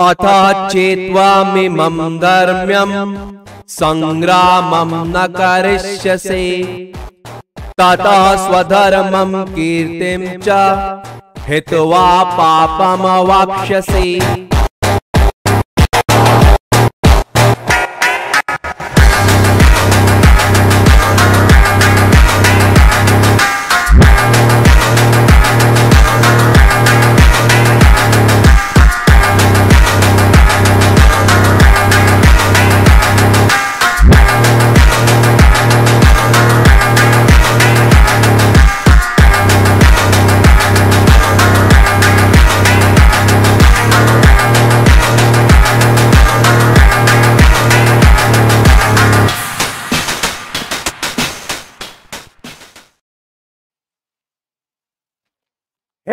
अथ चेत्वामिमं धर्म्यं सङ्ग्रामं न करिष्यसे ततः स्वधर्मं कीर्तिं च हित्वा पापमवाप्स्यसे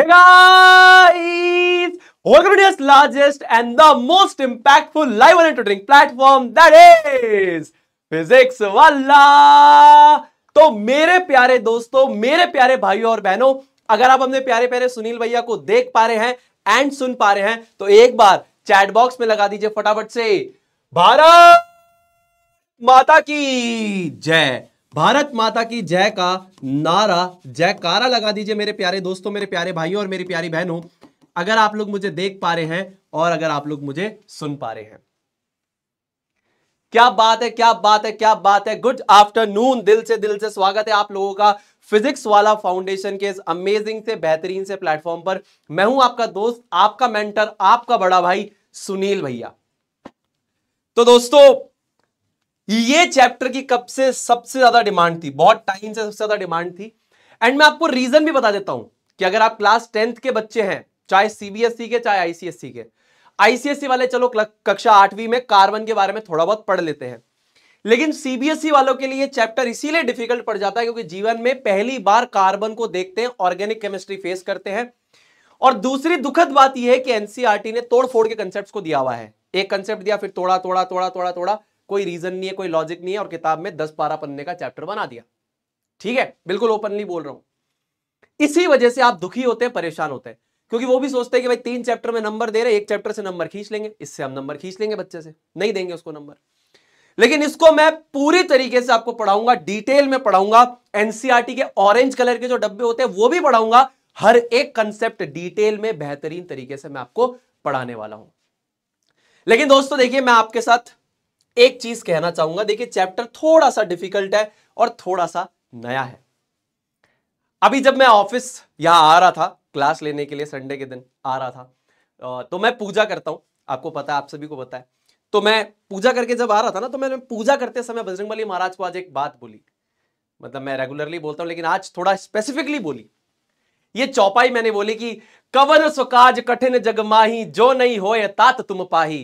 Hey guys! Welcome to India's largest and the most impactful live and entertaining platform that is Physics Walla! तो मेरे प्यारे दोस्तों मेरे प्यारे भाइयों और बहनों अगर आप अपने प्यारे प्यारे सुनील भैया को देख पा रहे हैं एंड सुन पा रहे हैं तो एक बार चैट बॉक्स में लगा दीजिए फटाफट से भारत माता की जय भारत माता की जय का नारा जयकारा लगा दीजिए मेरे प्यारे दोस्तों मेरे प्यारे भाइयों और मेरी प्यारी बहनों अगर आप लोग मुझे देख पा रहे हैं और अगर आप लोग मुझे सुन पा रहे हैं क्या बात है क्या बात है क्या बात है गुड आफ्टरनून दिल से दिल से स्वागत है आप लोगों का फिजिक्स वाला फाउंडेशन के इस अमेजिंग से बेहतरीन से प्लेटफॉर्म पर मैं हूं आपका दोस्त आपका मेंटर आपका बड़ा भाई सुनील भैया तो दोस्तों ये चैप्टर की कब से सबसे ज्यादा डिमांड थी बहुत टाइम से सबसे ज्यादा डिमांड थी एंड मैं आपको रीजन भी बता देता हूं कि अगर आप क्लास टेंथ के बच्चे हैं चाहे सीबीएसई e के चाहे आईसीएससी e के आईसीएससी e वाले चलो कक्षा आठवीं में कार्बन के बारे में थोड़ा बहुत पढ़ लेते हैं लेकिन सीबीएसई वालों के लिए चैप्टर इसीलिए डिफिकल्ट पड़ जाता है क्योंकि जीवन में पहली बार कार्बन को देखते हैं ऑर्गेनिक केमिस्ट्री फेस करते हैं और दूसरी दुखद बात यह है कि एनसीआरटी ने तोड़ फोड़ के कंसेप्ट को दिया हुआ है एक कंसेप्ट दिया फिर तोड़ा तोड़ा तोड़ा तोड़ा तोड़ा कोई रीजन नहीं है कोई लॉजिक नहीं है और किताब में दस बारह पन्ने का चैप्टर बना दिया ठीक है बिल्कुल ओपनली बोल रहा हूं इसी वजह से आप दुखी होते हैं परेशान होते हैं क्योंकि वो भी सोचते हैं कि भाई तीन चैप्टर में नंबर दे रहे एक चैप्टर से नंबर खींच लेंगे इससे हम नंबर खींच लेंगे बच्चे से नहीं देंगे उसको नंबर लेकिन इसको मैं पूरी तरीके से आपको पढ़ाऊंगा डिटेल में पढ़ाऊंगा एनसीआरटी e के ऑरेंज कलर के जो डब्बे होते हैं वो भी पढ़ाऊंगा हर एक कंसेप्ट डिटेल में बेहतरीन तरीके से मैं आपको पढ़ाने वाला हूं लेकिन दोस्तों देखिए मैं आपके साथ एक चीज कहना चाहूंगा देखिए चैप्टर थोड़ा सा डिफिकल्ट है और थोड़ा सा नया है अभी जब मैं ऑफिस यहाँ आ रहा था क्लास लेने के लिए संडे के दिन आ रहा था तो मैं पूजा करता हूं आपको पता है आप सभी को पता है तो मैं पूजा करके जब आ रहा था ना तो मैंने पूजा करते समय बजरंगबली महाराज को आज एक बात बोली मतलब मैं रेगुलरली बोलता हूं लेकिन आज थोड़ा स्पेसिफिकली बोली ये चौपाई मैंने बोली कि कवन सुकाज कठिन जगमाही जो नहीं होए तात तुम पाही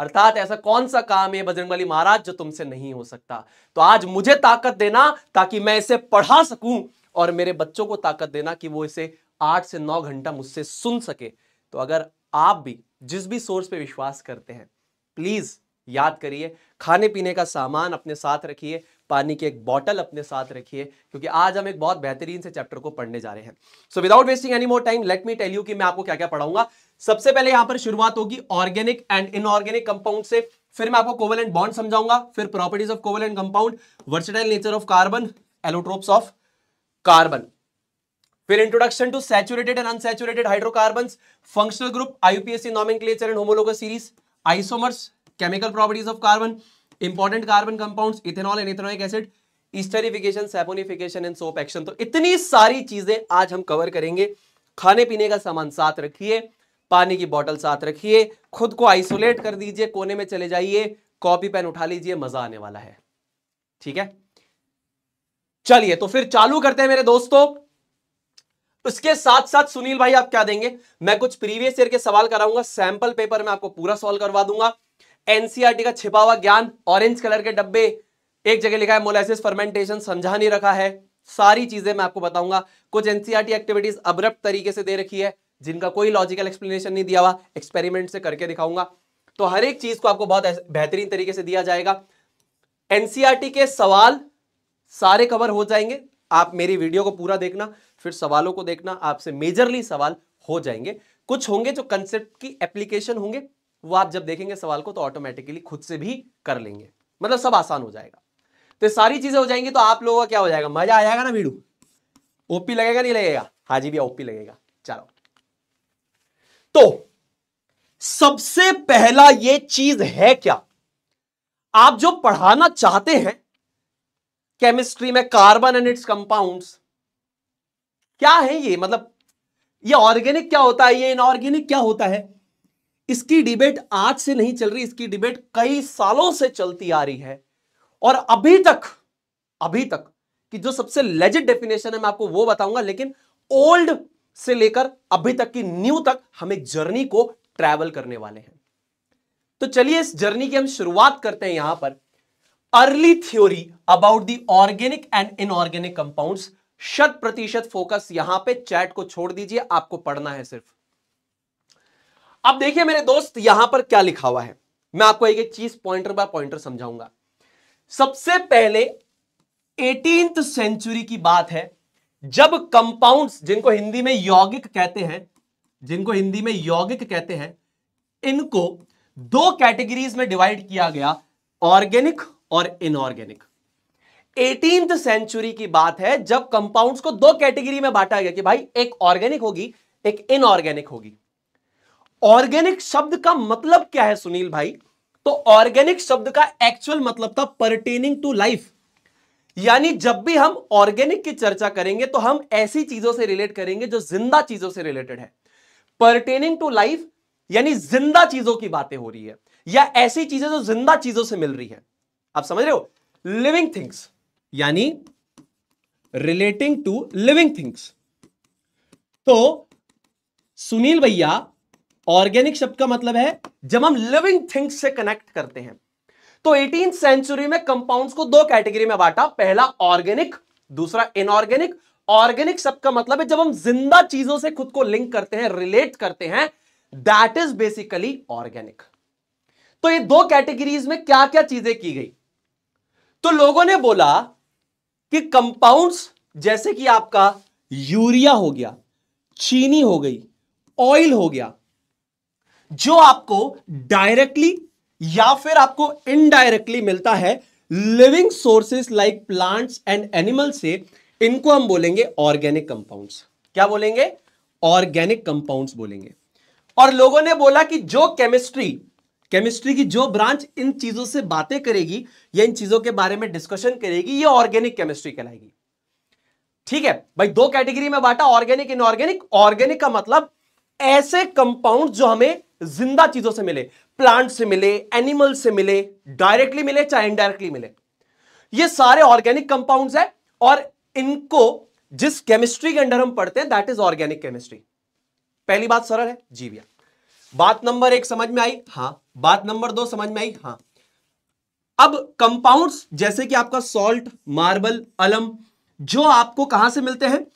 अर्थात ऐसा कौन सा काम है बजरंगबली महाराज जो तुमसे नहीं हो सकता तो आज मुझे ताकत देना ताकि मैं इसे पढ़ा सकूं और मेरे बच्चों को ताकत देना कि वो इसे आठ से नौ घंटा मुझसे सुन सके तो अगर आप भी जिस भी सोर्स पे विश्वास करते हैं प्लीज याद करिए खाने पीने का सामान अपने साथ रखिए पानी की एक बॉटल अपने साथ रखिए क्योंकि आज हम एक बहुत बेहतरीन से चैप्टर को पढ़ने जा रहे हैं so without wasting any more time let me tell you कि मैं आपको क्या क्या पढ़ाऊंगा सबसे पहले यहां पर शुरुआत होगी ऑर्गेनिक एंड इनऑर्गेनिक कंपाउंड से फिर मैं आपको कोवलेंट बॉन्ड समझाऊंगा फिर properties of covalent compound versatile nature of carbon allotropes of carbon फिर introduction to saturated and unsaturated hydrocarbon functional group IUPAC nomenclature and homologous series isomers chemical properties of carbon important carbon compound ethanol and ethanoic acid esterification saponification and soap action तो इतनी सारी चीजें आज हम cover करेंगे खाने पीने का सामान साथ रखिए पानी की बॉटल साथ रखिए खुद को आइसोलेट कर दीजिए कोने में चले जाइए कॉपी पेन उठा लीजिए मजा आने वाला है ठीक है चलिए तो फिर चालू करते हैं मेरे दोस्तों उसके साथ साथ सुनील भाई आप क्या देंगे मैं कुछ प्रीवियस ईयर के सवाल कराऊंगा सैंपल पेपर में आपको पूरा सॉल्व करवा दूंगा एनसीईआरटी का छिपा हुआ ज्ञान ऑरेंज कलर के डब्बे एक जगह लिखा है मोलाइसिस फर्मेंटेशन समझा नहीं रखा है सारी चीजें मैं आपको बताऊंगा कुछ एनसीईआरटी एक्टिविटीज अब्रप्ट तरीके से दे रखी है जिनका कोई लॉजिकल एक्सप्लेनेशन नहीं दिया हुआ एक्सपेरिमेंट से करके दिखाऊंगा तो हर एक चीज को आपको बहुत बेहतरीन तरीके से दिया जाएगा एनसीईआरटी के सवाल सारे कवर हो जाएंगे आप मेरी वीडियो को पूरा देखना फिर सवालों को देखना आपसे मेजरली सवाल हो जाएंगे कुछ होंगे जो कंसेप्ट की एप्लीकेशन होंगे वो आप जब देखेंगे सवाल को तो ऑटोमेटिकली खुद से भी कर लेंगे मतलब सब आसान हो जाएगा तो सारी चीजें हो जाएंगी तो आप लोगों का क्या हो जाएगा मजा आ जाएगा ना वीडियो ओपी लगेगा नहीं लगेगा हाँ जी भैया ओपी लगेगा चलो तो सबसे पहला ये चीज है क्या आप जो पढ़ाना चाहते हैं केमिस्ट्री में कार्बन एंड इट्स कंपाउंड्स क्या है ये मतलब ये ऑर्गेनिक क्या होता है ये इनऑर्गेनिक क्या होता है इसकी डिबेट आज से नहीं चल रही इसकी डिबेट कई सालों से चलती आ रही है और अभी तक अभी तक कि जो सबसे लेजिट डेफिनेशन है मैं आपको वो बताऊंगा लेकिन ओल्ड से लेकर अभी तक की न्यू तक हम एक जर्नी को ट्रैवल करने वाले हैं तो चलिए इस जर्नी की हम शुरुआत करते हैं यहां पर early theory about the organic and inorganic compounds शत प्रतिशत फोकस यहां पे चैट को छोड़ दीजिए आपको पढ़ना है सिर्फ अब देखिए मेरे दोस्त यहां पर क्या लिखा हुआ है मैं आपको एक एक चीज पॉइंटर बाय पॉइंटर समझाऊंगा सबसे पहले एटीन सेंचुरी की बात है जब कंपाउंड्स जिनको हिंदी में यौगिक कहते हैं जिनको हिंदी में यौगिक कहते हैं इनको दो कैटेगरीज में डिवाइड किया गया ऑर्गेनिक और इनऑर्गेनिक एटीन सेंचुरी की बात है जब कंपाउंड्स को दो कैटेगरी में बांटा गया कि भाई एक ऑर्गेनिक होगी एक इनऑर्गेनिक होगी ऑर्गेनिक शब्द का मतलब क्या है सुनील भाई तो ऑर्गेनिक शब्द का एक्चुअल मतलब था परटेनिंग टू लाइफ यानी जब भी हम ऑर्गेनिक की चर्चा करेंगे तो हम ऐसी चीजों से रिलेट करेंगे जो जिंदा चीजों से रिलेटेड है परटेनिंग टू लाइफ यानी जिंदा चीजों की बातें हो रही है या ऐसी चीजें जो जिंदा चीजों से मिल रही है आप समझ रहे हो लिविंग थिंग्स यानी रिलेटिंग टू लिविंग थिंग्स तो सुनील भैया ऑर्गेनिक शब्द का मतलब है जब हम लिविंग थिंग्स से कनेक्ट करते हैं तो एटीन सेंचुरी में कंपाउंड्स को दो कैटेगरी में बांटा पहला ऑर्गेनिक दूसरा इनऑर्गेनिक ऑर्गेनिक शब्द का मतलब है जब हम जिंदा चीजों से खुद को लिंक करते हैं रिलेट करते हैं दैट इज बेसिकली ऑर्गेनिक तो ये दो कैटेगरीज में क्या क्या चीजें की गई तो लोगों ने बोला कि कंपाउंड्स जैसे कि आपका यूरिया हो गया चीनी हो गई ऑयल हो गया जो आपको डायरेक्टली या फिर आपको इनडायरेक्टली मिलता है living sources like plants and animal से इनको हम बोलेंगे ऑर्गेनिक कंपाउंड्स क्या बोलेंगे ऑर्गेनिक कंपाउंड्स बोलेंगे और लोगों ने बोला कि जो केमिस्ट्री केमिस्ट्री की जो ब्रांच इन चीजों से बातें करेगी या इन चीजों के बारे में डिस्कशन करेगी ये ऑर्गेनिक केमिस्ट्री कहलाएगी ठीक है भाई दो कैटेगरी में बांटा ऑर्गेनिक इनऑर्गेनिक ऑर्गेनिक का मतलब ऐसे कंपाउंड जो हमें जिंदा चीजों से मिले प्लांट से मिले एनिमल से मिले डायरेक्टली मिले चाहे इनडायरेक्टली मिले ये सारे ऑर्गेनिक कंपाउंड्स हैं और इनको जिस केमिस्ट्री के अंडर हम पढ़ते हैं दैट इज ऑर्गेनिक केमिस्ट्री पहली बात सरल है जीविया बात नंबर एक समझ में आई हाँ बात नंबर दो समझ में आई हाँ अब कंपाउंड्स जैसे कि आपका सॉल्ट मार्बल अलम जो आपको कहां से मिलते हैं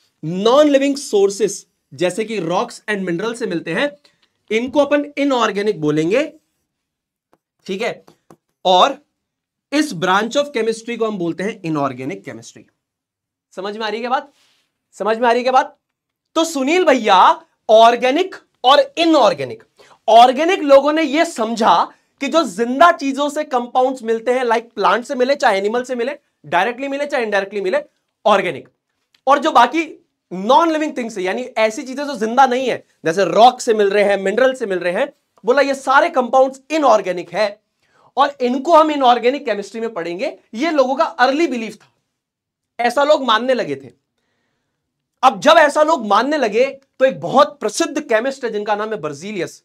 नॉन लिविंग सोर्सेस जैसे कि रॉक्स एंड मिनरल से मिलते हैं इनको अपन इनऑर्गेनिक बोलेंगे ठीक है और इस ब्रांच ऑफ केमिस्ट्री को हम बोलते हैं इनऑर्गेनिक केमिस्ट्री समझ में आ रही है बात समझ में आ रही है बात तो सुनील भैया ऑर्गेनिक और इनऑर्गेनिक ऑर्गेनिक लोगों ने यह समझा कि जो जिंदा चीजों से कंपाउंड्स मिलते हैं लाइक प्लांट से मिले चाहे एनिमल से मिले डायरेक्टली मिले चाहे इनडायरेक्टली मिले ऑर्गेनिक और जो बाकी नॉन लिविंग थिंग्स से यानी ऐसी चीजें जो जिंदा नहीं है जैसे रॉक से मिल रहे हैं मिनरल से मिल रहे हैं बोला ये सारे कंपाउंड्स इनऑर्गेनिक है और इनको हम इनऑर्गेनिक केमिस्ट्री में पढ़ेंगे ये लोगों का अर्ली बिलीफ था ऐसा लोग मानने लगे थे अब जब ऐसा लोग मानने लगे तो एक बहुत प्रसिद्ध केमिस्ट है जिनका नाम है बर्जीलियस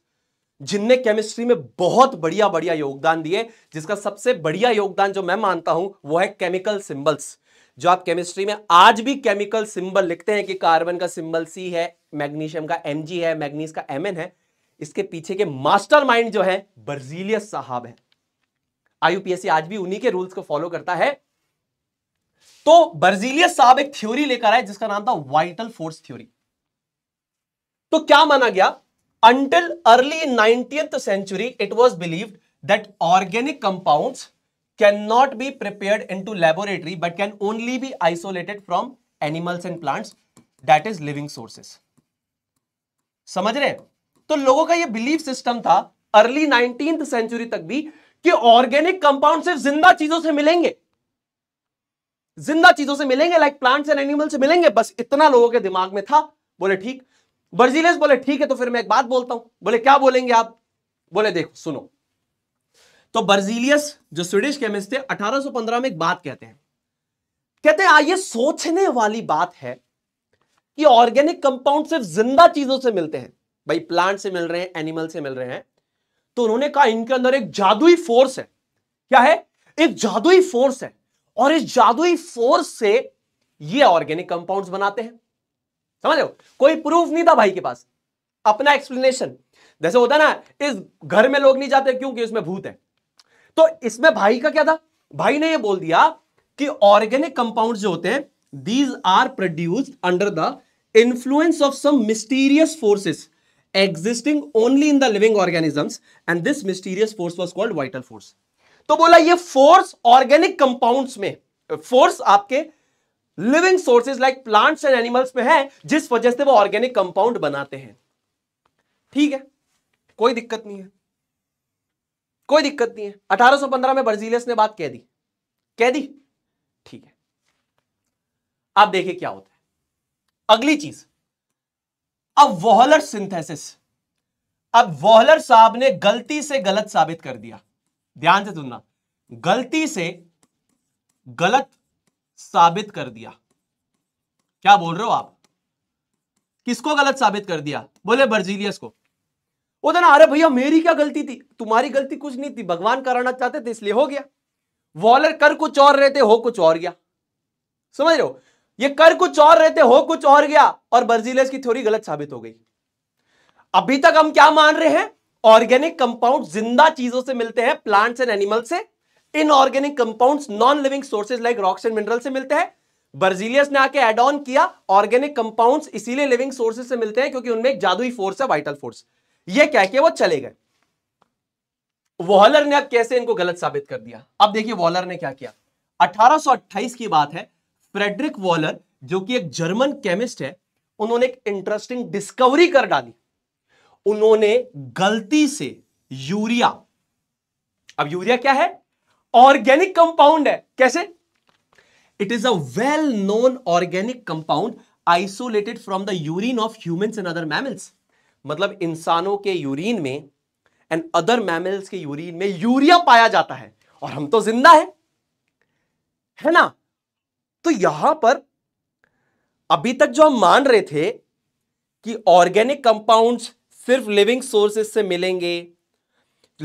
जिनने केमिस्ट्री में बहुत बढ़िया बढ़िया योगदान दिए जिसका सबसे बढ़िया योगदान जो मैं मानता हूं वो है केमिकल सिंबल्स जो आप केमिस्ट्री में आज भी केमिकल सिंबल लिखते हैं कि कार्बन का सिंबल सी है मैग्नीशियम का एम है मैग्नीस का एम है इसके पीछे के मास्टर जो है बर्जीलियस साहब है आईयूपीएससी आज भी उन्हीं के रूल्स को फॉलो करता है तो बर्जीलियस साहब एक थ्योरी लेकर आए जिसका नाम था वाइटल फोर्स थ्योरी तो क्या माना गया until early nineteen century it was believe that organic compounds can not be prepare in to laboratory but can only be isolated from animals and plants that is living sources समझ रहे तो लोगों का ये बिलीव सिस्टम था early nineteen century तक भी कि ऑर्गेनिक कंपाउंड सिर्फ जिंदा चीजों से मिलेंगे जिंदा चीजों से मिलेंगे लाइक प्लांट्स एंड एनिमल से मिलेंगे बस इतना लोगों के दिमाग में था बोले ठीक बर्जिलेस बोले ठीक है तो फिर मैं एक बात बोलता हूं बोले क्या बोलेंगे आप बोले देखो सुनो तो बर्जीलियस जो स्वीडिश केमिस्ट थे 1815 में एक बात कहते हैं कहते हैं आइए हाँ, सोचने वाली बात है कि ऑर्गेनिक कंपाउंड सिर्फ जिंदा चीजों से मिलते हैं भाई प्लांट से मिल रहे हैं एनिमल से मिल रहे हैं तो उन्होंने कहा इनके अंदर एक जादुई फोर्स है क्या है एक जादुई फोर्स है और इस जादुई फोर्स से ये ऑर्गेनिक कंपाउंड्स बनाते हैं समझ लो कोई प्रूफ नहीं था भाई के पास अपना एक्सप्लेनेशन जैसे होता है ना इस घर में लोग नहीं जाते क्योंकि उसमें भूत है तो इसमें भाई का क्या था भाई ने ये बोल दिया कि ऑर्गेनिक कंपाउंड जो होते हैं these are produced under the influence of some mysterious forces existing only in the living organisms and this mysterious force was called vital force तो बोला ये फोर्स ऑर्गेनिक कंपाउंड्स में फोर्स आपके living sources like plants and animals में है जिस वजह से वो ऑर्गेनिक कंपाउंड बनाते हैं ठीक है कोई दिक्कत नहीं है कोई दिक्कत नहीं है 1815 में बर्जीलियस ने बात कह दी कह दी ठीक है आप देखिए क्या होता है अगली चीज अब वोहलर सिंथेसिस अब वोहलर साहब ने गलती से गलत साबित कर दिया ध्यान से सुनना गलती से गलत साबित कर दिया क्या बोल रहे हो आप किसको गलत साबित कर दिया बोले बर्जीलियस को वो था ना अरे भैया मेरी क्या गलती थी तुम्हारी गलती कुछ नहीं थी भगवान कराना चाहते थे इसलिए हो गया वॉलर कर कुछ और रहे थे हो कुछ और गया समझ रहे हो ये कर कुछ और रहे थे हो कुछ और गया और बर्जिलस की थ्योरी गलत साबित हो गई अभी तक हम क्या मान रहे हैं ऑर्गेनिक कंपाउंड जिंदा चीजों से मिलते हैं प्लांट्स एंड एनिमल से inorganic compound non living sources like rocks and mineral से मिलते हैं बर्जिलियस ने आके एड ऑन किया ऑर्गेनिक कंपाउंड्स इसीलिए लिविंग सोर्सेज से मिलते हैं क्योंकि उनमें एक जादुई फोर्स है वाइटल फोर्स ये क्या किया वो चले गए वॉलर ने अब कैसे इनको गलत साबित कर दिया अब देखिए वॉलर ने क्या किया 1828 की बात है फ्रेडरिक वॉलर जो कि एक जर्मन केमिस्ट है उन्होंने एक इंटरेस्टिंग डिस्कवरी कर डाली उन्होंने गलती से यूरिया अब यूरिया क्या है ऑर्गेनिक कंपाउंड है कैसे it is a well known organic compound isolated from the urine of human and other mammals मतलब इंसानों के यूरिन में एंड अदर मैमल्स के यूरिन में यूरिया पाया जाता है और हम तो जिंदा है है ना तो यहां पर अभी तक जो हम मान रहे थे कि ऑर्गेनिक कंपाउंड्स सिर्फ लिविंग सोर्सेज से मिलेंगे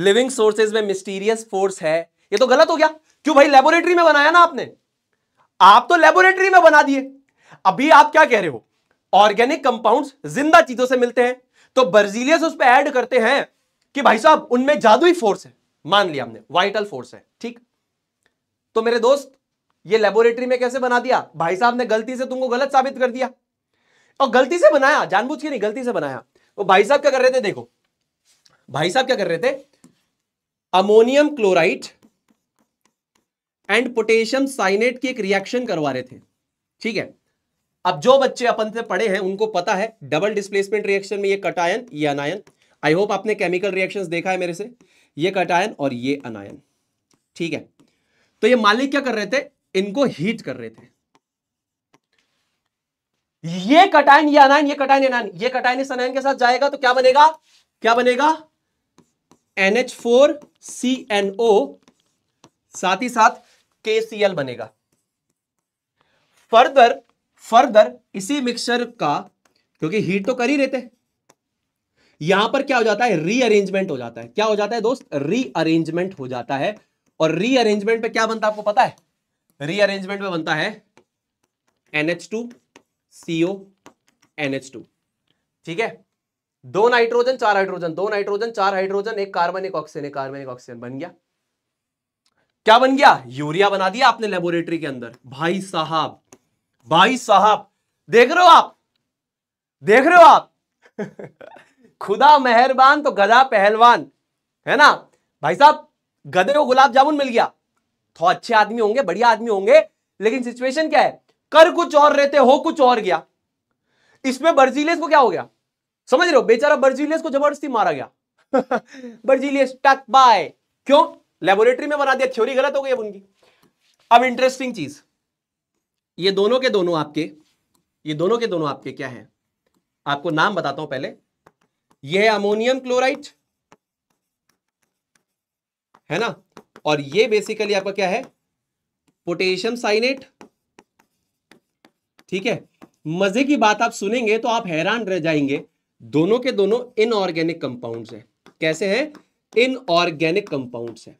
लिविंग सोर्सेज में मिस्टीरियस फोर्स है ये तो गलत हो गया क्यों भाई लेबोरेटरी में बनाया ना आपने आप तो लेबोरेटरी में बना दिए अभी आप क्या कह रहे हो ऑर्गेनिक कंपाउंड्स जिंदा चीजों से मिलते हैं तो बर्जीलियस उस पर ऐड करते हैं कि भाई साहब उनमें जादुई फोर्स है मान लिया हमने वाइटल फोर्स है ठीक तो मेरे दोस्त ये लेबोरेटरी में कैसे बना दिया भाई साहब ने गलती से तुमको गलत साबित कर दिया और गलती से बनाया जानबूझ के नहीं गलती से बनाया वो भाई साहब क्या कर रहे थे देखो भाई साहब क्या कर रहे थे ammonium chloride and potassium cyanate की एक रिएक्शन करवा रहे थे ठीक है अब जो बच्चे अपन से पढ़े हैं उनको पता है डबल डिस्प्लेसमेंट रिएक्शन में ये कटायन ये अनायन आई होप आपने केमिकल रिएक्शन देखा है मेरे से ये कटायन और ये अनायन ठीक है तो ये मालिक क्या कर रहे थे इनको हीट कर रहे थे ये कटायन ये अनायन ये कटायन अनायन ये कटायन इस अनायन के साथ जाएगा तो क्या बनेगा क्या बनेगा एनएच फोर NH4CNO साथ ही साथ KCl बनेगा फर्दर फर्दर इसी मिक्सचर का क्योंकि हीट तो कर ही रहते यहां पर क्या हो जाता है रीअरेंजमेंट हो जाता है क्या हो जाता है दोस्त रीअरेंजमेंट हो जाता है और रीअरेंजमेंट पे क्या बनता है आपको पता है रीअरेंजमेंट में बनता है NH two CO NH two ठीक है दो नाइट्रोजन चार हाइड्रोजन दो नाइट्रोजन चार हाइड्रोजन एक कार्बन एक ऑक्सीजन एक कार्बन एक ऑक्सीजन बन गया क्या बन गया यूरिया बना दिया आपने लेबोरेटरी के अंदर भाई साहब भाई साहब देख रहे हो आप देख रहे हो आप खुदा मेहरबान तो गधा पहलवान है ना भाई साहब गधे को गुलाब जामुन मिल गया तो अच्छे आदमी होंगे बढ़िया आदमी होंगे लेकिन सिचुएशन क्या है कर कुछ और रहते हो कुछ और गया इसमें बर्जीलियस को क्या हो गया समझ रहे हो बेचारा बर्जीलियस को जबरदस्ती मारा गया बर्जीलियस टक बाय क्यों लेबोरेटरी में बना दिया थ्योरी गलत हो गई अब उनकी अब इंटरेस्टिंग चीज ये दोनों के दोनों आपके ये दोनों के दोनों आपके क्या हैं आपको नाम बताता हूं पहले ये है अमोनियम क्लोराइड है ना और ये बेसिकली आपका क्या है पोटेशियम साइनेट ठीक है मजे की बात आप सुनेंगे तो आप हैरान रह जाएंगे दोनों के दोनों इनऑर्गेनिक कंपाउंड्स हैं कैसे हैं इनऑर्गेनिक कंपाउंड्स हैं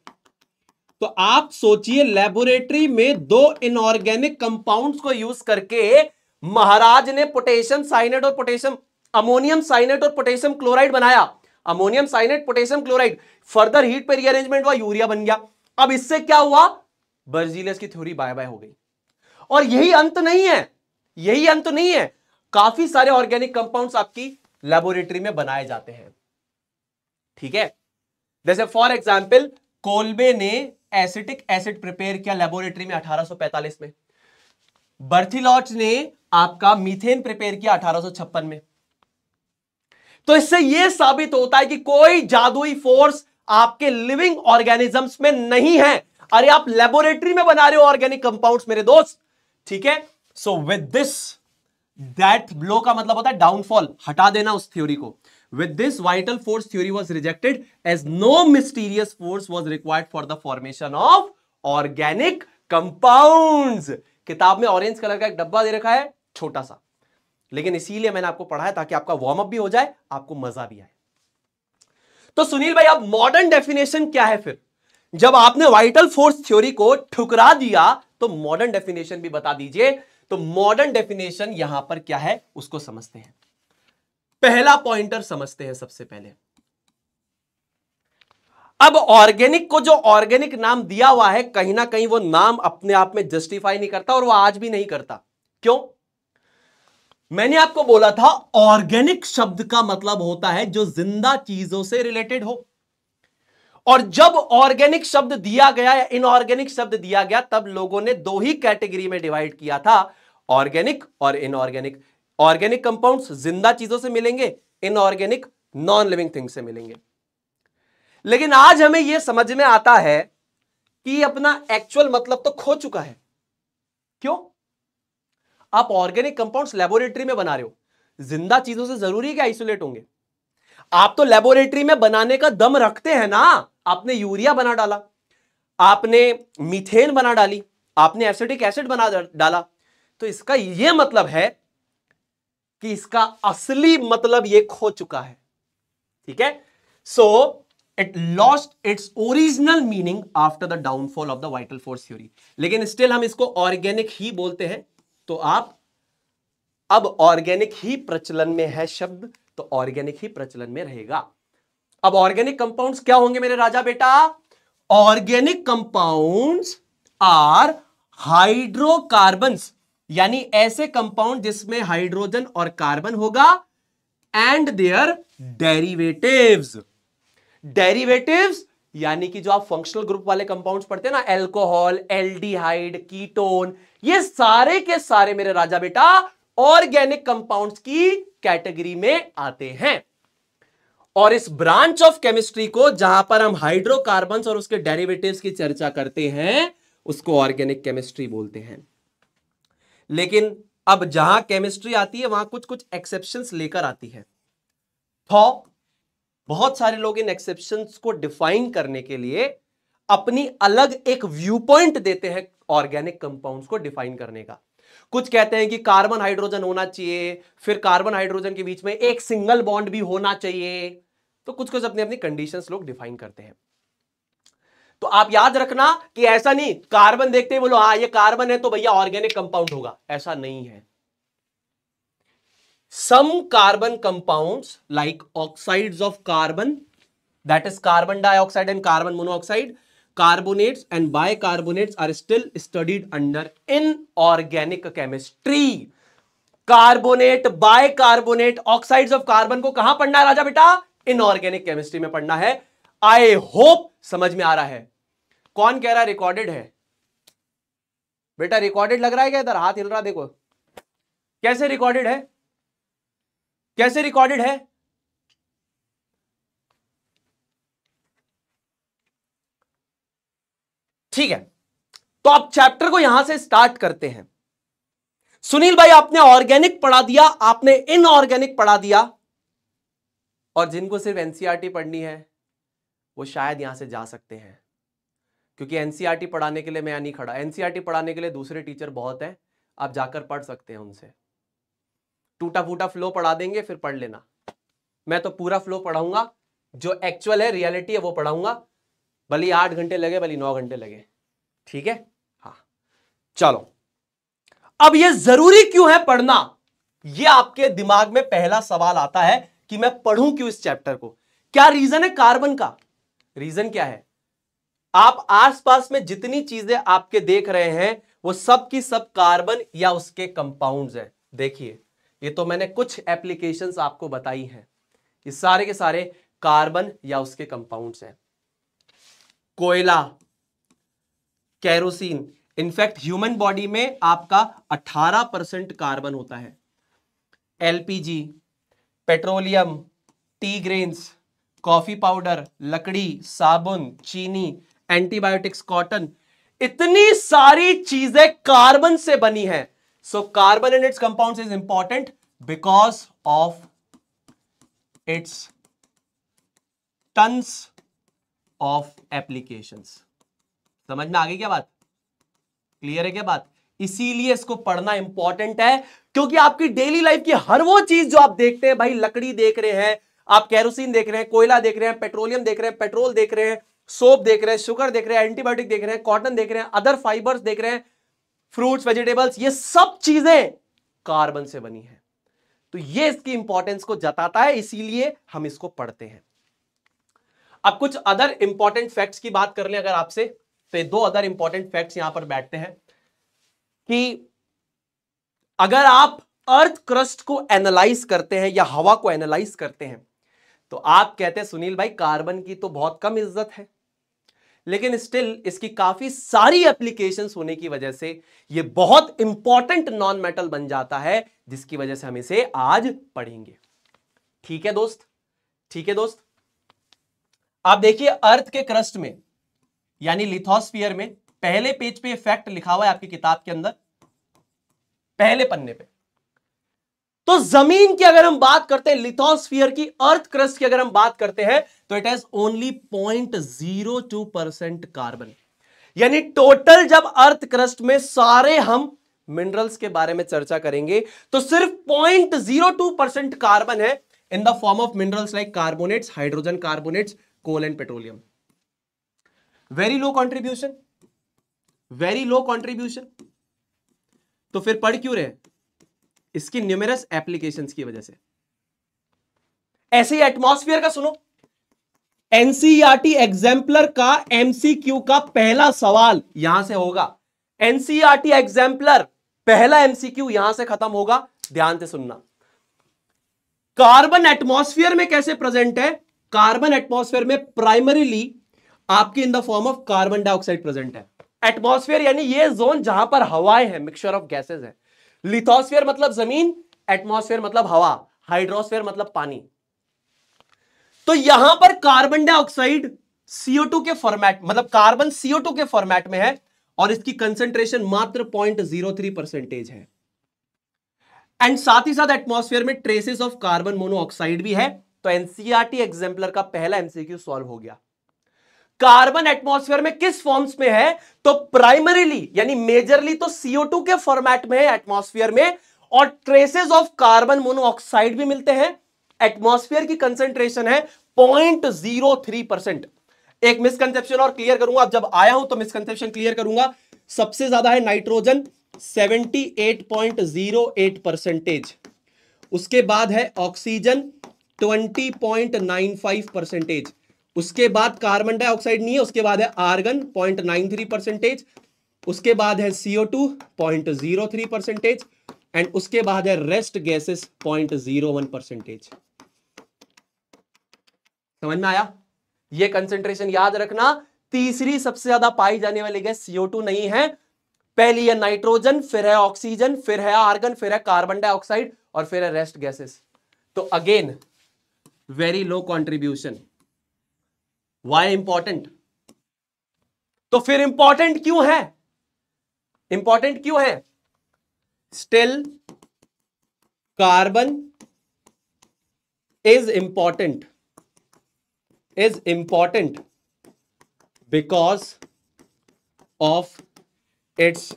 तो आप सोचिए लेबोरेटरी में दो इनऑर्गेनिक कंपाउंड्स को यूज करके महाराज ने पोटेशियम साइनेट और पोटेशियम अमोनियम साइनेट और पोटेशियम क्लोराइड बनाया ammonium cyanate potassium chloride further heat पे रीअरेंजमेंट हुआ यूरिया बन गया अब इससे क्या हुआ बर्जीलियस की थ्योरी बाय बाय हो गई और यही अंत नहीं है यही अंत नहीं है काफी सारे ऑर्गेनिक कंपाउंड्स आपकी लेबोरेटरी में बनाए जाते हैं ठीक है जैसे फॉर एग्जाम्पल कोलबे ने एसिटिक एसिड प्रिपेयर किया लेबोरेटरी में 1845 में बर्थिलॉच ने आपका मीथेन प्रिपेयर किया अठारह में तो इससे यह साबित होता है कि कोई जादुई फोर्स आपके लिविंग ऑर्गेनिजम्स में नहीं है अरे आप लेबोरेटरी में बना रहे हो ऑर्गेनिक कंपाउंड्स मेरे दोस्त ठीक है so with this death blow का मतलब होता है डाउनफॉल हटा देना उस थ्योरी को With this, vital force theory was rejected as no mysterious force was required for the formation of organic compounds. किताब में ऑरेंज कलर का एक डब्बा दे रखा है छोटा सा लेकिन इसीलिए मैंने आपको पढ़ा है ताकि आपका वार्म अप भी हो जाए आपको मजा भी आए तो सुनील भाई अब मॉडर्न डेफिनेशन क्या है फिर जब आपने वाइटल फोर्स थ्योरी को ठुकरा दिया तो मॉडर्न डेफिनेशन भी बता दीजिए तो मॉडर्न डेफिनेशन यहां पर क्या है उसको समझते हैं पहला पॉइंटर समझते हैं सबसे पहले अब ऑर्गेनिक को जो ऑर्गेनिक नाम दिया हुआ है कहीं ना कहीं वो नाम अपने आप में जस्टिफाई नहीं करता और वो आज भी नहीं करता क्यों मैंने आपको बोला था ऑर्गेनिक शब्द का मतलब होता है जो जिंदा चीजों से रिलेटेड हो और जब ऑर्गेनिक शब्द दिया गया या इनऑर्गेनिक शब्द दिया गया तब लोगों ने दो ही कैटेगरी में डिवाइड किया था ऑर्गेनिक और इनऑर्गेनिक ऑर्गेनिक कंपाउंड्स जिंदा चीजों से मिलेंगे इनऑर्गेनिक नॉन लिविंग थिंग से मिलेंगे लेकिन आज हमें यह समझ में आता है कि अपना एक्चुअल मतलब तो खो चुका है क्यों आप ऑर्गेनिक कंपाउंड्स लेबोरेटरी में बना रहे हो जिंदा चीजों से जरूरी है कि आइसोलेट होंगे आप तो लेबोरेटरी में बनाने का दम रखते हैं ना आपने यूरिया बना डाला आपने मीथेन बना डाली आपने एसिटिक एसिड बना डाला तो इसका यह मतलब है कि इसका असली मतलब ये खो चुका है ठीक है so it lost its original meaning after the downfall of the vital force theory लेकिन स्टिल हम इसको ऑर्गेनिक ही बोलते हैं तो आप अब ऑर्गेनिक ही प्रचलन में है शब्द तो ऑर्गेनिक ही प्रचलन में रहेगा अब ऑर्गेनिक कंपाउंड्स क्या होंगे मेरे राजा बेटा ऑर्गेनिक कंपाउंड्स आर हाइड्रोकार्बन्स यानी ऐसे कंपाउंड जिसमें हाइड्रोजन और कार्बन होगा एंड देयर डेरिवेटिव्स डेरिवेटिव्स यानी कि जो आप फंक्शनल ग्रुप वाले कंपाउंड्स पढ़ते हैं ना एल्कोहल एल्डिहाइड कीटोन ये सारे के सारे मेरे राजा बेटा ऑर्गेनिक कंपाउंड्स की कैटेगरी में आते हैं और इस ब्रांच ऑफ केमिस्ट्री को जहां पर हम हाइड्रोकार्बन और उसके डेरिवेटिव्स की चर्चा करते हैं उसको ऑर्गेनिक केमिस्ट्री बोलते हैं लेकिन अब जहां केमिस्ट्री आती है वहां कुछ कुछ एक्सेप्शन लेकर आती है थॉ तो बहुत सारे लोग इन एक्सेप्शन को डिफाइन करने के लिए अपनी अलग एक व्यू पॉइंट देते हैं ऑर्गेनिक कंपाउंड्स को डिफाइन करने का कुछ कहते हैं कि कार्बन हाइड्रोजन होना चाहिए फिर कार्बन हाइड्रोजन के बीच में एक सिंगल बॉन्ड भी होना चाहिए तो कुछ कुछ अपनी अपनी कंडीशंस लोग डिफाइन करते हैं तो आप याद रखना कि ऐसा नहीं कार्बन देखते ही बोलो हाँ ये कार्बन है तो भैया ऑर्गेनिक कंपाउंड होगा ऐसा नहीं है some carbon compounds like oxides of carbon that that is carbon dioxide and carbonates and bicarbonates are still studied under inorganic chemistry carbonate bicarbonate oxides of carbon को कहां पढ़ना है राजा बेटा इन inorganic chemistry में पढ़ना है I hope समझ में आ रहा है कौन कह रहा है रिकॉर्डेड है बेटा रिकॉर्डेड लग रहा है क्या इधर हाथ हिल रहा देखो कैसे रिकॉर्डेड है कैसे रिकॉर्डेड है ठीक है तो आप चैप्टर को यहां से स्टार्ट करते हैं सुनील भाई आपने ऑर्गेनिक पढ़ा दिया आपने इनऑर्गेनिक पढ़ा दिया और जिनको सिर्फ एनसीआरटी e पढ़नी है वो शायद यहाँ से जा सकते हैं क्योंकि एन e पढ़ाने के लिए मैं नहीं खड़ा एन e पढ़ाने के लिए दूसरे टीचर बहुत हैं आप जाकर पढ़ सकते हैं उनसे टूटा फूटा फ्लो पढ़ा देंगे फिर पढ़ लेना मैं तो पूरा फ्लो पढ़ाऊंगा जो एक्चुअल है रियलिटी है वो पढ़ाऊंगा भले आठ घंटे लगे भले नौ घंटे लगे ठीक है हाँ चलो अब ये जरूरी क्यों है पढ़ना ये आपके दिमाग में पहला सवाल आता है कि मैं पढ़ूं क्यों इस चैप्टर को क्या रीजन है कार्बन का रीजन क्या है आप आसपास में जितनी चीजें आपके देख रहे हैं वो सब की सब कार्बन या उसके कंपाउंड्स हैं देखिए ये तो मैंने कुछ एप्लीकेशंस आपको बताई हैं ये सारे के सारे कार्बन या उसके कंपाउंड्स हैं कोयला कैरोसिन इनफैक्ट ह्यूमन बॉडी में आपका 18 परसेंट कार्बन होता है LPG petroleum tea grains coffee powder लकड़ी साबुन चीनी एंटीबायोटिक्स कॉटन इतनी सारी चीजें कार्बन से बनी है so carbon and its compound is important because of its tons of applications समझ में आ गई क्या बात क्लियर है क्या बात इसीलिए इसको पढ़ना इंपॉर्टेंट है क्योंकि आपकी डेली लाइफ की हर वो चीज जो आप देखते हैं भाई लकड़ी देख रहे हैं आप कैरोसिन देख रहे हैं कोयला देख रहे हैं पेट्रोलियम देख रहे हैं पेट्रोल देख रहे हैं सोप देख रहे हैं शुगर देख रहे हैं एंटीबायोटिक देख रहे हैं कॉटन देख रहे हैं अदर फाइबर्स देख रहे हैं फ्रूट्स वेजिटेबल्स ये सब चीजें कार्बन से बनी है तो ये इसकी इंपॉर्टेंस को जताता है इसीलिए हम इसको पढ़ते हैं अब कुछ अदर इंपॉर्टेंट फैक्ट्स की बात कर लें अगर आपसे तो ये दो अदर इंपॉर्टेंट फैक्ट्स यहां पर बैठते हैं कि अगर आप अर्थ क्रस्ट को एनालाइज करते हैं या हवा को एनालाइज करते हैं तो आप कहते सुनील भाई कार्बन की तो बहुत कम इज्जत है लेकिन स्टिल इसकी काफी सारी एप्लीकेशंस होने की वजह से यह बहुत इंपॉर्टेंट नॉन मेटल बन जाता है जिसकी वजह से हम इसे आज पढ़ेंगे ठीक है दोस्त ठीक है दोस्त आप देखिए अर्थ के क्रस्ट में यानी लिथोस्फियर में पहले पेज पे फैक्ट लिखा हुआ है आपकी किताब के अंदर पहले पन्ने पे तो जमीन की अगर हम बात करते हैं लिथोस्फियर की अर्थ क्रस्ट की अगर हम बात करते हैं तो it has only point zero two percent carbon यानी टोटल जब अर्थ क्रस्ट में सारे हम मिनरल्स के बारे में चर्चा करेंगे तो सिर्फ point zero two percent carbon है in the form of minerals like carbonates hydrogen carbonates coal and petroleum very low contribution very low contribution तो फिर पढ़ क्यों रहे इसकी न्यूमेरस एप्लीकेशन की वजह से ऐसे ही एटमॉस्फेयर का सुनो एनसीईआरटी एग्जाम्पलर e का एमसीक्यू का पहला सवाल यहां से होगा एनसीईआरटी एग्जाम्पलर e पहला एमसीक्यू यहां से खत्म होगा ध्यान से सुनना कार्बन एटमॉस्फेयर में कैसे प्रेजेंट है कार्बन एटमॉस्फेयर में प्राइमरीली आपकी in the form of carbon dioxide present है एटमॉस्फेयर यानी ये जोन जहां पर हवाएं हैं मिक्सचर ऑफ गैसेस है लिथोस्फेयर मतलब जमीन एटमोस्फेयर मतलब हवा हाइड्रोस्फेयर मतलब पानी तो यहां पर कार्बन डाइऑक्साइड CO2 के फॉर्मेट मतलब कार्बन CO2 के फॉर्मेट में है और इसकी कंसेंट्रेशन मात्र 0.03 परसेंटेज है एंड साथ ही साथ एटमॉस्फेयर में ट्रेसेस ऑफ कार्बन मोनोऑक्साइड भी है तो एनसीआरटी एग्जाम्पलर e का पहला एमसीक्यू सॉल्व हो गया कार्बन एटमॉस्फेयर में किस फॉर्म्स में है तो प्राइमरीली यानी मेजरली तो CO2 के फॉर्मेट में है एटमोस्फियर में और ट्रेसेस ऑफ कार्बन मोनोऑक्साइड भी मिलते हैं एटमोस्फियर की कंसेंट्रेशन है पॉइंट जीरो थ्री परसेंट एक मिसकंसेप्शन और क्लियर करूंगा अब जब आया हूं तो मिसकंसेप्शन क्लियर करूंगा सबसे ज्यादा है नाइट्रोजन एट परसेंटेज उसके बाद है ऑक्सीजन फाइव परसेंटेज उसके बाद कार्बन डाइऑक्साइड नहीं है उसके बाद है argon point nine three percentage उसके बाद है CO two point zero three percentage and उसके बाद है rest gases point zero one percentage समझ में आया ये कंसेंट्रेशन याद रखना तीसरी सबसे ज्यादा पाई जाने वाली गैस सीओ टू नहीं है पहली है नाइट्रोजन फिर है ऑक्सीजन फिर है आर्गन फिर है कार्बन डाइऑक्साइड और फिर है रेस्ट गैसेस तो again very low contribution why important तो फिर इंपॉर्टेंट क्यों है इंपॉर्टेंट क्यों है still carbon is important is important because of its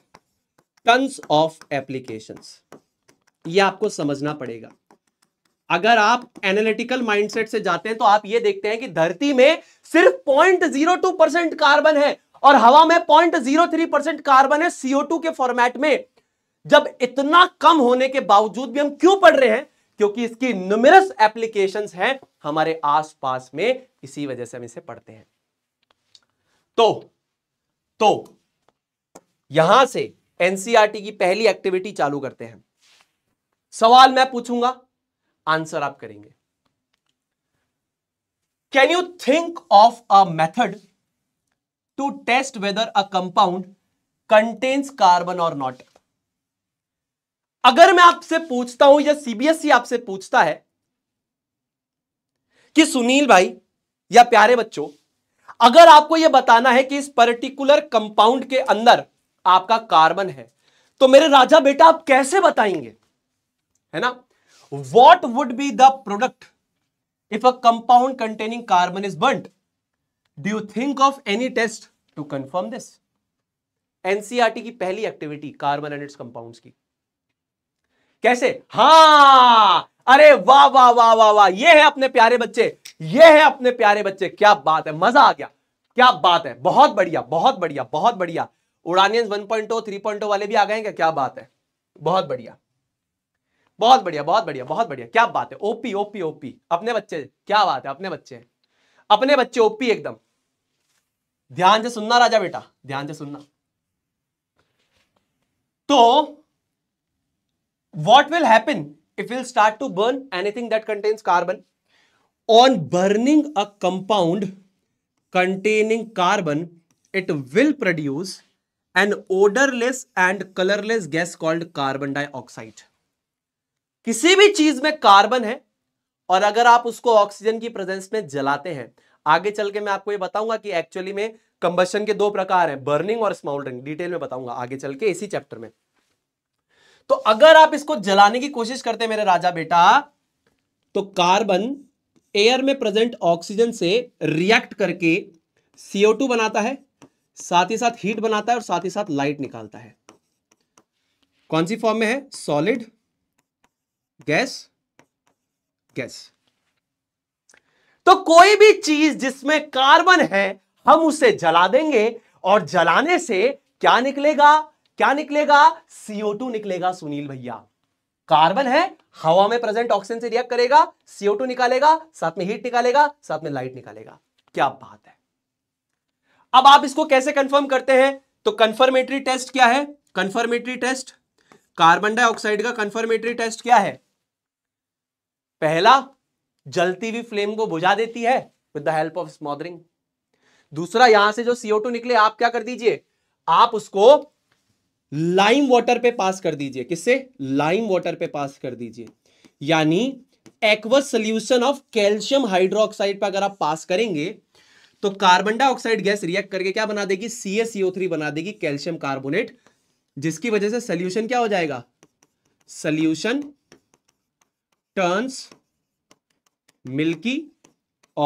tons of applications ये आपको समझना पड़ेगा अगर आप एनालिटिकल माइंडसेट से जाते हैं तो आप ये देखते हैं कि धरती में सिर्फ point zero two percent carbon है और हवा में point zero three percent carbon है सीओ टू के फॉर्मेट में जब इतना कम होने के बावजूद भी हम क्यों पढ़ रहे हैं क्योंकि इसकी नुमेरस एप्लीकेशन है हमारे आसपास में इसी वजह से हम इसे पढ़ते हैं तो तो यहां से एनसीआरटी e की पहली एक्टिविटी चालू करते हैं सवाल मैं पूछूंगा आंसर आप करेंगे can you think of a method to test whether a compound contains carbon or not अगर मैं आपसे पूछता हूं या सीबीएसई e आपसे पूछता है कि सुनील भाई या प्यारे बच्चों अगर आपको यह बताना है कि इस पर्टिकुलर कंपाउंड के अंदर आपका कार्बन है तो मेरे राजा बेटा आप कैसे बताएंगे है ना what would be the product if a compound containing carbon is burnt do you think of any test to confirm this NCERT की पहली एक्टिविटी कार्बन एंड इट्स की कैसे हाँ अरे वाह वाह वाह वाह वाह ये है अपने प्यारे बच्चे ये है अपने प्यारे बच्चे क्या बात है मजा आ गया क्या बात है बहुत बढ़िया बहुत बढ़िया बहुत बढ़िया उड़ानियंस 1.0 3.0 वाले भी आ गए क्या क्या बात है बहुत बढ़िया बहुत बढ़िया बहुत बढ़िया बहुत बढ़िया क्या बात है ओपी ओपी ओपी अपने बच्चे क्या बात है अपने बच्चे अपने बच्चे ओपी एकदम ध्यान से सुनना राजा बेटा ध्यान से सुनना तो what will happen if will start to burn anything that contains carbon on burning a compound containing carbon it will produce an odourless and colourless gas called carbon dioxide किसी भी चीज में कार्बन है और अगर आप उसको ऑक्सीजन की प्रेजेंस में जलाते हैं आगे चल के मैं आपको ये बताऊंगा कि एक्चुअली में कंबशन के दो प्रकार हैं बर्निंग और स्मोल्डरिंग डिटेल में बताऊंगा आगे चल के इसी चैप्टर में तो अगर आप इसको जलाने की कोशिश करते मेरे राजा बेटा तो कार्बन एयर में प्रेजेंट ऑक्सीजन से रिएक्ट करके टू बनाता है साथ ही साथ हीट बनाता है और साथ ही साथ लाइट निकालता है कौन सी फॉर्म में है सॉलिड गैस गैस तो कोई भी चीज जिसमें कार्बन है हम उसे जला देंगे और जलाने से क्या निकलेगा क्या निकलेगा CO2 निकलेगा सुनील भैया कार्बन है हवा में प्रेजेंट ऑक्सीजन से रिएक्ट करेगा CO2 निकालेगा साथ में हीट निकालेगा साथ में लाइट निकालेगा क्या बात है अब आप इसको कैसे कंफर्म करते हैं तो कंफर्मेटरी टेस्ट क्या है कंफर्मेटरी टेस्ट कार्बन डाइऑक्साइड का कंफर्मेटरी टेस्ट क्या है पहला जलती हुई फ्लेम को बुझा देती है with the help of smothering दूसरा यहां से जो CO2 निकले आप क्या कर दीजिए आप उसको लाइम वाटर पे पास कर दीजिए किससे लाइम वाटर पे पास कर दीजिए यानी aqueous solution of calcium hydroxide पर अगर आप पास करेंगे तो कार्बन डाइऑक्साइड गैस रिएक्ट करके क्या बना देगी सी बना देगी कैल्शियम कार्बोनेट जिसकी वजह से सोल्यूशन क्या हो जाएगा सोल्यूशन टर्न्स मिल्की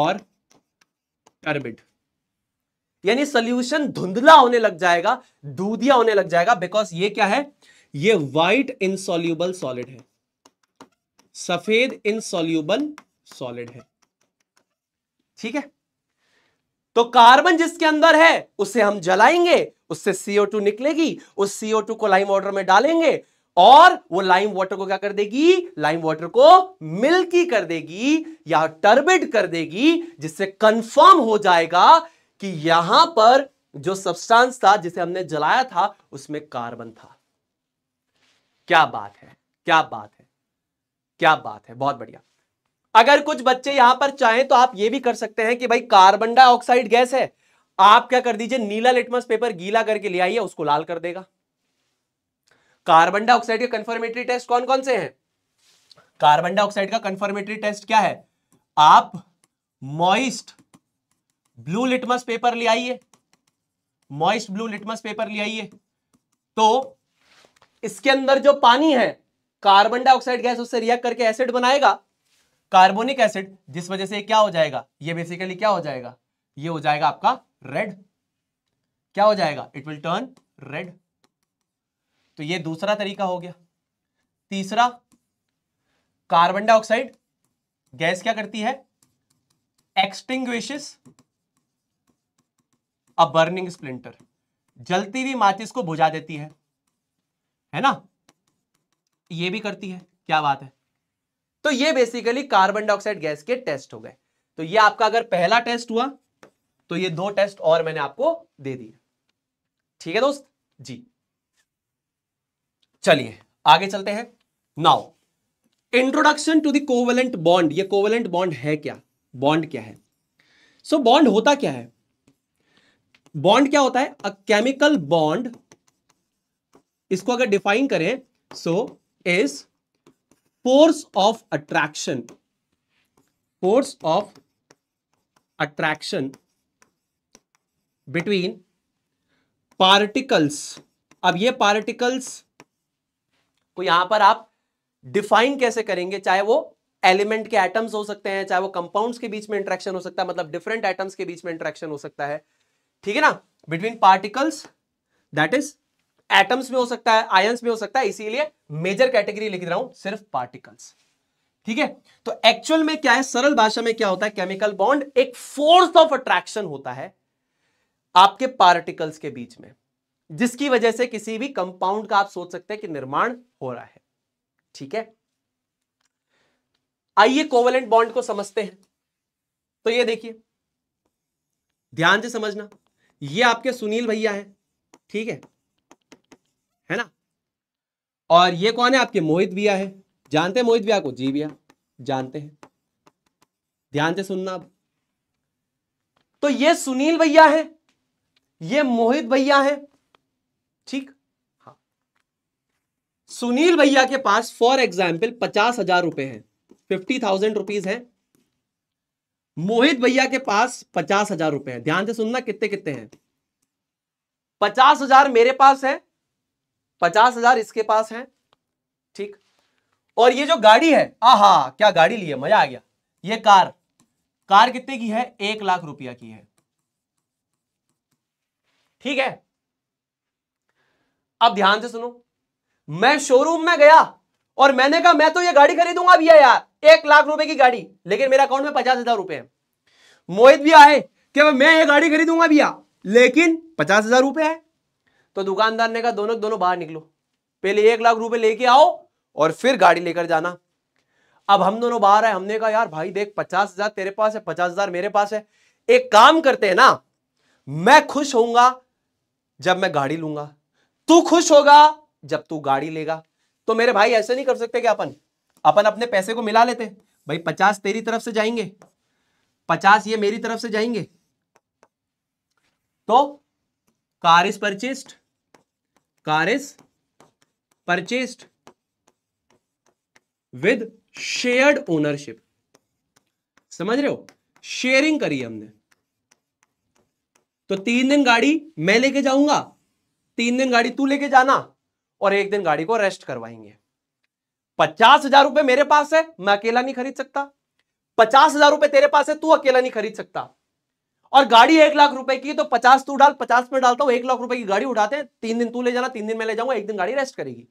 और टर्बिड यानी सोल्यूशन धुंधला होने लग जाएगा दूधिया होने लग जाएगा बिकॉज ये क्या है ये व्हाइट इनसॉल्यूबल सॉलिड है सफेद इनसॉल्यूबल सॉलिड है ठीक है तो कार्बन जिसके अंदर है उसे हम जलाएंगे उससे CO2 निकलेगी उस CO2 को लाइम ऑर्डर में डालेंगे और वो लाइम वाटर को क्या कर देगी लाइम वाटर को मिल्की कर देगी या टर्बिड कर देगी जिससे कंफर्म हो जाएगा कि यहां पर जो सब्सटेंस था जिसे हमने जलाया था उसमें कार्बन था क्या बात है क्या बात है क्या बात है बहुत बढ़िया अगर कुछ बच्चे यहां पर चाहें तो आप यह भी कर सकते हैं कि भाई कार्बन डाइऑक्साइड गैस है आप क्या कर दीजिए नीला लिटमस पेपर गीला करके ले आइए उसको लाल कर देगा कार्बन डाइऑक्साइड के कंफर्मेटरी टेस्ट कौन कौन से हैं कार्बन डाइऑक्साइड का कंफर्मेटरी टेस्ट क्या है आप मॉइस्ट ब्लू लिटमस पेपर ले आइए मॉइस्ट ब्लू लिटमस पेपर ले आइए तो इसके अंदर जो पानी है कार्बन डाइऑक्साइड गैस उससे रिएक्ट करके एसिड बनाएगा कार्बोनिक एसिड जिस वजह से क्या हो जाएगा ये बेसिकली क्या हो जाएगा ये हो जाएगा आपका रेड क्या हो जाएगा इट विल टर्न रेड तो ये दूसरा तरीका हो गया तीसरा कार्बन डाइऑक्साइड गैस क्या करती है एक्सटिंग अ बर्निंग स्प्लिंटर जलती हुई माचिस को बुझा देती है है ना ये भी करती है क्या बात है तो ये बेसिकली कार्बन डाइऑक्साइड गैस के टेस्ट हो गए तो ये आपका अगर पहला टेस्ट हुआ तो ये दो टेस्ट और मैंने आपको दे दिए ठीक है दोस्त जी चलिए आगे चलते हैं now introduction to the covalent bond ये कोवेलेंट बॉन्ड है क्या बॉन्ड क्या है सो so, बॉन्ड होता क्या है बॉन्ड क्या होता है अ केमिकल बॉन्ड इसको अगर डिफाइन करें so is force of attraction force of attraction between particles अब ये पार्टिकल्स को तो यहां पर आप डिफाइन कैसे करेंगे चाहे वो एलिमेंट के एटम्स हो सकते हैं चाहे वो कंपाउंड्स के बीच में इंट्रैक्शन हो सकता है मतलब डिफरेंट एटम्स के बीच में इंट्रैक्शन हो सकता है ठीक है ना between particles that is atoms में हो सकता है आयंस में हो सकता है इसीलिए मेजर कैटेगरी लिख रहा हूं सिर्फ पार्टिकल्स ठीक है तो एक्चुअल में क्या है सरल भाषा में क्या होता है केमिकल बॉन्ड एक फोर्स ऑफ अट्रैक्शन होता है आपके पार्टिकल्स के बीच में जिसकी वजह से किसी भी कंपाउंड का आप सोच सकते हैं कि निर्माण हो रहा है ठीक है आइए कोवलेंट बॉन्ड को समझते हैं तो ये देखिए ध्यान से समझना ये आपके सुनील भैया है ठीक है है ना और ये कौन है आपके मोहित भैया है जानते हैं मोहित भैया को जी भैया जानते हैं ध्यान से सुनना आप तो ये सुनील भैया है ये मोहित भैया है ठीक हाँ सुनील भैया के पास फॉर एग्जाम्पल पचास हजार रुपए हैं फिफ्टी थाउजेंड रुपीज है मोहित भैया के पास पचास हजार रुपए हैं ध्यान से सुनना कितने कितने हैं पचास हजार मेरे पास है पचास हजार इसके पास है ठीक और ये जो गाड़ी है आहा क्या गाड़ी ली है मजा आ गया ये कार कार कितने की है एक लाख रुपया की है ठीक है अब ध्यान से सुनो मैं शोरूम में गया और मैंने कहा मैं तो ये गाड़ी खरीदूंगा भैया यार एक लाख रुपए की गाड़ी लेकिन मेरे अकाउंट में पचास हजार रुपए है मोहित भी आए कि मैं ये गाड़ी खरीदूंगा भैया लेकिन पचास हजार रुपए है तो दुकानदार ने कहा दोनों दोनों बाहर निकलो पहले एक लाख रुपए लेके आओ और फिर गाड़ी लेकर जाना अब हम दोनों बाहर आए हमने कहा यार भाई देख पचास हजार तेरे पास है पचास हजार मेरे पास है एक काम करते हैं ना मैं खुश होऊंगा जब मैं गाड़ी लूंगा तू खुश होगा जब तू गाड़ी लेगा तो मेरे भाई ऐसे नहीं कर सकते कि अपन अपन अपने पैसे को मिला लेते भाई पचास तेरी तरफ से जाएंगे पचास ये मेरी तरफ से जाएंगे तो car is purchased car is purchased with shared ownership समझ रहे हो शेयरिंग करी हमने तो तीन दिन गाड़ी मैं लेके जाऊंगा तीन दिन गाड़ी तू लेके जाना और एक दिन गाड़ी को रेस्ट करवाएंगे पचास हजार रुपए मेरे पास है मैं अकेला नहीं खरीद सकता पचास हजार रुपए तेरे पास है तू अकेला नहीं खरीद सकता और गाड़ी एक लाख रुपए की तो पचास तू डाल पचास में डालता हूं एक लाख रुपए की गाड़ी उठाते हैं तीन दिन तू ले जाना तीन दिन में ले जाऊंगा एक दिन गाड़ी रेस्ट करेगी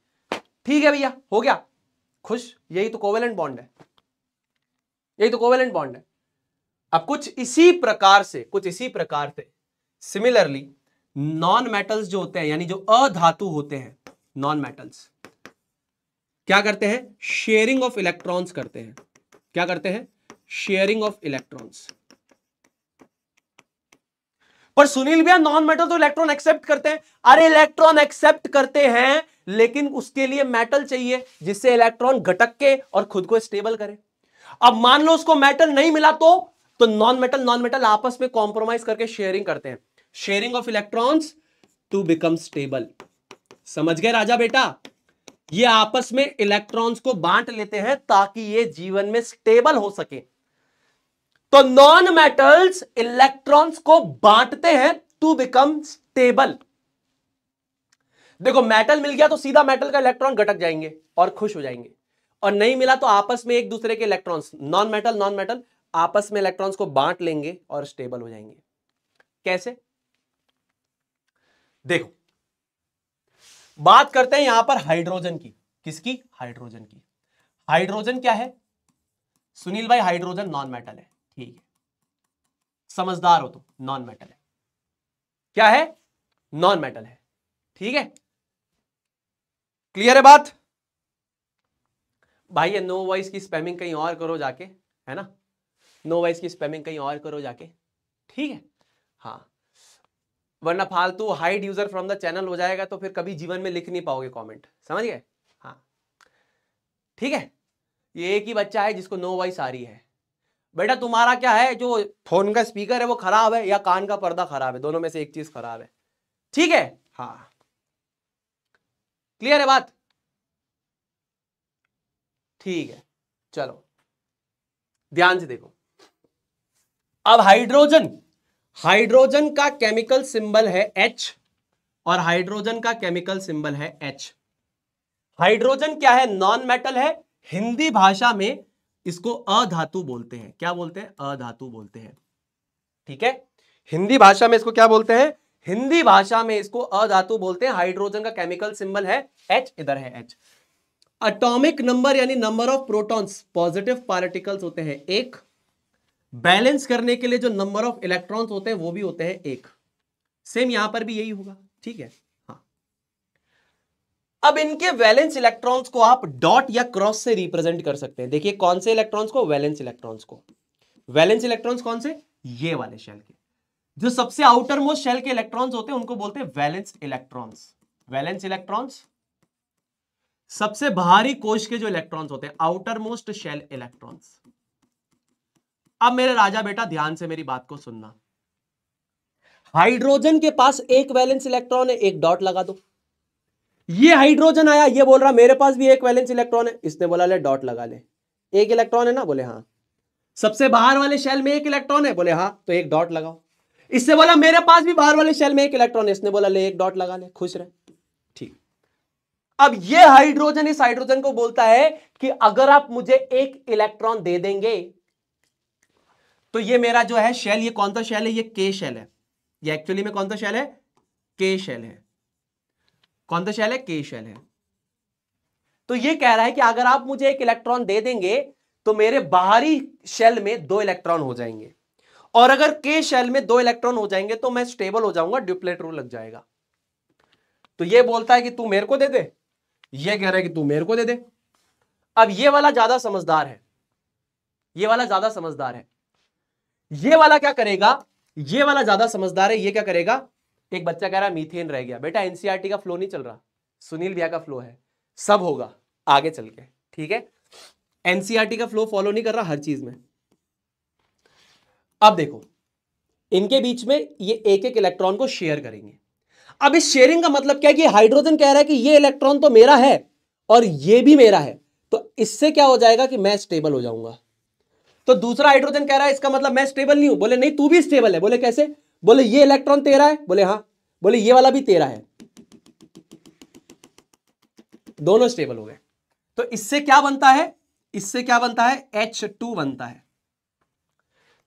ठीक है भैया हो गया खुश यही तो कोवेलेंट बॉन्ड है यही तो कोवेलेंट बॉन्ड है अब कुछ इसी प्रकार से कुछ इसी प्रकार से सिमिलरली नॉन मेटल्स जो होते हैं यानी जो अधातु होते हैं नॉन मेटल्स क्या करते हैं शेयरिंग ऑफ इलेक्ट्रॉन्स करते हैं क्या करते हैं शेयरिंग ऑफ इलेक्ट्रॉन्स पर सुनील भैया नॉन मेटल तो इलेक्ट्रॉन एक्सेप्ट करते हैं अरे इलेक्ट्रॉन एक्सेप्ट करते हैं लेकिन उसके लिए मेटल चाहिए जिससे इलेक्ट्रॉन घटक के और खुद को स्टेबल करे अब मान लो उसको मेटल नहीं मिला तो तो नॉन मेटल नॉन मेटल आपस में कॉम्प्रोमाइज करके शेयरिंग करते हैं sharing of electrons to become stable समझ गए राजा बेटा ये आपस में इलेक्ट्रॉन्स को बांट लेते हैं ताकि ये जीवन में स्टेबल हो सके तो नॉन मेटल्स इलेक्ट्रॉन्स को बांटते हैं टू बिकम स्टेबल देखो मेटल मिल गया तो सीधा मेटल का इलेक्ट्रॉन घटक जाएंगे और खुश हो जाएंगे और नहीं मिला तो आपस में एक दूसरे के electrons non metal non metal आपस में इलेक्ट्रॉन्स को बांट लेंगे और स्टेबल हो जाएंगे कैसे देखो बात करते हैं यहां पर हाइड्रोजन की किसकी हाइड्रोजन की हाइड्रोजन क्या है सुनील भाई हाइड्रोजन नॉन मेटल है ठीक है समझदार हो तो, नॉन मेटल है क्या है नॉन मेटल है ठीक है क्लियर है बात भाई ये नो वॉइस की स्पैमिंग कहीं और करो जाके है ना नो वॉइस की स्पैमिंग कहीं और करो जाके ठीक है हाँ वरना फालतू hide user from the channel हो जाएगा तो फिर कभी जीवन में लिख नहीं पाओगे कॉमेंट समझ गए हाँ ठीक है ये एक ही बच्चा है जिसको नो वॉइस आ रही है बेटा तुम्हारा क्या है जो फोन का स्पीकर है वो खराब है या कान का पर्दा खराब है दोनों में से एक चीज खराब है ठीक है हाँ क्लियर है बात ठीक है चलो ध्यान से देखो अब हाइड्रोजन हाइड्रोजन का केमिकल सिंबल है एच और हाइड्रोजन का केमिकल सिंबल है एच हाइड्रोजन क्या है नॉन मेटल है हिंदी भाषा में इसको अधातु बोलते हैं क्या बोलते हैं अधातु बोलते हैं ठीक है हिंदी भाषा में इसको क्या बोलते हैं हिंदी भाषा में इसको अधातु बोलते हैं हाइड्रोजन का केमिकल सिंबल है एच इधर है एच अटोमिक नंबर यानी number of protons positive particles होते हैं एक बैलेंस करने के लिए जो नंबर ऑफ इलेक्ट्रॉन्स होते हैं वो भी होते हैं एक सेम यहां पर भी यही होगा ठीक है हाँ अब इनके वैलेंस इलेक्ट्रॉन्स को आप डॉट या क्रॉस से रिप्रेजेंट कर सकते हैं देखिए कौन से इलेक्ट्रॉन्स को वैलेंस इलेक्ट्रॉन्स को वैलेंस इलेक्ट्रॉन्स कौन से ये वाले शेल के जो सबसे आउटर मोस्ट शेल के इलेक्ट्रॉन्स होते हैं उनको बोलते हैं वैलेंस्ड इलेक्ट्रॉन्स वैलेंस इलेक्ट्रॉन्स सबसे बाहरी कोश के जो इलेक्ट्रॉन्स होते हैं आउटर मोस्ट शेल इलेक्ट्रॉन्स अब मेरे राजा बेटा ध्यान से मेरी बात को सुनना हाइड्रोजन के पास एक वैलेंस इलेक्ट्रॉन है एक डॉट लगा दो ये हाइड्रोजन आया ये बोल रहा मेरे पास भी एक वैलेंस इलेक्ट्रॉन है इसने बोला ले डॉट लगा ले एक इलेक्ट्रॉन है ना बोले हाँ सबसे बाहर वाले शेल में एक इलेक्ट्रॉन है बोले हाँ तो एक डॉट लगाओ इससे बोला मेरे पास भी बाहर वाले शेल में एक इलेक्ट्रॉन है इसने बोला ले एक डॉट लगा ले खुश रहे ठीक अब ये हाइड्रोजन इस हाइड्रोजन को बोलता है कि अगर आप मुझे एक इलेक्ट्रॉन दे देंगे तो ये मेरा जो है शेल ये कौन सा शेल है ये के शेल है ये एक्चुअली में कौन सा शेल है के शेल है कौन सा शेल है के शेल है तो ये कह रहा है कि अगर आप मुझे एक इलेक्ट्रॉन दे देंगे तो मेरे बाहरी शेल में दो इलेक्ट्रॉन हो जाएंगे और अगर के शेल में दो इलेक्ट्रॉन हो जाएंगे तो मैं स्टेबल हो जाऊंगा ड्यूप्लेट रूल लग जाएगा तो ये बोलता है कि तू मेरे को दे दे ये कह रहा है कि तू मेरे को दे दे अब ये वाला ज्यादा समझदार है ये वाला ज्यादा समझदार है ये वाला क्या करेगा ये वाला ज्यादा समझदार है ये क्या करेगा एक बच्चा कह रहा मीथेन रह गया बेटा एनसीआरटी e का फ्लो नहीं चल रहा सुनील भैया का फ्लो है सब होगा आगे चल के ठीक है एनसीआरटी e का फ्लो फॉलो नहीं कर रहा हर चीज में अब देखो इनके बीच में ये एक एक इलेक्ट्रॉन को शेयर करेंगे अब इस शेयरिंग का मतलब क्या है कि हाइड्रोजन कह रहा है कि ये इलेक्ट्रॉन तो मेरा है और ये भी मेरा है तो इससे क्या हो जाएगा कि मैं स्टेबल हो जाऊंगा तो दूसरा हाइड्रोजन कह रहा है इसका मतलब मैं स्टेबल नहीं हूं बोले नहीं तू भी स्टेबल है बोले कैसे बोले ये इलेक्ट्रॉन तेरा है बोले हाँ बोले ये वाला भी तेरा है दोनों स्टेबल हो गए तो इससे क्या बनता है इससे क्या बनता है एच टू बनता है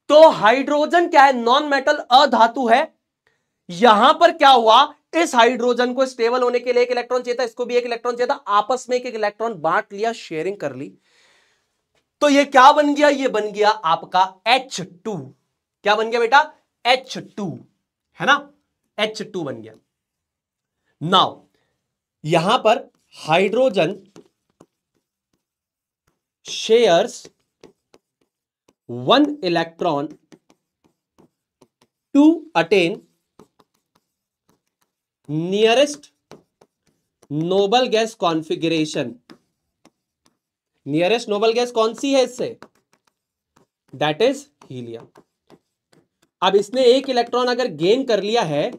तो हाइड्रोजन क्या है नॉन मेटल अधातु है यहां पर क्या हुआ इस हाइड्रोजन को स्टेबल होने के लिए एक इलेक्ट्रॉन चाहिए था इसको भी एक इलेक्ट्रॉन चाहिए था आपस में एक इलेक्ट्रॉन बांट लिया शेयरिंग कर ली तो ये क्या बन गया ये बन गया आपका H2 क्या बन गया बेटा H2 है ना H2 बन गया नाउ यहां पर hydrogen shares one electron to attain nearest noble gas configuration nearest noble gas कौन सी है इससे दैट इज हीलियम अब इसने एक इलेक्ट्रॉन अगर गेन कर लिया है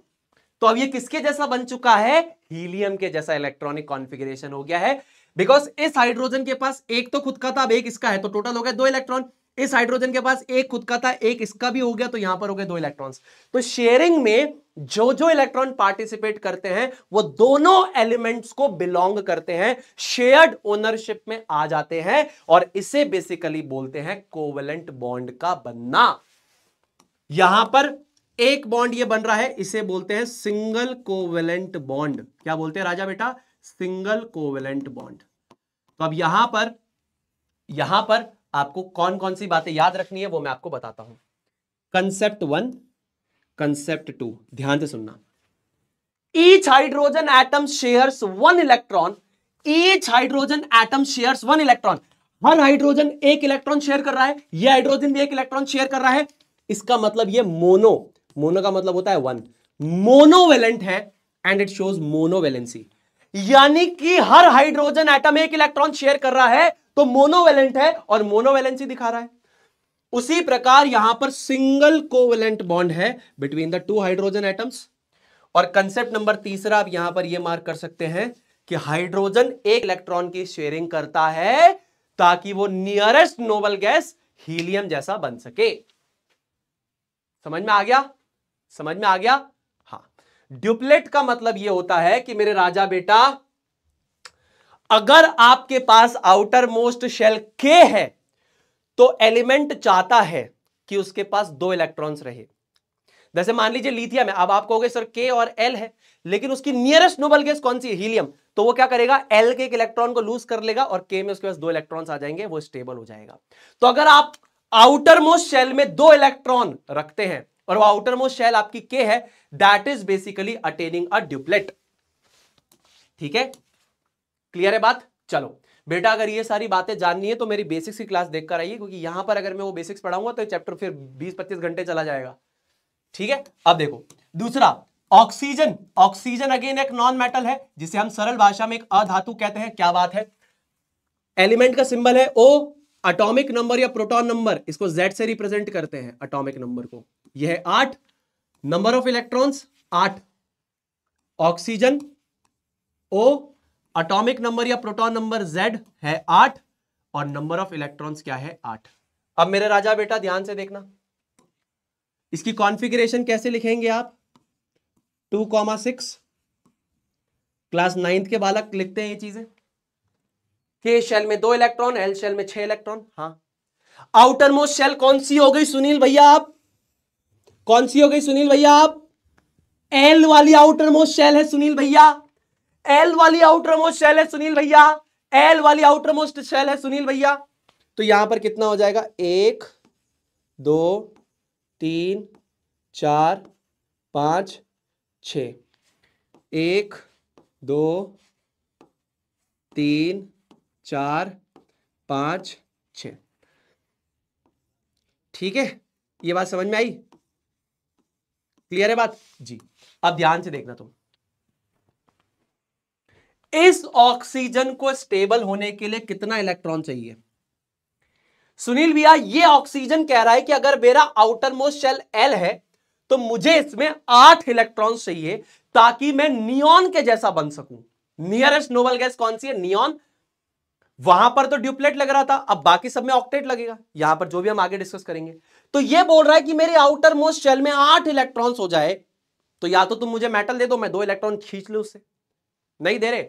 तो अब ये किसके जैसा बन चुका है हीलियम के जैसा इलेक्ट्रॉनिक कॉन्फिग्रेशन हो गया है बिकॉज इस हाइड्रोजन के पास एक तो खुद का था अब एक इसका है तो टोटल हो गया दो इलेक्ट्रॉन इस हाइड्रोजन के पास एक खुद का था एक इसका भी हो गया तो यहां पर हो गए दो इलेक्ट्रॉन्स तो शेयरिंग में जो जो इलेक्ट्रॉन पार्टिसिपेट करते हैं वो दोनों एलिमेंट्स को बिलोंग करते हैं शेयर्ड ओनरशिप में आ जाते हैं और इसे बेसिकली बोलते हैं कोवलेंट बॉन्ड का बनना यहां पर एक बॉन्ड ये बन रहा है इसे बोलते हैं सिंगल कोवेलेंट बॉन्ड क्या बोलते हैं राजा बेटा सिंगल कोवेलेंट बॉन्ड तो अब यहां पर यहां पर आपको कौन कौन सी बातें याद रखनी है वो मैं आपको बताता हूं कंसेप्ट वन कंसेप्ट टू ध्यान से सुनना each hydrogen atom shares one electron each hydrogen atom shares one electron हर हाइड्रोजन एक इलेक्ट्रॉन शेयर कर रहा है यह हाइड्रोजन भी एक इलेक्ट्रॉन शेयर कर रहा है इसका मतलब ये मोनो मोनो का मतलब होता है वन मोनोवेलेंट है एंड इट शोज मोनोवेलेंसी यानी कि हर हाइड्रोजन एटम एक इलेक्ट्रॉन शेयर कर रहा है तो मोनोवेलेंट है और मोनोवेलेंसी दिखा रहा है उसी प्रकार यहां पर सिंगल कोवेलेंट बॉन्ड है between the two hydrogen atoms और कंसेप्ट नंबर तीसरा आप यहां पर यह मार्क कर सकते हैं कि हाइड्रोजन एक इलेक्ट्रॉन की शेयरिंग करता है ताकि वो नियरेस्ट नोबल गैस हीलियम जैसा बन सके समझ में आ गया समझ में आ गया ड्यूप्लेट का मतलब यह होता है कि मेरे राजा बेटा अगर आपके पास आउटर मोस्ट शेल के है तो एलिमेंट चाहता है कि उसके पास दो इलेक्ट्रॉन्स रहे जैसे मान लीजिए लिथियम है अब आप कहोगे सर के और एल है लेकिन उसकी नियरेस्ट नोबल गैस कौन सी है हीलियम तो वो क्या करेगा एल के एक इलेक्ट्रॉन को लूज कर लेगा और के में उसके पास दो इलेक्ट्रॉन्स आ जाएंगे वो स्टेबल हो जाएगा तो अगर आप आउटर मोस्ट शेल में दो इलेक्ट्रॉन रखते हैं और वो आउटर मोस्ट शेल आपकी के है that is basically attaining a duplet ठीक है क्लियर है बात चलो बेटा अगर ये सारी बातें जाननी है तो मेरी बेसिक्स की क्लास देखकर आइए क्योंकि यहां पर अगर मैं वो बेसिक्स पढ़ाऊंगा तो चैप्टर फिर 20-25 घंटे चला जाएगा ठीक है अब देखो दूसरा ऑक्सीजन ऑक्सीजन अगेन एक नॉन मेटल है जिसे हम सरल भाषा में एक अधातु कहते हैं क्या बात है एलिमेंट का सिंबल है ओ अटोमिक नंबर या प्रोटोन नंबर इसको जेड से रिप्रेजेंट करते हैं अटोमिक नंबर को यह आठ नंबर ऑफ इलेक्ट्रॉन्स आठ ऑक्सीजन ओ अटोमिक नंबर या प्रोटॉन नंबर जेड है आठ और नंबर ऑफ इलेक्ट्रॉन्स क्या है आठ अब मेरे राजा बेटा ध्यान से देखना इसकी कॉन्फ़िगरेशन कैसे लिखेंगे आप two comma six class ninth के बालक लिखते हैं ये चीजें के शेल में दो इलेक्ट्रॉन एल शेल में छह इलेक्ट्रॉन हाँ आउटर मोस्ट शेल कौन सी हो गई सुनील भैया आप कौन सी हो गई सुनील भैया आप एल वाली आउटर मोस्ट शेल है सुनील भैया एल वाली आउटर मोस्ट शेल है सुनील भैया एल वाली आउटर मोस्ट शेल है सुनील भैया तो यहां पर कितना हो जाएगा एक दो तीन चार पांच छ एक दो तीन चार पांच छ ठीक है ये बात समझ में आई क्लियर है बात जी अब ध्यान से देखना तुम इस ऑक्सीजन को स्टेबल होने के लिए कितना इलेक्ट्रॉन चाहिए सुनील भैया ये ऑक्सीजन कह रहा है कि अगर मेरा आउटर मोस्ट शेल एल है तो मुझे इसमें आठ इलेक्ट्रॉन चाहिए ताकि मैं नियॉन के जैसा बन सकूं नियरेस्ट नोबल गैस कौन सी है नियॉन वहां पर तो ड्यूप्लेट लग रहा था अब बाकी सब में ऑक्टेट लगेगा यहां पर जो भी हम आगे डिस्कस करेंगे तो ये बोल रहा है कि मेरे आउटर मोस्ट शेल में आठ इलेक्ट्रॉन्स हो जाए तो या तो तुम मुझे मेटल दे दो मैं दो इलेक्ट्रॉन खींच लू उससे नहीं दे रहे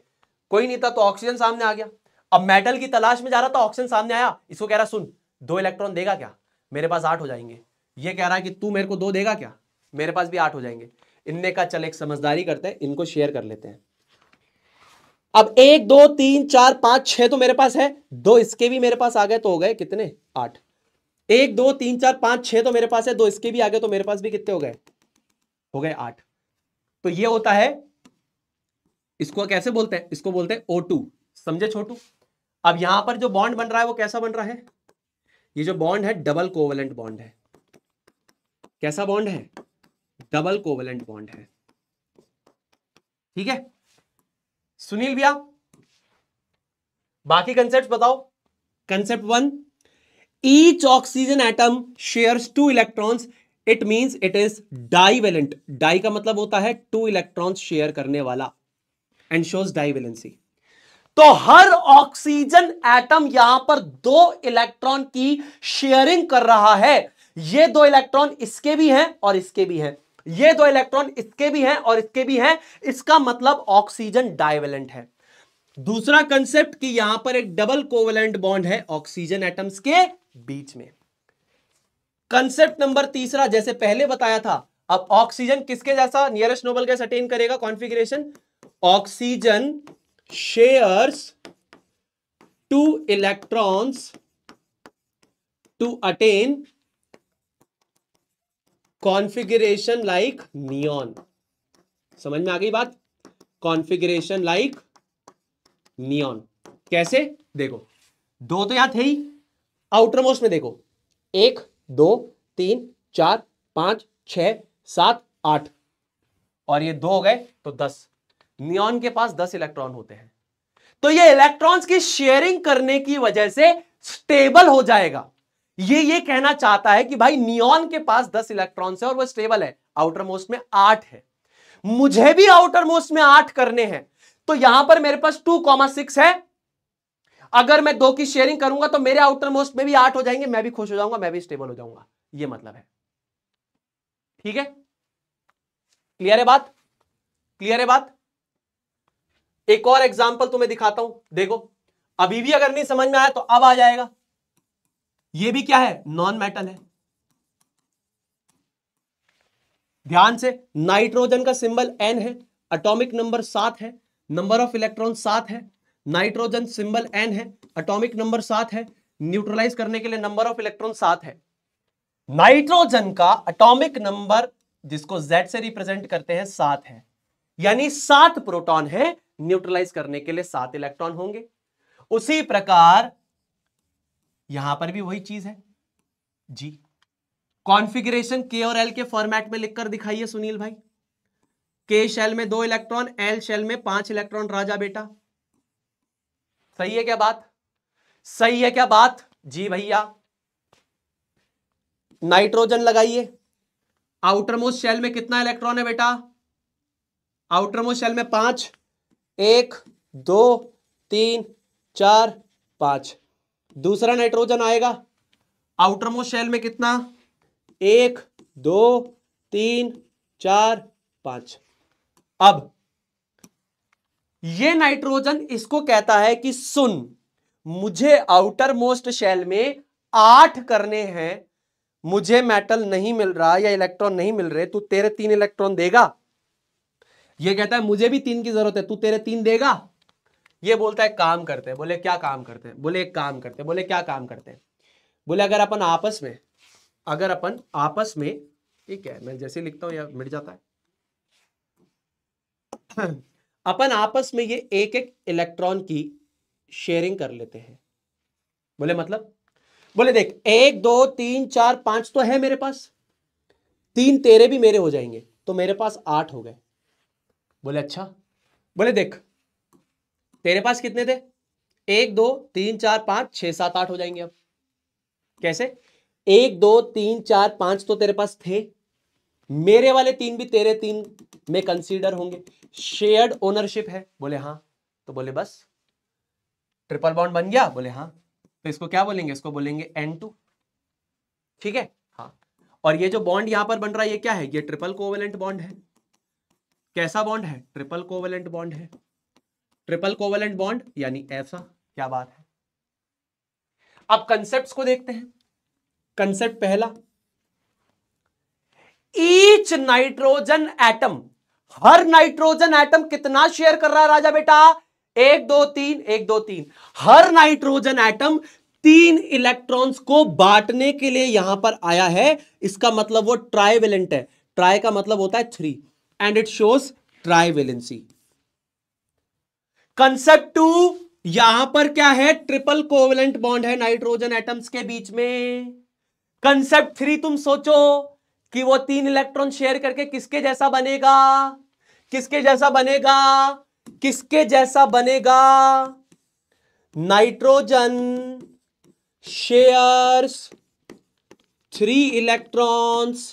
कोई नहीं था तो ऑक्सीजन सामने आ गया अब मेटल की तलाश में जा रहा था ऑक्सीजन सामने आया इसको कह रहा सुन दो इलेक्ट्रॉन देगा क्या मेरे पास आठ हो जाएंगे ये कह रहा है कि तू मेरे को दो देगा क्या मेरे पास भी आठ हो जाएंगे इनने का चल एक समझदारी करते हैं इनको शेयर कर लेते हैं अब एक दो तीन चार पांच छह तो मेरे पास है दो इसके भी मेरे पास आ गए तो हो गए कितने आठ एक दो तीन चार पांच छह तो मेरे पास है दो इसके भी आगे तो मेरे पास भी कितने हो गए हो गए आठ तो ये होता है इसको कैसे बोलते हैं इसको बोलते हैं ओ टू समझे छोटू अब यहां पर जो बॉन्ड बन रहा है वो कैसा बन रहा है ये जो बॉन्ड है डबल कोवलेंट बॉन्ड है कैसा बॉन्ड है डबल कोवलेंट बॉन्ड है ठीक है सुनील भैया बाकी कंसेप्ट बताओ concept one each oxygen atom shares two electrons it means it is divalent di का मतलब होता है टू इलेक्ट्रॉन शेयर करने वाला एंड शोज डाइवेलेंसी तो हर ऑक्सीजन एटम यहां पर दो इलेक्ट्रॉन की शेयरिंग कर रहा है ये दो इलेक्ट्रॉन इसके भी हैं और इसके भी हैं ये दो इलेक्ट्रॉन इसके भी हैं और इसके भी हैं इसका मतलब ऑक्सीजन डाइवेलेंट है दूसरा कंसेप्ट कि यहां पर एक डबल कोवेलेंट बॉन्ड है ऑक्सीजन एटम्स के बीच में कंसेप्ट नंबर तीसरा जैसे पहले बताया था अब ऑक्सीजन किसके जैसा नियरेस्ट नोबल गैस अटेन करेगा configuration oxygen shares two electrons to attain configuration like neon समझ में आ गई बात कॉन्फिगरेशन लाइक नियॉन कैसे देखो दो तो यहां थे ही आउटर मोस्ट में देखो एक दो तीन चार पांच छ सात आठ और ये दो हो गए तो दस नियॉन के पास दस इलेक्ट्रॉन होते हैं तो ये इलेक्ट्रॉन्स की शेयरिंग करने की वजह से स्टेबल हो जाएगा ये ये कहना चाहता है कि भाई नियॉन के पास दस इलेक्ट्रॉन्स है और वो स्टेबल है आउटर मोस्ट में आठ है मुझे भी आउटर मोस्ट में आठ करने हैं तो यहां पर मेरे पास टू कॉमा सिक्स है अगर मैं दो की शेयरिंग करूंगा तो मेरे आउटर मोस्ट में भी आठ हो जाएंगे मैं भी खुश हो जाऊंगा मैं भी स्टेबल हो जाऊंगा ये मतलब है ठीक है क्लियर है बात क्लियर है बात एक और एग्जाम्पल तुम्हें दिखाता हूं देखो अभी भी अगर नहीं समझ में आया तो अब आ जाएगा ये भी क्या है नॉन मेटल है ध्यान से नाइट्रोजन का सिंबल एन है अटोमिक नंबर सात है नंबर ऑफ इलेक्ट्रॉन सात है नाइट्रोजन सिंबल एन है अटोमिक नंबर सात है न्यूट्रलाइज करने के लिए नंबर ऑफ इलेक्ट्रॉन सात है नाइट्रोजन का अटोमिक नंबर जिसको Z से रिप्रेजेंट करते हैं सात है यानी सात प्रोटॉन है न्यूट्रलाइज करने के लिए सात इलेक्ट्रॉन होंगे उसी प्रकार यहां पर भी वही चीज है जी कॉन्फिगरेशन के और एल के फॉर्मेट में लिखकर दिखाइए सुनील भाई के शेल में दो इलेक्ट्रॉन एल शेल में पांच इलेक्ट्रॉन राजा बेटा सही है क्या बात सही है क्या बात जी भैया नाइट्रोजन लगाइए आउटर मोस्ट शेल में कितना इलेक्ट्रॉन है बेटा आउटर मोस्ट शेल में पांच एक दो तीन चार पांच दूसरा नाइट्रोजन आएगा आउटर मोस्ट शेल में कितना एक दो तीन चार पांच अब ये नाइट्रोजन इसको कहता है कि सुन मुझे आउटर मोस्ट शेल में आठ करने हैं मुझे मेटल नहीं मिल रहा या इलेक्ट्रॉन नहीं मिल रहे तू तेरे तीन इलेक्ट्रॉन देगा ये कहता है मुझे भी तीन की जरूरत है तू तेरे तीन देगा ये बोलता है काम करते हैं बोले क्या काम करते हैं बोले एक काम करते हैं बोले क्या काम करते हैं बोले अगर अपन आपस में अगर अपन आपस में ठीक है मैं जैसे लिखता हूं या मिट जाता है अपन आपस में ये एक एक इलेक्ट्रॉन की शेयरिंग कर लेते हैं बोले मतलब बोले देख एक दो तीन चार पांच तो है मेरे पास तीन तेरे भी मेरे हो जाएंगे तो मेरे पास आठ हो गए बोले अच्छा बोले देख तेरे पास कितने थे एक दो तीन चार पांच छह सात आठ हो जाएंगे अब कैसे एक दो तीन चार पांच तो तेरे पास थे मेरे वाले तीन भी तेरे तीन में कंसीडर होंगे शेयर्ड ओनरशिप है बोले हाँ तो बोले बस ट्रिपल बॉन्ड बन गया बोले हाँ तो इसको क्या बोलेंगे इसको बोलेंगे एन टू ठीक है हाँ और ये जो बॉन्ड यहां पर बन रहा है ये क्या है ये ट्रिपल कोवेलेंट बॉन्ड है कैसा बॉन्ड है ट्रिपल कोवेलेंट बॉन्ड है ट्रिपल कोवेलेंट बॉन्ड यानी ऐसा क्या बात है अब कंसेप्ट को देखते हैं कंसेप्ट पहला ईच नाइट्रोजन एटम हर नाइट्रोजन एटम कितना शेयर कर रहा है राजा बेटा एक दो तीन एक दो तीन हर नाइट्रोजन एटम तीन इलेक्ट्रॉन्स को बांटने के लिए यहां पर आया है इसका मतलब वो ट्राइवेलेंट है ट्राई का मतलब होता है three and it shows trivalency concept two यहां पर क्या है ट्रिपल कोवेलेंट बॉन्ड है नाइट्रोजन एटम्स के बीच में कंसेप्ट थ्री तुम सोचो कि वो तीन इलेक्ट्रॉन शेयर करके किसके जैसा बनेगा किसके जैसा बनेगा किसके जैसा बनेगा nitrogen shares three electrons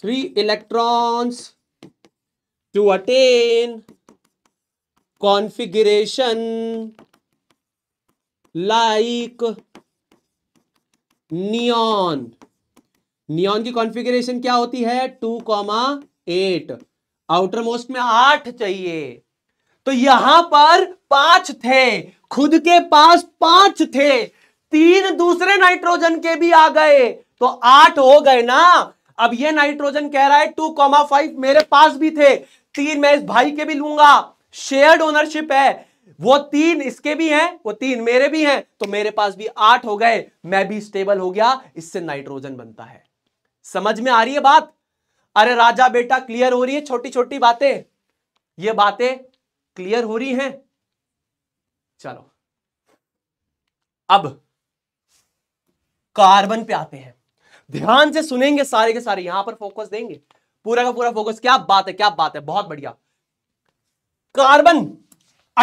three electrons to attain configuration like neon neon की कॉन्फ़िगरेशन क्या होती है two comma eight outermost में आठ चाहिए तो यहां पर पांच थे खुद के पास पांच थे तीन दूसरे नाइट्रोजन के भी आ गए तो आठ हो गए ना अब ये नाइट्रोजन कह रहा है टू कॉमा फाइव मेरे पास भी थे तीन मैं इस भाई के भी लूंगा शेयर्ड ओनरशिप है वो तीन इसके भी हैं वो तीन मेरे भी हैं तो मेरे पास भी आठ हो गए मैं भी स्टेबल हो गया इससे नाइट्रोजन बनता है समझ में आ रही है बात अरे राजा बेटा क्लियर हो रही है छोटी छोटी बातें ये बातें क्लियर हो रही हैं चलो अब कार्बन पे आते हैं ध्यान से सुनेंगे सारे के सारे यहां पर फोकस देंगे पूरा का पूरा फोकस क्या बात है क्या बात है बहुत बढ़िया कार्बन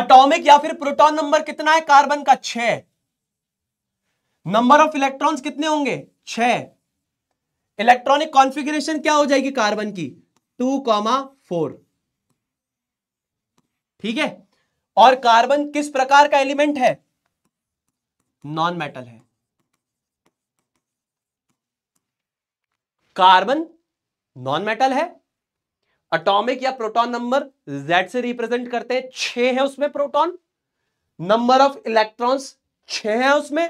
अटोमिक या फिर प्रोटॉन नंबर कितना है कार्बन का छह नंबर ऑफ इलेक्ट्रॉन्स कितने होंगे छह इलेक्ट्रॉनिक कॉन्फिगुरेशन क्या हो जाएगी कार्बन की टू कॉमा फोर ठीक है और कार्बन किस प्रकार का एलिमेंट है नॉन मेटल है कार्बन नॉन मेटल है अटोमिक या प्रोटॉन नंबर Z से रिप्रेजेंट करते हैं छह है उसमें प्रोटॉन नंबर ऑफ इलेक्ट्रॉन्स छह है उसमें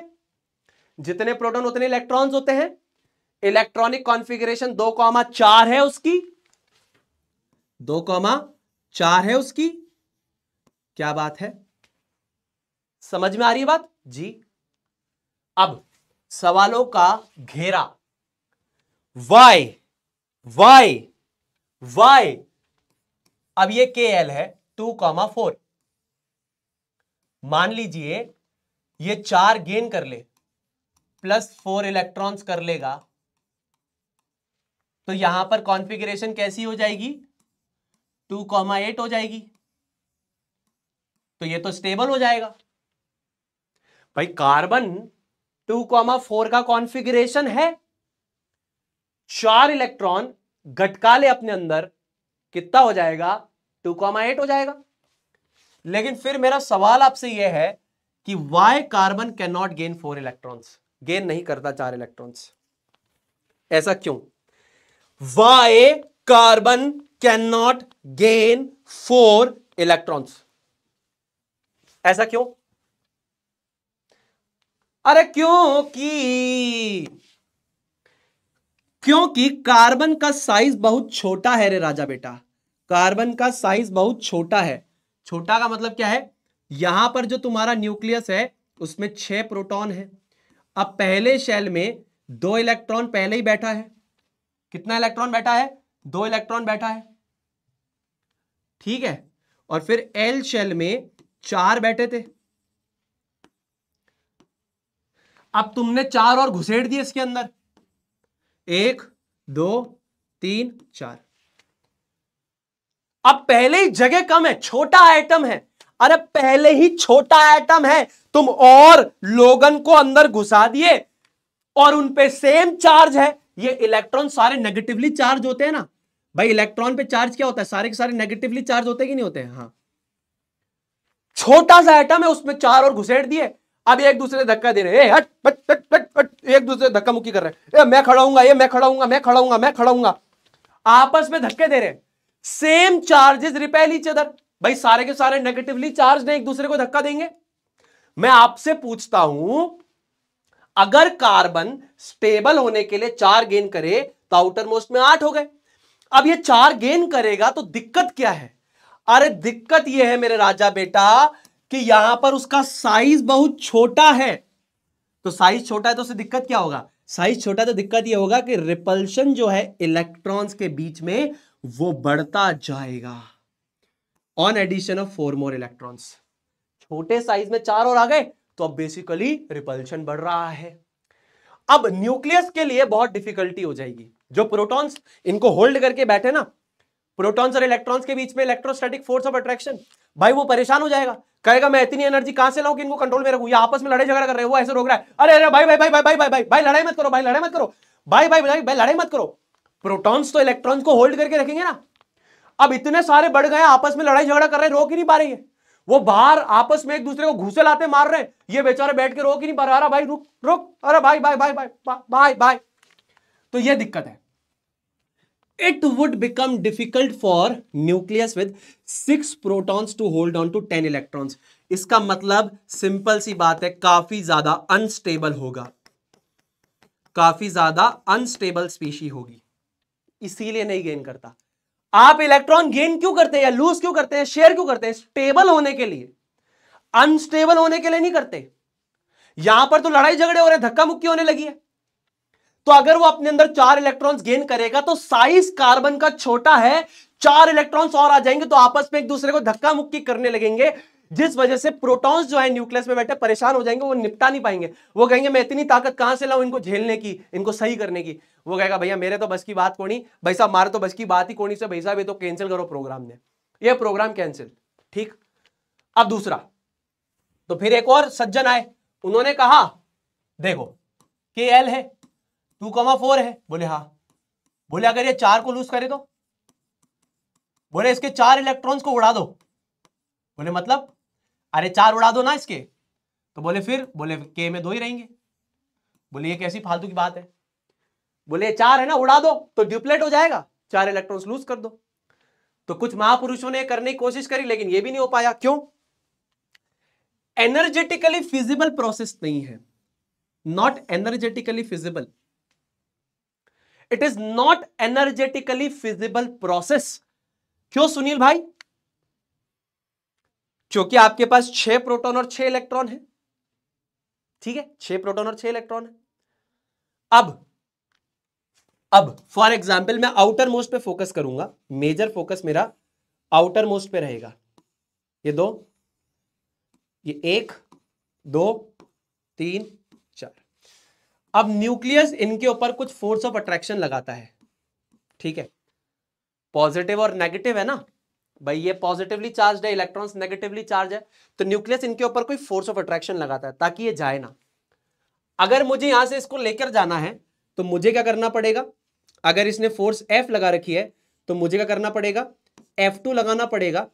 जितने प्रोटॉन उतने इलेक्ट्रॉन्स होते हैं इलेक्ट्रॉनिक कॉन्फ़िगरेशन दो कॉमा चार है उसकी दो कॉमा चार है उसकी क्या बात है समझ में आ रही है बात जी अब सवालों का घेरा वाई वाई वाई अब ये के एल है टू कॉमा फोर मान लीजिए ये चार गेन कर ले प्लस फोर इलेक्ट्रॉन्स कर लेगा तो यहां पर कॉन्फ़िगरेशन कैसी हो जाएगी टू कॉमा एट हो जाएगी तो ये तो स्टेबल हो जाएगा भाई कार्बन टू कॉमा फोर का कॉन्फ़िगरेशन है चार इलेक्ट्रॉन ले अपने अंदर कितना हो जाएगा टू कॉमा एट हो जाएगा लेकिन फिर मेरा सवाल आपसे यह है कि why carbon can not gain four electrons gain नहीं करता चार इलेक्ट्रॉन्स ऐसा क्यों why carbon can not gain four electrons ऐसा क्यों अरे क्योंकि क्योंकि कार्बन का साइज बहुत छोटा है रे राजा बेटा कार्बन का साइज बहुत छोटा है छोटा का मतलब क्या है यहां पर जो तुम्हारा न्यूक्लियस है उसमें छह प्रोटॉन है अब पहले शेल में दो इलेक्ट्रॉन पहले ही बैठा है कितना इलेक्ट्रॉन बैठा है दो इलेक्ट्रॉन बैठा है ठीक है और फिर एल शेल में चार बैठे थे अब तुमने चार और घुसेड़ दिए इसके अंदर एक दो तीन चार अब पहले ही जगह कम है छोटा आइटम है अरे पहले ही छोटा आइटम है तुम और लोगन को अंदर घुसा दिए और उनपे सेम चार्ज है ये इलेक्ट्रॉन सारे नेगेटिवली चार्ज होते हैं ना भाई इलेक्ट्रॉन पे चार्ज क्या होता है सारे के सारे नेगेटिवली चार्ज होते कि नहीं होते हैं हाँ छोटा सा एटम है उसमें चार और घुसेड़ दिए अब एक दूसरे धक्का दे रहे हैं एक दूसरे धक्का मुक्की कर रहे हैं मैं खड़ा हूंगा ये मैं खड़ा हूंगा मैं खड़ा हूंगा मैं खड़ा हूंगा आपस में धक्के दे रहे हैं same charges repel each other भाई सारे के सारे नेगेटिवली चार्ज ने एक दूसरे को धक्का देंगे मैं आपसे पूछता हूं अगर कार्बन स्टेबल होने के लिए चार गेन करे तो आउटर मोस्ट में आठ हो गए अब ये चार गेन करेगा तो दिक्कत क्या है अरे दिक्कत ये है मेरे राजा बेटा कि यहां पर उसका साइज बहुत छोटा है तो साइज छोटा है तो उसे दिक्कत क्या होगा साइज छोटा तो दिक्कत ये होगा कि रिपल्शन जो है इलेक्ट्रॉन्स के बीच में वो बढ़ता जाएगा on addition of four more electrons छोटे साइज में चार और आ गए तो अब बेसिकली रिपल्शन बढ़ रहा है अब न्यूक्लियस के लिए बहुत डिफिकल्टी हो जाएगी जो प्रोटॉन्स इनको होल्ड करके बैठे ना प्रोटॉन्स और इलेक्ट्रॉन्स के बीच में इलेक्ट्रोस्टैटिक फोर्स ऑफ अट्रैक्शन भाई वो परेशान हो जाएगा कहेगा मैं इतनी एनर्जी कहां से लाऊं कि इनको कंट्रोल में रखू या आपस में लड़ाई झगड़ा कर रहे हैं वो ऐसे रोक रहा है अरे अरे भाई भाई भाई भाई भाई भाई भाई भाई लड़ाई मत करो भाई लड़ाई मत करो भाई भाई भाई भाई लड़ाई मत करो प्रोटॉन्स तो इलेक्ट्रॉन्स को होल्ड करके रखेंगे ना अब इतने सारे बढ़ गए आपस में लड़ाई झगड़ा कर रहे हैं रोक ही नहीं पा रही है वो बाहर आपस में एक दूसरे को घुसे लाते मार रहे ये बेचारे बैठ के रोक ही नहीं पा रहे अरे भाई रुक रुक अरे भाई भाई भाई भाई भाई भाई तो ये दिक्कत है it would become difficult for nucleus with six protons to hold on to ten electrons इसका मतलब सिंपल सी बात है काफी ज्यादा अनस्टेबल होगा काफी ज्यादा अनस्टेबल स्पीशी होगी इसीलिए नहीं गेन करता आप इलेक्ट्रॉन गेन क्यों करते हैं या लूज क्यों करते हैं शेयर क्यों करते हैं स्टेबल होने के लिए अनस्टेबल होने के लिए नहीं करते यहां पर तो लड़ाई झगड़े हो रहे हैं धक्का मुक्की होने लगी है तो अगर वो अपने अंदर चार इलेक्ट्रॉन्स गेन करेगा तो साइज कार्बन का छोटा है चार इलेक्ट्रॉन्स और आ जाएंगे तो आपस में एक दूसरे को धक्का मुक्की करने लगेंगे जिस वजह से प्रोटॉन्स जो है न्यूक्लियस में बैठे परेशान हो जाएंगे वो निपटा नहीं पाएंगे वो कहेंगे मैं इतनी ताकत कहां से लाऊं इनको झेलने की इनको सही करने की वो कहेगा भैया मेरे तो बस की बात कोनी भाई साहब मारे तो बस की बात ही कोनी से भाई साहब ये तो कैंसिल करो प्रोग्राम ने ये प्रोग्राम कैंसिल ठीक अब दूसरा तो फिर एक और सज्जन आए उन्होंने कहा देखो के एल है टू कमा फोर है बोले हाँ बोले अगर ये चार को लूज करे तो बोले इसके चार इलेक्ट्रॉन्स को उड़ा दो बोले मतलब अरे चार उड़ा दो ना इसके तो बोले फिर बोले के में दो ही रहेंगे बोले ये कैसी फालतू की बात है बोले चार है ना उड़ा दो तो ड्यूप्लेट हो जाएगा चार इलेक्ट्रॉन्स लूज कर दो तो कुछ महापुरुषों ने करने की कोशिश करी लेकिन यह भी नहीं हो पाया क्यों एनर्जेटिकली फिजिबल प्रोसेस नहीं है not energetically feasible it is not energetically feasible process क्यों सुनील भाई क्योंकि आपके पास छह प्रोटॉन और छह इलेक्ट्रॉन है ठीक है छह प्रोटॉन और छह इलेक्ट्रॉन है अब अब फॉर एग्जाम्पल मैं आउटर मोस्ट पे फोकस करूंगा मेजर फोकस मेरा आउटर मोस्ट पे रहेगा ये दो ये एक दो तीन चार अब न्यूक्लियस इनके ऊपर कुछ फोर्स ऑफ अट्रैक्शन लगाता है ठीक है पॉजिटिव और नेगेटिव है ना भाई ये पॉजिटिवली चार्ज है इलेक्ट्रॉन्स नेगेटिवली चार्ज है तो न्यूक्लियस इनके ऊपर कोई फोर्स ऑफ अट्रैक्शन लगाता है ताकि ये जाए ना अगर मुझे यहां से इसको लेकर जाना है तो मुझे क्या करना पड़ेगा अगर इसने फोर्स एफ लगा रखी है तो मुझे क्या करना पड़ेगा एफ टू लगाना पड़ेगा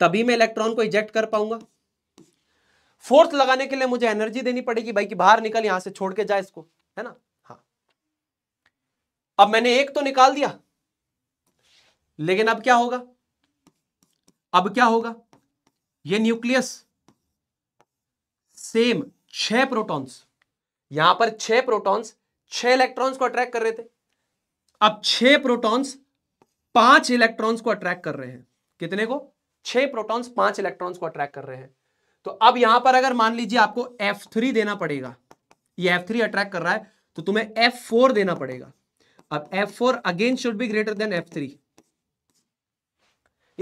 तभी मैं इलेक्ट्रॉन को इजेक्ट कर पाऊंगा फोर्स लगाने के लिए मुझे एनर्जी देनी पड़ेगी भाई कि बाहर निकल यहां से छोड़ के जाए इसको है ना हाँ अब मैंने एक तो निकाल दिया लेकिन अब क्या होगा अब क्या होगा ये न्यूक्लियस सेम छह प्रोटॉन्स यहां पर छह प्रोटॉन्स छह इलेक्ट्रॉन्स को अट्रैक्ट कर रहे थे अब छह प्रोटॉन्स पांच इलेक्ट्रॉन्स को अट्रैक्ट कर रहे हैं कितने को छह प्रोटॉन्स पांच इलेक्ट्रॉन्स को अट्रैक्ट कर रहे हैं तो अब यहां पर अगर मान लीजिए आपको F3 देना पड़ेगा ये F3 अट्रैक्ट कर रहा है तो तुम्हें F4 देना पड़ेगा अब F4 again should be greater than F3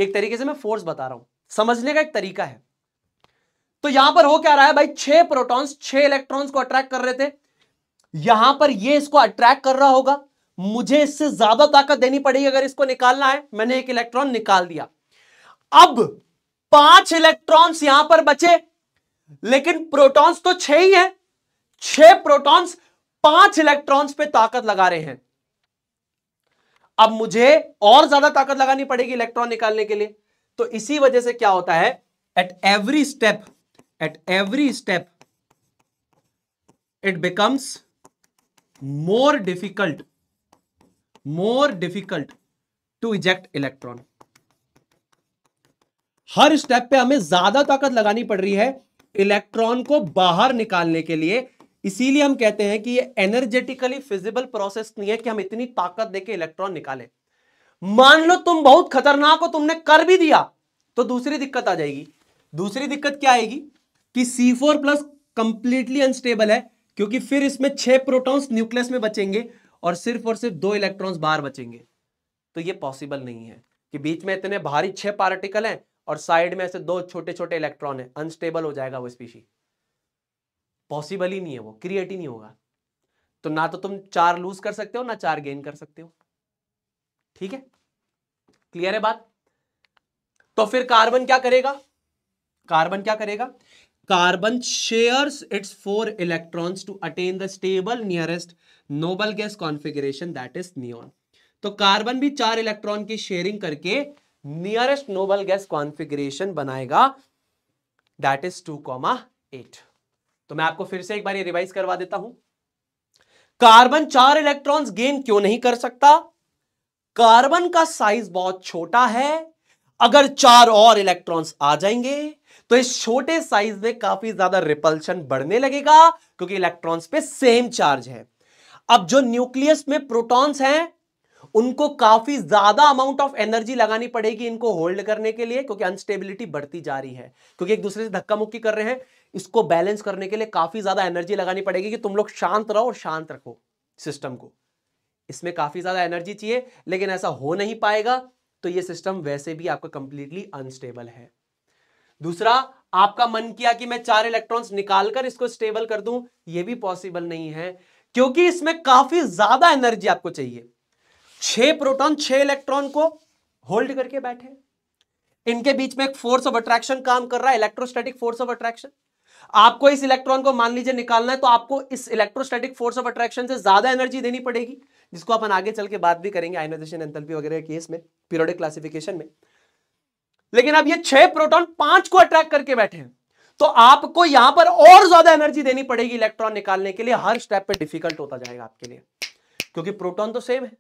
एक तरीके से मैं फोर्स बता रहा हूं समझने का एक तरीका है तो यहां पर हो क्या रहा है भाई छह प्रोटॉन्स छह इलेक्ट्रॉन्स को अट्रैक्ट कर रहे थे यहां पर ये इसको अट्रैक्ट कर रहा होगा मुझे इससे ज्यादा ताकत देनी पड़ेगी अगर इसको निकालना है मैंने एक इलेक्ट्रॉन निकाल दिया अब पांच इलेक्ट्रॉन्स यहां पर बचे लेकिन प्रोटॉन्स तो छह ही है छह प्रोटॉन्स पांच इलेक्ट्रॉन्स पे ताकत लगा रहे हैं अब मुझे और ज्यादा ताकत लगानी पड़ेगी इलेक्ट्रॉन निकालने के लिए तो इसी वजह से क्या होता है at every step at every step it becomes more difficult more difficult to eject electron हर स्टेप पे हमें ज्यादा ताकत लगानी पड़ रही है इलेक्ट्रॉन को बाहर निकालने के लिए इसीलिए हम कहते हैं कि ये एनर्जेटिकली फिजिबल प्रोसेस नहीं है कि हम इतनी ताकत देके इलेक्ट्रॉन निकाले मान लो तुम बहुत खतरनाक हो तुमने कर भी दिया तो दूसरी दिक्कत आ जाएगी दूसरी दिक्कत क्या आएगी कि C four plus completely unstable है क्योंकि फिर इसमें छह प्रोटॉन्स न्यूक्लियस में बचेंगे और सिर्फ और सिर्फ दो इलेक्ट्रॉन्स बाहर बचेंगे तो ये पॉसिबल नहीं है कि बीच में इतने भारी छह पार्टिकल हैं और साइड में ऐसे दो छोटे छोटे इलेक्ट्रॉन हैं अनस्टेबल हो जाएगा वो स्पीशी पॉसिबल ही नहीं है वो क्रिएट ही नहीं होगा तो ना तो तुम चार लूज कर सकते हो ना चार गेन कर सकते हो ठीक है क्लियर है बात तो फिर कार्बन क्या करेगा कार्बन क्या करेगा carbon shares its four electrons to attain the stable nearest noble gas configuration that is neon तो कार्बन भी चार इलेक्ट्रॉन की शेयरिंग करके नियरेस्ट नोबल गैस कॉन्फ़िगरेशन बनाएगा that is two comma eight तो मैं आपको फिर से एक बार ये रिवाइज करवा देता हूं कार्बन चार इलेक्ट्रॉन्स गेन क्यों नहीं कर सकता कार्बन का साइज बहुत छोटा है अगर चार और इलेक्ट्रॉन्स आ जाएंगे तो इस छोटे साइज में काफी ज्यादा रिपल्शन बढ़ने लगेगा क्योंकि इलेक्ट्रॉन्स पे सेम चार्ज है अब जो न्यूक्लियस में प्रोटॉन्स हैं उनको काफी ज्यादा अमाउंट ऑफ एनर्जी लगानी पड़ेगी इनको होल्ड करने के लिए क्योंकि अनस्टेबिलिटी बढ़ती जा रही है क्योंकि एक दूसरे से धक्का मुक्की कर रहे हैं इसको बैलेंस करने के लिए काफ़ी ज़्यादा एनर्जी लगानी पड़ेगी कि तुम लोग शांत रहो और शांत रखो सिस्टम को इसमें काफ़ी ज़्यादा एनर्जी चाहिए लेकिन ऐसा हो नहीं पाएगा तो ये सिस्टम वैसे भी आपका कंप्लीटली अनस्टेबल है दूसरा आपका मन किया कि मैं चार इलेक्ट्रॉन्स निकालकर इसको स्टेबल कर दूं ये भी पॉसिबल नहीं है क्योंकि इसमें काफ़ी ज़्यादा एनर्जी आपको चाहिए छह प्रोटॉन छह इलेक्ट्रॉन को होल्ड करके बैठे इनके बीच में एक फोर्स ऑफ अट्रैक्शन काम कर रहा है इलेक्ट्रोस्टैटिक फोर्स ऑफ अट्रैक्शन आपको इस इलेक्ट्रॉन को मान लीजिए निकालना है तो आपको इस इलेक्ट्रोस्टैटिक फोर्स ऑफ अट्रैक्शन से ज्यादा एनर्जी देनी पड़ेगी जिसको अपन आगे चल के बात भी करेंगे आयनाइजेशन एंथैल्पी वगैरह केस में पीरियोडिक क्लासिफिकेशन में लेकिन अब ये छह प्रोटॉन पांच को अट्रैक्ट करके बैठे हैं तो आपको यहां पर और ज्यादा एनर्जी देनी पड़ेगी इलेक्ट्रॉन निकालने के लिए हर स्टेप पे डिफिकल्ट होता जाएगा आपके लिए क्योंकि प्रोटॉन तो सेम है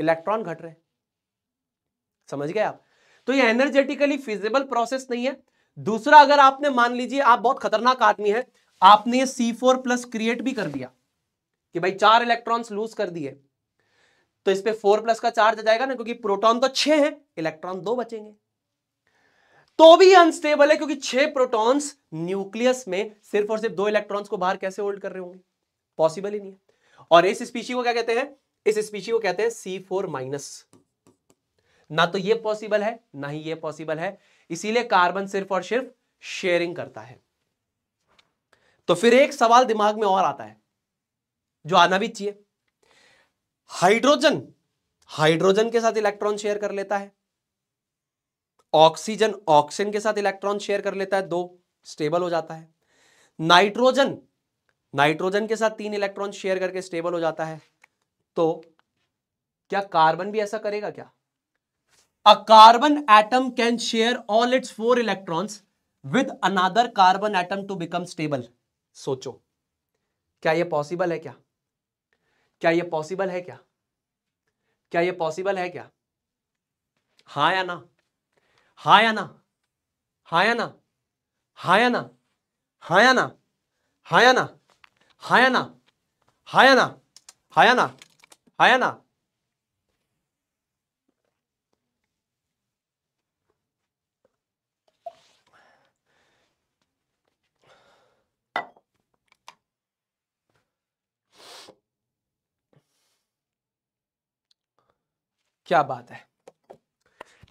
इलेक्ट्रॉन घट रहे समझ गए आप तो ये एनर्जेटिकली फिजिबल प्रोसेस नहीं है दूसरा अगर आपने मान लीजिए आप बहुत खतरनाक आदमी है आपने ये सी फोर प्लस क्रिएट भी कर दिया कि भाई चार इलेक्ट्रॉन्स लूज कर दिए तो इस पे फोर प्लस का चार्ज आ जाएगा ना क्योंकि प्रोटॉन तो छह है इलेक्ट्रॉन दो बचेंगे तो भी अनस्टेबल है क्योंकि छह प्रोटॉन्स न्यूक्लियस में सिर्फ और सिर्फ दो इलेक्ट्रॉन्स को बाहर कैसे होल्ड कर रहे होंगे पॉसिबल ही नहीं है और इस स्पीशी को क्या कहते हैं इस स्पीशी को कहते हैं सी फोर माइनस ना तो ये पॉसिबल है ना ही ये पॉसिबल है इसीलिए कार्बन सिर्फ और सिर्फ शेयरिंग करता है तो फिर एक सवाल दिमाग में और आता है जो आना भी चाहिए हाइड्रोजन हाइड्रोजन के साथ इलेक्ट्रॉन शेयर कर लेता है ऑक्सीजन ऑक्सीजन के साथ इलेक्ट्रॉन शेयर कर लेता है दो स्टेबल हो जाता है नाइट्रोजन नाइट्रोजन के साथ तीन इलेक्ट्रॉन शेयर करके स्टेबल हो जाता है तो क्या कार्बन भी ऐसा करेगा क्या a carbon atom can share all its four electron with another carbon atom to become stable सोचो क्या यह पॉसिबल है क्या क्या यह पॉसिबल है क्या क्या यह पॉसिबल है क्या हा या ना हा या ना हा या ना हा या ना हा या ना हा या ना हा या ना हा या ना हा या ना हा या ना क्या बात है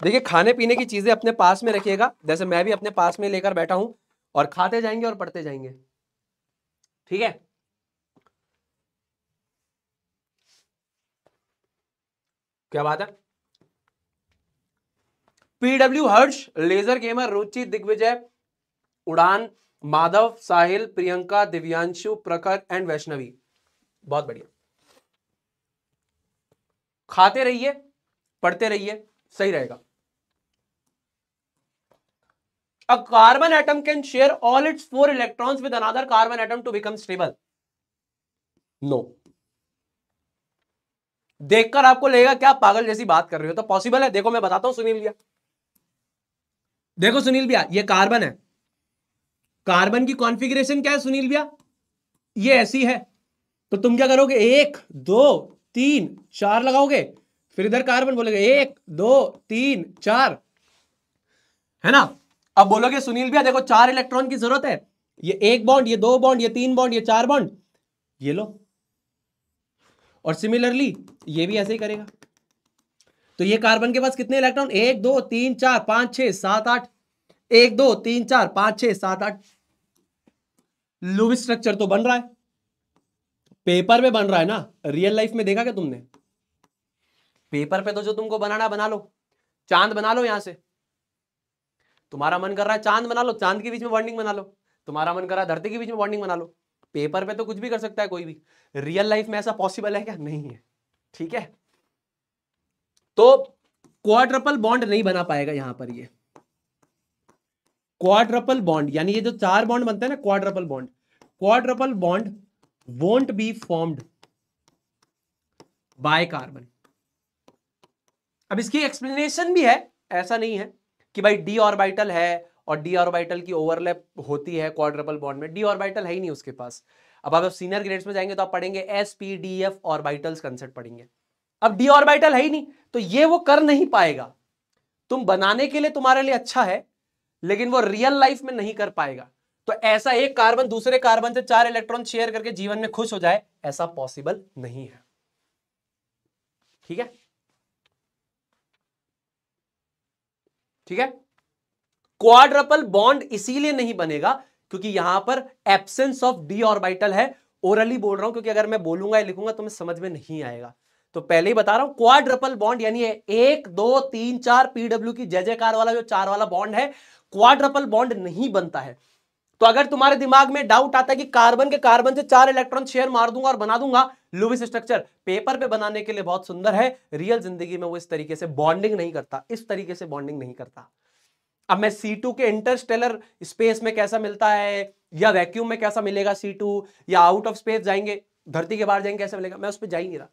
देखिए खाने पीने की चीजें अपने पास में रखिएगा जैसे मैं भी अपने पास में लेकर बैठा हूं और खाते जाएंगे और पढ़ते जाएंगे ठीक है क्या बात है PW Harsh laser gamer Ruchi Digvijay Udaan Madhav साहिल प्रियंका दिव्यांशु प्रखर एंड वैष्णवी बहुत बढ़िया खाते रहिए पढ़ते रहिए सही रहेगा a carbon atom can share all its four electrons with another carbon atom to become stable no देखकर आपको लगेगा क्या पागल जैसी बात कर रहे हो तो पॉसिबल है देखो मैं बताता हूं सुनील भैया देखो सुनील भैया ये कार्बन है कार्बन की कॉन्फ़िगरेशन क्या है सुनील भैया ये ऐसी है तो तुम क्या करोगे एक दो तीन चार लगाओगे फिर इधर कार्बन बोलोगे एक दो तीन चार है ना अब बोलोगे सुनील भैया देखो चार इलेक्ट्रॉन की जरूरत है ये एक बॉन्ड ये दो बॉन्ड ये तीन बॉन्ड ये चार बॉन्ड ये लो और सिमिलरली ये भी ऐसे ही करेगा तो ये कार्बन के पास कितने इलेक्ट्रॉन एक दो तीन चार पांच छह सात आठ एक दो तीन चार पांच छह सात आठ लुविस स्ट्रक्चर तो बन रहा है पेपर में बन रहा है ना रियल लाइफ में देखा क्या तुमने पेपर पे तो जो तुमको बनाना बना लो चांद बना लो यहां से तुम्हारा मन कर रहा है चांद बना लो चांद के बीच में बॉन्डिंग बना लो तुम्हारा मन कर रहा है धरती के बीच में बॉन्डिंग बना लो पेपर पे तो कुछ भी कर सकता है कोई भी रियल लाइफ में ऐसा पॉसिबल है क्या नहीं है ठीक है तो क्वाड्रपल बॉन्ड नहीं बना पाएगा यहां पर ये क्वाड्रपल बॉन्ड यानी ये जो चार बॉन्ड बनते हैं ना quadruple bond quadruple bond won't be formed by carbon अब इसकी एक्सप्लेनेशन भी है ऐसा नहीं है कि भाई डी ऑर्बिटल है और डी ऑर्बिटल की ओवरलैप होती है क्वाड्रबल बॉन्ड में डी ऑर्बिटल है ही नहीं उसके पास अब आप सीनियर ग्रेड्स में जाएंगे तो आप पढ़ेंगे S P D F orbitals concept पढ़ेंगे अब डी ऑर्बिटल है ही नहीं तो ये वो कर नहीं पाएगा तुम बनाने के लिए तुम्हारे लिए अच्छा है लेकिन वो रियल लाइफ में नहीं कर पाएगा तो ऐसा एक कार्बन दूसरे कार्बन से चार इलेक्ट्रॉन शेयर करके जीवन में खुश हो जाए ऐसा पॉसिबल नहीं है ठीक है ठीक है क्वाड्रपल बॉन्ड इसीलिए नहीं बनेगा क्योंकि यहां पर एब्सेंस ऑफ डी ऑर्बिटल है ओरली बोल रहा हूं क्योंकि अगर मैं बोलूंगा या लिखूंगा तो मैं समझ में नहीं आएगा तो पहले ही बता रहा हूं क्वाड्रपल बॉन्ड यानी एक दो तीन चार पीडब्ल्यू की जय जयकार वाला जो चार वाला बॉन्ड है क्वाड्रपल बॉन्ड नहीं बनता है तो अगर तुम्हारे दिमाग में डाउट आता है कि कार्बन के कार्बन से चार इलेक्ट्रॉन शेयर मार दूंगा और बना दूंगा लुविस स्ट्रक्चर पेपर पे बनाने के लिए बहुत सुंदर है रियल जिंदगी में वो इस तरीके से बॉन्डिंग नहीं करता इस तरीके से बॉन्डिंग नहीं करता अब मैं सी के इंटरस्टेलर स्पेस में कैसा मिलता है या वैक्यूम में कैसा मिलेगा सी या आउट ऑफ स्पेस जाएंगे धरती के बाहर जाएंगे कैसे मिलेगा मैं उस पर जा ही नहीं रहा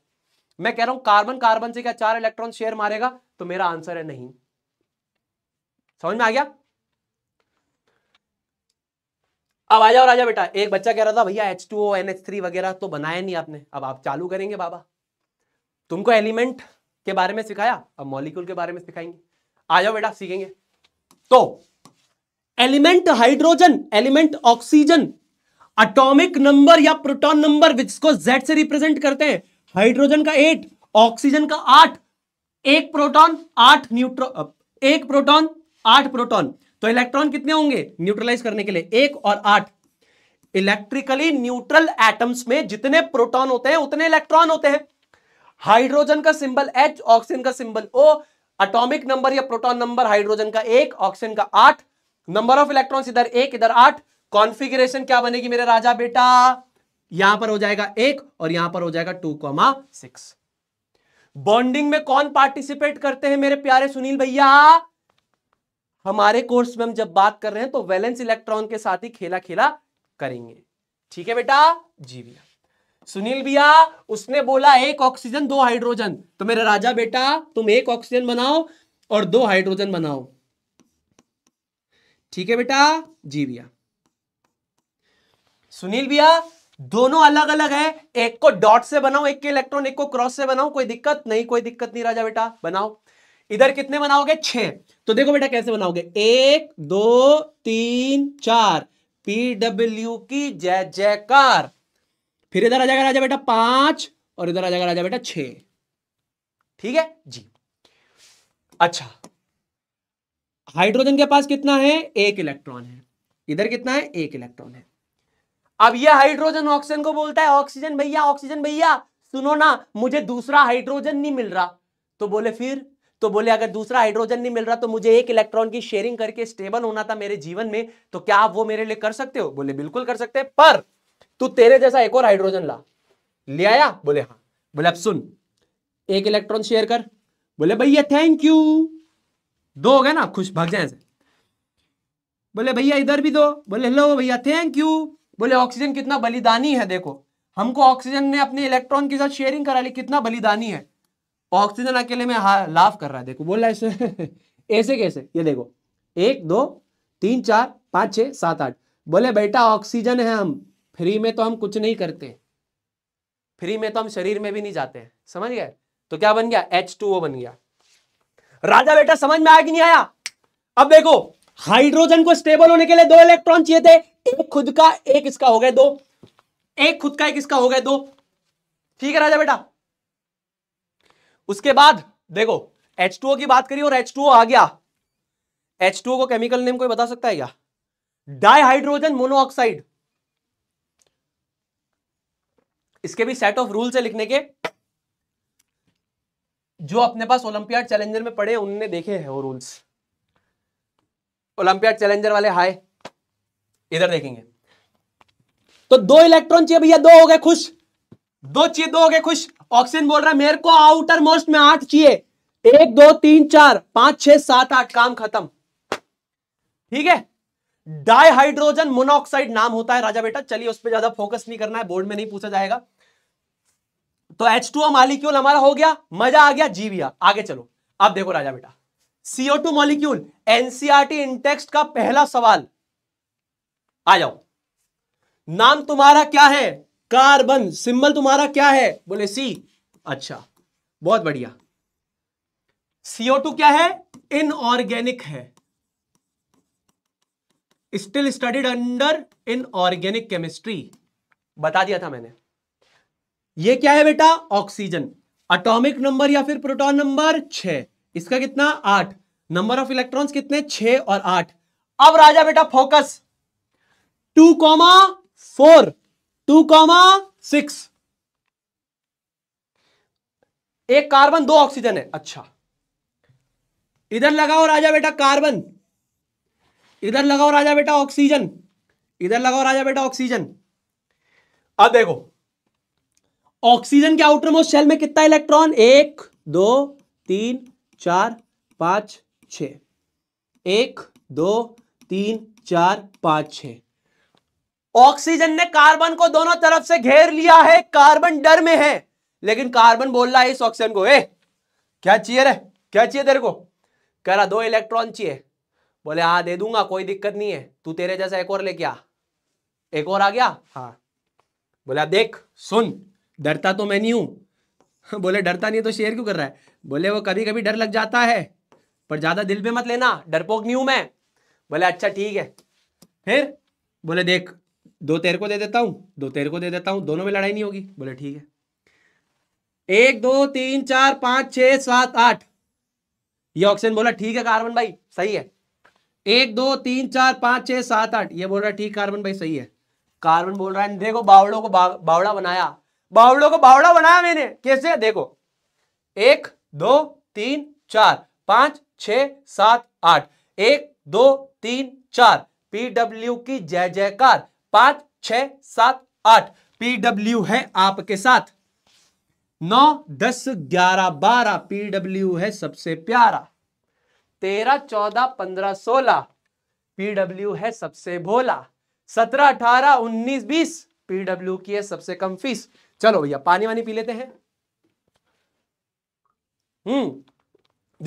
मैं कह रहा हूं कार्बन कार्बन से क्या चार इलेक्ट्रॉन शेयर मारेगा तो मेरा आंसर है नहीं समझ में आ गया अब आ जाओ राजा बेटा एक बच्चा कह रहा था भैया H two O N H three वगैरह तो बनाया नहीं आपने अब आप चालू करेंगे बाबा तुमको एलिमेंट के बारे में सिखाया अब मॉलिक्यूल के बारे में सिखाएंगे आ जाओ बेटा सीखेंगे तो element hydrogen element oxygen atomic number या प्रोटोन नंबर जिसको जेड से रिप्रेजेंट करते हैं हाइड्रोजन का एट ऑक्सीजन का आठ एक प्रोटॉन आठ न्यूट्रॉन एक प्रोटॉन आठ प्रोटॉन तो इलेक्ट्रॉन कितने होंगे न्यूट्रलाइज करने के लिए एक और आठ इलेक्ट्रिकली न्यूट्रल एटम्स में जितने प्रोटॉन होते हैं उतने इलेक्ट्रॉन होते हैं हाइड्रोजन का सिंबल एच ऑक्सीजन का सिंबल ओ अटोमिक नंबर या प्रोटॉन नंबर हाइड्रोजन का एक ऑक्सीजन का आठ नंबर ऑफ इलेक्ट्रॉन इधर एक इधर आठ कॉन्फिगरेशन क्या बनेगी मेरे राजा बेटा यहां पर हो जाएगा एक और यहां पर हो जाएगा टू कॉमा सिक्स बॉन्डिंग में कौन पार्टिसिपेट करते हैं मेरे प्यारे सुनील भैया हमारे कोर्स में हम जब बात कर रहे हैं तो वैलेंस इलेक्ट्रॉन के साथ ही खेला खेला करेंगे ठीक है बेटा जी भैया सुनील भैया उसने बोला एक ऑक्सीजन दो हाइड्रोजन तो मेरा राजा बेटा तुम एक ऑक्सीजन बनाओ और दो हाइड्रोजन बनाओ ठीक है बेटा जी भैया सुनील भैया दोनों अलग अलग है एक को डॉट से बनाओ एक के इलेक्ट्रॉन एक को क्रॉस से बनाओ कोई दिक्कत नहीं कोई दिक्कत नहीं राजा बेटा बनाओ इधर कितने बनाओगे छ तो देखो बेटा कैसे बनाओगे एक दो तीन चार पीडब्ल्यू की जय जयकार फिर इधर आ जाएगा राजा बेटा पांच और इधर आ जाएगा राजा बेटा छ ठीक है जी अच्छा हाइड्रोजन के पास कितना है एक इलेक्ट्रॉन है इधर कितना है एक इलेक्ट्रॉन है अब ये हाइड्रोजन ऑक्सीजन को बोलता है ऑक्सीजन भैया ऑक्सीजन भैया सुनो ना मुझे दूसरा हाइड्रोजन नहीं मिल रहा तो बोले फिर तो बोले अगर दूसरा हाइड्रोजन नहीं मिल रहा तो मुझे एक इलेक्ट्रॉन की शेयरिंग करके स्टेबल होना था मेरे जीवन में तो क्या आप वो मेरे लिए कर सकते हो बोले बिल्कुल कर सकते हैं पर तू तेरे जैसा एक और हाइड्रोजन ला ले आया बोले हाँ बोले अब सुन एक इलेक्ट्रॉन शेयर कर बोले भैया थैंक यू दो हो गए ना खुश भाग जाए बोले भैया इधर भी दो बोले हेलो भैया थैंक यू बोले ऑक्सीजन कितना बलिदानी है देखो हमको ऑक्सीजन ने अपने इलेक्ट्रॉन के साथ शेयरिंग करा ली कितना बलिदानी है ऑक्सीजन अकेले में हाँ कर रहा है देखो बोल रहा है ऐसे ऐसे कैसे ये देखो एक दो तीन चार पाँच छः सात आठ बोले बेटा ऑक्सीजन है हम फ्री में तो हम कुछ नहीं करते फ्री में तो हम शरीर में भी नहीं जाते समझ गए तो क्या बन गया एच टू ओ बन गया राजा बेटा समझ में आया कि नहीं आया अब देखो हाइड्रोजन को स्टेबल होने के लिए दो इलेक्ट्रॉन चाहिए थे एक खुद का एक इसका हो गया दो एक खुद का एक इसका हो गया दो ठीक है राजा बेटा उसके बाद देखो H2O की बात करिए और H2O आ गया H2O को केमिकल नेम कोई बता सकता है क्या डाइहाइड्रोजन मोनोऑक्साइड इसके भी सेट ऑफ रूल्स है लिखने के जो अपने पास ओलंपियाड चैलेंजर में पढ़े उनने देखे हैं वो रूल्स ओलंपियाड चैलेंजर वाले हाय इधर देखेंगे तो दो इलेक्ट्रॉन चाहिए भैया दो हो गए खुश दो चीज दो हो गए खुश ऑक्सीजन बोल रहा है मेरे को आउटर मोस्ट में आठ चाहिए एक दो तीन चार पांच छह सात आठ काम खत्म ठीक है डाइहाइड्रोजन मोनोऑक्साइड नाम होता है राजा बेटा चलिए उस पर ज्यादा फोकस नहीं करना है बोर्ड में नहीं पूछा जाएगा तो एच टू मॉलिक्यूल हमारा हो गया मजा आ गया जीविया आगे चलो अब देखो राजा बेटा CO two molecule NCERT intext का पहला सवाल आ जाओ नाम तुम्हारा क्या है कार्बन सिंबल तुम्हारा क्या है बोले सी अच्छा बहुत बढ़िया सीओ टू क्या है इनऑर्गेनिक है still studied under inorganic chemistry बता दिया था मैंने ये क्या है बेटा ऑक्सीजन अटोमिक नंबर या फिर प्रोटॉन नंबर छ इसका कितना आठ नंबर ऑफ इलेक्ट्रॉन्स कितने छ और आठ अब राजा बेटा focus two comma four two comma six एक कार्बन दो ऑक्सीजन है अच्छा इधर लगाओ राजा बेटा कार्बन इधर लगाओ राजा बेटा ऑक्सीजन इधर लगाओ राजा बेटा ऑक्सीजन अब देखो ऑक्सीजन के आउटर मोस्ट शेल में कितना इलेक्ट्रॉन एक दो तीन चार पांच छ एक दो तीन चार पांच छ ऑक्सीजन ने कार्बन को दोनों तरफ से घेर लिया है कार्बन डर में है लेकिन कार्बन बोल रहा है इस ऑक्सीजन को ए क्या चाहिए रे क्या चाहिए तेरे को कह रहा दो इलेक्ट्रॉन चाहिए बोले हाँ दे दूंगा कोई दिक्कत नहीं है तू तेरे जैसा एक और लेके आ एक और आ गया हाँ बोला देख सुन डरता तो मैं नहीं हूं बोले डरता नहीं तो शेयर क्यों कर रहा है बोले वो कभी कभी डर लग जाता है पर ज्यादा दिल पे मत लेना डरपोक नहीं हूं मैं बोले अच्छा ठीक है फिर बोले देख दो तेरे को दे देता हूं दो तेरे को दे देता हूं दोनों में लड़ाई नहीं होगी बोले ठीक है एक दो तीन चार पांच छ सात आठ ये ऑक्सीजन बोला ठीक है कार्बन भाई सही है एक दो तीन चार पांच छह सात आठ ये बोल रहा है ठीक कार्बन भाई सही है कार्बन बोल रहा है देखो बावड़ों को बावड़ा बनाया बावड़ों को बावड़ा बनाया मैंने कैसे देखो एक दो तीन चार पांच छ सात आठ एक दो तीन चार पीडब्ल्यू की जय जयकार पांच छ सात आठ पीडब्ल्यू है आपके साथ नौ दस ग्यारह बारह पीडब्ल्यू है सबसे प्यारा तेरह चौदह पंद्रह सोलह पीडब्ल्यू है सबसे भोला सत्रह अठारह उन्नीस बीस पीडब्ल्यू की है सबसे कम फीस चलो भैया पानी वानी पी लेते हैं hmm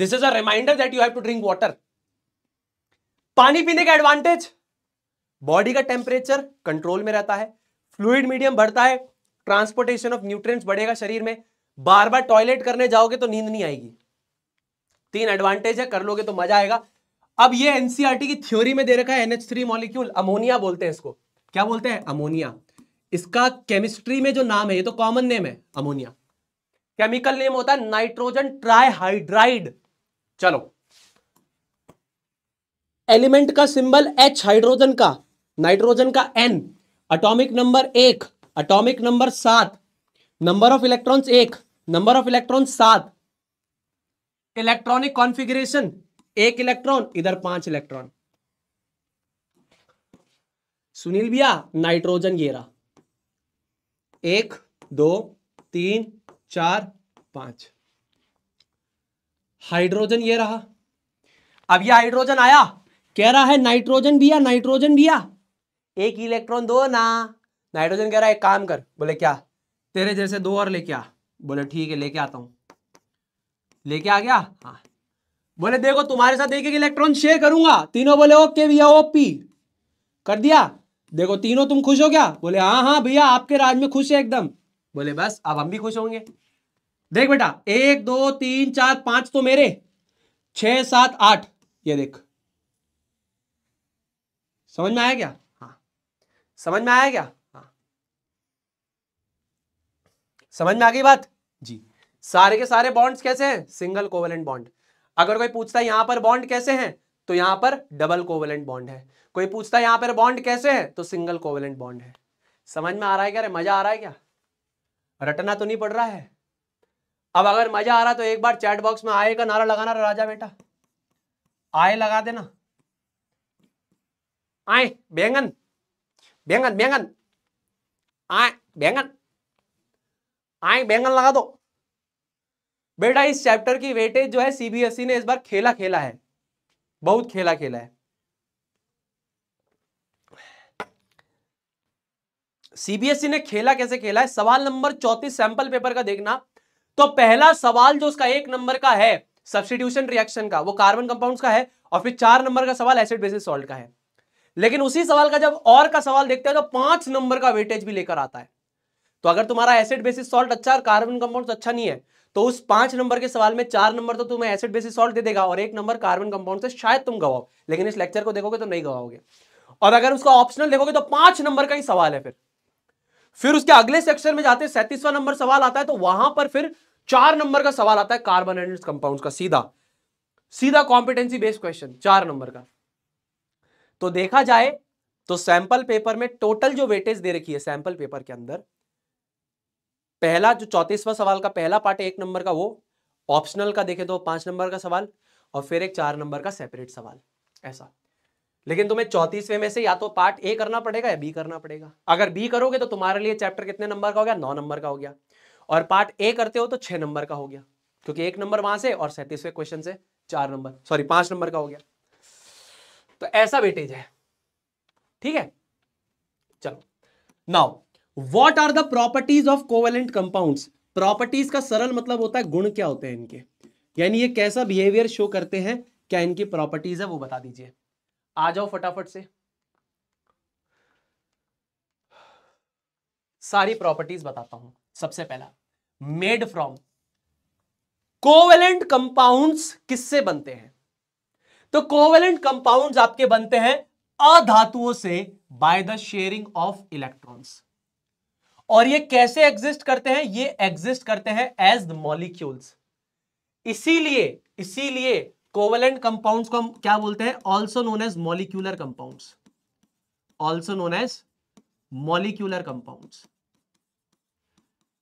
this is a reminder that you have to drink water पानी पीने का एडवांटेज बॉडी का टेम्परेचर कंट्रोल में रहता है फ्लूड मीडियम बढ़ता है ट्रांसपोर्टेशन ऑफ न्यूट्रिएंट्स बढ़ेगा शरीर में बार बार टॉयलेट करने जाओगे तो नींद नहीं आएगी तीन एडवांटेज है कर लोगे तो मजा आएगा अब ये एनसीआरटी e की थ्योरी में दे रखा है एनएच थ्री मॉलिक्यूल अमोनिया बोलते हैं इसको क्या बोलते हैं अमोनिया इसका केमिस्ट्री में जो नाम है ये तो कॉमन नेम है अमोनिया केमिकल नेम होता है नाइट्रोजन ट्राईहाइड्राइड चलो एलिमेंट का सिंबल एच हाइड्रोजन का नाइट्रोजन का एन अटोमिक नंबर एक अटोमिक नंबर सात नंबर ऑफ इलेक्ट्रॉन्स एक नंबर ऑफ इलेक्ट्रॉन सात इलेक्ट्रॉनिक कॉन्फिग्रेशन एक इलेक्ट्रॉन इधर पांच इलेक्ट्रॉन सुनील भैया नाइट्रोजन ये रहा एक दो तीन चार पांच हाइड्रोजन ये रहा अब ये हाइड्रोजन आया कह रहा है नाइट्रोजन भैया नाइट्रोजन भैया एक इलेक्ट्रॉन दो ना नाइट्रोजन कह रहा है एक काम कर बोले क्या तेरे जैसे दो और लेके आ बोले ठीक है लेके आता हूँ लेके आ गया हाँ बोले देखो तुम्हारे साथ एक एक इलेक्ट्रॉन शेयर करूंगा तीनों बोले ओके भैया ओपी कर दिया देखो तीनों तुम खुश हो क्या बोले हाँ हाँ भैया आपके राज में खुश है एकदम बोले बस अब हम भी खुश होंगे देख बेटा एक दो तीन चार पांच तो मेरे छ सात आठ ये देख समझ में आया क्या समझ में आया क्या हाँ समझ में आ गई बात जी सारे के सारे बॉन्ड्स कैसे हैं सिंगल कोवलेंट बॉन्ड अगर कोई पूछता है यहां पर बॉन्ड कैसे हैं तो यहां पर डबल कोवेलेंट बॉन्ड है कोई पूछता है यहां पर बॉन्ड कैसे है तो सिंगल कोवलेंट बॉन्ड है समझ में आ रहा है क्या मजा आ रहा है क्या रटना तो नहीं पड़ रहा है अब अगर मजा आ रहा तो एक बार चैट बॉक्स में आए का नारा लगाना राजा बेटा आए लगा देना आए बैंगन बैंगन बैंगन आए बैंगन आए बैंगन लगा दो बेटा इस चैप्टर की वेटेज जो है सीबीएसई e ने इस बार खेला खेला है बहुत खेला खेला है सीबीएसई e ने खेला कैसे खेला है सवाल नंबर चौतीस सैंपल पेपर का देखना तो पहला सवाल जो उसका एक नंबर का है सब्सटीट्यूशन रिएक्शन का वो कार्बन कंपाउंड्स का है और फिर चार नंबर का सवाल एसिड बेसिस सॉल्ट का है लेकिन उसी सवाल का जब और का सवाल देखते हैं तो पांच नंबर का वेटेज भी लेकर आता है तो अगर तुम्हारा एसिड बेसिस सॉल्ट अच्छा और कार्बन कंपाउंड अच्छा नहीं है तो उस पांच नंबर के सवाल में चार नंबर तो तुम्हें एसिड बेसिस सॉल्ट दे देगा और एक नंबर कार्बन कंपाउंड से शायद तुम गवाओ लेकिन इस लेक्चर को देखोगे तो नहीं गवाओगे और अगर उसका ऑप्शनल देखोगे तो पांच नंबर का ही सवाल है फिर फिर उसके अगले सेक्शन में जाते हैं नंबर सवाल आता है तो वहां पर फिर चार नंबर का सवाल आता है कार्बन एंड कंपाउंड का सीधा सीधा कॉम्पिटेंसी बेस्ड क्वेश्चन चार नंबर का तो देखा जाए तो सैंपल पेपर में टोटल जो वेटेज दे रखी है सैंपल पेपर के अंदर पहला जो चौतीसवा सवाल का पहला पार्ट एक नंबर का वो ऑप्शनल का देखे तो पांच नंबर का सवाल और फिर एक चार नंबर का सेपरेट सवाल ऐसा लेकिन तुम्हें चौतीसवें में से या तो पार्ट ए करना पड़ेगा या बी करना पड़ेगा अगर बी करोगे तो तुम्हारे लिए चैप्टर कितने नंबर का हो गया नौ नंबर का हो गया और पार्ट ए करते हो तो छह नंबर का हो गया क्योंकि एक नंबर वहां से और सैंतीसवें क्वेश्चन से चार नंबर सॉरी पांच नंबर का हो गया तो ऐसा वेटेज है ठीक है चलो now what are the properties of covalent compounds properties का सरल मतलब होता है गुण क्या होते हैं इनके यानी ये कैसा बिहेवियर शो करते हैं क्या इनकी प्रॉपर्टीज है वो बता दीजिए आ जाओ फटाफट से सारी प्रॉपर्टीज बताता हूं सबसे पहला मेड फ्रॉम कोवेलेंट कंपाउंड्स किससे बनते हैं तो कोवेलेंट कंपाउंड्स आपके बनते हैं अधातुओं से by the sharing of electrons और ये कैसे एग्जिस्ट करते हैं ये एग्जिस्ट करते हैं एज मॉलिक्यूल्स इसीलिए इसीलिए कोवेलेंट कंपाउंड्स को हम क्या बोलते हैं also known as molecular compounds also known as molecular compounds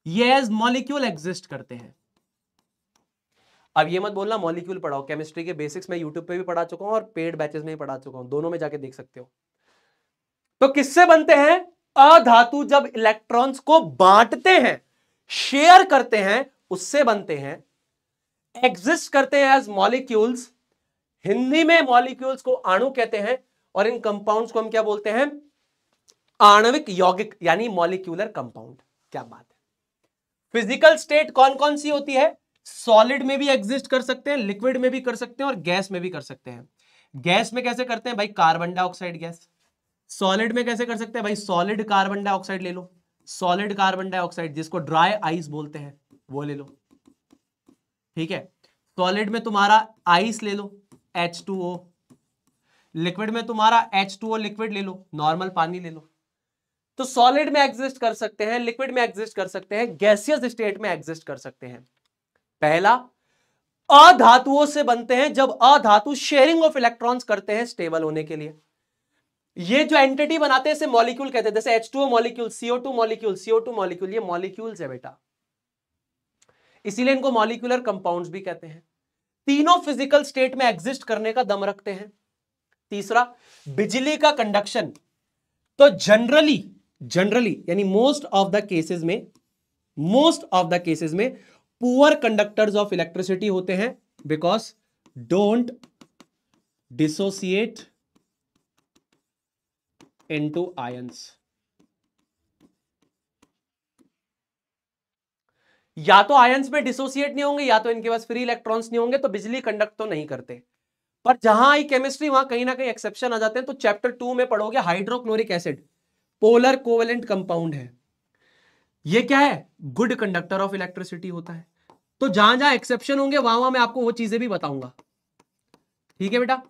ये एज मॉलिक्यूल एग्जिस्ट करते हैं अब ये मत बोलना मॉलिक्यूल पढ़ाओ केमिस्ट्री के बेसिक्स मैं यूट्यूब पे भी पढ़ा चुका हूँ और पेड बैचेस में भी पढ़ा चुका हूं दोनों में जाके देख सकते हो तो किससे बनते हैं अधातु जब इलेक्ट्रॉन्स को बांटते हैं शेयर करते हैं उससे बनते हैं एग्जिस्ट करते हैं एज मॉलिक्यूल्स हिंदी में मॉलिक्यूल्स को आणु कहते हैं और इन कंपाउंड्स को हम क्या बोलते हैं आणविक यौगिक यानी मॉलिक्यूलर कंपाउंड क्या बात है फिजिकल स्टेट कौन कौन सी होती है सॉलिड में भी एग्जिस्ट कर सकते हैं लिक्विड में भी कर सकते हैं और गैस में भी कर सकते हैं गैस में कैसे करते हैं भाई कार्बन डाइऑक्साइड गैस सॉलिड में कैसे कर सकते हैं भाई सॉलिड कार्बन डाइऑक्साइड ले लो सॉलिड कार्बन डाइऑक्साइड जिसको ड्राई आइस बोलते हैं वो ले लो ठीक है सॉलिड में तुम्हारा आइस ले लो एच टू ओ लिक्विड में तुम्हारा एच टू ओ लिक्विड ले लो नॉर्मल पानी ले लो तो सॉलिड में एग्जिस्ट कर सकते हैं लिक्विड में एग्जिस्ट कर सकते हैं गैसियस स्टेट में एग्जिस्ट कर सकते हैं पहला अधातुओं से बनते हैं जब अधातु शेयरिंग ऑफ इलेक्ट्रॉन्स करते हैं स्टेबल होने के लिए ये जो एंटिटी बनाते हैं इसे मॉलिक्यूल कहते हैं जैसे H two molecule CO two molecule CO two molecule ये मॉलिक्यूल्स है बेटा इसीलिए इनको मॉलिक्यूलर कंपाउंड्स भी कहते हैं तीनों फिजिकल स्टेट में एग्जिस्ट करने का दम रखते हैं तीसरा बिजली का कंडक्शन तो जनरली जनरली यानी मोस्ट ऑफ द केसेस में मोस्ट ऑफ द केसेस में पुअर कंडक्टर्स ऑफ इलेक्ट्रिसिटी होते हैं because don't dissociate into ions या तो आयंस में डिसोसिएट नहीं होंगे या तो इनके पास फ्री इलेक्ट्रॉन्स नहीं होंगे तो बिजली कंडक्ट तो नहीं करते पर जहां आई केमिस्ट्री वहां कहीं ना कहीं एक्सेप्शन आ जाते हैं तो चैप्टर टू में पढ़ोगे hydrochloric acid polar covalent compound है ये क्या है गुड कंडक्टर ऑफ इलेक्ट्रिसिटी होता है तो जहां जहां एक्सेप्शन होंगे वहां वहां मैं आपको वो चीजें भी बताऊंगा ठीक है बेटा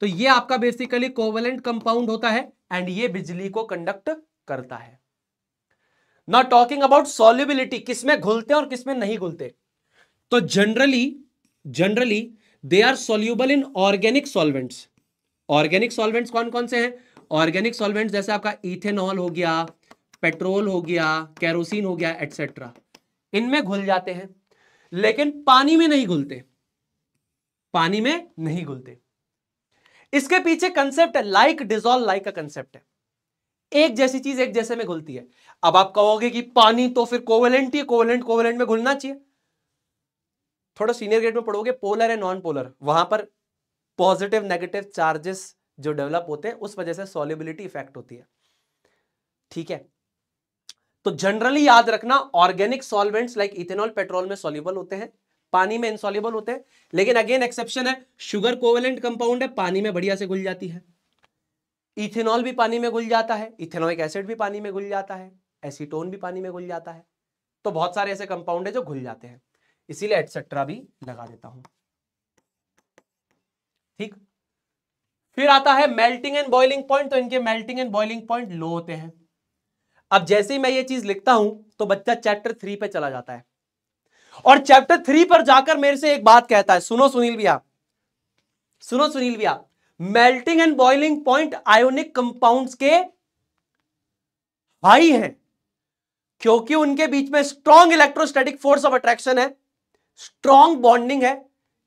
तो ये आपका बेसिकली कोवलेंट कंपाउंड होता है एंड ये बिजली को कंडक्ट करता है नॉट टॉकिंग अबाउट सॉल्युबिलिटी किसमें घुलते और किसमें नहीं घुलते तो generally generally they are soluble in organic solvents organic solvents कौन कौन से हैं ऑर्गेनिक सॉल्वेंट्स जैसे आपका इथेनॉल हो गया पेट्रोल हो गया कैरोसिन हो गया एटसेट्रा इनमें घुल जाते हैं लेकिन पानी में नहीं घुलते पानी में नहीं घुलते इसके पीछे कंसेप्ट है लाइक डिजोल्व लाइक का कंसेप्ट है एक जैसी चीज एक जैसे में घुलती है अब आप कहोगे कि पानी तो फिर कोवेलेंट ही कोवेलेंट कोवेलेंट में घुलना चाहिए थोड़ा सीनियर ग्रेड में पढ़ोगे पोलर है नॉन पोलर वहां पर पॉजिटिव नेगेटिव चार्जेस जो डेवलप होते हैं उस वजह से सॉलिबिलिटी इफेक्ट होती है ठीक है तो जनरली याद रखना organic solvents like ethanol petrol में सोल्यूबल होते हैं पानी में इनसॉल्यूबल होते हैं लेकिन अगेन एक्सेप्शन है शुगर कोवेलेंट कंपाउंड है पानी में बढ़िया से घुल जाती है इथेनॉल भी पानी में घुल जाता है इथेनॉइक एसिड भी पानी में घुल जाता है एसीटोन भी पानी में घुल जाता है तो बहुत सारे ऐसे कंपाउंड है जो घुल जाते हैं इसीलिए एटसेट्रा भी लगा देता हूं ठीक फिर आता है मेल्टिंग एंड बॉइलिंग पॉइंट तो इनके melting and boiling point low होते हैं अब जैसे ही मैं ये चीज लिखता हूं तो बच्चा चैप्टर थ्री पे चला जाता है और चैप्टर थ्री पर जाकर मेरे से एक बात कहता है सुनो सुनील भैया सुनो सुनील भैया melting and boiling point ionic compound के हाई हैं क्योंकि उनके बीच में strong electrostatic force of attraction है स्ट्रॉन्ग बॉन्डिंग है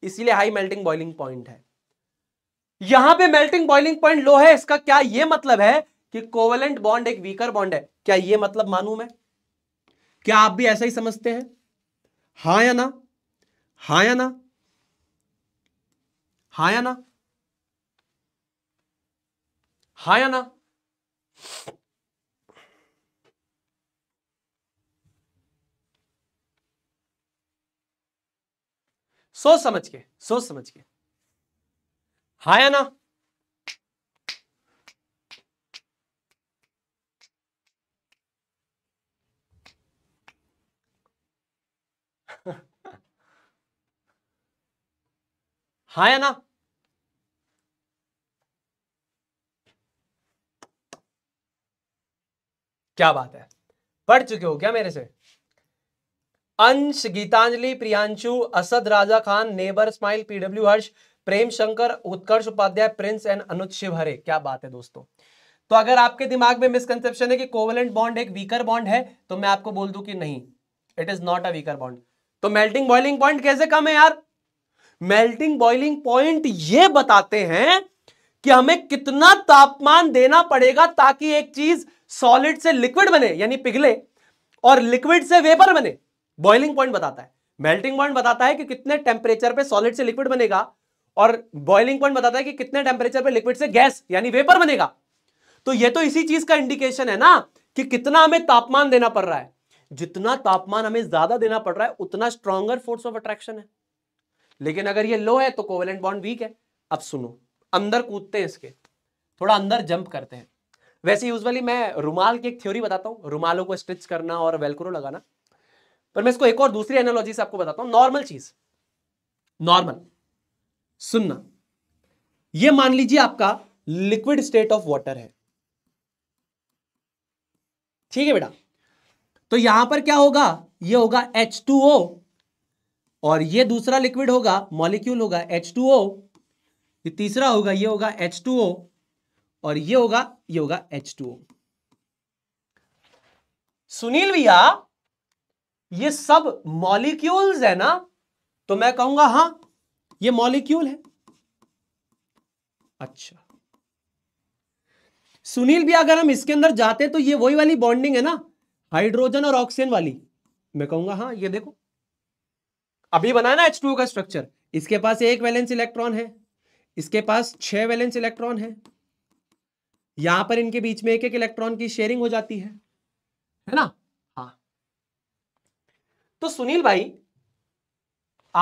इसीलिए हाई मेल्टिंग बॉइलिंग पॉइंट है यहां पे मेल्टिंग बॉइलिंग पॉइंट लो है इसका क्या यह मतलब है कि कोवलेंट बॉन्ड एक वीकर बॉन्ड है क्या ये मतलब मानू मैं क्या आप भी ऐसा ही समझते हैं हा या ना हा या ना हा या ना हा या ना सोच समझ के सोच समझ के हा या ना हाँ या ना क्या बात है पढ़ चुके हो क्या मेरे से Ansh Geetanjali Priyanshu Asad Raja Khan neighbour smile PW Harsh Prem Shankar Utkarsh Upadhyay prince and Anuj Shiv Hare क्या बात है दोस्तों तो अगर आपके दिमाग में मिसकंसेप्शन है कि कोवलेंट बॉन्ड एक वीकर बॉन्ड है तो मैं आपको बोल दू कि नहीं it is not a weaker bond तो मेल्टिंग बॉइलिंग पॉइंट कैसे कम है यार मेल्टिंग बॉइलिंग पॉइंट ये बताते हैं कि हमें कितना तापमान देना पड़ेगा ताकि एक चीज सॉलिड से लिक्विड बने यानी पिघले और लिक्विड से वेपर बने बॉइलिंग पॉइंट बताता है मेल्टिंग पॉइंट बताता है कि कितने टेम्परेचर पे सॉलिड से लिक्विड बनेगा और बॉइलिंग पॉइंट बताता है कि कितने टेम्परेचर पे लिक्विड से गैस यानी वेपर बनेगा तो ये तो इसी चीज का इंडिकेशन है ना कि कितना हमें तापमान देना पड़ रहा है जितना तापमान हमें ज्यादा देना पड़ रहा है उतना स्ट्रॉगर फोर्स ऑफ अट्रैक्शन है लेकिन अगर ये लो है तो कोवेलेंट बॉन्ड वीक है अब सुनो अंदर कूदते हैं इसके थोड़ा अंदर जंप करते हैं वैसे यूजली मैं रुमाल की एक थ्योरी बताता हूँ रुमालों को स्टिच करना और वेलक्रो लगाना पर मैं इसको एक और दूसरी एनोलॉजी से आपको बताता हूँ नॉर्मल चीज नॉर्मल सुनना ये मान लीजिए आपका लिक्विड स्टेट ऑफ वाटर है ठीक है बेटा तो यहां पर क्या होगा ये होगा H2O और ये दूसरा लिक्विड होगा मॉलिक्यूल होगा H2O ये तीसरा होगा ये होगा H2O और ये होगा ये होगा H2O सुनील भैया ये सब मॉलिक्यूल्स है ना तो मैं कहूंगा हां ये मॉलिक्यूल है अच्छा सुनील भैया अगर हम इसके अंदर जाते तो ये वही वाली बॉन्डिंग है ना हाइड्रोजन और ऑक्सीजन वाली मैं कहूंगा हाँ ये देखो अभी बनाना एच का स्ट्रक्चर इसके पास एक वैलेंस इलेक्ट्रॉन है इसके पास छह वैलेंस इलेक्ट्रॉन है यहां पर इनके बीच में एक एक इलेक्ट्रॉन की शेयरिंग हो जाती है है ना हाँ तो सुनील भाई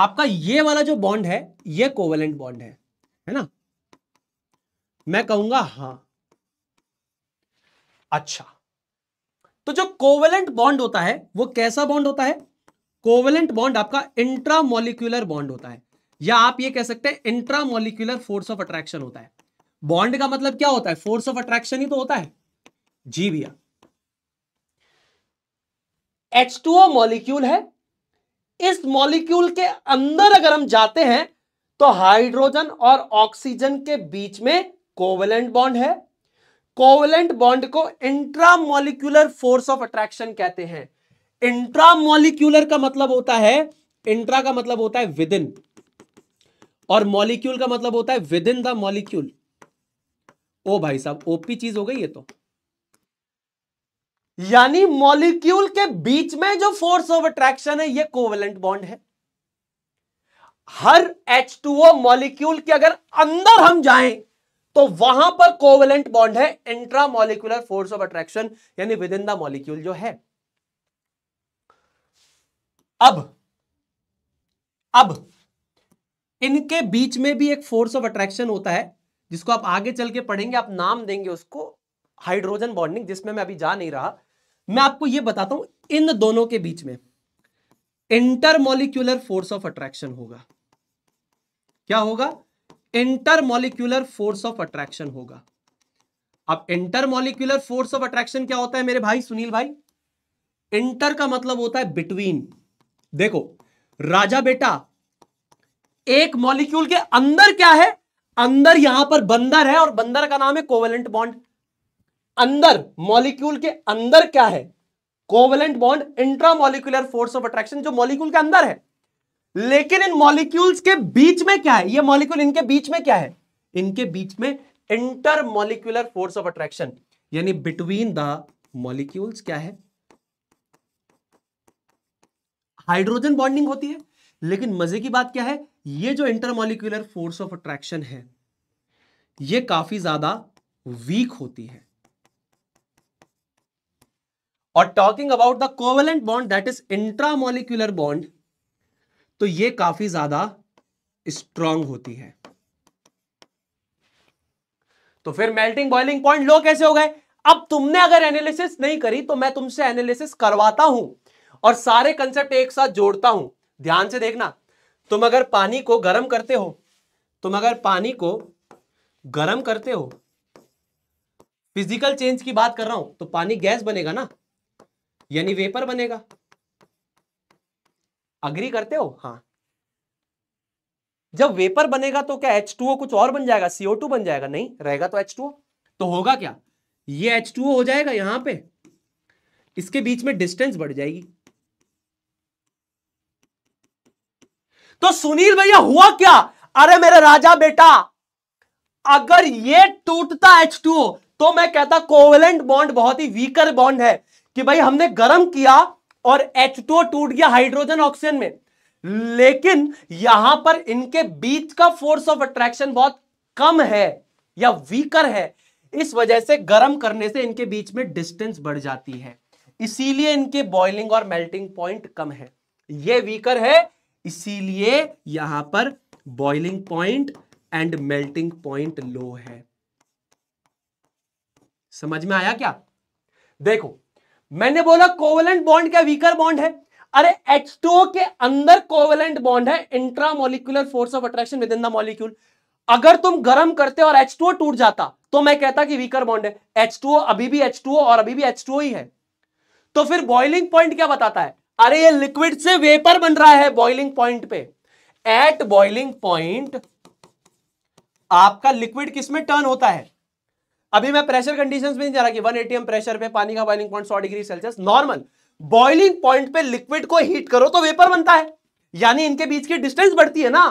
आपका ये वाला जो बॉन्ड है ये कोवेलेंट बॉन्ड है है ना मैं कहूंगा हाँ अच्छा तो जो कोवेलेंट बॉन्ड होता है वो कैसा बॉन्ड होता है कोवेलेंट बॉन्ड आपका इंट्रामोलिकुलर बॉन्ड होता है या आप ये कह सकते हैं इंट्रामोलिकुलर फोर्स ऑफ अट्रैक्शन होता है बॉन्ड का मतलब क्या होता है फोर्स ऑफ अट्रैक्शन ही तो होता है जी भैया एच टू ओ मॉलिक्यूल है इस मॉलिक्यूल के अंदर अगर हम जाते हैं तो हाइड्रोजन और ऑक्सीजन के बीच में कोवेलेंट बॉन्ड है कोवेलेंट बॉन्ड को इंट्रामोलिकुलर फोर्स ऑफ अट्रैक्शन कहते हैं इंट्रामोलिक्यूलर का मतलब होता है इंट्रा का मतलब होता है विद इन और मॉलिक्यूल का मतलब होता है विद इन द मॉलिक्यूल ओ भाई साहब ओपी चीज हो गई ये तो यानी मॉलिक्यूल के बीच में जो फोर्स ऑफ अट्रैक्शन है ये कोवेलेंट बॉन्ड है हर H2O मॉलिक्यूल के अगर अंदर हम जाएं तो वहां पर कोवेलेंट बॉन्ड है intramolecular force of attraction यानी विद इन द मॉलिक्यूल जो है अब अब इनके बीच में भी एक फोर्स ऑफ अट्रैक्शन होता है जिसको आप आगे चल के पढ़ेंगे आप नाम देंगे उसको हाइड्रोजन बॉन्डिंग जिसमें मैं अभी जा नहीं रहा मैं आपको यह बताता हूं इन दोनों के बीच में इंटरमोलिक्यूलर फोर्स ऑफ अट्रैक्शन होगा क्या होगा इंटरमोलिक्यूलर फोर्स ऑफ अट्रैक्शन होगा अब इंटरमोलिक्यूलर फोर्स ऑफ अट्रैक्शन क्या होता है मेरे भाई सुनील भाई इंटर का मतलब होता है बिटवीन देखो राजा बेटा एक मॉलिक्यूल के अंदर क्या है अंदर यहां पर बंदर है और बंदर का नाम है कोवेलेंट बॉन्ड अंदर मॉलिक्यूल के अंदर क्या है covalent bond intramolecular force of attraction जो मॉलिक्यूल के अंदर है लेकिन इन मॉलिक्यूल्स के बीच में क्या है ये मॉलिक्यूल इनके बीच में क्या है इनके बीच में intermolecular force of attraction यानी बिटवीन द मॉलिक्यूल्स क्या है हाइड्रोजन बॉन्डिंग होती है लेकिन मजे की बात क्या है ये जो इंटरमोलिकुलर फोर्स ऑफ अट्रैक्शन है ये काफी ज्यादा वीक होती है और talking about the covalent bond that is intramolecular bond तो ये काफी ज्यादा स्ट्रांग होती है तो फिर मेल्टिंग बॉइलिंग पॉइंट लो कैसे हो गए अब तुमने अगर एनालिसिस नहीं करी तो मैं तुमसे एनालिसिस करवाता हूं और सारे कंसेप्ट एक साथ जोड़ता हूं ध्यान से देखना तुम अगर पानी को गर्म करते हो तुम अगर पानी को गर्म करते हो फिजिकल चेंज की बात कर रहा हूं तो पानी गैस बनेगा ना यानी वेपर बनेगा अग्री करते हो हाँ जब वेपर बनेगा तो क्या H2O कुछ और बन जाएगा CO2 बन जाएगा नहीं रहेगा तो H2O तो होगा क्या ये H2O हो जाएगा यहां पे इसके बीच में डिस्टेंस बढ़ जाएगी तो सुनील भैया हुआ क्या अरे मेरे राजा बेटा अगर ये टूटता एच टू तो मैं कहता कोवेलेंट बॉन्ड बहुत ही वीकर बॉन्ड है कि भाई हमने गर्म किया और एच टू टूट गया हाइड्रोजन ऑक्सीजन में लेकिन यहां पर इनके बीच का फोर्स ऑफ अट्रैक्शन बहुत कम है या वीकर है इस वजह से गर्म करने से इनके बीच में डिस्टेंस बढ़ जाती है इसीलिए इनके बॉइलिंग और मेल्टिंग पॉइंट कम है ये वीकर है इसीलिए यहां पर boiling point and melting point low है समझ में आया क्या देखो मैंने बोला कोवलेंट बॉन्ड क्या वीकर बॉन्ड है अरे H2O के अंदर कोवलेंट बॉन्ड है intramolecular force of attraction within the molecule अगर तुम गर्म करते और H2O टूट जाता तो मैं कहता कि वीकर बॉन्ड है H2O अभी भी H2O और अभी भी H2O ही है तो फिर बॉइलिंग पॉइंट क्या बताता है अरे ये लिक्विड से वेपर बन रहा है बॉइलिंग पॉइंट पे एट बॉइलिंग पॉइंट आपका लिक्विड किसमें टर्न होता है अभी मैं प्रेशर कंडीशंस में नहीं जा रहा कि 1 एटीएम प्रेशर पे पानी का boiling point 100 degree Celsius normal boiling point पे लिक्विड को हीट करो तो वेपर बनता है यानी इनके बीच की डिस्टेंस बढ़ती है ना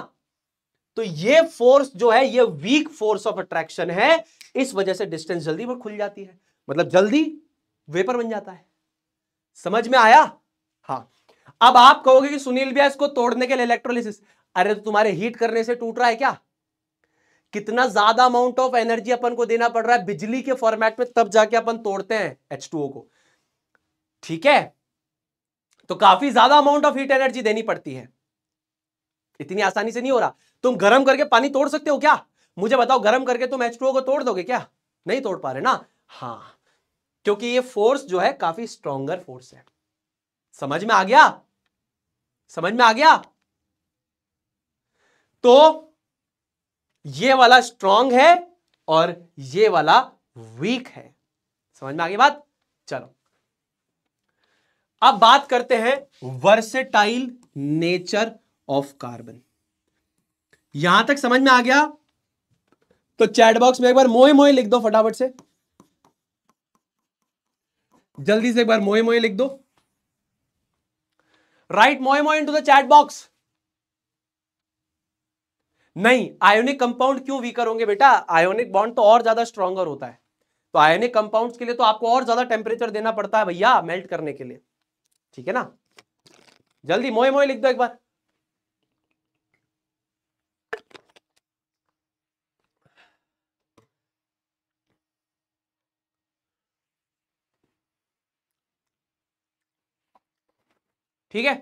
तो ये फोर्स जो है ये वीक फोर्स ऑफ अट्रैक्शन है इस वजह से डिस्टेंस जल्दी खुल जाती है मतलब जल्दी वेपर बन जाता है समझ में आया हाँ अब आप कहोगे कि सुनील भैया इसको तोड़ने के लिए इलेक्ट्रोलिसिस अरे तो तुम्हारे हीट करने से टूट रहा है क्या कितना ज्यादा अमाउंट ऑफ एनर्जी अपन को देना पड़ रहा है बिजली के फॉर्मेट में तब जाके अपन तोड़ते हैं एच को ठीक है तो काफी ज्यादा अमाउंट ऑफ हीट एनर्जी देनी पड़ती है इतनी आसानी से नहीं हो रहा तुम गर्म करके पानी तोड़ सकते हो क्या मुझे बताओ गर्म करके तुम एच को तोड़ दोगे क्या नहीं तोड़ पा रहे ना हाँ क्योंकि ये फोर्स जो है काफी स्ट्रॉन्गर फोर्स है समझ में आ गया समझ में आ गया तो ये वाला स्ट्रांग है और ये वाला वीक है समझ में आ गई बात चलो अब बात करते हैं वर्सेटाइल नेचर ऑफ कार्बन यहां तक समझ में आ गया तो चैट बॉक्स में एक बार मोए मोए लिख दो फटाफट से जल्दी से एक बार मोए मोए लिख दो राइट मोए मोए टू द चैट बॉक्स नहीं आयोनिक कंपाउंड क्यों वीकर होंगे बेटा आयोनिक बॉन्ड तो और ज्यादा स्ट्रॉगर होता है तो आयोनिक कंपाउंड्स के लिए तो आपको और ज्यादा टेम्परेचर देना पड़ता है भैया मेल्ट करने के लिए ठीक है ना जल्दी मोए मोए लिख दो एक बार ठीक है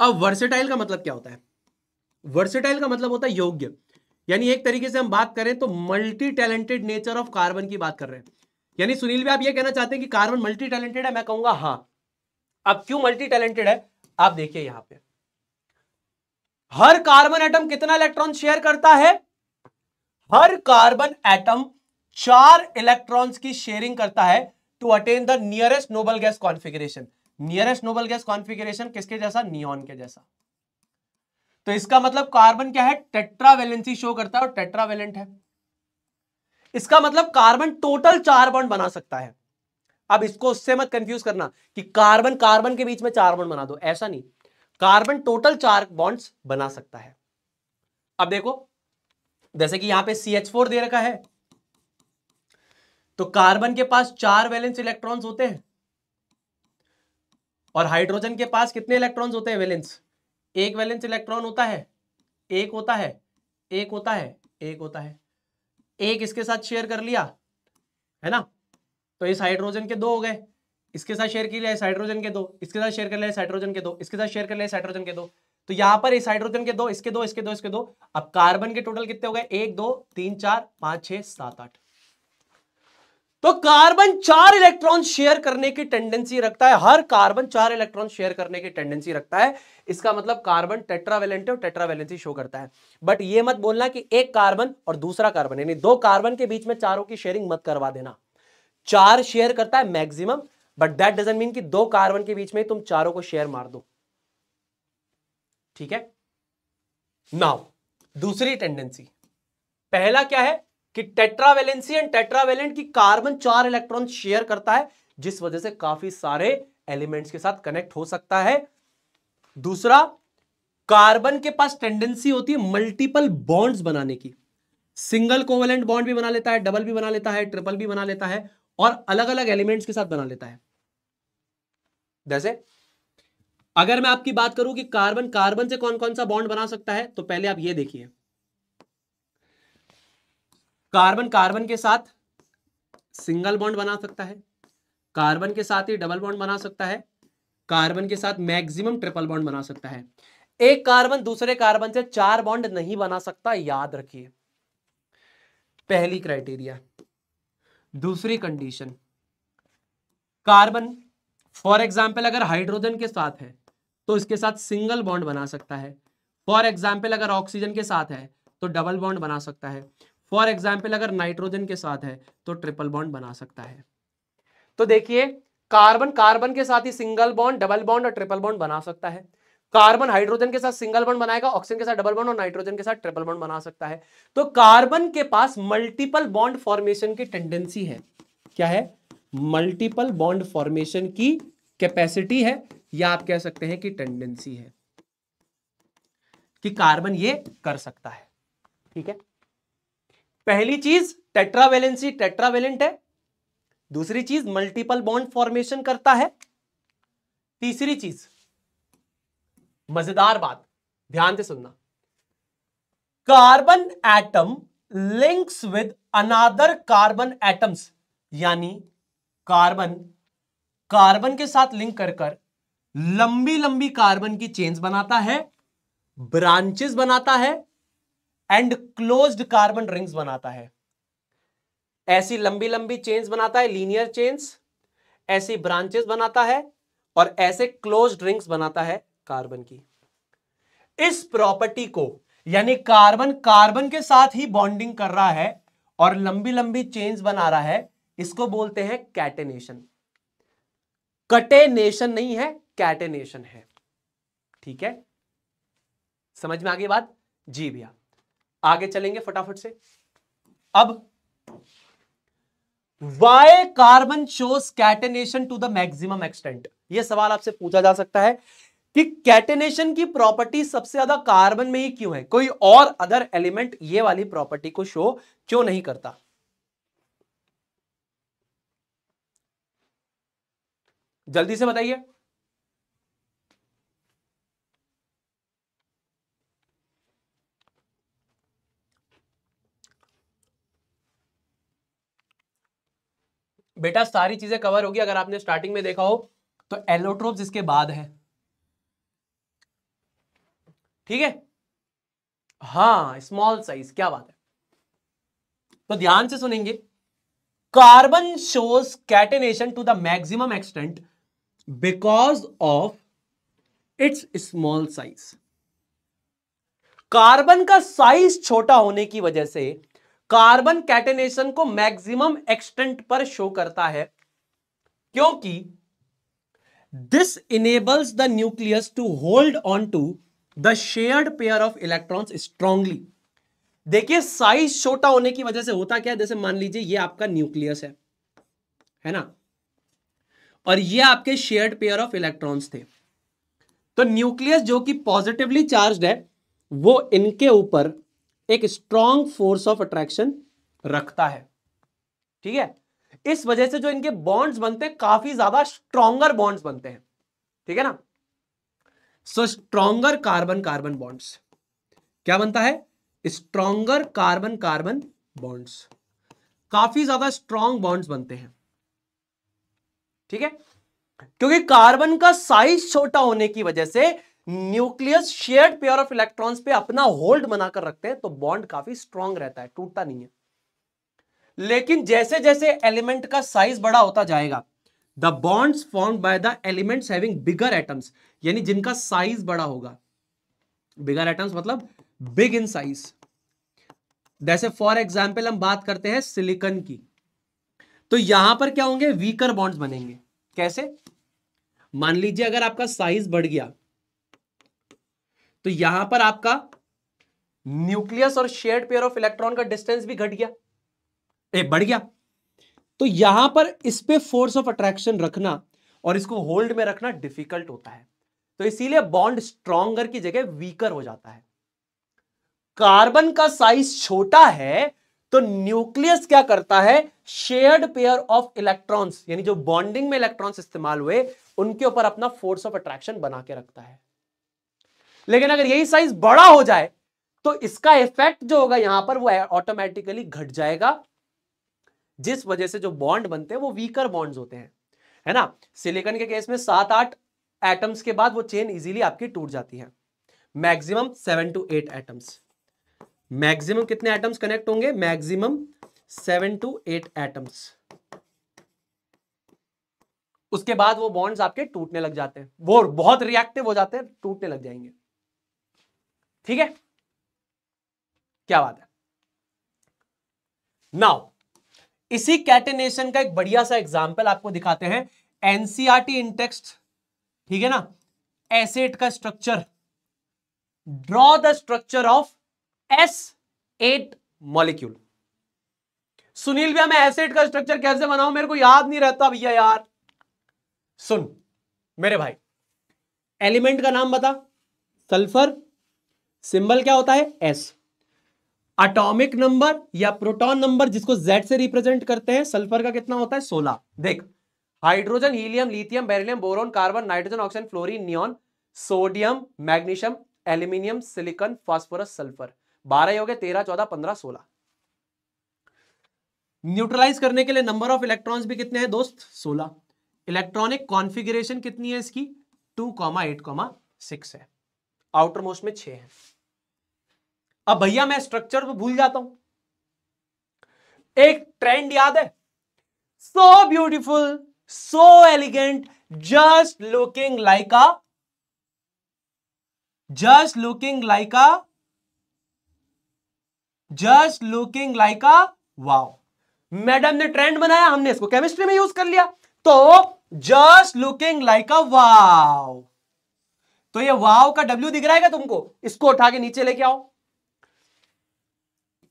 अब वर्सेटाइल का मतलब क्या होता है वर्सेटाइल का मतलब होता है योग्य यानी एक तरीके से हम बात करें तो multi talented nature of carbon की बात कर रहे हैं यानी सुनील भी आप यह कहना चाहते हैं कि कार्बन मल्टी टैलेंटेड है मैं कहूंगा हाँ अब क्यों मल्टी टैलेंटेड है आप देखिए यहां पे हर कार्बन एटम कितना इलेक्ट्रॉन शेयर करता है हर कार्बन एटम चार इलेक्ट्रॉन्स की शेयरिंग करता है to attain the nearest noble gas configuration nearest noble gas configuration किसके जैसा नियॉन के जैसा तो इसका मतलब कार्बन क्या है टेट्रावेलेंसी शो करता है और टेट्रावेलेंट है इसका मतलब कार्बन टोटल चार बॉन्ड बना सकता है अब इसको उससे मत कंफ्यूज करना कि कार्बन कार्बन के बीच में चार बॉन्ड बना दो ऐसा नहीं कार्बन टोटल चार बॉन्ड्स बना सकता है अब देखो जैसे कि यहां पे सी एच फोर दे रखा है तो कार्बन के पास चार वैलेंस इलेक्ट्रॉन्स होते हैं और हाइड्रोजन के पास कितने इलेक्ट्रॉन्स होते हैं वैलेंस एक वैलेंस इलेक्ट्रॉन होता है एक होता है एक होता है एक होता है एक इसके साथ शेयर कर लिया है ना तो इस हाइड्रोजन के दो हो गए इसके साथ शेयर कर लिया इस हाइड्रोजन के दो इसके साथ शेयर कर लिया इस हाइड्रोजन के दो इसके साथ शेयर कर लिया इस हाइड्रोजन के दो तो यहां पर इस हाइड्रोजन के दो इसके दो इसके दो इसके दो अब कार्बन के टोटल कितने हो गए एक दो तीन चार पांच छह सात आठ तो कार्बन चार इलेक्ट्रॉन शेयर करने की टेंडेंसी रखता है हर कार्बन चार इलेक्ट्रॉन शेयर करने की टेंडेंसी रखता है इसका मतलब कार्बन टेट्रावेलेंट और टेट्रावेलेंसी शो करता है बट ये मत बोलना कि एक कार्बन और दूसरा कार्बन यानी दो कार्बन के बीच में चारों की शेयरिंग मत करवा देना चार शेयर करता है maximum but that doesn't mean कि दो कार्बन के बीच में तुम चारों को शेयर मार दो ठीक है नाउ दूसरी टेंडेंसी पहला क्या है कि टेट्रावेलेंसी एंड टेट्रावेलेंट की कार्बन चार इलेक्ट्रॉन शेयर करता है जिस वजह से काफी सारे एलिमेंट्स के साथ कनेक्ट हो सकता है दूसरा कार्बन के पास टेंडेंसी होती है मल्टीपल बॉन्ड्स बनाने की सिंगल कोवेलेंट बॉन्ड भी बना लेता है डबल भी बना लेता है ट्रिपल भी बना लेता है और अलग अलग एलिमेंट्स के साथ बना लेता है जैसे अगर मैं आपकी बात करूं कि कार्बन कार्बन से कौन कौन सा बॉन्ड बना सकता है तो पहले आप ये देखिए कार्बन कार्बन के साथ सिंगल बॉन्ड बना सकता है कार्बन के साथ ही डबल बॉन्ड बना सकता है कार्बन के साथ मैक्सिमम ट्रिपल बॉन्ड बना सकता है एक कार्बन दूसरे कार्बन से चार बॉन्ड नहीं बना सकता याद रखिए पहली क्राइटेरिया दूसरी कंडीशन कार्बन फॉर एग्जाम्पल अगर हाइड्रोजन के साथ है तो इसके साथ सिंगल बॉन्ड बना सकता है फॉर एग्जाम्पल अगर ऑक्सीजन के साथ है तो डबल बॉन्ड बना सकता है फॉर एग्जाम्पल अगर नाइट्रोजन के साथ है तो ट्रिपल बॉन्ड बना सकता है तो देखिए कार्बन कार्बन के साथ ही सिंगल बॉन्ड डबल बॉन्ड और ट्रिपल बॉन्ड बना सकता है कार्बन हाइड्रोजन के साथ सिंगल बॉन्ड बनाएगा ऑक्सीजन के साथ डबल बॉन्ड और नाइट्रोजन के साथ ट्रिपल बॉन्ड बना सकता है तो कार्बन के पास मल्टीपल बॉन्ड फॉर्मेशन की टेंडेंसी है क्या है मल्टीपल बॉन्ड फॉर्मेशन की कैपेसिटी है या आप कह सकते हैं कि टेंडेंसी है कि कार्बन ये कर सकता है ठीक है पहली चीज टेट्रावेलेंसी टेट्रावेलेंट है दूसरी चीज मल्टीपल बॉन्ड फॉर्मेशन करता है तीसरी चीज मजेदार बात ध्यान से सुनना carbon atom links with another carbon atoms यानी कार्बन कार्बन के साथ लिंक कर कर लंबी लंबी कार्बन की चेन्स बनाता है ब्रांचेस बनाता है एंड क्लोज्ड कार्बन रिंग्स बनाता है ऐसी लंबी लंबी चेन्स बनाता है लीनियर चेन्स ऐसी ब्रांचेस बनाता है और ऐसे क्लोज रिंग्स बनाता है कार्बन की इस प्रॉपर्टी को यानी कार्बन कार्बन के साथ ही बॉन्डिंग कर रहा है और लंबी लंबी चेन्स बना रहा है इसको बोलते हैं कैटेनेशन कटेनेशन नहीं है कैटेनेशन है ठीक है समझ में आ गई बात जी भैया आगे चलेंगे फटाफट से अब why carbon shows catenation to the maximum extent यह सवाल आपसे पूछा जा सकता है कि कैटेनेशन की प्रॉपर्टी सबसे ज्यादा कार्बन में ही क्यों है कोई और अदर एलिमेंट ये वाली प्रॉपर्टी को शो क्यों नहीं करता जल्दी से बताइए बेटा सारी चीजें कवर होगी अगर आपने स्टार्टिंग में देखा हो तो एलोट्रोप जिसके बाद है ठीक है हाँ स्मॉल साइज क्या बात है तो ध्यान से सुनेंगे carbon shows catenation to the maximum extent because of its small size carbon का साइज छोटा होने की वजह से कार्बन कैटेनेशन को मैक्सिमम एक्सटेंट पर शो करता है क्योंकि this enables the nucleus to hold on to the shared pair of electrons strongly देखिए साइज छोटा होने की वजह से होता क्या है जैसे मान लीजिए ये आपका न्यूक्लियस है है ना और ये आपके शेयर्ड पेयर ऑफ इलेक्ट्रॉन्स थे तो न्यूक्लियस जो कि पॉजिटिवली चार्ज्ड है वो इनके ऊपर एक स्ट्रॉन्ग फोर्स ऑफ अट्रैक्शन रखता है ठीक है इस वजह से जो इनके बॉन्ड्स बनते हैं काफी ज्यादा स्ट्रॉन्गर बॉन्ड्स बनते हैं ठीक है ना so stronger carbon carbon bonds क्या बनता है स्ट्रॉन्गर कार्बन कार्बन बॉन्ड्स काफी ज्यादा स्ट्रॉन्ग बॉन्ड्स बनते हैं ठीक है क्योंकि कार्बन का साइज छोटा होने की वजह से nucleus shared pair of electrons पे अपना होल्ड बनाकर रखते हैं तो बॉन्ड काफी स्ट्रांग रहता है टूटता नहीं है लेकिन जैसे जैसे एलिमेंट का साइज बड़ा होता जाएगा the bonds form by the elements having bigger atoms यानी जिनका साइज बड़ा होगा बिगर एटम्स मतलब बिग इन साइज जैसे फॉर एग्जाम्पल हम बात करते हैं सिलिकन की तो यहां पर क्या होंगे वीकर बॉन्ड्स बनेंगे कैसे मान लीजिए अगर आपका साइज बढ़ गया तो यहां पर आपका न्यूक्लियस और शेयर्ड पेयर ऑफ इलेक्ट्रॉन का डिस्टेंस भी घट गया ए, बढ़ गया तो यहां पर इस पर फोर्स ऑफ अट्रैक्शन रखना और इसको होल्ड में रखना डिफिकल्ट होता है तो इसीलिए बॉन्ड स्ट्रॉन्गर की जगह वीकर हो जाता है कार्बन का साइज छोटा है तो न्यूक्लियस क्या करता है शेयर्ड पेयर ऑफ इलेक्ट्रॉन्स यानी जो बॉन्डिंग में इलेक्ट्रॉन्स इस्तेमाल हुए उनके ऊपर अपना फोर्स ऑफ अट्रैक्शन बना के रखता है लेकिन अगर यही साइज बड़ा हो जाए तो इसका इफेक्ट जो होगा यहां पर वो ऑटोमेटिकली घट जाएगा जिस वजह से जो बॉन्ड बनते हैं वो वीकर बॉन्ड होते हैं है ना सिलिकन के केस में सात आठ एटम्स के बाद वो चेन इजीली आपकी टूट जाती है maximum seven to eight atoms maximum कितने एटम्स कनेक्ट होंगे maximum seven to eight atoms उसके बाद वो बॉन्ड्स आपके टूटने लग जाते हैं वो बहुत रिएक्टिव हो जाते हैं टूटने लग जाएंगे ठीक है क्या बात है नाउ इसी कैटेनेशन का एक बढ़िया सा एग्जाम्पल आपको दिखाते हैं एनसीआरटी इंटेक्स e ठीक है ना एसेट का structure draw the structure of S eight molecule Sunil भैया मैं एसेट का स्ट्रक्चर कैसे बनाऊं मेरे को याद नहीं रहता भैया यार सुन मेरे भाई एलिमेंट का नाम बता सल्फर सिंबल क्या होता है एस अटोमिक नंबर या प्रोटॉन नंबर जिसको जेड से रिप्रेजेंट करते हैं सल्फर का कितना होता है सोलह देख hydrogen helium lithium beryllium boron carbon nitrogen oxygen fluorine neon sodium magnesium aluminium silicon phosphorus sulphur बारह हो गए तेरह चौदह पंद्रह सोलह न्यूट्रलाइज करने के लिए नंबर ऑफ इलेक्ट्रॉन्स भी कितने हैं दोस्त सोलह इलेक्ट्रॉनिक कॉन्फिगरेशन कितनी है इसकी two comma eight comma six है आउटर मोस्ट में छह है अब भैया मैं स्ट्रक्चर तो भूल जाता हूं एक ट्रेंड याद है so beautiful so elegant just looking like a just looking like a just looking like a wow madam ने ट्रेंड बनाया हमने इसको केमिस्ट्री में यूज कर लिया तो just looking like a wow तो ये वाव का डब्ल्यू दिख रहा है क्या तुमको इसको उठा के नीचे लेके आओ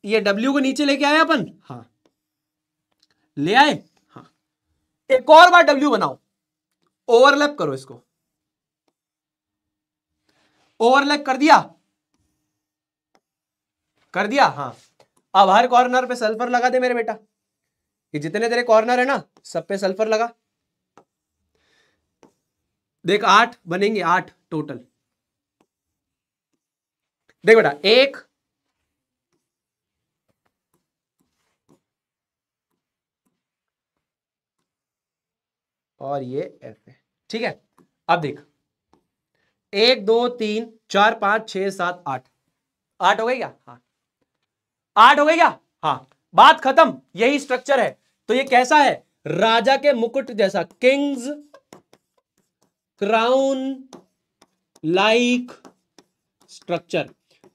ये डब्ल्यू को नीचे लेके आए अपन हाँ ले आए हाँ एक और बार W बनाओ ओवरलैप करो इसको ओवरलैप कर दिया कर दिया हाँ अब हर कॉर्नर पे सल्फर लगा दे मेरे बेटा ये जितने तेरे कॉर्नर है ना सब पे सल्फर लगा देख आठ बनेंगे आठ टोटल देख बेटा एक और ये ऐसे ठीक है अब देख एक दो तीन चार पांच छह सात आठ आठ हो गई क्या हाँ आठ हो गई क्या हाँ बात खत्म यही स्ट्रक्चर है तो ये कैसा है राजा के मुकुट जैसा किंग्स क्राउन लाइक स्ट्रक्चर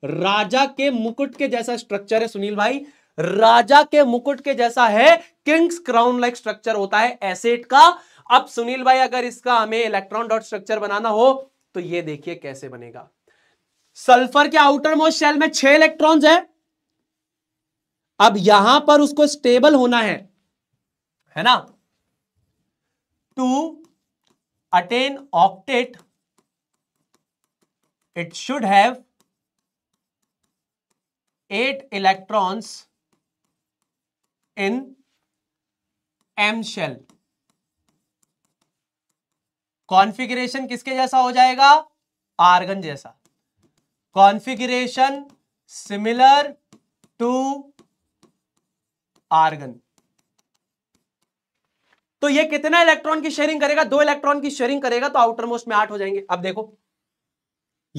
राजा के मुकुट के जैसा स्ट्रक्चर है सुनील भाई राजा के मुकुट के जैसा है किंग्स क्राउन लाइक स्ट्रक्चर होता है एसेट का अब सुनील भाई अगर इसका हमें इलेक्ट्रॉन डॉट स्ट्रक्चर बनाना हो तो ये देखिए कैसे बनेगा सल्फर के आउटर मोस्ट शेल में छह इलेक्ट्रॉन्स है अब यहां पर उसको स्टेबल होना है है ना to attain octet it should have eight electrons in M shell configuration किसके जैसा हो जाएगा आर्गन जैसा कॉन्फ़िगरेशन सिमिलर टू आर्गन तो ये कितना इलेक्ट्रॉन की शेयरिंग करेगा दो इलेक्ट्रॉन की शेयरिंग करेगा तो आउटर मोस्ट में आठ हो जाएंगे अब देखो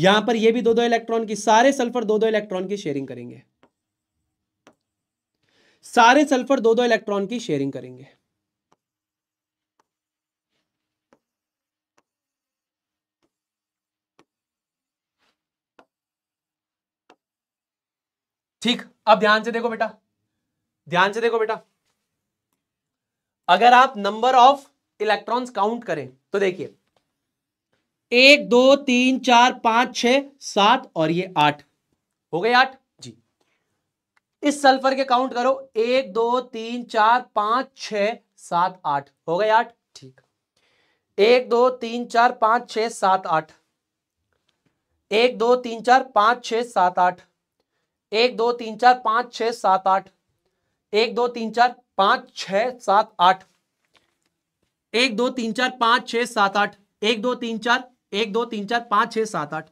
यहां पर ये भी दो दो इलेक्ट्रॉन की सारे सल्फर दो दो इलेक्ट्रॉन की शेयरिंग करेंगे सारे सल्फर दो दो इलेक्ट्रॉन की शेयरिंग करेंगे ठीक अब ध्यान से देखो बेटा ध्यान से देखो बेटा अगर आप नंबर ऑफ इलेक्ट्रॉन्स काउंट करें तो देखिए एक दो तीन चार पांच छ सात और ये आठ हो गए आठ जी इस सल्फर के काउंट करो एक दो तीन चार पांच छ सात आठ हो गए आठ ठीक एक दो तीन चार पांच छ सात आठ एक दो तीन चार पांच छ सात आठ एक दो तीन चार पांच छह सात आठ एक दो तीन चार पांच छ सात आठ एक दो तीन चार पांच छह सात आठ एक दो तीन चार एक दो तीन चार पांच छह सात आठ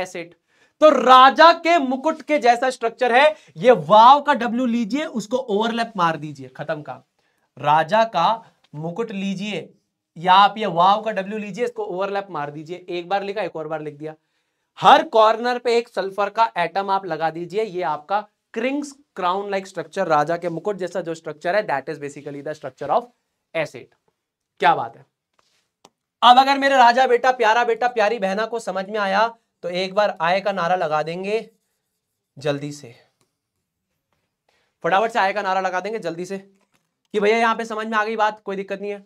एसेट तो राजा के मुकुट के जैसा स्ट्रक्चर है ये वाव का डब्ल्यू लीजिए उसको ओवरलैप मार दीजिए खत्म का राजा का मुकुट लीजिए या आप ये वाव का डब्ल्यू लीजिए इसको ओवरलैप मार दीजिए एक बार लिखा एक और बार लिख दिया हर कॉर्नर पे एक सल्फर का एटम आप लगा दीजिए ये आपका क्रिंग्स क्राउन लाइक स्ट्रक्चर राजा के मुकुट जैसा जो स्ट्रक्चर है that is basically the structure of acid क्या बात है अब अगर मेरे राजा बेटा प्यारा बेटा प्यारी बहना को समझ में आया तो एक बार आय का नारा लगा देंगे जल्दी से फटाफट से आय का नारा लगा देंगे जल्दी से कि भैया यहां पे समझ में आ गई बात कोई दिक्कत नहीं है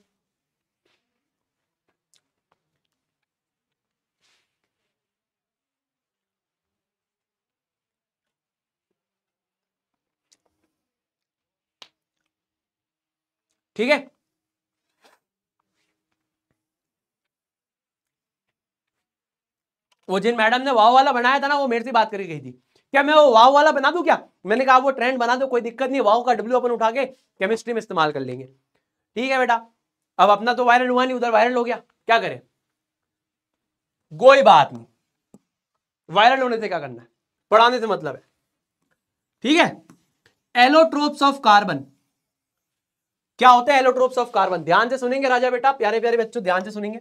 ठीक है वो जिन मैडम ने वाव वाला बनाया था ना वो मेरे से बात करके गई थी क्या मैं वो वाव वाला बना दू क्या मैंने कहा वो ट्रेंड बना दो कोई दिक्कत नहीं वाव का डब्ल्यू अपन उठा के केमिस्ट्री में इस्तेमाल कर लेंगे ठीक है बेटा अब अपना तो वायरल हुआ नहीं उधर वायरल हो गया क्या करें कोई बात नहीं वायरल होने से क्या करना है पढ़ाने से मतलब है ठीक है एलोट्रोप्स ऑफ कार्बन क्या होता है एलोट्रोप्स ऑफ कार्बन ध्यान से सुनेंगे राजा बेटा प्यारे प्यारे बच्चों ध्यान से सुनेंगे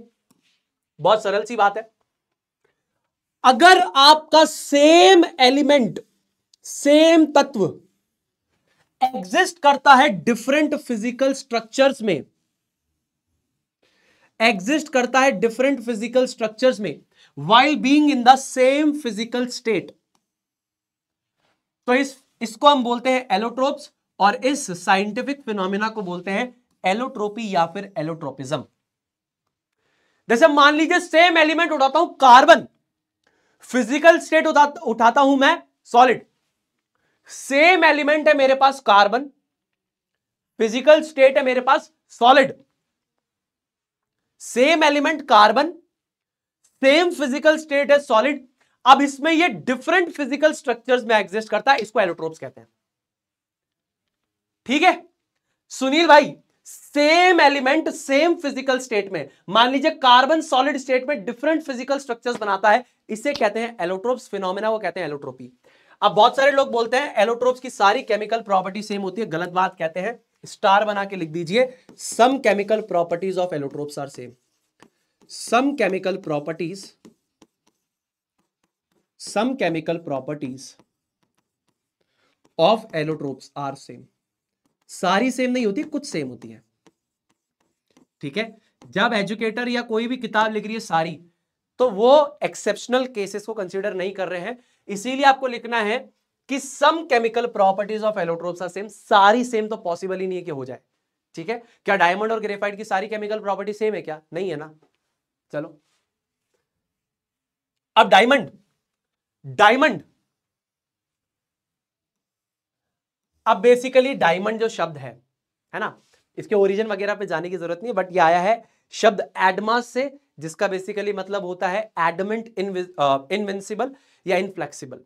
बहुत सरल सी बात है अगर आपका सेम एलिमेंट सेम तत्व एग्जिस्ट करता है डिफरेंट फिजिकल स्ट्रक्चर्स में एग्जिस्ट करता है डिफरेंट फिजिकल स्ट्रक्चर्स में while being in the same physical state तो इस इसको हम बोलते हैं एलोट्रोप्स और इस साइंटिफिक फिनोमिना को बोलते हैं एलोट्रोपी या फिर एलोट्रोपिज्म जैसे मान लीजिए सेम एलिमेंट उठाता हूं कार्बन फिजिकल स्टेट उठाता हूं मैं सॉलिड सेम एलिमेंट है मेरे पास कार्बन फिजिकल स्टेट है मेरे पास solid same element carbon same physical state है सॉलिड अब इसमें ये डिफरेंट फिजिकल स्ट्रक्चर्स में एग्जिस्ट करता है इसको एलोट्रोप्स कहते हैं ठीक है सुनील भाई same element same physical state में मान लीजिए कार्बन सॉलिड स्टेट में डिफरेंट फिजिकल स्ट्रक्चर्स बनाता है इसे कहते हैं एलोट्रोप्स फिनोमेना वो कहते हैं एलोट्रोपी अब बहुत सारे लोग बोलते हैं एलोट्रोप्स की सारी केमिकल प्रॉपर्टी सेम होती है गलत बात कहते हैं स्टार बना के लिख दीजिए some chemical properties of allotropes are same some chemical properties some chemical properties of allotropes are same सारी सेम नहीं होती कुछ सेम होती है ठीक है जब एजुकेटर या कोई भी किताब लिख रही है सारी तो वो एक्सेप्शनल केसेस को कंसिडर नहीं कर रहे हैं इसीलिए आपको लिखना है कि some chemical properties of allotropes same सारी सेम तो पॉसिबल ही नहीं है कि हो जाए ठीक है क्या डायमंड और ग्रेफाइट की सारी केमिकल प्रॉपर्टी सेम है क्या नहीं है ना चलो अब डायमंड डायमंड अब बेसिकली डायमंड जो शब्द है है ना इसके ओरिजिन वगैरह पे जाने की जरूरत नहीं है बट ये आया है शब्द एडमास से जिसका बेसिकली मतलब होता है एडमेंट इनविंसिबल या इनफ्लेक्सिबल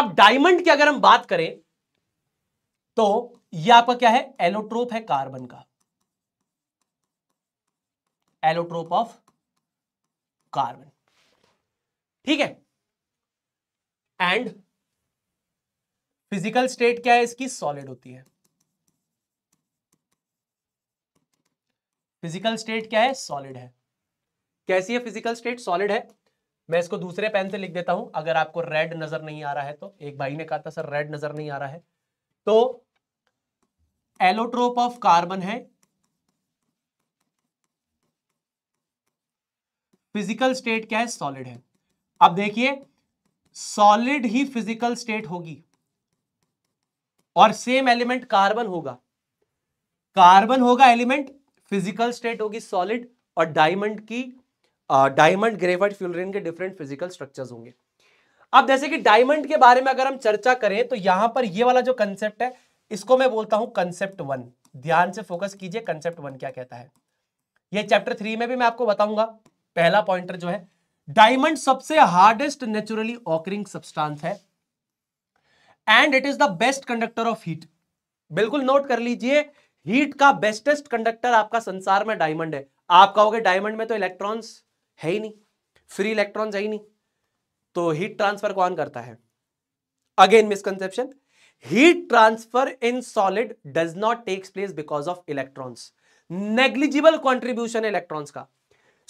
अब डायमंड की अगर हम बात करें तो यह आपका क्या है एलोट्रोप है कार्बन का एलोट्रोप ऑफ कार्बन ठीक है एंड फिजिकल स्टेट क्या है इसकी सॉलिड होती है फिजिकल स्टेट क्या है सॉलिड है कैसी है फिजिकल स्टेट सॉलिड है मैं इसको दूसरे पेन से लिख देता हूं अगर आपको रेड नजर नहीं आ रहा है तो एक भाई ने कहा था सर रेड नजर नहीं आ रहा है तो एलोट्रोप ऑफ कार्बन है फिजिकल स्टेट क्या है सॉलिड है अब देखिए सॉलिड ही फिजिकल स्टेट होगी और सेम एलिमेंट कार्बन होगा कार्बन होगा एलिमेंट फिजिकल स्टेट होगी सॉलिड और डायमंड की डायमंड ग्रेफाइट फ्यूलरिन के डिफरेंट फिजिकल स्ट्रक्चर्स होंगे अब जैसे कि डायमंड के बारे में अगर हम चर्चा करें तो यहां पर ये वाला जो कंसेप्ट है इसको मैं बोलता हूं कंसेप्ट वन ध्यान से फोकस कीजिए कंसेप्ट वन क्या कहता है ये चैप्टर थ्री में भी मैं आपको बताऊंगा पहला पॉइंटर जो है डायमंड सबसे हार्डेस्ट नेचुरली ऑकरिंग सब्सटांस है and it is the best conductor of heat बिल्कुल नोट कर लीजिए हीट का बेस्टेस्ट कंडक्टर आपका संसार में डायमंड है आप कहोगे डायमंड में तो इलेक्ट्रॉन्स है ही नहीं फ्री इलेक्ट्रॉन्स है ही नहीं तो हीट ट्रांसफर कौन करता है again misconception heat transfer in solid does not takes place because of electrons negligible contribution electrons का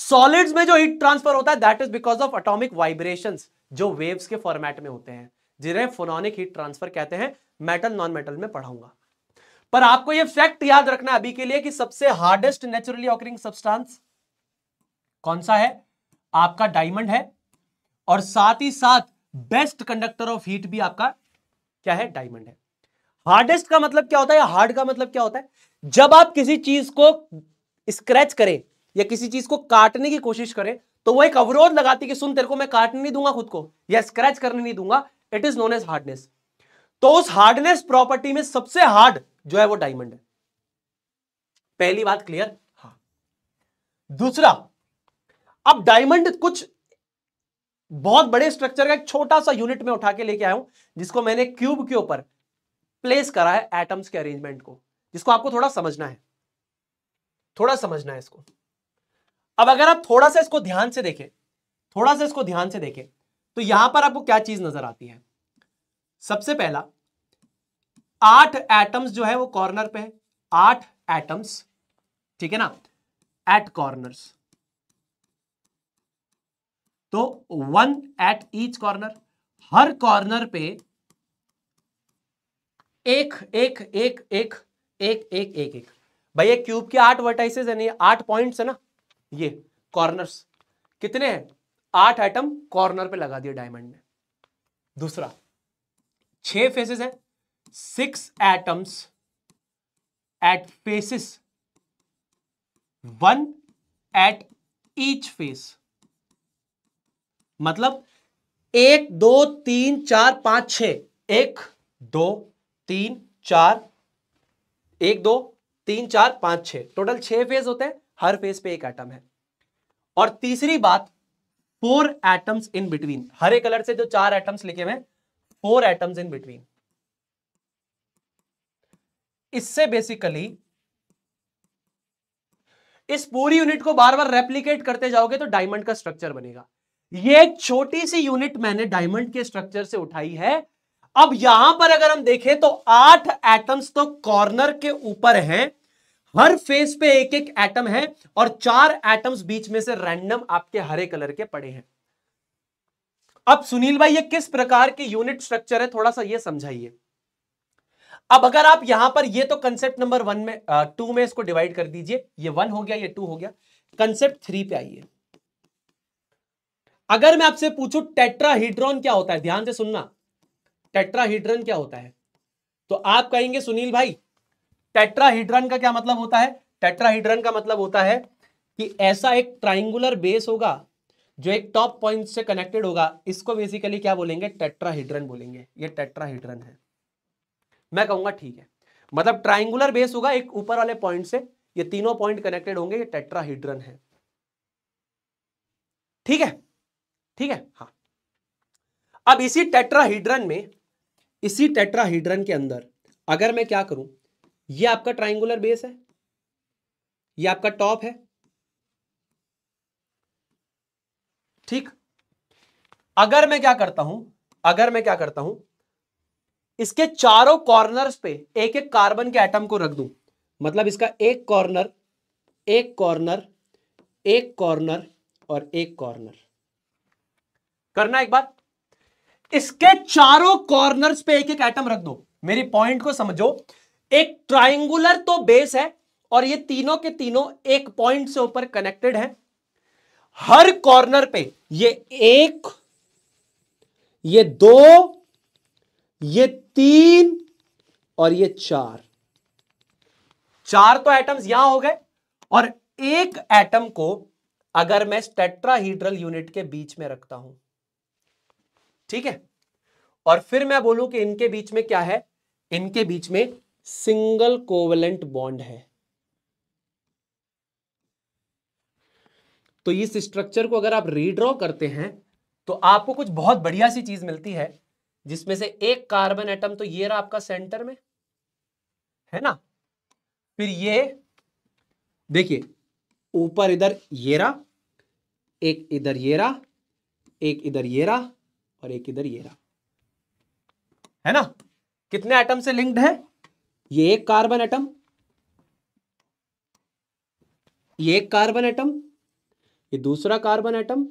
सॉलिड्स में जो हीट ट्रांसफर होता है that is because of atomic vibration जो वेव्स के फॉर्मेट में होते हैं जिन्हें फोनॉनिक हीट ट्रांसफर कहते हैं मेटल नॉन मेटल में पढ़ाऊंगा पर आपको यह फैक्ट याद रखना अभी के लिए कि सबसे हार्डेस्ट नेचुरली ऑकरिंग सब्सटांस कौन सा है आपका डायमंड है और साथ ही साथ बेस्ट कंडक्टर ऑफ हीट भी आपका क्या है डायमंड है हार्डेस्ट का मतलब क्या होता है या हार्ड का मतलब क्या होता है जब आप किसी चीज को स्क्रैच करें या किसी चीज को काटने की कोशिश करें तो वो एक अवरोध लगाती कि सुन तेरे को मैं काटने नहीं दूंगा खुद को या स्क्रैच करने नहीं दूंगा it is known as hardness तो उस हार्डनेस प्रॉपर्टी में सबसे हार्ड जो है वो डायमंड है पहली बात क्लियर हा दूसरा अब डायमंड कुछ बहुत बड़े स्ट्रक्चर का एक छोटा सा यूनिट में उठा के लेके आया हूं जिसको मैंने क्यूब के ऊपर प्लेस करा है एटम्स के अरेंजमेंट को जिसको आपको थोड़ा समझना है थोड़ा समझना है इसको अब अगर आप थोड़ा सा इसको ध्यान से देखें थोड़ा सा इसको ध्यान से देखें तो यहां पर आपको क्या चीज नजर आती है सबसे पहला आठ एटम्स जो है वो कॉर्नर पे है आठ एटम्स ठीक है ना एट कॉर्नर्स तो वन एट ईच कॉर्नर हर कॉर्नर पे एक एक एक एक एक एक एक एक भाई ये क्यूब के आठ वर्टाइसेस है नहीं आठ पॉइंट्स है ना ये कॉर्नर्स कितने हैं आठ आइटम कॉर्नर पे लगा दिए डायमंड ने दूसरा छह फेसेस है six atoms at faces one at each face मतलब एक दो तीन चार पांच छ एक दो तीन चार एक दो तीन चार पांच छ टोटल छह फेज होते हैं हर फेज पे एक एटम है और तीसरी बात फोर एटम्स इन बिटवीन हरे कलर से जो चार एटम्स लिखे हुए फोर एटम्स इन बिटवीन इससे बेसिकली इस पूरी यूनिट को बार बार रेप्लीकेट करते जाओगे तो डायमंड का स्ट्रक्चर बनेगा ये एक छोटी सी यूनिट मैंने डायमंड के स्ट्रक्चर से उठाई है अब यहां पर अगर हम देखें तो आठ एटम्स तो कॉर्नर के ऊपर हैं हर फेस पे एक एक एटम है और चार एटम्स बीच में से रैंडम आपके हरे कलर के पड़े हैं अब सुनील भाई ये किस प्रकार के यूनिट स्ट्रक्चर है थोड़ा सा ये समझाइए अब अगर आप यहां पर ये तो कंसेप्ट नंबर वन में टू में इसको डिवाइड कर दीजिए ये वन हो गया ये टू हो गया कंसेप्ट थ्री पे आइए अगर मैं आपसे पूछू टेट्राहीड्रॉन क्या होता है ध्यान से सुनना टेट्राहीड्रॉन क्या होता है तो आप कहेंगे सुनील भाई टेट्राहीड्रन का क्या मतलब होता है टेट्राहीड्रन का मतलब होता है कि ऐसा एक ट्राइंगुलर बेस होगा जो एक टॉप पॉइंट से कनेक्टेड होगा इसको बेसिकली क्या बोलेंगे टेट्राहीड्रन बोलेंगे ये टेट्राहीड्रन है मैं कहूंगा ठीक है मतलब ट्राइंगुलर बेस होगा एक ऊपर वाले पॉइंट से ये तीनों पॉइंट कनेक्टेड होंगे ये टेट्राहीड्रन है ठीक है ठीक है हाँ अब इसी टेट्राहीड्रन में इसी टेट्राहीड्रन के अंदर अगर मैं क्या करूं ये आपका ट्राइंगुलर बेस है ये आपका टॉप है ठीक अगर मैं क्या करता हूं अगर मैं क्या करता हूं इसके चारों कॉर्नर्स पे एक एक कार्बन के एटम को रख दूं मतलब इसका एक कॉर्नर एक कॉर्नर एक कॉर्नर और एक कॉर्नर करना एक बार इसके चारों कॉर्नर्स पे एक एक एटम रख दो मेरी पॉइंट को समझो एक ट्राइंगुलर तो बेस है और ये तीनों के तीनों एक पॉइंट से ऊपर कनेक्टेड है हर कॉर्नर पे ये एक ये दो ये तीन और ये चार चार तो एटम्स यहां हो गए और एक एटम को अगर मैं स्टेट्राहीड्रल यूनिट के बीच में रखता हूं ठीक है और फिर मैं बोलूं कि इनके बीच में क्या है इनके बीच में सिंगल कोवलेंट बॉन्ड है तो इस स्ट्रक्चर को अगर आप रीड्रॉ करते हैं तो आपको कुछ बहुत बढ़िया सी चीज मिलती है जिसमें से एक कार्बन एटम तो ये रहा आपका सेंटर में है ना फिर ये देखिए ऊपर इधर ये रहा एक इधर ये रहा एक इधर ये रहा और एक इधर ये रहा है ना कितने एटम से लिंक्ड है ये एक कार्बन एटम ये एक कार्बन एटम ये दूसरा कार्बन एटम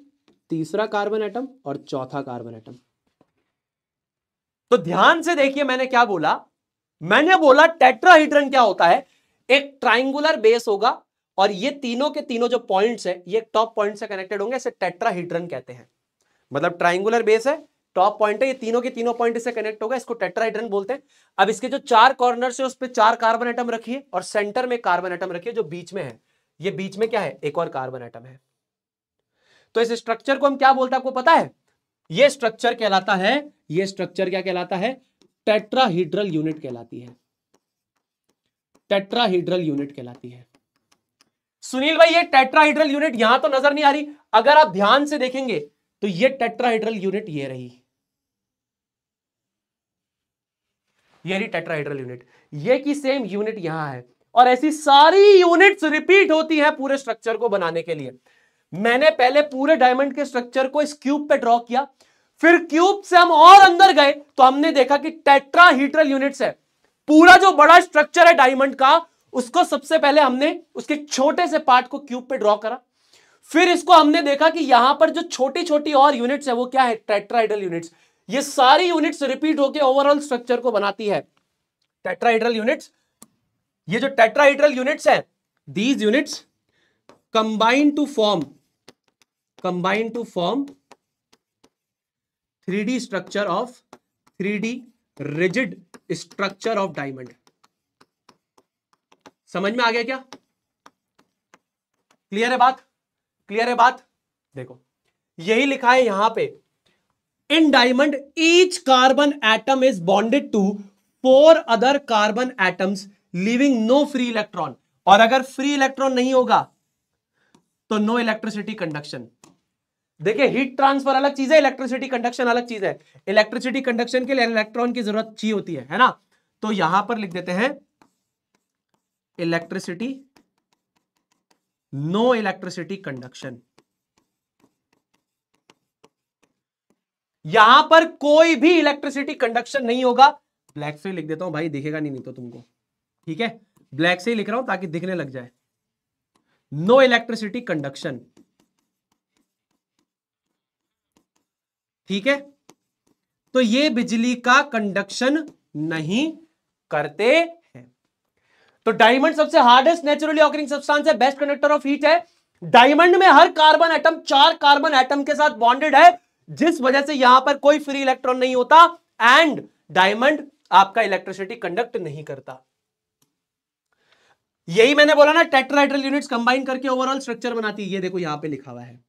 तीसरा कार्बन एटम और चौथा कार्बन एटम तो ध्यान से देखिए मैंने क्या बोला मैंने बोला टेट्राहीड्रन क्या होता है एक ट्राइंगुलर बेस होगा और ये तीनों के तीनों जो पॉइंट्स है ये टॉप पॉइंट से कनेक्टेड होंगे इसे टेट्राहीड्रन कहते हैं मतलब ट्राइंगुलर बेस है टॉप पॉइंट है ये तीनों के तीनों पॉइंट से कनेक्ट होगा इसको टेट्राइड्रन बोलते हैं अब इसके जो चार कॉर्नर से उस पर चार कार्बन आइटम रखिए और सेंटर में कार्बन आइटम रखिए जो बीच में है ये बीच में क्या है एक और कार्बन आइटम है तो इस स्ट्रक्चर को हम क्या बोलते हैं आपको पता है ये स्ट्रक्चर कहलाता है ये स्ट्रक्चर क्या कहलाता है टेट्राहीड्रल यूनिट कहलाती है टेट्राहीड्रल यूनिट कहलाती है सुनील भाई ये टेट्राहीड्रल यूनिट यहां तो नजर नहीं आ रही अगर आप ध्यान से देखेंगे तो ये टेट्राहीड्रल यूनिट ये रही ये रही टेट्राहाइड्रल यूनिट ये की सेम यूनिट यहां है और ऐसी सारी यूनिट्स रिपीट होती है पूरे स्ट्रक्चर को बनाने के लिए मैंने पहले पूरे डायमंड के स्ट्रक्चर को इस क्यूब पे ड्रॉ किया फिर क्यूब से हम और अंदर गए तो हमने देखा कि टेट्राहीड्रल यूनिट्स है पूरा जो बड़ा स्ट्रक्चर है डायमंड का उसको सबसे पहले हमने उसके छोटे से पार्ट को क्यूब पे ड्रॉ करा फिर इसको हमने देखा कि यहां पर जो छोटी छोटी और यूनिट्स है वो क्या है टेट्राइडल यूनिट्स ये सारी यूनिट्स रिपीट होकर ओवरऑल स्ट्रक्चर को बनाती है टेट्राइड्रल यूनिट्स ये जो टेट्राइड्रल यूनिट्स हैं these units combine to form combine to form three D structure of three D rigid structure of diamond समझ में आ गया क्या क्लियर है बात क्लियर है बात देखो यही लिखा है यहां पे in diamond each carbon atom is bonded to four other carbon atoms leaving no free electron और अगर फ्री इलेक्ट्रॉन नहीं होगा तो नो इलेक्ट्रिसिटी कंडक्शन देखिए हीट ट्रांसफर अलग चीज है इलेक्ट्रिसिटी कंडक्शन अलग चीज है इलेक्ट्रिसिटी कंडक्शन के लिए इलेक्ट्रॉन की जरूरत ची होती है है ना तो यहां पर लिख देते हैं इलेक्ट्रिसिटी नो इलेक्ट्रिसिटी कंडक्शन यहां पर कोई भी इलेक्ट्रिसिटी कंडक्शन नहीं होगा ब्लैक से लिख देता हूं भाई दिखेगा नहीं नहीं तो तुमको ठीक है ब्लैक से ही लिख रहा हूं ताकि दिखने लग जाए नो इलेक्ट्रिसिटी कंडक्शन ठीक है तो ये बिजली का कंडक्शन नहीं करते हैं तो डायमंड सबसे हार्डेस्ट नेचुरली ऑकरिंग सब्सटेंस है बेस्ट कंडक्टर ऑफ हीट है डायमंड में हर कार्बन एटम चार कार्बन एटम के साथ बॉन्डेड है जिस वजह से यहां पर कोई फ्री इलेक्ट्रॉन नहीं होता एंड डायमंड आपका इलेक्ट्रिसिटी कंडक्ट नहीं करता यही मैंने बोला ना टेट्राइड्रल यूनिट्स कंबाइन करके ओवरऑल स्ट्रक्चर बनाती है ये देखो यहां पे लिखा हुआ है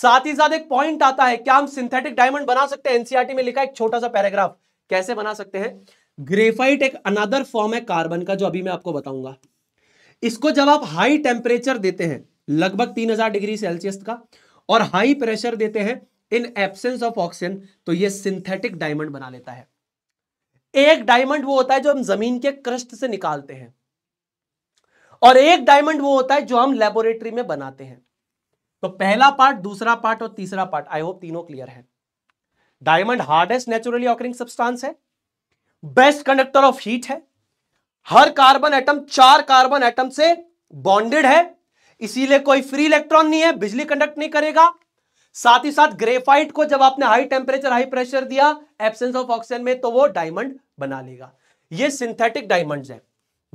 साथ ही साथ एक पॉइंट आता है क्या हम सिंथेटिक डायमंड बना सकते हैं एनसीआरटी e में लिखा एक छोटा सा पैराग्राफ कैसे बना सकते हैं ग्रेफाइट एक अनदर फॉर्म है कार्बन का जो अभी मैं आपको बताऊंगा इसको जब आप हाई टेम्परेचर देते हैं लगभग तीन डिग्री सेल्सियस का और हाई प्रेशर देते हैं इन एब्सेंस ऑफ ऑक्सीजन तो ये सिंथेटिक डायमंड बना लेता है एक डायमंड वो होता है जो हम जमीन के क्रस्ट से निकालते हैं और एक डायमंड वो होता है जो हम लेबोरेटरी में बनाते हैं तो पहला पार्ट दूसरा पार्ट और तीसरा पार्ट आई होप तीनों क्लियर है diamond hardest naturally occurring substance है बेस्ट कंडक्टर ऑफ हीट है हर कार्बन एटम चार कार्बन एटम से बॉन्डेड है इसीलिए कोई फ्री इलेक्ट्रॉन नहीं है बिजली कंडक्ट नहीं करेगा साथ ही साथ ग्रेफाइट को जब आपने हाई टेम्परेचर हाई प्रेशर दिया एब्सेंस ऑफ ऑक्सीजन में तो वो डायमंड बना लेगा ये सिंथेटिक डायमंड्स हैं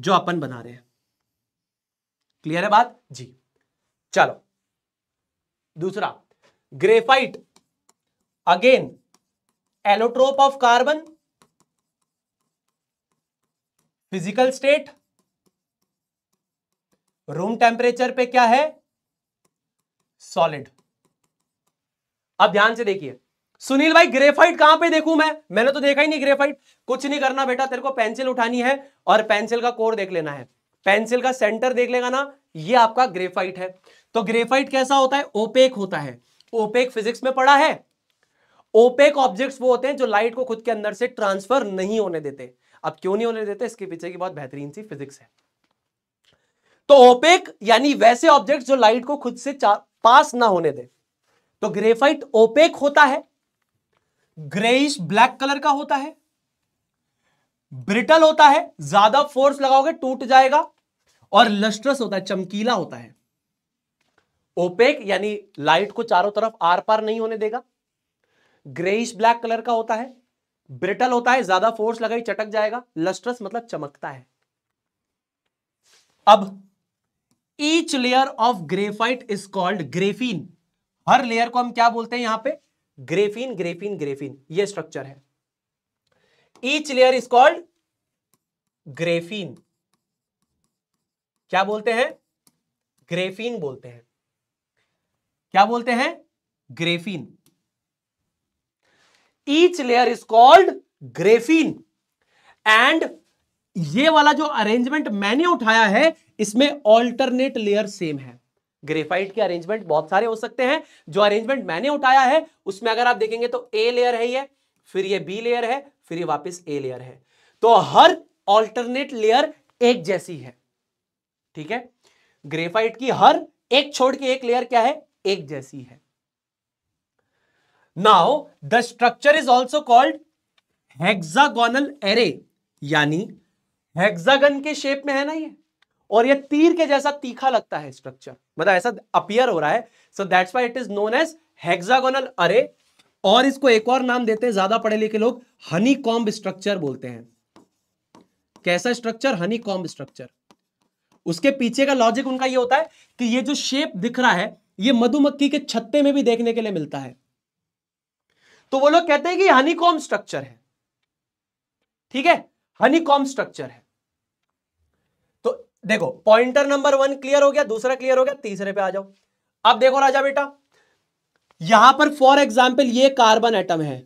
जो अपन बना रहे हैं क्लियर है बात जी चलो दूसरा graphite again allotrope of carbon physical state room temperature पे क्या है सॉलिड अब ध्यान से देखिए सुनील भाई ग्रेफाइट कहां पे देखूं मैं मैंने तो देखा ही नहीं ग्रेफाइट कुछ नहीं करना बेटा तेरे को पेंसिल उठानी है और पेंसिल का कोर देख लेना है पेंसिल का सेंटर देख लेगा ना ये आपका ग्रेफाइट है तो ग्रेफाइट कैसा होता है ओपेक होता है ओपेक फिजिक्स में पढ़ा है ओपेक ऑब्जेक्ट्स वो होते हैं जो लाइट को खुद के अंदर से ट्रांसफर नहीं होने देते अब क्यों नहीं होने देते इसके पीछे की बहुत बेहतरीन सी फिजिक्स है तो ओपेक यानी वैसे ऑब्जेक्ट जो लाइट को खुद से पास ना होने दे तो ग्रेफाइट ओपेक होता है ग्रेइश ब्लैक कलर का होता है ब्रिटल होता है ज्यादा फोर्स लगाओगे टूट जाएगा और लस्ट्रस होता है चमकीला होता है ओपेक यानी लाइट को चारों तरफ आर पार नहीं होने देगा ग्रेइश ब्लैक कलर का होता है ब्रिटल होता है ज्यादा फोर्स लगाई चटक जाएगा लस्ट्रस मतलब चमकता है अब each layer of graphite is called graphene हर लेयर को हम क्या बोलते हैं यहां पे ग्रेफीन ग्रेफीन ग्रेफीन ये स्ट्रक्चर है each layer is called graphene क्या बोलते हैं ग्रेफीन बोलते हैं क्या बोलते हैं graphene each layer is called graphene and ये वाला जो अरेंजमेंट मैंने उठाया है इसमें ऑल्टरनेट लेयर सेम है ग्रेफाइट के अरेंजमेंट बहुत सारे हो सकते हैं जो अरेंजमेंट मैंने उठाया है उसमें अगर आप देखेंगे तो ए लेयर है ये फिर ये बी लेयर है फिर ये वापस ए लेयर है तो हर ऑल्टरनेट लेयर एक जैसी है ठीक है ग्रेफाइट की हर एक छोड़ के एक लेयर क्या है एक जैसी है now the structure is also called hexagonal array यानी हेक्सागन के शेप में है ना ये और ये तीर के जैसा तीखा लगता है स्ट्रक्चर मतलब ऐसा अपियर हो रहा है so that's why it is known as hexagonal array और इसको एक और नाम देते हैं ज्यादा पढ़े लिखे लोग हनी कॉम्ब स्ट्रक्चर बोलते हैं कैसा स्ट्रक्चर हनी कॉम्ब स्ट्रक्चर उसके पीछे का लॉजिक उनका ये होता है कि ये जो शेप दिख रहा है ये मधुमक्खी के छत्ते में भी देखने के लिए मिलता है तो वो लोग कहते हैं कि हनी कॉम स्ट्रक्चर है ठीक है हनी कॉम स्ट्रक्चर है देखो पॉइंटर नंबर वन क्लियर हो गया दूसरा क्लियर हो गया तीसरे पे आ जाओ अब देखो राजा बेटा यहां पर फॉर एग्जाम्पल ये कार्बन एटम है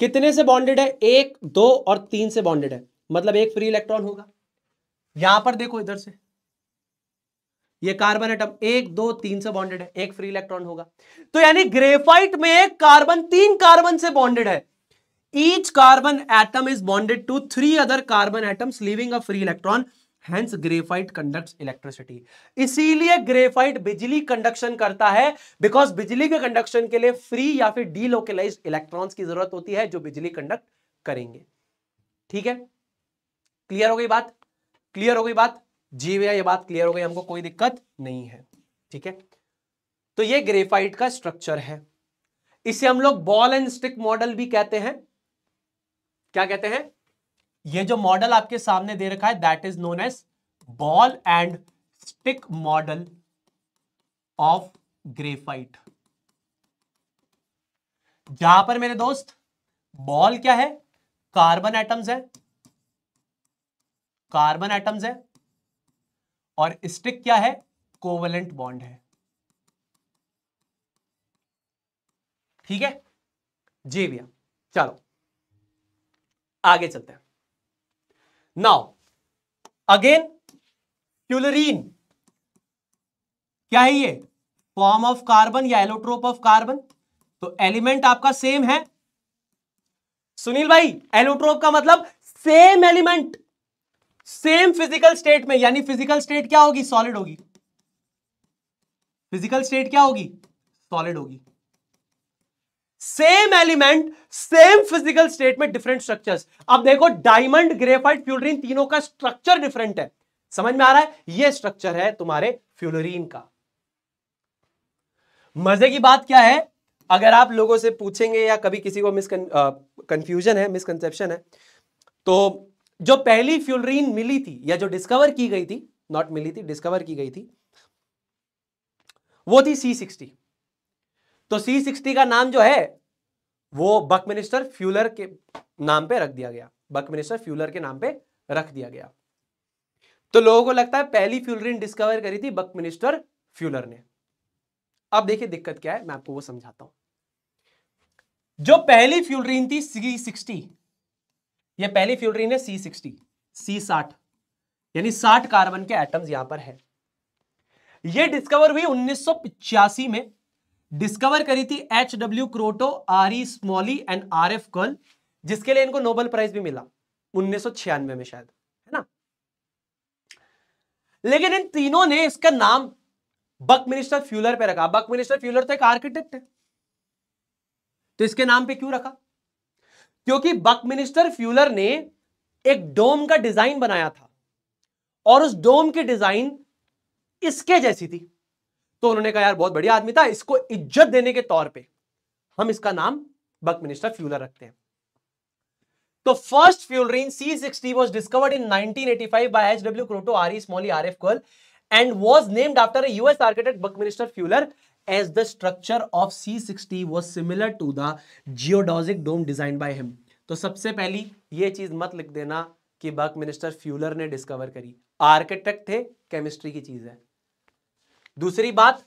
कितने से बॉन्डेड है एक दो और तीन से बॉन्डेड है मतलब एक फ्री इलेक्ट्रॉन होगा यहां पर देखो इधर से ये कार्बन एटम एक दो तीन से बॉन्डेड है एक फ्री इलेक्ट्रॉन होगा तो यानी ग्रेफाइट में कार्बन तीन कार्बन से बॉन्डेड है each carbon atom is bonded to three other carbon atoms leaving a free electron hence graphite conducts electricity इसीलिए graphite बिजली कंडक्शन करता है because बिजली के कंडक्शन के लिए free या फिर delocalized electrons की जरूरत होती है जो बिजली कंडक्ट करेंगे ठीक है क्लियर हो गई बात क्लियर हो गई बात जी भैया ये बात क्लियर हो गई हमको कोई दिक्कत नहीं है ठीक है तो ये ग्रेफाइट का स्ट्रक्चर है इसे हम लोग बॉल एंड स्टिक मॉडल भी कहते हैं क्या कहते हैं ये जो मॉडल आपके सामने दे रखा है that is known as ball and stick model of graphite जहां पर मेरे दोस्त बॉल क्या है कार्बन एटम्स है कार्बन एटम्स है और स्टिक क्या है कोवलेंट बॉन्ड है ठीक है जी भैया चलो आगे चलते हैं नाउ अगेन क्यूलरीन क्या है ये फॉर्म ऑफ कार्बन या एलोट्रोप ऑफ कार्बन तो एलिमेंट आपका सेम है सुनील भाई एलोट्रोप का मतलब same element same physical state में यानी फिजिकल स्टेट क्या होगी सॉलिड होगी फिजिकल स्टेट क्या होगी सॉलिड होगी same element same physical state में डिफरेंट स्ट्रक्चर्स अब देखो डायमंड ग्रेफाइट फ्यूलरीन तीनों का स्ट्रक्चर डिफरेंट है समझ में आ रहा है यह स्ट्रक्चर है तुम्हारे फ्यूलरीन का मजे की बात क्या है अगर आप लोगों से पूछेंगे या कभी किसी को मिस कंफ्यूजन है मिसकंसेप्शन है तो जो पहली फ्यूलरीन मिली थी या जो डिस्कवर की गई थी नॉट मिली थी डिस्कवर की गई थी वो थी सी सिक्सटी तो सी सिक्सटी का नाम जो है वो बकमिनिस्टर फ्यूलर के नाम पे रख दिया गया बकमिनिस्टर फ्यूलर के नाम पे रख दिया गया तो लोगों को लगता है पहली फ्यूलरिन डिस्कवर करी थी बक मिनिस्टर फ्यूलर ने अब देखिए दिक्कत क्या है मैं आपको वो समझाता हूं जो पहली फ्यूलरिन थी सी सिक्सटी यह पहली फ्यूलरिन है सी सिक्सटी सी साठ यानी साठ कार्बन के एटम्स यहां पर है यह डिस्कवर हुई पिचासी में डिस्कवर करी थी H W Kroto R E Smalley and R F Curl जिसके लिए इनको नोबेल प्राइज भी मिला उन्नीस में शायद है ना लेकिन इन तीनों ने इसका नाम बक मिनिस्टर फ्यूलर पे रखा बक मिनिस्टर फ्यूलर तो एक आर्किटेक्ट है तो इसके नाम पे क्यों रखा क्योंकि बक मिनिस्टर फ्यूलर ने एक डोम का डिजाइन बनाया था और उस डोम की डिजाइन इसके जैसी थी तो उन्होंने कहा यार बहुत बढ़िया आदमी था इसको इज्जत देने के तौर पर हम इसका नाम बक मिनिस्टर फ्यूलर रखते हैं तो first fullerene C sixty was discovered in nineteen and was named US architect Buckminster Fuller as the structure of C sixty was similar to the geodesic dome design by him तो सबसे पहली यह चीज मत लिख देना कि बक Buckminster फ्यूलर ने डिस्कवर करी आर्किटेक्ट थे केमिस्ट्री की चीज है दूसरी बात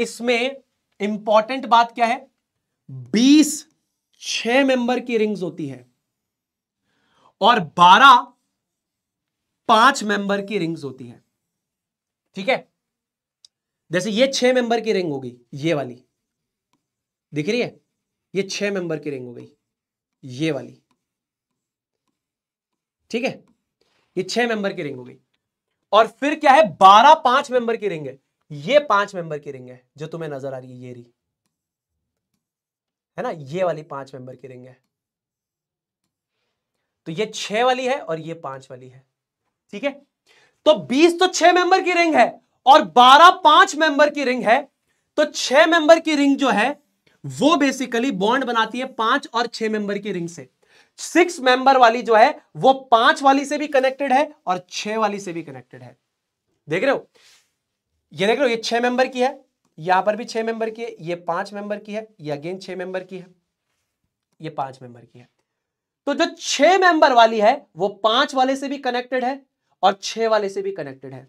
इसमें इंपॉर्टेंट बात क्या है बीस छह मेंबर की रिंग्स होती है और बारह पांच मेंबर की रिंग्स होती है ठीक है जैसे ये छह मेंबर की रिंग होगी ये वाली दिख रही है ये छह मेंबर की रिंग हो गई ये वाली ठीक है ये छह मेंबर की रिंग हो गई और फिर क्या है बारह पांच मेंबर की रिंग है ये पांच मेंबर की रिंग है जो तुम्हें नजर आ रही है ये री है ना ये वाली पांच मेंबर की रिंग है तो ये छह वाली है और ये पांच वाली है ठीक है तो बीस तो छह मेंबर की रिंग है और बारह पांच मेंबर की रिंग है तो छह मेंबर की रिंग जो है वो बेसिकली बॉन्ड बनाती है पांच और छह मेंबर की रिंग से सिक्स मेंबर वाली जो है वो पांच वाली से भी कनेक्टेड है और छह वाली से भी कनेक्टेड है देख रहे हो ये देख रहे हो ये छह मेंबर की है यहां पर भी छह मेंबर की है ये पांच मेंबर की है ये अगेन छह मेंबर की है ये पांच मेंबर की है तो जो छह मेंबर वाली है वो पांच वाले से भी कनेक्टेड है और छह वाले से भी कनेक्टेड है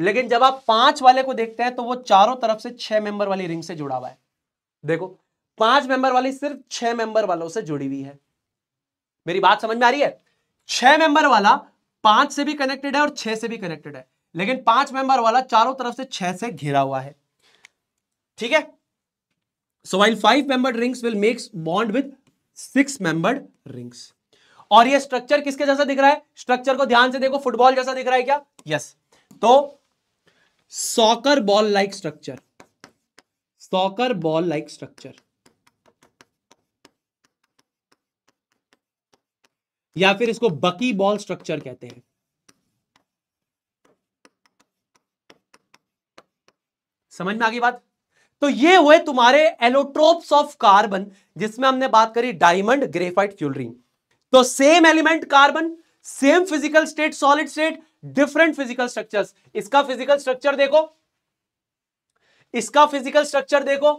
लेकिन जब आप पांच वाले को देखते हैं तो वो चारों तरफ से छह मेंबर वाली रिंग से जुड़ा हुआ है देखो पांच मेंबर वाली सिर्फ छह मेंबर वालों से जुड़ी हुई है मेरी बात समझ में आ रही है छह मेंबर वाला पांच से भी कनेक्टेड है और छह से भी कनेक्टेड है लेकिन पांच मेंबर वाला चारों तरफ से छह से घिरा हुआ है ठीक है so while five membered rings will makes bond with six membered rings और ये स्ट्रक्चर किसके जैसा दिख रहा है स्ट्रक्चर को ध्यान से देखो फुटबॉल जैसा दिख रहा है क्या यस yes. तो soccer ball like structure soccer ball like structure या फिर इसको बकी बॉल स्ट्रक्चर कहते हैं समझ में आ गई बात तो ये हुए तुम्हारे एलोट्रोप्स ऑफ कार्बन जिसमें हमने बात करी डायमंड ग्रेफाइट फ्यूलरी तो same element carbon same physical state solid state different physical structures इसका फिजिकल स्ट्रक्चर देखो इसका फिजिकल स्ट्रक्चर देखो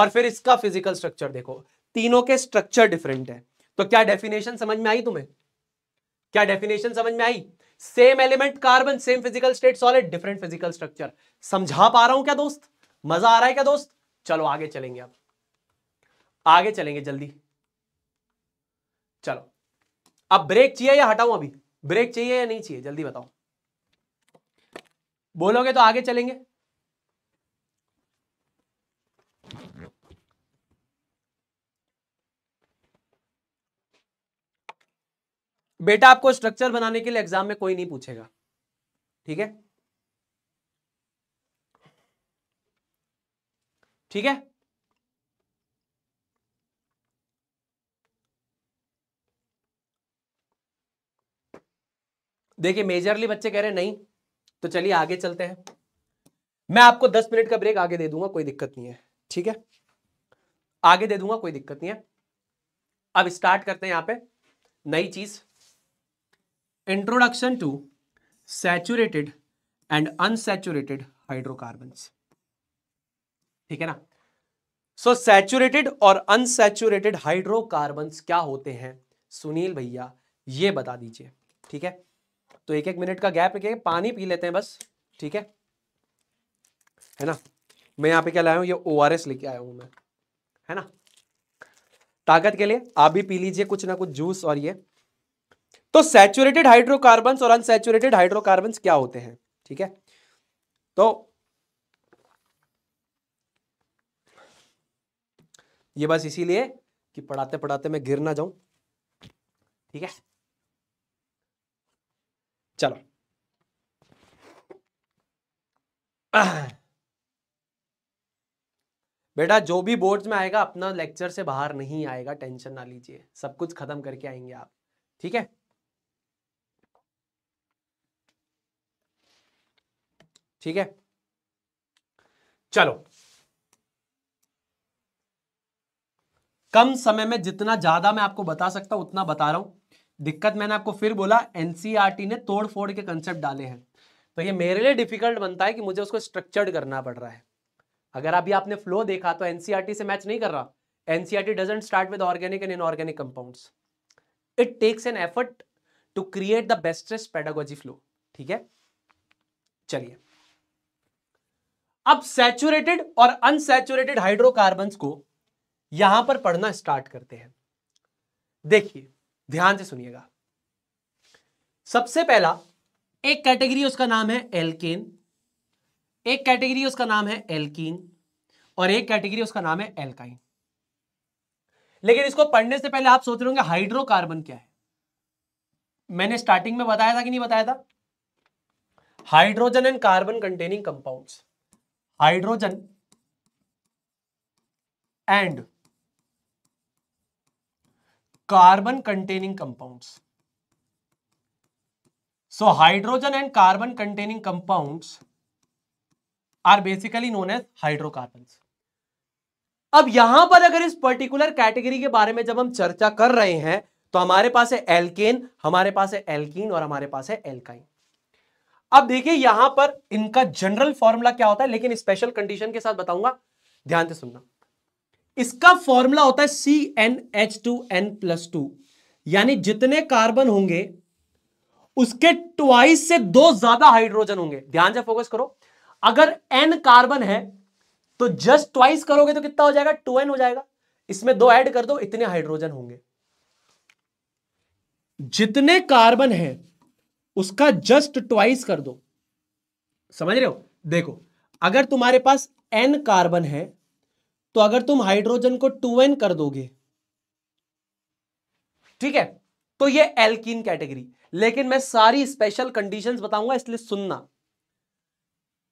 और फिर इसका फिजिकल स्ट्रक्चर देखो तीनों के स्ट्रक्चर डिफरेंट है तो क्या डेफिनेशन समझ में आई तुम्हें क्या डेफिनेशन समझ में आई same element carbon same physical state solid different physical structure समझा पा रहा हूं क्या दोस्त मजा आ रहा है क्या दोस्त चलो आगे चलेंगे अब आगे चलेंगे जल्दी चलो अब ब्रेक चाहिए या हटाऊं अभी ब्रेक चाहिए या नहीं चाहिए जल्दी बताओ बोलोगे तो आगे चलेंगे बेटा आपको स्ट्रक्चर बनाने के लिए एग्जाम में कोई नहीं पूछेगा ठीक है ठीक है देखिए मेजरली बच्चे कह रहे नहीं तो चलिए आगे चलते हैं मैं आपको दस मिनट का ब्रेक आगे दे दूंगा कोई दिक्कत नहीं है ठीक है आगे दे दूंगा कोई दिक्कत नहीं है अब स्टार्ट करते हैं यहां पे नई चीज introduction to saturated and unsaturated hydrocarbon ठीक है ना सो सैचुरेटेड और अनसेचुरेटेड हाइड्रोकार्बन क्या होते हैं सुनील भैया ये बता दीजिए ठीक है तो एक एक मिनट का गैप रखिए पानी पी लेते हैं बस ठीक है है ना मैं यहां पे क्या लाया हूं ये ओ आर एस लेके आया हूं मैं है ना ताकत के लिए आप भी पी लीजिए कुछ ना कुछ जूस और ये तो सैचुरेटेड हाइड्रोकार्बन और अनसेचुरेटेड हाइड्रोकार्बन क्या होते हैं ठीक है तो ये बस इसीलिए कि पढ़ाते पढ़ाते मैं गिर ना जाऊं ठीक है चलो बेटा जो भी बोर्ड्स में आएगा अपना लेक्चर से बाहर नहीं आएगा टेंशन ना लीजिए सब कुछ खत्म करके आएंगे आप ठीक है ठीक है चलो कम समय में जितना ज्यादा मैं आपको बता सकता हूं उतना बता रहा हूं दिक्कत मैंने आपको फिर बोला एनसीईआरटी e ने तोड़ फोड़ के कंसेप्ट डाले हैं तो ये मेरे लिए डिफिकल्ट बनता है कि मुझे उसको स्ट्रक्चर्ड करना पड़ रहा है अगर अभी आपने फ्लो देखा तो एनसीआरटी e से मैच नहीं कर रहा NCERT doesn't start with organic and inorganic compounds it takes an effort to create the bestest pedagogy flow ठीक है चलिए अब सैचुरेटेड और अनसेचुरेटेड हाइड्रोकार्बन को यहां पर पढ़ना स्टार्ट करते हैं देखिए ध्यान से सुनिएगा सबसे पहला एक कैटेगरी उसका नाम है एल्केन एक कैटेगरी उसका नाम है एल्कीन और एक कैटेगरी उसका नाम है एल्काइन लेकिन इसको पढ़ने से पहले आप सोच रहे होंगे हाइड्रोकार्बन क्या है मैंने स्टार्टिंग में बताया था कि नहीं बताया था hydrogen and carbon containing compounds hydrogen and carbon containing compounds so hydrogen and carbon containing compounds are basically known as hydrocarbon अब यहां पर अगर इस पर्टिकुलर कैटेगरी के बारे में जब हम चर्चा कर रहे हैं तो हमारे पास है एल्केन हमारे पास है एल्कीन और हमारे पास है एल्काइन अब देखिए यहां पर इनका जनरल फॉर्मूला क्या होता है लेकिन स्पेशल कंडीशन के साथ बताऊंगा ध्यान से सुनना इसका फॉर्मूला होता है C N H two N plus two यानी जितने कार्बन होंगे उसके ट्वाइस से दो ज्यादा हाइड्रोजन होंगे ध्यान से फोकस करो अगर एन कार्बन है तो जस्ट ट्वाइस करोगे तो कितना हो जाएगा टू एन हो जाएगा इसमें दो ऐड कर दो इतने हाइड्रोजन होंगे जितने कार्बन है उसका जस्ट ट्वाइस कर दो समझ रहे हो देखो अगर तुम्हारे पास एन कार्बन है तो अगर तुम हाइड्रोजन को टू एन कर दोगे ठीक है तो ये एल्किन कैटेगरी लेकिन मैं सारी स्पेशल कंडीशंस बताऊंगा इसलिए सुनना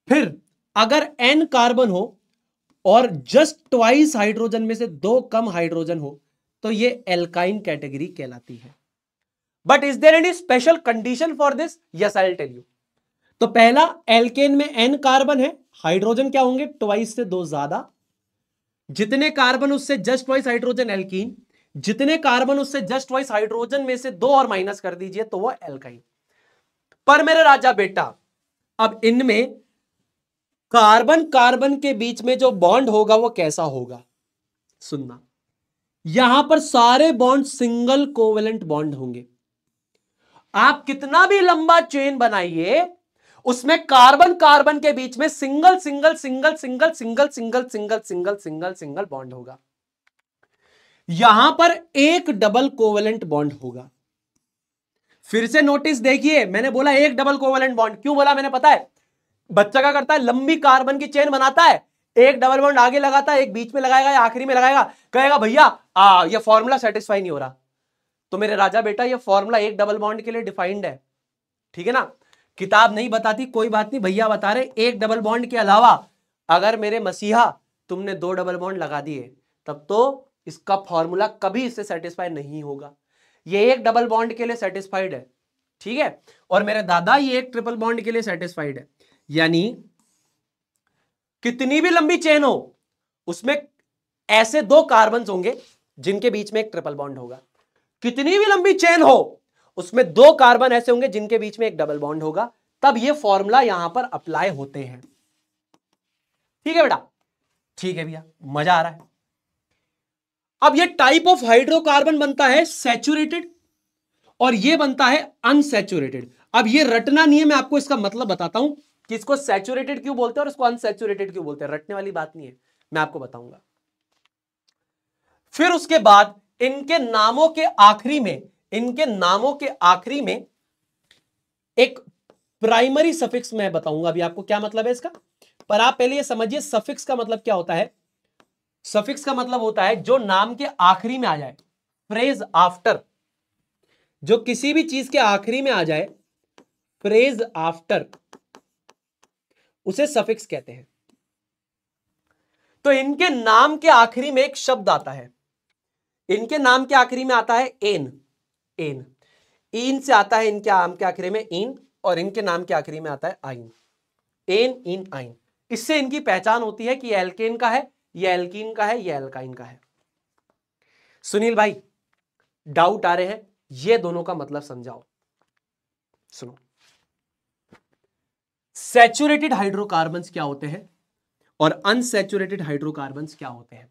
फिर अगर एन कार्बन हो और जस्ट ट्वाइस हाइड्रोजन में से दो कम हाइड्रोजन हो तो ये एल्काइन कैटेगरी कहलाती है but is there any special condition for this yes I tell you तो पहला एल्केन में एन कार्बन है हाइड्रोजन क्या होंगे ट्वाइस से दो ज्यादा जितने कार्बन उससे जस्ट वाइस हाइड्रोजन एल्कीन जितने कार्बन उससे जस्ट वाइस हाइड्रोजन में से दो और माइनस कर दीजिए तो वो एल्काइन पर मेरे राजा बेटा अब इनमें कार्बन कार्बन के बीच में जो बॉन्ड होगा वो कैसा होगा सुनना यहां पर सारे बॉन्ड सिंगल कोवेलेंट बॉन्ड होंगे आप कितना भी लंबा चेन बनाइए उसमें कार्बन कार्बन के बीच में single single single single single single single single single single bond होगा यहां पर एक डबल कोवेलेंट बॉन्ड होगा फिर से नोटिस देखिए मैंने बोला एक डबल कोवेलेंट बॉन्ड क्यों बोला मैंने पता है बच्चा क्या करता है लंबी कार्बन की चेन बनाता है एक डबल बॉन्ड आगे लगाता है एक बीच में लगाएगा या आखिरी में लगाएगा कहेगा भैया ये फॉर्मूला सेटिस्फाई नहीं हो रहा तो मेरे राजा बेटा ये फॉर्मूला एक डबल बॉन्ड के लिए डिफाइंड है ठीक है ना किताब नहीं बताती कोई बात नहीं भैया बता रहे एक डबल बॉन्ड के अलावा अगर मेरे मसीहा तुमने दो डबल बॉन्ड लगा दिए तब तो इसका फॉर्मूला कभी इससे सेटिस्फाई नहीं होगा ये एक डबल बॉन्ड के लिए सेटिस्फाइड है ठीक है और मेरे दादा ये एक ट्रिपल बॉन्ड के लिए सेटिस्फाइड है यानी कितनी भी लंबी चेन हो उसमें ऐसे दो कार्बन होंगे जिनके बीच में एक ट्रिपल बॉन्ड होगा कितनी भी लंबी चेन हो उसमें दो कार्बन ऐसे होंगे जिनके बीच में एक डबल बॉन्ड होगा तब ये फॉर्मूला यहां पर अप्लाई होते हैं ठीक है बेटा ठीक है भैया मजा आ रहा है अब ये टाइप ऑफ हाइड्रोकार्बन बनता है सेचुरेटेड और ये बनता है अनसेचुरेटेड अब ये रटना नहीं है मैं आपको इसका मतलब बताता हूं कि इसको सैचुरेटेड क्यों बोलते हैं और इसको अनसेचुरेटेड क्यों बोलते हैं रटने वाली बात नहीं है मैं आपको बताऊंगा फिर उसके बाद इनके नामों के आखिरी में इनके नामों के आखिरी में एक प्राइमरी सफिक्स मैं बताऊंगा अभी आपको क्या मतलब है इसका पर आप पहले ये समझिए सफिक्स का मतलब क्या होता है सफिक्स का मतलब होता है जो नाम के आखिरी में आ जाए फ्रेज आफ्टर जो किसी भी चीज के आखिरी में आ जाए फ्रेज आफ्टर उसे सफिक्स कहते हैं तो इनके नाम के आखिरी में एक शब्द आता है इनके नाम के आखिरी में आता है एन एन इन से आता है इनके नाम के आखिरी में इन और इनके नाम के आखिरी में आता है आइन एन इन आइन इससे इनकी पहचान होती है कि एल्केन का है यह एल्किन का है यह एल्काइन का है सुनील भाई डाउट आ रहे हैं ये दोनों का मतलब समझाओ सुनो सैचुरेटेड हाइड्रोकार्बन क्या होते हैं और अनसेचुरेटेड हाइड्रोकार्बन क्या होते हैं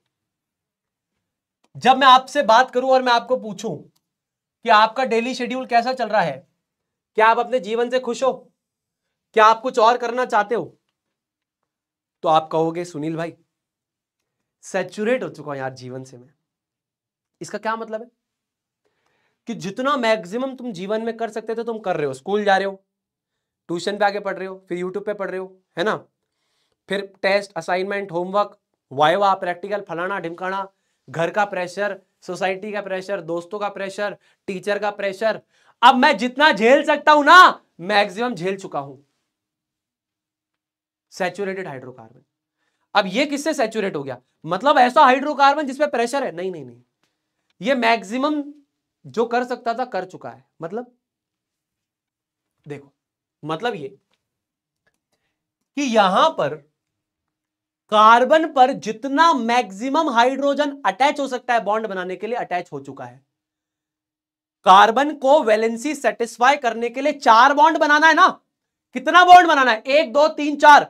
जब मैं आपसे बात करूं और मैं आपको पूछूं कि आपका डेली शेड्यूल कैसा चल रहा है क्या आप अपने जीवन से खुश हो क्या आप कुछ और करना चाहते हो तो आप कहोगे सुनील भाई सेचुरेट हो चुका हूं यार जीवन से मैं इसका क्या मतलब है कि जितना मैक्सिमम तुम जीवन में कर सकते थे तुम कर रहे हो स्कूल जा रहे हो ट्यूशन पे आगे पढ़ रहे हो फिर यूट्यूब पे पढ़ रहे हो है ना फिर test assignment homework viva practical फलाना ढिमकाना घर का प्रेशर सोसाइटी का प्रेशर दोस्तों का प्रेशर टीचर का प्रेशर अब मैं जितना झेल सकता हूं ना मैक्सिमम झेल चुका हूं सेचुरेटेड हाइड्रोकार्बन अब ये किससे सेचुरेट हो गया मतलब ऐसा हाइड्रोकार्बन जिसमें प्रेशर है नहीं नहीं नहीं ये मैक्सिमम जो कर सकता था कर चुका है मतलब देखो मतलब ये कि यहां पर कार्बन पर जितना मैक्सिमम हाइड्रोजन अटैच हो सकता है बॉन्ड बनाने के लिए अटैच हो चुका है कार्बन को वैलेंसी सेटिस्फाई करने के लिए चार बॉन्ड बनाना है ना कितना बॉन्ड बनाना है एक दो तीन चार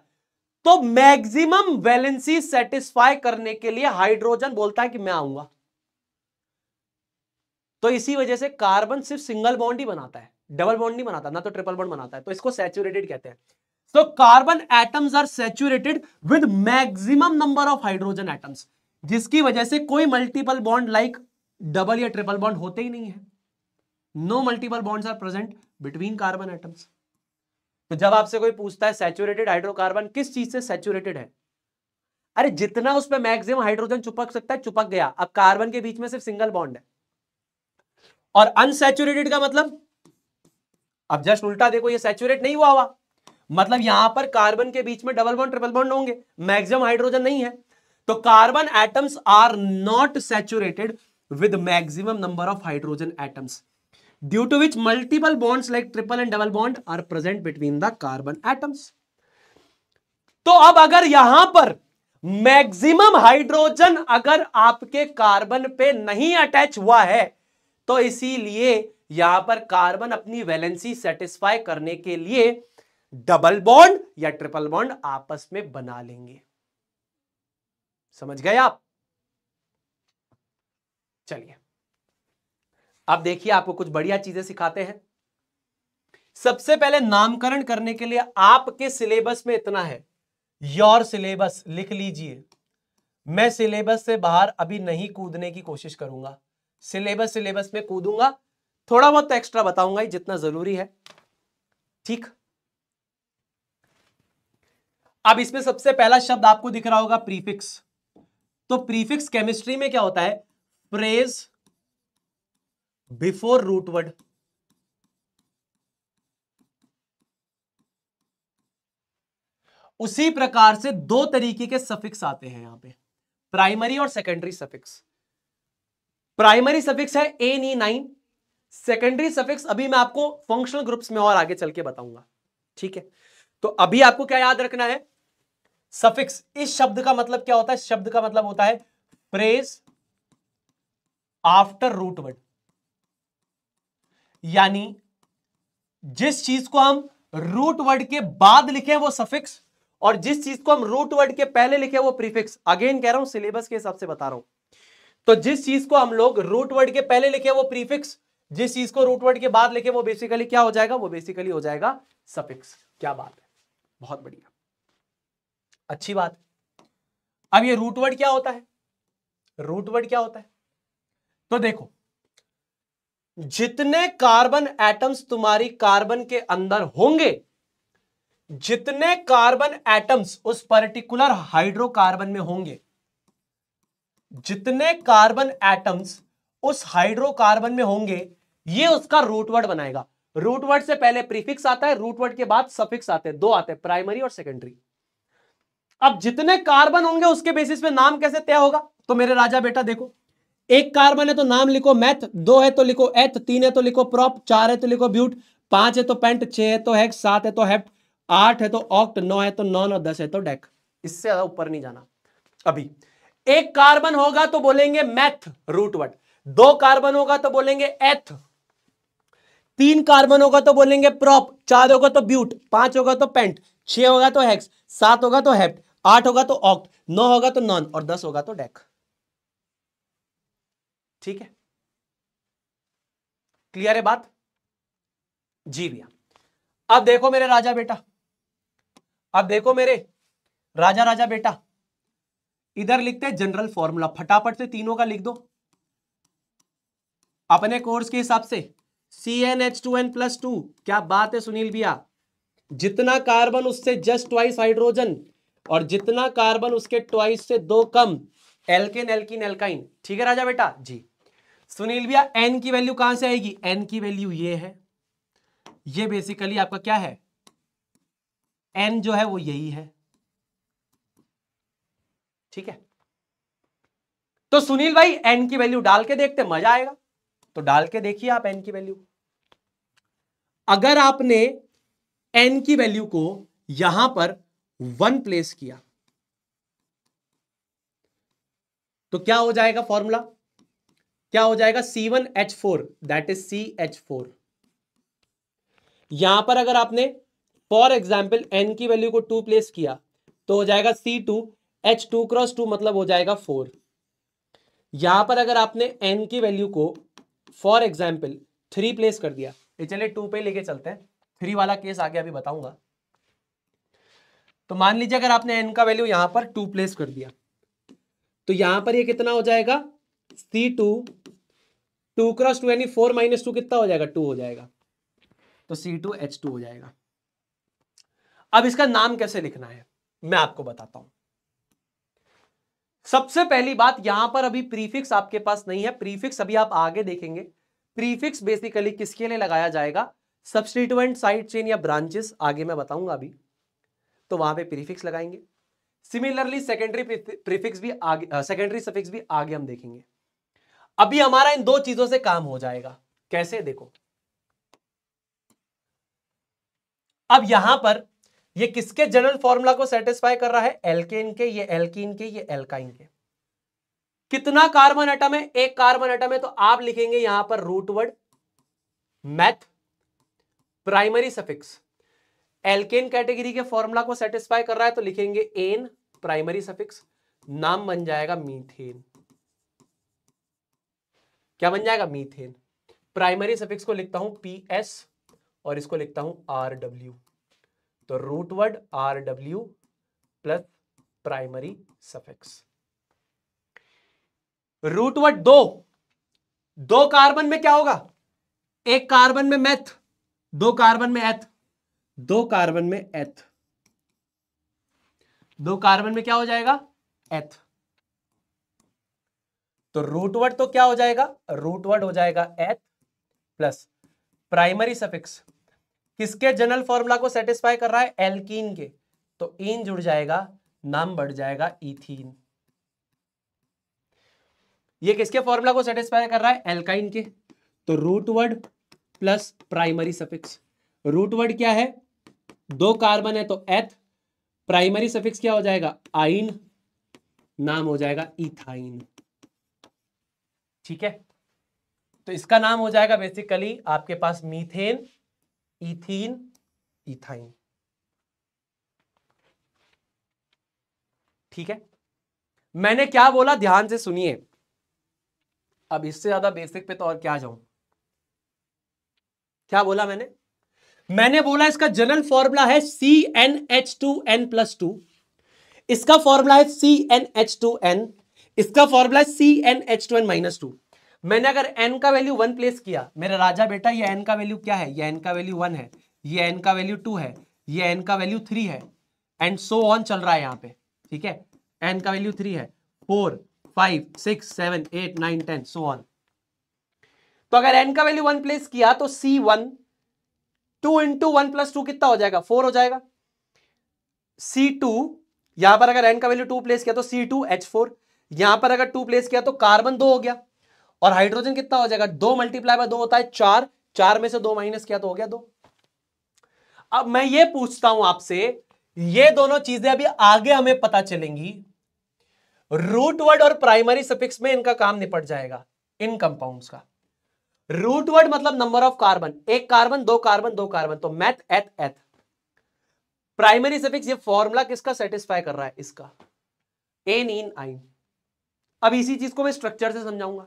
तो मैक्सिमम वैलेंसी सेटिस्फाई करने के लिए हाइड्रोजन बोलता है कि मैं आऊंगा तो इसी वजह से कार्बन सिर्फ सिंगल बॉन्ड ही बनाता है डबल बॉन्ड नहीं बनाता ना तो ट्रिपल बॉन्ड बनाता है तो इसको सैचुरेटेड कहते हैं so carbon atoms are saturated with maximum number of hydrogen atoms जिसकी वजह से कोई मल्टीपल बॉन्ड लाइक डबल या ट्रिपल बॉन्ड होते ही नहीं है no multiple bonds are present between carbon atoms तो जब आपसे कोई पूछता है सेचुरेटेड हाइड्रोकार्बन किस चीज से सेचुरेटेड है अरे जितना उस पर मैक्सिमम हाइड्रोजन चुपक सकता है चुपक गया अब कार्बन के बीच में सिर्फ सिंगल बॉन्ड है और अनसेचुरेटेड का मतलब अब जस्ट उल्टा देखो ये सैचुरेट नहीं हुआ हुआ मतलब यहां पर कार्बन के बीच में डबल बॉन्ड ट्रिपल बॉन्ड होंगे मैक्सिमम हाइड्रोजन नहीं है तो carbon atoms are not saturated with maximum number of hydrogen atoms due to which multiple bonds like triple and double bond are present between the carbon atoms तो अब अगर यहां पर maximum hydrogen अगर आपके कार्बन पे नहीं अटैच हुआ है तो इसीलिए यहां पर कार्बन अपनी वैलेंसी सेटिस्फाई करने के लिए डबल बॉन्ड या ट्रिपल बॉन्ड आपस में बना लेंगे समझ गए आप चलिए अब देखिए आपको कुछ बढ़िया चीजें सिखाते हैं सबसे पहले नामकरण करने के लिए आपके सिलेबस में इतना है योर सिलेबस लिख लीजिए मैं सिलेबस से बाहर अभी नहीं कूदने की कोशिश करूंगा सिलेबस सिलेबस में कूदूंगा थोड़ा बहुत एक्स्ट्रा बताऊंगा जितना जरूरी है ठीक अब इसमें सबसे पहला शब्द आपको दिख रहा होगा प्रीफिक्स तो प्रीफिक्स केमिस्ट्री में क्या होता है प्रेज बिफोर रूटवर्ड उसी प्रकार से दो तरीके के सफिक्स आते हैं यहां पे प्राइमरी और सेकेंडरी सफिक्स प्राइमरी सफिक्स है ane ene yne secondary suffix अभी मैं आपको फंक्शनल ग्रुप्स में और आगे चल के बताऊंगा ठीक है तो अभी आपको क्या याद रखना है सफिक्स इस शब्द का मतलब क्या होता है शब्द का मतलब होता है फ्रेज आफ्टर रूट वर्ड यानी जिस चीज को हम रूट वर्ड के बाद लिखे वो सफिक्स और जिस चीज को हम रूट वर्ड के पहले लिखे वो प्रीफिक्स अगेन कह रहा हूं सिलेबस के हिसाब से बता रहा हूं तो जिस चीज को हम लोग रूट वर्ड के पहले लिखे वो प्रीफिक्स जिस चीज को रूट वर्ड के बाद लिखे वो बेसिकली क्या हो जाएगा वो बेसिकली हो जाएगा सफिक्स क्या बात है बहुत बढ़िया अच्छी बात अब ये रूटवर्ड क्या होता है रूटवर्ड क्या होता है तो देखो जितने कार्बन एटम्स तुम्हारी कार्बन के अंदर होंगे जितने कार्बन एटम्स उस पर्टिकुलर हाइड्रोकार्बन में होंगे जितने कार्बन एटम्स उस हाइड्रोकार्बन में होंगे ये उसका रूटवर्ड बनाएगा रूटवर्ड से पहले प्रीफिक्स आता है रूटवर्ड के बाद सफिक्स आते हैं दो आते हैं प्राइमरी और सेकेंडरी अब जितने कार्बन होंगे उसके बेसिस पे नाम कैसे तय होगा तो मेरे राजा बेटा देखो एक कार्बन है तो नाम लिखो मैथ दो है तो लिखो एथ तीन है तो लिखो प्रॉप चार है तो लिखो ब्यूट पांच है तो पेंट छह है तो हैक सात है तो हेप्ट आठ है तो ऑक्ट नौ है तो नौ नौ दस है तो डेक इससे ज्यादा ऊपर नहीं जाना अभी एक कार्बन होगा तो बोलेंगे मैथ रूटवट दो कार्बन होगा तो बोलेंगे एथ तीन कार्बन होगा तो बोलेंगे प्रॉप चार होगा तो ब्यूट पांच होगा तो पेंट छह होगा तो हेक्स सात होगा तो हेप्ट आठ होगा तो ऑक्ट नौ होगा तो नॉन और दस होगा तो डेक ठीक है क्लियर है बात जी भैया अब देखो मेरे राजा बेटा अब देखो मेरे राजा राजा बेटा इधर लिखते हैं जनरल फॉर्मूला फटाफट से तीनों का लिख दो अपने कोर्स के हिसाब से C N H two N plus two क्या बात है सुनील भैया जितना कार्बन उससे जस्ट ट्वाइस हाइड्रोजन और जितना कार्बन उसके ट्वाइस से दो कम एल्किन एल्किन एल्काइन ठीक है राजा बेटा जी सुनील भैया एन की वैल्यू कहां से आएगी एन की वैल्यू ये है ये बेसिकली आपका क्या है एन जो है वो यही है ठीक है तो सुनील भाई एन की वैल्यू डाल के देखते मजा आएगा तो डाल के देखिए आप एन की वैल्यू अगर आपने एन की वैल्यू को यहां पर वन प्लेस किया तो क्या हो जाएगा फॉर्मूला क्या हो जाएगा C one H four that is C H four यहां पर अगर आपने फॉर एग्जाम्पल एन की वैल्यू को टू प्लेस किया तो हो जाएगा C two H two cross two मतलब हो जाएगा फोर यहां पर अगर आपने एन की वैल्यू को फॉर एग्जाम्पल थ्री प्लेस कर दिया चले तो चलिए टू पे लेके चलते हैं थ्री वाला केस आगे अभी बताऊंगा तो मान लीजिए अगर आपने एन का वैल्यू यहां पर टू प्लेस कर दिया तो यहां पर ये कितना हो जाएगा C two two cross two यानी फोर माइनस टू कितना हो जाएगा टू हो जाएगा तो सी टू एच टू हो जाएगा अब इसका नाम कैसे लिखना है मैं आपको बताता हूं सबसे पहली बात यहां पर अभी प्रीफिक्स आपके पास नहीं है प्रीफिक्स अभी आप आगे देखेंगे प्रीफिक्स बेसिकली किसके लिए लगाया जाएगा सब्सटीट्यूएंट साइड चेन या ब्रांचेस आगे मैं बताऊंगा अभी तो वहां पे प्रीफिक्स लगाएंगे सिमिलरली सेकेंडरी प्रीफिक्स भी आगे सेकेंडरी सफिक्स भी आगे हम देखेंगे अभी हमारा इन दो चीजों से काम हो जाएगा कैसे देखो अब यहां पर ये किसके जनरल फॉर्मूला को सेटिस्फाई कर रहा है एल्केन के ये एल्कीन के ये एल्काइन के कितना कार्बन एटम है एक कार्बन एटम है तो आप लिखेंगे यहां पर root word meth primary suffix alkane category के फॉर्मूला को सेटिस्फाई कर रहा है तो लिखेंगे एन प्राइमरी सफिक्स नाम बन जाएगा मीथेन क्या बन जाएगा मीथेन प्राइमरी सफिक्स को लिखता हूं पी एस और इसको लिखता हूं आर डब्ल्यू तो root word R W plus primary suffix root word दो दो कार्बन में क्या होगा एक कार्बन में मैथ दो कार्बन में एथ दो कार्बन में एथ दो कार्बन में क्या हो जाएगा एथ तो रूटवर्ड तो क्या हो जाएगा रूटवर्ड हो जाएगा एथ प्लस प्राइमरी सफिक्स किसके जनरल फॉर्मूला को सेटिस्फाई कर रहा है एल्कीन के तो इन जुड़ जाएगा नाम बढ़ जाएगा इथीन ये किसके फॉर्मूला को सेटिस्फाई कर रहा है एल्काइन के तो root word plus primary suffix root word क्या है दो कार्बन है तो एथ प्राइमरी सफिक्स क्या हो जाएगा आइन नाम हो जाएगा इथाइन ठीक है तो इसका नाम हो जाएगा बेसिकली आपके पास मीथेन इथीन इथाइन ठीक है मैंने क्या बोला ध्यान से सुनिए अब इससे ज्यादा बेसिक पे तो और क्या जाऊं क्या बोला मैंने मैंने बोला इसका जनरल फॉर्मूला है C N H two N plus two इसका फॉर्मूला है C N H two n इसका फॉर्मूला है C N H two N minus two मैंने अगर एन का वैल्यू वन प्लेस किया मेरा राजा बेटा ये एन का वैल्यू क्या है ये एन का वैल्यू वन है ये एन का वैल्यू टू है ये एन का वैल्यू थ्री है एंड सो ऑन चल रहा है यहाँ पे ठीक है एन का वैल्यू थ्री है four five six seven eight nine ten so on तो अगर एन का वैल्यू वन प्लेस किया तो C one two into one plus two कितना हो जाएगा फोर हो जाएगा सी टू यहां पर अगर एन का वैल्यू टू प्लेस किया तो सी टू एच फोर यहां पर अगर टू प्लेस किया तो कार्बन दो हो गया और हाइड्रोजन कितना हो जाएगा दो मल्टीप्लाई बाय दो होता है चार चार में से दो माइनस किया तो हो गया दो अब मैं ये पूछता हूं आपसे ये दोनों चीजें अभी आगे हमें पता चलेंगी रूट वर्ड और प्राइमरी सफिक्स में इनका काम निपट जाएगा इन कंपाउंड्स का रूटवर्ड मतलब नंबर ऑफ कार्बन एक कार्बन दो कार्बन दो कार्बन तो meth eth eth primary suffix ये फॉर्मूला किसका सेटिस्फाई कर रहा है इसका एन इन आइन अब इसी चीज को मैं स्ट्रक्चर से समझाऊंगा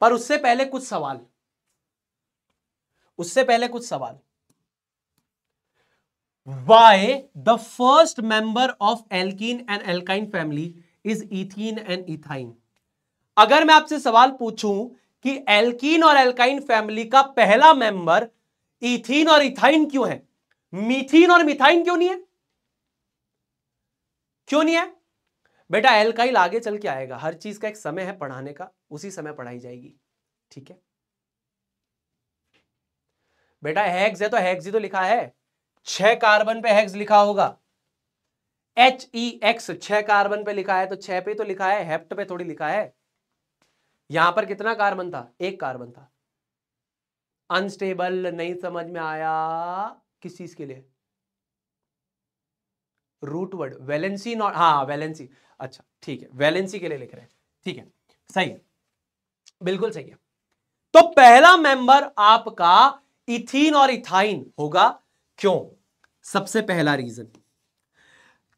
पर उससे पहले कुछ सवाल उससे पहले कुछ सवाल why the first member of alkene and alkyne family is ethene and ethyne अगर मैं आपसे सवाल पूछूं कि एल्कीन और एल्काइन फैमिली का पहला मेंबर इथीन और इथाइन क्यों है मिथीन और मिथाइन क्यों नहीं है क्यों नहीं है बेटा एल्काइल आगे चल के आएगा हर चीज का एक समय है पढ़ाने का उसी समय पढ़ाई जाएगी ठीक है बेटा हैग्स है तो हैग्स ही तो लिखा है छह कार्बन पे हैग्स लिखा होगा एच ई एक्स छह कार्बन पे लिखा है तो छह पे तो लिखा है हेप्ट पे थोड़ी लिखा है यहां पर कितना कार्बन था एक कार्बन था अनस्टेबल नहीं समझ में आया किस चीज के लिए रूट वर्ड वैलेंसी नॉट हाँ वैलेंसी अच्छा ठीक है वैलेंसी के लिए लिख रहे हैं ठीक है सही है बिल्कुल सही है तो पहला मेंबर आपका इथीन और इथाइन होगा क्यों सबसे पहला रीजन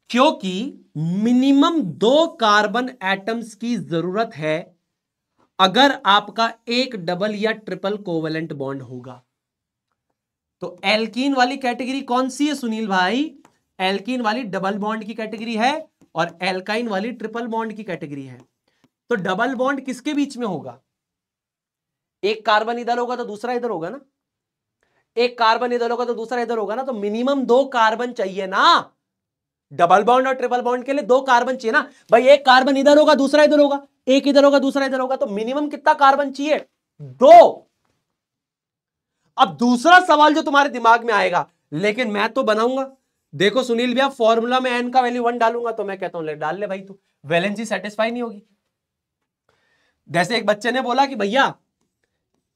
क्योंकि मिनिमम दो कार्बन एटम्स की जरूरत है अगर आपका एक डबल या ट्रिपल कोवेलेंट बॉन्ड होगा तो एल्कीन वाली कैटेगरी कौन सी है सुनील भाई एल्कीन वाली डबल बॉन्ड की कैटेगरी है और एल्काइन वाली ट्रिपल बॉन्ड की कैटेगरी है तो डबल बॉन्ड किसके बीच में होगा एक कार्बन इधर होगा तो दूसरा इधर होगा ना एक कार्बन इधर होगा तो दूसरा इधर होगा ना तो मिनिमम दो कार्बन चाहिए ना डबल बॉन्ड और ट्रिपल बॉन्ड के लिए दो कार्बन चाहिए ना भाई एक कार्बन इधर होगा दूसरा इधर होगा एक इधर होगा दूसरा इधर होगा तो मिनिमम कितना कार्बन चाहिए दो अब दूसरा सवाल जो तुम्हारे दिमाग में आएगा लेकिन मैं तो बनाऊंगा देखो सुनील भैया फॉर्मूला में एन का वैल्यू वन डालूंगा तो मैं कहता हूं ले डाल ले भाई तू वैलेंसी सेटिस्फाई नहीं होगी जैसे एक बच्चे ने बोला कि भैया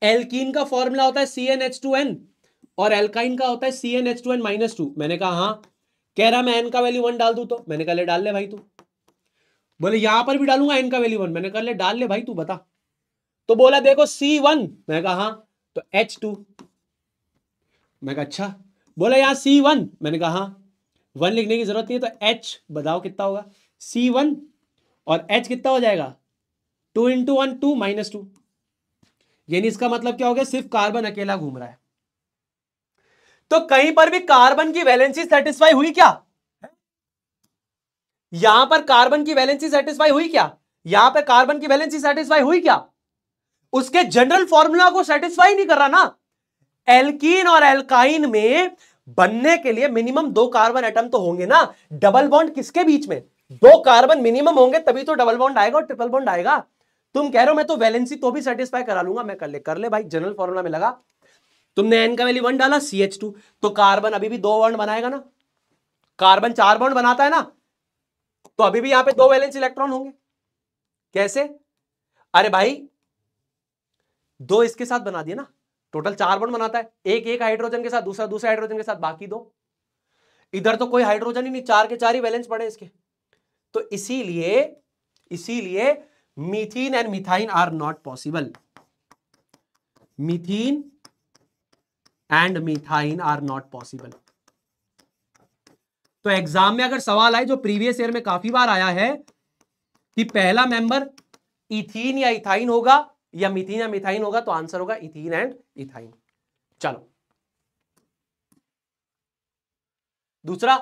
एल्कीन का फॉर्मूला होता है C N H two n और एल्काइन का होता है C N H two N minus two मैंने कहा हाँ कह रहा मैं एन का वैल्यू वन डाल दू तो मैंने कहा ले डाल ले भाई तू बोले यहां पर भी डालूंगा एन का वैल्यू वन मैंने कर ले डाल ले भाई तू बता तो बोला देखो सी वन मैं कहा हाँ तो एच टू मैं कहा अच्छा बोला यहाँ सी वन मैंने कहा हाँ वन लिखने की जरूरत नहीं है तो एच बताओ कितना होगा सी वन और एच कितना हो जाएगा two into one two minus two यानी इसका मतलब क्या हो गया सिर्फ कार्बन अकेला घूम रहा है तो कहीं पर भी कार्बन की वैलेंसी सेटिस्फाई हुई क्या यहां पर कार्बन की वैलेंसी सेटिस्फाई हुई क्या यहां पर कार्बन की वैलेंसी सेटिस्फाई हुई क्या उसके जनरल फॉर्मूला को सेटिस्फाई नहीं कर रहा ना एल्कीन और एल्काइन में बनने के लिए मिनिमम दो कार्बन एटम तो होंगे ना डबल बॉन्ड किसके बीच में दो कार्बन मिनिमम होंगे तभी तो डबल बॉन्ड आएगा और ट्रिपल बॉन्ड आएगा तुम कह रहे हो मैं तो वैलेंसी तो भी सेटिस्फाई करा लूंगा मैं कर ले कर ले भाई जनरल फॉर्मूला में लगा तुमने एन का वैली वन डाला सी एच टू तो कार्बन अभी भी दो बॉन्ड बनाएगा ना कार्बन चार बॉन्ड बनाता है ना तो अभी भी यहां पे दो वैलेंस इलेक्ट्रॉन होंगे कैसे अरे भाई दो इसके साथ बना दिया ना टोटल चार बन बनाता है एक एक हाइड्रोजन के साथ दूसरा दूसरे हाइड्रोजन के साथ बाकी दो इधर तो कोई हाइड्रोजन ही नहीं चार के चार ही वैलेंस पड़े इसके तो इसीलिए इसीलिए methene and methyne are not possible methene and methyne are not possible तो एग्जाम में अगर सवाल आए जो प्रीवियस ईयर में काफी बार आया है कि पहला मेंबर इथीन या इथाइन होगा या मिथीन या मिथाइन होगा तो आंसर होगा इथीन एंड इथाइन चलो दूसरा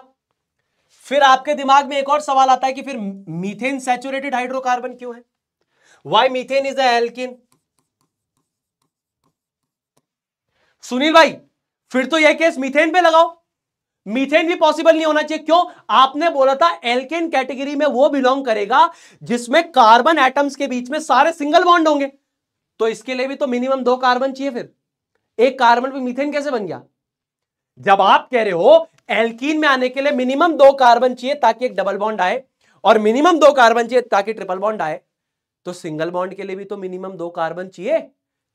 फिर आपके दिमाग में एक और सवाल आता है कि फिर मीथेन सैचुरेटेड हाइड्रोकार्बन क्यों है why methane is alkene Sunil भाई फिर तो यह केस मीथेन पे लगाओ मीथेन भी पॉसिबल नहीं होना चाहिए क्यों आपने बोला था एल्केन कैटेगरी में वो बिलोंग करेगा जिसमें कार्बन एटम्स के बीच में सारे सिंगल बॉन्ड होंगे तो इसके लिए भी तो मिनिमम दो कार्बन चाहिए फिर एक कार्बन पे मीथेन कैसे बन गया जब आप कह रहे हो एल्कीन में आने के लिए मिनिमम दो कार्बन चाहिए ताकि एक डबल बॉन्ड आए और मिनिमम दो कार्बन चाहिए ताकि ट्रिपल बॉन्ड आए तो सिंगल बॉन्ड के लिए भी तो मिनिमम दो कार्बन चाहिए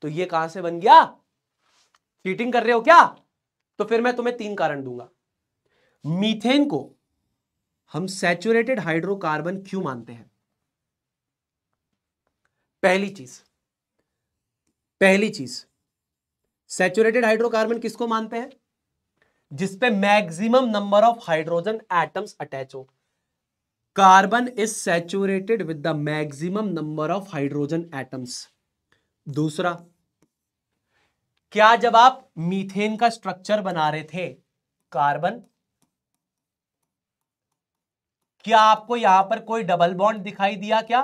तो ये कहां से बन गया चीटिंग कर रहे हो क्या तो फिर मैं तुम्हें तीन कारण दूंगा मीथेन को हम सैचुरेटेड हाइड्रोकार्बन क्यों मानते हैं पहली चीज पहली चीज सैचुरेटेड हाइड्रोकार्बन किसको मानते हैं जिसपे maximum number of hydrogen atoms attach हो carbon is saturated with the maximum number of hydrogen atoms दूसरा क्या जब आप मीथेन का स्ट्रक्चर बना रहे थे कार्बन क्या आपको यहां पर कोई डबल बॉन्ड दिखाई दिया क्या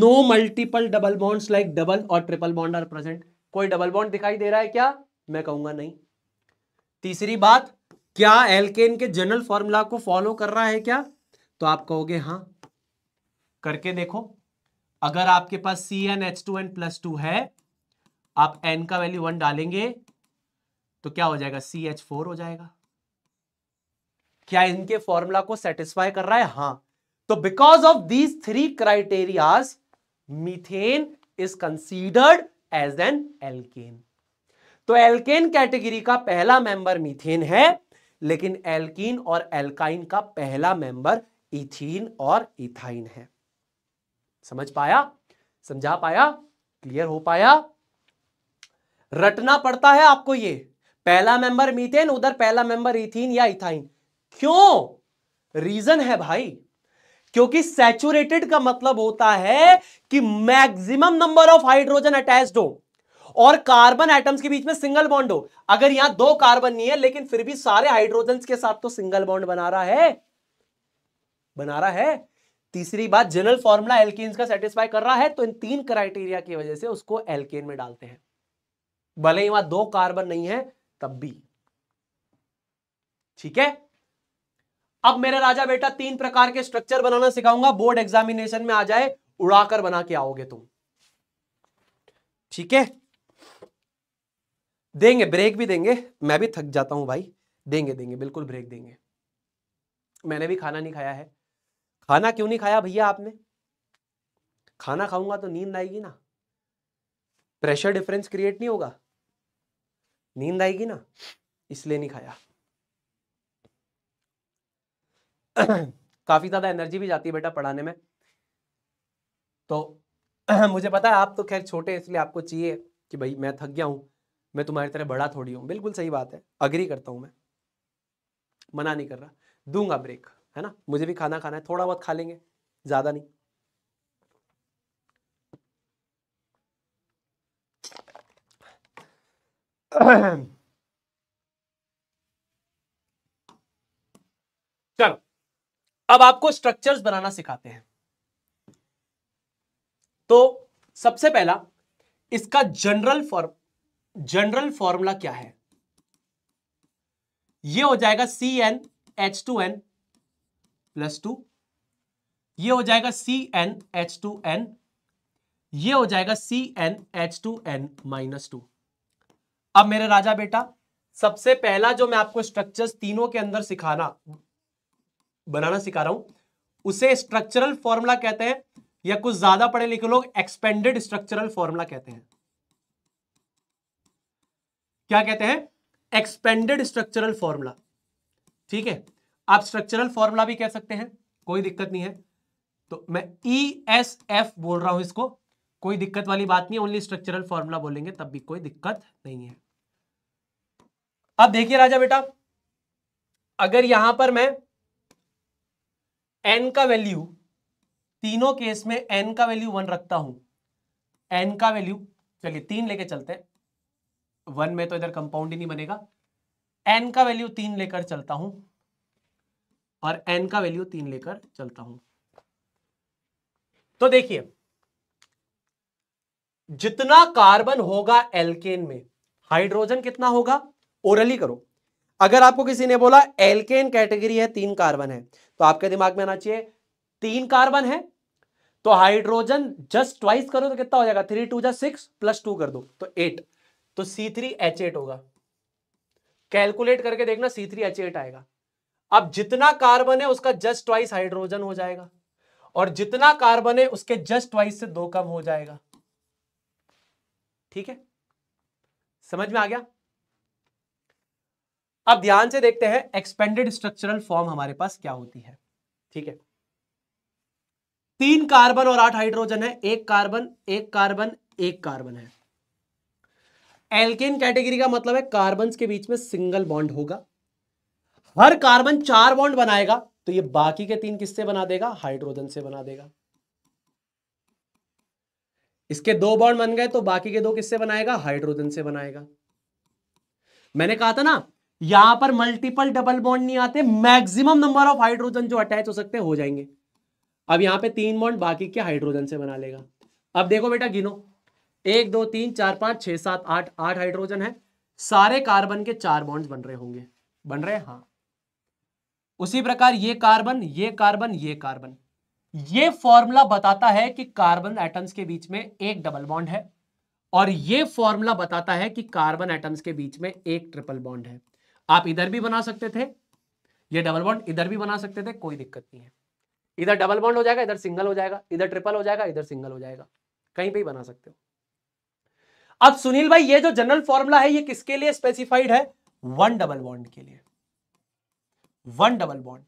no multiple double bonds like double और ट्रिपल बॉन्ड आर प्रेजेंट कोई डबल बॉन्ड दिखाई दे रहा है क्या मैं कहूंगा नहीं तीसरी बात क्या एलकेन के जनरल फॉर्मूला को फॉलो कर रहा है क्या तो आप कहोगे हाँ करके देखो अगर आपके पास C N H two N plus two है आप एन का वैल्यू वन डालेंगे तो क्या हो जाएगा सी एच फोर हो जाएगा क्या इनके फॉर्मूला को सेटिस्फाई कर रहा है हां तो because of these three criterias methane is considered as an alkane तो एल्केन कैटेगरी का पहला मेंबर मीथेन है लेकिन एल्कीन और एल्काइन का पहला मेंबर इथीन और इथाइन है समझ पाया समझा पाया क्लियर हो पाया रटना पड़ता है आपको ये पहला मेंबर मीथेन उधर पहला मेंबर इथीन या इथाइन क्यों रीजन है भाई क्योंकि सैचुरेटेड का मतलब होता है कि maximum number of hydrogen attached हो और कार्बन एटम्स के बीच में सिंगल बॉन्ड हो अगर यहां दो कार्बन नहीं है लेकिन फिर भी सारे हाइड्रोजन के साथ तो सिंगल बॉन्ड बना रहा है बना रहा है तीसरी बात जनरल फॉर्मूला एल्किन का सेटिस्फाई कर रहा है तो इन तीन क्राइटेरिया की वजह से उसको एल्केन में डालते हैं भले ही वहां दो कार्बन नहीं है तब भी ठीक है अब मेरा राजा बेटा तीन प्रकार के स्ट्रक्चर बनाना सिखाऊंगा बोर्ड एग्जामिनेशन में आ जाए उड़ाकर बना के आओगे तुम ठीक है देंगे ब्रेक भी देंगे मैं भी थक जाता हूं भाई देंगे देंगे बिल्कुल ब्रेक देंगे मैंने भी खाना नहीं खाया है खाना क्यों नहीं खाया भैया आपने खाना खाऊंगा तो नींद आएगी ना प्रेशर डिफरेंस क्रिएट नहीं होगा नींद आएगी ना इसलिए नहीं खाया काफ़ी ज़्यादा एनर्जी भी जाती है बेटा पढ़ाने में तो मुझे पता है आप तो खैर छोटे इसलिए आपको चाहिए कि भाई मैं थक गया हूं मैं तुम्हारी तरह बड़ा थोड़ी हूं बिल्कुल सही बात है अग्री करता हूं मैं मना नहीं कर रहा दूंगा ब्रेक है ना मुझे भी खाना खाना है थोड़ा बहुत खा लेंगे ज़्यादा नहीं चलो अब आपको स्ट्रक्चर्स बनाना सिखाते हैं तो सबसे पहला इसका जनरल फॉर्म जनरल फॉर्मूला क्या है ये हो जाएगा C N H two N plus two ये हो जाएगा C N H two n ये हो जाएगा C N H two N minus two अब मेरे राजा बेटा सबसे पहला जो मैं आपको स्ट्रक्चर्स तीनों के अंदर सिखाना बनाना सिखा रहा हूं उसे स्ट्रक्चरल फॉर्मूला कहते हैं या कुछ ज्यादा पढ़े लिखे लोग एक्सपेंडेड स्ट्रक्चरल फॉर्मूला कहते हैं क्या कहते हैं एक्सपेंडेड स्ट्रक्चरल फॉर्मूला ठीक है आप स्ट्रक्चरल फॉर्मूला भी कह सकते हैं कोई दिक्कत नहीं है तो मैं ई एस एफ बोल रहा हूं इसको कोई दिक्कत वाली बात नहीं ओनली स्ट्रक्चरल फॉर्मूला बोलेंगे तब भी कोई दिक्कत नहीं है अब देखिए राजा बेटा अगर यहां पर मैं एन का वैल्यू तीनों केस में एन का वैल्यू वन रखता हूं एन का वैल्यू चलिए तीन लेके चलते हैं वन में तो इधर कंपाउंड ही नहीं बनेगा एन का वैल्यू तीन लेकर चलता हूं और एन का वैल्यू तीन लेकर चलता हूं तो देखिए जितना कार्बन होगा एल्केन में हाइड्रोजन कितना होगा ओरली करो अगर आपको किसी ने बोला एल्केन कैटेगरी है तीन कार्बन है तो आपके दिमाग में आना चाहिए तीन कार्बन है तो हाइड्रोजन जस्ट ट्वाइस करो तो कितना हो जाएगा थ्री टू जा सिक्स प्लस टू कर दो तो एट तो सी थ्री एच एट होगा कैलकुलेट करके देखना सी थ्री एच एट आएगा अब जितना कार्बन है उसका जस्ट ट्वाइस हाइड्रोजन हो जाएगा और जितना कार्बन है उसके जस्ट ट्वाइस से दो कम हो जाएगा ठीक है समझ में आ गया अब ध्यान से देखते हैं एक्सपेंडेड स्ट्रक्चरल फॉर्म हमारे पास क्या होती है ठीक है तीन कार्बन और आठ हाइड्रोजन है एक कार्बन एक कार्बन एक कार्बन है एल्केन कैटेगरी का मतलब है कार्बन के बीच में सिंगल बॉन्ड होगा हर कार्बन चार बॉन्ड बनाएगा तो ये बाकी के तीन किससे बना देगा हाइड्रोजन से बना देगा इसके दो बॉन्ड बन गए तो बाकी के दो किससे बनाएगा हाइड्रोजन से बनाएगा मैंने कहा था ना यहां पर मल्टीपल डबल बॉन्ड नहीं आते मैक्सिमम नंबर ऑफ हाइड्रोजन जो अटैच हो सकते हो जाएंगे अब यहां पे तीन बॉन्ड बाकी के हाइड्रोजन से बना लेगा अब देखो बेटा गिनो एक दो तीन चार पांच छह सात आठ आठ हाइड्रोजन है सारे कार्बन के चार बॉन्ड बन रहे होंगे बन रहे हाँ उसी प्रकार ये कार्बन ये कार्बन ये कार्बन ये फॉर्मूला बताता है कि कार्बन एटम्स के बीच में एक डबल बॉन्ड है और ये फॉर्मूला बताता है कि कार्बन एटम्स के बीच में एक ट्रिपल बॉन्ड है आप इधर भी बना सकते थे ये डबल बॉन्ड इधर भी बना सकते थे कोई दिक्कत नहीं है इधर डबल बॉन्ड हो जाएगा इधर सिंगल हो जाएगा इधर ट्रिपल हो जाएगा इधर सिंगल हो जाएगा कहीं पर ही बना सकते हो अब सुनील भाई ये जो जनरल फॉर्मूला है ये किसके लिए स्पेसिफाइड है वन डबल बॉन्ड के लिए वन डबल बॉन्ड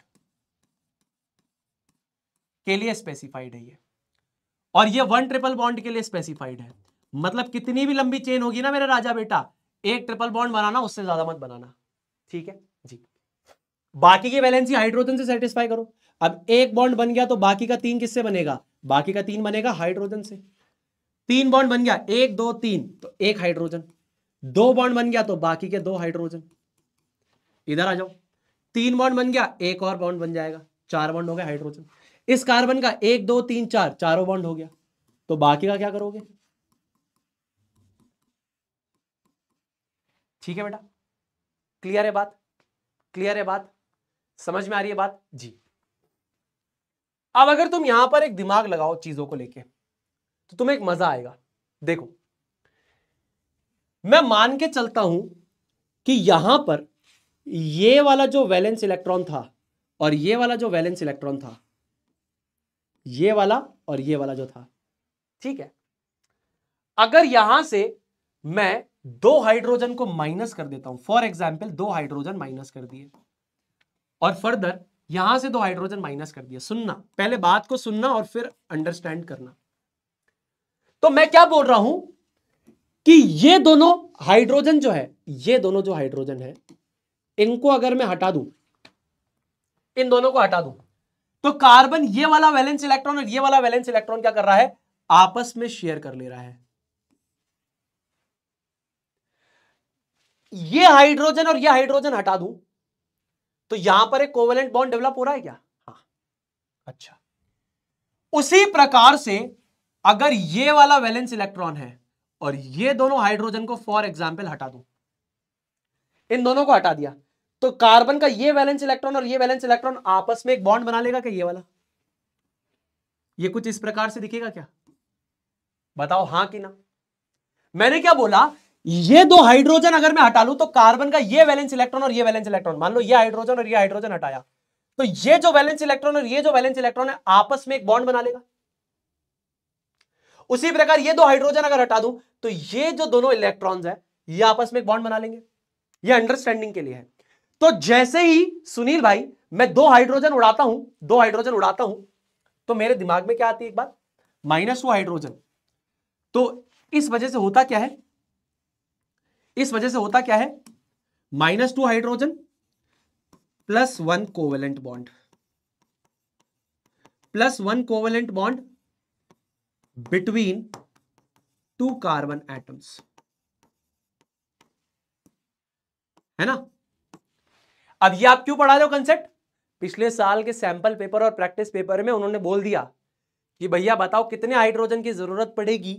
के लिए स्पेसिफाइड है ये और ये वन ट्रिपल बॉन्ड के लिए स्पेसिफाइड है मतलब कितनी भी लंबी चेन होगी ना मेरे राजा बेटा एक ट्रिपल बॉन्ड बनाना उससे ज्यादा मत बनाना ठीक है जी बाकी की वैलेंसी हाइड्रोजन से सेटिस्फाई करो अब एक बॉन्ड बन गया तो बाकी का तीन किससे बनेगा बाकी का तीन बनेगा हाइड्रोजन से तीन बॉन्ड बन गया एक दो तीन तो एक हाइड्रोजन दो बॉन्ड बन गया तो बाकी के दो हाइड्रोजन इधर आ जाओ तीन बॉन्ड बन गया एक और बॉन्ड बन जाएगा चार बॉन्ड हो गया हाइड्रोजन इस कार्बन का एक दो तीन चार चारों बॉन्ड हो गया तो बाकी का क्या करोगे ठीक है बेटा क्लियर है बात क्लियर है बात समझ में आ रही है बात जी अब अगर तुम यहां पर एक दिमाग लगाओ चीजों को लेके तो तुम्हें एक मजा आएगा देखो मैं मान के चलता हूं कि यहां पर ये वाला जो वैलेंस इलेक्ट्रॉन था और ये वाला जो वैलेंस इलेक्ट्रॉन था ये वाला और ये वाला जो था ठीक है अगर यहां से मैं दो हाइड्रोजन को माइनस कर देता हूं फॉर एग्जाम्पल दो हाइड्रोजन माइनस कर दिए और फर्दर यहां से दो हाइड्रोजन माइनस कर दिया सुनना पहले बात को सुनना और फिर अंडरस्टैंड करना तो मैं क्या बोल रहा हूं कि ये दोनों हाइड्रोजन जो है ये दोनों जो हाइड्रोजन है इनको अगर मैं हटा दूं इन दोनों को हटा दूं तो कार्बन ये वाला वैलेंस इलेक्ट्रॉन और ये वाला वैलेंस इलेक्ट्रॉन क्या कर रहा है आपस में शेयर कर ले रहा है ये हाइड्रोजन और यह हाइड्रोजन हटा दूं तो यहां पर एक कोवेलेंट बॉन्ड डेवलप हो रहा है क्या हाँ अच्छा उसी प्रकार से अगर ये वाला वैलेंस इलेक्ट्रॉन है और ये दोनों हाइड्रोजन को फॉर एग्जाम्पल हटा दूं इन दोनों को हटा दिया तो कार्बन का ये वैलेंस इलेक्ट्रॉन और ये वैलेंस इलेक्ट्रॉन आपस में एक बॉन्ड बना लेगा क्या ये वाला ये कुछ इस प्रकार से दिखेगा क्या बताओ हां कि ना मैंने क्या बोला ये दो हाइड्रोजन अगर मैं हटा लू तो कार्बन का ये वैलेंस इलेक्ट्रॉन और ये वैलेंस इलेक्ट्रॉन मान लो ये हाइड्रोजन और ये हाइड्रोजन हटाया तो ये जो वैलेंस इलेक्ट्रॉन और ये जो वैलेंस इलेक्ट्रॉन है आपस में एक बॉन्ड बना लेगा उसी प्रकार ये दो हाइड्रोजन अगर हटा दू तो ये जो दोनों इलेक्ट्रॉन है ये आपस में एक बॉन्ड बना लेंगे ये अंडरस्टैंडिंग के लिए है तो जैसे ही सुनील भाई मैं दो हाइड्रोजन उड़ाता हूं दो हाइड्रोजन उड़ाता हूं तो मेरे दिमाग में क्या आती है एक बात माइनस वो हाइड्रोजन तो इस वजह से होता क्या है इस वजह से होता क्या है minus two hydrogen plus one covalent bond plus one covalent bond between two carbon atoms है ना अब ये आप क्यों पढ़ा रहे हो कंसेप्ट पिछले साल के सैंपल पेपर और प्रैक्टिस पेपर में उन्होंने बोल दिया कि भैया बताओ कितने हाइड्रोजन की जरूरत पड़ेगी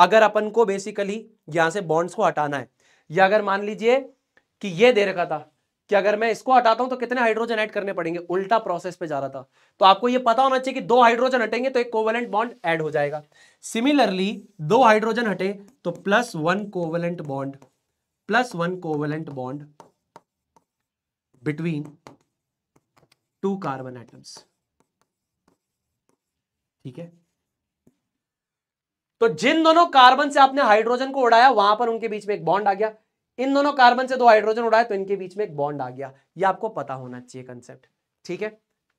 अगर अपन को बेसिकली यहां से बॉन्ड्स को हटाना है या अगर मान लीजिए कि ये दे रखा था कि अगर मैं इसको हटाता हूं तो कितने हाइड्रोजन ऐड करने पड़ेंगे उल्टा प्रोसेस पे जा रहा था तो आपको ये पता होना चाहिए कि दो हाइड्रोजन हटेंगे तो एक कोवलेंट बॉन्ड ऐड हो जाएगा सिमिलरली दो हाइड्रोजन हटे तो plus one covalent bond plus one covalent bond between two carbon atoms ठीक है तो जिन दोनों कार्बन से आपने हाइड्रोजन को उड़ाया वहां पर उनके बीच में एक बॉन्ड आ गया इन दोनों कार्बन से दो हाइड्रोजन उड़ाया तो इनके बीच में एक बॉन्ड आ गया ये आपको पता होना चाहिए कंसेप्ट ठीक है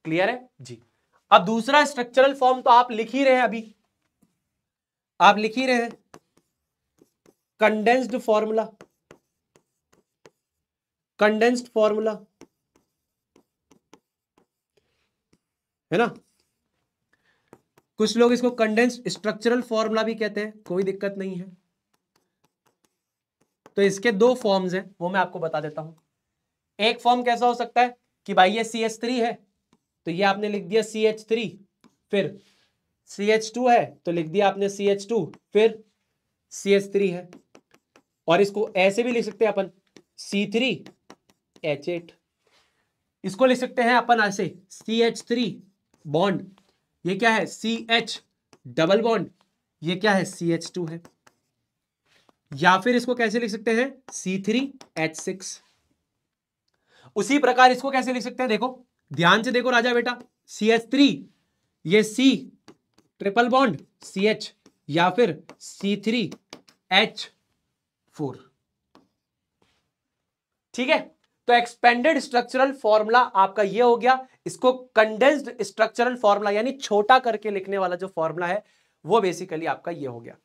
क्लियर है जी अब दूसरा स्ट्रक्चरल फॉर्म तो आप लिख ही रहे हैं अभी आप लिख ही रहे हैं कंडेंस्ड फॉर्मूला कंडेंस्ड फॉर्मूला है ना कुछ लोग इसको कंडेंस स्ट्रक्चरल फॉर्मूला भी कहते हैं कोई दिक्कत नहीं है तो इसके दो फॉर्म्स हैं वो मैं आपको बता देता हूं एक फॉर्म कैसा हो सकता है कि भाई ये सी एच थ्री है तो ये आपने लिख दिया सी एच थ्री फिर सी एच टू है तो लिख दिया आपने सी एच टू फिर सी एच थ्री है और इसको ऐसे भी लिख सकते हैं अपन सी थ्री एच एट इसको लिख सकते हैं अपन ऐसे सी एच थ्री बॉन्ड ये क्या है सी एच डबल बॉन्ड ये क्या है सी एच टू है या फिर इसको कैसे लिख सकते हैं सी थ्री एच सिक्स उसी प्रकार इसको कैसे लिख सकते हैं देखो ध्यान से देखो राजा बेटा सी एच थ्री ये C triple bond C H या फिर सी थ्री एच फोर ठीक है तो एक्सपेंडेड स्ट्रक्चरल फॉर्मूला आपका ये हो गया इसको कंडेंस्ड स्ट्रक्चरल फॉर्मूला यानी छोटा करके लिखने वाला जो फॉर्मूला है वो बेसिकली आपका ये हो गया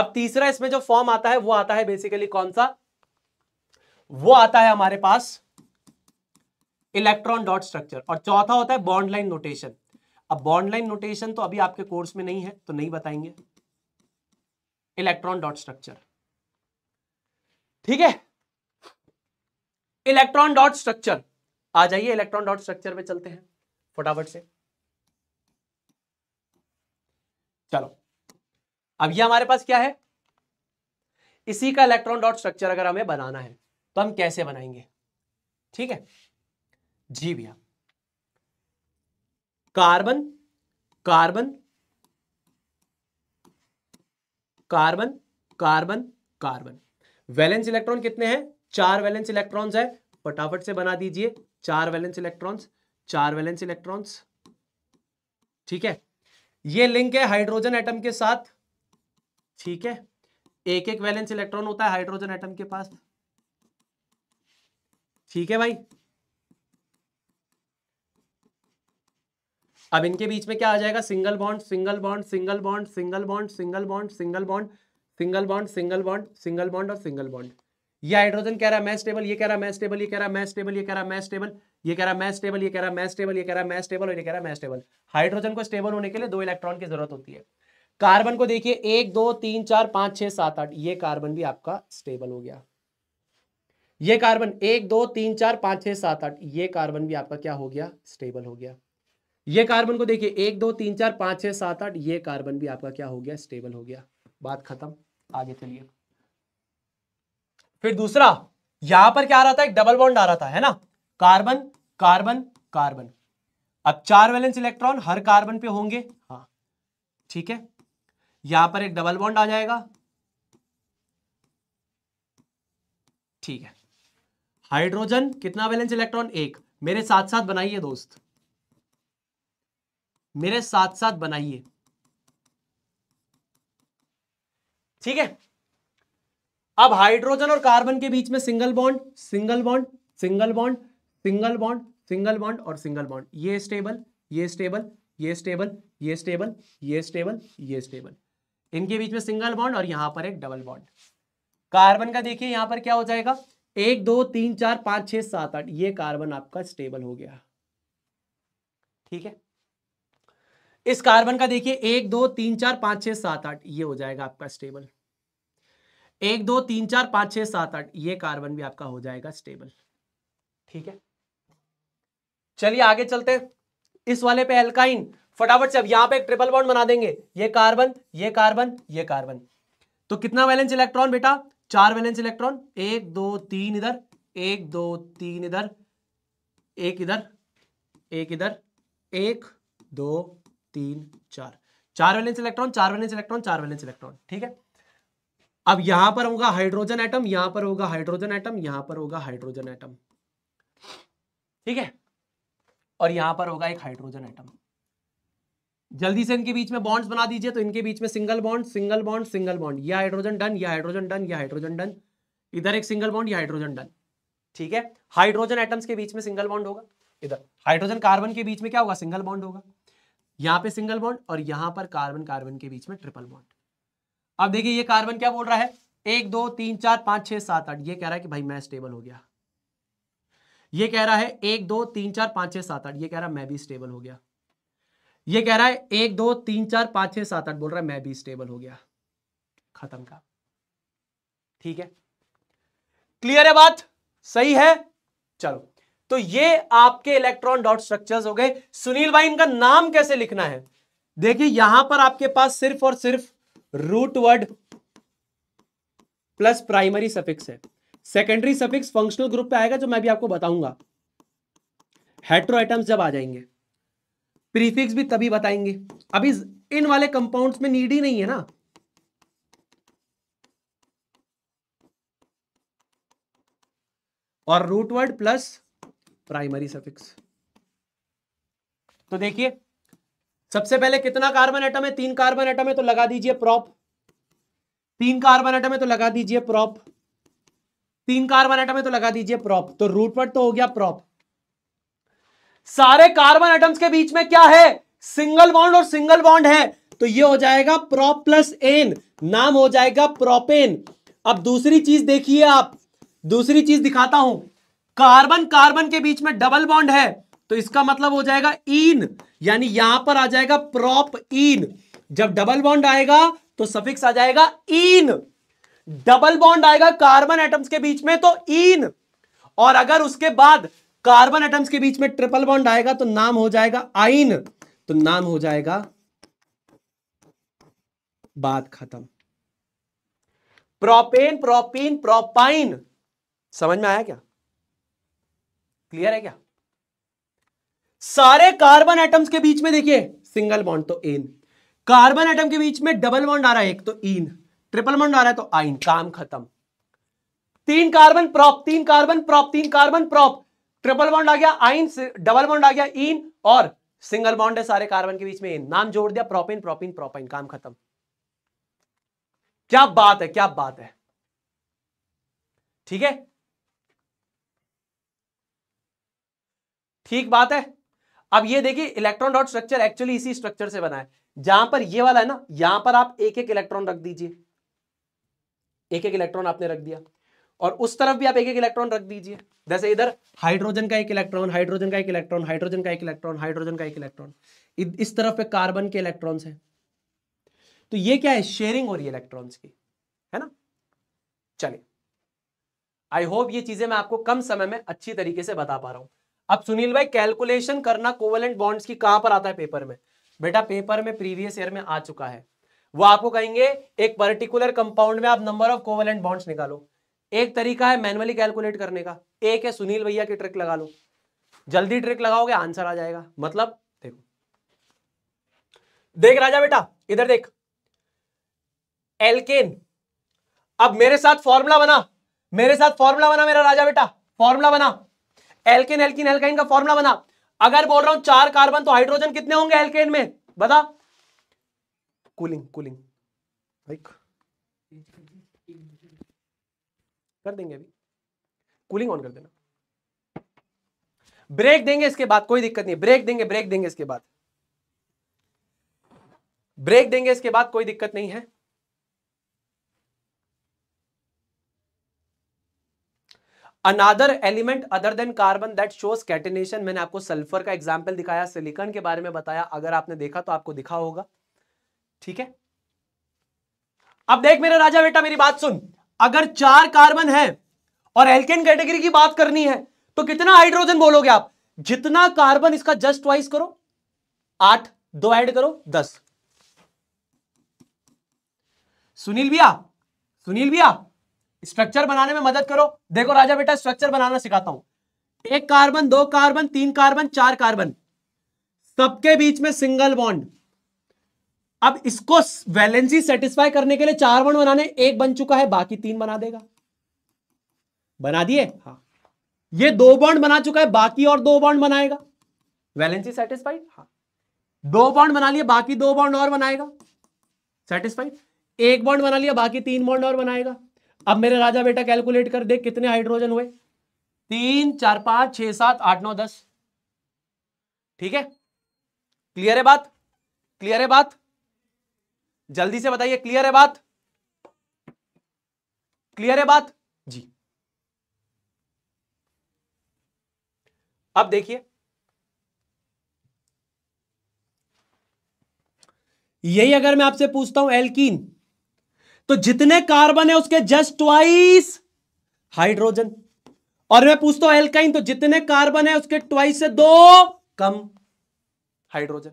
अब तीसरा इसमें जो फॉर्म आता है वो आता है बेसिकली कौन सा वो आता है हमारे पास इलेक्ट्रॉन डॉट स्ट्रक्चर और चौथा होता है बॉन्ड लाइन नोटेशन अब बॉन्ड लाइन नोटेशन तो अभी आपके कोर्स में नहीं है तो नहीं बताएंगे इलेक्ट्रॉन डॉट स्ट्रक्चर ठीक है इलेक्ट्रॉन डॉट स्ट्रक्चर आ जाइए इलेक्ट्रॉन डॉट स्ट्रक्चर पे चलते हैं फटाफट से चलो अब ये हमारे पास क्या है इसी का इलेक्ट्रॉन डॉट स्ट्रक्चर अगर हमें बनाना है तो हम कैसे बनाएंगे ठीक है जी भैया carbon carbon carbon carbon carbon valence electron कितने हैं चार वैलेंस इलेक्ट्रॉन्स है फटाफट से बना दीजिए चार वैलेंस इलेक्ट्रॉन्स चार वैलेंस इलेक्ट्रॉन्स ठीक है ये लिंक है हाइड्रोजन एटम के साथ ठीक है एक एक वैलेंस इलेक्ट्रॉन होता है हाइड्रोजन एटम के पास ठीक है भाई अब इनके बीच में क्या आ जाएगा single bond single bond single bond single bond single bond single bond single bond single bond single bond और सिंगल बॉन्ड ये हाइड्रोजन कह रहा है मैं स्टेबल ये कह रहा है मैं स्टेबल ये कह रहा है मैं स्टेबल ये कह रहा है मैं स्टेबल ये कह रहा है मैं स्टेबल ये कह रहा है मैं स्टेबल ये कह रहा है मैं स्टेबल और ये कह रहा है मैं स्टेबल हाइड्रोजन को स्टेबल होने के लिए दो इलेक्ट्रॉन की जरूरत होती है कार्बन को देखिए एक दो तीन चार पांच छह सात आठ ये कार्बन भी आपका स्टेबल हो गया ये कार्बन एक दो तीन चार पांच छह सात आठ ये कार्बन भी आपका क्या हो गया स्टेबल हो गया ये कार्बन को देखिए एक दो तीन चार पांच छह सात आठ ये कार्बन भी आपका क्या हो गया स्टेबल हो गया बात खत्म आगे चलिए फिर दूसरा यहां पर क्या आ रहा था एक डबल बॉन्ड आ रहा था है ना कार्बन कार्बन कार्बन अब चार वैलेंस इलेक्ट्रॉन हर कार्बन पे होंगे हाँ ठीक है यहां पर एक डबल बॉन्ड आ जाएगा ठीक है हाइड्रोजन कितना वैलेंस इलेक्ट्रॉन एक मेरे साथ साथ बनाइए दोस्त मेरे साथ साथ बनाइए ठीक है अब हाइड्रोजन और कार्बन के बीच में single bond single bond single bond single bond single bond और सिंगल बॉन्ड ये स्टेबल ये स्टेबल ये स्टेबल ये स्टेबल ये स्टेबल ये स्टेबल इनके बीच में सिंगल बॉन्ड और यहां पर एक डबल बॉन्ड कार्बन का देखिए यहां पर क्या हो जाएगा एक दो तीन चार पांच छह सात आठ ये कार्बन आपका स्टेबल हो गया ठीक है इस कार्बन का देखिए एक दो तीन चार पांच छह सात आठ ये हो जाएगा आपका स्टेबल एक दो तीन चार पांच छह सात आठ ये कार्बन भी आपका हो जाएगा स्टेबल ठीक है चलिए आगे चलते इस वाले पे एल्काइन फटाफट से अब यहां पे एक ट्रिपल बॉन्ड बना देंगे ये कार्बन ये कार्बन ये कार्बन तो कितना वैलेंस इलेक्ट्रॉन बेटा चार वैलेंस इलेक्ट्रॉन एक दो तीन इधर एक दो तीन इधर एक इधर एक इधर एक दो तीन चार चार वैलेंस इलेक्ट्रॉन चार वैलेंस इलेक्ट्रॉन चार वैलेंस इलेक्ट्रॉन ठीक है अब यहां पर होगा हाइड्रोजन एटम यहां पर होगा हाइड्रोजन एटम यहां पर होगा हाइड्रोजन एटम ठीक है और यहां पर होगा एक हाइड्रोजन एटम जल्दी से इनके बीच में बॉन्ड्स बना दीजिए तो इनके बीच में single bond single bond single bond या हाइड्रोजन डन या हाइड्रोजन डन या हाइड्रोजन डन इधर एक सिंगल बॉन्ड या हाइड्रोजन डन ठीक है हाइड्रोजन एटम्स के बीच में सिंगल बॉन्ड होगा इधर हाइड्रोजन कार्बन के बीच में क्या होगा सिंगल बॉन्ड होगा यहां पे सिंगल बॉन्ड और यहां पर कार्बन कार्बन के बीच में ट्रिपल बॉन्ड अब देखिए ये कार्बन क्या बोल रहा है एक दो तीन चार पांच छह सात आठ ये कह रहा है कि भाई मैं स्टेबल हो गया ये कह रहा है एक दो तीन चार पांच छह सात आठ ये कह रहा है मैं भी स्टेबल हो गया ये कह रहा है एक दो तीन चार पांच छह सात आठ बोल रहा है मैं भी स्टेबल हो गया खत्म का ठीक है क्लियर है बात सही है चलो तो ये आपके इलेक्ट्रॉन डॉट स्ट्रक्चर्स हो गए सुनील भाई इनका नाम कैसे लिखना है देखिए यहां पर आपके पास सिर्फ और सिर्फ root word plus primary suffix है सेकेंडरी सफिक्स फंक्शनल ग्रुप पे आएगा जो मैं भी आपको बताऊंगा हेट्रो आइटम्स जब आ जाएंगे प्रीफिक्स भी तभी बताएंगे अभी इन वाले कंपाउंड्स में नीड ही नहीं है ना और root word plus primary suffix तो देखिए सबसे पहले कितना कार्बन एटम है तीन कार्बन एटम है तो लगा दीजिए प्रॉप तीन कार्बन एटम है तो लगा दीजिए प्रॉप तीन कार्बन एटम है तो लगा दीजिए प्रॉप तो रूट वर्ड तो हो गया प्रॉप सारे कार्बन एटम्स के बीच में क्या है सिंगल बॉन्ड और सिंगल बॉन्ड है तो ये हो जाएगा प्रॉप प्लस एन नाम हो जाएगा प्रोपेन अब दूसरी चीज देखिए आप दूसरी चीज दिखाता हूं कार्बन कार्बन के बीच में डबल बॉन्ड है तो इसका मतलब हो जाएगा इन यानी यहां पर आ जाएगा प्रॉप इन जब डबल बॉन्ड आएगा तो सफिक्स आ जाएगा इन डबल बॉन्ड आएगा कार्बन एटम्स के बीच में तो इन और अगर उसके बाद कार्बन एटम्स के बीच में ट्रिपल बॉन्ड आएगा तो नाम हो जाएगा आइन तो नाम हो जाएगा बात खत्म प्रोपेन प्रोपीन प्रोपाइन समझ में आया क्या क्लियर है क्या सारे कार्बन एटम्स के बीच में देखिए सिंगल बॉन्ड तो एन कार्बन एटम के बीच में डबल बॉन्ड आ रहा है एक तो इन ट्रिपल बॉन्ड आ रहा है तो आइन काम खत्म तीन कार्बन प्रॉप तीन कार्बन प्रॉप तीन कार्बन प्रॉप ट्रिपल बॉन्ड आ गया आइन डबल बॉन्ड आ गया इन e और सिंगल बॉन्ड है सारे कार्बन के बीच में नाम जोड़ दिया प्रोपिन प्रोपिन प्रोपाइन काम खत्म क्या बात है क्या बात है ठीक है ठीक बात है अब ये देखिए इलेक्ट्रॉन डॉट स्ट्रक्चर एक्चुअली इसी स्ट्रक्चर से बना है जहां पर ये वाला है ना यहां पर आप एक एक इलेक्ट्रॉन रख दीजिए एक एक इलेक्ट्रॉन आपने रख दिया और उस तरफ भी आप एक एक इलेक्ट्रॉन रख दीजिए जैसे इधर हाइड्रोजन का एक इलेक्ट्रॉन हाइड्रोजन का एक इलेक्ट्रॉन हाइड्रोजन का एक इलेक्ट्रॉन हाइड्रोजन का एक इलेक्ट्रॉन इस तरफ पे कार्बन के इलेक्ट्रॉन है तो ये क्या है शेयरिंग हो रही है इलेक्ट्रॉन की है ना चलिए आई होप ये चीजें मैं आपको कम समय में अच्छी तरीके से बता पा रहा हूं अब सुनील भाई कैलकुलेशन करना कोवलेंट बॉन्ड्स की कहां पर आता है पेपर में बेटा पेपर में प्रीवियस ईयर में आ चुका है वो आपको कहेंगे एक पर्टिकुलर कंपाउंड में आप नंबर ऑफ कोवलेंट बॉन्ड्स निकालो एक तरीका है मैनुअली कैलकुलेट करने का एक है सुनील भैया की ट्रिक लगा लो जल्दी ट्रिक लगाओगे आंसर आ जाएगा मतलब देखो देख राजा बेटा इधर देख एलकेन अब मेरे साथ फॉर्मूला बना मेरे साथ फॉर्मूला बना मेरा राजा बेटा फॉर्मूला बना एल्केन एल्किन एल्काइन का फॉर्मुला बना अगर बोल रहा हूं चार कार्बन तो हाइड्रोजन कितने होंगे एल्केन में बता कूलिंग कूलिंग लाइक कर देंगे अभी कूलिंग ऑन कर देना ब्रेक देंगे इसके बाद कोई दिक्कत नहीं ब्रेक देंगे ब्रेक देंगे इसके बाद ब्रेक देंगे इसके बाद कोई दिक्कत नहीं है another element other than carbon that shows catenation मैंने आपको सल्फर का एग्जाम्पल दिखाया सिलिकॉन के बारे में बताया अगर आपने देखा तो आपको दिखा होगा ठीक है अब देख मेरा राजा बेटा मेरी बात सुन अगर चार कार्बन है और एल्केन कैटेगरी की बात करनी है तो कितना हाइड्रोजन बोलोगे आप जितना कार्बन इसका जस्ट वाइज करो आठ दो ऐड करो दस सुनील भैया सुनील भैया स्ट्रक्चर बनाने में मदद करो देखो राजा बेटा स्ट्रक्चर बनाना सिखाता हूं एक कार्बन दो कार्बन तीन कार्बन चार कार्बन सबके बीच में सिंगल बॉन्ड अब इसको वैलेंसी सेटिस्फाई करने के लिए चार बॉन्ड बनाने एक बन चुका है बाकी तीन बना देगा बना दिए हाँ ये दो बॉन्ड बना चुका है बाकी और दो बॉन्ड बनाएगा वैलेंसी सेटिस्फाइड हाँ दो बॉन्ड बना लिए बाकी दो बॉन्ड और बनाएगा सेटिस्फाइड एक बॉन्ड बना लिया बाकी तीन बॉन्ड और बनाएगा अब मेरे राजा बेटा कैलकुलेट कर दे कितने हाइड्रोजन हुए तीन चार पांच छह सात आठ नौ दस ठीक है क्लियर है बात क्लियर है बात जल्दी से बताइए क्लियर है बात क्लियर है बात जी अब देखिए यही अगर मैं आपसे पूछता हूं एल्कीन तो जितने कार्बन है उसके जस्ट ट्वाइस हाइड्रोजन और मैं पूछता हूं एल्काइन तो जितने कार्बन है उसके ट्वाइस से दो कम हाइड्रोजन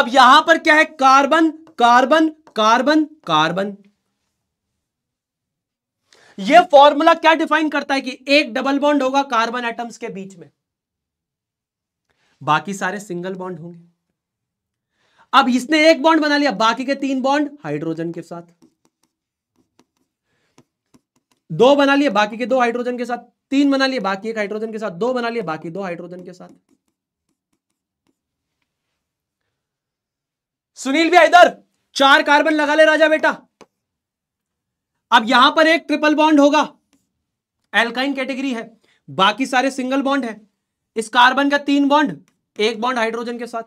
अब यहां पर क्या है कार्बन कार्बन कार्बन कार्बन यह फॉर्मूला क्या डिफाइन करता है कि एक डबल बॉन्ड होगा कार्बन एटम्स के बीच में बाकी सारे सिंगल बॉन्ड होंगे अब इसने एक बॉन्ड बना लिया बाकी के तीन बॉन्ड हाइड्रोजन के साथ दो बना लिए बाकी के दो हाइड्रोजन के साथ तीन बना लिए बाकी एक हाइड्रोजन के साथ दो बना लिए बाकी दो हाइड्रोजन के साथ सुनील भी इधर चार कार्बन लगा ले राजा बेटा अब यहां पर एक ट्रिपल बॉन्ड होगा एल्काइन कैटेगरी है बाकी सारे सिंगल बॉन्ड है इस कार्बन का तीन बॉन्ड एक बॉन्ड हाइड्रोजन के साथ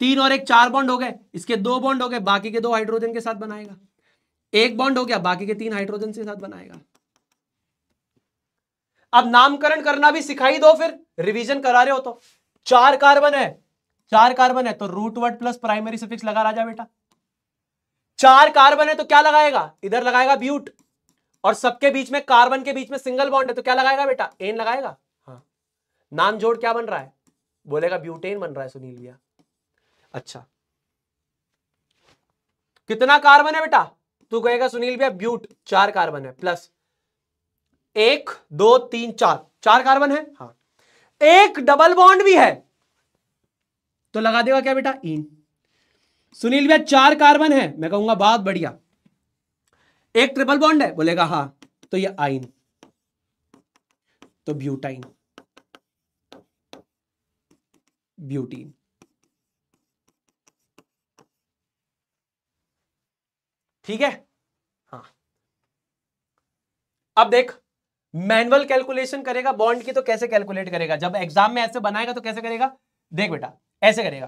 तीन और एक चार बॉन्ड हो गए इसके दो बॉन्ड हो गए बाकी के दो हाइड्रोजन के साथ बनाएगा एक बॉन्ड हो गया बाकी के तीन हाइड्रोजन के साथ बनाएगा अब नामकरण करना भी सिखाई दो फिर रिवीजन करा रहे हो तो चार कार्बन है चार कार्बन है तो root word plus primary suffix लगा राजा बेटा चार कार्बन है तो क्या लगाएगा इधर लगाएगा ब्यूट और सबके बीच में कार्बन के बीच में सिंगल बॉन्ड है तो क्या लगाएगा बेटा एन लगाएगा हाँ नाम जोड़ क्या बन रहा है बोलेगा ब्यूटेन बन रहा है सुनील भैया अच्छा कितना कार्बन है बेटा तू कहेगा सुनील भैया ब्यूट चार कार्बन है प्लस एक दो तीन चार चार कार्बन है हाँ एक डबल बॉन्ड भी है तो लगा देगा क्या बेटा इन सुनील भैया चार कार्बन है मैं कहूंगा बहुत बढ़िया एक ट्रिपल बॉन्ड है बोलेगा हा तो ये आइन तो ब्यूटाइन ब्यूटीन ठीक है हाँ अब देख मैनुअल कैलकुलेशन करेगा बॉन्ड की तो कैसे कैलकुलेट करेगा जब एग्जाम में ऐसे बनाएगा तो कैसे करेगा देख बेटा ऐसे करेगा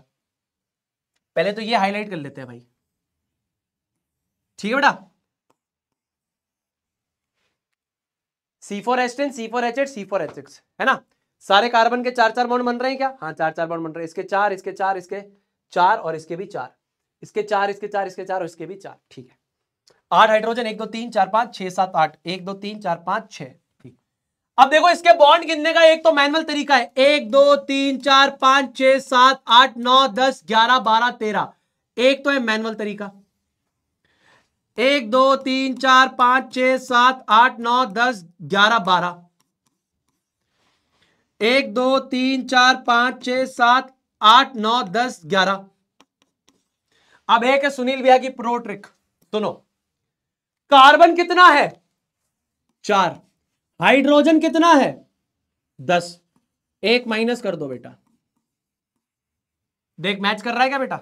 पहले तो ये हाईलाइट कर लेते हैं भाई ठीक है बेटा C four H ten C four H eight C four H six है ना सारे कार्बन के चार चार बॉन्ड बन रहे हैं क्या हाँ चार चार बॉन्ड बन रहे हैं इसके चार इसके चार इसके चार और इसके भी चार इसके चार इसके चार इसके चार और इसके भी चार ठीक है आठ हाइड्रोजन एक दो तीन चार पांच छह सात आठ एक दो तीन चार पांच छह अब देखो इसके बॉन्ड गिनने का एक तो मैनुअल तरीका है एक दो तीन चार पांच छह सात आठ नौ दस ग्यारह बारह तेरह एक तो है मैनुअल तरीका एक दो तीन चार पांच छह सात आठ नौ दस ग्यारह बारह एक दो तीन चार पांच छ सात आठ नौ दस ग्यारह अब एक है सुनील भैया की प्रो ट्रिक सुनो कार्बन कितना है चार हाइड्रोजन कितना है दस एक माइनस कर दो बेटा देख मैच कर रहा है क्या बेटा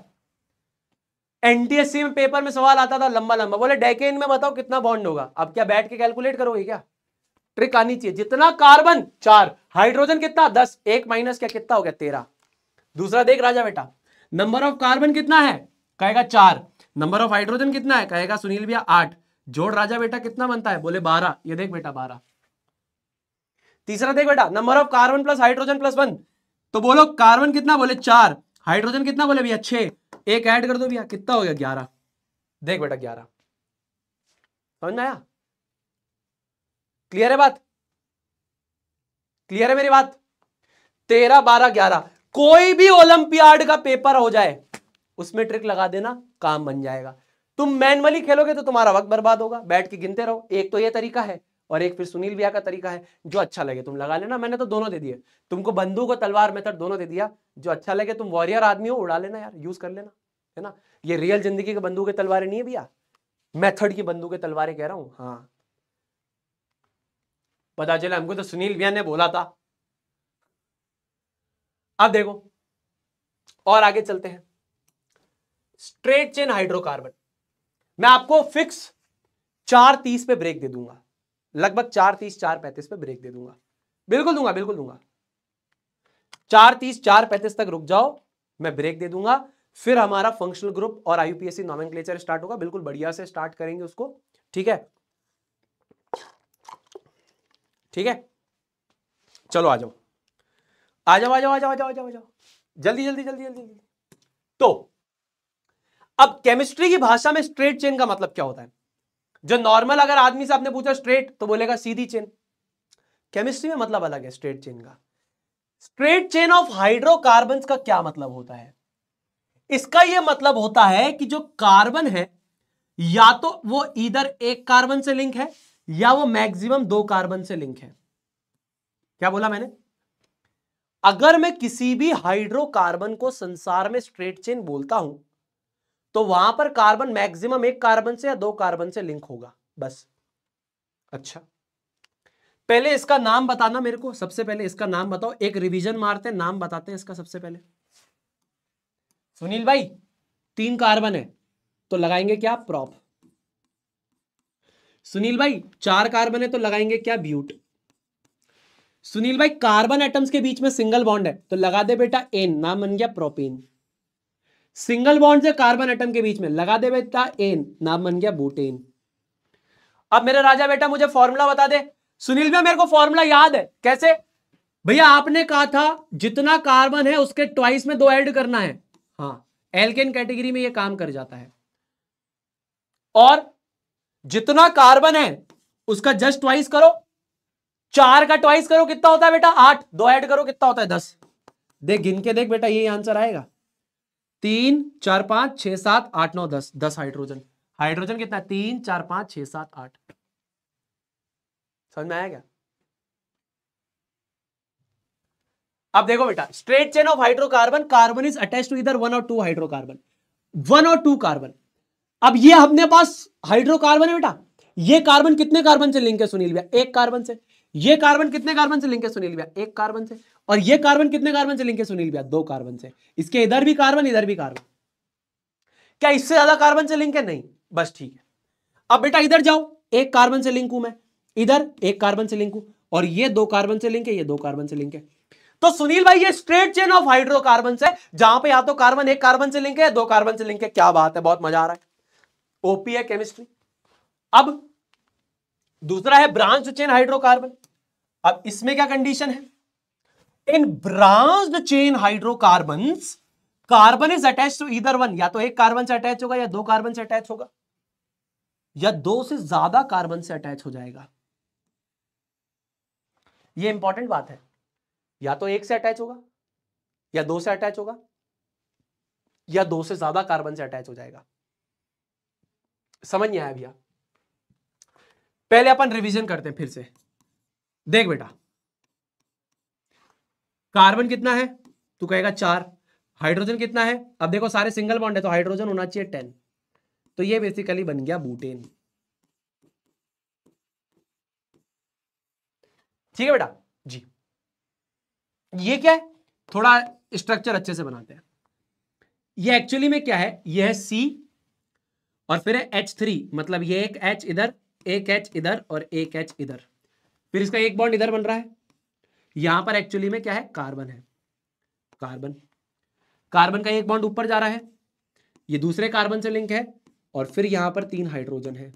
एनटीएससी में पेपर में सवाल आता था लंबा लंबा बोले डेकेन में बताओ कितना बॉन्ड होगा अब क्या बैठ के कैलकुलेट करोगे क्या ट्रिक आनी चाहिए जितना कार्बन चार हाइड्रोजन कितना दस एक माइनस क्या कितना हो गया तेरह दूसरा देख राजा बेटा नंबर ऑफ कार्बन कितना है कहेगा चार नंबर ऑफ हाइड्रोजन कितना है कहेगा सुनील भैया आठ जोड़ राजा बेटा कितना बनता है बोले बारह ये देख बेटा बारह तीसरा देख बेटा number of carbon plus hydrogen plus one तो बोलो कार्बन कितना बोले चार हाइड्रोजन कितना बोले भैया छे एक ऐड कर दो भैया कितना हो गया ग्यारह देख बेटा ग्यारह समझ आया क्लियर है बात क्लियर है मेरी बात तेरह बारह ग्यारह कोई भी ओलंपियाड का पेपर हो जाए उसमें ट्रिक लगा देना काम बन जाएगा तुम मैनुअली खेलोगे तो तुम्हारा वक्त बर्बाद होगा बैठ के गिनते रहो एक तो यह तरीका है और एक फिर सुनील बिया का तरीका है जो अच्छा लगे तुम लगा लेना मैंने तो दोनों दे दिए तुमको बंदूक और तलवार मेथड दोनों दे दिया जो अच्छा लगे तुम वॉरियर आदमी हो उड़ा लेना यार यूज कर लेना है ना ये रियल जिंदगी के बंदूक तलवारें नहीं है भैया मेथड की बंदूक तलवारें कह रहा हूँ हाँ पता चला हमको तो सुनील बिया ने बोला था अब देखो और आगे चलते हैं स्ट्रेट चेन हाइड्रोकार्बन मैं आपको फिक्स चार तीस पे ब्रेक दे दूंगा लगभग चार तीस चार पैंतीस पे ब्रेक दे दूंगा बिल्कुल दूंगा बिल्कुल दूंगा चार तीस चार पैंतीस तक रुक जाओ मैं ब्रेक दे दूंगा फिर हमारा फंक्शनल ग्रुप और आईयूपीएससी नॉमिन स्टार्ट होगा बिल्कुल बढ़िया से स्टार्ट करेंगे उसको ठीक है ठीक है चलो आ जाओ आ जाओ आ जाओ आ जाओ आ जाओ आ जाओ आ जाओ जल्दी जल्दी जल्दी जल्दी जल्दी तो अब केमिस्ट्री की भाषा में स्ट्रेट चेन का मतलब क्या होता है जो नॉर्मल अगर आदमी से आपने पूछा स्ट्रेट तो बोलेगा सीधी चेन केमिस्ट्री में मतलब अलग है स्ट्रेट चेन का स्ट्रेट चेन ऑफ हाइड्रोकार्बन का क्या मतलब होता है इसका यह मतलब होता है कि जो कार्बन है या तो वो इधर एक कार्बन से लिंक है या वो मैक्सिमम दो कार्बन से लिंक है क्या बोला मैंने अगर मैं किसी भी हाइड्रोकार्बन को संसार में स्ट्रेट चेन बोलता हूं तो वहां पर कार्बन मैक्सिमम एक कार्बन से या दो कार्बन से लिंक होगा बस अच्छा पहले इसका नाम बताना मेरे को सबसे पहले इसका नाम बताओ एक रिवीजन मारते हैं नाम बताते हैं इसका सबसे पहले सुनील भाई तीन कार्बन है तो लगाएंगे क्या प्रॉप सुनील भाई चार कार्बन है तो लगाएंगे क्या ब्यूट सुनील भाई कार्बन एटम्स के बीच में सिंगल बॉन्ड है तो लगा दे बेटा एन नाम बन गया प्रोपेन सिंगल बॉन्ड से कार्बन एटम के बीच में लगा दे बेटा एन नाम बन गया बुटेन अब मेरे राजा बेटा मुझे फॉर्मूला बता दे सुनील भैया मेरे को फॉर्मूला याद है कैसे भैया आपने कहा था जितना कार्बन है उसके ट्वाइस में दो ऐड करना है हाँ एल्केन कैटेगरी में ये काम कर जाता है और जितना कार्बन है उसका जस्ट ट्वाइस करो चार का ट्वाइस करो कितना होता है बेटा आठ दो ऐड करो कितना होता है दस देख गिन के देख बेटा यही आंसर आएगा तीन चार पांच छह सात आठ नौ दस दस हाइड्रोजन हाइड्रोजन कितना तीन चार पांच छह सात आठ समझ में आया क्या अब देखो बेटा straight chain of hydrocarbon carbon is attach to इधर वन और टू हाइड्रोकार्बन वन और टू कार्बन अब ये अपने पास हाइड्रोकार्बन है बेटा ये कार्बन कितने कार्बन से लिंक है सुनील भैया एक कार्बन से ये कार्बन कितने कार्बन से लिंक है सुनील भैया एक कार्बन से और ये कार्बन कितने कार्बन से लिंक है सुनील भैया दो कार्बन से इसके इधर भी कार्बन इधर भी कार्बन क्या इससे ज्यादा कार्बन से लिंक है नहीं बस ठीक है अब बेटा इधर जाओ एक कार्बन से लिंक हूं मैं इधर एक कार्बन से लिंक हूं और ये दो कार्बन से लिंक है ये दो कार्बन से लिंक है तो सुनील भाई ये स्ट्रेट चेन ऑफ हाइड्रोकार्बन है जहां पे या तो कार्बन एक कार्बन से लिंक है दो कार्बन से लिंक है क्या बात है बहुत मजा आ रहा है ओपी है केमिस्ट्री अब दूसरा है ब्रांच चेन हाइड्रोकार्बन अब इसमें क्या कंडीशन है in branch chain hydrocarbon carbon is attach to इधर वन या तो एक कार्बन से अटैच होगा या दो कार्बन से अटैच होगा या दो से ज्यादा कार्बन से अटैच हो जाएगा ये इंपॉर्टेंट बात है या तो एक से अटैच होगा या दो से अटैच होगा या दो से ज्यादा कार्बन से अटैच हो जाएगा समझ नहीं आया भैया पहले अपन रिवीजन करते हैं फिर से देख बेटा कार्बन कितना है तू कहेगा चार हाइड्रोजन कितना है अब देखो सारे सिंगल बॉन्ड है तो हाइड्रोजन होना चाहिए टेन तो ये बेसिकली बन गया बूटेन ठीक है बेटा जी ये क्या है थोड़ा स्ट्रक्चर अच्छे से बनाते हैं ये एक्चुअली में क्या है ये है सी और फिर है एच थ्री मतलब ये एक एच इधर एक एच इधर और एक एच इधर फिर इसका एक बॉन्ड इधर बन रहा है यहां पर एक्चुअली में क्या है कार्बन है कार्बन कार्बन का एक बॉन्ड ऊपर जा रहा है ये दूसरे कार्बन से लिंक है और फिर यहां पर तीन हाइड्रोजन है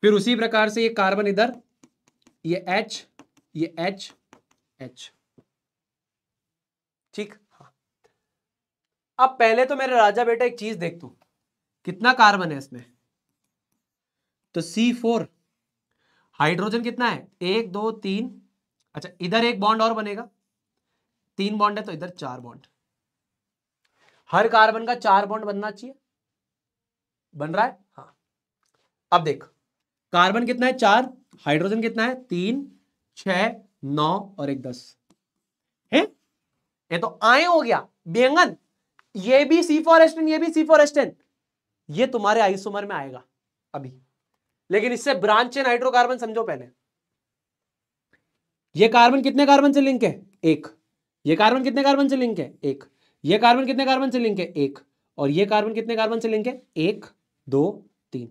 फिर उसी प्रकार से ये कार्बन इधर ये एच ये एच एच ठीक हाँ। अब पहले तो मेरे राजा बेटा एक चीज देख तू कितना कार्बन है इसमें तो सी फोर हाइड्रोजन कितना है एक दो तीन अच्छा इधर एक बॉन्ड और बनेगा तीन बॉन्ड है तो इधर चार बॉन्ड हर कार्बन का चार बॉन्ड बनना चाहिए बन रहा है हाँ अब देख कार्बन कितना है चार हाइड्रोजन कितना है तीन छ नौ और एक दस है ये तो आए हो गया बेंगन ये भी सी फॉरेस्टन ये भी सी फॉरेस्टन ये तुम्हारे आइसोमर में आएगा अभी लेकिन इससे ब्रांच चेन हाइड्रोकार्बन समझो पहले ये कार्बन कितने कार्बन से लिंक है एक ये कार्बन कितने कार्बन से लिंक है एक ये कार्बन कितने कार्बन से लिंक है एक और ये कार्बन कितने कार्बन से लिंक है एक दो तीन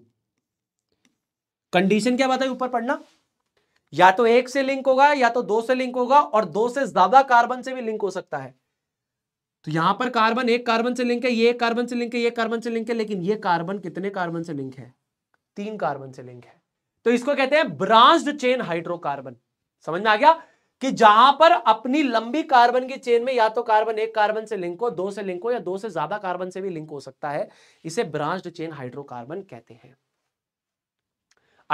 कंडीशन क्या बताई ऊपर पढ़ना या तो एक से लिंक होगा या तो दो से लिंक होगा और दो से ज्यादा कार्बन से भी लिंक हो सकता है तो यहां पर कार्बन एक कार्बन से लिंक है ये एक कार्बन से लिंक है ये कार्बन से लिंक है लेकिन ये कार्बन कितने कार्बन से लिंक है तीन कार्बन से लिंक है तो इसको कहते हैं ब्रांच्ड चेन हाइड्रोकार्बन समझ में आ गया कि जहां पर अपनी लंबी कार्बन की चेन में या तो कार्बन एक कार्बन से लिंक हो दो से लिंक हो या दो से ज्यादा कार्बन से भी लिंक हो सकता है इसे ब्रांच्ड चेन हाइड्रोकार्बन कहते हैं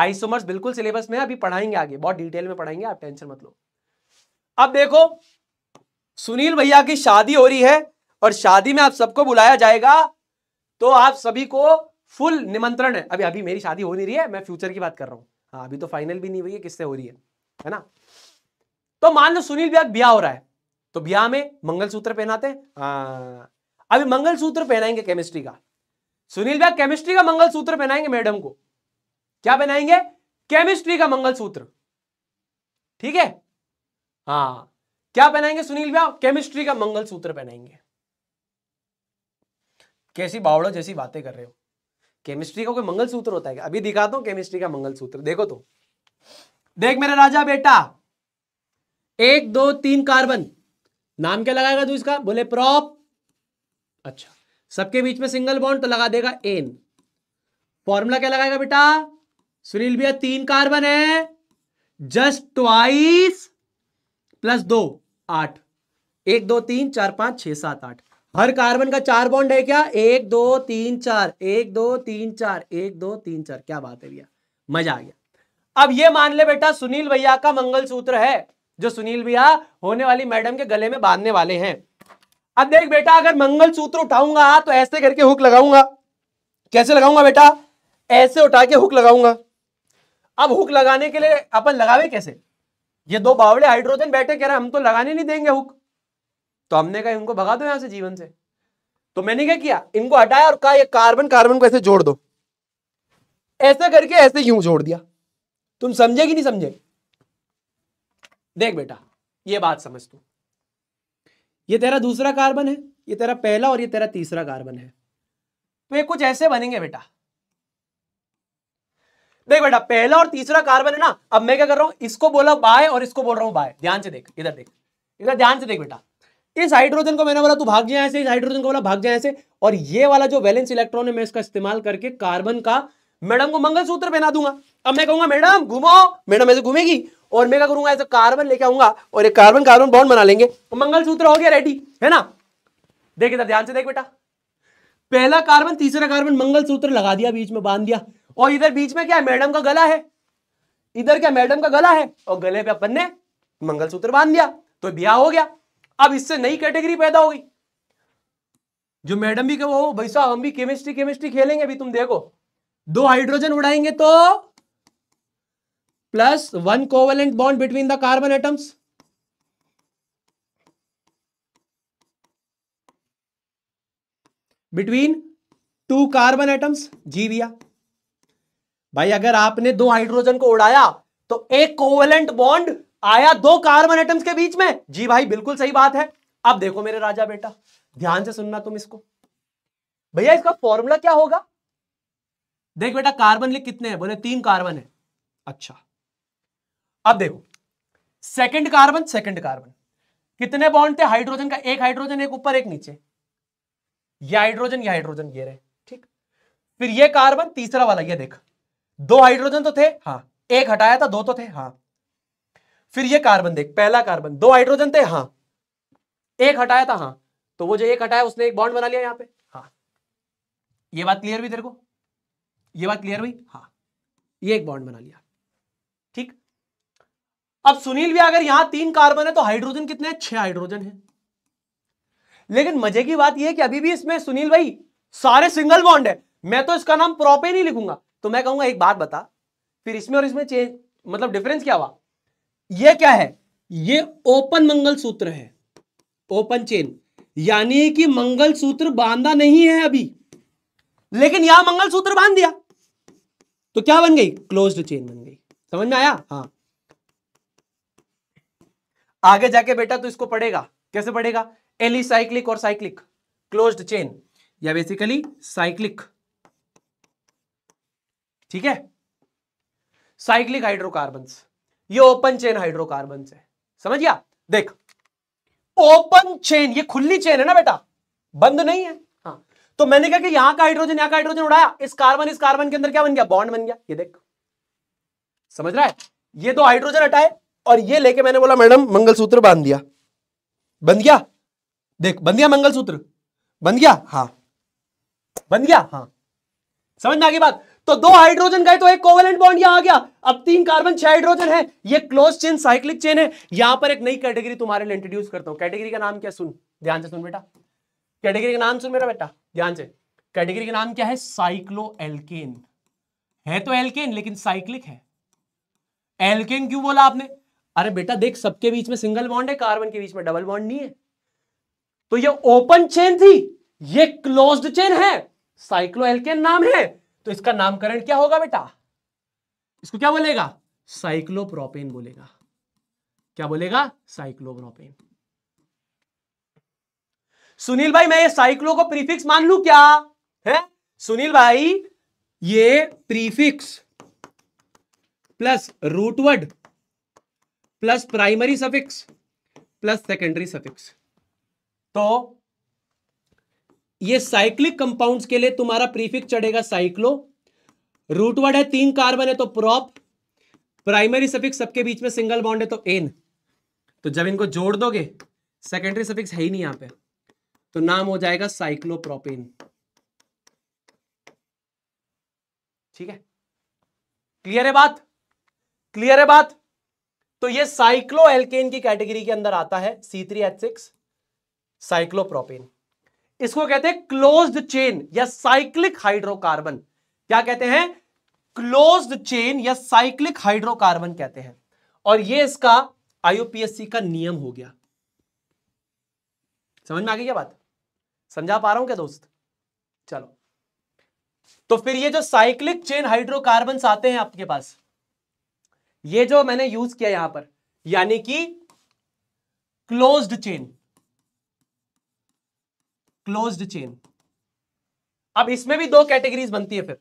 आइसोमर्स बिल्कुल सिलेबस में अभी पढ़ाएंगे आगे बहुत डिटेल में पढ़ाएंगे आप टेंशन मत लो अब देखो सुनील भैया की शादी हो रही है और शादी में आप सबको बुलाया जाएगा तो आप सभी को फुल निमंत्रण है अभी अभी मेरी शादी हो नहीं रही है मैं फ्यूचर की बात कर रहा हूँ हाँ अभी तो फाइनल भी नहीं हुई है किससे हो रही है है ना तो मान लो सुनील ब्याह ब्याह हो रहा है तो ब्याह में मंगलसूत्र पहनाते हैं हाँ, अभी मंगलसूत्र पहनाएंगे केमिस्ट्री का सुनील ब्याह केमिस्ट्री का मंगलसूत्र पहनाएंगे मैडम को क्या पहनाएंगे केमिस्ट्री का मंगलसूत्र ठीक है हाँ क्या पहनाएंगे सुनील ब्याह केमिस्ट्री का मंगलसूत्र पहनाएंगे कैसी बावड़ो जैसी बातें कर रहे हो केमिस्ट्री का कोई मंगल सूत्र होता है क्या अभी दिखाता हूं केमिस्ट्री का मंगल सूत्र देखो तो देख मेरे राजा बेटा एक दो तीन कार्बन नाम क्या लगाएगा तू इसका बोले प्रॉप अच्छा सबके बीच में सिंगल बॉन्ड तो लगा देगा एन फॉर्मूला क्या लगाएगा बेटा सुनील भैया तीन कार्बन है जस्ट ट्वाइस प्लस दो आठ एक दो तीन चार पांच छह सात आठ हर कार्बन का चार बॉन्ड है क्या एक दो तीन चार एक दो तीन चार एक दो तीन चार क्या बात है भैया मजा आ गया अब ये मान ले बेटा सुनील भैया का मंगलसूत्र है जो सुनील भैया होने वाली मैडम के गले में बांधने वाले हैं अब देख बेटा अगर मंगलसूत्र उठाऊंगा तो ऐसे करके हुक लगाऊंगा कैसे लगाऊंगा बेटा ऐसे उठा के हुक लगाऊंगा अब हुक लगाने के लिए अपन लगावे कैसे ये दो बावड़े हाइड्रोजन बैठे कह रहे हम तो लगाने नहीं देंगे हुक तो हमने कहा इनको भगा दो यहां से जीवन से तो मैंने क्या किया इनको हटाया और कहा कार्बन कार्बन को ऐसे जोड़ दो ऐसा करके ऐसे यूं जोड़ दिया तुम समझे कि नहीं समझे देख बेटा ये बात समझ तू ये तेरा दूसरा कार्बन है ये तेरा पहला और ये तेरा तीसरा कार्बन है तो ये कुछ ऐसे बनेंगे बेटा देख बेटा पहला और तीसरा कार्बन है ना अब मैं क्या कर रहा हूं इसको बोला बाय और इसको बोल रहा हूं बाय ध्यान से देख इधर देख इधर ध्यान से देख बेटा इस हाइड्रोजन को मैंने बोला तू भाग जाए ऐसे इस हाइड्रोजन को बोला भाग जाए ऐसे और ये वाला जो वैलेंस इलेक्ट्रॉन है मैं इसका इस्तेमाल करके कार्बन का मैडम को मंगलसूत्र पहना दूंगा अब मैं कहूंगा मैडम घुमाओ मैडम ऐसे घूमेगी और मैं क्या करूंगा ऐसे कार्बन लेके आऊंगा और एक कार्बन कार्बन बॉन्ड बना लेंगे तो मंगलसूत्र हो गया रेडी है ना देख इधर ध्यान से देख बेटा पहला कार्बन तीसरा कार्बन मंगलसूत्र लगा दिया बीच में बांध दिया और इधर बीच में क्या मैडम का गला है इधर क्या मैडम का गला है और गले पे अपन ने मंगलसूत्र बांध दिया तो ब्याह हो गया अब इससे नई कैटेगरी पैदा हो गई जो मैडम भी कहो भाई साहब हम भी केमिस्ट्री केमिस्ट्री खेलेंगे अभी तुम देखो दो हाइड्रोजन उड़ाएंगे तो plus one covalent bond between the carbon atoms between two carbon atoms जी भैया भाई अगर आपने दो हाइड्रोजन को उड़ाया तो एक कोवेलेंट बॉन्ड आया दो कार्बन एटम्स के बीच में जी भाई बिल्कुल सही बात है अब देखो मेरे राजा बेटा ध्यान से सुनना तुम इसको भैया इसका फॉर्मूला क्या होगा देख बेटा कार्बन लिख कितने हैं बोले तीन कार्बन है अच्छा अब देखो सेकंड कार्बन सेकंड कार्बन कितने बॉन्ड थे हाइड्रोजन का एक हाइड्रोजन एक ऊपर एक नीचे ये हाइड्रोजन ये हाइड्रोजन ये रहे ठीक फिर ये कार्बन तीसरा वाला ये देख दो हाइड्रोजन तो थे हाँ एक हटाया था दो तो थे हाँ फिर ये कार्बन देख पहला कार्बन दो हाइड्रोजन थे हाँ एक हटाया था हाँ तो वो जो एक हटाया उसने एक बॉन्ड बना लिया यहाँ पे हाँ ये बात क्लियर हुई तेरे को ये बात क्लियर हुई हाँ ये एक बॉन्ड बना लिया ठीक अब सुनील भी अगर यहां तीन कार्बन है तो हाइड्रोजन कितने छह हाइड्रोजन है लेकिन मजे की बात यह है कि अभी भी इसमें सुनील भाई सारे सिंगल बॉन्ड है मैं तो इसका नाम प्रॉपर नहीं लिखूंगा तो मैं कहूंगा एक बात बता फिर इसमें और इसमें चेंज मतलब डिफरेंस क्या हुआ ये क्या है ये ओपन मंगल सूत्र है ओपन चेन यानी कि मंगल सूत्र बांधा नहीं है अभी लेकिन यहां मंगल सूत्र बांध दिया तो क्या बन गई क्लोज चेन बन गई समझ में आया हाँ आगे जाके बेटा तो इसको पढ़ेगा कैसे पढ़ेगा साइक्लिक और साइक्लिक क्लोज्ड चेन या बेसिकली साइक्लिक ठीक है साइक्लिक हाइड्रोकार्बन्स ये ओपन चेन हाइड्रोकार्बन से समझ गया देख ओपन चेन ये खुली चेन है ना बेटा बंद नहीं है हाँ तो मैंने कहा कि यहां का हाइड्रोजन यहां का हाइड्रोजन उड़ाया इस कार्बन इस कार्बन के अंदर क्या बन गया बॉन्ड बन गया ये देख समझ रहा है ये दो हाइड्रोजन हटाए और ये लेके मैंने बोला मैडम मंगलसूत्र बांध दिया बन गया देख बन गया मंगलसूत्र बन गया हाँ बन गया हाँ समझ में आगे बात तो दो हाइड्रोजन गए तो एक कोवेलेंट बॉन्ड यहां आ गया अब तीन कार्बन छह हाइड्रोजन है ये क्लोज चेन साइक्लिक चेन है यहां पर एक नई कैटेगरी तुम्हारे लिए इंट्रोड्यूस करता हूं कैटेगरी का नाम क्या सुन ध्यान से सुन बेटा कैटेगरी का नाम सुन मेरा बेटा ध्यान से कैटेगरी का नाम क्या है साइक्लो एल्केन है तो एल्केन लेकिन साइक्लिक है एल्केन क्यों बोला आपने अरे बेटा देख सबके बीच में सिंगल बॉन्ड है कार्बन के बीच में डबल बॉन्ड नहीं है तो ये ओपन चेन थी ये क्लोज्ड चेन है साइक्लो एल्केन नाम है तो इसका नामकरण क्या होगा बेटा इसको क्या बोलेगा साइक्लोप्रोपेन बोलेगा क्या बोलेगा साइक्लोप्रोपेन सुनील भाई मैं ये साइक्लो को प्रीफिक्स मान लू क्या है सुनील भाई ये prefix plus root word plus primary suffix plus secondary suffix तो ये साइक्लिक कंपाउंड्स के लिए तुम्हारा प्रीफिक्स चढ़ेगा साइक्लो रूटवर्ड है तीन कार्बन है तो प्रॉप प्राइमरी सफिक्स सबके बीच में सिंगल बॉन्ड है तो एन तो जब इनको जोड़ दोगे सेकेंडरी सफिक्स है ही नहीं यहां पे तो नाम हो जाएगा साइक्लोप्रोपेन ठीक है क्लियर है बात क्लियर है बात तो ये साइक्लो एल्केन की कैटेगरी के अंदर आता है C three H six cyclopropane इसको कहते हैं क्लोज्ड चेन या साइक्लिक हाइड्रोकार्बन क्या कहते हैं क्लोज्ड चेन या साइक्लिक हाइड्रोकार्बन कहते हैं और ये इसका आईओपीएससी का नियम हो गया समझ में आ गई क्या बात समझा पा रहा हूं क्या दोस्त चलो तो फिर ये जो साइक्लिक चेन हाइड्रोकार्बन आते हैं आपके पास ये जो मैंने यूज किया यहां पर यानी कि क्लोज्ड चेन क्लोज्ड चेन अब इसमें भी दो कैटेगरीज बनती है फिर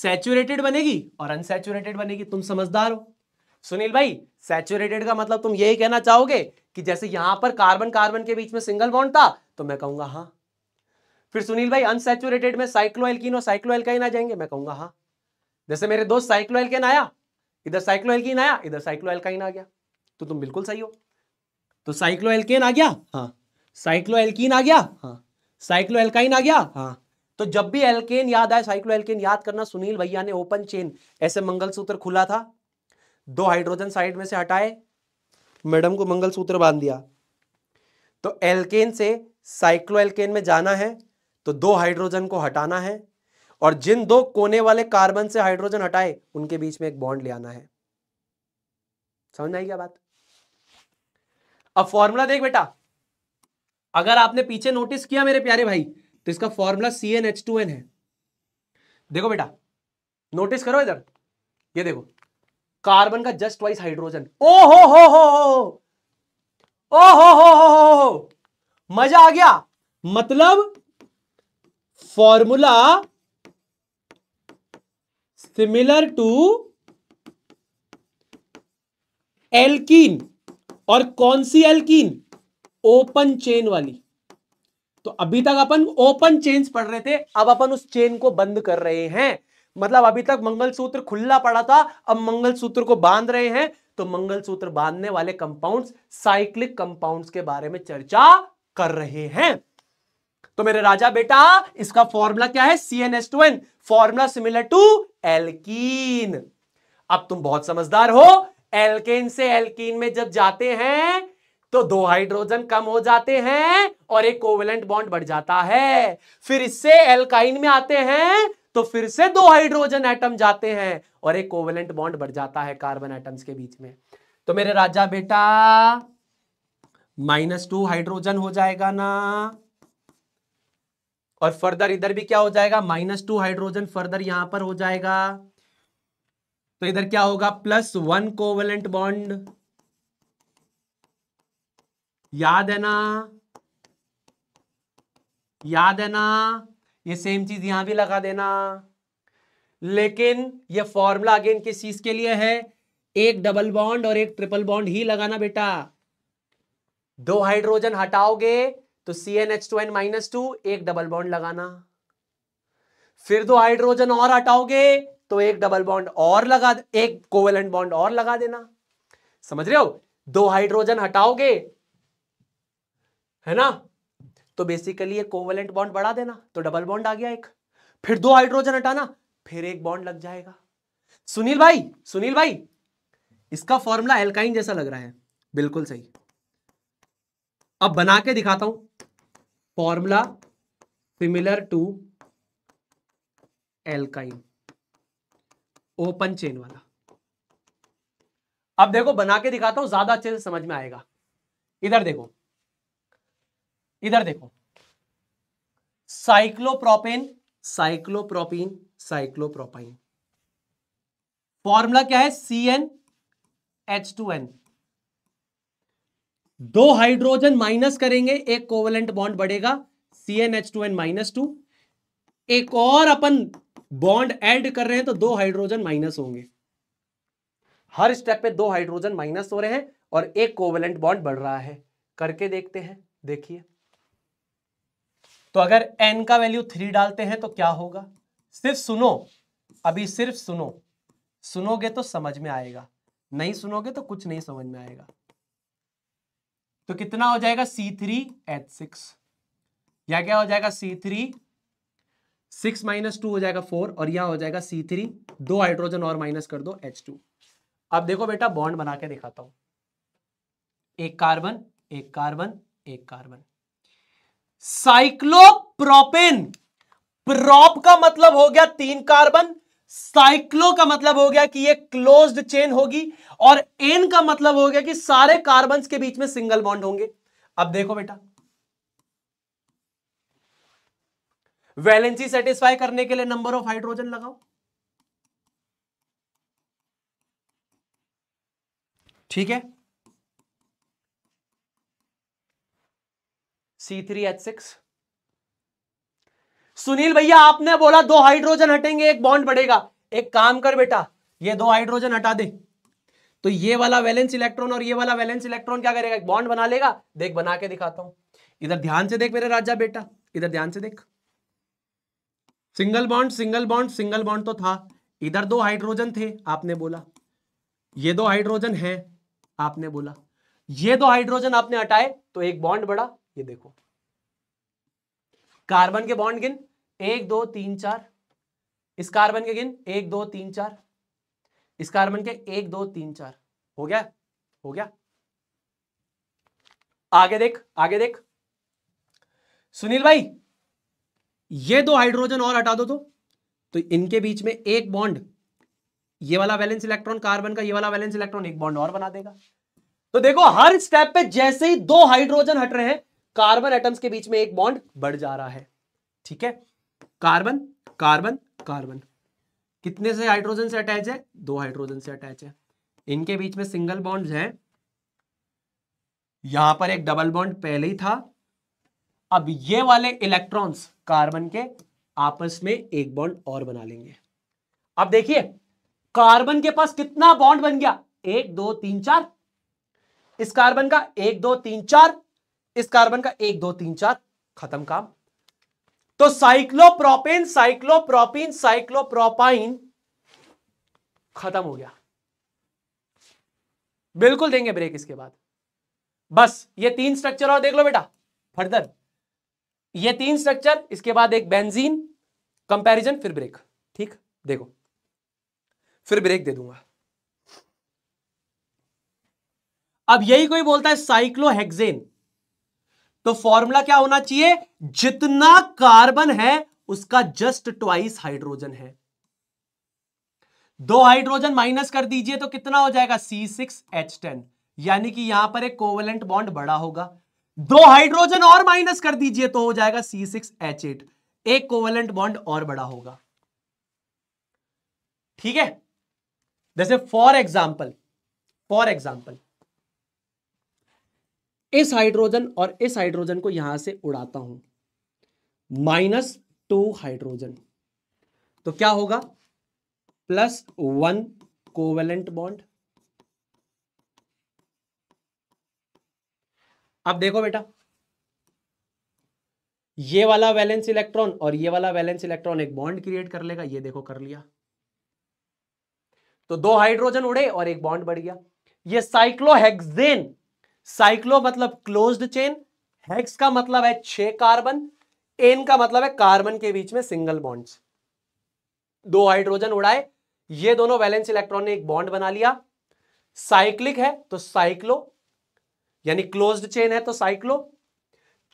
सैचुरेटेड बनेगी और अनसेचुरेटेड बनेगी तुम समझदार हो सुनील भाई सैचुरेटेड का मतलब तुम यही कहना चाहोगे कि जैसे यहां पर कार्बन कार्बन के बीच में सिंगल बॉन्ड था तो मैं कहूंगा हाँ फिर सुनील भाई अनसेचुरेटेड में साइक्लोएल्किन और साइक्लोएल्काइन आ जाएंगे मैं कहूंगा हाँ जैसे मेरे दोस्त साइक्लोएल्केन आया इधर साइक्लोएल्किन आया इधर साइक्लोएल्काइन आ गया तो तुम बिल्कुल सही हो तो साइक्लोएल्केन आ गया हाँ साइक्लोएल्किन आ गया हाँ साइक्लो एल्काइन आ गया हाँ तो जब भी एल्केन याद आए साइक्लो एल्केन याद करना सुनील भैया ने ओपन चेन ऐसे मंगलसूत्र खुला था दो हाइड्रोजन साइड में से हटाए मैडम को मंगलसूत्र बांध दिया तो एल्केन से साइक्लो एल्केन में जाना है तो दो हाइड्रोजन को हटाना है और जिन दो कोने वाले कार्बन से हाइड्रोजन हटाए उनके बीच में एक बॉन्ड ले आना है समझ आई क्या बात अब फॉर्मूला देख बेटा अगर आपने पीछे नोटिस किया मेरे प्यारे भाई तो इसका formula C N H two n है देखो बेटा नोटिस करो इधर ये देखो कार्बन का जस्ट वाइस हाइड्रोजन ओ हो हो हो हो ओ हो हो हो हो मजा आ गया मतलब फॉर्मूला सिमिलर टू एल्कीन और कौन सी एल्कीन ओपन चेन वाली तो अभी तक अपन ओपन चेन पढ़ रहे थे अब अपन उस चेन को बंद कर रहे हैं मतलब अभी तक मंगलसूत्र खुला पड़ा था अब मंगलसूत्र को बांध रहे हैं तो मंगलसूत्र बांधने वाले कंपाउंड्स साइक्लिक कंपाउंड्स के बारे में चर्चा कर रहे हैं तो मेरे राजा बेटा इसका फॉर्मूला क्या है C N S two n formula similar to alkene अब तुम बहुत समझदार हो एल्केन से एल्कीन में जब जाते हैं तो दो हाइड्रोजन कम हो जाते हैं और एक कोवेलेंट बॉन्ड बढ़ जाता है फिर इससे एल्काइन में आते हैं तो फिर से दो हाइड्रोजन एटम जाते हैं और एक कोवेलेंट बॉन्ड बढ़ जाता है कार्बन एटम्स के बीच में तो मेरे राजा बेटा माइनस टू हाइड्रोजन हो जाएगा ना और फर्दर इधर भी क्या हो जाएगा माइनस टू हाइड्रोजन फर्दर यहां पर हो जाएगा तो इधर क्या होगा प्लस वन कोवेलेंट बॉन्ड याद है ना याद है ना ये सेम चीज यहां भी लगा देना लेकिन ये फॉर्मूला अगेन किस चीज के लिए है एक डबल बॉन्ड और एक ट्रिपल बॉन्ड ही लगाना बेटा दो हाइड्रोजन हटाओगे तो C N H two N minus two एक डबल बॉन्ड लगाना फिर दो हाइड्रोजन और हटाओगे तो एक डबल बॉन्ड और लगा एक कोवेलेंट बॉन्ड और लगा देना समझ रहे हो दो हाइड्रोजन हटाओगे है ना तो बेसिकली ये कोवलेंट बॉन्ड बढ़ा देना तो डबल बॉन्ड आ गया एक फिर दो हाइड्रोजन हटाना फिर एक बॉन्ड लग जाएगा सुनील भाई सुनील भाई इसका फॉर्मूला एल्काइन जैसा लग रहा है बिल्कुल सही अब बना के दिखाता हूं formula similar to alkyne open chain वाला अब देखो बना के दिखाता हूं ज्यादा अच्छे से समझ में आएगा इधर देखो इधर देखो साइक्लोप्रोपेन साइक्लोप्रोपीन साइक्लोप्रोपाइन फॉर्मूला क्या है C N H two n दो हाइड्रोजन माइनस करेंगे एक कोवलेंट बॉन्ड बढ़ेगा C N H two N minus two एक और अपन बॉन्ड ऐड कर रहे हैं तो दो हाइड्रोजन माइनस होंगे हर स्टेप पे दो हाइड्रोजन माइनस हो रहे हैं और एक कोवलेंट बॉन्ड बढ़ रहा है करके देखते हैं देखिए तो अगर एन का वैल्यू थ्री डालते हैं तो क्या होगा सिर्फ सुनो अभी सिर्फ सुनो सुनोगे तो समझ में आएगा नहीं सुनोगे तो कुछ नहीं समझ में आएगा तो कितना हो जाएगा सी थ्री एच सिक्स या क्या हो जाएगा C three six minus two हो जाएगा फोर और यहां हो जाएगा सी थ्री दो हाइड्रोजन और माइनस कर दो एच टू अब देखो बेटा बॉन्ड बना के दिखाता हूं एक कार्बन एक कार्बन एक कार्बन साइक्लोप्रोपेन प्रॉप का मतलब हो गया तीन कार्बन साइक्लो का मतलब हो गया कि ये क्लोज्ड चेन होगी और एन का मतलब हो गया कि सारे कार्बन के बीच में सिंगल बॉन्ड होंगे अब देखो बेटा वैलेंसी सेटिस्फाई करने के लिए नंबर ऑफ हाइड्रोजन लगाओ ठीक है C three H six Sunil भैया आपने बोला दो हाइड्रोजन हटेंगे एक बॉन्ड बढ़ेगा एक काम कर बेटा ये दो हाइड्रोजन हटा दे तो ये वाला वैलेंस इलेक्ट्रॉन और ये वाला वैलेंस इलेक्ट्रॉन क्या करेगा एक बॉन्ड बना लेगा देख बना के दिखाता हूं इधर ध्यान से देख मेरे राजा बेटा इधर ध्यान से देख single bond single bond single bond तो था इधर दो हाइड्रोजन थे आपने बोला ये दो हाइड्रोजन है आपने बोला ये दो हाइड्रोजन आपने हटाए तो एक बॉन्ड बढ़ा ये देखो कार्बन के बॉन्ड गिन एक दो तीन चार इस कार्बन के गिन एक दो तीन चार इस कार्बन के एक दो तीन चार हो गया हो गया आगे देख आगे देख सुनील भाई ये दो हाइड्रोजन और हटा दो तो तो इनके बीच में एक बॉन्ड ये वाला वैलेंस इलेक्ट्रॉन कार्बन का ये वाला वैलेंस इलेक्ट्रॉन एक बॉन्ड और बना देगा तो देखो हर स्टेप पे जैसे ही दो हाइड्रोजन हट रहे हैं कार्बन एटम्स के बीच में एक बॉन्ड बढ़ जा रहा है ठीक है कार्बन कार्बन कार्बन कितने से हाइड्रोजन से अटैच है दो हाइड्रोजन से अटैच है इनके बीच में सिंगल बॉन्ड है यहां पर एक डबल बॉन्ड पहले ही था अब ये वाले इलेक्ट्रॉन्स कार्बन के आपस में एक बॉन्ड और बना लेंगे अब देखिए कार्बन के पास कितना बॉन्ड बन गया एक दो तीन चार इस कार्बन का एक दो तीन चार इस कार्बन का एक दो तीन चार खत्म काम तो साइक्लोप्रोपेन साइक्लोप्रोपिन साइक्लोप्रोपाइन खत्म हो गया बिल्कुल देंगे ब्रेक इसके बाद बस ये तीन स्ट्रक्चर और देख लो बेटा फर्दर ये तीन स्ट्रक्चर इसके बाद एक बेंजीन कंपैरिजन फिर ब्रेक ठीक देखो फिर ब्रेक दे दूंगा अब यही कोई बोलता है साइक्लोहेक्सेन तो फॉर्मूला क्या होना चाहिए जितना कार्बन है उसका जस्ट ट्वाइस हाइड्रोजन है दो हाइड्रोजन माइनस कर दीजिए तो कितना हो जाएगा सी सिक्स एच टेन यानी कि यहां पर एक कोवलेंट बॉन्ड बड़ा होगा दो हाइड्रोजन और माइनस कर दीजिए तो हो जाएगा सी सिक्स एच एट एक कोवलेंट बॉन्ड और बड़ा होगा ठीक है जैसे फॉर एग्जाम्पल फॉर एग्जाम्पल इस हाइड्रोजन और इस हाइड्रोजन को यहां से उड़ाता हूं माइनस टू हाइड्रोजन तो क्या होगा प्लस वन कोवेलेंट बॉन्ड अब देखो बेटा ये वाला वैलेंस इलेक्ट्रॉन और ये वाला वैलेंस इलेक्ट्रॉन एक बॉन्ड क्रिएट कर लेगा ये देखो कर लिया तो दो हाइड्रोजन उड़े और एक बॉन्ड बढ़ गया ये साइक्लोहेक्सेन साइक्लो मतलब क्लोज्ड चेन हेक्स का मतलब है छह कार्बन एन का मतलब है कार्बन के बीच में सिंगल बॉन्ड्स दो हाइड्रोजन उड़ाए ये दोनों वैलेंस इलेक्ट्रॉन ने एक बॉन्ड बना लिया साइक्लिक है तो साइक्लो यानी क्लोज्ड चेन है तो साइक्लो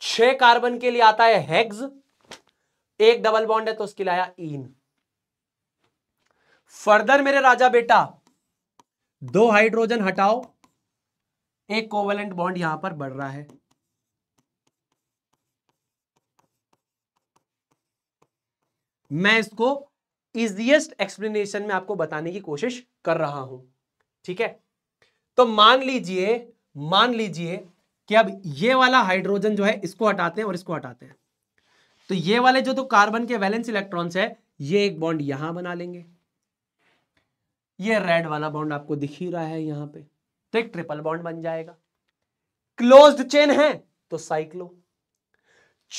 छह कार्बन के लिए आता है हेक्स एक डबल बॉन्ड है तो उसके लिए आया इन फर्दर मेरे राजा बेटा दो हाइड्रोजन हटाओ एक कोवेलेंट बॉन्ड यहां पर बढ़ रहा है मैं इसको इजिएस्ट एक्सप्लेनेशन में आपको बताने की कोशिश कर रहा हूं ठीक है तो मान लीजिए मान लीजिए कि अब ये वाला हाइड्रोजन जो है इसको हटाते हैं और इसको हटाते हैं तो ये वाले जो तो कार्बन के वैलेंस इलेक्ट्रॉन्स है ये एक बॉन्ड यहां बना लेंगे ये रेड वाला बॉन्ड आपको दिख ही रहा है यहां पे तो एक ट्रिपल बॉन्ड बन जाएगा क्लोज्ड चेन है तो साइक्लो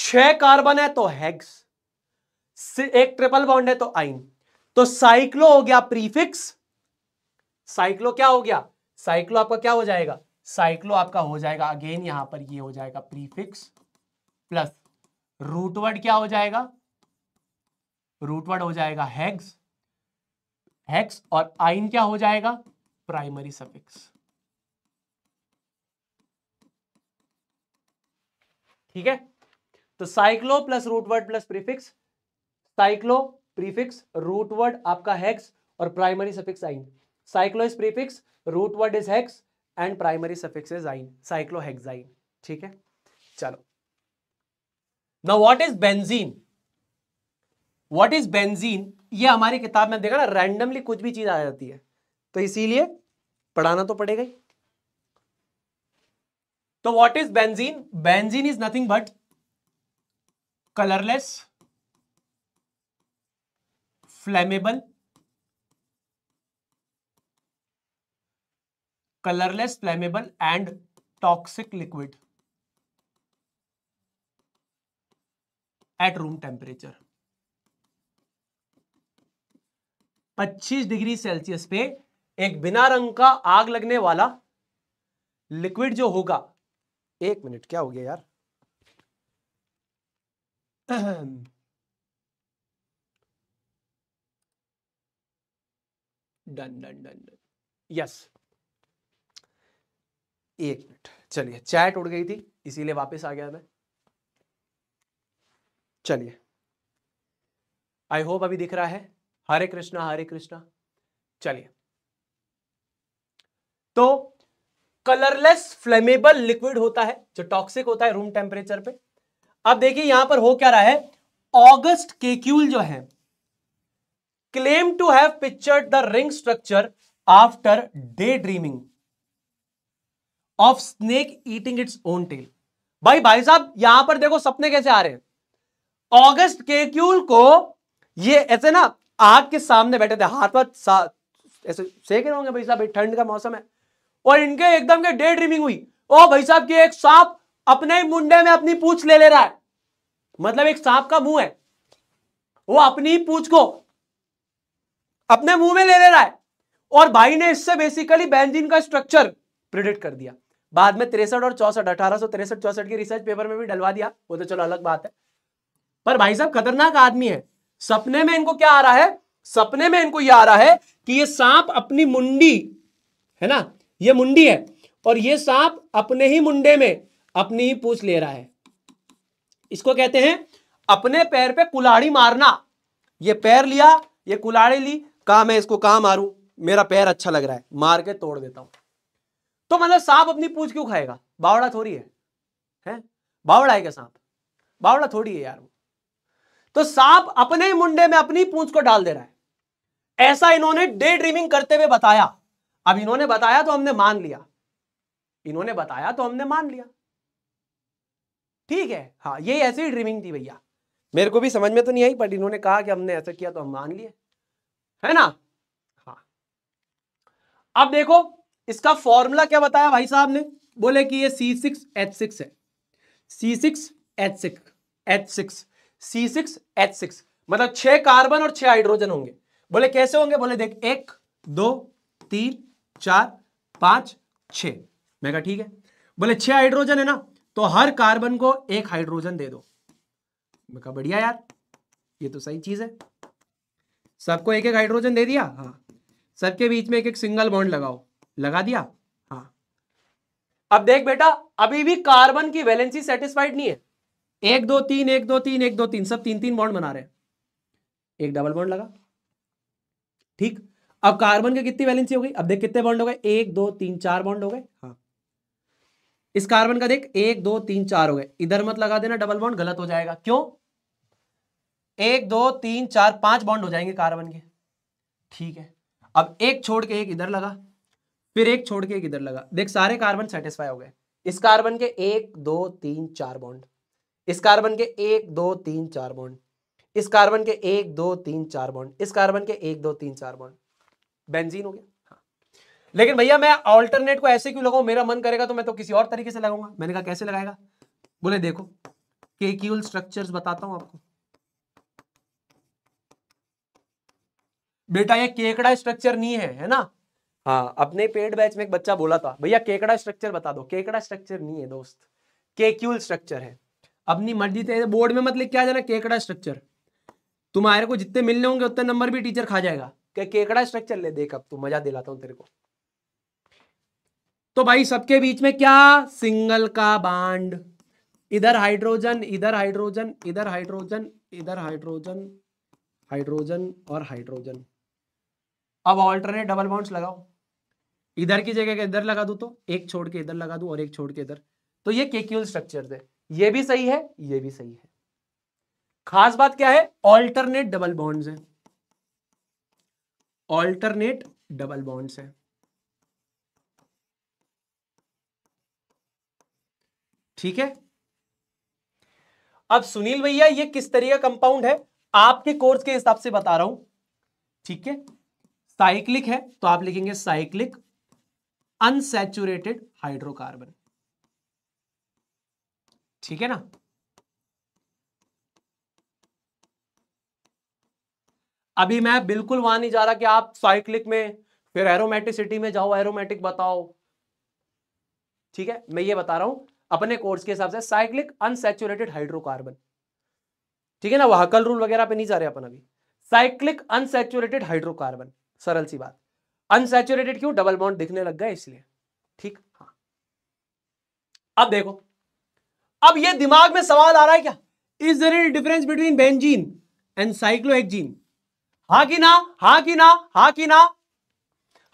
छह कार्बन है तो हेक्स एक ट्रिपल बॉन्ड है तो आइन तो साइक्लो हो गया प्रीफिक्स साइक्लो क्या हो गया साइक्लो आपका क्या हो जाएगा साइक्लो आपका हो जाएगा अगेन यहां पर ये हो जाएगा प्रीफिक्स प्लस रूटवर्ड क्या हो जाएगा रूटवर्ड हो जाएगा हेक्स हेक्स और आइन क्या हो जाएगा प्राइमरी सफिक्स ठीक है तो cyclo plus root word plus prefix cyclo prefix root word आपका हेक्स और primary suffix yne cyclo is prefix root word is hex and primary suffix is yne cyclo hexyne ठीक है चलो now what is benzene what is benzene ये हमारी किताब में देखा ना रैंडमली कुछ भी चीज आ जाती है तो इसीलिए पढ़ाना तो पड़ेगा ही तो what is benzene benzene is nothing but colourless flammable colourless flammable and toxic liquid at room temperature 25 degree Celsius पे एक बिना रंग का आग लगने वाला लिक्विड जो होगा एक मिनट क्या हो गया यार डन डन डन यस एक मिनट चलिए चैट उड़ गई थी इसीलिए वापस आ गया मैं चलिए आई होप अभी दिख रहा है हरे कृष्णा हरे कृष्णा चलिए तो कलरलेस फ्लेमेबल लिक्विड होता है जो टॉक्सिक होता है रूम टेम्परेचर पे अब देखिए यहां पर हो क्या रहा है ऑगस्ट केक्यूल जो है claim to have picture the ring structure after day dreaming of snake eating its own tail भाई भाई साहब यहां पर देखो सपने कैसे आ रहे हैं ऑगस्ट केक्यूल को ये ऐसे ना आग के सामने बैठे थे हाथ पर ऐसे सेक रहे होंगे भाई साहब ठंड का मौसम है और इनके एकदम के डे ड्रीमिंग हुई ओ भाई साहब की एक सांप अपने ही मुंडे में अपनी पूछ ले ले रहा है मतलब एक सांप का मुंह है वो अपनी पूछ को अपने मुंह में ले ले रहा है और भाई ने इससे बेसिकली बेंजीन का स्ट्रक्चर प्रिडिक्ट कर दिया बाद में तिरसठ और चौसठ अठारह सौ तिरसठ चौसठ के रिसर्च पेपर में भी डलवा दिया वो तो चलो अलग बात है पर भाई साहब खतरनाक आदमी है सपने में इनको क्या आ रहा है सपने में इनको ये आ रहा है कि ये सांप अपनी मुंडी है ना ये मुंडी है और ये सांप अपने ही मुंडे में अपनी ही पूछ ले रहा है इसको कहते हैं अपने पैर पे कुलाड़ी मारना ये पैर लिया ये कुलाड़ी ली कहा मैं इसको कहा मारू मेरा पैर अच्छा लग रहा है मार के तोड़ देता हूं तो मतलब सांप अपनी पूछ क्यों खाएगा बावड़ा थोड़ी है है? बावड़ा है क्या सांप बावड़ा थोड़ी है यार वो तो सांप अपने ही मुंडे में अपनी पूंछ को डाल दे रहा है ऐसा इन्होंने डे ड्रीमिंग करते हुए बताया अब इन्होंने बताया तो हमने मान लिया इन्होंने बताया तो हमने मान लिया ठीक है हाँ ये ऐसी ड्रीमिंग थी भैया मेरे को भी समझ में तो नहीं आई बट इन्होंने कहा कि हमने ऐसा किया तो हम मान लिए है ना हाँ अब देखो इसका फॉर्मूला क्या बताया भाई साहब ने बोले कि ये सी सिक्स एच सिक्स है C six H six H six C six H six मतलब छह कार्बन और छह हाइड्रोजन होंगे बोले कैसे होंगे बोले देख एक दो तीन चार पांच छ मैं कहा ठीक है बोले छह हाइड्रोजन है ना तो हर कार्बन को एक हाइड्रोजन दे दो मैं कहा बढ़िया यार ये तो सही चीज है सबको एक एक हाइड्रोजन दे दिया हाँ सबके बीच में एक एक सिंगल बॉन्ड लगाओ लगा दिया हाँ अब देख बेटा अभी भी कार्बन की वैलेंसी सेटिस्फाइड नहीं है एक दो तीन एक दो तीन एक दो तीन सब तीन तीन बॉन्ड बना रहे हैं एक डबल बॉन्ड लगा ठीक अब कार्बन की कितनी वैलेंसी हो गई अब देख कितने बॉन्ड हो गए एक दो तीन चार बॉन्ड हो गए हाँ इस कार्बन का देख एक दो तीन चार हो गए इधर मत लगा देना डबल बॉन्ड गलत हो जाएगा क्यों एक दो तीन चार पांच बॉन्ड हो जाएंगे कार्बन के ठीक है अब एक छोड़ के एक इधर लगा फिर एक छोड़ के एक इधर लगा देख सारे कार्बन सेटिस्फाई हो गए इस कार्बन के एक दो तीन चार बॉन्ड इस कार्बन के एक दो तीन चार बॉन्ड इस कार्बन के एक दो तीन चार बॉन्ड इस कार्बन के एक दो तीन चार बॉन्ड बेंजीन हो गया हाँ। लेकिन भैया मैं अल्टरनेट को ऐसे क्यों लगाऊं मेरा मन करेगा तो मैं तो किसी और तरीके से लगाऊंगा मैंने कहा कैसे लगाएगा बोले देखो केक्यूल स्ट्रक्चर्स बताता हूं आपको बेटा ये केकड़ा स्ट्रक्चर नहीं है है ना हाँ अपने पेड बैच में एक बच्चा बोला था भैया केकड़ा स्ट्रक्चर बता दो केकड़ा स्ट्रक्चर नहीं है दोस्त केक्यूल स्ट्रक्चर है अपनी मर्जी से बोर्ड में मतलब क्या जाना केकड़ा स्ट्रक्चर तुम्हारे को जितने मिलने होंगे उतने नंबर भी टीचर खा जाएगा केकड़ा स्ट्रक्चर ले देख अब तू मजा दिलाता हूं तेरे को तो भाई सबके बीच में क्या सिंगल का बांड इधर हाइड्रोजन इधर हाइड्रोजन इधर हाइड्रोजन इधर हाइड्रोजन हाइड्रोजन और हाइड्रोजन अब ऑल्टरनेट डबल बाउंड लगाओ इधर की जगह इधर लगा दू तो एक छोड़ के इधर लगा दू और एक छोड़ के इधर तो ये केक्यूल स्ट्रक्चर है ये भी सही है ये भी सही है खास बात क्या है ऑल्टरनेट डबल बॉन्ड्स है ऑल्टरनेट डबल बॉन्ड्स हैं ठीक है अब सुनील भैया ये किस तरह का कंपाउंड है आपके कोर्स के हिसाब से बता रहा हूं ठीक है साइक्लिक है तो आप लिखेंगे साइक्लिक अनसेचुरेटेड हाइड्रोकार्बन ठीक है ना अभी मैं बिल्कुल वहां नहीं जा रहा कि आप साइक्लिक में फिर एरोमेटिसिटी में जाओ एरोमेटिक बताओ ठीक है मैं ये बता रहा हूं अपने कोर्स के हिसाब से साइक्लिक अनसेचुरेटेड हाइड्रोकार्बन ठीक है ना वह हकल रूल वगैरह पे नहीं जा रहे अपन अभी साइक्लिक अनसेचुरेटेड हाइड्रोकार्बन सरल सी बात अनसेचुरेटेड क्यों डबल बॉन्ड दिखने लग गए इसलिए ठीक हाँ अब देखो अब ये दिमाग में सवाल आ रहा है क्या is there difference between benzene and cyclohexene हा की ना हा की ना हा की ना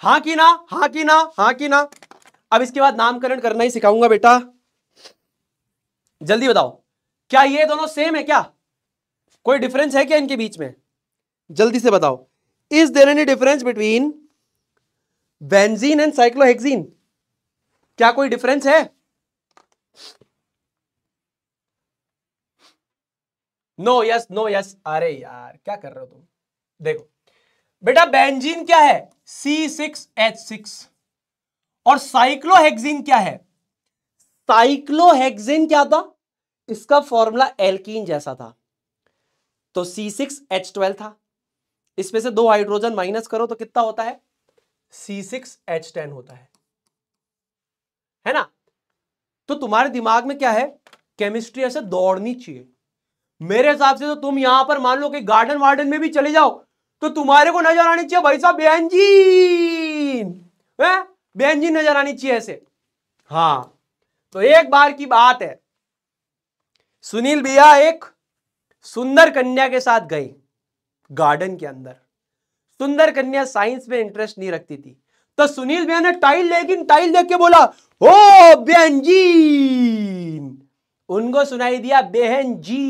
हा की ना हा की ना हा की ना अब इसके बाद नामकरण करना ही सिखाऊंगा बेटा जल्दी बताओ क्या ये दोनों सेम है क्या कोई डिफरेंस है क्या इनके बीच में जल्दी से बताओ is there any difference between benzene and cyclohexene क्या कोई डिफरेंस है नो यस नो यस अरे यार क्या कर रहे हो तुम देखो बेटा बेंजीन क्या है सी सिक्स एच सिक्स और साइक्लोहेक्सिन क्या है साइक्लोहेक्सिन क्या था इसका फॉर्मूला एल्कीन जैसा था तो सी सिक्स एच ट्वेल्व था इसमें से दो हाइड्रोजन माइनस करो तो कितना होता है सी सिक्स एच टेन होता है है ना तो तुम्हारे दिमाग में क्या है केमिस्ट्री ऐसे दौड़नी चाहिए मेरे हिसाब से तो तुम यहां पर मान लो कि गार्डन वार्डन में भी चले जाओ तो तुम्हारे को नजर आनी चाहिए भाई साहब बेंजीन बेंजीन नजर आनी चाहिए ऐसे हाँ तो एक बार की बात है सुनील भैया एक सुंदर कन्या के साथ गई गार्डन के अंदर सुंदर कन्या साइंस में इंटरेस्ट नहीं रखती थी तो सुनील भैया ने टाइल लेकिन टाइल देख के बोला ओ बेहन उनको सुनाई दिया बेहन जी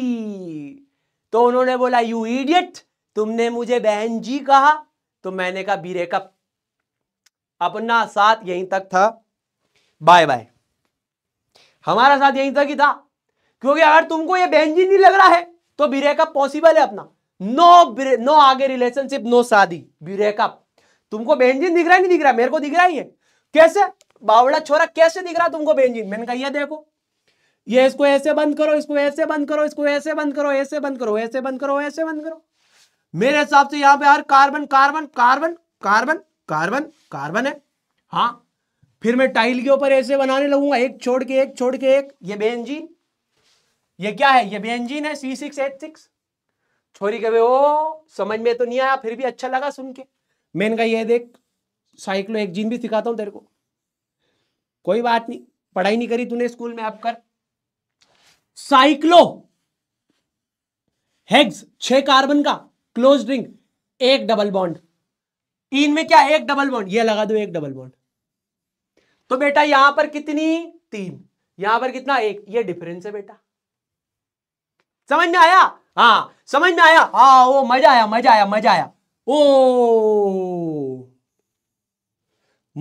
तो उन्होंने बोला यू इडियट तुमने मुझे बहन जी कहा तो मैंने कहा बीरे कप अपना साथ यहीं तक था बाय बाय हमारा साथ यहीं तक ही था क्योंकि अगर तुमको ये बहन जी नहीं लग रहा है तो ब्रेकअप पॉसिबल है अपना नो नो आगे रिलेशनशिप नो शादी ब्रेकअप तुमको बहन जी दिख रहा है नहीं दिख रहा मेरे को दिख रहा ही है कैसे बावड़ा छोरा कैसे दिख रहा तुमको बहन जी मैंने कहा ये देखो ये इसको ऐसे बंद करो इसको ऐसे बंद करो इसको ऐसे बंद करो ऐसे बंद करो ऐसे बंद करो ऐसे बंद करो मेरे हिसाब से यहां पे हर carbon carbon carbon carbon carbon carbon है हाँ फिर मैं टाइल के ऊपर ऐसे बनाने लगूंगा एक छोड़ के एक छोड़ के एक ये बेंजीन ये क्या है ये बेंजीन है सी सिक्स एच सिक्स छोरी कभी ओ समझ में तो नहीं आया फिर भी अच्छा लगा सुन के मैंने कहा ये देख साइक्लो एक जीन भी सिखाता हूं तेरे को कोई बात नहीं पढ़ाई नहीं करी तूने स्कूल में आप कर साइक्लो हेग्स छह कार्बन का क्लोज रिंग एक डबल बॉन्ड तीन में क्या एक डबल बॉन्ड ये लगा दो एक डबल बॉन्ड तो बेटा यहां पर कितनी तीन यहां पर कितना एक ये डिफरेंस है बेटा समझ में आया हाँ समझ में आया हा ओ मजा आया मजा आया मजा आया ओ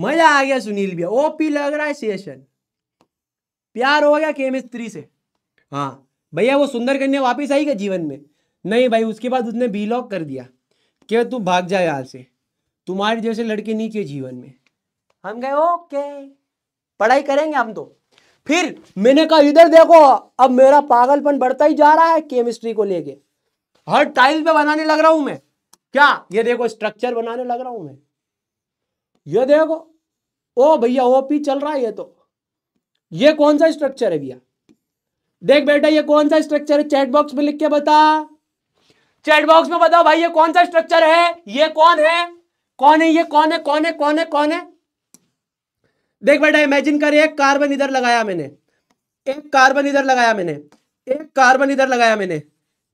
मजा आ गया सुनील भैया ओपी लग रहा है सेशन प्यार हो गया केमिस्ट्री से हाँ भैया वो सुंदर कन्या वापिस आई क्या जीवन में नहीं भाई उसके बाद उसने बी लॉक कर दिया क्या तू भाग जा यहाँ से तुम्हारे जैसे लड़के नहीं चाहिए जीवन में हम गए ओके पढ़ाई करेंगे हम तो फिर मैंने कहा इधर देखो अब मेरा पागलपन बढ़ता ही जा रहा है केमिस्ट्री को लेके हर टाइल पे बनाने लग रहा हूं मैं क्या ये देखो स्ट्रक्चर बनाने लग रहा हूं मैं ये देखो ओ भैया ओ पी चल रहा है ये तो ये कौन सा स्ट्रक्चर है भैया देख बेटा ये कौन सा स्ट्रक्चर है चैट बॉक्स में लिख के बता चैट बॉक्स में बताओ भाई ये कौन सा स्ट्रक्चर है ये कौन है कौन है ये कौन है कौन है कौन है कौन है देख बेटा इमेजिन कर एक कार्बन इधर लगाया मैंने एक कार्बन इधर लगाया मैंने एक कार्बन इधर लगाया मैंने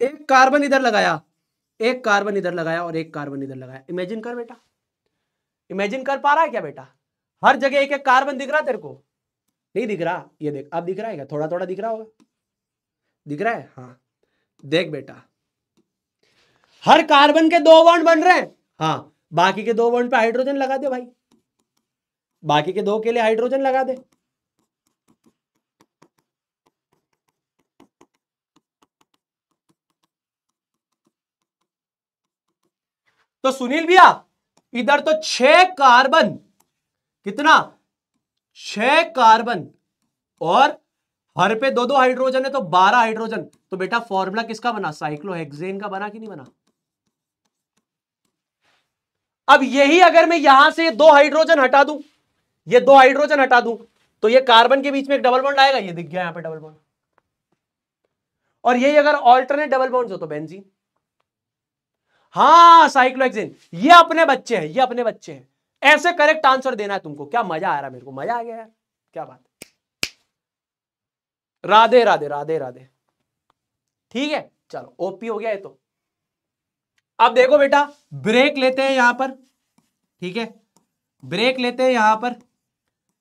एक कार्बन इधर लगाया एक कार्बन इधर लगाया और एक कार्बन इधर लगाया इमेजिन कर बेटा इमेजिन कर पा रहा है क्या बेटा हर जगह एक एक कार्बन दिख रहा तेरे को नहीं दिख रहा ये देख अब दिख रहा है क्या थोड़ा थोड़ा दिख रहा होगा दिख रहा है हाँ देख बेटा हर कार्बन के दो बॉन्ड बन रहे हैं हाँ बाकी के दो बॉन्ड पे हाइड्रोजन लगा दे भाई बाकी के दो के लिए हाइड्रोजन लगा दे तो सुनील भैया इधर तो छह कार्बन कितना छह कार्बन और हर पे दो दो हाइड्रोजन है तो बारह हाइड्रोजन तो बेटा फॉर्मूला किसका बना साइक्लोहेक्सेन का बना कि नहीं बना अब यही अगर मैं यहां से दो हाइड्रोजन हटा दूं ये दो हाइड्रोजन हटा दूं तो ये कार्बन के बीच में एक डबल बॉन्ड आएगा ये दिख गया यहां पे डबल बॉन्ड और यही अगर ऑल्टरनेट डबल बॉन्ड हो तो बेंजीन हाँ साइक्लोहेक्सेन ये अपने बच्चे हैं ये अपने बच्चे हैं ऐसे करेक्ट आंसर देना है तुमको क्या मजा आ रहा है मेरे को मजा आ गया यार क्या बात राधे राधे राधे राधे ठीक है चलो ओपी हो गया ये तो अब देखो बेटा ब्रेक लेते हैं यहां पर ठीक है ब्रेक लेते हैं यहां पर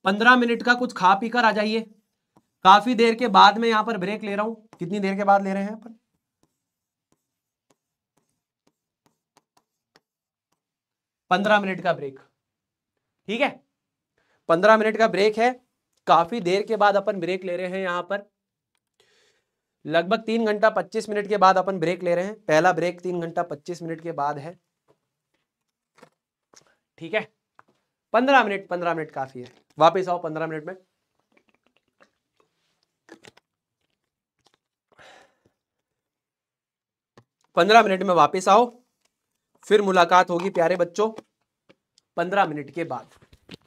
पंद्रह मिनट का कुछ खा पी कर आ जाइए काफी देर के बाद में यहां पर ब्रेक ले रहा हूं कितनी देर के बाद ले रहे हैं अपन पंद्रह मिनट का ब्रेक ठीक है पंद्रह मिनट का ब्रेक है काफी देर के बाद अपन ब्रेक ले रहे हैं यहां पर लगभग तीन घंटा पच्चीस मिनट के बाद अपन ब्रेक ले रहे हैं पहला ब्रेक तीन घंटा पच्चीस मिनट के बाद है ठीक है पंद्रह मिनट पंद्रह मिनट काफी है वापस आओ पंद्रह मिनट में पंद्रह मिनट में वापस आओ फिर मुलाकात होगी प्यारे बच्चों पंद्रह मिनट के बाद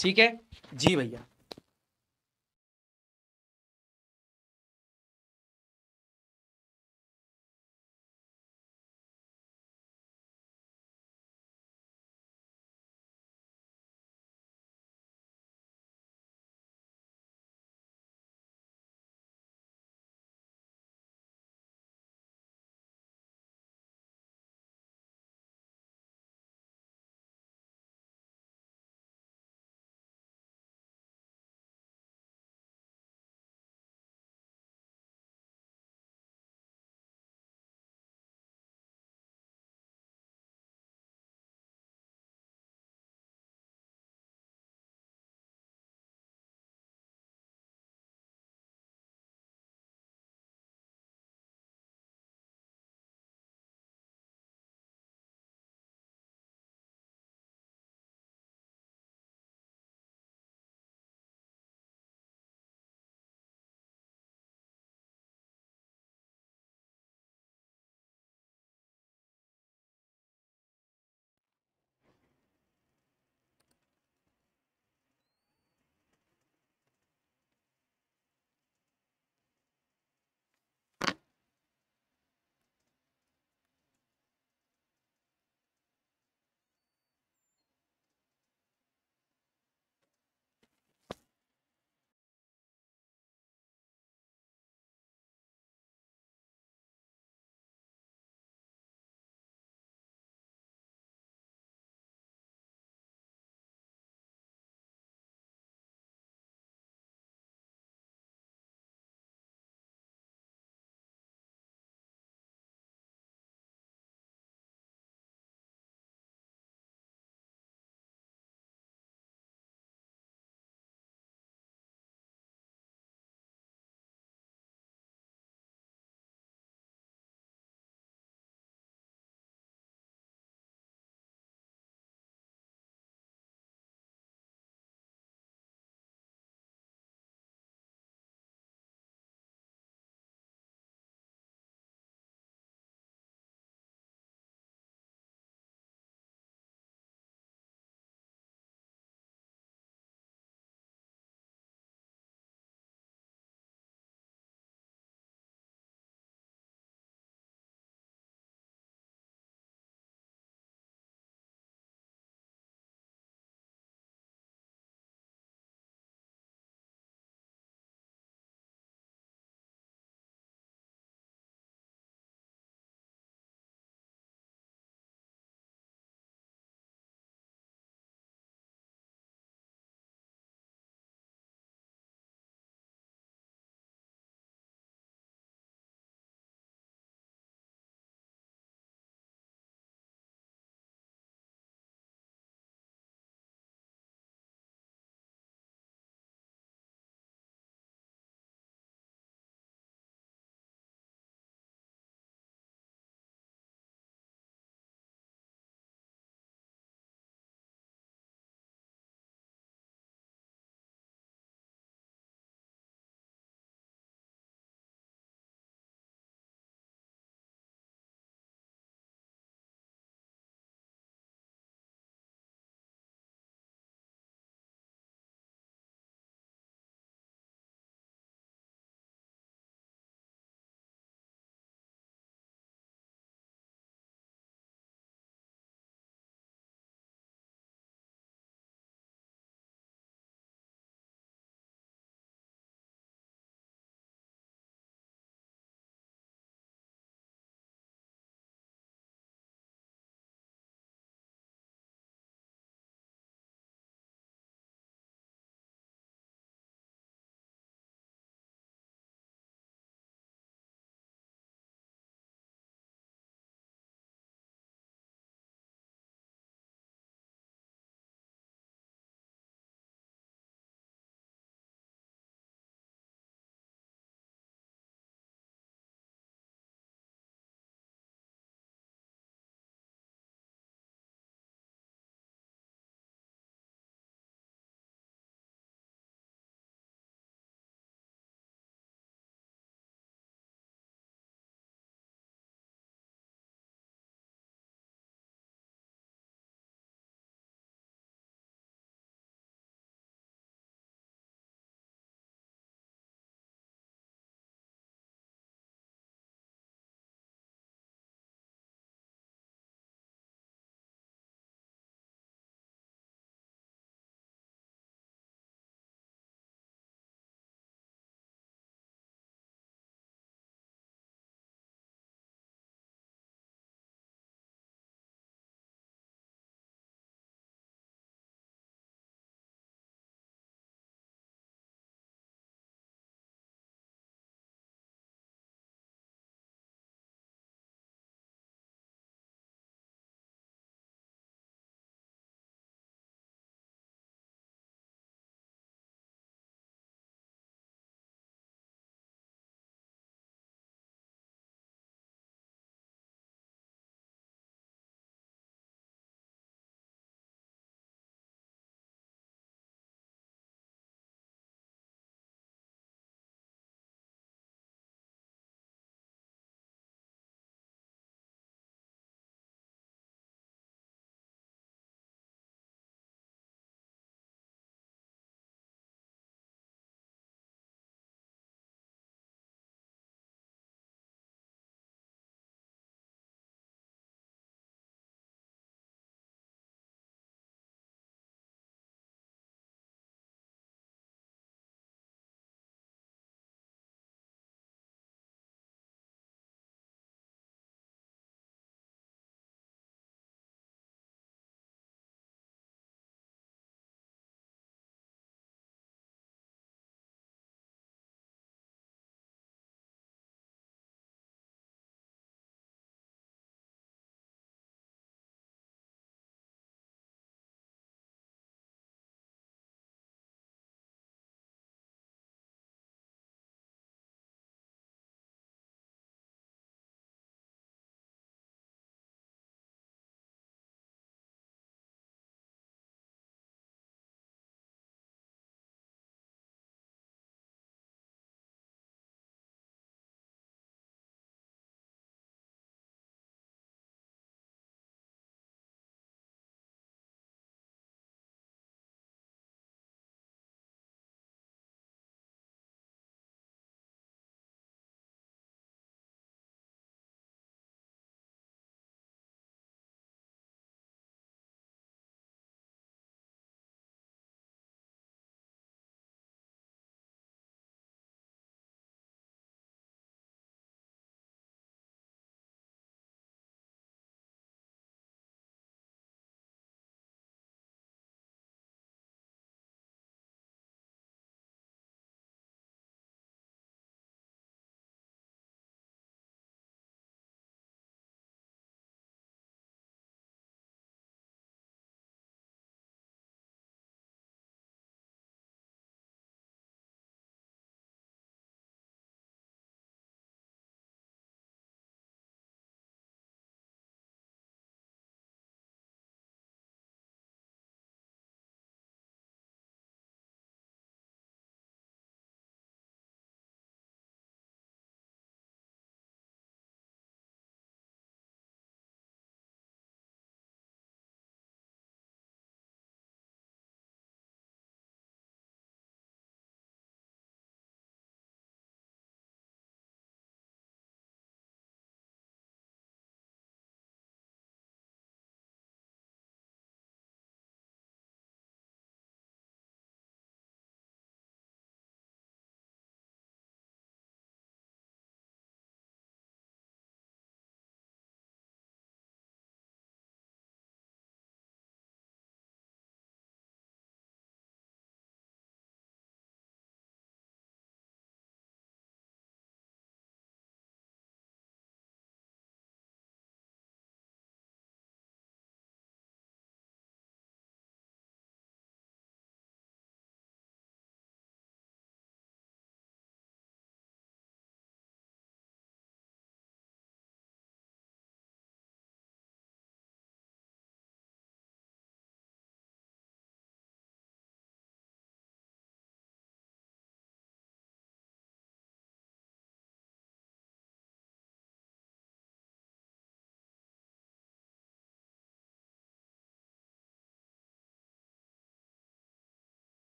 ठीक है जी भैया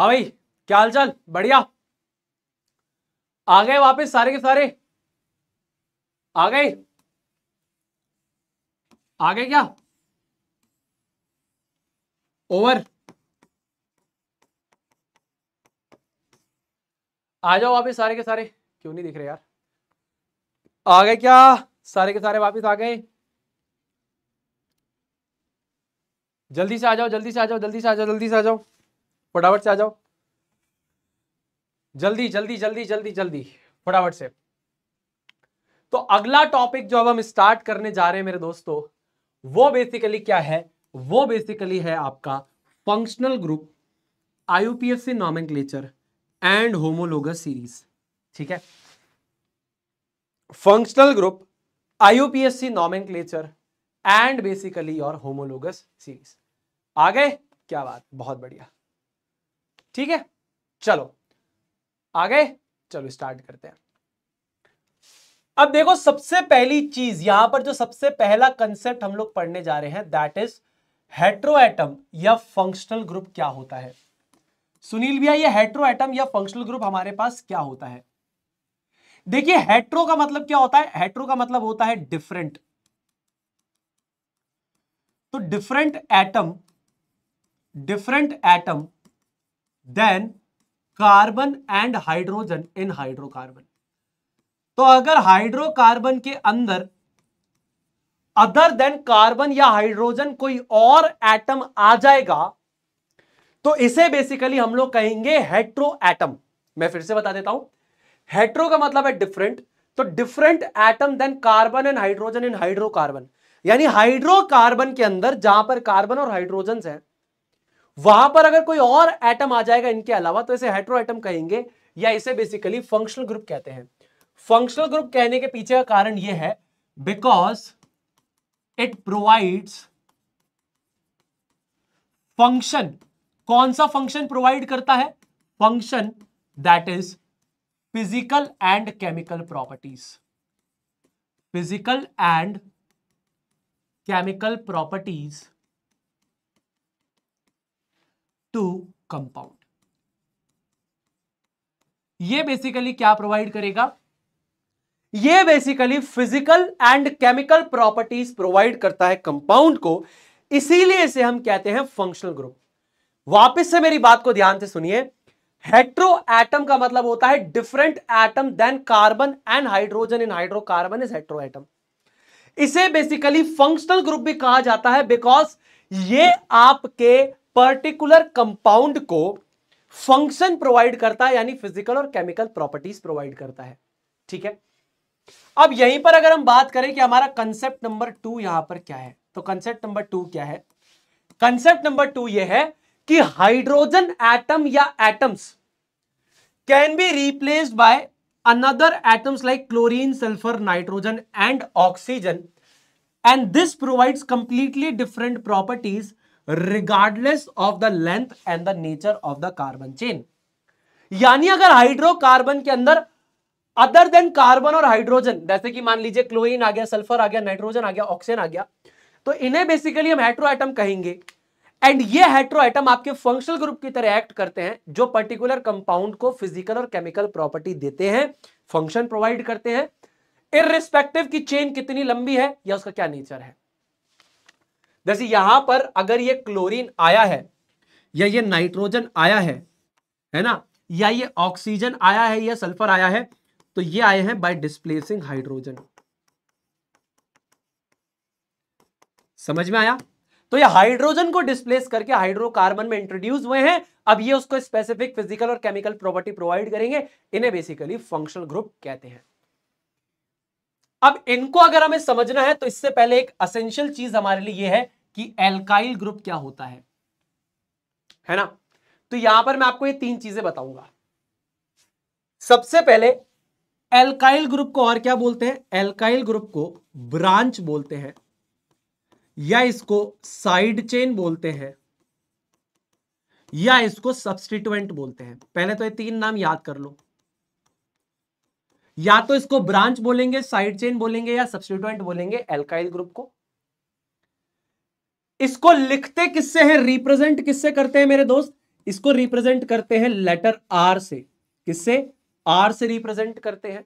हाँ भाई क्या हाल चाल बढ़िया आ गए वापस सारे के सारे आ गए आ गए क्या ओवर आ जाओ वापस सारे के सारे क्यों नहीं दिख रहे यार आ गए क्या सारे के सारे वापस आ गए जल्दी से आ जाओ जल्दी से आ जाओ जल्दी से आ जाओ जल्दी से आ जाओ फटाफट से आ जाओ जल्दी जल्दी जल्दी जल्दी जल्दी फटाफट से तो अगला टॉपिक जो अब हम स्टार्ट करने जा रहे हैं मेरे दोस्तों वो बेसिकली क्या है वो बेसिकली है आपका functional group IUPSC nomenclature and homologous series ठीक है functional group IUPSC nomenclature and basically और होमोलोगस सीरीज आ गए क्या बात बहुत बढ़िया ठीक है चलो आ गए चलो स्टार्ट करते हैं अब देखो सबसे पहली चीज यहां पर जो सबसे पहला कंसेप्ट हम लोग पढ़ने जा रहे हैं दैट इज हेट्रोएटम या फंक्शनल ग्रुप क्या होता है सुनील भैया ये हेट्रोएटम या फंक्शनल ग्रुप हमारे पास क्या होता है देखिए हेट्रो का मतलब क्या होता है हेट्रो का मतलब होता है डिफरेंट तो different atom different atom than carbon and hydrogen in hydrocarbon तो अगर हाइड्रोकार्बन के अंदर अदर देन कार्बन या हाइड्रोजन कोई और एटम आ जाएगा तो इसे बेसिकली हम लोग कहेंगे हेट्रो एटम मैं फिर से बता देता हूं हेट्रो का मतलब है डिफरेंट तो different atom than carbon and hydrogen in hydrocarbon यानी हाइड्रोकार्बन के अंदर जहां पर कार्बन और हाइड्रोजन है वहां पर अगर कोई और एटम आ जाएगा इनके अलावा तो इसे हेट्रो एटम कहेंगे या इसे बेसिकली फंक्शनल ग्रुप कहते हैं फंक्शनल ग्रुप कहने के पीछे का कारण यह है बिकॉज इट प्रोवाइड्स फंक्शन कौन सा फंक्शन प्रोवाइड करता है function that is physical and chemical properties physical and chemical properties to compound ये बेसिकली क्या प्रोवाइड करेगा ये basically physical and chemical properties provide करता है कंपाउंड को इसीलिए इसे हम कहते हैं फंक्शनल ग्रुप वापस से मेरी बात को ध्यान से सुनिए हेट्रो एटम का मतलब होता है different atom than carbon and hydrogen in hydrocarbon is hetero atom इसे बेसिकली फंक्शनल ग्रुप भी कहा जाता है बिकॉज ये आपके पर्टिकुलर कंपाउंड को फंक्शन प्रोवाइड करता है यानी फिजिकल और केमिकल प्रॉपर्टीज प्रोवाइड करता है ठीक है अब यहीं पर अगर हम बात करें कि हमारा कंसेप्ट नंबर टू यहां पर क्या है तो कंसेप्ट नंबर टू क्या है कंसेप्ट नंबर टू यह है कि हाइड्रोजन एटम या atoms can be replaced by another atoms like chlorine sulphur nitrogen and oxygen and this provides completely different properties regardless of the length and the nature of the carbon chain यानी अगर hydrocarbon के अंदर other than carbon और hydrogen जैसे कि मान लीजिए chlorine आ गया सल्फर आ गया नाइट्रोजन आ गया ऑक्सीजन आ गया तो इन्हें बेसिकली हम हेट्रो आइटम कहेंगे एंड ये हेट्रो आइटम आपके फंक्शनल ग्रुप की तरह एक्ट करते हैं जो पर्टिकुलर कंपाउंड को फिजिकल और केमिकल प्रॉपर्टी देते हैं फंक्शन प्रोवाइड करते हैं इरिस्पेक्टिव की चेन कितनी लंबी है या उसका क्या नेचर है जैसे यहां पर अगर ये क्लोरीन आया है या ये नाइट्रोजन आया है है ना या ये ऑक्सीजन आया है या सल्फर आया है तो ये आए हैं बाय डिस्प्लेसिंग हाइड्रोजन समझ में आया तो ये हाइड्रोजन को डिस्प्लेस करके हाइड्रोकार्बन में इंट्रोड्यूस हुए हैं अब ये उसको स्पेसिफिक फिजिकल और केमिकल प्रॉपर्टी प्रोवाइड करेंगे इन्हें बेसिकली फंक्शनल ग्रुप कहते हैं अब इनको अगर हमें समझना है तो इससे पहले एक असेंशियल चीज हमारे लिए यह है कि एल्काइल ग्रुप क्या होता है है ना तो यहां पर मैं आपको ये तीन चीजें बताऊंगा सबसे पहले एल्काइल ग्रुप को और क्या बोलते हैं एल्काइल ग्रुप को ब्रांच बोलते हैं या इसको साइड चेन बोलते हैं या इसको सब्सटीट्यूएंट बोलते हैं पहले तो ये तीन नाम याद कर लो या तो इसको ब्रांच बोलेंगे साइड चेन बोलेंगे या सब्सिट्यूएंट बोलेंगे एल्काइल ग्रुप को इसको लिखते किससे हैं रिप्रेजेंट किससे करते हैं मेरे दोस्त इसको रिप्रेजेंट करते हैं लेटर आर से किससे आर से रिप्रेजेंट करते हैं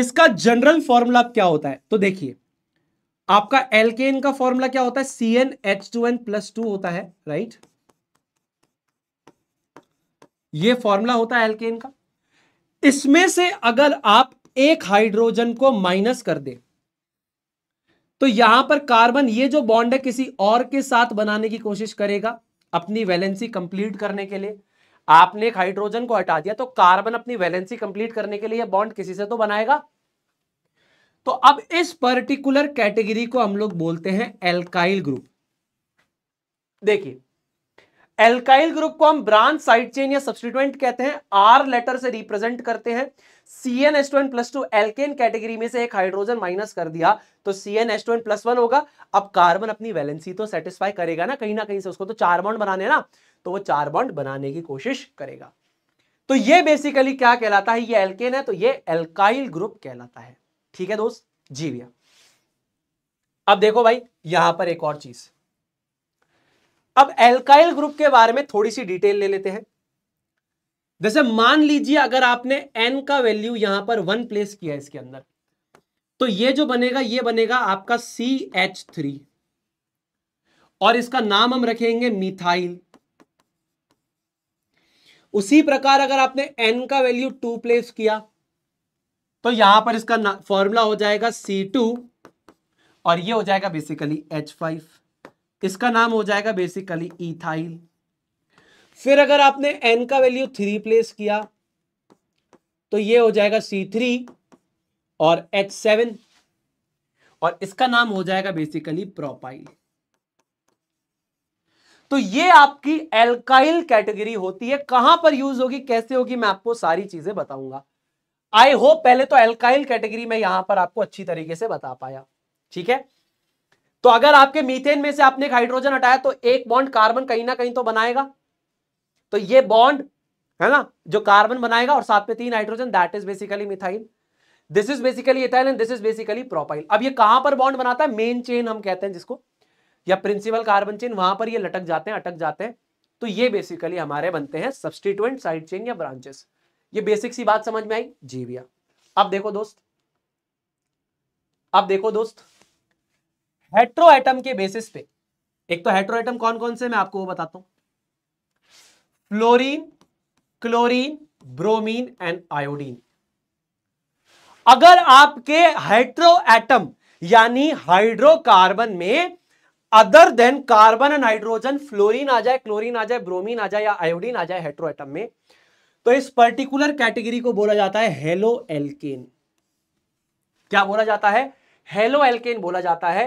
इसका जनरल फॉर्मूला क्या होता है तो देखिए आपका एलकेन का फॉर्मूला क्या होता है C N H two N plus two होता है राइट ये फॉर्मूला होता है एलकेन का इसमें से अगर आप एक हाइड्रोजन को माइनस कर दे तो यहां पर कार्बन ये जो बॉन्ड है किसी और के साथ बनाने की कोशिश करेगा अपनी वैलेंसी कंप्लीट करने के लिए आपने एक हाइड्रोजन को हटा दिया तो कार्बन अपनी वैलेंसी कंप्लीट करने के लिए बॉन्ड किसी से तो बनाएगा तो अब इस पर्टिकुलर कैटेगरी को हम लोग बोलते हैं एल्काइल ग्रुप देखिए एल्काइल ग्रुप को हम ब्रांच साइड चेन या सब्सटीट्यूएंट कहते हैं आर लेटर से रिप्रेजेंट करते हैं C N S two n plus two alkane category में से एक हाइड्रोजन माइनस कर दिया तो C N S two n plus one होगा अब कार्बन अपनी वैलेंसी तो सेटिस्फाई करेगा ना कहीं ना कहीं से उसको तो चार बॉन्ड बनाने ना तो वो चार बॉन्ड बनाने की कोशिश करेगा तो ये बेसिकली क्या कहलाता है ये एल्केन है तो ये एल्काइल ग्रुप कहलाता है ठीक है दोस्त जी भैया अब देखो भाई यहां पर एक और चीज अब एल्काइल ग्रुप के बारे में थोड़ी सी डिटेल ले लेते हैं जैसे मान लीजिए अगर आपने एन का वैल्यू यहां पर वन प्लेस किया इसके अंदर तो ये जो बनेगा ये बनेगा आपका सी एच थ्री और इसका नाम हम रखेंगे मिथाइल उसी प्रकार अगर आपने एन का वैल्यू टू प्लेस किया तो यहां पर इसका फॉर्मूला हो जाएगा सी टू और ये हो जाएगा बेसिकली एच फाइव इसका नाम हो जाएगा बेसिकली इथाइल फिर अगर आपने एन का वैल्यू थ्री प्लेस किया तो ये हो जाएगा सी थ्री और एच सेवन और इसका नाम हो जाएगा बेसिकली प्रोपाइल तो ये आपकी एल्काइल कैटेगरी होती है कहां पर यूज होगी कैसे होगी मैं आपको सारी चीजें बताऊंगा आई होप पहले तो एल्काइल कैटेगरी में यहां पर आपको अच्छी तरीके से बता पाया ठीक है तो अगर आपके मीथेन में से आपने एक हाइड्रोजन हटाया तो एक बॉन्ड कार्बन कहीं ना कहीं तो बनाएगा तो ये बॉन्ड है ना जो कार्बन बनाएगा और साथ में तीन hydrogen that is basically methyl this is basically ethyl and this is basically propyl अब ये कहां पर बॉन्ड बनाता है मेन चेन हम कहते हैं जिसको या प्रिंसिपल कार्बन चेन वहां पर ये लटक जाते हैं अटक जाते हैं तो ये बेसिकली हमारे बनते हैं सब्सटीट्यूएंट साइड चेन या ब्रांचेस ये बेसिक सी बात समझ में आई जी भैया अब देखो दोस्त अब देखो दोस्त हेट्रो एटम के बेसिस पे एक तो हेट्रो एटम कौन कौन से मैं आपको वो बताता हूं fluorine chlorine bromine and iodine अगर आपके हाइड्रो एटम यानी हाइड्रोकार्बन में other than carbon and hydrogen fluorine आ जाए क्लोरीन आ जाए ब्रोमीन आ जाए या आयोडीन आ जाए हेट्रो एटम में तो इस पर्टिकुलर कैटेगरी को बोला जाता है हेलो एल्केन क्या बोला जाता है हेलो एल्केन बोला जाता है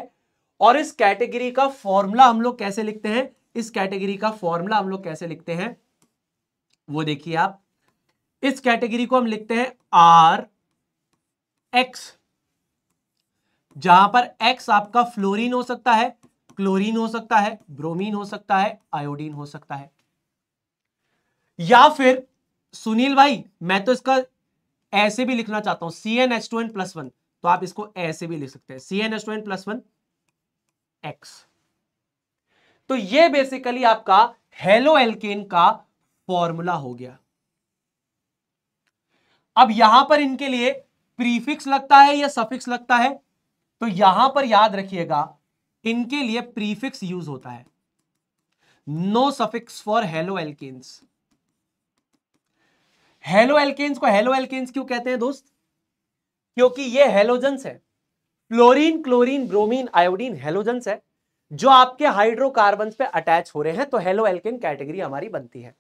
और इस कैटेगरी का फॉर्मूला हम लोग कैसे लिखते हैं इस कैटेगरी का फॉर्मूला हम लोग कैसे लिखते हैं वो देखिए आप इस कैटेगरी को हम लिखते हैं आर एक्स जहां पर एक्स आपका फ्लोरीन हो सकता है क्लोरीन हो सकता है ब्रोमीन हो सकता है आयोडीन हो सकता है या फिर सुनील भाई मैं तो इसका ऐसे भी लिखना चाहता हूं C N S two N plus one तो आप इसको ऐसे भी लिख सकते हैं C N H two N plus one X तो ये बेसिकली आपका हेलो एल्केन का फॉर्मूला हो गया अब यहां पर इनके लिए प्रीफिक्स लगता है या सफिक्स लगता है तो यहां पर याद रखिएगा इनके लिए प्रीफिक्स यूज होता है no suffix for haloalkanes haloalkanes को हेलो एल्केन्स क्यों कहते हैं दोस्त क्योंकि ये हेलोजन्स है fluorine chlorine bromine iodine halogen है जो आपके हाइड्रोकार्बन पे अटैच हो रहे हैं तो हेलो एल्किन कैटेगरी हमारी बनती है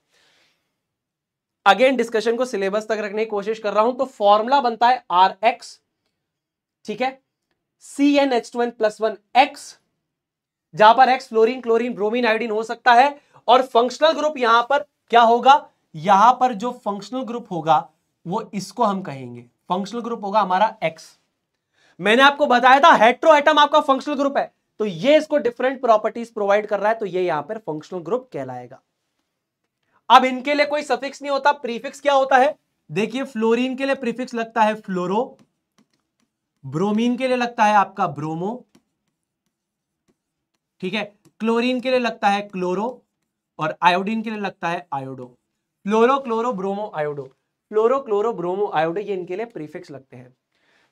अगेन डिस्कशन को सिलेबस तक रखने की कोशिश कर रहा हूं तो फॉर्मूला बनता है आर एक्स ठीक है C N H two N plus one X जहां पर X fluorine chlorine bromine iodine हो सकता है और फंक्शनल ग्रुप यहां पर क्या होगा यहां पर जो फंक्शनल ग्रुप होगा वो इसको हम कहेंगे फंक्शनल ग्रुप होगा हमारा एक्स मैंने आपको बताया था हेट्रो एटम आपका फंक्शनल ग्रुप है तो ये इसको डिफरेंट प्रॉपर्टीज प्रोवाइड कर रहा है तो ये यहां पर फंक्शनल ग्रुप कहलाएगा अब इनके लिए कोई सफिक्स नहीं होता प्रीफिक्स क्या होता है देखिए फ्लोरीन के लिए प्रीफिक्स लगता है फ्लोरो ब्रोमीन के लिए लगता है आपका ब्रोमो ठीक है क्लोरीन के लिए लगता है क्लोरो और आयोडीन के लिए लगता है iodo fluoro chloro bromo iodo fluoro chloro bromo iodo ये इनके लिए प्रीफिक्स लगते हैं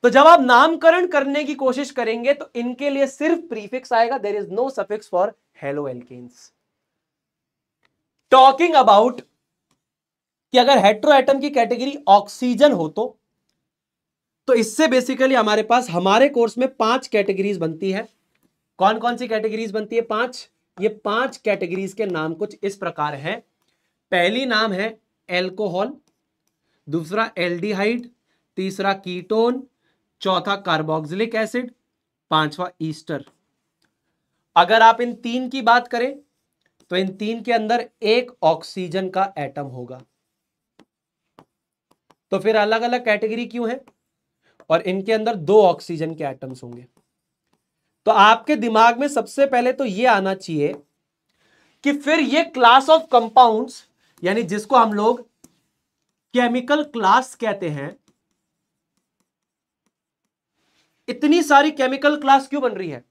तो जब आप नामकरण करने की कोशिश करेंगे तो इनके लिए सिर्फ प्रीफिक्स आएगा there is no suffix for haloalkanes talking about कि अगर हेट्रो एटम की कैटेगरी ऑक्सीजन हो तो तो इससे बेसिकली हमारे पास हमारे कोर्स में पांच कैटेगरीज बनती है कौन कौन सी कैटेगरीज बनती है पांच ये पांच कैटेगरीज के नाम कुछ इस प्रकार है पहली नाम है एल्कोहल दूसरा एल्डिहाइड तीसरा कीटोन चौथा कार्बोक्सिलिक एसिड पांचवा ईस्टर अगर आप इन तीन की बात करें तो इन तीन के अंदर एक ऑक्सीजन का एटम होगा तो फिर अलग अलग कैटेगरी क्यों है और इनके अंदर दो ऑक्सीजन के एटम्स होंगे तो आपके दिमाग में सबसे पहले तो ये आना चाहिए कि फिर ये क्लास ऑफ कंपाउंड्स यानी जिसको हम लोग केमिकल क्लास कहते हैं इतनी सारी केमिकल क्लास क्यों बन रही है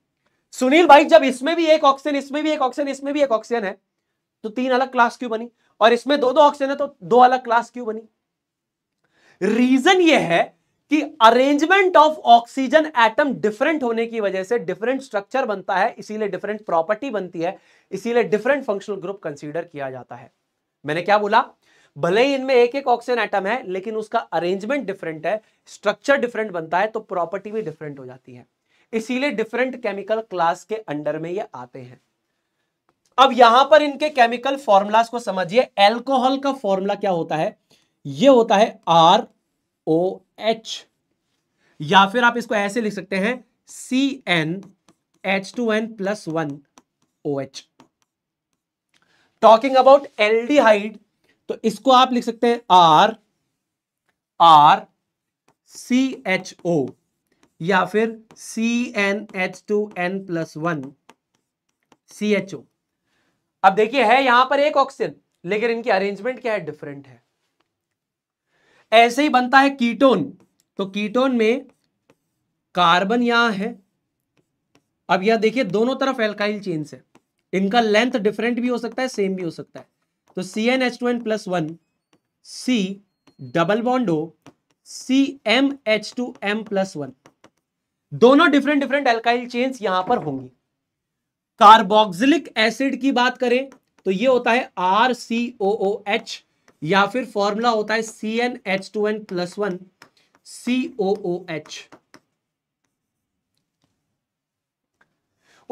सुनील भाई जब इसमें भी एक ऑक्सीजन इसमें भी एक ऑक्सीजन इसमें भी एक ऑक्सीजन है तो तीन अलग क्लास क्यों बनी और इसमें दो दो ऑक्सीजन है तो दो अलग क्लास क्यों बनी रीजन यह है कि arrangement of oxygen atom different होने की वजह से डिफरेंट स्ट्रक्चर बनता है इसीलिए डिफरेंट प्रॉपर्टी बनती है इसीलिए डिफरेंट फंक्शनल ग्रुप कंसीडर किया जाता है मैंने क्या बोला भले ही इनमें एक एक ऑक्सीजन एटम है लेकिन उसका अरेंजमेंट डिफरेंट है स्ट्रक्चर डिफरेंट बनता है तो प्रॉपर्टी भी डिफरेंट हो जाती है इसीलिए डिफरेंट केमिकल क्लास के अंडर में ये आते हैं अब यहां पर इनके केमिकल फॉर्मूलाज को समझिए एल्कोहल का फॉर्मूला क्या होता है ये होता है आर ओ एच या फिर आप इसको ऐसे लिख सकते हैं C N H two N plus one O H talking about aldehyde तो इसको आप लिख सकते हैं R R C H O या फिर C N H two N plus one C H O अब देखिए है यहां पर एक ऑक्सीजन लेकिन इनकी अरेंजमेंट क्या है डिफरेंट है ऐसे ही बनता है कीटोन तो कीटोन में कार्बन यहां है अब यह देखिए दोनों तरफ एल्काइल चेन्स है इनका लेंथ डिफरेंट भी हो सकता है सेम भी हो सकता है तो C N H two N plus one C double bond O C M H two M plus one दोनों डिफरेंट डिफरेंट एल्काइल चेन्स यहां पर होंगी कार्बोक्सिलिक एसिड की बात करें तो ये होता है R C O O H या फिर फॉर्मूला होता है C N H two N plus one C O O H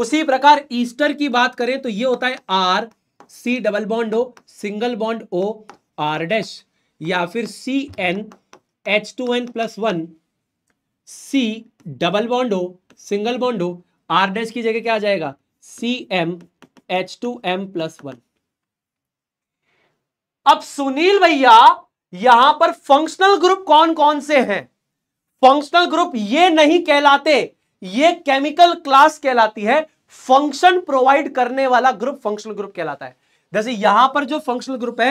उसी प्रकार ईस्टर की बात करें तो ये होता है R C double bond O single bond O R dash या फिर C N H two N plus one C double bond O single bond O R dash की जगह क्या आ जाएगा C M H two M plus one अब सुनील भैया यहां पर फंक्शनल ग्रुप कौन कौन से हैं फंक्शनल ग्रुप ये नहीं कहलाते ये केमिकल क्लास कहलाती है फंक्शन प्रोवाइड करने वाला ग्रुप फंक्शनल ग्रुप कहलाता है जैसे यहां पर जो फंक्शनल ग्रुप है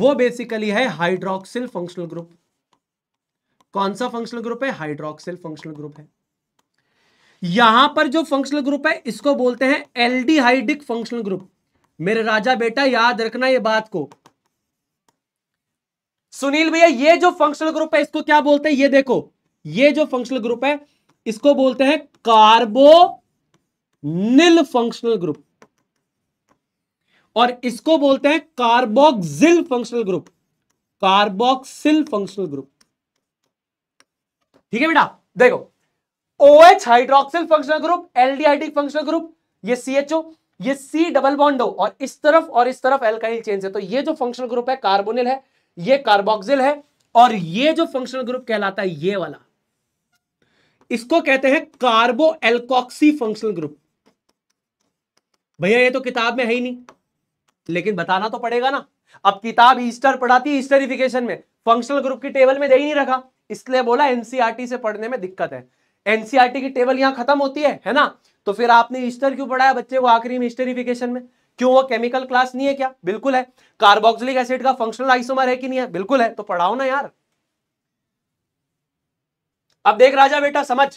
वो बेसिकली है हाइड्रोक्सिल फंक्शनल ग्रुप कौन सा फंक्शनल ग्रुप है हाइड्रोक्सिल फंक्शनल ग्रुप है यहां पर जो फंक्शनल ग्रुप है इसको बोलते हैं एल्डिहाइडिक फंक्शनल ग्रुप मेरे राजा बेटा याद रखना ये बात को सुनील भैया ये जो फंक्शनल ग्रुप है इसको क्या बोलते हैं ये देखो ये जो फंक्शनल ग्रुप है इसको बोलते हैं कार्बो निल फंक्शनल ग्रुप और इसको बोलते हैं carboxyl functional group carboxyl functional group ठीक है बेटा देखो OH hydroxyl functional group aldehydic functional group ये CHO ये C डबल बॉन्डो और इस तरफ और इस तरफ एल्काइल चेन है तो ये जो फंक्शनल ग्रुप है कार्बोनिल है ये कार्बोक्सिल है और ये जो फंक्शनल ग्रुप कहलाता है ये वाला इसको कहते हैं कार्बो एल्कोक्सी फंक्शनल ग्रुप भैया ये तो किताब में है ही नहीं लेकिन बताना तो पड़ेगा ना अब किताब ईस्टर पढ़ाती ईस्टरिफिकेशन में फंक्शनल ग्रुप की टेबल में दे ही नहीं रखा इसलिए बोला एनसीआरटी से पढ़ने में दिक्कत है एनसीआरटी की टेबल यहाँ खत्म होती है है ना तो फिर आपने ईस्टर क्यों पढ़ाया बच्चे को आखिरी में ईस्टरिफिकेशन में क्यों वो केमिकल क्लास नहीं है क्या बिल्कुल है कार्बोक्सिलिक एसिड का फंक्शनल आइसोमर है कि नहीं है बिल्कुल है तो पढ़ाओ ना यार अब देख राजा बेटा समझ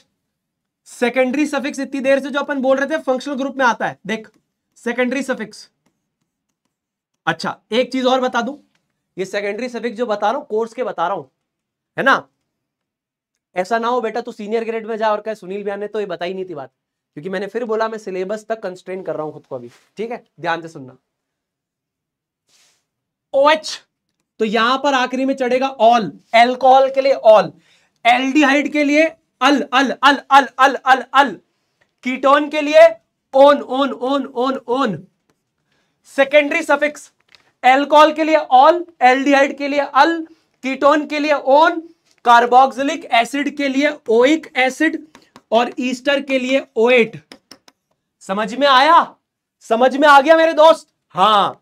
सेकेंडरी सफिक्स इतनी देर से जो अपन बोल रहे थे फंक्शनल ग्रुप में आता है देख सेकेंडरी सफिक्स अच्छा एक चीज और बता दू ये सेकेंडरी सब्जेक्ट जो बता रहा हूं कोर्स के बता रहा हूं है ना ऐसा ना हो बेटा तू सीनियर ग्रेड में जा और कहे सुनील बयान ने तो ये बताई नहीं थी बात क्योंकि मैंने फिर बोला मैं सिलेबस तक कंस्ट्रेन कर रहा हूं खुद को अभी ठीक है ध्यान से सुनना OH, तो यहां पर आखिरी में चढ़ेगा ऑल एल्कोहल के लिए ऑल एल्डिहाइड के लिए अल अल अल अल अल अल अल कीटोन के लिए one one one one one secondary suffix alcohol के लिए ऑल एल्डिहाइड के लिए अल कीटोन के लिए ओन कार्बोक्सिलिक एसिड के लिए ओइक एसिड और ईस्टर के लिए ओएट समझ में आया समझ में आ गया मेरे दोस्त हाँ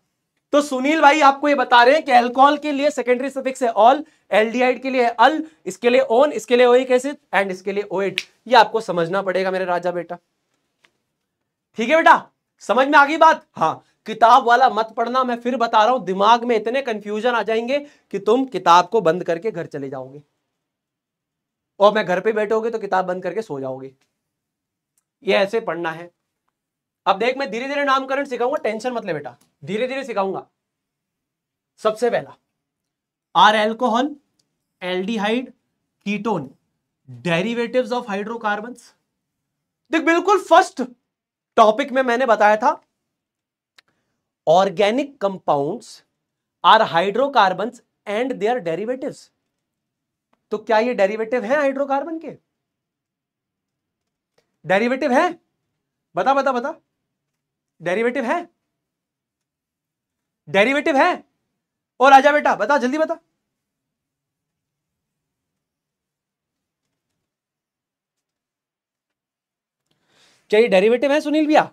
तो सुनील भाई आपको ये बता रहे हैं कि एल्कोहल के लिए सेकेंडरी सफिक्स है ऑल एल्डिहाइड के लिए अल इसके लिए ओन इसके लिए ओइक एसिड एंड इसके लिए ओएट ये आपको समझना पड़ेगा मेरे राजा बेटा ठीक है बेटा समझ में आ गई बात हाँ किताब वाला मत पढ़ना मैं फिर बता रहा हूं दिमाग में इतने कंफ्यूजन आ जाएंगे कि तुम किताब को बंद करके घर चले जाओगे और मैं घर पे बैठोगे तो किताब बंद करके सो जाओगे ये ऐसे पढ़ना है अब देख मैं धीरे धीरे नामकरण सिखाऊंगा टेंशन मत ले बेटा धीरे धीरे सिखाऊंगा सबसे पहला are alcohol aldehyde ketone derivatives of hydrocarbon देख बिल्कुल फर्स्ट टॉपिक में मैंने बताया था organic compounds are hydrocarbon and their derivative तो क्या ये डेरिवेटिव है हाइड्रोकार्बन के डेरिवेटिव है बता बता बता डेरिवेटिव है डेरिवेटिव है और आजा बेटा बता जल्दी बता क्या ये डेरिवेटिव है सुनील भैया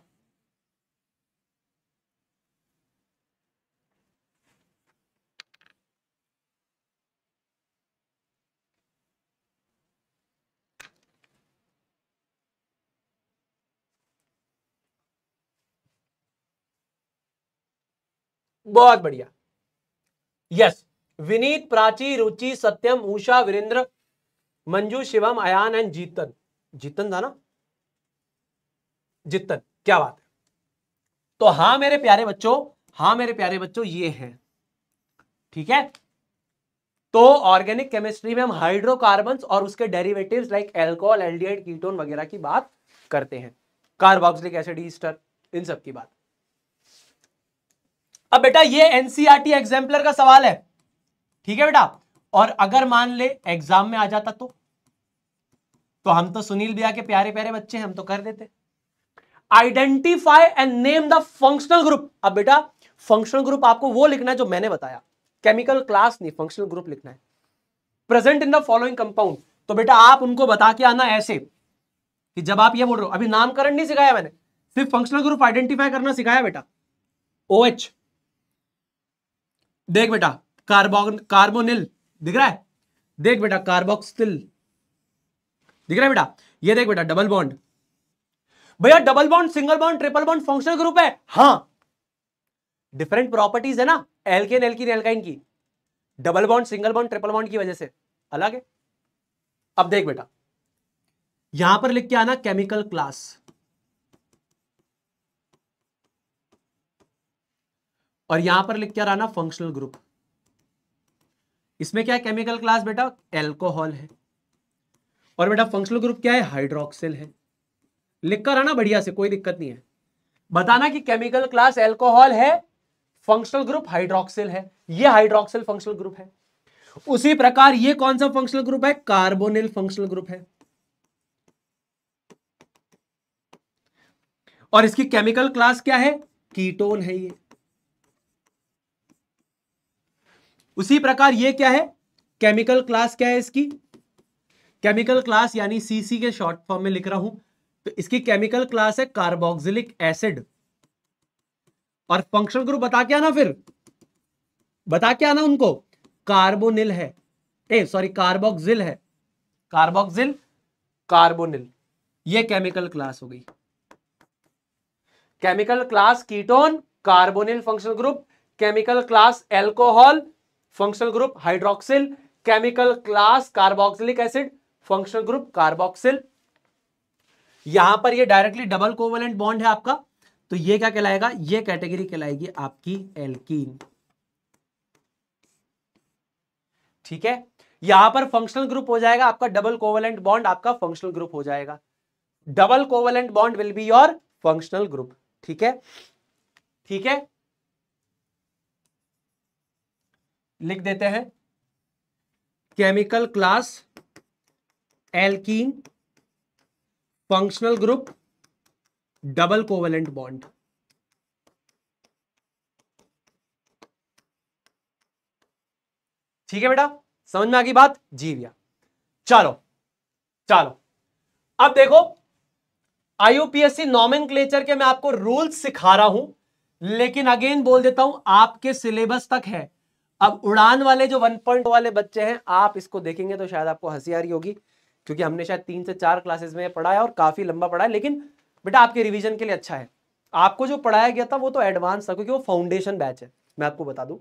बहुत बढ़िया यस विनीत प्राची रुचि सत्यम उषा वीरेंद्र मंजू शिवम अयान एंड जीतन जीतन था ना जीतन क्या बात है तो हां मेरे प्यारे बच्चों हां मेरे प्यारे बच्चों ये है ठीक है तो ऑर्गेनिक केमिस्ट्री में हम हाइड्रोकार्बन और उसके derivatives like alcohol aldehyde ketone वगैरह की बात करते हैं कार्बोक्सिलिक एसिड ईस्टर इन सब की बात अब बेटा ये एनसीआरटी एग्जाम्पलर e का सवाल है ठीक है बेटा और अगर मान ले एग्जाम में आ जाता तो तो हम तो सुनील भैया के प्यारे प्यारे बच्चे हम तो कर देते identify and name the functional group अब बेटा फंक्शनल ग्रुप आपको वो लिखना है जो मैंने बताया केमिकल क्लास नहीं फंक्शनल ग्रुप लिखना है present in the following compound तो बेटा आप उनको बता के आना ऐसे कि जब आप ये बोल रहे हो अभी नामकरण नहीं सिखाया मैंने सिर्फ फंक्शनल ग्रुप आइडेंटिफाई करना सिखाया बेटा ओ OH, देख बेटा कार्बोन कार्बोनिल दिख रहा है देख बेटा कार्बोक्सिल दिख रहा है बेटा ये देख बेटा डबल बॉन्ड भैया double bond single bond triple bond functional group है हाँ डिफरेंट प्रॉपर्टीज है ना एल्केन एल्किन एल्काइन की double bond single bond triple bond की वजह से अलग है अब देख बेटा यहां पर लिख के आना केमिकल क्लास और यहां पर लिख क्या रहा ना फंक्शनल ग्रुप इसमें क्या केमिकल क्लास बेटा एल्कोहल है और बेटा फंक्शनल ग्रुप क्या है हाइड्रोक्सिल है लिखकर आना बढ़िया से कोई दिक्कत नहीं है बताना कि केमिकल क्लास एल्कोहल है फंक्शनल ग्रुप हाइड्रोक्सिल है ये हाइड्रोक्सिल फंक्शनल ग्रुप है उसी प्रकार ये कौन सा फंक्शनल ग्रुप है कार्बोनिल फंक्शनल ग्रुप है और इसकी केमिकल क्लास क्या है कीटोन है ये उसी प्रकार ये क्या है केमिकल क्लास क्या है इसकी केमिकल क्लास यानी सीसी के शॉर्ट फॉर्म में लिख रहा हूं तो इसकी केमिकल क्लास है कार्बोक्सिलिक एसिड और फंक्शनल ग्रुप बता के आना फिर बता के आना उनको कार्बोनिल है ए सॉरी कार्बोक्सिल है कार्बोक्सिल कार्बोनिल ये केमिकल क्लास हो गई chemical class ketone carbonyl functional group chemical class alcohol functional group hydroxyl chemical class carboxylic acid functional group carboxyl यहां पर ये डायरेक्टली डबल कोवेलेंट बॉन्ड है आपका तो ये क्या कहलाएगा ये कैटेगरी कहलाएगी आपकी एल्कीन ठीक है यहां पर फंक्शनल ग्रुप हो जाएगा आपका डबल कोवेलेंट बॉन्ड आपका फंक्शनल ग्रुप हो जाएगा double covalent bond will be your functional group ठीक है ठीक है लिख देते हैं chemical class alkene functional group double covalent bond ठीक है बेटा समझ में आ गई बात जी भैया चलो चलो अब देखो आईयूपीएससी नॉमिन के मैं आपको रूल्स सिखा रहा हूं लेकिन अगेन बोल देता हूं आपके सिलेबस तक है अब उड़ान वाले जो वन पॉइंट वाले बच्चे हैं आप इसको देखेंगे तो शायद आपको हंसी आ रही होगी क्योंकि हमने शायद तीन से चार क्लासेस में पढ़ाया और काफी लंबा पढ़ा लेकिन बेटा आपके रिविजन के लिए अच्छा है आपको जो पढ़ाया गया था वो तो एडवांस था क्योंकि वो फाउंडेशन बैच है मैं आपको बता दू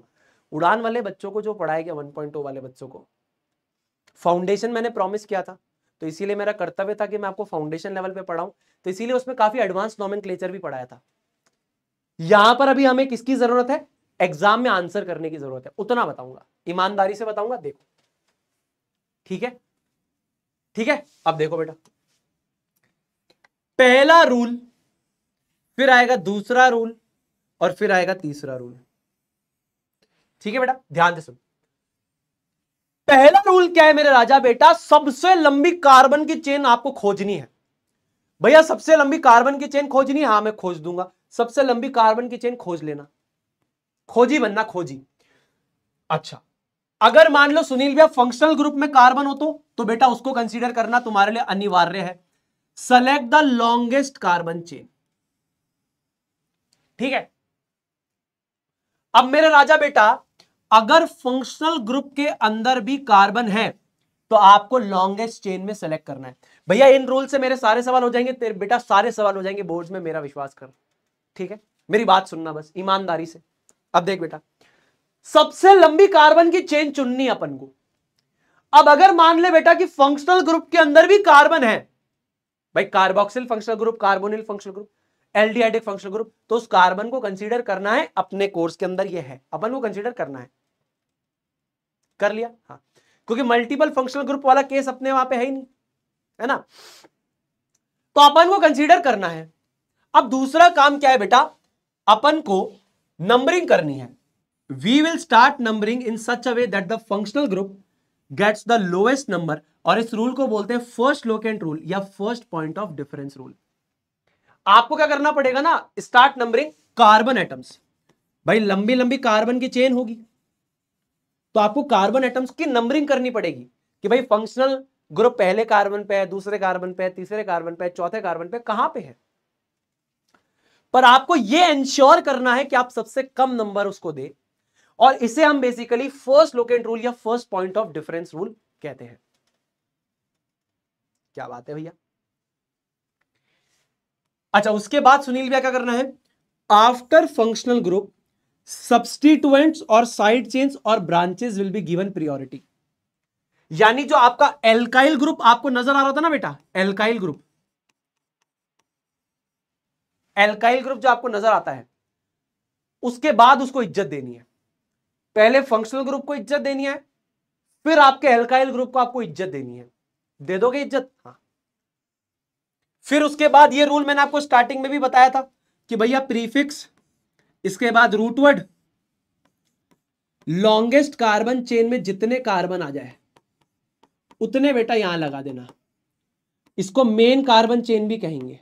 उड़ान वाले बच्चों को जो पढ़ाया गया वन पॉइंट वाले बच्चों को फाउंडेशन मैंने प्रॉमिस किया था तो इसीलिए मेरा कर्तव्य था कि मैं आपको फाउंडेशन लेवल पे पढ़ाऊं तो इसीलिए उसमें काफी एडवांस नॉमिन भी पढ़ाया था यहां पर अभी हमें किसकी जरूरत है एग्जाम में आंसर करने की जरूरत है उतना बताऊंगा ईमानदारी से बताऊंगा देखो ठीक है ठीक है अब देखो बेटा पहला रूल फिर आएगा दूसरा रूल और फिर आएगा तीसरा रूल ठीक है बेटा ध्यान से सुन पहला रूल क्या है मेरे राजा बेटा सबसे लंबी कार्बन की चेन आपको खोजनी है भैया सबसे लंबी कार्बन की चेन खोजनी है हाँ मैं खोज दूंगा सबसे लंबी कार्बन की चेन खोज लेना खोजी बनना खोजी अच्छा अगर मान लो सुनील भैया फंक्शनल ग्रुप में कार्बन हो तो तो बेटा उसको कंसीडर करना तुम्हारे लिए अनिवार्य है select the longest carbon chain ठीक है अब मेरे राजा बेटा अगर फंक्शनल ग्रुप के अंदर भी कार्बन है तो आपको लॉन्गेस्ट चेन में सेलेक्ट करना है भैया इन रूल से मेरे सारे सवाल हो जाएंगे तेरे बेटा सारे सवाल हो जाएंगे बोर्ड में मेरा विश्वास कर ठीक है मेरी बात सुनना बस ईमानदारी से अब देख बेटा सबसे लंबी कार्बन की चेन चुननी अपन को अब अगर मान ले बेटा कि फंक्शनल ग्रुप के अंदर भी कार्बन है भाई carboxyl functional group carbonyl functional group aldehydic functional group तो उस कार्बन को कंसीडर करना है अपने कोर्स के अंदर ये है अपन को कंसीडर करना है कर लिया हाँ क्योंकि मल्टीपल फंक्शनल ग्रुप वाला केस अपने वहां पे है ही नहीं है ना तो अपन को कंसीडर करना है अब दूसरा काम क्या है बेटा अपन को नंबरिंग करनी है we will start numbering in such a way that the functional group gets the lowest number और इस रूल को बोलते हैं फर्स्ट लोकेंट रूल या first point of difference rule आपको क्या करना पड़ेगा ना स्टार्ट नंबरिंग कार्बन एटम्स भाई लंबी लंबी कार्बन की चेन होगी तो आपको कार्बन एटम्स की नंबरिंग करनी पड़ेगी कि भाई फंक्शनल ग्रुप पहले कार्बन पे है दूसरे कार्बन पे है तीसरे कार्बन पे है चौथे कार्बन पे कहां पे है पर आपको यह इंश्योर करना है कि आप सबसे कम नंबर उसको दे और इसे हम बेसिकली फर्स्ट लोकेट रूल या first point of difference rule कहते हैं क्या बात है भैया अच्छा उसके बाद सुनील भैया क्या करना है आफ्टर फंक्शनल ग्रुप सब्सटीट्यूएंट्स और साइड चेन्स और branches will be given priority यानी जो आपका एल्काइल ग्रुप आपको नजर आ रहा था ना बेटा एल्काइल ग्रुप एल्काइल ग्रुप जो आपको नजर आता है उसके बाद उसको इज्जत देनी है पहले फंक्शनल ग्रुप को इज्जत देनी है फिर आपके एल्काइल ग्रुप को आपको इज्जत देनी है दे दोगे इज्जत हाँ फिर उसके बाद ये रूल मैंने आपको स्टार्टिंग में भी बताया था कि भैया प्रीफिक्स इसके बाद रूटवर्ड लॉन्गेस्ट कार्बन चेन में जितने कार्बन आ जाए उतने बेटा यहां लगा देना इसको मेन कार्बन चेन भी कहेंगे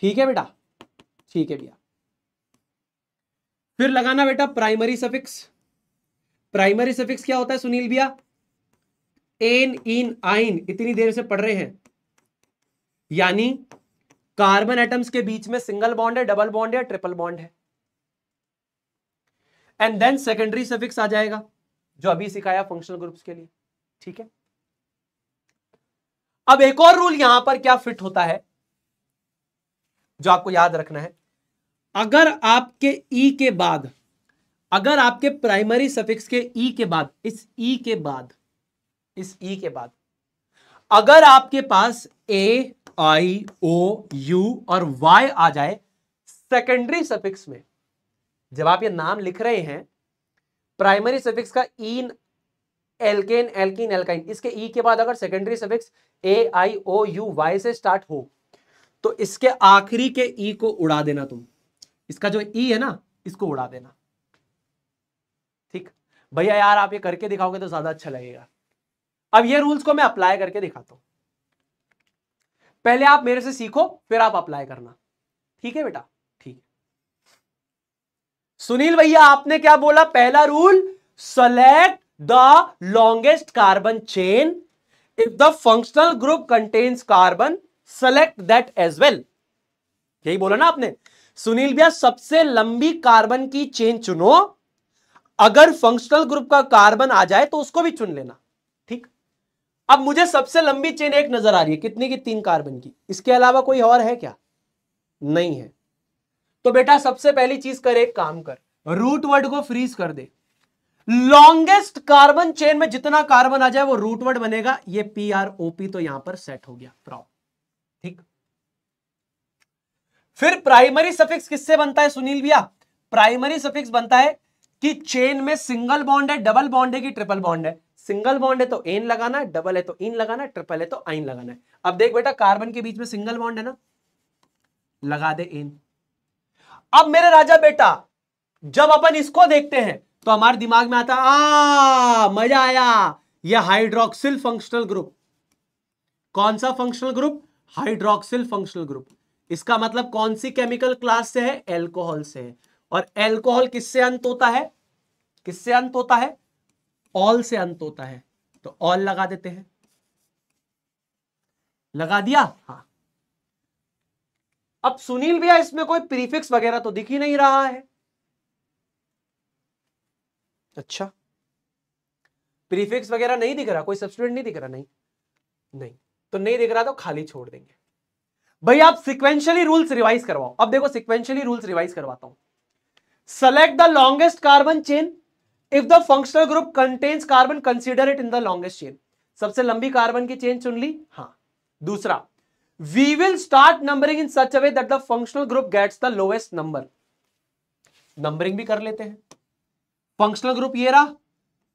ठीक है बेटा ठीक है भैया फिर लगाना बेटा प्राइमरी सफिक्स प्राइमरी सफिक्स क्या होता है सुनील भैया एन इन आइन इतनी देर से पढ़ रहे हैं यानी कार्बन एटम्स के बीच में सिंगल बॉन्ड है डबल बॉन्ड है ट्रिपल बॉन्ड है एंड देन सेकेंडरी सफिक्स आ जाएगा जो अभी सिखाया फंक्शनल ग्रुप्स के लिए ठीक है अब एक और रूल यहां पर क्या फिट होता है जो आपको याद रखना है अगर आपके ई e के बाद अगर आपके प्राइमरी सफिक्स के ई e के बाद इस ई e के बाद इस ई के बाद अगर आपके पास ए आई ओ यू और वाई आ जाए सेकेंडरी सफिक्स में जब आप ये नाम लिख रहे हैं प्राइमरी सफिक्स का इन एलकेन एलकिन एलकाइन इसके ई के बाद अगर secondary suffix A I O U Y से स्टार्ट हो तो इसके आखिरी के ई को उड़ा देना तुम इसका जो ई है ना इसको उड़ा देना ठीक भैया यार आप ये करके दिखाओगे तो ज्यादा अच्छा लगेगा अब ये रूल्स को मैं अप्लाई करके दिखाता हूं पहले आप मेरे से सीखो फिर आप अप्लाई करना ठीक है बेटा ठीक सुनील भैया आपने क्या बोला पहला rule select the longest carbon chain if the functional group contains carbon select that as well यही बोला ना आपने सुनील भैया सबसे लंबी कार्बन की चेन चुनो अगर फंक्शनल ग्रुप का कार्बन आ जाए तो उसको भी चुन लेना ठीक अब मुझे सबसे लंबी चेन एक नजर आ रही है कितनी की तीन कार्बन की इसके अलावा कोई और है क्या नहीं है तो बेटा सबसे पहली चीज कर एक काम कर रूट वर्ड को फ्रीज कर दे लॉन्गेस्ट कार्बन चेन में जितना कार्बन आ जाए वो रूट वर्ड बनेगा ये पी आर ओ पी तो यहां पर सेट हो गया प्रॉप फिर प्राइमरी सफिक्स किससे बनता है सुनील भैया प्राइमरी सफिक्स बनता है कि चेन में सिंगल बॉन्ड है डबल बॉन्ड है कि ट्रिपल बॉन्ड है सिंगल बॉन्ड है तो एन लगाना है डबल है तो इन लगाना है ट्रिपल है तो आइन लगाना है अब देख बेटा कार्बन के बीच में सिंगल बॉन्ड है ना लगा दे एन अब मेरे राजा बेटा जब अपन इसको देखते हैं तो हमारे दिमाग में आता आ मजा आया यह हाइड्रोक्सिल फंक्शनल ग्रुप कौन सा functional group hydroxyl functional group इसका मतलब कौन सी केमिकल क्लास से है एल्कोहल से है और एल्कोहल किससे अंत होता है किससे अंत होता है ऑल से अंत होता है तो ऑल लगा देते हैं लगा दिया हाँ अब सुनील भैया इसमें कोई प्रीफिक्स वगैरह तो दिख ही नहीं रहा है अच्छा प्रीफिक्स वगैरह नहीं दिख रहा कोई सब्सिट्यूट नहीं दिख रहा नहीं नहीं तो नहीं दिख रहा तो खाली छोड़ देंगे भाई आप सिक्वेंशियली रूल्स रिवाइज करवाओ अब देखो सिक्वेंशियली रूल्स रिवाइज करवाता हूं select the longest carbon chain if the functional group contains carbon consider it in the longest chain सबसे लंबी कार्बन की चेन चुन ली हाँ दूसरा we will start numbering in such a way that the functional group gets the lowest number numbering भी कर लेते हैं फंक्शनल ग्रुप ये रहा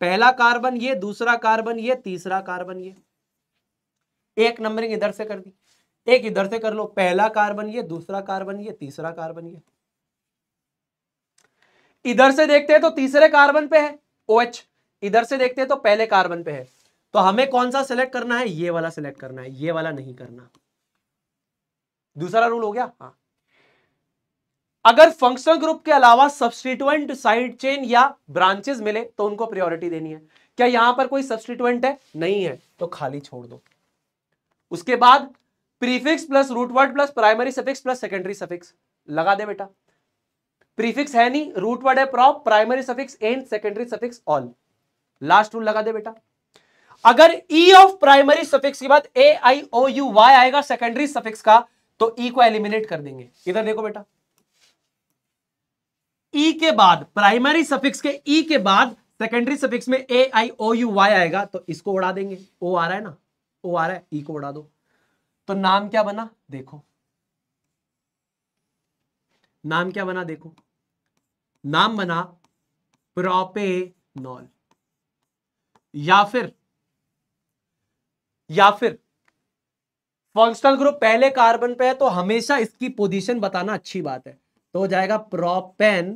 पहला कार्बन ये दूसरा कार्बन ये तीसरा कार्बन ये एक नंबरिंग इधर से कर दी एक इधर से कर लो पहला कार्बन ये दूसरा कार्बन ये तीसरा कार्बन ये इधर से देखते हैं तो तीसरे कार्बन पे है ओ OH, इधर से देखते हैं तो पहले कार्बन पे है तो हमें कौन सा सिलेक्ट करना है ये वाला सिलेक्ट करना है ये वाला नहीं करना दूसरा रूल हो गया हाँ अगर फंक्शनल ग्रुप के अलावा सब्सटीट्यूएंट साइड चेन या ब्रांचेस मिले तो उनको प्रायोरिटी देनी है क्या यहां पर कोई सब्सटीट्यूएंट है नहीं है तो खाली छोड़ दो उसके बाद prefix plus root word plus primary suffix plus secondary suffix लगा दे बेटा प्रीफिक्स है नहीं रूट वर्ड है prop primary suffix and secondary suffix all last rule लगा दे बेटा अगर ई ऑफ प्राइमरी सफिक्स के बाद A I O U Y आएगा सेकेंडरी सफिक्स का तो ई e को एलिमिनेट कर देंगे इधर देखो बेटा ई e के बाद प्राइमरी सफिक्स के ई e के बाद सेकेंडरी सफिक्स में ए आई ओ यू वाई आएगा तो इसको उड़ा देंगे ओ आ रहा है ना ओ आ रहा है ई e को उड़ा दो तो नाम क्या बना देखो नाम क्या बना देखो नाम बना प्रोपेनॉल या फिर या फिर फंक्शनल ग्रुप पहले कार्बन पे है तो हमेशा इसकी पोजीशन बताना अच्छी बात है तो हो जाएगा प्रोपेन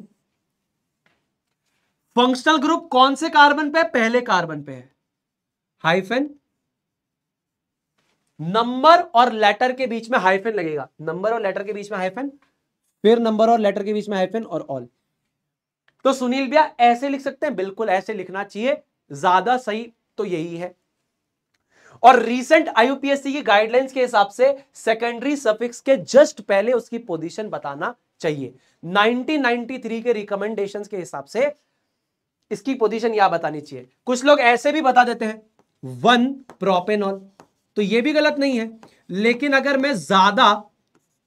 फंक्शनल ग्रुप कौन से कार्बन पे है पहले कार्बन पे है हाइफेन नंबर और लेटर के बीच में हाइफेन लगेगा नंबर और लेटर के बीच में हाइफेन फिर नंबर और लेटर के बीच में हाइफेन और ऑल तो सुनील भैया ऐसे लिख सकते हैं बिल्कुल ऐसे लिखना चाहिए ज्यादा सही तो यही है और रीसेंट आईयूपीएससी की गाइडलाइंस के हिसाब से सेकेंडरी सफिक्स के जस्ट पहले उसकी पोजीशन बताना चाहिए 1993 के रिकमेंडेशंस के हिसाब से इसकी पोजीशन यह बतानी चाहिए कुछ लोग ऐसे भी बता देते हैं वन प्रोपेनॉल तो ये भी गलत नहीं है लेकिन अगर मैं ज़्यादा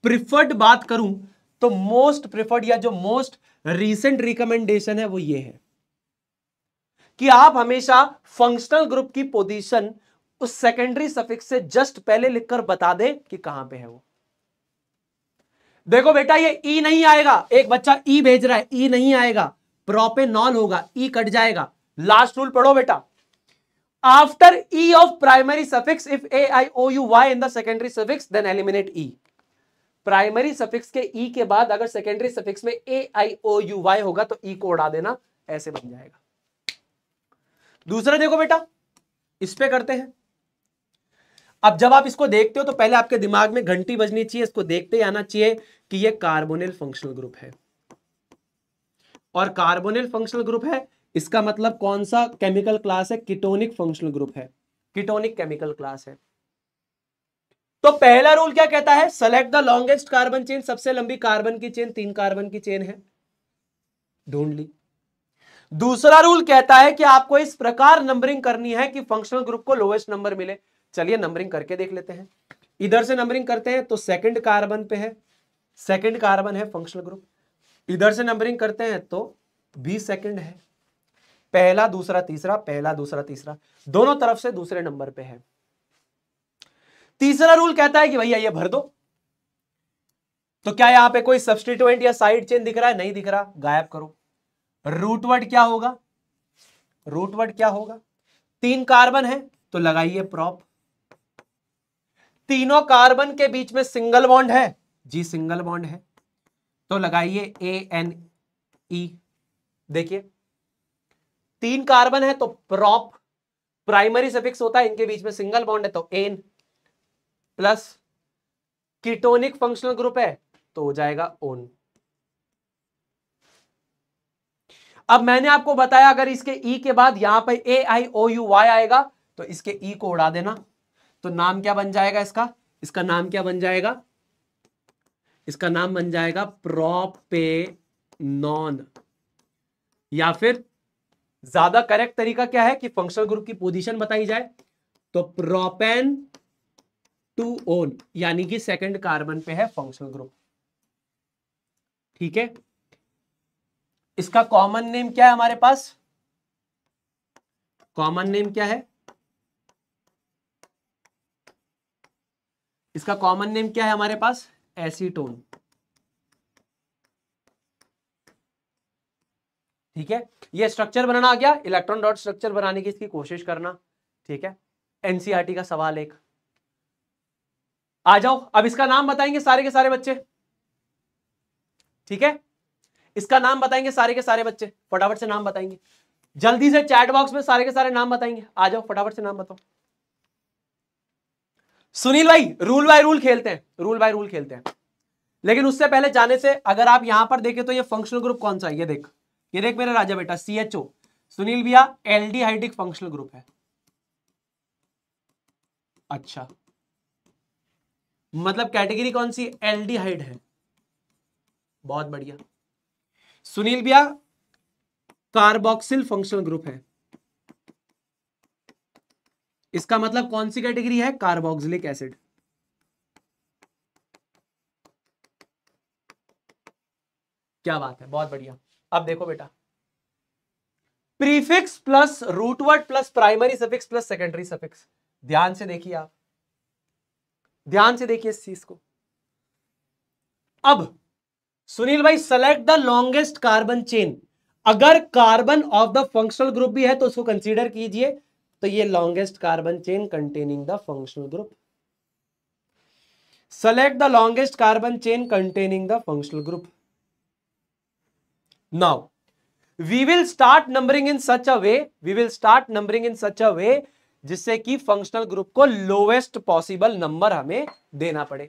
प्रिफर्ड बात करूं तो मोस्ट प्रिफर्ड या जो मोस्ट रीसेंट रिकमेंडेशन है वो ये है कि आप हमेशा फंक्शनल ग्रुप की पोजीशन उस सेकेंडरी सफिक्स से जस्ट पहले लिखकर बता दें कि कहां पे है वो देखो बेटा ये ई e नहीं आएगा एक बच्चा ई e भेज रहा है ई e नहीं आएगा नॉन होगा ई कट जाएगा लास्ट रूल पढ़ो बेटा after e of primary suffix if a i o u y in the secondary suffix then eliminate e primary suffix के ई e के बाद अगर सेकेंडरी सफिक्स में ए आई ओ यू वाई होगा तो ई e को उड़ा देना ऐसे बन जाएगा दूसरा देखो बेटा इस पे करते हैं अब जब आप इसको देखते हो तो पहले आपके दिमाग में घंटी बजनी चाहिए इसको देखते ही आना चाहिए कि ये कार्बोनिल फंक्शनल ग्रुप है और कार्बोनिल फंक्शनल ग्रुप है इसका मतलब कौन सा केमिकल क्लास है किटोनिक फंक्शनल ग्रुप है किटोनिक केमिकल क्लास है तो पहला रूल क्या कहता है select the longest carbon chain सबसे लंबी कार्बन की चेन तीन कार्बन की चेन है ढूंढ ली दूसरा रूल कहता है कि आपको इस प्रकार नंबरिंग करनी है कि फंक्शनल ग्रुप को लोवेस्ट नंबर मिले चलिए नंबरिंग करके देख लेते हैं इधर से नंबरिंग करते हैं तो सेकंड कार्बन पे है सेकंड कार्बन है फंक्शनल ग्रुप इधर से नंबरिंग करते हैं तो बी सेकंड है पहला दूसरा तीसरा पहला दूसरा तीसरा दोनों तरफ से दूसरे नंबर पे है तीसरा रूल कहता है कि भैया ये भर दो तो क्या यहां पे कोई सब्सटीट्यूएंट या साइड चेन दिख रहा है नहीं दिख रहा गायब करो रूटवर्ड क्या होगा रूटवर्ड क्या होगा तीन तो कार्बन है तो लगाइए प्रॉप तीनों कार्बन के बीच में सिंगल बॉन्ड है जी सिंगल बॉन्ड है तो लगाइए ए एन ई देखिए तीन कार्बन है तो प्रॉप प्राइमरी सफिक्स होता है इनके बीच में सिंगल बॉन्ड है तो N plus ketonic functional group है तो हो जाएगा ओन अब मैंने आपको बताया अगर इसके ई e के बाद यहां पर ए आई ओ यू वाई आएगा तो इसके ई e को उड़ा देना तो नाम क्या बन जाएगा इसका इसका नाम क्या बन जाएगा इसका नाम बन जाएगा नॉन या फिर ज्यादा करेक्ट तरीका क्या है कि फंक्शनल ग्रुप की पोजीशन बताई जाए तो प्रोपेन टू ओन यानी कि सेकंड कार्बन पे है फंक्शनल ग्रुप ठीक है इसका कॉमन नेम क्या है हमारे पास कॉमन नेम क्या है इसका कॉमन नेम क्या है हमारे पास एसीटोन ठीक है ये स्ट्रक्चर बनाना आ गया इलेक्ट्रॉन डॉट स्ट्रक्चर बनाने की इसकी कोशिश करना ठीक है एनसीआरटी e का सवाल एक आ जाओ अब इसका नाम बताएंगे सारे के सारे बच्चे ठीक है इसका नाम बताएंगे सारे के सारे बच्चे फटाफट से नाम बताएंगे जल्दी से चैट बॉक्स में सारे के सारे नाम बताएंगे आ जाओ फटाफट से नाम बताओ सुनील भाई रूल बाय रूल खेलते हैं रूल बाय रूल खेलते हैं लेकिन उससे पहले जाने से अगर आप यहां पर देखें तो ये फंक्शनल ग्रुप कौन सा है ये देख ये देख मेरा राजा बेटा सीएचओ सुनील भैया एल्डिहाइडिक फंक्शनल ग्रुप है अच्छा मतलब कैटेगरी कौन सी हाइड है बहुत बढ़िया सुनील भैया कार्बोक्सिल फंक्शनल ग्रुप है इसका मतलब कौन सी कैटेगरी है कार्बोक्सिलिक एसिड क्या बात है बहुत बढ़िया अब देखो बेटा prefix plus root word plus primary suffix plus secondary suffix ध्यान से देखिए आप ध्यान से देखिए इस चीज को अब सुनील भाई select the longest carbon chain अगर carbon of the functional group भी है तो उसको कंसीडर कीजिए तो ये longest carbon chain containing the functional group select the longest carbon chain containing the functional group Now, we will start numbering in such a way, we will start numbering in such a way जिससे कि functional group को lowest possible number हमें देना पड़े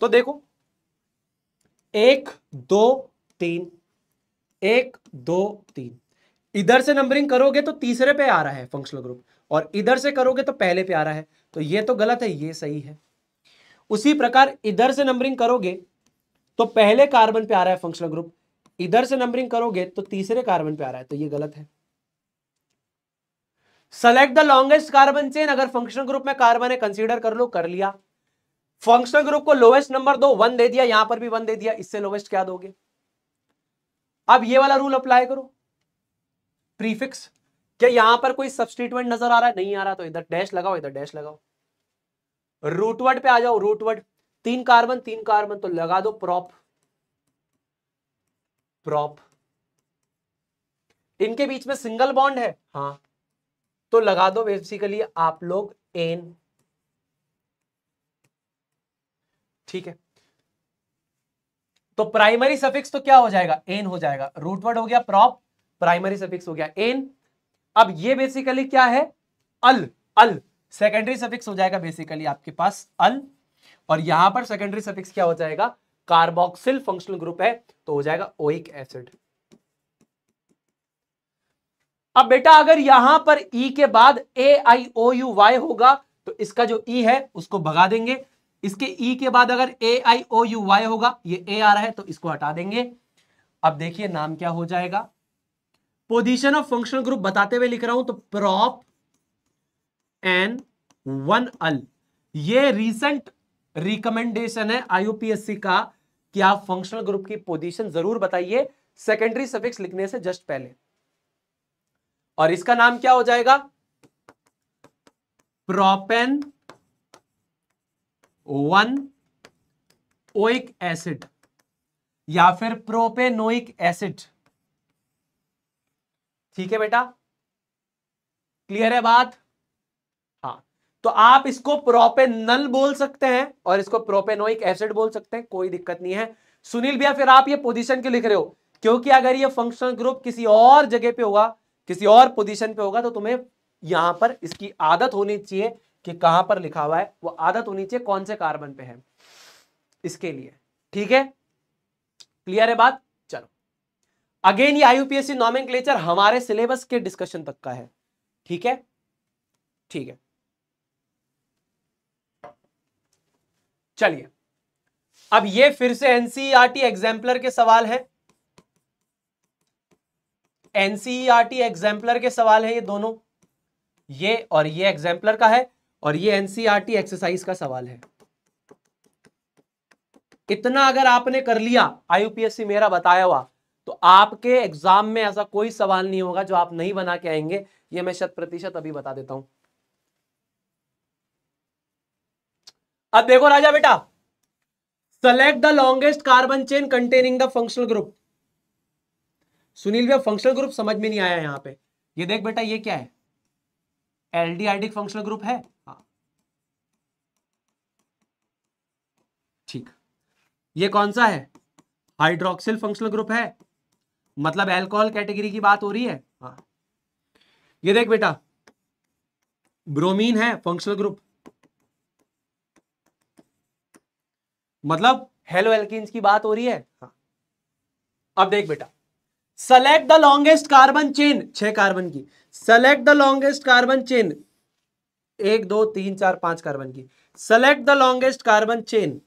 तो देखो एक दो तीन एक दो तीन इधर से नंबरिंग करोगे तो तीसरे पे आ रहा है फंक्शनल ग्रुप और इधर से करोगे तो पहले पे आ रहा है तो ये तो गलत है ये सही है उसी प्रकार इधर से नंबरिंग करोगे तो पहले कार्बन पे आ रहा है फंक्शनल ग्रुप इधर से नंबरिंग करोगे तो तीसरे कार्बन पे आ रहा है तो ये गलत है select the longest carbon chain अगर फंक्शनल ग्रुप में कार्बन है कंसीडर कर लो कर लिया फंक्शनल ग्रुप को लोवेस्ट नंबर दो वन दे दिया यहां पर भी वन दे दिया इससे लोवेस्ट क्या दोगे अब ये वाला रूल अप्लाई करो प्रीफिक्स क्या यहां पर कोई सब्सटीटमेंट नजर आ रहा है नहीं आ रहा तो इधर डैश लगाओ इधर डैश लगाओ रूटवर्ड पे आ जाओ रूटवर्ड तीन कार्बन तीन कार्बन तो लगा दो प्रॉप प्रॉप इनके बीच में सिंगल बॉन्ड है हाँ तो लगा दो बेसिकली आप लोग एन ठीक है तो प्राइमरी सफिक्स तो क्या हो जाएगा एन हो जाएगा रूटवर्ड हो गया प्रॉप प्राइमरी सफिक्स हो गया एन अब ये बेसिकली क्या है अल अल सेकेंडरी सफिक्स हो जाएगा बेसिकली आपके पास अल और यहां पर सेकेंडरी सफिक्स क्या हो जाएगा कार्बोक्सिल फंक्शनल ग्रुप है तो हो जाएगा ओइक एसिड अब बेटा अगर यहां पर ई e के बाद A I O U Y होगा तो इसका जो ई e है उसको भगा देंगे इसके ई e के बाद अगर ए आई ओ यू वाई होगा ये ए आ रहा है तो इसको हटा देंगे अब देखिए नाम क्या हो जाएगा पोजीशन ऑफ फंक्शनल ग्रुप बताते हुए लिख रहा हूं तो प्रॉप एन वन अल ये रीसेंट रिकमेंडेशन है आईयूपीएससी का कि आप फंक्शनल ग्रुप की पोजीशन जरूर बताइए सेकेंडरी सफिक्स लिखने से जस्ट पहले और इसका नाम क्या हो जाएगा प्रोपेन वन ओइक एसिड या फिर प्रोपेनोइक एसिड ठीक है बेटा क्लियर है बात तो आप इसको प्रोपेनल बोल सकते हैं और इसको प्रोपेनोइक एसिड बोल सकते हैं कोई दिक्कत नहीं है सुनील भैया फिर आप ये पोजीशन क्यों लिख रहे हो क्योंकि अगर ये फंक्शनल ग्रुप किसी और जगह पे होगा किसी और पोजीशन पे होगा तो तुम्हें यहां पर इसकी आदत होनी चाहिए कि कहां पर लिखा हुआ है वो आदत होनी चाहिए कौन से कार्बन पे है इसके लिए ठीक है क्लियर है बात चलो अगेन ये आईयूपीएससी नॉमिंग हमारे सिलेबस के डिस्कशन तक का है ठीक है ठीक है चलिए अब ये फिर से एनसीईआरटी एग्जाम्पलर e के सवाल है एनसीईआरटी एग्जाम्पलर के सवाल है ये दोनों ये और ये एग्जाम्पलर का है और ये एनसीईआरटी एक्सरसाइज e का सवाल है इतना अगर आपने कर लिया आईयूपीएससी मेरा बताया हुआ तो आपके एग्जाम में ऐसा कोई सवाल नहीं होगा जो आप नहीं बना के आएंगे ये मैं शत प्रतिशत अभी बता देता हूं अब देखो राजा बेटा select the longest carbon chain containing the functional group Sunil भैया फंक्शनल ग्रुप समझ में नहीं आया यहां पे ये देख बेटा ये क्या है डी फंक्शनल ग्रुप है हाँ ठीक ये कौन सा है हाइड्रोक्सिल फंक्शनल ग्रुप है मतलब एल्कोहल कैटेगरी की बात हो रही है हाँ ये देख बेटा ब्रोमीन है फंक्शनल ग्रुप मतलब हेलो एल्किन की बात हो रही है हाँ। अब देख बेटा select the longest carbon chain छह कार्बन की select the longest carbon chain एक दो तीन चार पांच कार्बन की select the longest carbon chain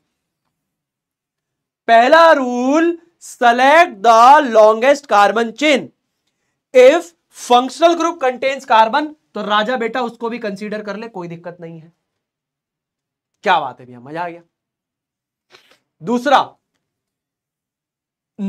पहला rule select the longest carbon chain if functional group contains carbon तो राजा बेटा उसको भी कंसीडर कर ले कोई दिक्कत नहीं है क्या बात है भैया मजा आ गया दूसरा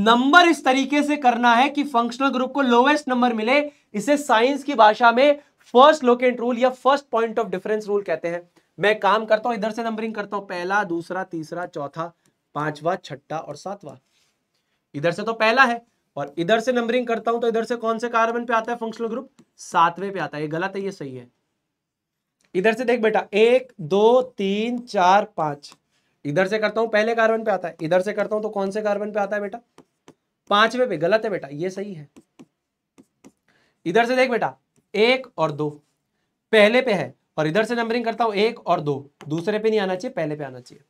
नंबर इस तरीके से करना है कि फंक्शनल ग्रुप को लोवेस्ट नंबर मिले इसे साइंस की भाषा में फर्स्ट लोकेंट रूल या first point of difference rule कहते हैं मैं काम करता हूं इधर से नंबरिंग करता हूं पहला दूसरा तीसरा चौथा पांचवा छठा और सातवा इधर से तो पहला है और इधर से नंबरिंग करता हूं तो इधर से कौन से कार्बन पे आता है फंक्शनल ग्रुप सातवें पे आता है ये गलत है ये सही है इधर से देख बेटा एक दो तीन चार पांच इधर से करता हूं पहले कार्बन पे आता है इधर से करता हूं तो कौन से कार्बन पे आता है बेटा पांचवे पे गलत है बेटा ये सही है इधर से देख बेटा एक और दो पहले पे है और इधर से नंबरिंग करता हूं एक और दो दूसरे पे नहीं आना चाहिए पहले पे आना चाहिए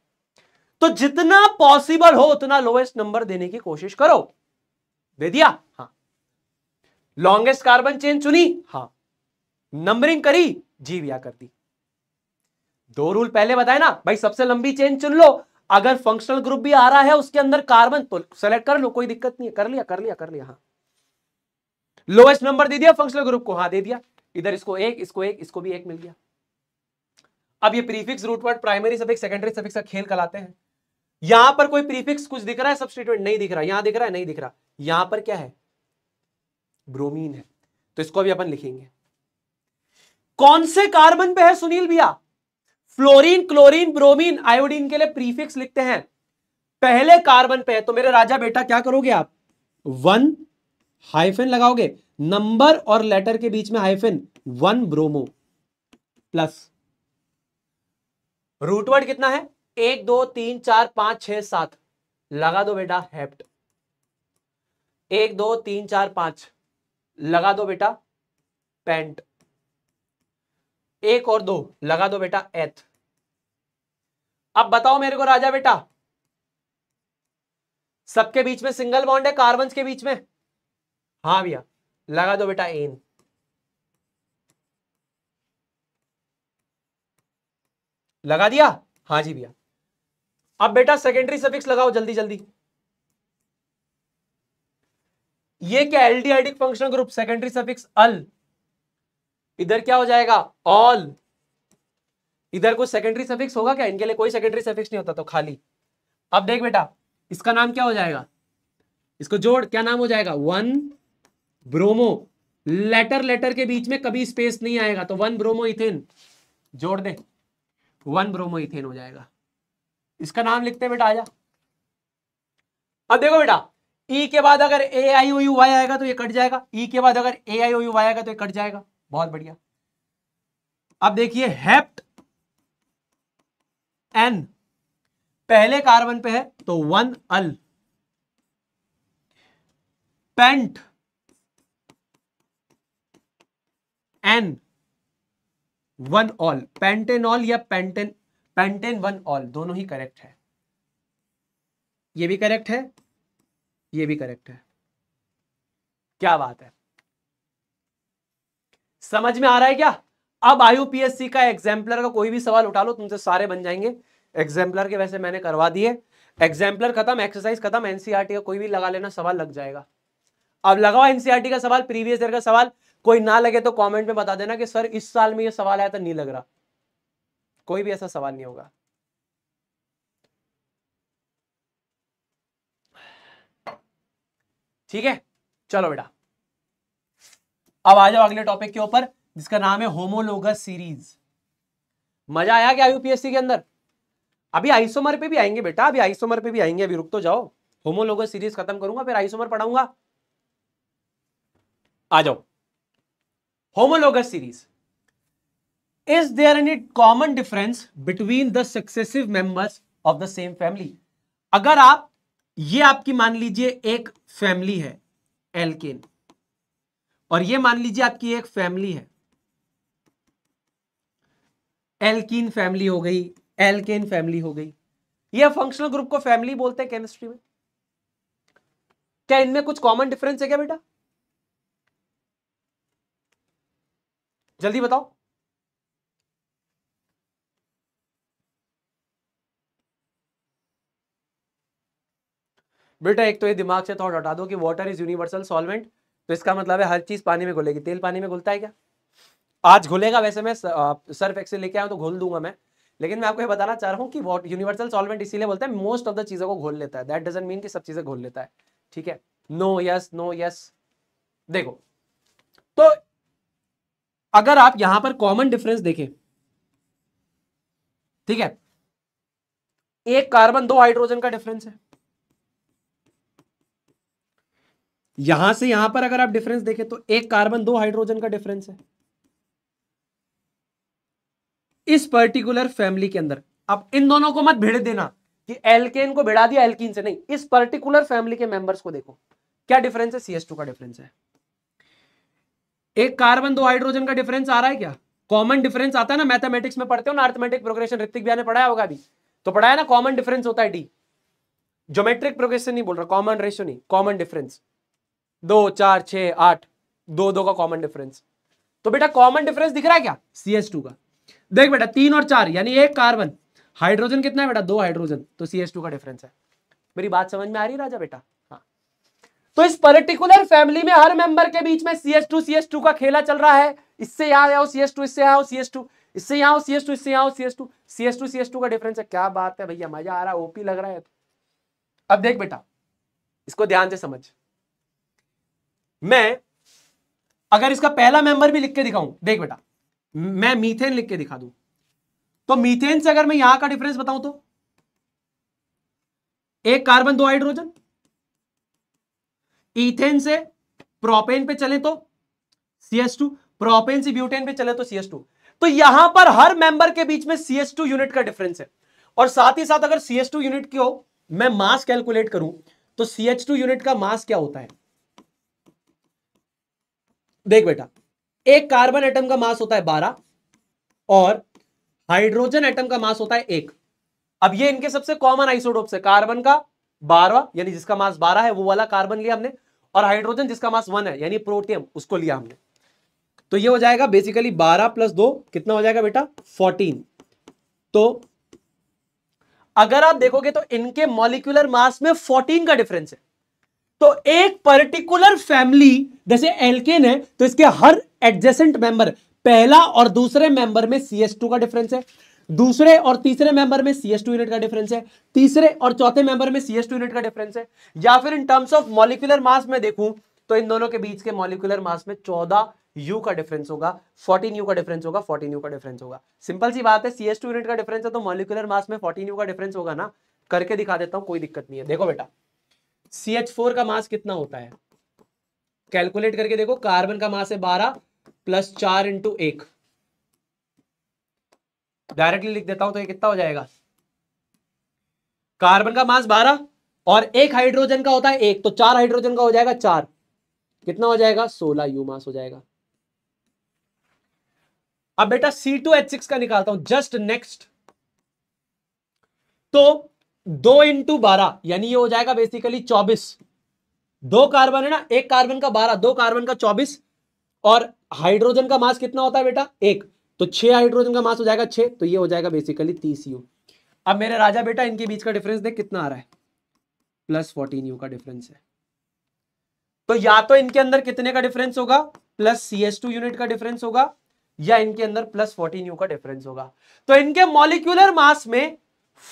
तो जितना पॉसिबल हो उतना लोएस्ट नंबर देने की कोशिश करो दे दिया हाँ लॉन्गेस्ट कार्बन चेन चुनी हाँ नंबरिंग करी जीव या कर दी दो रूल पहले बताए ना भाई सबसे लंबी चेन चुन लो अगर फंक्शनल ग्रुप भी आ रहा है उसके अंदर कार्बन तो सेलेक्ट कर लो कोई दिक्कत नहीं है कर लिया कर लिया कर लिया हाँ लोएस्ट नंबर दे दिया फंक्शनल ग्रुप को हाँ दे दिया इधर इसको एक इसको एक इसको भी एक मिल गया अब ये prefix root word primary suffix secondary suffix का खेल कराते हैं यहां पर कोई प्रीफिक्स कुछ दिख रहा है सब्सटीट्यूएंट नहीं दिख रहा यहां दिख रहा है नहीं दिख रहा यहां पर क्या है ब्रोमीन है तो इसको भी अपन लिखेंगे कौन से कार्बन पे है सुनील भैया फ्लोरीन क्लोरीन ब्रोमीन आयोडीन के लिए प्रीफिक्स लिखते हैं पहले कार्बन पे है तो मेरे राजा बेटा क्या करोगे आप वन हाइफेन लगाओगे नंबर और लेटर के बीच में hyphen one bromo plus root word कितना है एक दो तीन चार पांच छह सात लगा दो बेटा हेप्ट एक दो तीन चार पांच लगा दो बेटा पेंट एक और दो लगा दो बेटा एथ अब बताओ मेरे को राजा बेटा सबके बीच में सिंगल बॉन्ड है कार्बन के बीच में हाँ भैया लगा दो बेटा एन लगा दिया हाँ जी भैया अब बेटा सेकेंडरी सफिक्स लगाओ जल्दी जल्दी ये क्या al aldehydic functional group secondary suffix al इधर क्या हो जाएगा ऑल इधर कुछ सेकेंडरी सफिक्स होगा क्या इनके लिए कोई सेकेंडरी सफिक्स नहीं होता तो खाली अब देख बेटा इसका नाम क्या हो जाएगा इसको जोड़ क्या नाम हो जाएगा वन ब्रोमो लेटर लेटर के बीच में कभी स्पेस नहीं आएगा तो वन ब्रोमो इथेन जोड़ दे वन ब्रोमो इथेन हो जाएगा इसका नाम लिखते बेटा आजा अब देखो बेटा ई e के बाद अगर ए आई ओ यू वाई आएगा तो ये कट जाएगा ई e के बाद अगर ए आई ओ यू वाई आएगा तो ये कट जाएगा बहुत बढ़िया अब देखिए हेप्ट एन पहले कार्बन पे है तो one al pent en one al pentene al या पेंटेन पेंटेन वन ऑल दोनों ही करेक्ट है ये भी करेक्ट है ये भी करेक्ट है क्या बात है समझ में आ रहा है क्या अब आयुपीएससी का एग्जाम्पलर का कोई भी सवाल उठा लो तुमसे सारे बन जाएंगे एग्जाम्पलर के वैसे मैंने करवा दिए एग्जाम्पलर खत्म एक्सरसाइज खत्म एनसीआरटी e का कोई भी लगा लेना सवाल लग जाएगा अब लगाओ एनसीआरटी e का सवाल प्रीवियस ईयर का सवाल कोई ना लगे तो कमेंट में बता देना कि सर इस साल में ये सवाल आया तो नहीं लग रहा कोई भी ऐसा सवाल नहीं होगा ठीक है चलो बेटा अब आ जाओ अगले टॉपिक के ऊपर जिसका नाम है होमोलोगस सीरीज मजा आया क्या यूपीएससी के अंदर अभी आइसोमर पे भी आएंगे बेटा अभी आइसोमर पे भी आएंगे अभी रुक तो जाओ होमोलोगस सीरीज खत्म करूंगा फिर आइसोमर पढ़ाऊंगा आ जाओ homologous series is there any common difference between the successive members of the same family अगर आप ये आपकी मान लीजिए एक फैमिली है एल्केन और ये मान लीजिए आपकी एक फैमिली है एल्किन फैमिली हो गई एल्केन फैमिली हो गई यह फंक्शनल ग्रुप को फैमिली बोलते हैं केमिस्ट्री में क्या इनमें कुछ कॉमन डिफरेंस है क्या बेटा जल्दी बताओ बेटा एक तो ये दिमाग से थॉट हटा दो कि वाटर इज यूनिवर्सल सॉल्वेंट तो इसका मतलब है हर चीज पानी में घुलेगी तेल पानी में घुलता है क्या आज घुलेगा वैसे मैं सर्फ एक्सेल लेके आया तो घोल दूंगा मैं लेकिन मैं आपको ये बताना चाह रहा हूँ कि वॉट यूनिवर्सल सॉल्वेंट इसीलिए बोलता है मोस्ट ऑफ द चीजों को घोल लेता है दैट डजेंट मीन कि सब चीजें घोल लेता है ठीक है नो यस नो यस देखो तो अगर आप यहां पर कॉमन डिफरेंस देखें ठीक है एक कार्बन दो हाइड्रोजन का डिफरेंस है यहां से यहां पर अगर आप डिफरेंस देखें तो एक कार्बन दो हाइड्रोजन का डिफरेंस है इस पर्टिकुलर फैमिली के अंदर अब इन दोनों को मत भिड़ देना कि एल्केन को भिड़ा दिया एल्किन से नहीं इस पर्टिकुलर फैमिली के मेंबर्स को देखो क्या डिफरेंस है सीएस का डिफरेंस है एक कार्बन दो हाइड्रोजन का डिफरेंस आ रहा है क्या कॉमन डिफरेंस आता है ना मैथमेटिक्स में पढ़ते हो ना अर्थमेटिक प्रोग्रेशन ऋतिक भैया ने पढ़ाया होगा अभी तो पढ़ाया ना कॉमन डिफरेंस होता है डी ज्योमेट्रिक प्रोग्रेशन नहीं बोल रहा कॉमन रेशो नहीं कॉमन डिफरेंस दो चार छ आठ दो दो का कॉमन डिफरेंस तो बेटा कॉमन डिफरेंस दिख रहा है क्या सी एस टू का देख बेटा तीन और चार यानी एक कार्बन हाइड्रोजन कितना है बेटा दो हाइड्रोजन तो सी एस टू का डिफरेंस है मेरी बात समझ में आ रही राजा बेटा हाँ तो इस पर्टिकुलर फैमिली में हर मेंबर के बीच में C S two C S two का खेला चल रहा है इससे यहाँ आओ सी एस टू इससे आओ सी एस टू इससे यहाँ सी एस टू इससे यहाँ C S two C S two C S two का डिफरेंस है क्या बात है भैया मजा आ रहा है ओपी लग रहा है अब देख बेटा इसको ध्यान से समझ मैं अगर इसका पहला मेंबर भी लिख के दिखाऊं देख बेटा मैं मीथेन लिख के दिखा दूं तो मीथेन से अगर मैं यहां का डिफरेंस बताऊं तो एक कार्बन दो हाइड्रोजन इथेन से प्रोपेन पे चले तो टू प्रोपेन से ब्यूटेन पे चले तो सीएस टू तो यहां पर हर मेंबर के बीच में टू यूनिट का डिफरेंस है और साथ ही साथ अगर टू यूनिट की हो मैं मास कैलकुलेट करूं तो सीएच टू यूनिट का मास क्या होता है देख बेटा एक कार्बन एटम का मास होता है बारह और हाइड्रोजन एटम का मास होता है एक अब ये इनके सबसे कॉमन आइसोडोप है कार्बन का बारह यानी जिसका मास बारह है वो वाला कार्बन लिया हमने और हाइड्रोजन जिसका मास वन है यानी प्रोटियम उसको लिया हमने तो ये हो जाएगा बेसिकली बारह प्लस दो कितना हो जाएगा बेटा फोर्टीन तो अगर आप देखोगे तो इनके मॉलिक्यूलर मास में फोर्टीन का डिफरेंस है तो एक पर्टिकुलर फैमिली जैसे एल्केन है तो इसके हर एडजेसेंट मेंबर पहला और दूसरे मेंबर में सी टू का डिफरेंस है दूसरे और तीसरे मेंबर में सी टू यूनिट का डिफरेंस है तीसरे और चौथे मेंबर में सी यूनिट का डिफरेंस है या फिर in terms of molecular mass में देखूं तो इन दोनों के बीच के मॉलिकुलर मास में चौदह यू का डिफरेंस होगा फोर्टीन यू का डिफरेंस होगा फोर्टीन यू का डिफरेंस होगा सिंपल सी बात है सी यूनिट का डिफरेंस है तो मॉलिकुलर मास में फोर्टीन यू का डिफरेंस होगा ना करके दिखा देता हूं कोई दिक्कत नहीं है देखो बेटा सी एच फोर का मास कितना होता है कैलकुलेट करके देखो कार्बन का मास है बारह प्लस चार इंटू एक डायरेक्टली लिख देता हूं तो ये कितना हो जाएगा कार्बन का मास बारह और एक हाइड्रोजन का होता है एक तो चार हाइड्रोजन का हो जाएगा चार कितना हो जाएगा सोलह यू मास हो जाएगा अब बेटा सी टू एच सिक्स का निकालता हूं जस्ट नेक्स्ट तो दो इंटू बारह यानी ये हो जाएगा बेसिकली चौबीस दो कार्बन है ना एक कार्बन का बारह दो कार्बन का चौबीस और हाइड्रोजन का मास कितना होता है बेटा एक तो छह हाइड्रोजन का मास हो जाएगा छह तो ये हो जाएगा बेसिकली तीस यू अब मेरे राजा बेटा इनके बीच का डिफरेंस देख कितना आ रहा है प्लस फोर्टीन यू का डिफरेंस है तो या तो इनके अंदर कितने का डिफरेंस होगा plus C S two unit का डिफरेंस होगा या इनके अंदर प्लस फोर्टीन यू का डिफरेंस होगा तो इनके मॉलिक्यूलर मास में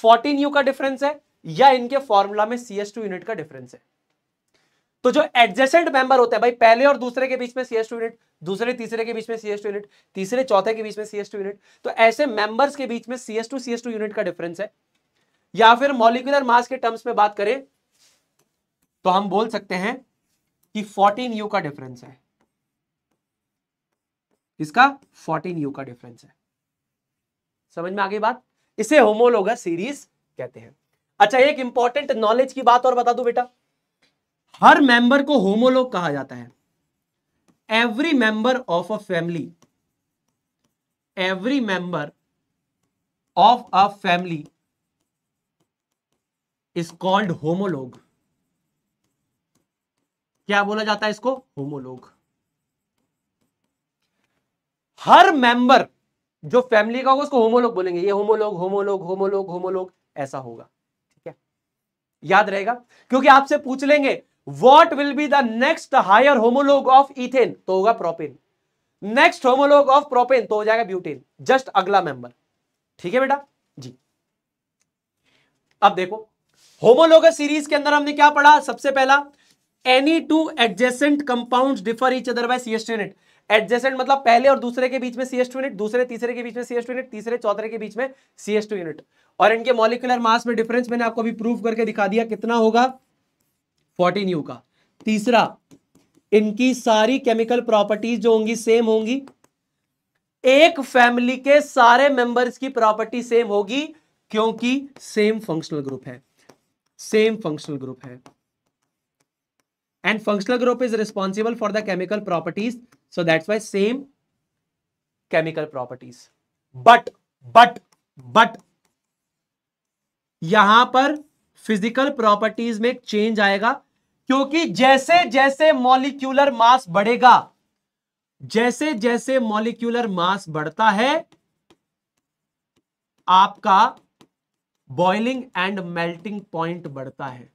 फोर्टीन यू का डिफरेंस है या इनके फॉर्मूला में सी यूनिट का डिफरेंस है तो जो एडजेसेंट मेंबर होते हैं भाई पहले और दूसरे के बीच में सी यूनिट दूसरे तीसरे के बीच में सी यूनिट तीसरे चौथे के बीच में सी यूनिट तो ऐसे मेंबर्स के बीच में सी एस यूनिट का डिफरेंस है या फिर मॉलिकुलर मास के टर्म्स में बात करें तो हम बोल सकते हैं कि 14 यू का डिफरेंस है इसका 14 यू का डिफरेंस है समझ में आ गई बात इसे होमोलोगस सीरीज कहते हैं अच्छा एक इंपॉर्टेंट नॉलेज की बात और बता दू बेटा हर मेंबर को होमोलोग कहा जाता है every member of a family every member of a family is called homologue क्या बोला जाता है इसको होमोलोग हर मेंबर जो फैमिली का होगा उसको होमोलोग बोलेंगे ये होमोलोग होमोलोग होमोलोग होमोलोग ऐसा होगा ठीक है याद रहेगा क्योंकि आपसे पूछ लेंगे what will be the next higher homologue of ethane तो होगा propane next homologue of propane तो हो जाएगा ब्यूटेन जस्ट अगला मेंबर ठीक है बेटा जी अब देखो होमोलोग सीरीज के अंदर हमने क्या पढ़ा सबसे पहला any two adjacent compound differ each otherwise unit adjacent मतलब पहले और दूसरे के बीच में सी एस यूनिट दूसरे तीसरे के बीच में सी यूनिट तीसरे चौथे के बीच में सी यूनिट और इनके मॉलिकुलर मास में डिफरेंस मैंने आपको अभी प्रूव करके दिखा दिया कितना होगा फोर्टीन यू का तीसरा इनकी सारी केमिकल प्रॉपर्टीज जो होंगी सेम होंगी एक फैमिली के सारे मेंबर्स की प्रॉपर्टी सेम होगी क्योंकि सेम फंक्शनल ग्रुप है सेम फंक्शनल ग्रुप है and functional group is responsible for the chemical properties so that's why same chemical properties but but but यहां पर फिजिकल प्रॉपर्टीज में चेंज आएगा क्योंकि जैसे जैसे मॉलिक्यूलर मास बढ़ेगा जैसे जैसे मॉलिक्यूलर मास बढ़ता है आपका बॉइलिंग एंड मेल्टिंग पॉइंट बढ़ता है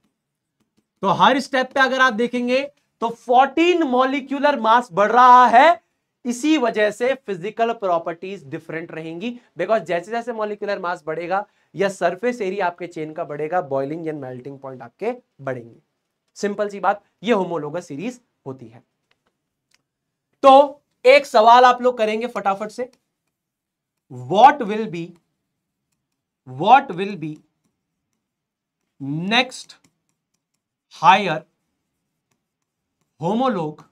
तो हर स्टेप पे अगर आप देखेंगे तो 14 मॉलिक्यूलर मास बढ़ रहा है इसी वजह से फिजिकल प्रॉपर्टीज डिफरेंट रहेंगी बिकॉज जैसे जैसे मॉलिक्यूलर मास बढ़ेगा या सरफेस एरिया आपके चेन का बढ़ेगा बॉइलिंग एंड मेल्टिंग पॉइंट आपके बढ़ेंगे सिंपल सी बात ये होमोलोग सीरीज होती है तो एक सवाल आप लोग करेंगे फटाफट से what will be what will be next higher homologue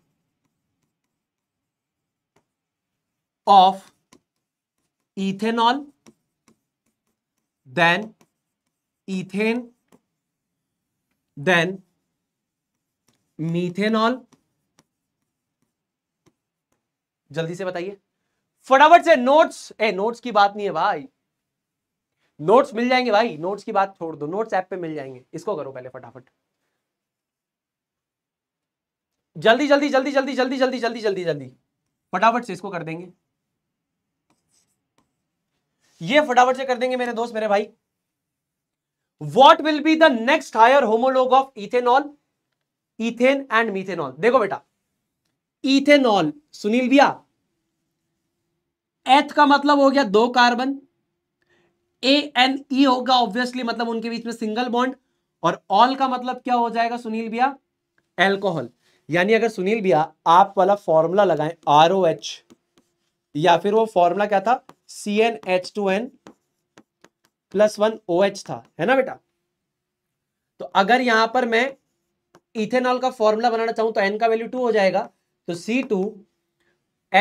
of ethanol then ethane then methanol जल्दी से बताइए फटाफट से नोट्स ए नोट्स की बात नहीं है भाई नोट्स मिल जाएंगे भाई नोट्स की बात छोड़ दो नोट्स ऐप पे मिल जाएंगे इसको करो पहले फटाफट जल्दी जल्दी जल्दी जल्दी जल्दी जल्दी जल्दी जल्दी जल्दी फटाफट से इसको कर देंगे ये फटाफट से कर देंगे मेरे दोस्त मेरे भाई what will be the next higher homologue of ethanol ethane and methanol देखो बेटा इथेनॉल सुनील भैया एथ का मतलब हो गया दो कार्बन ए एन ई होगा ऑब्वियसली मतलब उनके बीच में सिंगल बॉन्ड और ऑल का मतलब क्या हो जाएगा सुनील भैया एल्कोहल यानी अगर सुनील भैया आप वाला फॉर्मूला लगाएं आर ओ एच या फिर वो फॉर्मूला क्या था C N H two N plus one O H था है ना बेटा तो अगर यहां पर मैं इथेनॉल का फॉर्मूला बनाना चाहूं तो एन का वैल्यू टू हो जाएगा तो C two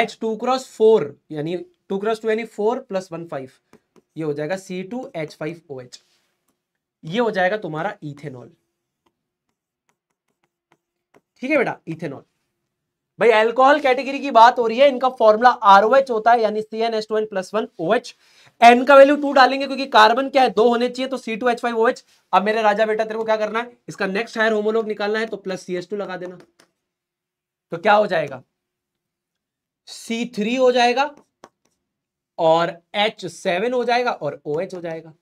H two cross four यानी टू क्रॉस टू यानी फोर प्लस वन फाइव ये हो जाएगा C two H five O H ये हो जाएगा तुम्हारा इथेनॉल ठीक है बेटा इथेनॉल भाई अल्कोहल कैटेगरी की बात हो रही है इनका फॉर्मूला आर होता है यानी C N S two N plus one O H n का वैल्यू टू डालेंगे क्योंकि कार्बन क्या है दो होने चाहिए तो C two H five O H अब मेरे राजा बेटा तेरे को क्या करना है इसका नेक्स्ट हायर होमोलोग निकालना है तो प्लस सी एच टू लगा देना तो क्या हो जाएगा सी थ्री हो जाएगा और एच सेवन हो जाएगा और ओ OH एच हो जाएगा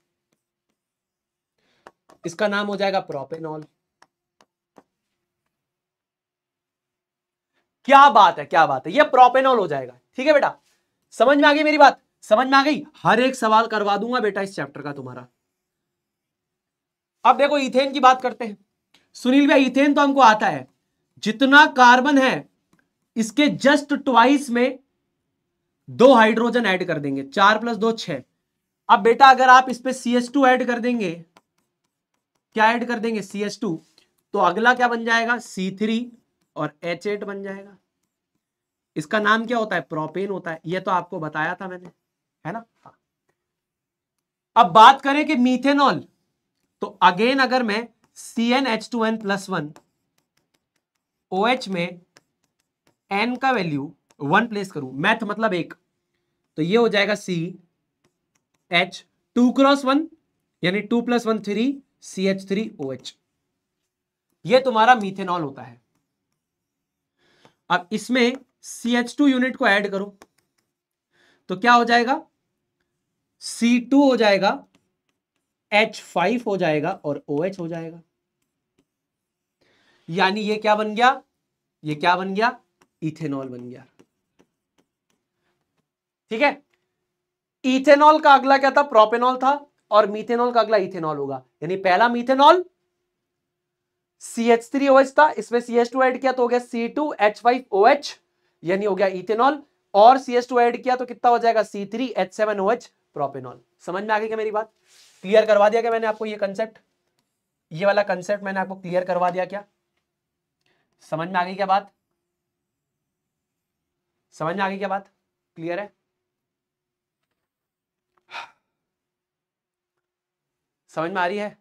इसका नाम हो जाएगा प्रोपेनॉल क्या बात है क्या बात है ये प्रोपेनॉल हो जाएगा ठीक है बेटा समझ में आ गई मेरी बात समझ में आ गई हर एक सवाल करवा दूंगा बेटा इस चैप्टर का तुम्हारा अब देखो इथेन की बात करते हैं सुनील भाई इथेन तो हमको आता है जितना कार्बन है इसके जस्ट ट्वाइस में दो हाइड्रोजन ऐड कर देंगे चार प्लस दो छ अब बेटा अगर आप इस पर सी एस टू एड कर देंगे क्या ऐड कर देंगे सी एस टू तो अगला क्या बन जाएगा सी थ्री और एच एट बन जाएगा इसका नाम क्या होता है प्रोपेन होता है ये तो आपको बताया था मैंने है ना अब बात करें कि मीथेनॉल तो अगेन अगर मैं C N H two N plus one O H में एन का वैल्यू वन प्लेस करूं मैथ मतलब एक तो ये हो जाएगा C H two cross one यानी two plus one three C H three O H ये तुम्हारा मीथेनॉल होता है अब इसमें सी एच टू यूनिट को ऐड करो तो क्या हो जाएगा सी टू हो जाएगा एच फाइव हो जाएगा और ओ OH एच हो जाएगा यानी ये क्या बन गया ये क्या बन गया इथेनॉल बन गया ठीक है इथेनॉल का अगला क्या था प्रोपेनॉल था और मीथेनॉल का अगला इथेनॉल होगा यानी पहला methanol C H three O H था इसमें सी एच टू एड किया तो हो गया C two H five O H यानी हो गया इथेनॉल और सी एच टू एड किया तो कितना हो जाएगा C three H seven O H propanol समझ में आ गई क्या मेरी बात क्लियर करवा दिया क्या मैंने आपको ये कंसेप्ट ये वाला कंसेप्ट मैंने आपको क्लियर करवा दिया क्या समझ में आ गई क्या बात समझ में आ गई क्या बात क्लियर है समझ में आ रही है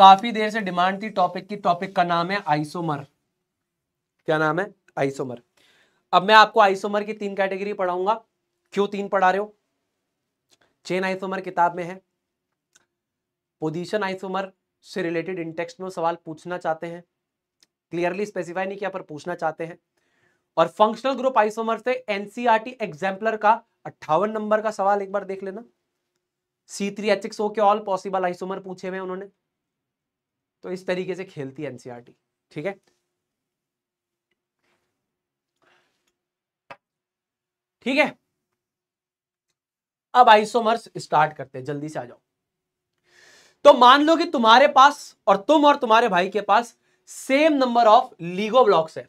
काफी देर से डिमांड थी टॉपिक की टॉपिक का नाम है आइसोमर क्या नाम है आइसोमर अब मैं आपको आइसोमर की तीन कैटेगरी पढ़ाऊंगा क्यों तीन पढ़ा रहे हो चेन आइसोमर किताब में है पोजीशन आइसोमर से रिलेटेड इंटेक्स्ट में सवाल पूछना चाहते हैं क्लियरली स्पेसिफाई नहीं किया पर पूछना चाहते हैं और फंक्शनल ग्रुप आइसोमर से एनसीआरटी एग्जाम्पलर e का अट्ठावन नंबर का सवाल एक बार देख लेना C three H X O के ऑल पॉसिबल आइसोमर पूछे हुए उन्होंने तो इस तरीके से खेलती है एनसीआरटी ठीक है ठीक है अब आइसोमर्स स्टार्ट करते हैं जल्दी से आ जाओ तो मान लो कि तुम्हारे पास और तुम और तुम्हारे भाई के पास same number of Lego blocks है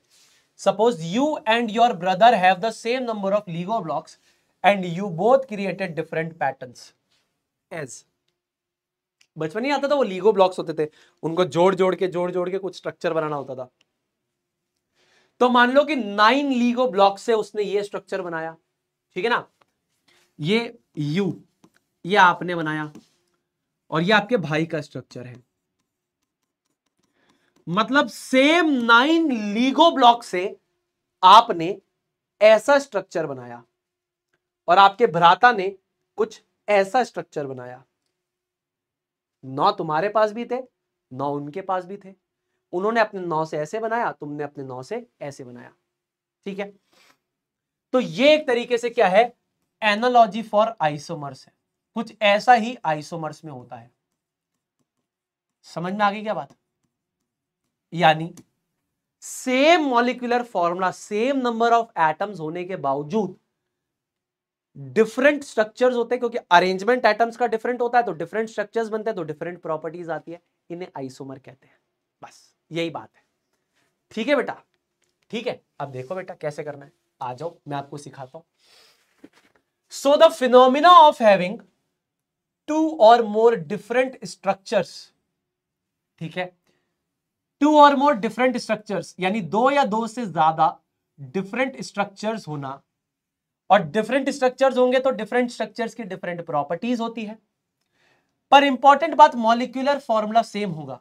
suppose you and your brother have the same number of Lego blocks and you both created different patterns as बचपन ही आता था वो लीगो ब्लॉक्स होते थे उनको जोड़ जोड़ के जोड़ जोड़ के कुछ स्ट्रक्चर बनाना होता था तो मान लो कि नाइन लीगो ब्लॉक से उसने ये स्ट्रक्चर बनाया ठीक है ना ये यू ये आपने बनाया और ये आपके भाई का स्ट्रक्चर है मतलब सेम नाइन लीगो ब्लॉक से आपने ऐसा स्ट्रक्चर बनाया और आपके भ्राता ने कुछ ऐसा स्ट्रक्चर बनाया नौ तुम्हारे पास भी थे नौ उनके पास भी थे उन्होंने अपने नौ से ऐसे बनाया तुमने अपने नौ से ऐसे बनाया ठीक है तो ये एक तरीके से क्या है एनोलॉजी फॉर आइसोमर्स है कुछ ऐसा ही आइसोमर्स में होता है समझ में आ गई क्या बात यानी same molecular formula same number of atoms होने के बावजूद डिफरेंट स्ट्रक्चर्स होते हैं क्योंकि अरेंजमेंट एटम्स का डिफरेंट होता है तो डिफरेंट स्ट्रक्चर्स बनते हैं तो डिफरेंट प्रॉपर्टीज आती है इन्हें आइसोमर कहते हैं बस यही बात है ठीक है बेटा ठीक है अब देखो बेटा कैसे करना है आ जाओ मैं आपको सिखाता हूं so the phenomena of having two और मोर डिफरेंट स्ट्रक्चर्स ठीक है टू और मोर डिफरेंट स्ट्रक्चर्स यानी दो या दो से ज्यादा डिफरेंट स्ट्रक्चर्स होना और डिफरेंट स्ट्रक्चर्स होंगे तो डिफरेंट स्ट्रक्चर्स की डिफरेंट प्रॉपर्टीज होती है पर इंपॉर्टेंट बात मॉलिक्यूलर फॉर्मूला सेम होगा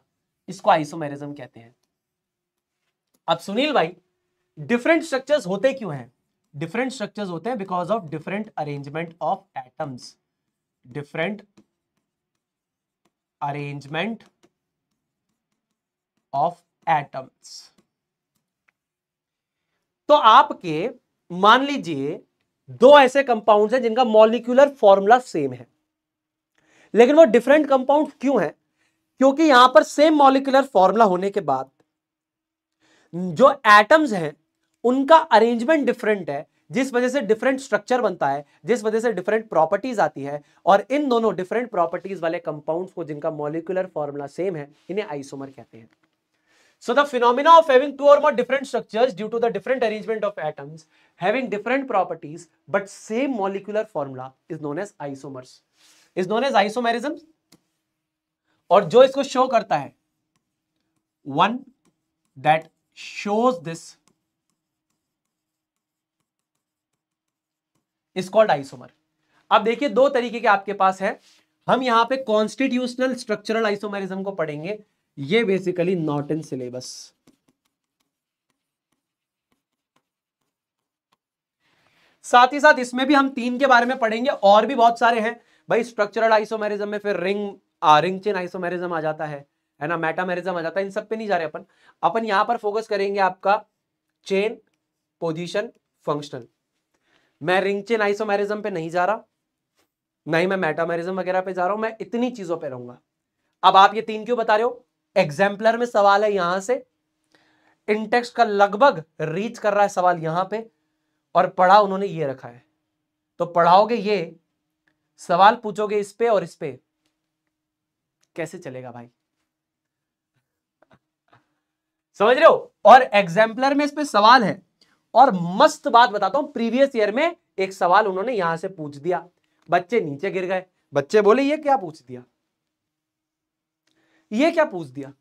इसको आइसोमेरिज्म कहते हैं अब सुनील भाई डिफरेंट स्ट्रक्चर्स होते क्यों हैं डिफरेंट स्ट्रक्चर्स होते हैं because of different arrangement of atoms different arrangement of atoms तो आपके मान लीजिए दो ऐसे कंपाउंड हैं जिनका मॉलिक्यूलर फॉर्मूला सेम है लेकिन वो डिफरेंट कंपाउंड क्यों है क्योंकि यहां पर सेम मॉलिक्यूलर फॉर्मूला होने के बाद जो एटम्स हैं उनका अरेंजमेंट डिफरेंट है जिस वजह से डिफरेंट स्ट्रक्चर बनता है जिस वजह से डिफरेंट प्रॉपर्टीज आती है और इन दोनों डिफरेंट प्रॉपर्टीज वाले कंपाउंड्स को जिनका मॉलिक्यूलर फॉर्मूला सेम है इन्हें आइसोमर कहते हैं So the phenomena of having two or more different structures due to the different arrangement of atoms having different properties but same molecular formula is known as isomers. Is known as isomerism. और जो इसको show करता है one that shows this is called isomer अब देखिए दो तरीके के आपके पास है हम यहां पे कॉन्स्टिट्यूशनल स्ट्रक्चरल आइसोमेरिज्म को पढ़ेंगे ये बेसिकली नॉट इन सिलेबस साथ ही साथ इसमें भी हम तीन के बारे में पढ़ेंगे और भी बहुत सारे हैं भाई स्ट्रक्चरल आइसोमेरिज्म में फिर रिंग आ, रिंग चेन आइसोमेरिज्म आ जाता है है ना मेटामेरिज्म आ जाता है इन सब पे नहीं जा रहे अपन अपन यहां पर फोकस करेंगे आपका चेन पोजिशन फंक्शनल मैं रिंग चेन आइसोमेरिज्म पे नहीं जा रहा नहीं मैं मेटामेरिज्म वगैरह पे जा रहा हूं मैं इतनी चीजों पर रहूंगा अब आप ये तीन क्यों बता रहे हो एग्जाम्पलर में सवाल है यहां से इंटेक्स का लगभग रीच कर रहा है सवाल यहां पे और पढ़ा उन्होंने ये रखा है तो पढ़ाओगे ये सवाल पूछोगे इस पे और इस पे कैसे चलेगा भाई समझ रहे हो और एग्जाम्पलर में इस पे सवाल है और मस्त बात बताता हूं प्रीवियस ईयर में एक सवाल उन्होंने यहां से पूछ दिया बच्चे नीचे गिर गए बच्चे बोले ये क्या पूछ दिया ये क्या पूछ दिया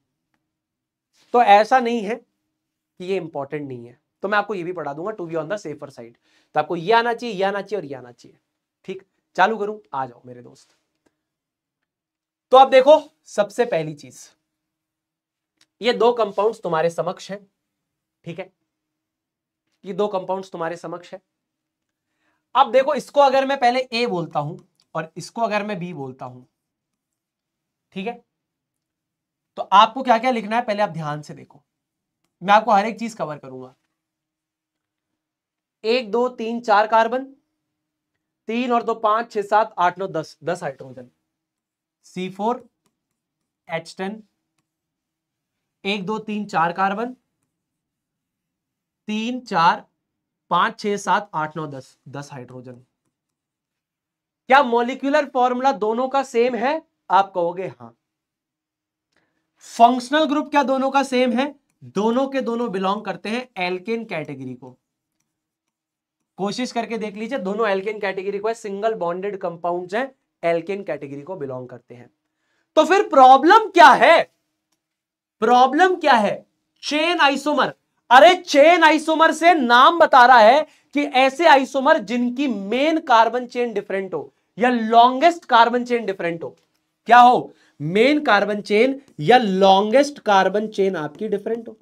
तो ऐसा नहीं है कि ये इंपॉर्टेंट नहीं है तो मैं आपको ये भी पढ़ा दूंगा to be on the safer side तो आपको ये आना चाहिए ये आना चाहिए और ये आना चाहिए ठीक चालू करूं आ जाओ मेरे दोस्त तो आप देखो सबसे पहली चीज ये दो कंपाउंड्स तुम्हारे समक्ष हैं ठीक है ये दो कंपाउंड्स तुम्हारे समक्ष है अब देखो इसको अगर मैं पहले ए बोलता हूं और इसको अगर मैं बी बोलता हूं ठीक है तो आपको क्या क्या लिखना है पहले आप ध्यान से देखो मैं आपको हर एक चीज कवर करूंगा एक दो तीन चार कार्बन तीन और दो पांच छह सात आठ नौ दस दस hydrogen C four H ten एक दो तीन चार कार्बन तीन चार पांच छह सात आठ नौ दस दस हाइड्रोजन क्या मोलिकुलर फॉर्मूला दोनों का सेम है आप कहोगे हाँ फंक्शनल ग्रुप क्या दोनों का सेम है दोनों के दोनों बिलोंग करते हैं एल्केन कैटेगरी को कोशिश करके देख लीजिए दोनों एल्केन कैटेगरी को है सिंगल बॉन्डेड कंपाउंड्स हैं एल्केन कैटेगरी को बिलोंग करते हैं तो फिर प्रॉब्लम क्या है प्रॉब्लम क्या है चेन आइसोमर अरे चेन आइसोमर से नाम बता रहा है कि ऐसे आइसोमर जिनकी मेन कार्बन चेन डिफरेंट हो या लॉन्गेस्ट कार्बन चेन डिफरेंट हो क्या हो मेन कार्बन चेन या लॉन्गेस्ट कार्बन चेन आपकी डिफरेंट हो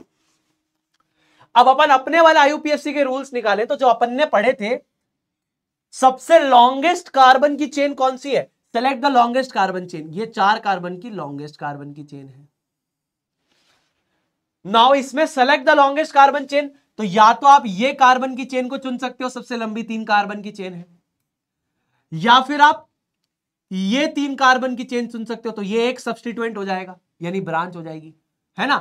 अब अपन अपने वाले आईयूपीएससी के रूल्स निकाले तो जो अपन ने पढ़े थे सबसे लॉन्गेस्ट कार्बन की चेन कौन सी है select the longest carbon chain ये चार कार्बन की लॉन्गेस्ट कार्बन की चेन है नाउ इसमें select the longest carbon chain तो या तो आप ये कार्बन की चेन को चुन सकते हो सबसे लंबी तीन कार्बन की चेन है या फिर आप ये तीन कार्बन की चेन चुन सकते हो तो ये एक सब्सटीट्यूएंट हो जाएगा यानी ब्रांच हो जाएगी है ना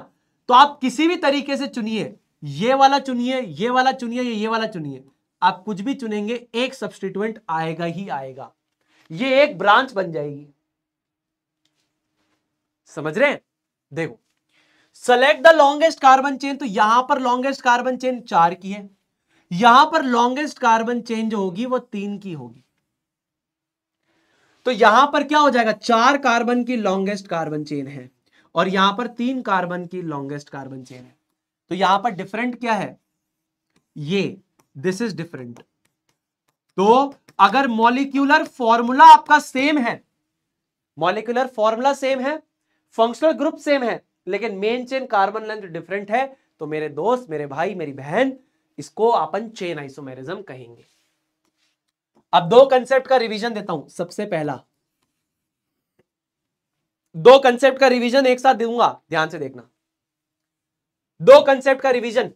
तो आप किसी भी तरीके से चुनिए ये वाला चुनिए ये वाला चुनिए ये, ये वाला चुनिए आप कुछ भी चुनेंगे एक सब्सटीट्यूएंट आएगा ही आएगा ये एक ब्रांच बन जाएगी समझ रहे हैं देखो select the longest carbon chain तो यहां पर लॉन्गेस्ट कार्बन चेन चार की है यहां पर लॉन्गेस्ट कार्बन चेन जो होगी वो तीन की होगी तो यहां पर क्या हो जाएगा चार कार्बन की लॉन्गेस्ट कार्बन चेन है और यहां पर तीन कार्बन की लॉन्गेस्ट कार्बन चेन है तो यहां पर डिफरेंट क्या है ये दिस इज डिफरेंट तो अगर मॉलिक्यूलर फॉर्मूला आपका सेम है मॉलिक्यूलर फॉर्मूला सेम है फंक्शनल ग्रुप सेम है लेकिन main chain carbon length different है तो मेरे दोस्त मेरे भाई मेरी बहन इसको अपन चेन आइसोमेरिज्म कहेंगे अब दो कंसेप्ट का रिवीजन देता हूं सबसे पहला दो कंसेप्ट का रिवीजन एक साथ दूंगा ध्यान से देखना दो कंसेप्ट का रिवीजन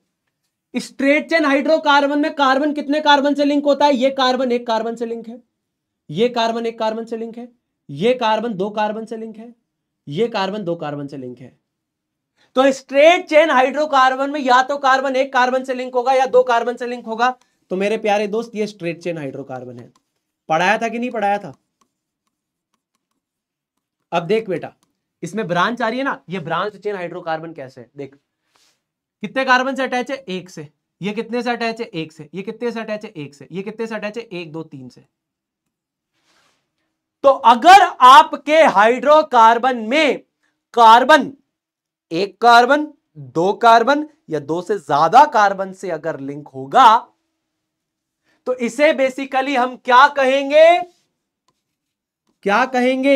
स्ट्रेट चेन हाइड्रोकार्बन में कार्बन कितने कार्बन से लिंक होता है ये कार्बन एक कार्बन से लिंक है ये कार्बन एक कार्बन से लिंक है ये कार्बन दो कार्बन से लिंक है ये कार्बन दो कार्बन से लिंक है तो स्ट्रेट चेन हाइड्रोकार्बन में या तो कार्बन एक कार्बन से लिंक होगा या दो कार्बन से लिंक होगा तो मेरे प्यारे दोस्त ये स्ट्रेट चेन हाइड्रोकार्बन है पढ़ाया था कि नहीं पढ़ाया था अब देख बेटा इसमें ब्रांच आ रही है ना ये ब्रांच चेन हाइड्रोकार्बन कैसे है देख कितने कार्बन से अटैच है एक से ये कितने से अटैच है एक से ये कितने से अटैच है एक से ये कितने से अटैच है एक दो तीन से तो अगर आपके हाइड्रोकार्बन में कार्बन एक कार्बन दो कार्बन या दो से ज्यादा कार्बन से अगर लिंक होगा तो इसे बेसिकली हम क्या कहेंगे क्या कहेंगे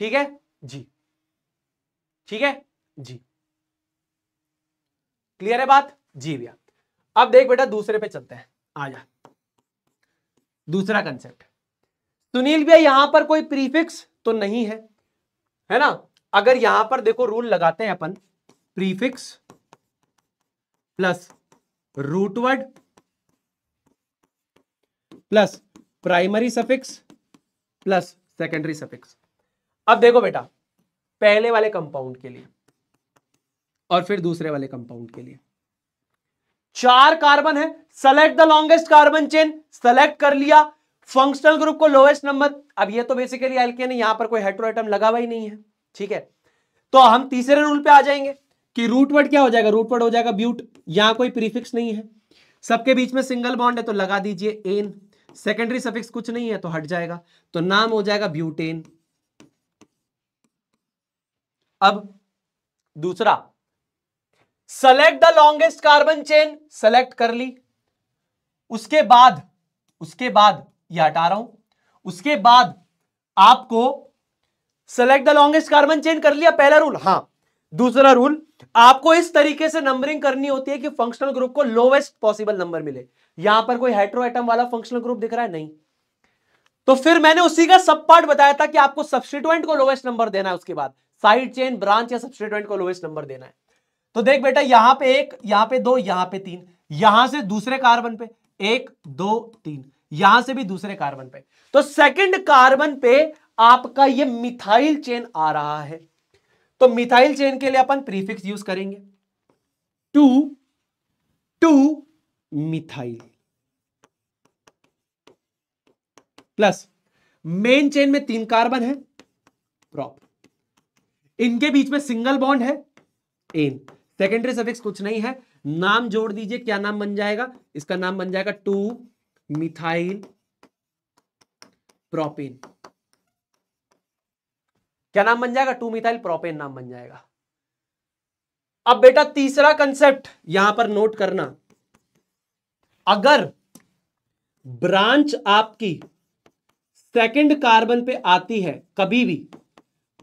ठीक है जी ठीक है जी क्लियर है बात जी भैया अब देख बेटा दूसरे पे चलते हैं आ जा दूसरा कंसेप्ट सुनील भैया यहां पर कोई प्रीफिक्स तो नहीं है है ना अगर यहां पर देखो रूल लगाते हैं अपन prefix plus root word plus primary suffix plus secondary suffix अब देखो बेटा पहले वाले कंपाउंड के लिए और फिर दूसरे वाले कंपाउंड के लिए चार कार्बन है select the longest carbon chain select कर लिया फंक्शनल ग्रुप को लोएस्ट नंबर अब ये तो बेसिकली एल्केन है यहां पर कोई हेट्रो आइटम लगा हुआ ही नहीं है ठीक है तो हम तीसरे रूल पे आ जाएंगे कि रूटवर्ड क्या हो जाएगा रूटवर्ड हो जाएगा ब्यूट यहां कोई प्रीफिक्स नहीं है सबके बीच में सिंगल बॉन्ड है तो लगा दीजिए एन सेकेंडरी सफिक्स कुछ नहीं है तो हट जाएगा तो नाम हो जाएगा ब्यूटेन अब दूसरा select the longest carbon chain select कर ली उसके बाद उसके बाद ये हटा रहा हूं उसके बाद आपको select the longest carbon chain कर लिया पहला रूल हाँ दूसरा रूल आपको इस तरीके से नंबरिंग करनी होती है कि फंक्शनल ग्रुप को लोवेस्ट पॉसिबल नंबर मिले यहां पर कोई हेट्रो एटम वाला फंक्शनल ग्रुप दिख रहा है नहीं तो फिर मैंने उसी का सब पार्ट बताया था कि आपको सब्सिटेंट को लोवेस्ट नंबर देना है उसके बाद साइड चेन ब्रांच या सब्सिटेंट को लोवेस्ट नंबर देना है तो देख बेटा यहां पे एक यहां पे दो यहां पे तीन यहां से दूसरे कार्बन पे एक दो तीन यहां से भी दूसरे कार्बन पे तो सेकंड कार्बन पे आपका ये मिथाइल चेन आ रहा है तो मिथाइल चेन के लिए अपन प्रीफिक्स यूज करेंगे two two methyl plus main chain में तीन कार्बन है प्रॉप इनके बीच में सिंगल बॉन्ड है एन सेकेंडरी सफिक्स कुछ नहीं है नाम जोड़ दीजिए क्या नाम बन जाएगा इसका नाम बन जाएगा टू मिथाइल प्रोपेन क्या नाम बन जाएगा टू मिथाइल प्रोपेन नाम बन जाएगा अब बेटा तीसरा कंसेप्ट यहां पर नोट करना अगर ब्रांच आपकी सेकंड कार्बन पे आती है कभी भी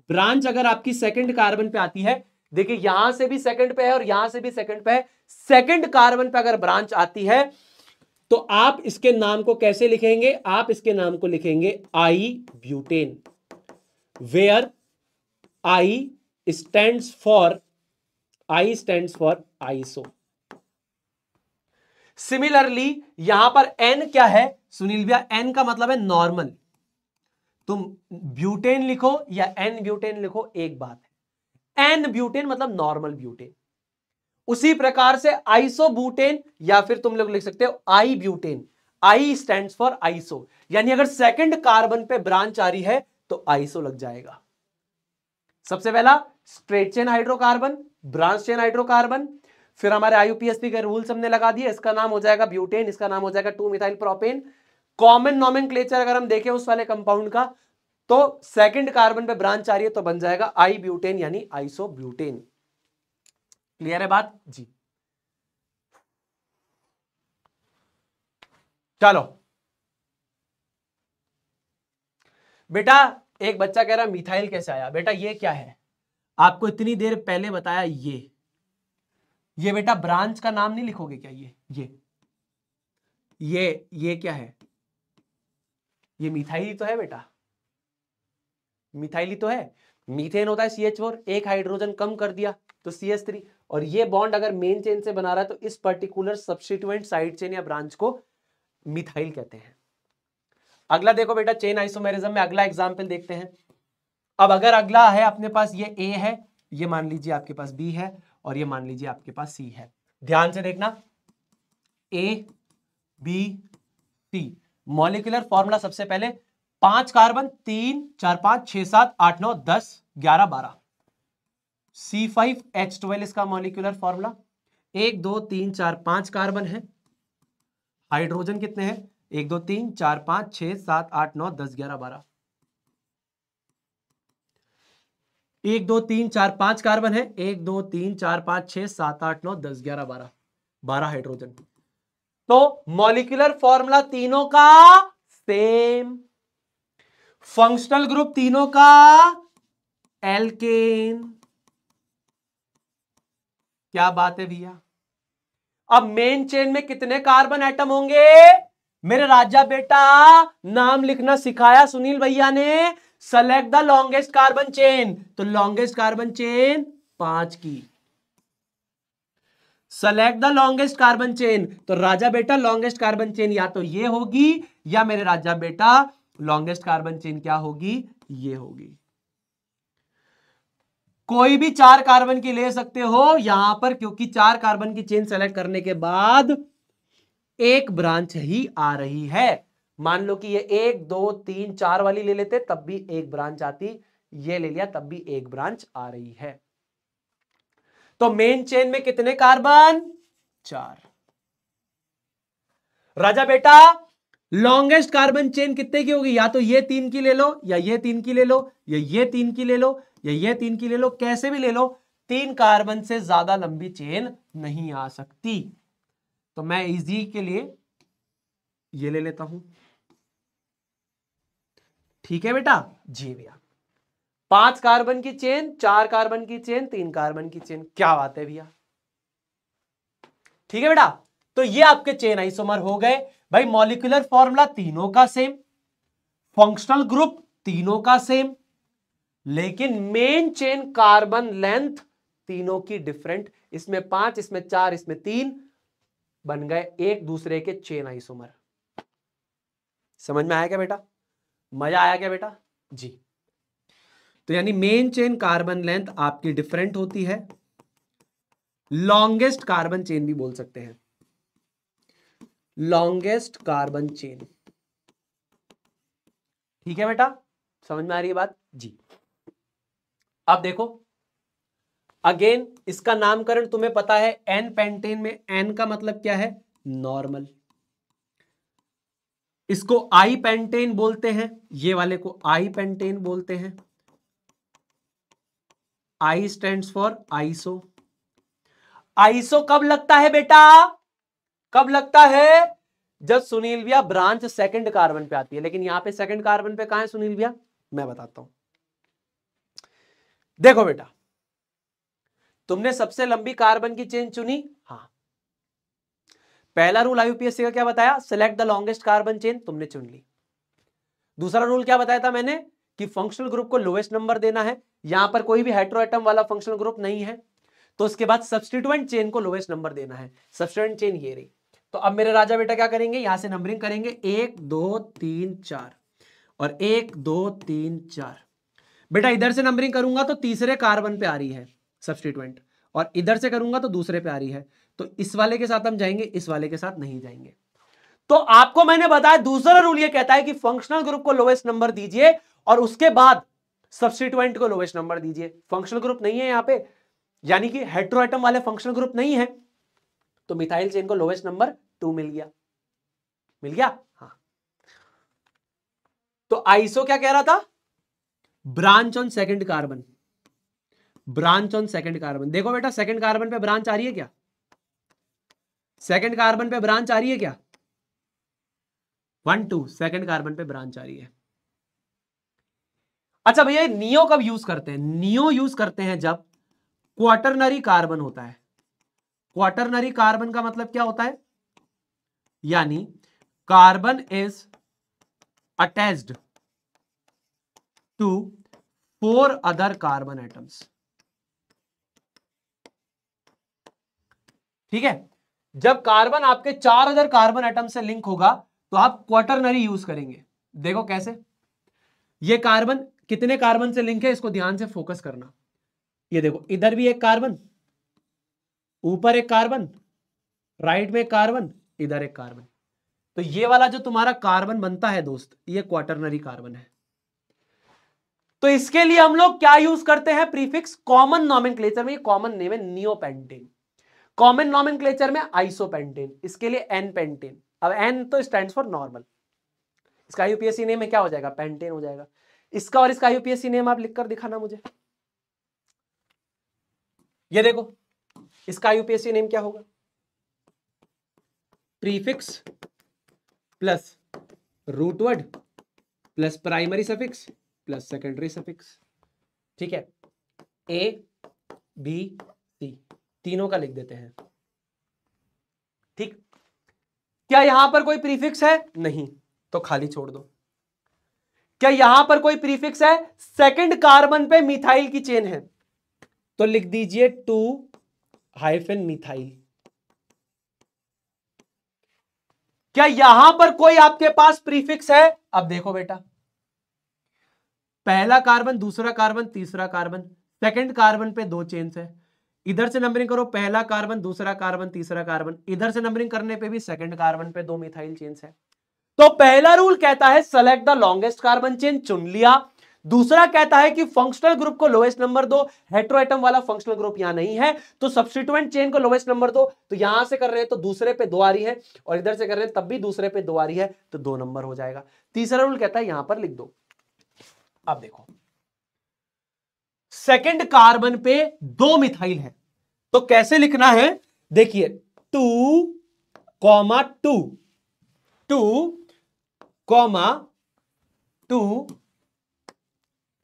ब्रांच अगर आपकी सेकंड कार्बन पे आती है देखिए यहां से भी सेकंड पे है और यहां से भी सेकंड पे है सेकंड कार्बन पे अगर ब्रांच आती है तो आप इसके नाम को कैसे लिखेंगे आप इसके नाम को लिखेंगे i butane where i stand for i stand for iso similarly यहां पर एन क्या है सुनील भैया एन का मतलब है नॉर्मल तुम ब्यूटेन लिखो या एन ब्यूटेन लिखो एक बात है एन ब्यूटेन मतलब नॉर्मल ब्यूटेन उसी प्रकार से आइसोबूटेन या फिर तुम लोग लिख सकते हो i butane i stand for iso यानी अगर सेकंड कार्बन पे ब्रांच आ रही है तो आइसो लग जाएगा सबसे पहला straight chain hydrocarbon branch chain hydrocarbon फिर हमारे आईयूपीएसपी के रूल्स हमने लगा दिए इसका नाम हो जाएगा ब्यूटेन इसका नाम हो जाएगा टू मिथाइल प्रोपेन कॉमन नॉमिन अगर हम देखें उस वाले कंपाउंड का तो सेकंड कार्बन पे ब्रांच आ रही है तो बन जाएगा आई ब्यूटेन यानी आइसो ब्यूटेन क्लियर है बात जी चलो बेटा एक बच्चा कह रहा मिथाइल कैसे आया बेटा ये क्या है आपको इतनी देर पहले बताया ये ये बेटा ब्रांच का नाम नहीं लिखोगे क्या ये ये ये ये क्या है ये मिथाइली तो है बेटा मिथाइली तो है मीथेन होता है सी एच फोर एक हाइड्रोजन कम कर दिया तो सी एच थ्री और ये बॉन्ड अगर मेन चेन से बना रहा है तो इस पर्टिकुलर सब्सिट्यूएंट साइड चेन या ब्रांच को मिथाइल कहते हैं अगला देखो बेटा चेन आइसोमेरिज्म में अगला एग्जाम्पल देखते हैं अब अगर अगला है अपने पास ये ए है ये मान लीजिए आपके पास बी है और ये मान लीजिए आपके पास सी है ध्यान से देखना A B C molecular formula सबसे पहले पांच कार्बन तीन चार पांच छह सात आठ नौ दस ग्यारह बारह सी फाइव एच ट्वेल्व इसका मॉलिकुलर फॉर्मूला एक दो तीन चार पांच कार्बन है हाइड्रोजन कितने हैं एक दो तीन चार पांच छह सात आठ नौ दस ग्यारह बारह एक दो तीन चार पांच कार्बन है एक दो तीन चार पांच छह सात आठ नौ दस ग्यारह बारह बारह हाइड्रोजन तो मॉलिकुलर फॉर्मूला तीनों का सेम फंक्शनल ग्रुप तीनों का एल्केन क्या बात है भैया अब मेन चेन में कितने कार्बन एटम होंगे मेरे राजा बेटा नाम लिखना सिखाया सुनील भैया ने select the longest carbon chain तो लॉन्गेस्ट कार्बन चेन पांच की select the longest carbon chain तो राजा बेटा लॉन्गेस्ट कार्बन चेन या तो ये होगी या मेरे राजा बेटा लॉन्गेस्ट कार्बन चेन क्या होगी ये होगी कोई भी चार कार्बन की ले सकते हो यहां पर क्योंकि चार कार्बन की चेन सेलेक्ट करने के बाद एक ब्रांच ही आ रही है मान लो कि ये एक दो तीन चार वाली ले लेते तब भी एक ब्रांच आती ये ले लिया तब भी एक ब्रांच आ रही है तो मेन चेन में कितने कार्बन चार राजा बेटा लॉन्गेस्ट कार्बन चेन कितने की होगी या तो ये तीन की ले लो या ये तीन की ले लो या ये तीन की ले लो या ये तीन की ले लो कैसे भी ले लो तीन कार्बन से ज्यादा लंबी चेन नहीं आ सकती तो मैं इजी के लिए ये ले लेता हूं ठीक है बेटा जी भैया पांच कार्बन की चेन चार कार्बन की चेन तीन कार्बन की चेन क्या बात है भैया ठीक है बेटा तो ये आपके चेन आइसोमर हो गए भाई मॉलिकुलर फॉर्मूला तीनों का सेम फंक्शनल ग्रुप तीनों का सेम लेकिन मेन चेन कार्बन लेंथ तीनों की डिफरेंट इसमें पांच इसमें चार इसमें तीन बन गए एक दूसरे के चेन आइसोमर समझ में आया क्या बेटा मजा आया क्या बेटा जी तो यानी मेन चेन कार्बन लेंथ आपकी डिफरेंट होती है लॉन्गेस्ट कार्बन चेन भी बोल सकते हैं लॉन्गेस्ट कार्बन चेन ठीक है बेटा समझ में आ रही है बात जी अब देखो अगेन इसका नामकरण तुम्हें पता है एन पेंटेन में एन का मतलब क्या है नॉर्मल इसको आई पेंटेन बोलते हैं ये वाले को आई पेंटेन बोलते हैं i stand for iso iso कब लगता है बेटा कब लगता है जब सुनील भैया ब्रांच सेकंड कार्बन पे आती है लेकिन यहां पे सेकंड कार्बन पे कहा है सुनील भैया मैं बताता हूं देखो बेटा तुमने सबसे लंबी कार्बन की चेन चुनी हाँ पहला रूल आईयूपीएससी का क्या बताया select the longest carbon chain तुमने चुन ली दूसरा रूल क्या बताया था मैंने कि फंक्शनल ग्रुप को लोएस्ट नंबर देना है यहां पर कोई भी हाइड्रोएटम वाला फंक्शनल ग्रुप नहीं है तो उसके बाद सब्सटीट्यूएंट चेन को लोएस्ट नंबर देना है सब्सटीट्यूएंट चेन ये रही तो अब मेरे राजा बेटा क्या करेंगे यहां से नंबरिंग करेंगे एक दो तीन चार और एक दो तीन चार बेटा इधर से नंबरिंग करूंगा तो तीसरे कार्बन पे आ रही है सब्सटीट्यूएंट और इधर से करूंगा तो दूसरे पे आ रही है तो इस वाले के साथ हम जाएंगे इस वाले के साथ नहीं जाएंगे तो आपको मैंने बताया दूसरा रूल ये कहता है कि फंक्शनल ग्रुप को लोवेस्ट नंबर दीजिए और उसके बाद सब्सटीट्यूएंट को लोवेस्ट नंबर दीजिए फंक्शनल ग्रुप नहीं है यहां पे यानी कि हेट्रोएटम वाले फंक्शनल ग्रुप नहीं है तो मिथाइल चेन को लोवेस्ट नंबर टू मिल गया मिल गया हाँ तो आइसो क्या कह रहा था branch on second carbon branch on second carbon देखो बेटा सेकंड कार्बन पे ब्रांच आ रही है क्या सेकंड कार्बन पे ब्रांच आ रही है क्या वन टू सेकंड कार्बन पे ब्रांच आ रही है अच्छा भैया नियो कब यूज करते हैं नियो यूज करते हैं जब क्वार्टरनरी कार्बन होता है क्वार्टरनरी कार्बन का मतलब क्या होता है यानी carbon is attached to four other carbon atoms ठीक है जब कार्बन आपके चार अदर कार्बन एटम से लिंक होगा तो आप क्वार्टरनरी यूज करेंगे देखो कैसे ये कार्बन कितने कार्बन से लिंक है इसको ध्यान से फोकस करना ये देखो इधर भी एक कार्बन ऊपर एक कार्बन राइट में एक कार्बन इधर एक कार्बन तो ये वाला जो तुम्हारा कार्बन बनता है दोस्त ये क्वार्टरनरी कार्बन है तो इसके लिए हम लोग क्या यूज करते हैं प्रीफिक्स कॉमन नॉमिन में कॉमन नेम है नियोपेंटेन कॉमन नॉमिन में आइसोपेंटेन इसके लिए एन पेंटेन अब एन तो स्टैंड फॉर नॉर्मल इसका यूपीएससी नेम है क्या हो जाएगा पेंटेन हो जाएगा इसका और इसका यूपीएससी नेम आप लिखकर दिखाना मुझे ये देखो इसका यूपीएससी नेम क्या होगा prefix plus root word plus primary suffix plus secondary suffix ठीक है ए बी सी तीनों का लिख देते हैं ठीक क्या यहां पर कोई प्रीफिक्स है नहीं तो खाली छोड़ दो क्या यहां पर कोई प्रीफिक्स है सेकंड कार्बन पे मिथाइल की चेन है तो लिख दीजिए टू हाइफेन मिथाइल क्या यहां पर कोई आपके पास प्रीफिक्स है अब देखो बेटा पहला कार्बन दूसरा कार्बन तीसरा कार्बन सेकंड कार्बन पे दो चेन्स है इधर से नंबरिंग करो पहला कार्बन दूसरा कार्बन तीसरा कार्बन इधर से नंबरिंग करने पे भी सेकंड कार्बन पे दो मिथाइल चेन्स है तो पहला रूल कहता है select the longest carbon chain चुन लिया दूसरा कहता है कि फंक्शनल ग्रुप को लोएस्ट नंबर दो हेट्रो आइटम वाला फंक्शनल ग्रुप यहां नहीं है तो सब्सिट्यूएंट चेन को लोएस्ट नंबर दो तो यहां से कर रहे हैं तो दूसरे पे दो आ रही है और इधर से कर रहे हैं तब भी दूसरे पे दो आ रही है तो दो नंबर हो जाएगा तीसरा रूल कहता है यहां पर लिख दो अब देखो सेकंड कार्बन पे दो मिथाइल है तो कैसे लिखना है देखिए two comma two two comma two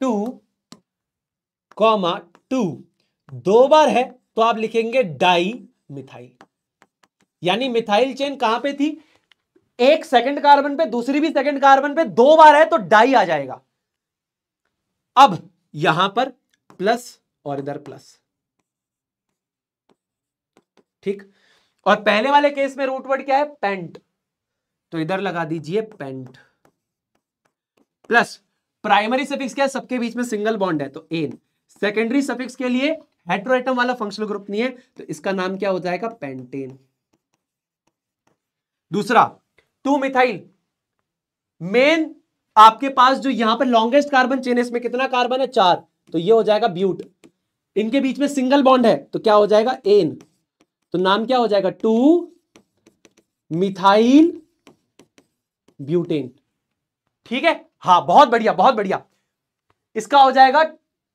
two comma two दो बार है तो आप लिखेंगे डाई मिथाइल यानी मिथाइल चेन कहां पे थी एक सेकंड कार्बन पे दूसरी भी सेकंड कार्बन पे दो बार है तो डाई आ जाएगा अब यहां पर प्लस और इधर प्लस ठीक और पहले वाले केस में रूट वर्ड क्या है पेंट तो इधर लगा दीजिए पेंट प्लस प्राइमरी सफिक्स क्या है सबके बीच में सिंगल बॉन्ड है तो एन सेकेंडरी सफिक्स के लिए हेट्रोएटम वाला फंक्शनल ग्रुप नहीं है तो इसका नाम क्या हो जाएगा पेंटेन दूसरा टू मिथाइल मेन आपके पास जो यहां पर लॉन्गेस्ट कार्बन चेन है इसमें कितना कार्बन है चार तो ये हो जाएगा ब्यूट इनके बीच में सिंगल बॉन्ड है तो क्या हो जाएगा एन तो नाम क्या हो जाएगा टू मिथाइल ब्यूटेन ठीक है हाँ बहुत बढ़िया बहुत बढ़िया इसका हो जाएगा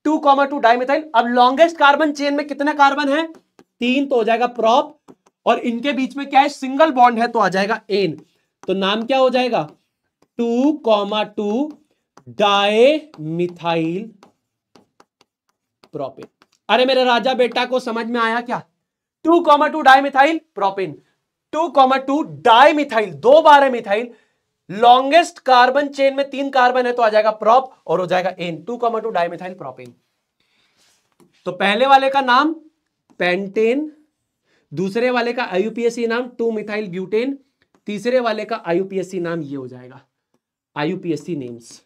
टू कॉमा टू डाइमिथाइल अब लॉन्गेस्ट कार्बन चेन में कितना कार्बन है तीन तो हो जाएगा प्रॉप और इनके बीच में क्या है सिंगल बॉन्ड है तो आ जाएगा एन तो नाम क्या हो जाएगा two comma two dimethyl propane अरे मेरे राजा बेटा को समझ में आया क्या two comma two dimethyl propane two comma two dimethyl दो बार है मिथाइल लॉन्गेस्ट कार्बन चेन में तीन कार्बन है तो आ जाएगा प्रॉप और हो जाएगा ane two comma two dimethyl propane तो पहले वाले का नाम पेंटेन दूसरे वाले का आयुपीएससी नाम टू मिथाइल ब्यूटेन तीसरे वाले का आयुपीएससी नाम ये हो जाएगा आईयूपीएससी नेम्स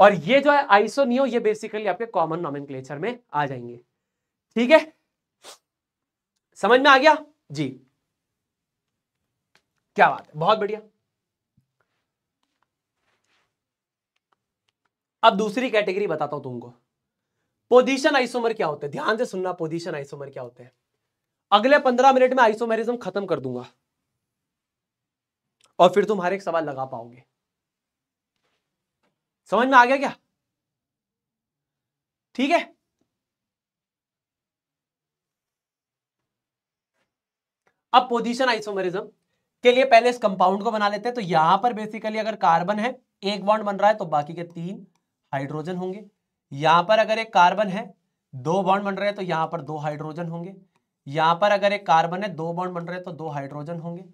और ये जो है आइसोनियो ये बेसिकली आपके कॉमन नॉमिन में आ जाएंगे ठीक है समझ में आ गया जी क्या बात है बहुत बढ़िया अब दूसरी कैटेगरी बताता हूं तुमको पोजीशन आइसोमर क्या होते हैं ध्यान से सुनना पोजीशन आइसोमर क्या होते हैं अगले पंद्रह मिनट में आइसोमेरिज्म खत्म कर दूंगा और फिर तुम्हारे एक सवाल लगा पाओगे समझ में आ गया क्या ठीक है अब पोजीशन आइसोमेरिज्म के लिए पहले इस कंपाउंड को बना लेते हैं तो यहां पर बेसिकली अगर कार्बन है एक बॉन्ड बन रहा है तो बाकी के तीन हाइड्रोजन होंगे यहां पर अगर एक कार्बन है दो बॉन्ड बन रहे हैं तो यहां पर दो हाइड्रोजन होंगे यहां पर अगर एक कार्बन है दो बॉन्ड बन रहे हैं तो दो हाइड्रोजन होंगे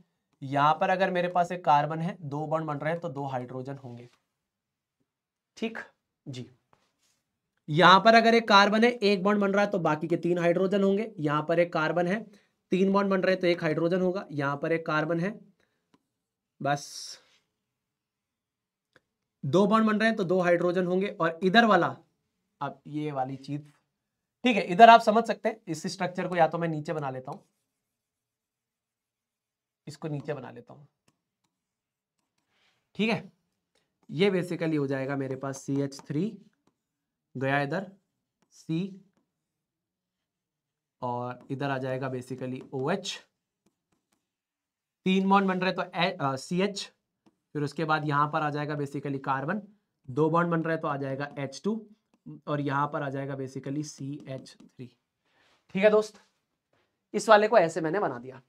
यहां पर अगर मेरे पास एक कार्बन है दो बॉन्ड बन रहे हैं तो दो हाइड्रोजन होंगे ठीक जी यहां पर अगर एक कार्बन है एक बॉन्ड बन रहा है तो बाकी के तीन हाइड्रोजन होंगे यहां पर एक कार्बन है तीन बॉन्ड बन रहे हैं तो एक हाइड्रोजन होगा यहां पर एक कार्बन है बस दो बॉन्ड बन रहे हैं तो दो हाइड्रोजन होंगे और इधर वाला अब ये वाली चीज ठीक है इधर आप समझ सकते हैं इस स्ट्रक्चर को या तो मैं नीचे बना लेता हूं इसको नीचे बना लेता हूं ठीक है ये बेसिकली हो जाएगा मेरे पास सी एच थ्री गया इधर सी और इधर आ जाएगा बेसिकली ओ एच तीन बॉन्ड बन रहे तो सी एच फिर उसके बाद यहां पर आ जाएगा बेसिकली कार्बन दो बॉन्ड बन रहे तो आ जाएगा एच टू और यहां पर आ जाएगा बेसिकली सी एच थ्री ठीक है दोस्त इस वाले को ऐसे मैंने बना दिया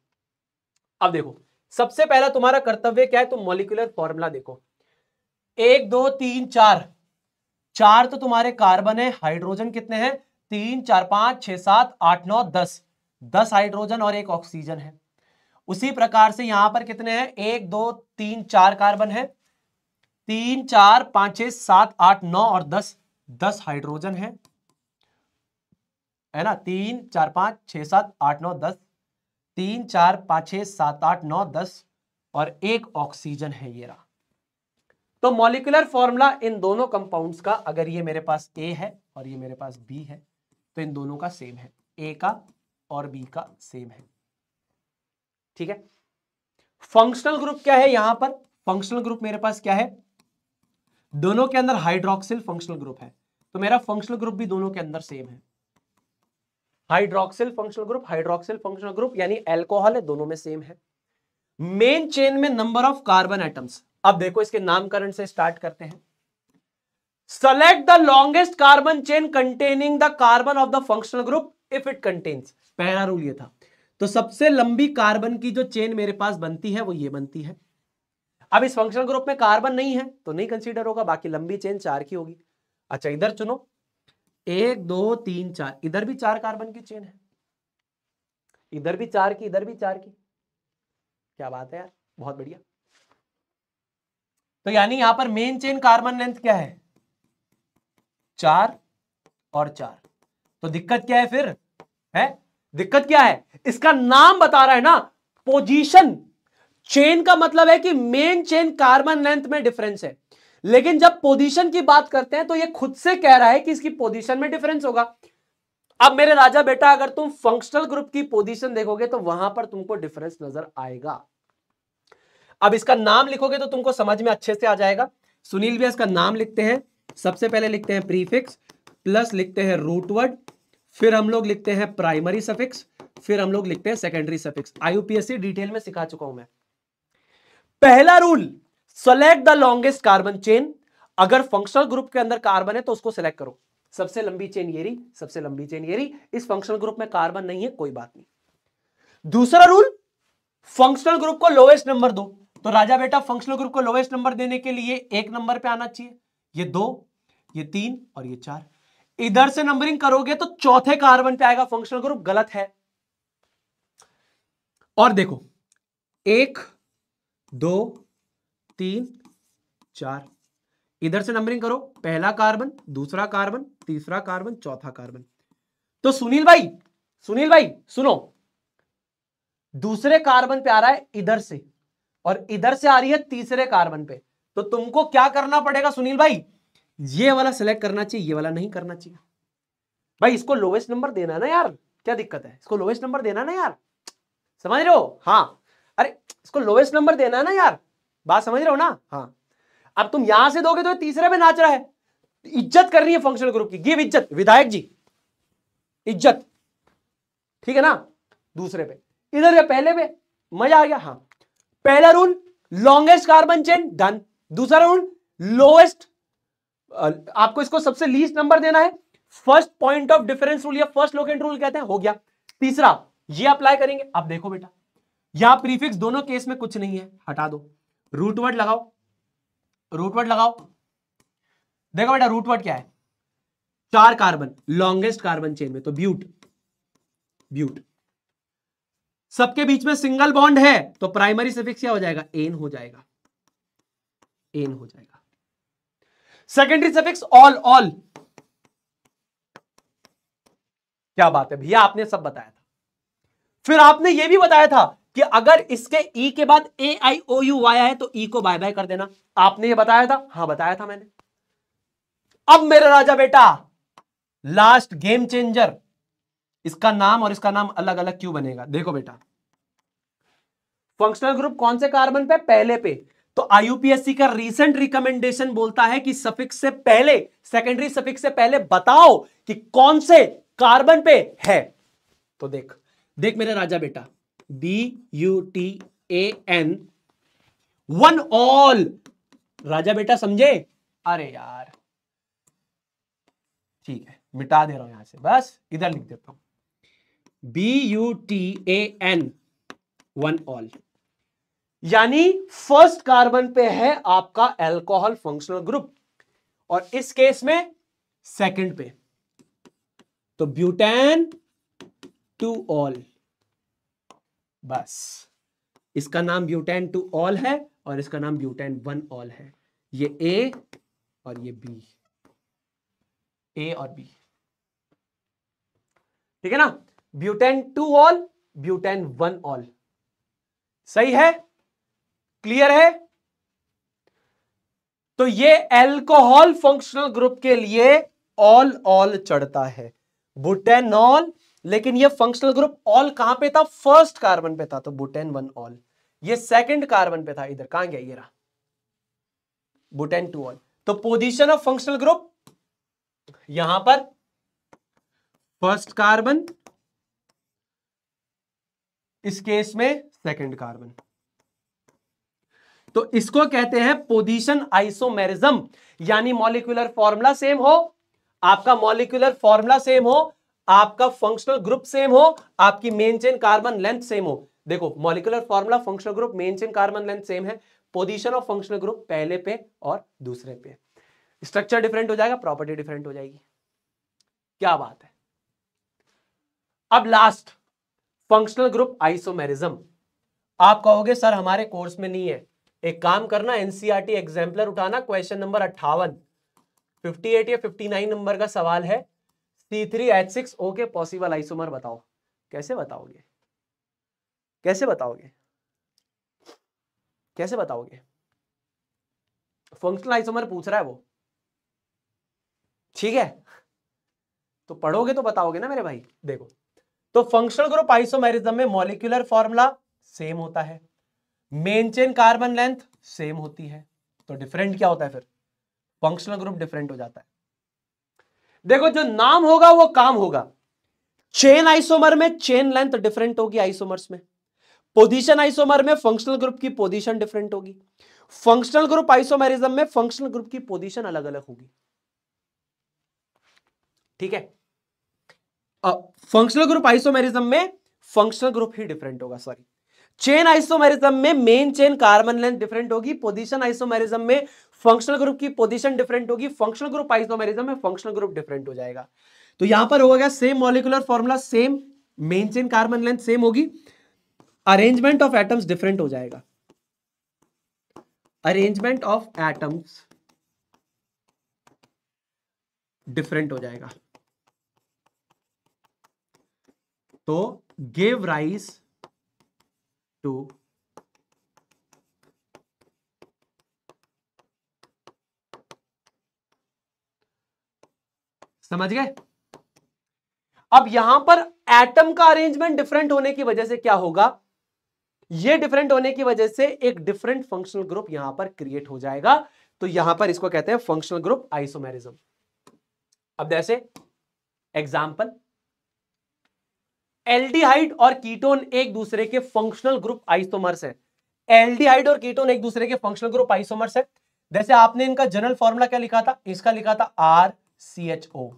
अब देखो सबसे पहला तुम्हारा कर्तव्य क्या है तुम मोलिकुलर फॉर्मूला देखो एक दो तीन चार चार तो तुम्हारे कार्बन है हाइड्रोजन कितने हैं तीन चार पांच छह सात आठ नौ दस दस हाइड्रोजन और एक ऑक्सीजन है उसी प्रकार से यहां पर कितने हैं एक दो तीन चार कार्बन है तीन चार पांच छह सात आठ नौ और दस दस हाइड्रोजन है है ना तीन चार पांच छह सात आठ नौ दस तीन चार पांच छ सात आठ नौ दस और एक ऑक्सीजन है ये रहा तो मॉलिकुलर फॉर्मूला इन दोनों कंपाउंड्स का अगर ये मेरे पास ए है और ये मेरे पास बी है तो इन दोनों का सेम है ए का और बी का सेम है ठीक है फंक्शनल ग्रुप क्या है यहां पर फंक्शनल ग्रुप मेरे पास क्या है दोनों के अंदर हाइड्रोक्सिल फंक्शनल ग्रुप है तो मेरा फंक्शनल ग्रुप भी दोनों के अंदर सेम है hydroxyl functional group hydroxyl functional group यानी एल्कोहल है दोनों में सेम है मेन चेन में नंबर ऑफ कार्बन एटम्स अब देखो इसके नामकरण से स्टार्ट करते हैं select the longest carbon chain containing the carbon of the functional group if it contains पहला रूल ये था तो सबसे लंबी कार्बन की जो चेन मेरे पास बनती है वो ये बनती है अब इस फंक्शनल ग्रुप में कार्बन नहीं है तो नहीं कंसीडर होगा बाकी लंबी चेन चार की होगी अच्छा इधर चुनो एक दो तीन चार इधर भी चार कार्बन की चेन है इधर भी चार की इधर भी चार की क्या बात है यार बहुत बढ़िया तो यानी यहां पर मेन चेन कार्बन लेंथ क्या है चार और चार तो दिक्कत क्या है फिर है दिक्कत क्या है इसका नाम बता रहा है ना पोजीशन चेन का मतलब है कि मेन चेन कार्बन लेंथ में डिफरेंस है लेकिन जब पोजीशन की बात करते हैं तो ये खुद से कह रहा है कि इसकी पोजीशन में डिफरेंस होगा अब मेरे राजा बेटा अगर तुम फंक्शनल ग्रुप की पोजीशन देखोगे तो वहां पर तुमको डिफरेंस नजर आएगा अब इसका नाम लिखोगे तो तुमको समझ में अच्छे से आ जाएगा सुनील भैया इसका नाम लिखते हैं सबसे पहले लिखते हैं प्रीफिक्स प्लस लिखते हैं रूटवर्ड फिर हम लोग लिखते हैं प्राइमरी सफिक्स फिर हम लोग लिखते हैं सेकेंडरी सफिक्स आईयूपीएससी डिटेल में सिखा चुका हूं मैं पहला rule select the longest carbon chain अगर फंक्शनल ग्रुप के अंदर कार्बन है तो उसको सेलेक्ट करो सबसे लंबी चेन ये रही सबसे लंबी चेन ये रही इस फंक्शनल ग्रुप में कार्बन नहीं है कोई बात नहीं दूसरा रूल फंक्शनल ग्रुप को लोएस्ट नंबर दो तो राजा बेटा फंक्शनल ग्रुप को लोएस्ट नंबर देने के लिए एक नंबर पे आना चाहिए ये दो ये तीन और ये चार इधर से नंबरिंग करोगे तो चौथे कार्बन पे आएगा फंक्शनल ग्रुप गलत है और देखो एक दो तीन चार इधर से नंबरिंग करो पहला कार्बन दूसरा कार्बन तीसरा कार्बन चौथा कार्बन तो सुनील भाई सुनील भाई सुनो दूसरे कार्बन पे आ रहा है इधर से और इधर से आ रही है तीसरे कार्बन पे तो तुमको क्या करना पड़ेगा सुनील भाई ये वाला सिलेक्ट करना चाहिए ये वाला नहीं करना चाहिए भाई इसको लोवेस्ट नंबर देना ना यार क्या दिक्कत है इसको लोवेस्ट नंबर देना ना यार समझ रहे हो हाँ अरे इसको लोवेस्ट नंबर देना है ना यार बात समझ रहे हो ना हाँ अब तुम यहां से दोगे तो तीसरे में नाच रहा है इज्जत करनी है फंक्शनल ग्रुप की गिव इज्जत विधायक जी इज्जत ठीक है ना दूसरे पे इधर या पहले पे मजा आ गया हाँ पहला rule longest carbon chain done दूसरा रूल लोएस्ट आपको इसको सबसे लीस्ट नंबर देना है first point of difference rule या फर्स्ट लोकेंट रूल कहते हैं हो गया तीसरा ये अप्लाई करेंगे आप देखो बेटा या प्रीफिक्स दोनों केस में कुछ नहीं है हटा दो रूटवर्ड लगाओ रूटवर्ड लगाओ देखो बेटा रूटवर्ड क्या है चार कार्बन लॉन्गेस्ट कार्बन चेन में तो ब्यूट ब्यूट सबके बीच में सिंगल बॉन्ड है तो प्राइमरी सफिक्स क्या हो जाएगा एन हो जाएगा एन हो जाएगा सेकेंडरी सफिक्स ऑल ऑल क्या बात है भैया आपने सब बताया था फिर आपने यह भी बताया था कि अगर इसके ई e के बाद ए आई ओ यू आया है तो ई e को बाय बाय कर देना आपने ये बताया था हाँ बताया था मैंने अब मेरा राजा बेटा लास्ट गेम चेंजर इसका नाम और इसका नाम अलग अलग क्यों बनेगा देखो बेटा फंक्शनल ग्रुप कौन से कार्बन पे पहले पे तो आईयूपीएससी का रीसेंट रिकमेंडेशन बोलता है कि सफिक्स से पहले सेकेंडरी सफिक्स से पहले बताओ कि कौन से कार्बन पे है तो देख देख मेरे राजा बेटा B U T A N one ol राजा बेटा समझे अरे यार ठीक है मिटा दे रहा हूं यहां से बस इधर लिख देता हूं B U T A N one ol यानी फर्स्ट कार्बन पे है आपका एल्कोहल फंक्शनल ग्रुप और इस केस में सेकंड पे तो ब्यूटेन टू ऑल बस इसका नाम ब्यूटेन टू ऑल है और इसका नाम ब्यूटेन वन ऑल है ये ए और ये बी ए और बी ठीक है ना butane two ol butane one ol सही है क्लियर है तो ये एल्कोहल फंक्शनल ग्रुप के लिए ऑल ऑल चढ़ता है बुटेनॉल लेकिन ये फंक्शनल ग्रुप ऑल कहां पे था फर्स्ट कार्बन पे था तो बुटेन वन ऑल ये सेकंड कार्बन पे था इधर कहां गया ये रहा बुटेन टू ऑल तो पोजीशन ऑफ फंक्शनल ग्रुप यहां पर फर्स्ट कार्बन इस केस में सेकंड कार्बन तो इसको कहते हैं पोजीशन आइसोमेरिज्म यानी मॉलिक्यूलर फॉर्मूला सेम हो आपका मॉलिक्यूलर फॉर्मूला सेम हो आपका फंक्शनल ग्रुप सेम हो आपकी main chain carbon length same हो देखो molecular formula functional group main chain carbon length same है पोजीशन ऑफ फंक्शनल ग्रुप पहले पे और दूसरे पे स्ट्रक्चर डिफरेंट हो जाएगा प्रॉपर्टी डिफरेंट हो जाएगी क्या बात है अब लास्ट फंक्शनल ग्रुप आइसोमेरिज्म आप कहोगे सर हमारे कोर्स में नहीं है एक काम करना एनसीईआरटी एग्जाम्पलर e उठाना क्वेश्चन नंबर अट्ठावन 58 या 59 नंबर का सवाल है C3H6O three H six okay possible isomer बताओ कैसे बताओगे कैसे बताओगे कैसे बताओगे फंक्शनल आइसोमर पूछ रहा है वो ठीक है तो पढ़ोगे तो बताओगे ना मेरे भाई देखो तो फंक्शनल ग्रुप आइसोमेरिज्म में मॉलिक्यूलर फॉर्मूला सेम होता है main chain carbon length same होती है तो डिफरेंट क्या होता है फिर फंक्शनल ग्रुप डिफरेंट हो जाता है देखो जो नाम होगा वो काम होगा चेन आइसोमर में चेन लेंथ डिफरेंट होगी आइसोमर्स में पोजीशन आइसोमर में फंक्शनल ग्रुप की पोजीशन डिफरेंट होगी फंक्शनल ग्रुप आइसोमेरिज्म में फंक्शनल ग्रुप की पोजीशन अलग अलग होगी ठीक है फंक्शनल ग्रुप आइसोमेरिज्म में फंक्शनल ग्रुप ही डिफरेंट होगा सॉरी चेन आइसोमेरिज्म में main chain carbon length different होगी पोजीशन आइसोमेरिज्म में फंक्शनल ग्रुप की पोजिशन डिफरेंट होगी फंक्शनल ग्रुप आइसोमेरिज्म में फंक्शनल ग्रुप डिफरेंट हो जाएगा तो यहां पर होगा same molecular formula same main chain carbon length same होगी अरेंजमेंट ऑफ एटम्स डिफरेंट हो जाएगा अरेंजमेंट ऑफ एटम्स डिफरेंट हो जाएगा तो गिव राइज टू समझ गए अब यहां पर एटम का अरेंजमेंट डिफरेंट होने की वजह से क्या होगा ये डिफरेंट होने की वजह से एक डिफरेंट फंक्शनल ग्रुप यहां पर क्रिएट हो जाएगा तो यहां पर इसको कहते हैं फंक्शनल ग्रुप आइसोमेरिज्म अब जैसे एग्जाम्पल एल्डिहाइड और कीटोन एक दूसरे के फंक्शनल ग्रुप आइसोमर्स है एल्डिहाइड और कीटोन एक दूसरे के फंक्शनल ग्रुप आइसोमर्स है जैसे आपने इनका जनरल फॉर्मूला क्या लिखा था इसका लिखा था आर सी एच ओ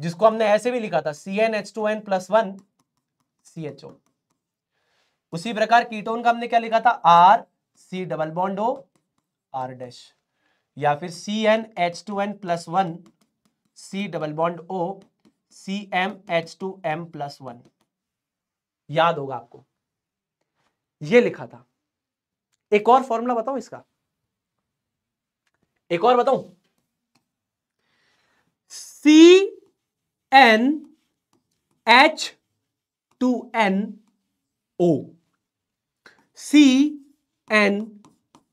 जिसको हमने ऐसे भी लिखा था C N H two N plus one C H O उसी प्रकार कीटोन का हमने क्या लिखा था R C double bond O R dash या फिर C N H two N plus one C double bond O C M H two M plus one याद होगा आपको ये लिखा था एक और फॉर्मूला बताऊं इसका एक और बताऊं C N H two N O C N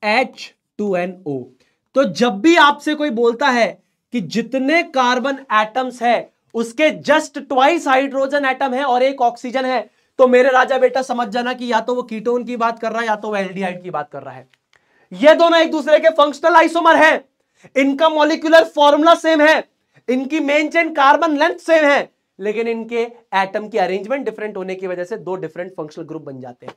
H two N O तो जब भी आपसे कोई बोलता है कि जितने कार्बन एटम्स है उसके जस्ट ट्वाइस हाइड्रोजन एटम है और एक ऑक्सीजन है तो मेरे राजा बेटा समझ जाना कि या तो वो कीटोन की बात कर रहा है या तो वो एल्डिहाइड की बात कर रहा है ये दोनों एक दूसरे के फंक्शनल आइसोमर हैं इनका मॉलिक्यूलर फॉर्मूला सेम है इनकी main chain carbon length same है लेकिन इनके एटम की अरेंजमेंट डिफरेंट होने की वजह से दो डिफरेंट फंक्शनल ग्रुप बन जाते हैं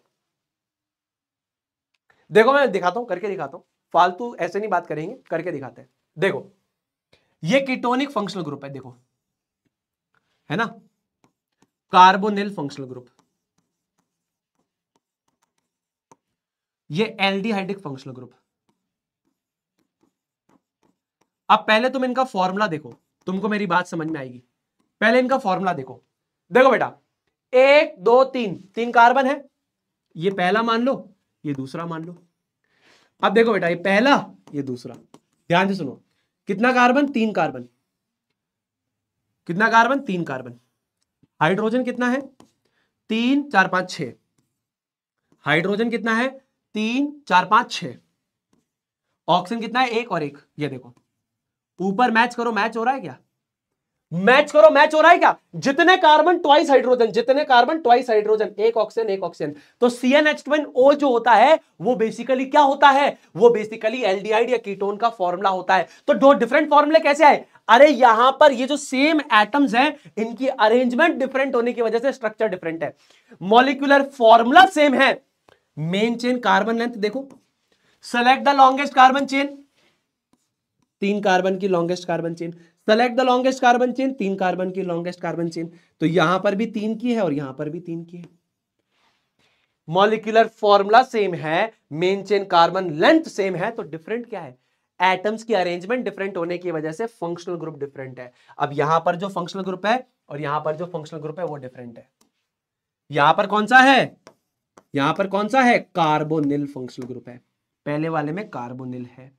देखो मैं दिखाता हूं करके दिखाता हूं फालतू ऐसे नहीं बात करेंगे करके दिखाते हैं देखो ये कीटोनिक फंक्शनल ग्रुप है देखो है ना कार्बोनिल फंक्शनल ग्रुप ये एल्डिहाइडिक फंक्शनल ग्रुप अब पहले तुम इनका फॉर्मूला देखो तुमको मेरी बात समझ में आएगी पहले इनका फॉर्मूला देखो देखो बेटा एक दो तीन तीन कार्बन है ये पहला मान लो ये दूसरा मान लो अब देखो बेटा ये पहला ये दूसरा ध्यान से सुनो कितना कार्बन तीन कार्बन कितना कार्बन तीन कार्बन हाइड्रोजन कितना है तीन चार पांच छ हाइड्रोजन कितना है तीन चार पांच छ ऑक्सीजन कितना है एक और एक ये देखो ऊपर मैच करो मैच हो रहा है क्या मैच करो मैच हो रहा है क्या जितने कार्बन ट्वाइस हाइड्रोजन जितने कार्बन ट्वाइस हाइड्रोजन एक ऑक्सीजन एक ऑक्सीजन तो सी एन एच ओ जो होता है वो बेसिकली क्या होता है वो बेसिकली एल्डिहाइड या कीटोन का फॉर्मुला होता है तो दो डिफरेंट फॉर्मूले कैसे आए अरे यहां पर ये जो सेम एटम्स हैं इनकी अरेंजमेंट डिफरेंट होने की वजह से स्ट्रक्चर डिफरेंट है मोलिकुलर फॉर्मूला सेम है मेन चेन कार्बन लेंथ देखो select the longest carbon chain तीन कार्बन की longest carbon chain select the longest carbon chain तीन कार्बन की लॉन्गेस्ट कार्बन चेन तो यहां पर भी तीन की है और यहां पर भी तीन की है मॉलिक्यूलर फॉर्मूला सेम है main chain carbon length same है तो डिफरेंट क्या है एटम्स की अरेंजमेंट डिफरेंट होने की वजह से फंक्शनल ग्रुप डिफरेंट है अब यहां पर जो फंक्शनल ग्रुप है और यहां पर जो फंक्शनल ग्रुप है वो डिफरेंट है यहां पर कौन सा है यहां पर कौन सा है कार्बोनिल फंक्शनल ग्रुप है पहले वाले में कार्बोनिल है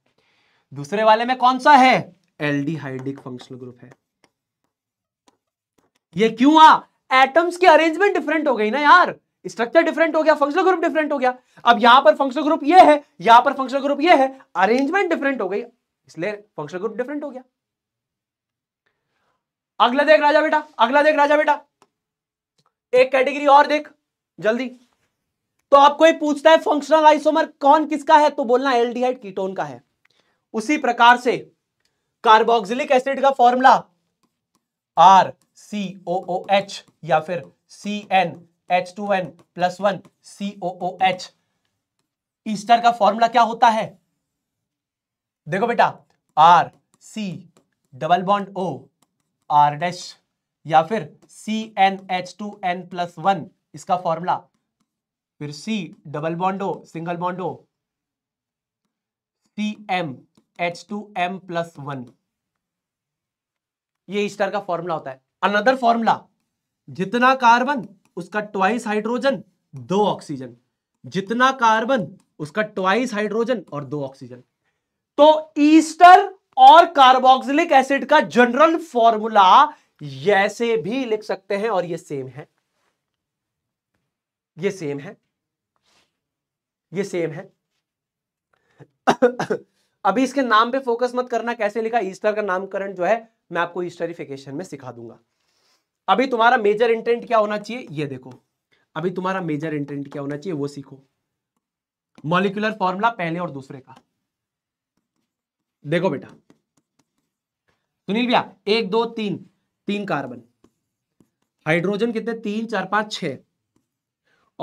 दूसरे वाले में कौन सा है हाइड्रिक फंक्शनल ग्रुप है ये क्यों आ एटम्स की अरेंजमेंट डिफरेंट हो गई ना यार स्ट्रक्चर डिफरेंट हो गया फंक्शनल ग्रुप डिफरेंट हो गया अब यहां पर फंक्शनल ग्रुप ये है यहां पर फंक्शनल ग्रुप ये है अरेंजमेंट डिफरेंट हो गई इसलिए फंक्शनल ग्रुप डिफरेंट हो गया अगला देख राजा बेटा अगला देख राजा बेटा एक कैटेगरी और देख जल्दी तो आपको ये पूछता है फंक्शनल आइसोमर कौन किसका है तो बोलना एल्डिहाइड कीटोन का है उसी प्रकार से कार्बोक्सिलिक एसिड का formula R C O O H या फिर C N H two N plus one C O O H ester का फॉर्मूला क्या होता है देखो बेटा R C double bond O R dash या फिर C N H two N plus one इसका फॉर्मूला फिर C double bond O single bond O C M H two M plus one ये ईस्टर का फॉर्मूला होता है another formula जितना carbon उसका ट्वाइस हाइड्रोजन दो ऑक्सीजन जितना कार्बन उसका ट्वाइस हाइड्रोजन और दो ऑक्सीजन तो ईस्टर और कार्बोक्सिलिक एसिड का जनरल फॉर्मूला ऐसे भी लिख सकते हैं और ये सेम है ये सेम है ये सेम है अभी इसके नाम पे फोकस मत करना कैसे लिखा ईस्टर का नामकरण जो है मैं आपको ईस्टरिफिकेशन में सिखा दूंगा अभी तुम्हारा मेजर इंटेंट क्या होना चाहिए ये देखो अभी तुम्हारा मेजर इंटेंट क्या होना चाहिए वो सीखो मॉलिकुलर फॉर्मूला पहले और दूसरे का देखो बेटा सुनील भैया एक दो तीन तीन कार्बन हाइड्रोजन कितने तीन चार पांच छ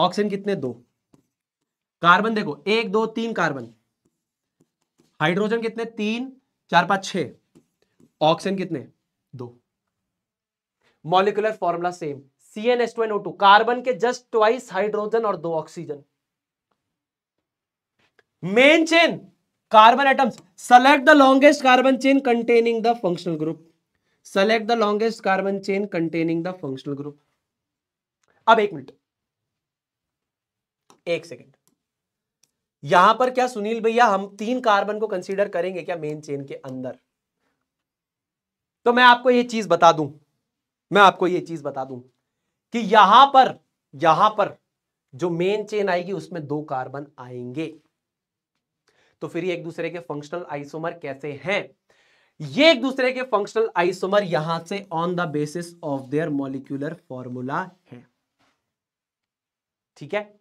ऑक्सीजन कितने दो कार्बन देखो एक दो तीन कार्बन हाइड्रोजन कितने तीन चार पांच छ ऑक्सीजन कितने दो molecular formula same C N S two N O two carbon के जस्ट ट्वाइस हाइड्रोजन और दो oxygen main chain carbon atoms select the longest carbon chain containing the functional group select the longest carbon chain containing the functional group अब एक minute एक second यहां पर क्या सुनील भैया हम तीन कार्बन को कंसीडर करेंगे क्या मेन चेन के अंदर तो मैं आपको यह चीज बता दूं मैं आपको यह चीज बता दूं कि यहां पर यहां पर जो मेन चेन आएगी उसमें दो कार्बन आएंगे तो फिर एक दूसरे के फंक्शनल आइसोमर कैसे हैं ये एक दूसरे के फंक्शनल आइसोमर यहां से on the basis of their molecular formula है ठीक है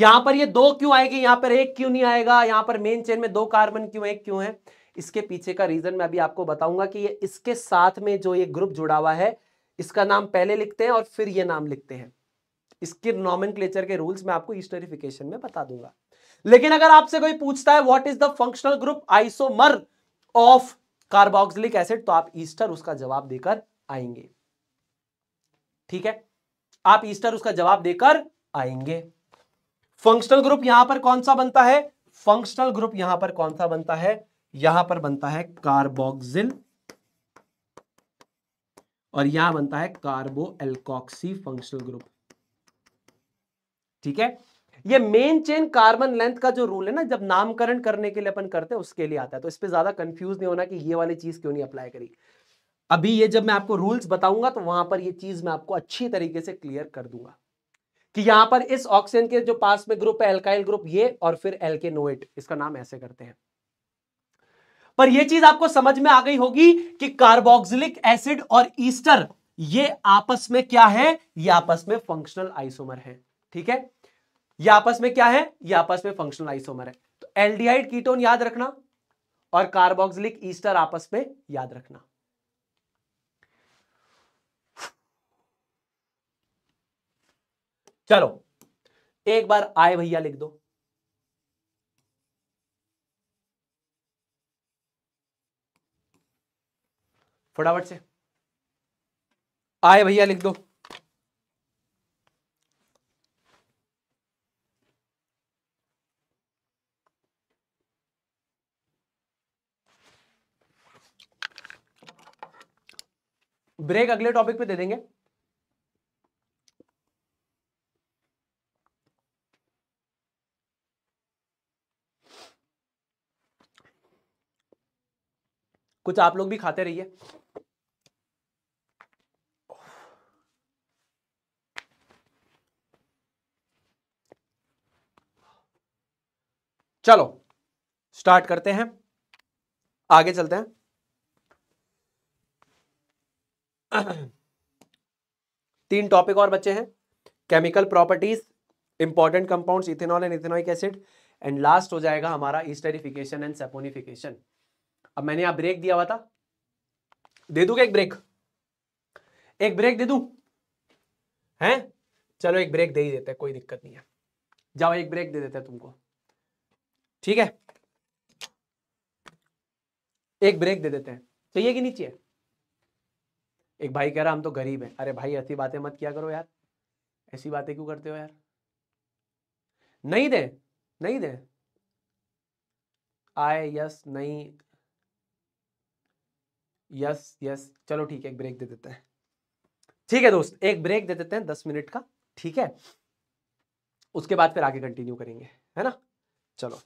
यहां पर ये दो क्यों आएगी यहां पर एक क्यों नहीं आएगा यहां पर मेन चेन में दो कार्बन क्यों एक क्यों है इसके पीछे का रीजन मैं अभी आपको बताऊंगा कि ये इसके साथ में जो ये ग्रुप जुड़ा हुआ है इसका नाम पहले लिखते हैं और फिर ये नाम लिखते हैं इसके नॉमन के रूल्स मैं आपको स्टोरिफिकेशन में बता दूंगा लेकिन अगर आपसे कोई पूछता है what is the functional group isomer of carboxylic acid तो आप ईस्टर उसका जवाब देकर आएंगे ठीक है आप ईस्टर उसका जवाब देकर आएंगे फंक्शनल ग्रुप यहां पर कौन सा बनता है फंक्शनल ग्रुप यहां पर कौन सा बनता है यहां पर बनता है कार्बोक्सिल और यहां बनता है कार्बो एल्कोक्सी फंक्शनल ग्रुप ठीक है ये मेन चेन कार्बन लेंथ का जो रूल है ना जब नामकरण करने के लिए अपन करते हैं उसके लिए आता है तो इस पर ज्यादा कंफ्यूज नहीं होना कि ये वाली चीज क्यों नहीं अप्लाई करी अभी ये जब मैं आपको रूल्स बताऊंगा तो वहां पर ये चीज मैं आपको अच्छी तरीके से क्लियर कर दूंगा कि यहां पर इस ऑक्सीजन के जो पास में ग्रुप है एल्काइल ग्रुप ये और फिर नोएट इसका नाम ऐसे करते हैं पर यह चीज आपको समझ में आ गई होगी कि कार्बोक्सिलिक एसिड और ईस्टर ये आपस में क्या है ये आपस में फंक्शनल आइसोमर है ठीक है ये आपस में क्या है ये आपस में फंक्शनल आइसोमर है तो एल्डिहाइड कीटोन याद रखना और कार्बोक्सिलिक ईस्टर आपस में याद रखना चलो एक बार आए भैया लिख दो फटाफट से आए भैया लिख दो ब्रेक अगले टॉपिक पे दे देंगे कुछ आप लोग भी खाते रहिए चलो स्टार्ट करते हैं आगे चलते हैं तीन टॉपिक और बच्चे हैं chemical properties important compounds ethanol and ethanoic acid and last हो जाएगा हमारा इस्टेरिफिकेशन एंड सेपोनिफिकेशन अब मैंने यहां ब्रेक दिया हुआ था दे क्या एक ब्रेक एक ब्रेक दे दू हैं चलो एक ब्रेक दे ही देते हैं कोई दिक्कत नहीं है जाओ एक ब्रेक दे देते हैं तुमको ठीक है एक ब्रेक दे देते हैं चाहिए कि नहीं चाहिए एक भाई कह रहा हम तो गरीब हैं अरे भाई ऐसी बातें मत किया करो यार ऐसी बातें क्यों करते हो यार नहीं दे नहीं दे आए यस नहीं यस यस चलो ठीक है एक ब्रेक दे देते हैं ठीक है दोस्त एक ब्रेक दे देते हैं दस मिनट का ठीक है उसके बाद फिर आगे कंटिन्यू करेंगे है ना चलो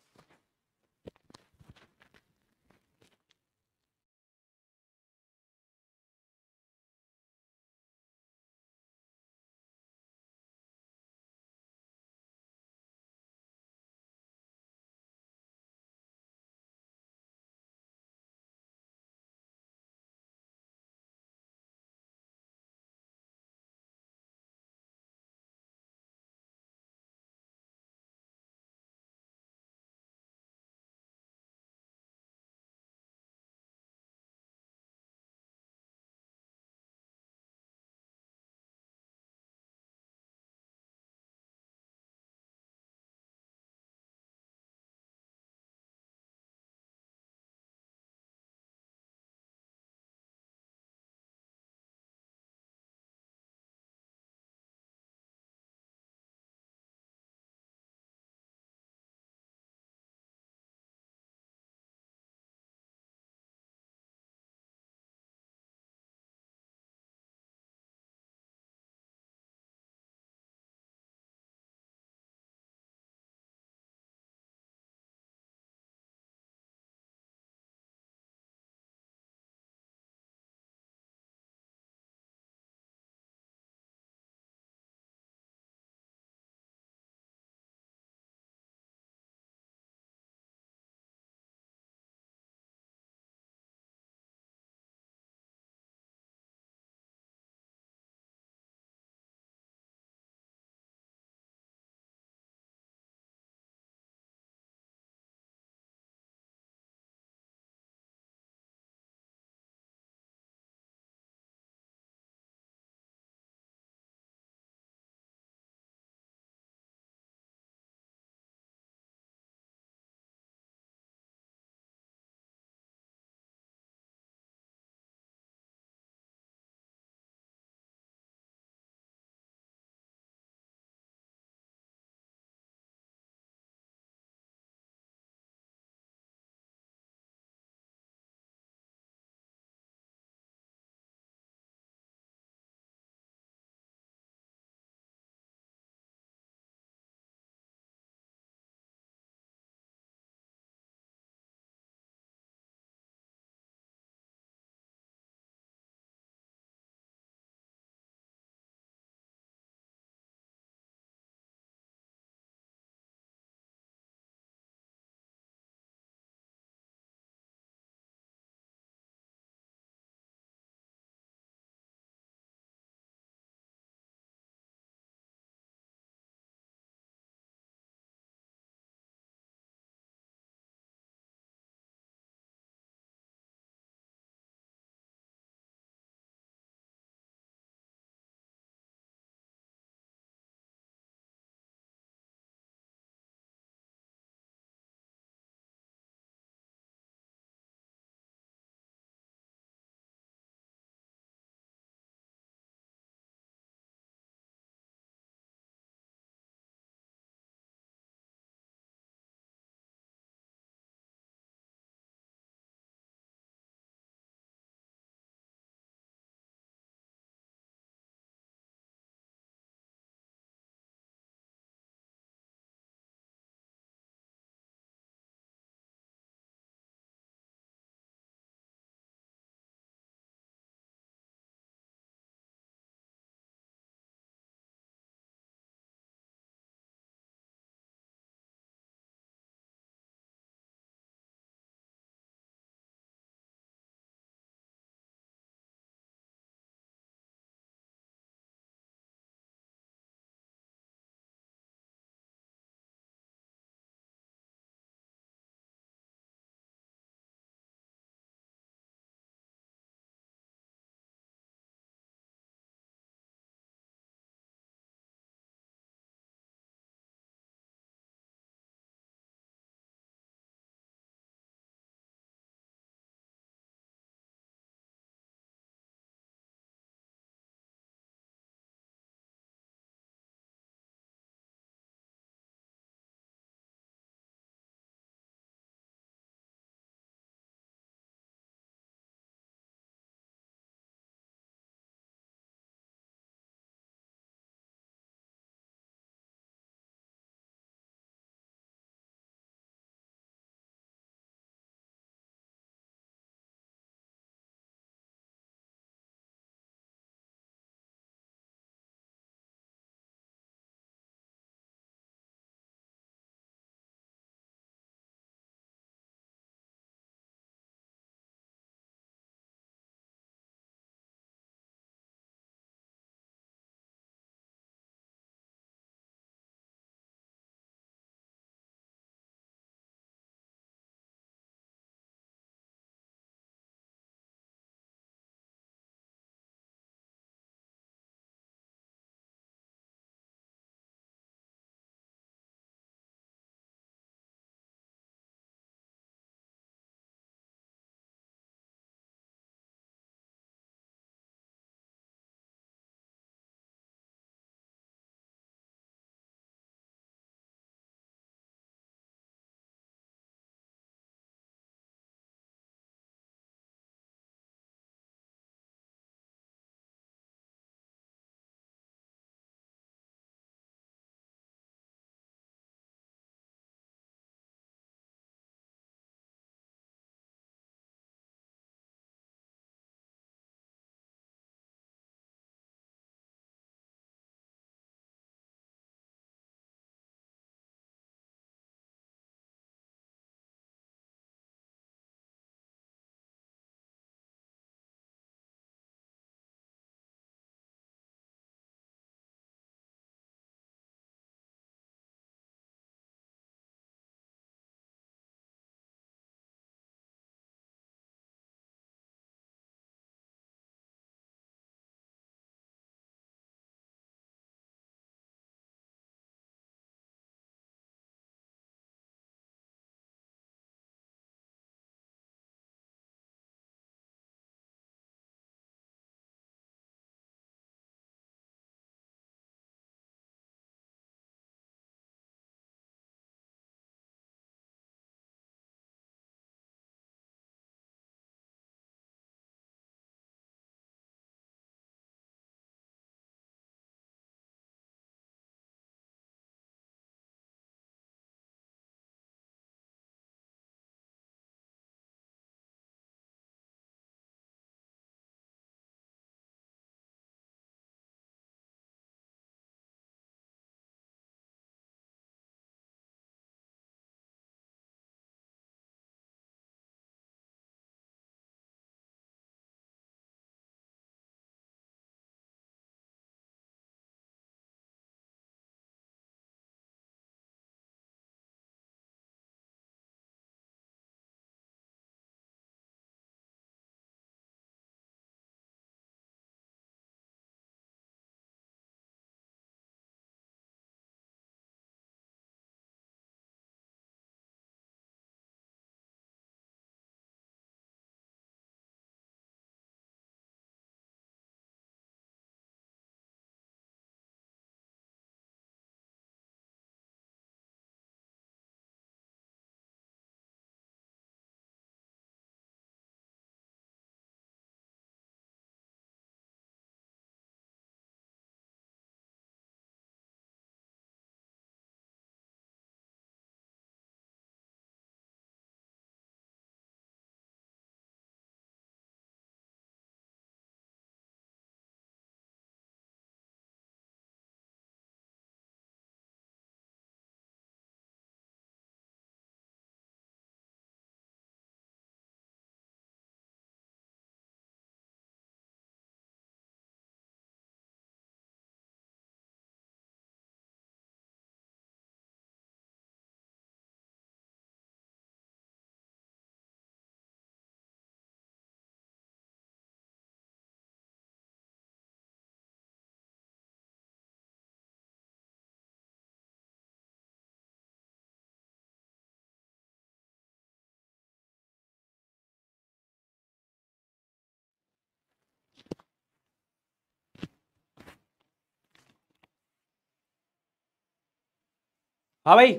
हाँ भाई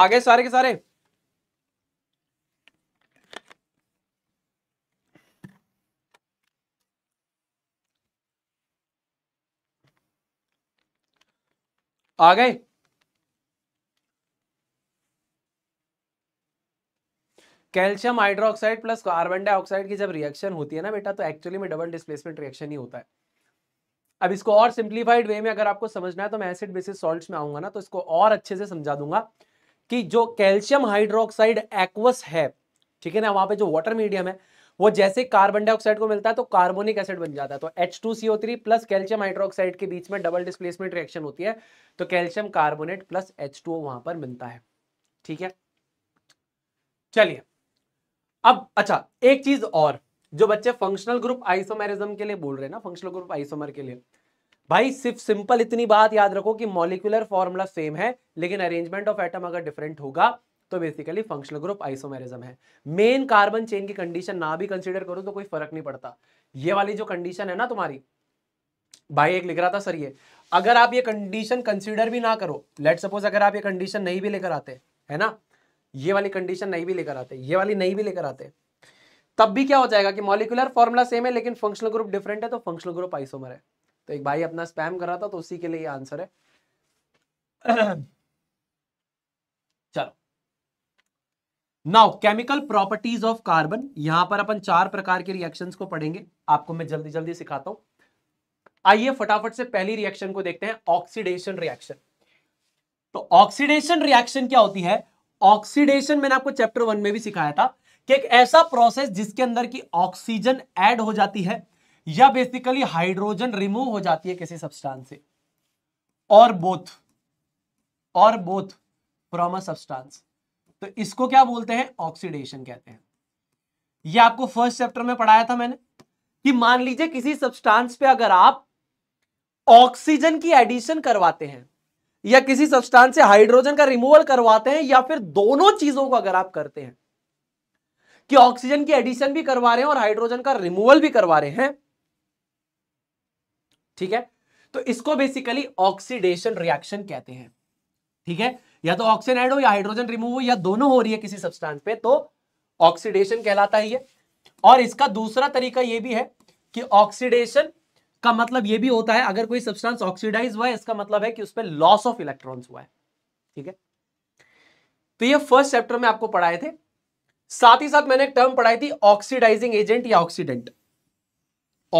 आगे सारे के सारे आ गए calcium hydroxide plus carbon dioxide की जब रिएक्शन होती है ना बेटा तो एक्चुअली में डबल डिस्प्लेसमेंट रिएक्शन ही होता है अब इसको और सिंप्लीफाइड वे में अगर आपको समझना है तो मैं एसिड बेसिस सॉल्ट्स में आऊंगा ना तो इसको और अच्छे से समझा दूंगा कि जो कैल्शियम हाइड्रोक्साइड एक्वस है ठीक है ना वहां पे जो वाटर मीडियम है वो जैसे कार्बन डाइऑक्साइड को मिलता है तो कार्बोनिक एसिड बन जाता है तो H two CO three plus calcium hydroxide के बीच में डबल डिस्प्लेसमेंट रिएक्शन होती है तो calcium carbonate plus H two O वहां पर मिलता है ठीक है चलिए अब अच्छा एक चीज और जो बच्चे फंक्शनल ग्रुप आइसोमेरिज्म के लिए बोल रहे हैं ना फंक्शनल ग्रुप आइसोमर के लिए भाई सिर्फ सिंपल इतनी बात याद रखो कि मॉलिकुलर फॉर्मूला सेम है लेकिन अरेंजमेंट ऑफ एटम अगर डिफरेंट होगा तो बेसिकली फंक्शनल ग्रुप आइसोमेरिज्म है मेन कार्बन चेन की कंडीशन ना भी कंसिडर करो तो कोई फर्क नहीं पड़ता ये वाली जो कंडीशन है ना तुम्हारी भाई एक लिख रहा था सर ये अगर आप ये कंडीशन कंसिडर भी ना करो लेट सपोज अगर आप ये कंडीशन नहीं भी लेकर आते है ना ये वाली कंडीशन नहीं भी लेकर आते ये वाली नहीं भी लेकर आते तब भी क्या हो जाएगा कि मॉलिकुलर फॉर्मूला सेम है लेकिन फंक्शनल ग्रुप डिफरेंट है तो फंक्शनल ग्रुप आइसोमर है तो एक भाई अपना स्पैम कर रहा था तो उसी के लिए आंसर है चलो now chemical properties of carbon यहां पर अपन चार प्रकार के रिएक्शंस को पढ़ेंगे आपको मैं जल्दी जल्दी सिखाता हूं आइए फटाफट से पहली रिएक्शन को देखते हैं ऑक्सीडेशन रिएक्शन तो ऑक्सीडेशन रिएक्शन क्या होती है ऑक्सीडेशन मैंने आपको चैप्टर वन में भी सिखाया था कि एक ऐसा प्रोसेस जिसके अंदर की ऑक्सीजन ऐड हो जाती है या बेसिकली हाइड्रोजन रिमूव हो जाती है किसी सब्सटेंस से और बोथ और बोथ फ्रॉम अ सब्सटेंस तो इसको क्या बोलते हैं ऑक्सीडेशन कहते हैं ये आपको फर्स्ट चैप्टर में पढ़ाया था मैंने कि मान लीजिए किसी सब्सटेंस पे अगर आप ऑक्सीजन की एडिशन करवाते हैं या किसी सब्सटेंस से हाइड्रोजन का रिमूवल करवाते हैं या फिर दोनों चीजों को अगर आप करते हैं कि ऑक्सीजन की एडिशन भी करवा रहे हैं और हाइड्रोजन का रिमूवल भी करवा रहे हैं ठीक है तो इसको बेसिकली ऑक्सीडेशन रिएक्शन कहते हैं ठीक है या तो ऑक्सीजन एड हो या हाइड्रोजन रिमूव हो या दोनों हो रही है किसी सब्सटेंस पे तो ऑक्सीडेशन कहलाता है और इसका दूसरा तरीका यह भी है कि ऑक्सीडेशन का मतलब यह भी होता है अगर कोई सब्सटेंस ऑक्सीडाइज हुआ है इसका मतलब है कि उस पर लॉस ऑफ इलेक्ट्रॉन्स हुआ है ठीक है तो ये फर्स्ट चैप्टर में आपको पढ़ाए थे साथ ही साथ मैंने एक टर्म पढ़ाई थी ऑक्सीडाइजिंग एजेंट या ऑक्सीडेंट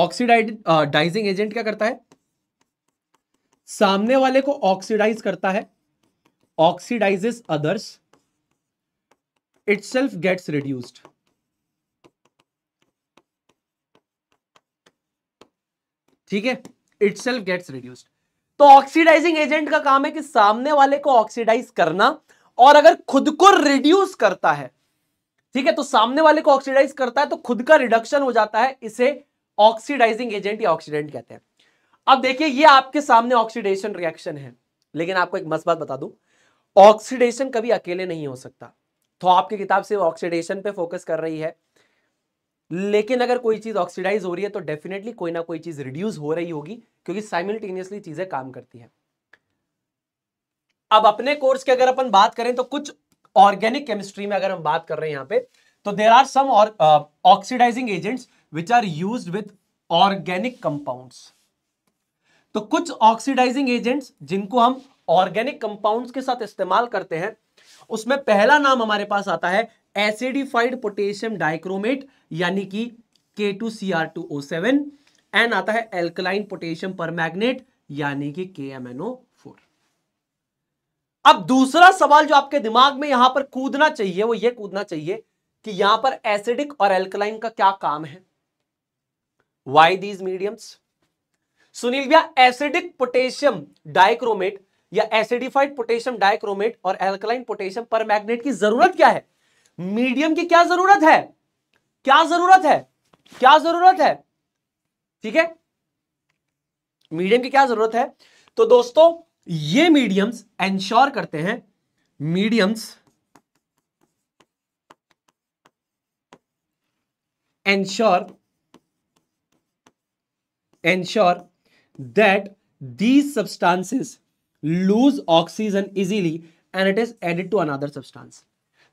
ऑक्सीडाइजिंग एजेंट क्या करता है सामने वाले को ऑक्सीडाइज करता है oxidizes others itself gets reduced ठीक है इट सेल्फ गेट्स रिड्यूस्ड तो ऑक्सीडाइजिंग एजेंट का काम है कि सामने वाले को ऑक्सीडाइज करना और अगर खुद को रिड्यूस करता है ठीक है तो सामने वाले को ऑक्सीडाइज करता है तो खुद का रिडक्शन हो जाता है इसे ऑक्सीडाइजिंग एजेंट या ऑक्सीडेंट कहते हैं अब देखिए ये आपके सामने ऑक्सीडेशन रिएक्शन है लेकिन आपको एक मस्त बात बता दूं ऑक्सीडेशन कभी अकेले नहीं हो सकता तो आपकी किताब से ऑक्सीडेशन पे फोकस कर रही है लेकिन अगर कोई चीज ऑक्सीडाइज हो रही है तो डेफिनेटली कोई ना कोई चीज रिड्यूस हो रही होगी क्योंकि साइमिलटेनियसली चीजें काम करती है अब अपने कोर्स की अगर अपन बात करें तो कुछ ऑर्गेनिक केमिस्ट्री में अगर हम बात कर रहे हैं यहां पे तो देर आर सम और oxidizing agents which are use with organic compounds तो कुछ ऑक्सीडाइजिंग एजेंट्स जिनको हम ऑर्गेनिक कंपाउंड्स के साथ इस्तेमाल करते हैं उसमें पहला नाम हमारे पास आता है एसिडिफाइड पोटेशियम डाइक्रोमेट यानी कि K two C R two O seven and आता है एल्कलाइन पोटेशियम पर मैग्नेट यानी कि के एम एन ओ अब दूसरा सवाल जो आपके दिमाग में यहां पर कूदना चाहिए वो ये कूदना चाहिए कि यहां पर एसिडिक और एल्कलाइन का क्या काम है वाई दीज मीडियम्स सुनील भैया एसिडिक पोटेशियम डाइक्रोमेट या एसिडिफाइड पोटेशियम डाइक्रोमेट और एल्कलाइन पोटेशियम पर मैग्नेट की जरूरत क्या है मीडियम की क्या जरूरत है क्या जरूरत है क्या जरूरत है ठीक है मीडियम की क्या जरूरत है तो दोस्तों ये मीडियम्स एंश्योर करते हैं mediums ensure ensure that these substances lose oxygen easily and it is added to another substance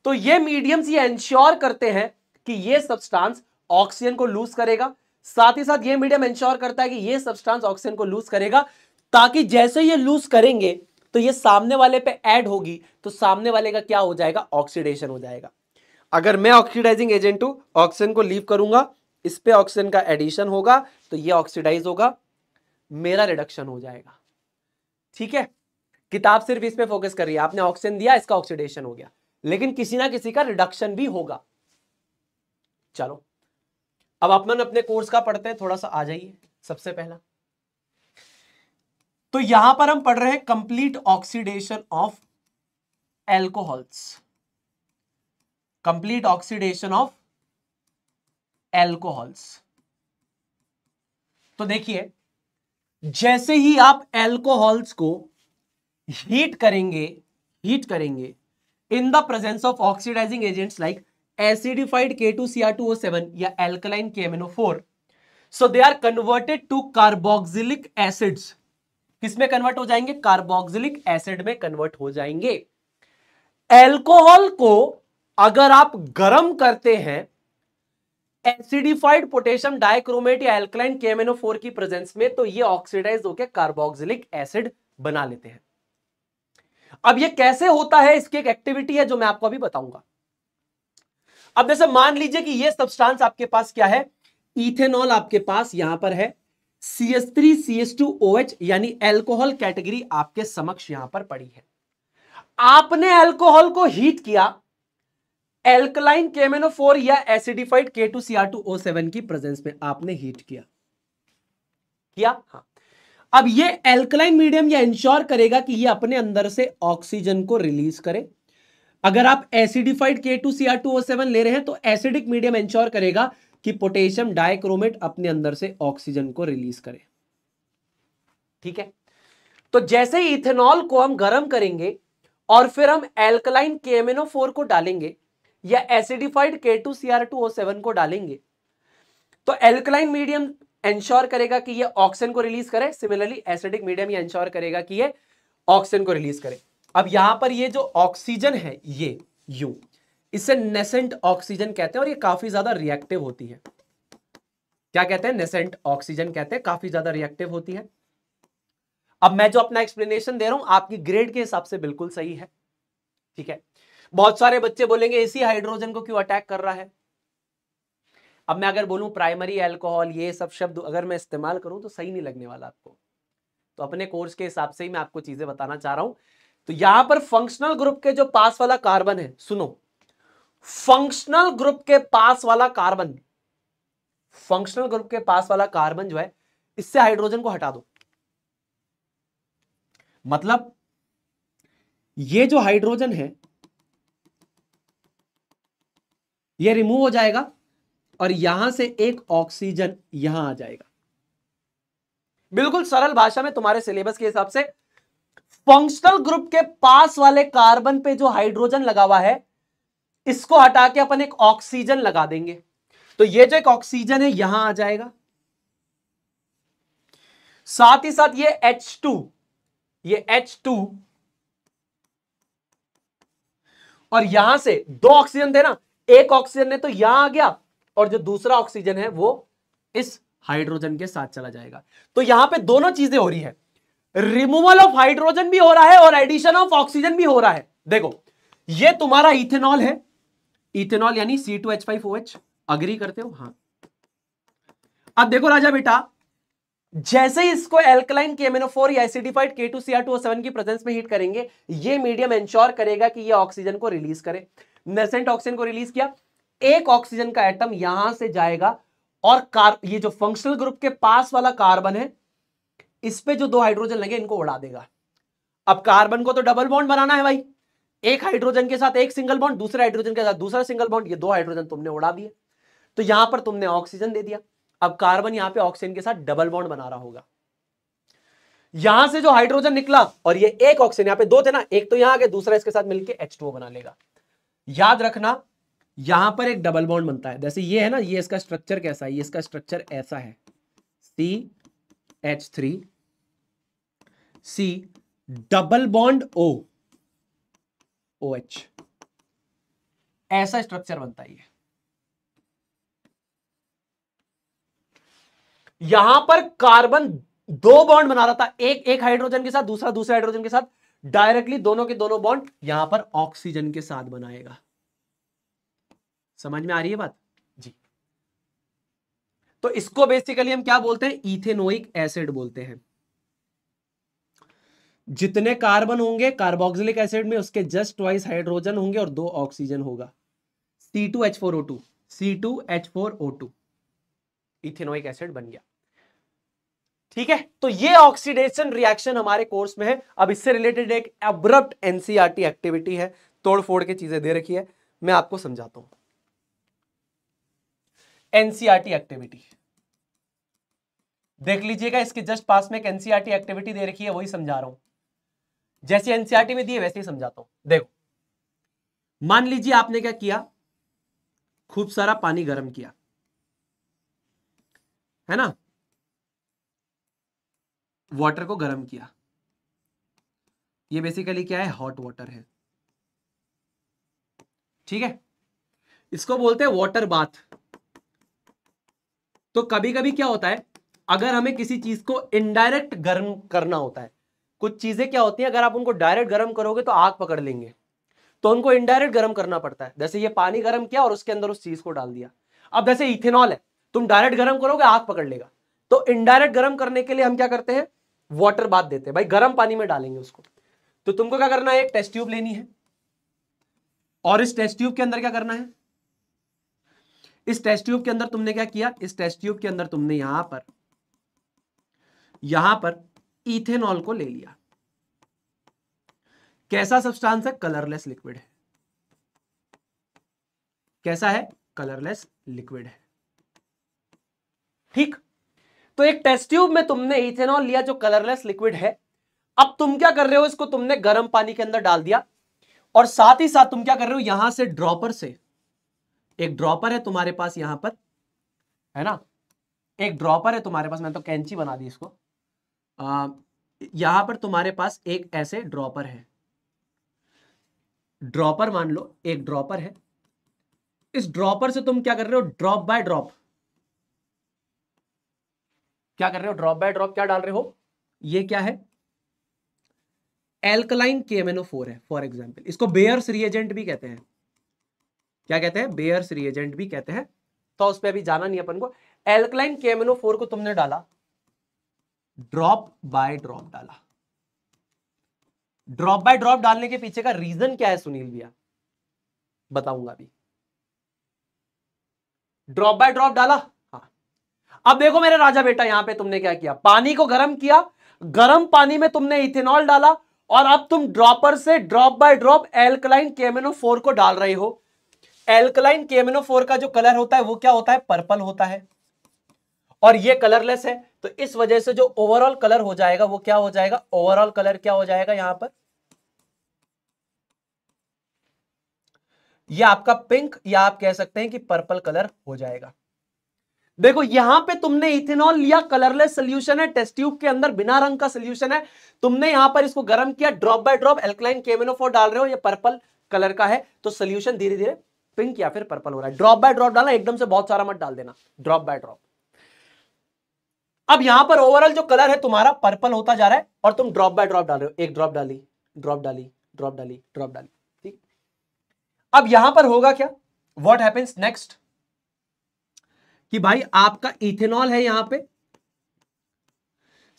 तो ये मीडियम्स ये इंश्योर करते हैं कि ये सब्सटांस ऑक्सीजन को लूज करेगा साथ ही साथ ये मीडियम एंश्योर करता है कि ये सब्सटेंस ऑक्सीजन को लूज करेगा ताकि जैसे ये लूज करेंगे तो ये सामने वाले पे ऐड होगी तो सामने वाले का क्या हो जाएगा ऑक्सीडेशन हो जाएगा अगर मैं ऑक्सीडाइजिंग एजेंट हूं ऑक्सीजन को लीव करूंगा इस पे ऑक्सीजन का एडिशन होगा तो ये ऑक्सीडाइज होगा मेरा रिडक्शन हो जाएगा ठीक है किताब सिर्फ इस पे फोकस कर रही है आपने ऑक्सीजन दिया इसका ऑक्सीडेशन हो गया लेकिन किसी ना किसी का रिडक्शन भी होगा चलो अब अपन अपने कोर्स का पढ़ते हैं थोड़ा सा आ जाइए सबसे पहला तो यहां पर हम पढ़ रहे हैं complete oxidation of alcohols complete oxidation of alcohols तो देखिए जैसे ही आप एल्कोहल्स को हीट करेंगे हीट करेंगे in the presence of oxidizing agents like acidified K two two O seven या alkaline four so they are converted to carboxylic acids किसमें कन्वर्ट हो जाएंगे कार्बोक्सिलिक एसिड में कन्वर्ट हो जाएंगे एल्कोहल को अगर आप गर्म करते हैं एसिडिफाइड पोटेशियम डाइक्रोमेट या एल्कलाइन केमेनोफोर की प्रेजेंस में तो ये ऑक्सीडाइज होकर कार्बोक्सिलिक एसिड बना लेते हैं अब ये कैसे होता है इसकी एक एक्टिविटी है जो मैं आपको अभी बताऊंगा अब जैसे मान लीजिए कि ये सब्सटेंस आपके पास क्या है इथेनॉल आपके पास यहां पर है C S three C S two O H यानी एल्कोहल कैटेगरी आपके समक्ष यहां पर पड़ी है आपने एल्कोहल को हीट किया एल्कलाइन फोर या acidified K two C R two O seven की प्रेजेंस में आपने हीट किया किया हाँ अब ये एल्कलाइन मीडियम ये इंश्योर करेगा कि ये अपने अंदर से ऑक्सीजन को रिलीज करे अगर आप acidified K two C R two O seven ले रहे हैं तो एसिडिक मीडियम इंश्योर करेगा कि पोटेशियम डाइक्रोमेट अपने अंदर से ऑक्सीजन को रिलीज करे ठीक है तो जैसे ही इथेनॉल को हम गर्म करेंगे और फिर हम एल्कलाइन के को डालेंगे या acidified K two C R two O seven को डालेंगे तो एल्कलाइन मीडियम एंश्योर करेगा कि ये ऑक्सीजन को रिलीज करे सिमिलरली एसिडिक मीडियम ये एंश्योर करेगा कि ये ऑक्सीजन को रिलीज करे अब यहां पर ये जो ऑक्सीजन है ये यू इसे नेसेंट ऑक्सीजन कहते हैं और ये काफी ज्यादा रिएक्टिव होती है क्या कहते हैं नेसेंट ऑक्सीजन कहते हैं काफी ज्यादा रिएक्टिव होती है अब मैं जो अपना एक्सप्लेनेशन दे रहा हूं आपकी ग्रेड के हिसाब से बिल्कुल सही है ठीक है बहुत सारे बच्चे बोलेंगे इसी हाइड्रोजन को क्यों अटैक कर रहा है अब मैं अगर बोलूं प्राइमरी एल्कोहल ये सब शब्द अगर मैं इस्तेमाल करूं तो सही नहीं लगने वाला आपको तो अपने कोर्स के हिसाब से ही मैं आपको चीजें बताना चाह रहा हूं तो यहां पर फंक्शनल ग्रुप के जो पास वाला कार्बन है सुनो फंक्शनल ग्रुप के पास वाला कार्बन फंक्शनल ग्रुप के पास वाला कार्बन जो है इससे हाइड्रोजन को हटा दो मतलब ये जो हाइड्रोजन है ये रिमूव हो जाएगा और यहां से एक ऑक्सीजन यहां आ जाएगा बिल्कुल सरल भाषा में तुम्हारे सिलेबस के हिसाब से फंक्शनल ग्रुप के पास वाले कार्बन पे जो हाइड्रोजन लगा हुआ है इसको हटा के अपन एक ऑक्सीजन लगा देंगे तो ये जो एक ऑक्सीजन है यहां आ जाएगा साथ ही साथ ये H2 ये H2 और यहां से दो ऑक्सीजन थे ना एक ऑक्सीजन है तो यहां आ गया और जो दूसरा ऑक्सीजन है वो इस हाइड्रोजन के साथ चला जाएगा तो यहां पे दोनों चीजें हो रही है रिमूवल ऑफ हाइड्रोजन भी हो रहा है और एडिशन ऑफ ऑक्सीजन भी हो रहा है देखो ये तुम्हारा इथेनॉल है इथेनॉल यानी C two H five O H agree करते हो हाँ अब देखो राजा बेटा जैसे ही इसको एल्कलाइन के फोर या acidified K two C R two seven की प्रेजेंस में हीट करेंगे ये मीडियम एंश्योर करेगा कि ये ऑक्सीजन को रिलीज करे नेसेंट ऑक्सीजन को रिलीज किया एक ऑक्सीजन का एटम यहां से जाएगा और कार ये जो फंक्शनल ग्रुप के पास वाला कार्बन है इस पे जो दो हाइड्रोजन लगे इनको उड़ा देगा अब कार्बन को तो डबल बॉन्ड बनाना है भाई एक हाइड्रोजन के साथ एक सिंगल बॉन्ड दूसरे हाइड्रोजन के साथ दूसरा सिंगल बॉन्ड ये दो हाइड्रोजन तुमने उड़ा दिए तो यहां पर तुमने ऑक्सीजन दे दिया अब कार्बन यहां पे ऑक्सीजन के साथ डबल बॉन्ड बना रहा होगा यहां से जो हाइड्रोजन निकला और ये एक ऑक्सीजन यहां पे दो थे ना एक तो यहां आ दूसरा इसके साथ मिलकर एच बना लेगा याद रखना यहां पर एक डबल बॉन्ड बनता है जैसे ये है ना ये इसका स्ट्रक्चर कैसा है ये इसका स्ट्रक्चर ऐसा है C H three C double bond O O H ऐसा स्ट्रक्चर बनता है यहां पर कार्बन दो बॉन्ड बना रहा था एक एक हाइड्रोजन के साथ दूसरा दूसरे हाइड्रोजन के साथ डायरेक्टली दोनों के दोनों बॉन्ड यहां पर ऑक्सीजन के साथ बनाएगा समझ में आ रही है बात जी तो इसको बेसिकली हम क्या बोलते हैं इथेनोइक एसिड बोलते हैं जितने कार्बन होंगे कार्बोक्सिलिक एसिड में उसके जस्ट ट्वाइस हाइड्रोजन होंगे और दो ऑक्सीजन होगा C two H four O two C two H four O two ethanoic acid बन गया ठीक है तो ये ऑक्सीडेशन रिएक्शन हमारे कोर्स में है अब इससे रिलेटेड एक अब्रप्ट एनसीआरटी एक्टिविटी है तोड़ फोड़ के चीजें दे रखी है मैं आपको समझाता हूं एनसीआरटी एक्टिविटी देख लीजिएगा इसके जस्ट पास में एक एनसीआरटी एक्टिविटी e दे रखी है वही समझा रहा हूं जैसे एनसीआरटी में दिए वैसे ही समझाता हूं देखो मान लीजिए आपने क्या किया खूब सारा पानी गर्म किया है ना वाटर को गर्म किया ये बेसिकली क्या है हॉट वाटर है ठीक है इसको बोलते हैं वाटर बाथ तो कभी कभी क्या होता है अगर हमें किसी चीज को इनडायरेक्ट गर्म करना होता है कुछ चीज़ें क्या होती हैं अगर आप उनको डायरेक्ट गर्म करोगे तो आग पकड़ लेंगे तो उनको इनडायरेक्ट गर्म करना पड़ता है जैसे ये पानी गर्म किया और उसके अंदर उस चीज़ को डाल दिया अब जैसे इथेनॉल है तुम डायरेक्ट गर्म करोगे आग पकड़ लेगा तो इनडायरेक्ट गर्म करने के लिए हम क्या करते हैं वाटर बात देते हैं भाई गर्म पानी में डालेंगे उसको तो तुमको क्या करना है एक टेस्ट ट्यूब लेनी है और इस टेस्ट ट्यूब के अंदर क्या करना है इस टेस्ट ट्यूब के अंदर तुमने क्या किया इस टेस्ट ट्यूब के अंदर तुमने यहां पर यहां पर इथेनॉल को ले लिया कैसा सब्सटेंस है कलरलेस लिक्विड है कैसा है कलरलेस लिक्विड है ठीक तो एक टेस्ट ट्यूब में तुमने इथेनॉल लिया जो कलरलेस लिक्विड है अब तुम क्या कर रहे हो इसको तुमने गर्म पानी के अंदर डाल दिया और साथ ही साथ तुम क्या कर रहे हो यहां से ड्रॉपर से एक ड्रॉपर है तुम्हारे पास यहां पर है ना एक ड्रॉपर है तुम्हारे पास मैंने तो कैंची बना दी इसको यहां पर तुम्हारे पास एक ऐसे ड्रॉपर है ड्रॉपर मान लो एक ड्रॉपर है इस ड्रॉपर से तुम क्या कर रहे हो ड्रॉप बाय ड्रॉप क्या कर रहे हो ड्रॉप बाय ड्रॉप क्या डाल रहे हो ये क्या है एल्कलाइन फोर है फॉर एग्जाम्पल इसको बेयर्स रिएजेंट भी कहते हैं क्या कहते हैं बेयर्स रिएजेंट भी कहते हैं तो उस पर अभी जाना नहीं अपन को एल्कलाइन फोर को तुमने डाला ड्रॉप बाय ड्रॉप डाला ड्रॉप बाय ड्रॉप डालने के पीछे का रीजन क्या है सुनील भैया बताऊंगा अभी ड्रॉप बाय ड्रॉप डाला हाँ अब देखो मेरे राजा बेटा यहां पे तुमने क्या किया पानी को गर्म किया गर्म पानी में तुमने इथेनॉल डाला और अब तुम ड्रॉपर से drop by drop alkaline K M N O four को डाल रहे हो एल्कलाइन केमेनो फोर का जो कलर होता है वो क्या होता है पर्पल होता है और ये कलरलेस है तो इस वजह से जो ओवरऑल कलर हो जाएगा वो क्या हो जाएगा ओवरऑल कलर क्या हो जाएगा यहां पर ये आपका पिंक या आप कह सकते हैं कि पर्पल कलर हो जाएगा देखो यहां पे तुमने इथेनॉल लिया कलरलेस सोल्यूशन है टेस्ट ट्यूब के अंदर बिना रंग का सोल्यूशन है तुमने यहां पर इसको गर्म किया drop by drop alkaline K M N O four डाल रहे हो ये पर्पल कलर का है तो सोल्यूशन धीरे धीरे पिंक या फिर पर्पल हो रहा है ड्रॉप बाय ड्रॉप डाला एकदम से बहुत सारा मत डाल देना ड्रॉप बाय ड्रॉप अब यहां पर ओवरऑल जो कलर है तुम्हारा पर्पल होता जा रहा है और तुम ड्रॉप बाय ड्रॉप डाल रहे हो एक ड्रॉप डाली ड्रॉप डाली ड्रॉप डाली ड्रॉप डाली ठीक अब यहां पर होगा क्या वॉट हैपन्स नेक्स्ट कि भाई आपका इथेनॉल है यहां पे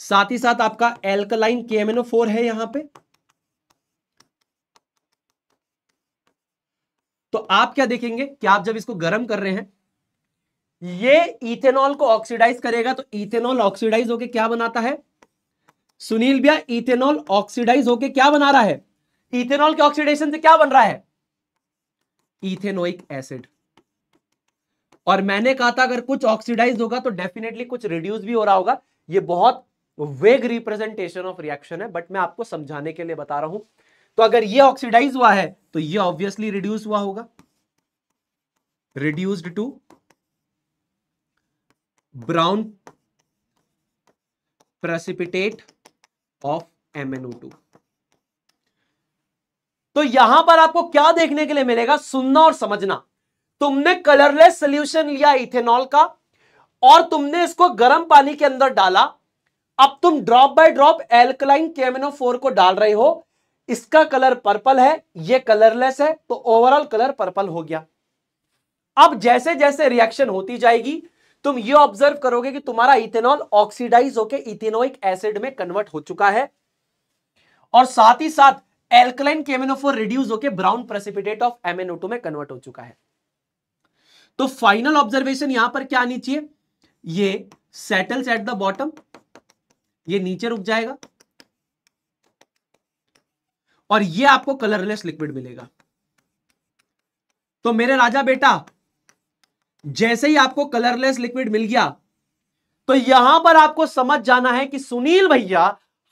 साथ ही साथ आपका एल्कलाइन के फोर है यहां पे तो आप क्या देखेंगे कि आप जब इसको गर्म कर रहे हैं ये इथेनॉल को ऑक्सीडाइज करेगा तो इथेनॉल ऑक्सीडाइज होके क्या बनाता है सुनील भैया इथेनॉल ऑक्सीडाइज होके क्या बना रहा है इथेनॉल के ऑक्सीडेशन से क्या बन रहा है इथेनोइक एसिड और मैंने कहा था अगर कुछ ऑक्सीडाइज होगा तो डेफिनेटली कुछ रिड्यूस भी हो रहा होगा ये बहुत वेग रिप्रेजेंटेशन ऑफ रिएक्शन है बट मैं आपको समझाने के लिए बता रहा हूं तो अगर ये ऑक्सीडाइज हुआ है तो ये ऑब्वियसली रिड्यूस हुआ होगा reduced to brown precipitate of MnO2 तो यहां पर आपको क्या देखने के लिए मिलेगा सुनना और समझना तुमने कलरलेस सोल्यूशन लिया इथेनॉल का और तुमने इसको गर्म पानी के अंदर डाला अब तुम drop by drop alkaline K M N O four को डाल रहे हो इसका कलर पर्पल है ये कलरलेस है तो ओवरऑल कलर पर्पल हो गया अब जैसे जैसे रिएक्शन होती जाएगी तुम ये ऑब्जर्व करोगे कि तुम्हारा इथेनॉल ऑक्सीडाइज होकर इथेनोइक एसिड में कन्वर्ट हो चुका है और साथ ही साथ एल्कलाइन केमेनोफोर रिड्यूस होकर ब्राउन प्रेसिपिटेट ऑफ एमएनओ में कन्वर्ट हो चुका है तो फाइनल ऑब्जर्वेशन यहां पर क्या आनी चाहिए ये सेटल्स एट द बॉटम ये नीचे रुक जाएगा और ये आपको कलरलेस लिक्विड मिलेगा तो मेरे राजा बेटा जैसे ही आपको कलरलेस लिक्विड मिल गया तो यहां पर आपको समझ जाना है कि सुनील भैया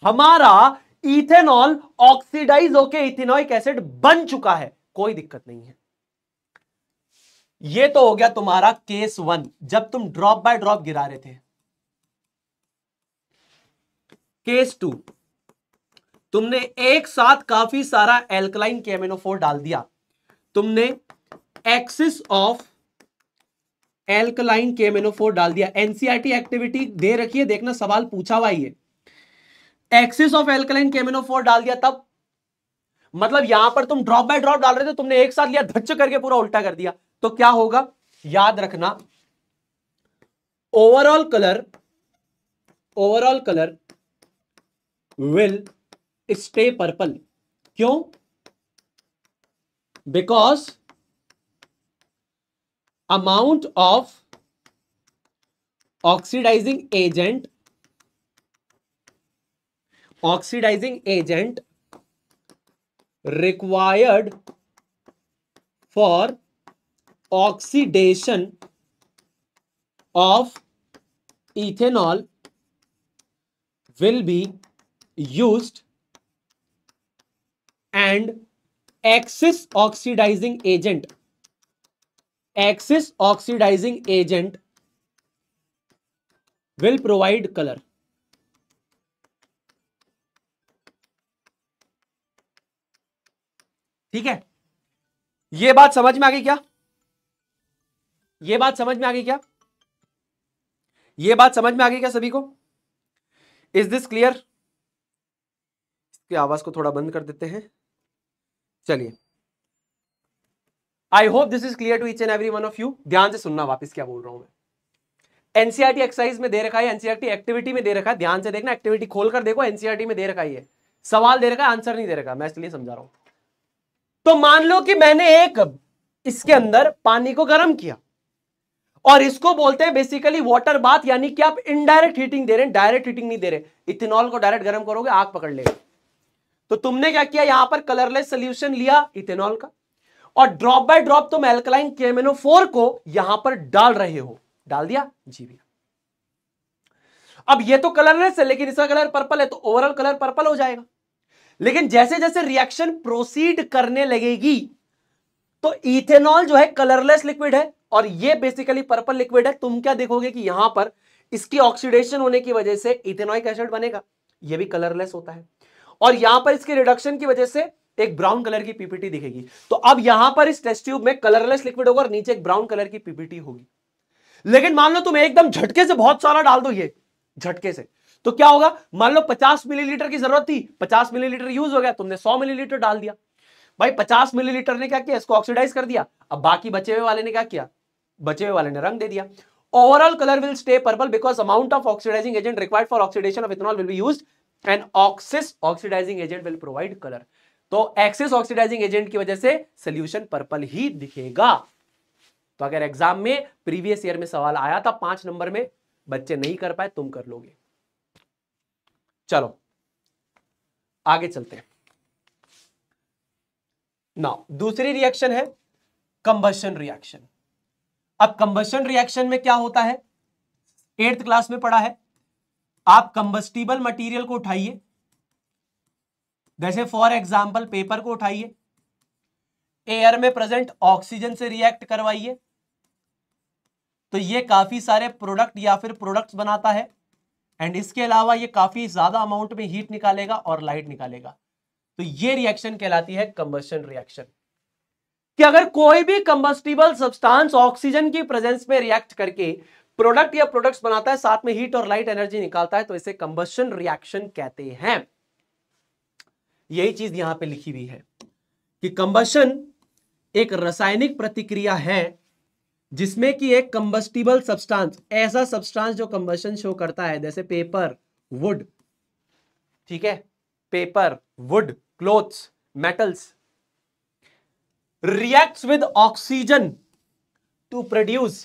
हमारा इथेनॉल ऑक्सीडाइज होके इथेनॉइक एसिड बन चुका है कोई दिक्कत नहीं है ये तो हो गया तुम्हारा केस वन जब तुम ड्रॉप बाय ड्रॉप गिरा रहे थे केस टू तुमने एक साथ काफी सारा एल्कलाइन केमेनोफोर डाल दिया तुमने एक्सिस ऑफ एल्कलाइन फोर डाल दिया एनसीआरटी एक्टिविटी e दे रखी है देखना सवाल पूछा हुआ ये एक्सिस ऑफ एल्कलाइन फोर डाल दिया तब मतलब यहां पर तुम ड्रॉप बाय ड्रॉप डाल रहे थे तुमने एक साथ लिया धच्च करके पूरा उल्टा कर दिया तो क्या होगा याद रखना overall colour overall colour will stay purple क्यों because amount of oxidizing agent oxidizing agent required for oxidation of ethanol will be used and excess oxidizing agent excess oxidizing agent will provide colour ठीक है यह बात समझ में आ गई क्या यह बात समझ में आ गई क्या यह बात समझ में आ गई क्या सभी को इज दिस क्लियर इसकी आवाज को थोड़ा बंद कर देते हैं चलिए I hope this is clear to each and every one of you ध्यान से सुनना वापस क्या बोल रहा हूं मैं एनसीआरटी एक्सरसाइज e में दे रखा है एनसीआरटी एक्टिविटी e में दे रखा है ध्यान से देखना एक्टिविटी खोलकर देखो एनसीआरटी e में दे रखा है सवाल दे रखा है आंसर नहीं दे रखा मैं इसलिए समझा रहा हूं तो मान लो कि मैंने एक इसके अंदर पानी को गर्म किया और इसको बोलते हैं बेसिकली वाटर बात यानी कि आप इनडायरेक्ट हीटिंग दे रहे हैं डायरेक्ट हीटिंग नहीं दे रहे इथेनॉल को डायरेक्ट गर्म करोगे आग पकड़ लेगा तो तुमने क्या किया यहां पर कलरलेस सोल्यूशन लिया इथेनॉल का और ड्रॉप बाय ड्रॉप तुम एल्कलाइन केमेनोफोर को यहां पर डाल रहे हो डाल दिया जी भैया अब ये तो कलरलेस है लेकिन इसका कलर पर्पल है तो ओवरऑल कलर पर्पल हो जाएगा लेकिन जैसे जैसे रिएक्शन प्रोसीड करने लगेगी तो इथेनॉल जो है कलरलेस लिक्विड है और ये बेसिकली पर्पल लिक्विड है तुम क्या देखोगे कि यहां पर इसकी ऑक्सीडेशन होने की वजह से इथेनॉइक एसिड बनेगा यह भी कलरलेस होता है और यहां पर इसके रिडक्शन की वजह से एक ब्राउन कलर की पीपीटी दिखेगी तो अब यहां पर इस टेस्ट ट्यूब में कलरलेस लिक्विड होगा और नीचे एक ब्राउन कलर की पीपीटी होगी लेकिन मान लो तुम एकदम झटके से बहुत सारा डाल दो ये झटके से तो क्या होगा मान लो 50 मिलीलीटर की जरूरत थी 50 मिलीलीटर यूज हो गया तुमने 100 मिलीलीटर डाल दिया भाई 50 मिलीलीटर ने क्या किया इसको ऑक्सीडाइज कर दिया अब बाकी बचे हुए वाले ने क्या किया बचे हुए वाले ने रंग दे दिया overall colour will stay purple because amount of oxidizing agent required for oxidation of ethanol will be used and excess oxidizing agent will provide colour तो एक्सेस ऑक्सीडाइजिंग एजेंट की वजह से सोल्यूशन पर्पल ही दिखेगा तो अगर एग्जाम में previous year में सवाल आया था पांच नंबर में बच्चे नहीं कर पाए तुम कर लोगे चलो आगे चलते हैं नाउ दूसरी रिएक्शन है कंबशन रिएक्शन अब कंबशन रिएक्शन में क्या होता है एट्थ क्लास में पढ़ा है आप कंबस्टिबल मटेरियल को उठाइए जैसे फॉर एग्जाम्पल पेपर को उठाइए एयर में प्रेजेंट ऑक्सीजन से रिएक्ट करवाइए तो ये काफी सारे प्रोडक्ट या फिर प्रोडक्ट्स बनाता है एंड इसके अलावा ये काफी ज्यादा अमाउंट में हीट निकालेगा और लाइट निकालेगा तो ये रिएक्शन कहलाती है कंबस्टन रिएक्शन कि अगर कोई भी कंबस्टिबल सब्सटेंस ऑक्सीजन की प्रेजेंस में रिएक्ट करके प्रोडक्ट या प्रोडक्ट्स बनाता है साथ में हीट और लाइट एनर्जी निकालता है तो इसे कंबस्टन रिएक्शन कहते हैं यही चीज यहां पे लिखी हुई है कि कंबशन एक रासायनिक प्रतिक्रिया है जिसमें कि एक कंबस्टिबल सब्सटेंस ऐसा सब्सटेंस जो कंबशन शो करता है जैसे पेपर वुड ठीक है paper wood clothes metals reacts with oxygen to produce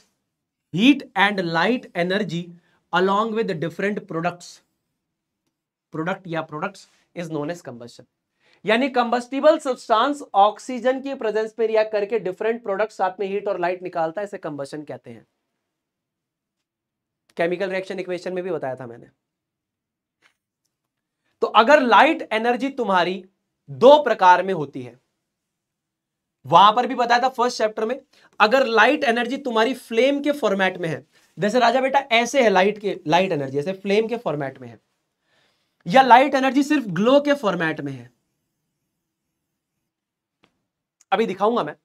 heat and light energy along with different products product या products is known as combustion यानी कंबस्टिबल सब्सटेंस ऑक्सीजन की presence पे react करके डिफरेंट प्रोडक्ट साथ में heat और light निकालता है इसे कंबशन कहते हैं केमिकल रिएक्शन इक्वेशन में भी बताया था मैंने तो अगर लाइट एनर्जी तुम्हारी दो प्रकार में होती है वहां पर भी बताया था फर्स्ट चैप्टर में अगर लाइट एनर्जी तुम्हारी फ्लेम के फॉर्मेट में है जैसे राजा बेटा ऐसे है लाइट के लाइट एनर्जी ऐसे फ्लेम के फॉर्मेट में है या लाइट एनर्जी सिर्फ ग्लो के फॉर्मेट में है अभी दिखाऊंगा मैं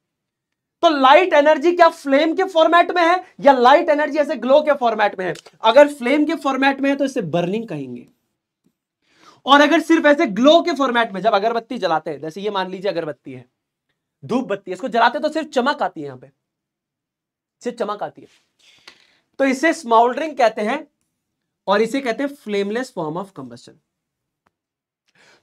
तो लाइट एनर्जी क्या फ्लेम के फॉर्मेट में है या लाइट एनर्जी ऐसे ग्लो के फॉर्मेट में है अगर फ्लेम के फॉर्मेट में है तो इसे बर्निंग कहेंगे और अगर सिर्फ ऐसे ग्लो के फॉर्मेट में जब अगरबत्ती जलाते हैं जैसे ये मान लीजिए अगरबत्ती है धूप बत्ती है इसको जलाते तो सिर्फ चमक आती है यहां पे सिर्फ चमक आती है तो इसे स्मोल्डरिंग कहते हैं और इसे कहते हैं फ्लेमलेस फॉर्म ऑफ कंबस्टन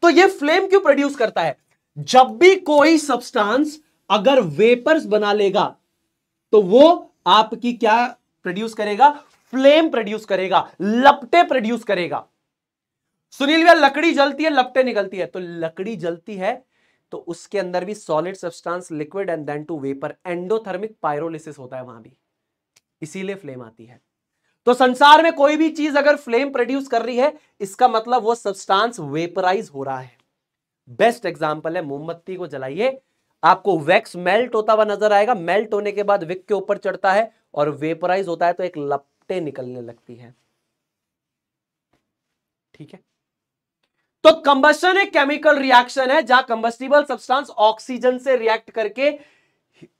तो ये फ्लेम क्यों प्रोड्यूस करता है जब भी कोई सब्सटेंस अगर वेपर्स बना लेगा तो वो आपकी क्या प्रोड्यूस करेगा फ्लेम प्रोड्यूस करेगा लपटे प्रोड्यूस करेगा सुनील भैया लकड़ी जलती है लपटे निकलती है तो लकड़ी जलती है तो उसके अंदर भी solid substance liquid and then to vapour endothermic pyrolysis होता है वहां भी इसीलिए फ्लेम आती है तो संसार में कोई भी चीज अगर फ्लेम प्रोड्यूस कर रही है इसका मतलब वो सब्सटेंस वेपराइज हो रहा है बेस्ट एग्जाम्पल है मोमबत्ती को जलाइए आपको वैक्स मेल्ट होता हुआ नजर आएगा मेल्ट होने के बाद विक के ऊपर चढ़ता है और वेपराइज होता है तो एक लपटे निकलने लगती है ठीक है तो कंबस्टन एक केमिकल रिएक्शन है जहां कंबस्टिबल सब्सटेंस ऑक्सीजन से रिएक्ट करके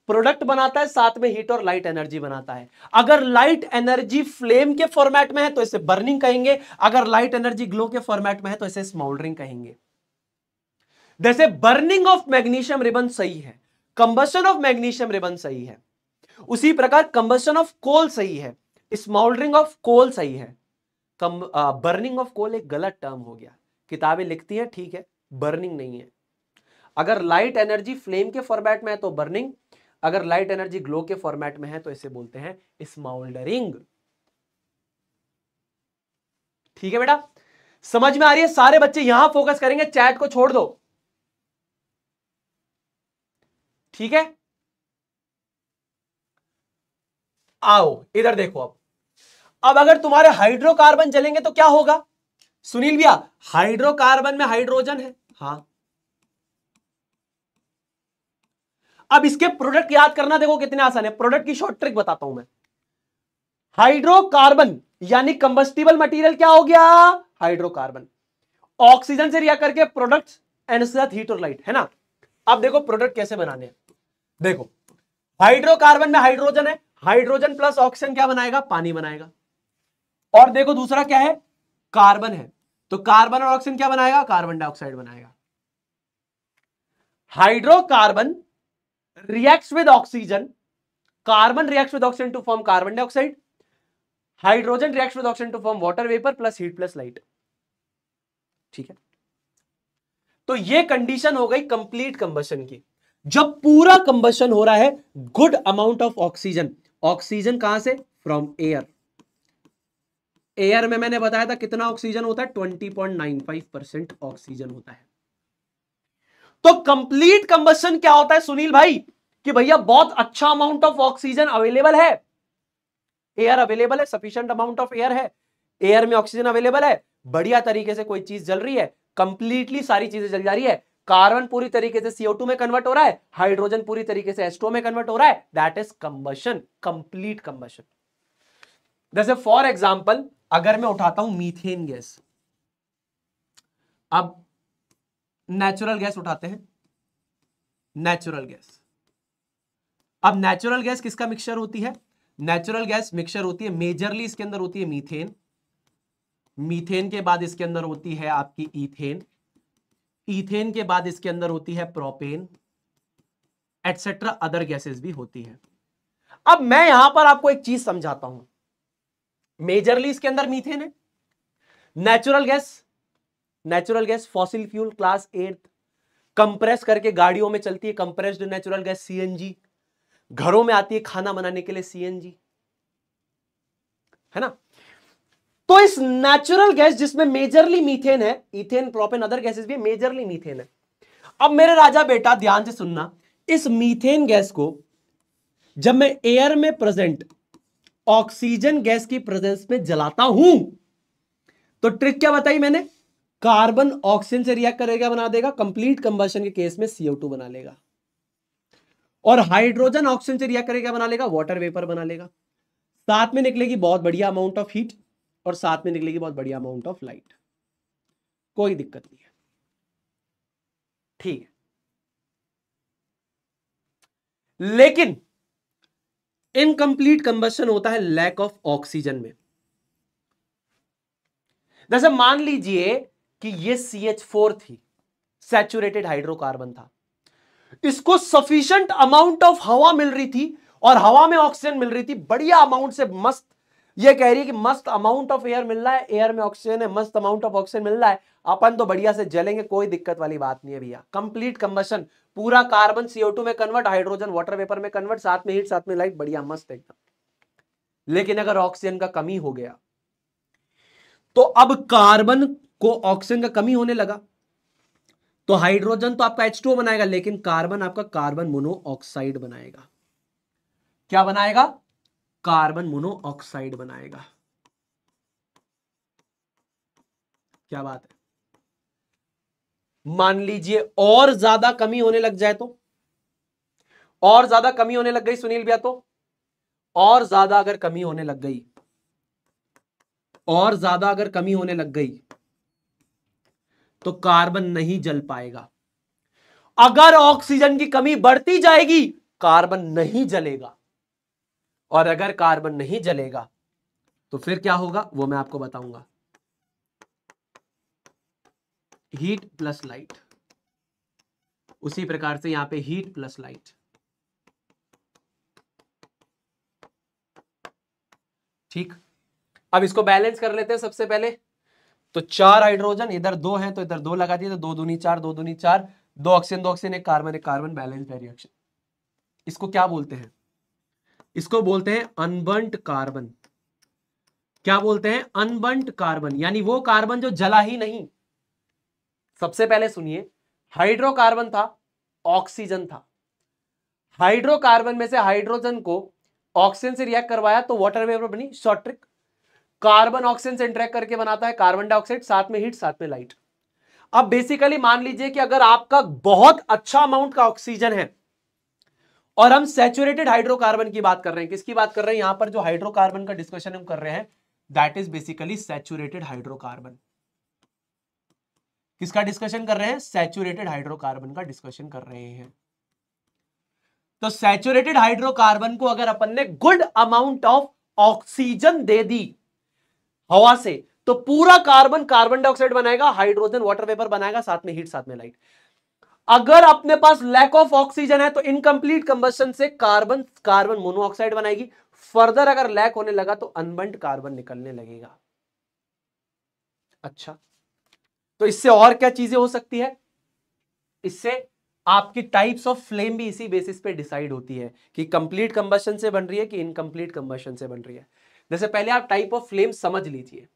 प्रोडक्ट बनाता है साथ में हीट और लाइट एनर्जी बनाता है अगर लाइट एनर्जी फ्लेम के फॉर्मेट में है तो इसे बर्निंग कहेंगे अगर लाइट एनर्जी ग्लो के फॉर्मेट में है तो इसे स्मोल्डरिंग कहेंगे जैसे बर्निंग ऑफ मैग्नीशियम रिबन सही है कंबसन ऑफ मैग्नीशियम रिबन सही है उसी प्रकार कंबसन ऑफ कोल सही है स्मोल्डरिंग ऑफ कोल सही है बर्निंग ऑफ कोल एक गलत टर्म हो गया किताबें लिखती हैं ठीक है बर्निंग नहीं है अगर लाइट एनर्जी फ्लेम के फॉर्मेट में है तो बर्निंग अगर लाइट एनर्जी ग्लो के फॉर्मेट में है तो इसे बोलते हैं स्मोल्डरिंग ठीक है बेटा समझ में आ रही है सारे बच्चे यहां फोकस करेंगे चैट को छोड़ दो ठीक है आओ इधर देखो अब अब अगर तुम्हारे हाइड्रोकार्बन जलेंगे तो क्या होगा सुनील भैया हाइड्रोकार्बन में हाइड्रोजन है हाँ अब इसके प्रोडक्ट याद करना देखो कितने आसान है प्रोडक्ट की शॉर्ट ट्रिक बताता हूं मैं हाइड्रोकार्बन यानी कंबस्टिबल मटेरियल क्या हो गया हाइड्रोकार्बन ऑक्सीजन से रिया करके प्रोडक्ट और लाइट है ना अब देखो प्रोडक्ट कैसे बनाने हैं देखो हाइड्रोकार्बन में हाइड्रोजन है हाइड्रोजन प्लस ऑक्सीजन क्या बनाएगा पानी बनाएगा और देखो दूसरा क्या है कार्बन है तो कार्बन और ऑक्सीजन क्या बनाएगा कार्बन डाइऑक्साइड बनाएगा hydrocarbon reacts with oxygen carbon reacts with oxygen to form carbon dioxide hydrogen reacts with oxygen to form water vapour plus heat plus light ठीक है तो ये कंडीशन हो गई कंप्लीट कंबशन की जब पूरा कंबशन हो रहा है good amount of oxygen oxygen कहां से फ्रॉम एयर एयर में मैंने बताया था कितना ऑक्सीजन होता है twenty point nine five percent oxygen होता है तो कंप्लीट कंबशन क्या होता है सुनील भाई कि भैया बहुत अच्छा अमाउंट ऑफ ऑक्सीजन अवेलेबल है एयर अवेलेबल है सफिशियंट अमाउंट ऑफ एयर है एयर में ऑक्सीजन अवेलेबल है बढ़िया तरीके से कोई चीज जल रही है कंप्लीटली सारी चीजें जल जा रही है कार्बन पूरी तरीके से CO2 में कन्वर्ट हो रहा है हाइड्रोजन पूरी तरीके से H2O में कन्वर्ट हो रहा है that is combustion complete combustion जैसे फॉर एग्जाम्पल अगर मैं उठाता हूं मीथेन गैस अब नेचुरल गैस उठाते हैं नेचुरल गैस अब नेचुरल गैस किसका मिक्सचर होती है नेचुरल गैस मिक्सचर होती है मेजरली इसके अंदर होती है मीथेन मीथेन के बाद इसके अंदर होती है आपकी इथेन इथेन के बाद इसके अंदर होती है प्रोपेन एटसेट्रा अदर गैसेस भी होती है अब मैं यहां पर आपको एक चीज समझाता हूं मेजरली इसके अंदर मीथेन है natural gas natural gas fossil fuel class eight compress करके गाड़ियों में चलती है कंप्रेस्ड नेचुरल गैस सीएनजी घरों में आती है खाना बनाने के लिए सीएनजी है ना तो इस नेचुरल गैस जिसमें मेजरली मीथेन है इथेन प्रोपेन अदर गैसेस भी मेजरली मीथेन है अब मेरे राजा बेटा ध्यान से सुनना इस मीथेन गैस को जब मैं एयर में प्रेजेंट ऑक्सीजन गैस की प्रेजेंस में जलाता हूं तो ट्रिक क्या बताई मैंने कार्बन ऑक्सीजन से रिएक्ट करेगा बना देगा कंप्लीट कंबर्शन के केस में सीओ टू बना लेगा और हाइड्रोजन ऑक्सीजन से रिएक्ट करेगा बना लेगा वाटर वेपर बना लेगा साथ में निकलेगी बहुत बढ़िया अमाउंट ऑफ हीट और साथ में निकलेगी बहुत बढ़िया अमाउंट ऑफ लाइट कोई दिक्कत नहीं है ठीक है लेकिन इनकम्प्लीट कंबशन होता है लैक ऑफ ऑक्सीजन में जैसे मान लीजिए कि ये सी एच फोर थी सैचुरेटेड हाइड्रोकार्बन था इसको सफिशियंट अमाउंट ऑफ हवा मिल रही थी और हवा में ऑक्सीजन मिल रही थी बढ़िया अमाउंट से मस्त ये कह रही है कि मस्त अमाउंट ऑफ एयर मिल रहा है एयर में ऑक्सीजन है मस्त अमाउंट ऑफ ऑक्सीजन मिल रहा है अपन तो बढ़िया से जलेंगे कोई दिक्कत वाली बात नहीं है भैया कंप्लीट कम्बशन पूरा कार्बन CO2 में कन्वर्ट हाइड्रोजन वाटर वेपर में कन्वर्ट साथ में हीट साथ में लाइट बढ़िया मस्त एकदम लेकिन अगर ऑक्सीजन का कमी हो गया तो अब कार्बन को ऑक्सीजन का कमी होने लगा तो हाइड्रोजन तो आपका H2O बनाएगा लेकिन कार्बन आपका कार्बन मोनोऑक्साइड बनाएगा क्या बनाएगा कार्बन मोनोऑक्साइड बनाएगा क्या बात है मान लीजिए और ज्यादा कमी होने लग जाए तो और ज्यादा कमी होने लग गई सुनील भैया तो और ज्यादा अगर कमी होने लग गई और ज्यादा अगर कमी होने लग गई तो कार्बन नहीं जल पाएगा अगर ऑक्सीजन की कमी बढ़ती जाएगी कार्बन नहीं जलेगा और अगर कार्बन नहीं जलेगा तो फिर क्या होगा वो मैं आपको बताऊंगा हीट प्लस लाइट उसी प्रकार से यहां पे हीट प्लस लाइट ठीक अब इसको बैलेंस कर लेते हैं सबसे पहले तो चार हाइड्रोजन इधर दो हैं तो इधर दो लगा दिए तो दो दूनी चार दो दूनी चार दो ऑक्सीजन दो ऑक्सीजन एक कार्बन एक कार्बन बैलेंस है रिएक्शन इसको क्या बोलते हैं इसको बोलते हैं अनबंट कार्बन क्या बोलते हैं अनबंट कार्बन यानी वो कार्बन जो जला ही नहीं सबसे पहले सुनिए हाइड्रोकार्बन था ऑक्सीजन था हाइड्रोकार्बन में से हाइड्रोजन को ऑक्सीजन से रिएक्ट करवाया तो वाटर वेपर बनी शॉर्ट ट्रिक कार्बन ऑक्सीजन से इंटरेक्ट करके बनाता है कार्बन डाइऑक्साइड साथ में हीट साथ में लाइट अब बेसिकली मान लीजिए कि अगर आपका बहुत अच्छा अमाउंट का ऑक्सीजन है और हम सेचुरेटेड हाइड्रोकार्बन की बात कर रहे हैं किसकी बात कर रहे हैं यहां पर जो हाइड्रोकार्बन का डिस्कशन हम कर रहे हैं that is basically saturated hydrocarbon किसका डिस्कशन कर रहे हैं सेचुरेटेड हाइड्रोकार्बन का डिस्कशन कर रहे हैं तो सेचुरेटेड हाइड्रोकार्बन को अगर अपन ने गुड अमाउंट ऑफ ऑक्सीजन दे दी हवा से तो पूरा कार्बन कार्बन डाइऑक्साइड बनाएगा हाइड्रोजन वाटर वेपर बनाएगा साथ में हीट साथ में लाइट अगर अपने पास लैक ऑफ ऑक्सीजन है तो इनकम्प्लीट कंबस्टन से कार्बन कार्बन मोनोऑक्साइड बनाएगी फर्दर अगर लैक होने लगा तो अनबंट कार्बन निकलने लगेगा अच्छा तो इससे और क्या चीजें हो सकती है इससे आपकी टाइप्स ऑफ फ्लेम भी इसी बेसिस पे डिसाइड होती है कि कंप्लीट कंबस्टन से बन रही है कि इनकम्प्लीट कंबस्टन से बन रही है जैसे पहले आप टाइप ऑफ फ्लेम समझ लीजिए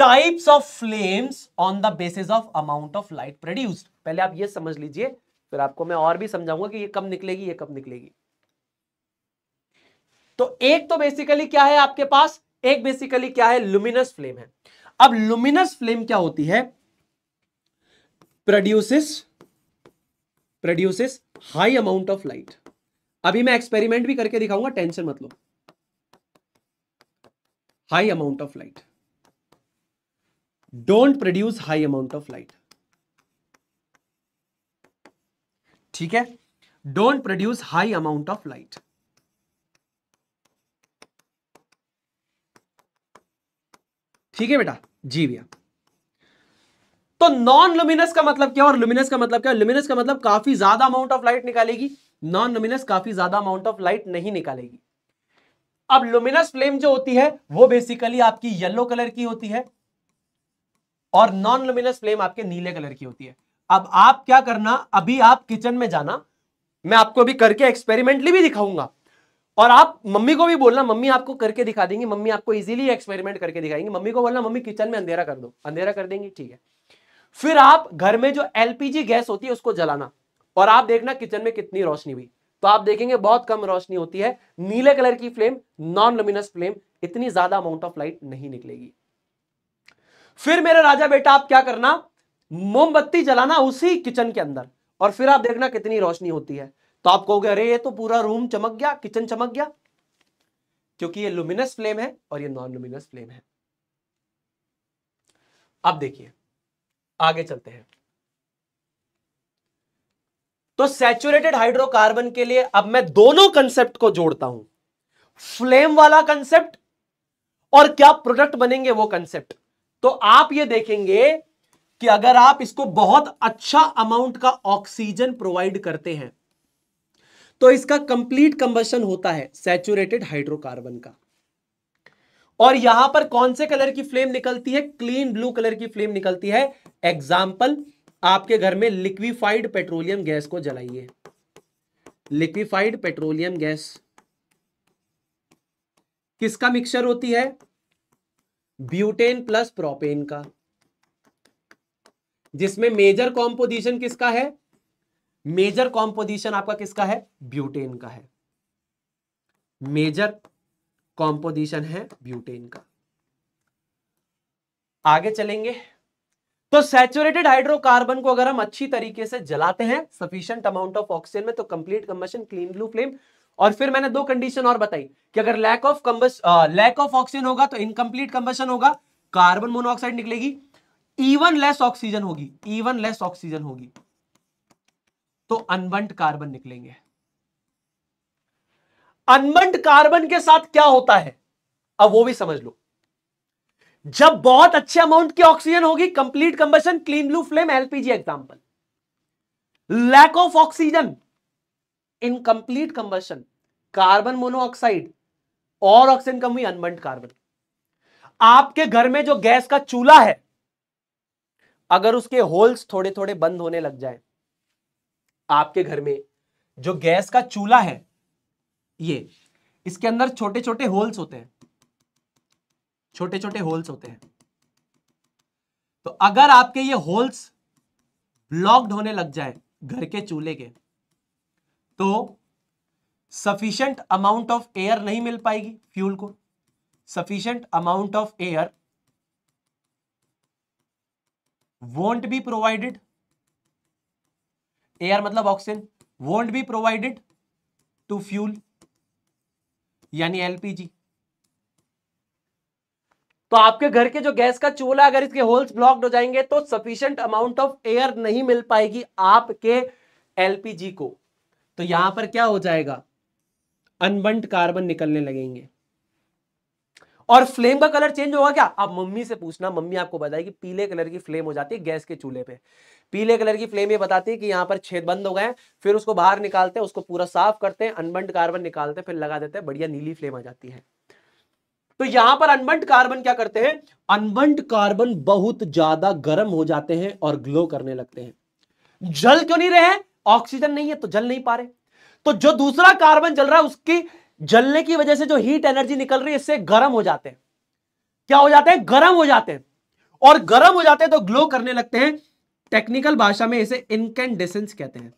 types of flames on the basis of amount of light produced पहले आप ये समझ लीजिए फिर आपको मैं और भी समझाऊंगा कि ये कब निकलेगी ये कब निकलेगी तो एक तो बेसिकली क्या है आपके पास एक बेसिकली क्या है लुमिनस फ्लेम है अब लुमिनस फ्लेम क्या होती है produces produces high amount of light अभी मैं एक्सपेरिमेंट भी करके दिखाऊंगा टेंशन मतलब high amount of light don't produce high amount of light ठीक है don't produce high amount of light ठीक है बेटा जी भैया तो नॉन लुमिनस का मतलब क्या और लुमिनस का मतलब क्या लुमिनस का मतलब काफी ज्यादा अमाउंट ऑफ लाइट निकालेगी नॉन लुमिनस काफी ज्यादा अमाउंट ऑफ लाइट नहीं निकालेगी अब लुमिनस फ्लेम जो होती है वो बेसिकली आपकी येलो कलर की होती है और नॉन लुमिनस फ्लेम आपके नीले कलर की होती है अब आप क्या करना अभी आप किचन में जाना मैं आपको अभी करके एक्सपेरिमेंटली भी दिखाऊंगा और आप मम्मी को भी बोलना मम्मी आपको करके दिखा देंगी मम्मी आपको इजीली एक्सपेरिमेंट करके दिखाएंगे मम्मी को बोलना मम्मी किचन में अंधेरा कर दो अंधेरा कर देंगे ठीक है फिर आप घर में जो एलपीजी गैस होती है उसको जलाना और आप देखना किचन में कितनी रोशनी हुई तो आप देखेंगे बहुत कम रोशनी होती है नीले कलर की फ्लेम नॉन लुमिनस फ्लेम इतनी ज्यादा अमाउंट ऑफ लाइट नहीं निकलेगी फिर मेरे राजा बेटा आप क्या करना मोमबत्ती जलाना उसी किचन के अंदर और फिर आप देखना कितनी रोशनी होती है तो आप कहोगे अरे ये तो पूरा रूम चमक गया किचन चमक गया क्योंकि ये लुमिनस फ्लेम है और ये नॉन लुमिनस फ्लेम है अब देखिए आगे चलते हैं तो सैचुरेटेड हाइड्रोकार्बन के लिए अब मैं दोनों कंसेप्ट को जोड़ता हूं फ्लेम वाला कंसेप्ट और क्या प्रोडक्ट बनेंगे वो कंसेप्ट तो आप ये देखेंगे कि अगर आप इसको बहुत अच्छा अमाउंट का ऑक्सीजन प्रोवाइड करते हैं तो इसका कंप्लीट कंबशन होता है सैचुरेटेड हाइड्रोकार्बन का और यहां पर कौन से कलर की फ्लेम निकलती है क्लीन ब्लू कलर की फ्लेम निकलती है एग्जाम्पल आपके घर में लिक्विफाइड पेट्रोलियम गैस को जलाइए लिक्विफाइड पेट्रोलियम गैस किसका मिक्सचर होती है ब्यूटेन प्लस प्रोपेन का जिसमें मेजर कॉम्पोजिशन किसका है मेजर कॉम्पोजिशन आपका किसका है ब्यूटेन का है मेजर कॉम्पोजिशन है ब्यूटेन का आगे चलेंगे तो सैचुरेटेड हाइड्रोकार्बन को अगर हम अच्छी तरीके से जलाते हैं सफिशियंट अमाउंट ऑफ ऑक्सीजन में तो complete combustion clean blue flame और फिर मैंने दो कंडीशन और बताई कि अगर lack of combust lack of oxygen होगा तो इनकम्प्लीट कंबशन होगा कार्बन मोनोऑक्साइड निकलेगी इवन लेस ऑक्सीजन होगी इवन लेस ऑक्सीजन होगी तो अनबंट कार्बन निकलेंगे अनबंट कार्बन के साथ क्या होता है अब वो भी समझ लो जब बहुत अच्छे अमाउंट की ऑक्सीजन होगी complete combustion clean blue flame LPG example lack of oxygen incomplete combustion carbon monoxide और ऑक्सीजन कम हुई अनबंट कार्बन आपके घर में जो गैस का चूल्हा है अगर उसके होल्स थोड़े थोड़े बंद होने लग जाए आपके घर में जो गैस का चूल्हा है ये इसके अंदर छोटे छोटे होल्स होते हैं छोटे छोटे होल्स होते हैं तो अगर आपके ये होल्स ब्लॉक्ड होने लग जाए घर के चूल्हे के तो सफिशेंट अमाउंट ऑफ एयर नहीं मिल पाएगी फ्यूल को sufficient amount of air won't be provided air मतलब oxygen won't be provided to fuel यानी एलपीजी तो आपके घर के जो गैस का चूल्हा अगर इसके होल्स ब्लॉक्ड हो जाएंगे तो सफिशियंट अमाउंट ऑफ एयर नहीं मिल पाएगी आपके एलपीजी को तो यहां पर क्या हो जाएगा अनबंट कार्बन निकलने लगेंगे और फ्लेम का कलर चेंज होगा क्या आप मम्मी से पूछना मम्मी आपको बताएगी पीले कलर की फ्लेम हो जाती है गैस के चूल्हे पे पीले कलर की फ्लेम ये बताती है कि यहां पर छेद बंद हो गए हैं फिर उसको बाहर निकालते हैं उसको पूरा साफ करते हैं अनबंट कार्बन निकालते हैं फिर लगा देते हैं बढ़िया नीली फ्लेम आ जाती है तो यहां पर अनबंट कार्बन क्या करते हैं अनबंट कार्बन बहुत ज्यादा गर्म हो जाते हैं और ग्लो करने लगते हैं जल क्यों नहीं रहे ऑक्सीजन नहीं है तो जल नहीं पा रहे तो जो दूसरा कार्बन जल रहा है उसकी जलने की वजह से जो हीट एनर्जी निकल रही है इससे गर्म हो जाते हैं क्या हो जाते हैं गर्म हो जाते हैं और गर्म हो जाते हैं तो ग्लो करने लगते हैं टेक्निकल भाषा में इसे इनकेंडेसेंस कहते हैं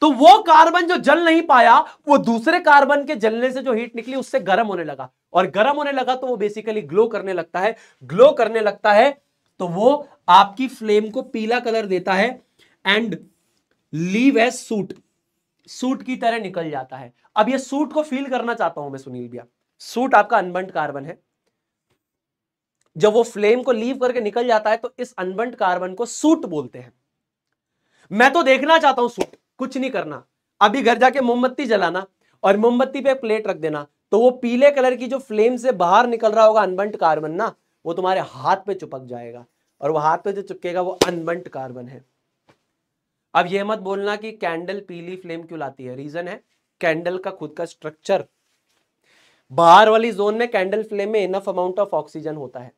तो वो कार्बन जो जल नहीं पाया वो दूसरे कार्बन के जलने से जो हीट निकली उससे गर्म होने लगा और गर्म होने लगा तो वो बेसिकली ग्लो करने लगता है ग्लो करने लगता है तो वो आपकी फ्लेम को पीला कलर देता है and leave as soot soot की तरह निकल जाता है अब ये सूट को फील करना चाहता हूं मैं सुनील भैया सूट आपका अनबंट कार्बन है जब वो फ्लेम को लीव करके निकल जाता है तो इस अनबंट कार्बन को सूट बोलते हैं मैं तो देखना चाहता हूं सूट कुछ नहीं करना अभी घर जाके मोमबत्ती जलाना और मोमबत्ती पे प्लेट रख देना तो वो पीले कलर की जो फ्लेम से बाहर निकल रहा होगा अनबंट कार्बन ना वो तुम्हारे हाथ पे चुपक जाएगा और वो हाथ पे जो चुपकेगा वो अनबंट कार्बन है अब यह मत बोलना कि कैंडल पीली फ्लेम क्यों लाती है रीजन है कैंडल का खुद का स्ट्रक्चर बाहर वाली जोन में कैंडल फ्लेम में इनफ अमाउंट ऑफ ऑक्सीजन होता है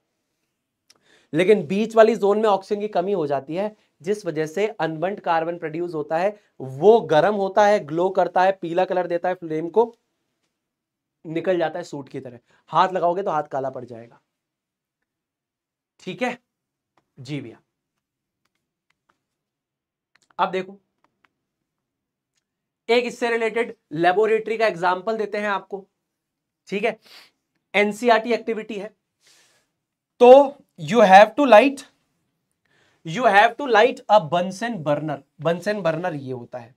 लेकिन बीच वाली जोन में ऑक्सीजन की कमी हो जाती है जिस वजह से अनबंट कार्बन प्रोड्यूस होता है वो गर्म होता है ग्लो करता है पीला कलर देता है फ्लेम को निकल जाता है सूट की तरह हाथ लगाओगे तो हाथ काला पड़ जाएगा ठीक है जी भैया अब देखो एक इससे रिलेटेड लेबोरेटरी का एग्जाम्पल देते हैं आपको ठीक है एनसीआरटी एक्टिविटी e है तो you have to light you have to light a Bunsen burner Bunsen burner ये होता है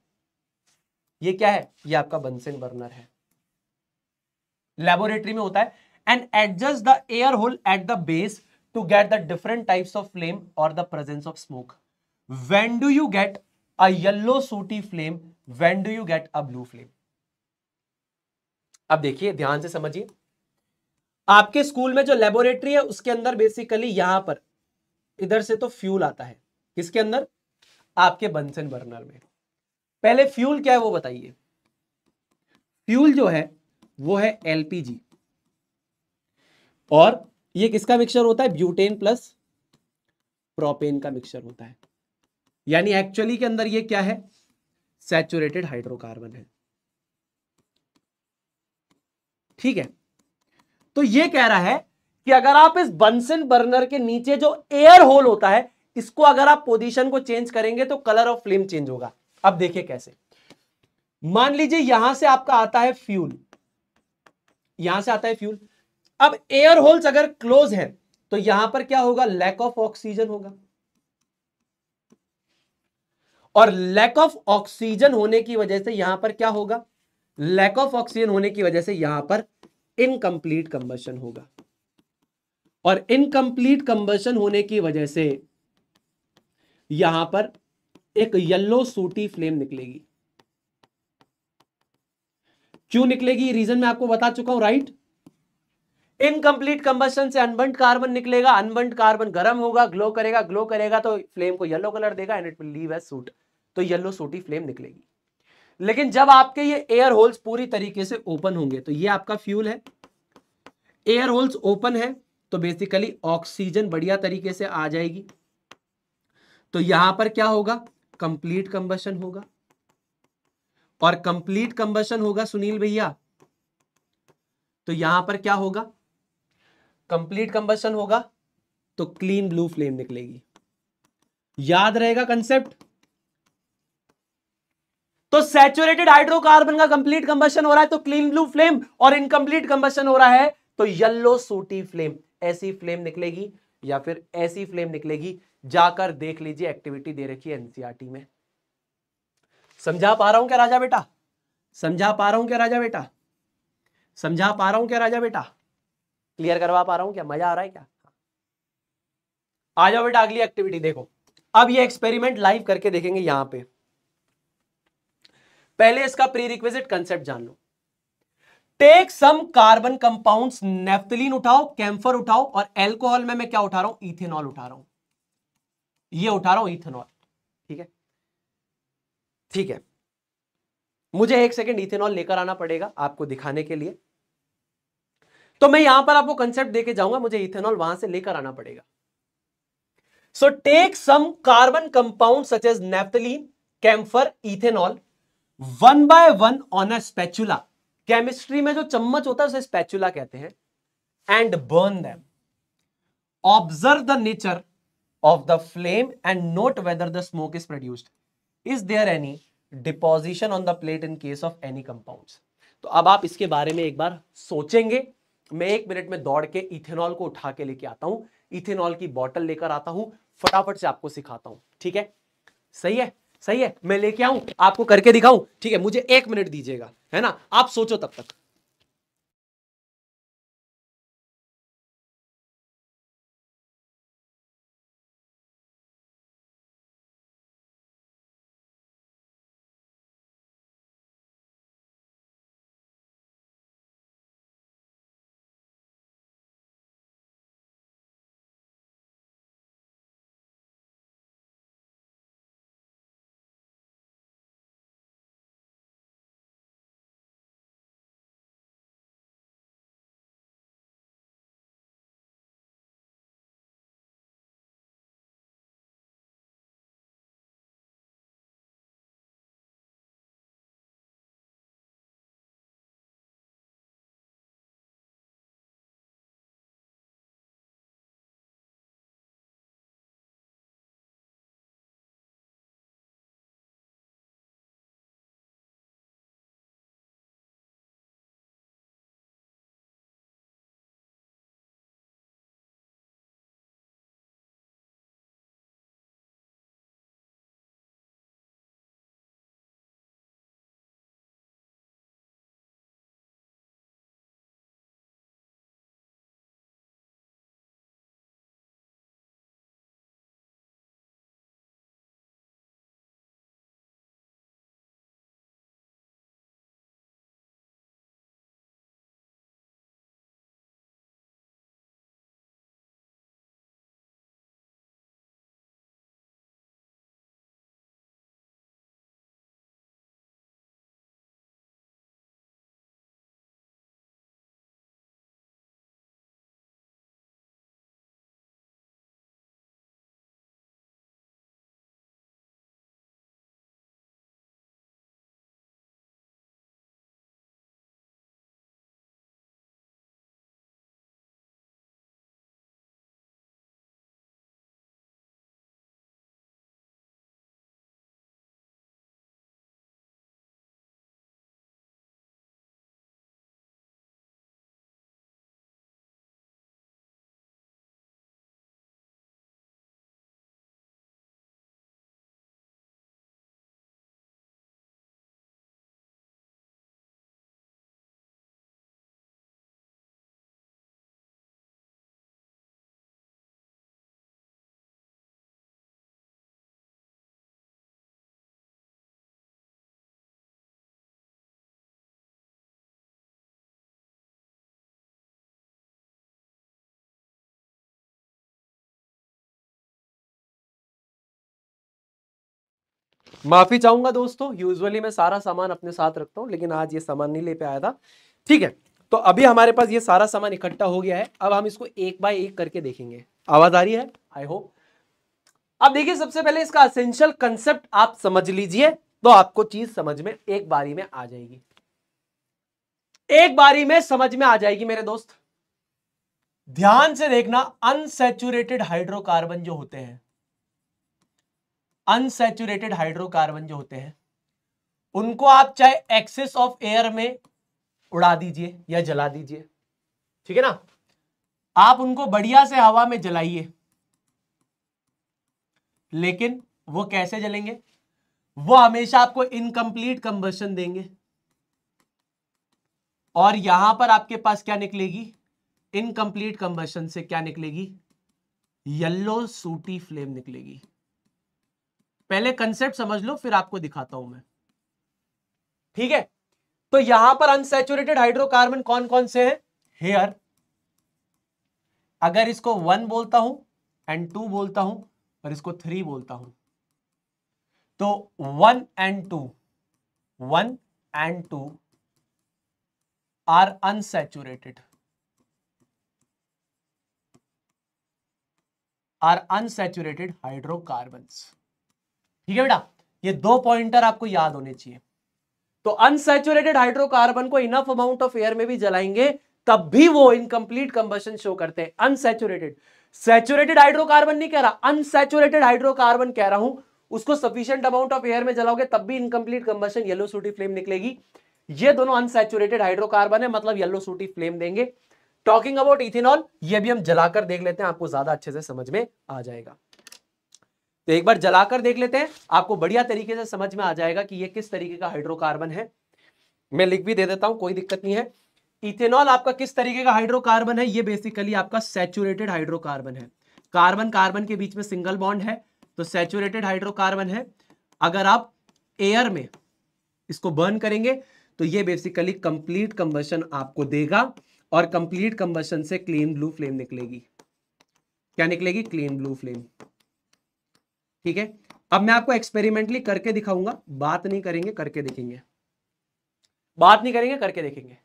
ये क्या है ये आपका बंसेन बर्नर है लेबोरेटरी में होता है and adjust the air hole at the base to get the different types of flame और the presence of smoke when do you get a yellow sooty flame when do you get a blue flame अब देखिए ध्यान से समझिए आपके school में जो laboratory है उसके अंदर बेसिकली यहां पर इधर से तो फ्यूल आता है किसके अंदर आपके बंसन बर्नर में पहले फ्यूल क्या है वो बताइए फ्यूल जो है वो है एलपीजी और ये किसका मिक्सचर होता है ब्यूटेन प्लस प्रोपेन का मिक्सचर होता है यानी एक्चुअली के अंदर ये क्या है सैचुरेटेड हाइड्रोकार्बन है ठीक है तो ये कह रहा है कि अगर आप इस बंसन बर्नर के नीचे जो एयर होल होता है इसको अगर आप पोजीशन को चेंज करेंगे तो कलर ऑफ फ्लेम चेंज होगा अब देखिए कैसे मान लीजिए यहां से आपका आता है फ्यूल यहां से आता है फ्यूल अब एयर होल्स अगर क्लोज है तो यहां पर क्या होगा लैक ऑफ ऑक्सीजन होगा और लैक ऑफ ऑक्सीजन होने की वजह से यहां पर क्या होगा लैक ऑफ ऑक्सीजन होने की वजह से यहां पर इनकम्प्लीट कंबर्शन होगा और इनकम्प्लीट कंबर्शन होने की वजह से यहां पर एक येलो सूटी फ्लेम निकलेगी क्यों निकलेगी रीजन मैं आपको बता चुका हूं राइट इनकम्प्लीट कंबर्शन से अनबंट कार्बन निकलेगा अनबंट कार्बन गर्म होगा ग्लो करेगा ग्लो करेगा तो फ्लेम को येलो कलर देगा and it will leave soot तो येलो सोटी फ्लेम निकलेगी लेकिन जब आपके ये एयर होल्स पूरी तरीके से ओपन होंगे तो ये आपका फ्यूल है एयर होल्स ओपन है तो बेसिकली ऑक्सीजन बढ़िया तरीके से आ जाएगी तो यहां पर क्या होगा कंप्लीट कंबशन होगा और कंप्लीट कंबशन होगा सुनील भैया तो यहां पर क्या होगा कंप्लीट कंबशन होगा तो क्लीन ब्लू फ्लेम निकलेगी याद रहेगा कंसेप्ट तो सैचुरेटेड हाइड्रोकार्बन का कंप्लीट कंबेशन हो रहा है तो क्लीन ब्लू फ्लेम और इनकम्प्लीट कंबेशन हो रहा है तो येल्लो सूटी फ्लेम ऐसी फ्लेम निकलेगी या फिर ऐसी फ्लेम निकलेगी जाकर देख लीजिए एक्टिविटी दे रखी है एनसीआरटी e में समझा पा रहा हूं क्या राजा बेटा समझा पा रहा हूं क्या राजा बेटा समझा पा रहा हूं क्या राजा बेटा क्लियर करवा पा रहा हूं क्या मजा आ रहा है क्या आ जाओ बेटा अगली एक्टिविटी देखो अब ये एक्सपेरिमेंट लाइव करके देखेंगे यहां पे पहले इसका प्री रिक्वेजिट कंसेप्ट जान लो take some carbon compounds naphthalene उठाओ कैम्फर उठाओ और एल्कोहल में मैं क्या उठा रहा हूं इथेनॉल उठा रहा हूं ये उठा रहा हूं इथेनॉल ठीक है ठीक है मुझे एक सेकेंड इथेनॉल लेकर आना पड़ेगा आपको दिखाने के लिए तो मैं यहां पर आपको कंसेप्ट देके जाऊंगा मुझे इथेनॉल वहां से लेकर आना पड़ेगा so take some carbon compound such as naphthalene camphor ethanol one by one on a spatula chemistry में जो चम्मच होता है उसे स्पैचुला कहते हैं and burn them observe the nature of the flame and note whether the smoke is produced is there any deposition on the plate in case of any compound तो अब आप इसके बारे में एक बार सोचेंगे मैं एक मिनट में दौड़ के इथेनॉल को उठा के लेके आता हूं इथेनॉल की बॉटल लेकर आता हूं फटाफट से आपको सिखाता हूं ठीक है सही है सही है मैं लेके आऊं आपको करके दिखाऊं ठीक है मुझे एक मिनट दीजिएगा है ना आप सोचो तब तक माफी चाहूंगा दोस्तों यूजुअली मैं सारा सामान अपने साथ रखता हूँ लेकिन आज ये सामान नहीं ले पे आया था ठीक है तो अभी हमारे पास ये सारा सामान इकट्ठा हो गया है अब हम इसको एक बाय एक करके देखेंगे आवाज आ रही है आई होप अब देखिए सबसे पहले इसका असेंशियल कंसेप्ट आप समझ लीजिए तो आपको चीज समझ में एक बारी में आ जाएगी एक बारी में समझ में आ जाएगी मेरे दोस्त ध्यान से देखना अनसेचुरेटेड हाइड्रोकार्बन जो होते हैं अनसेचुरेटेड हाइड्रोकार्बन जो होते हैं उनको आप चाहे एक्सेस ऑफ एयर में उड़ा दीजिए या जला दीजिए ठीक है ना आप उनको बढ़िया से हवा में जलाइए लेकिन वो कैसे जलेंगे वो हमेशा आपको इनकम्प्लीट कंबशन देंगे और यहां पर आपके पास क्या निकलेगी इनकम्प्लीट कंबशन से क्या निकलेगी येल्लो सूटी फ्लेम निकलेगी पहले कंसेप्ट समझ लो फिर आपको दिखाता हूं मैं ठीक है तो यहां पर अनसेचुरेटेड हाइड्रोकार्बन कौन कौन से हैं हेयर अगर इसको वन बोलता हूं एंड टू बोलता हूं और इसको थ्री बोलता हूं तो one and two one and two are unsaturated are unsaturated hydrocarbons. ठीक है बेटा ये दो पॉइंटर आपको याद होने चाहिए तो अनसेचुरेटेड हाइड्रोकार्बन को इनफ अमाउंट ऑफ एयर में भी जलाएंगे तब भी वो इनकम्प्लीट कंबशन शो करते हैं अनसेचुरेटेड सेचुरेटेड हाइड्रोकार्बन नहीं कह रहा अनसेचुरेटेड हाइड्रोकार्बन कह रहा हूं उसको सफिशियंट अमाउंट ऑफ एयर में जलाओगे तब भी incomplete combustion yellow sooty flame निकलेगी ये दोनों अनसेचुरेटेड हाइड्रोकार्बन है मतलब येलो सूटी फ्लेम देंगे टॉकिंग अबाउट इथेनॉल ये भी हम जलाकर देख लेते हैं आपको ज्यादा अच्छे से समझ में आ जाएगा तो एक बार जलाकर देख लेते हैं आपको बढ़िया तरीके से समझ में आ जाएगा कि ये किस तरीके का हाइड्रोकार्बन है मैं लिख भी दे देता हूं कोई दिक्कत नहीं है इथेनॉल आपका किस तरीके का हाइड्रोकार्बन है ये बेसिकली आपका सेचुरेटेड हाइड्रोकार्बन है कार्बन कार्बन के बीच में सिंगल बॉन्ड है तो सेचुरेटेड हाइड्रोकार्बन है अगर आप एयर में इसको बर्न करेंगे तो ये बेसिकली कंप्लीट कंबशन आपको देगा और कंप्लीट कंबशन से क्लीन ब्लू फ्लेम निकलेगी क्या निकलेगी क्लीन ब्लू फ्लेम ठीक है अब मैं आपको एक्सपेरिमेंटली करके दिखाऊंगा बात नहीं करेंगे करके देखेंगे बात नहीं करेंगे करके देखेंगे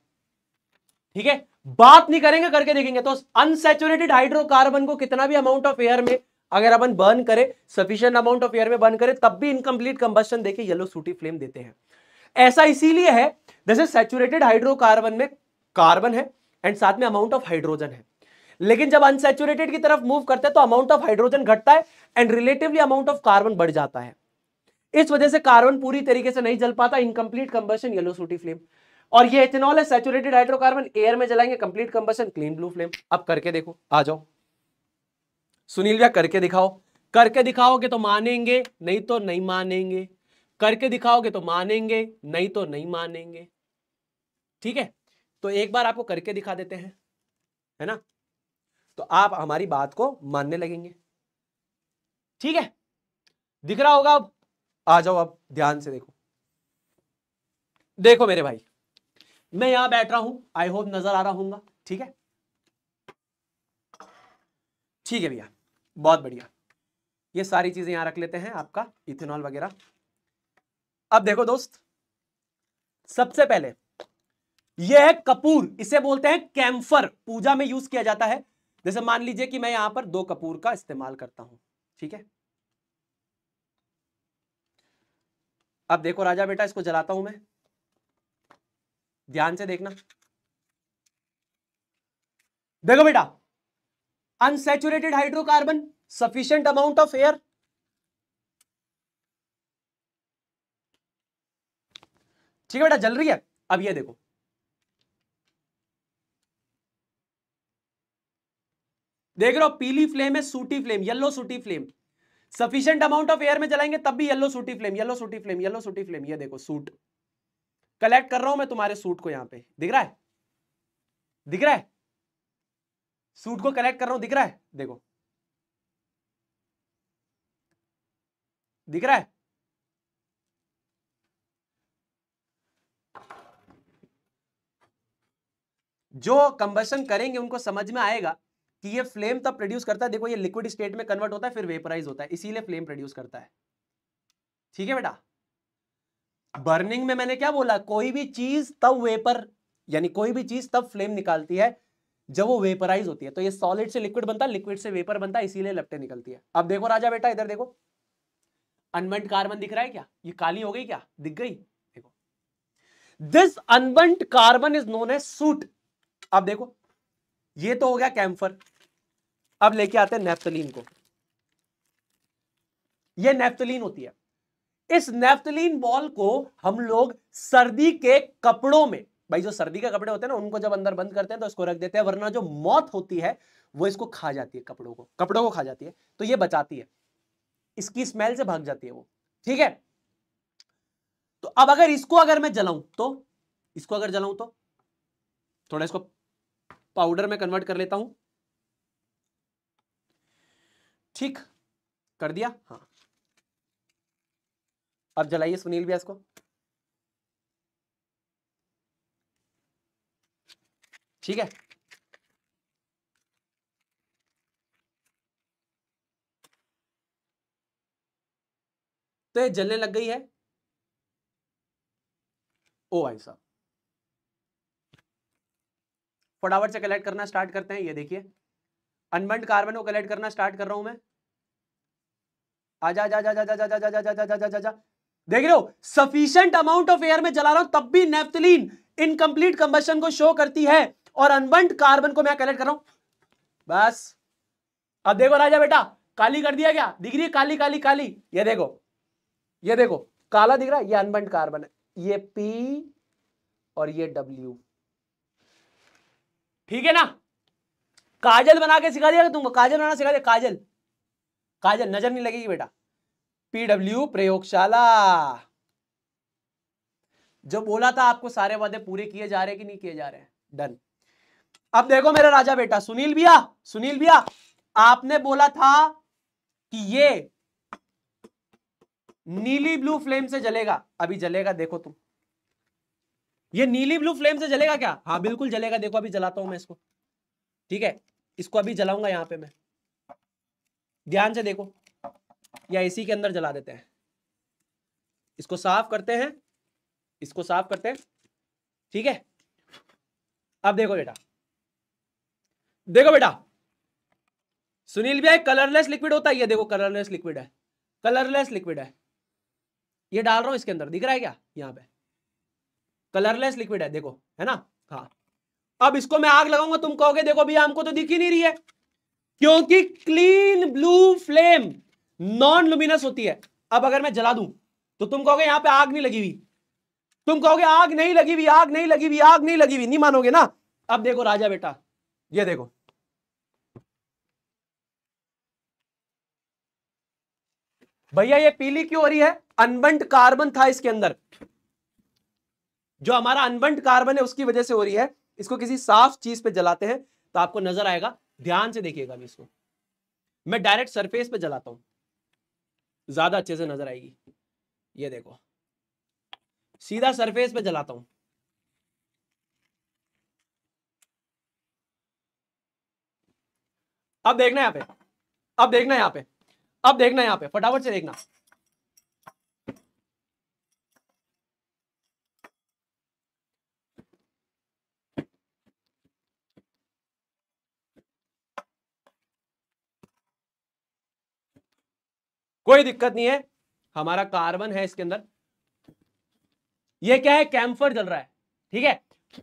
ठीक है बात नहीं करेंगे करके देखेंगे तो अनसेचुरेटेड हाइड्रोकार्बन को कितना भी अमाउंट ऑफ एयर में अगर अपन बर्न करें सफिशियंट अमाउंट ऑफ एयर में बर्न करें तब भी इनकम्प्लीट कंबस्टन देके येलो सूटी फ्लेम देते हैं ऐसा इसीलिए है जैसे सेचुरेटेड हाइड्रोकार्बन में कार्बन है एंड साथ में अमाउंट ऑफ हाइड्रोजन है लेकिन जब अनसेचुरेटेड की तरफ मूव करते हैं तो अमाउंट ऑफ हाइड्रोजन घटता है and relatively amount of carbon बढ़ जाता है इस वजह से कार्बन पूरी तरीके से नहीं जल पाता incomplete combustion yellow sooty flame और ये इथेनॉल है सैचुरेटेड हाइड्रोकार्बन एयर में जलाएंगे complete combustion clean blue flame अब करके देखो आ जाओ सुनील भैया करके दिखाओ करके दिखाओगे तो मानेंगे नहीं तो नहीं मानेंगे करके दिखाओगे तो मानेंगे नहीं तो नहीं मानेंगे ठीक है तो एक बार आपको करके दिखा देते हैं है ना तो आप हमारी बात को मानने लगेंगे ठीक है दिख रहा होगा अब आ जाओ अब ध्यान से देखो देखो मेरे भाई मैं यहां बैठ रहा हूं आई होप नजर आ रहा हूंगा ठीक है ठीक है भैया बहुत बढ़िया ये सारी चीजें यहां रख लेते हैं आपका इथेनॉल वगैरह अब देखो दोस्त सबसे पहले यह है कपूर इसे बोलते हैं कैम्फर पूजा में यूज किया जाता है जैसे मान लीजिए कि मैं यहां पर दो कपूर का इस्तेमाल करता हूं ठीक है अब देखो राजा बेटा इसको जलाता हूं मैं ध्यान से देखना देखो बेटा unsaturated hydrocarbon sufficient amount of air ठीक है बेटा जल रही है अब ये देखो देख रहे हो पीली फ्लेम है sooty flame yellow sooty flame sufficient amount of air में जलाएंगे तब भी yellow sooty flame yellow sooty flame yellow sooty flame ये देखो सूट कलेक्ट कर रहा हूं मैं तुम्हारे सूट को यहां पे दिख रहा है दिख रहा है सूट को कलेक्ट कर रहा हूं दिख रहा है देखो दिख रहा है जो कंबसन करेंगे उनको समझ में आएगा कि ये फ्लेम तब प्रोड्यूस करता है देखो ये लिक्विड स्टेट में कन्वर्ट होता है फिर वेपराइज होता है इसीलिए फ्लेम प्रोड्यूस करता है ठीक है बेटा बर्निंग में मैंने क्या बोला कोई भी चीज तब वेपर यानी कोई भी चीज तब फ्लेम निकालती है जब वो वेपराइज होती है तो ये सॉलिड से लिक्विड बनता है लिक्विड से वेपर बनता है इसीलिए लपटे निकलती है अब देखो राजा बेटा इधर देखो अनबंट कार्बन दिख रहा है क्या ये काली हो गई क्या दिख गई देखो this unburnt carbon is known as soot अब देखो ये तो हो गया कैम्फर अब लेके आते हैं नेफ्तलीन को ये नेफ्तलीन होती है इस नेफ्तलीन बॉल को हम लोग सर्दी के कपड़ों में भाई जो सर्दी के कपड़े होते हैं ना उनको जब अंदर बंद करते हैं तो इसको रख देते हैं वरना जो मौत होती है वो इसको खा जाती है कपड़ों को कपड़ों को खा जाती है तो ये बचाती है इसकी स्मेल से भाग जाती है वो ठीक है तो अब अगर इसको अगर मैं जलाऊं तो इसको अगर जलाऊं तो थोड़ा इसको पाउडर में कन्वर्ट कर लेता हूं ठीक कर दिया हाँ अब जलाइए सुनील व्यास इसको ठीक है तो ये जलने लग गई है ओ आई साहब फटाफट से कलेक्ट करना स्टार्ट करते हैं ये देखिए अनबंड कार्बन को कलेक्ट करना स्टार्ट कर रहा हूं मैं आजा जा जा जा जा जा जा जा जा जा जा जा देख रहे हो सफिशियंट अमाउंट ऑफ एयर में जला रहा हूं तब भी नेफ्थलीन इनकम्प्लीट कंबशन को शो करती है और अनबंड कार्बन को मैं कलेक्ट कर रहा हूं बस अब देखो राजा बेटा काली कर दिया गया दिख रही है काली काली काली ये देखो ये देखो काला दिख रहा है ये अनबंड कार्बन है ये पी और ये डब्ल्यू ठीक है ना काजल बना के सिखा दिया तुमको काजल बनाना सिखा दिया काजल काजल नजर नहीं लगेगी बेटा पीडब्ल्यू प्रयोगशाला जो बोला था आपको सारे वादे पूरे किए जा रहे कि नहीं किए जा रहे डन अब देखो मेरा राजा बेटा सुनील भैया सुनील भैया आपने बोला था कि ये नीली ब्लू फ्लेम से जलेगा अभी जलेगा देखो तुम ये नीली ब्लू फ्लेम से जलेगा क्या हाँ बिल्कुल जलेगा देखो अभी जलाता हूं मैं इसको ठीक है इसको अभी जलाऊंगा यहाँ पे मैं ध्यान से देखो या इसी के अंदर जला देते हैं इसको साफ करते हैं इसको साफ करते हैं ठीक है अब देखो बेटा देखो बेटा सुनील भैया कलरलेस लिक्विड होता है ये देखो कलरलेस लिक्विड है कलरलेस लिक्विड है ये डाल रहा हूं इसके अंदर दिख रहा है क्या यहां पर कलरलेस लिक्विड है देखो है ना हाँ अब इसको मैं आग लगाऊंगा तुम कहोगे देखो भैया हमको तो दिख ही नहीं रही है क्योंकि clean blue flame non luminous होती है अब अगर मैं जला दूं तो तुम कहोगे यहां पे आग नहीं लगी हुई तुम कहोगे आग नहीं लगी हुई आग नहीं लगी हुई आग नहीं लगी हुई नहीं मानोगे ना अब देखो राजा बेटा ये देखो भैया ये पीली क्यों हो रही है अनबंट कार्बन था इसके अंदर जो हमारा अनबंट कार्बन है उसकी वजह से हो रही है इसको किसी साफ चीज पे जलाते हैं तो आपको नजर आएगा ध्यान से देखिएगा इसको मैं डायरेक्ट सरफेस पे जलाता हूं ज्यादा अच्छे से नजर आएगी ये देखो सीधा सरफेस पे जलाता हूं अब देखना यहां पे अब देखना यहां पे अब देखना यहां पे फटाफट से देखना कोई दिक्कत नहीं है हमारा कार्बन है इसके अंदर ये क्या है कैम्फर जल रहा है ठीक है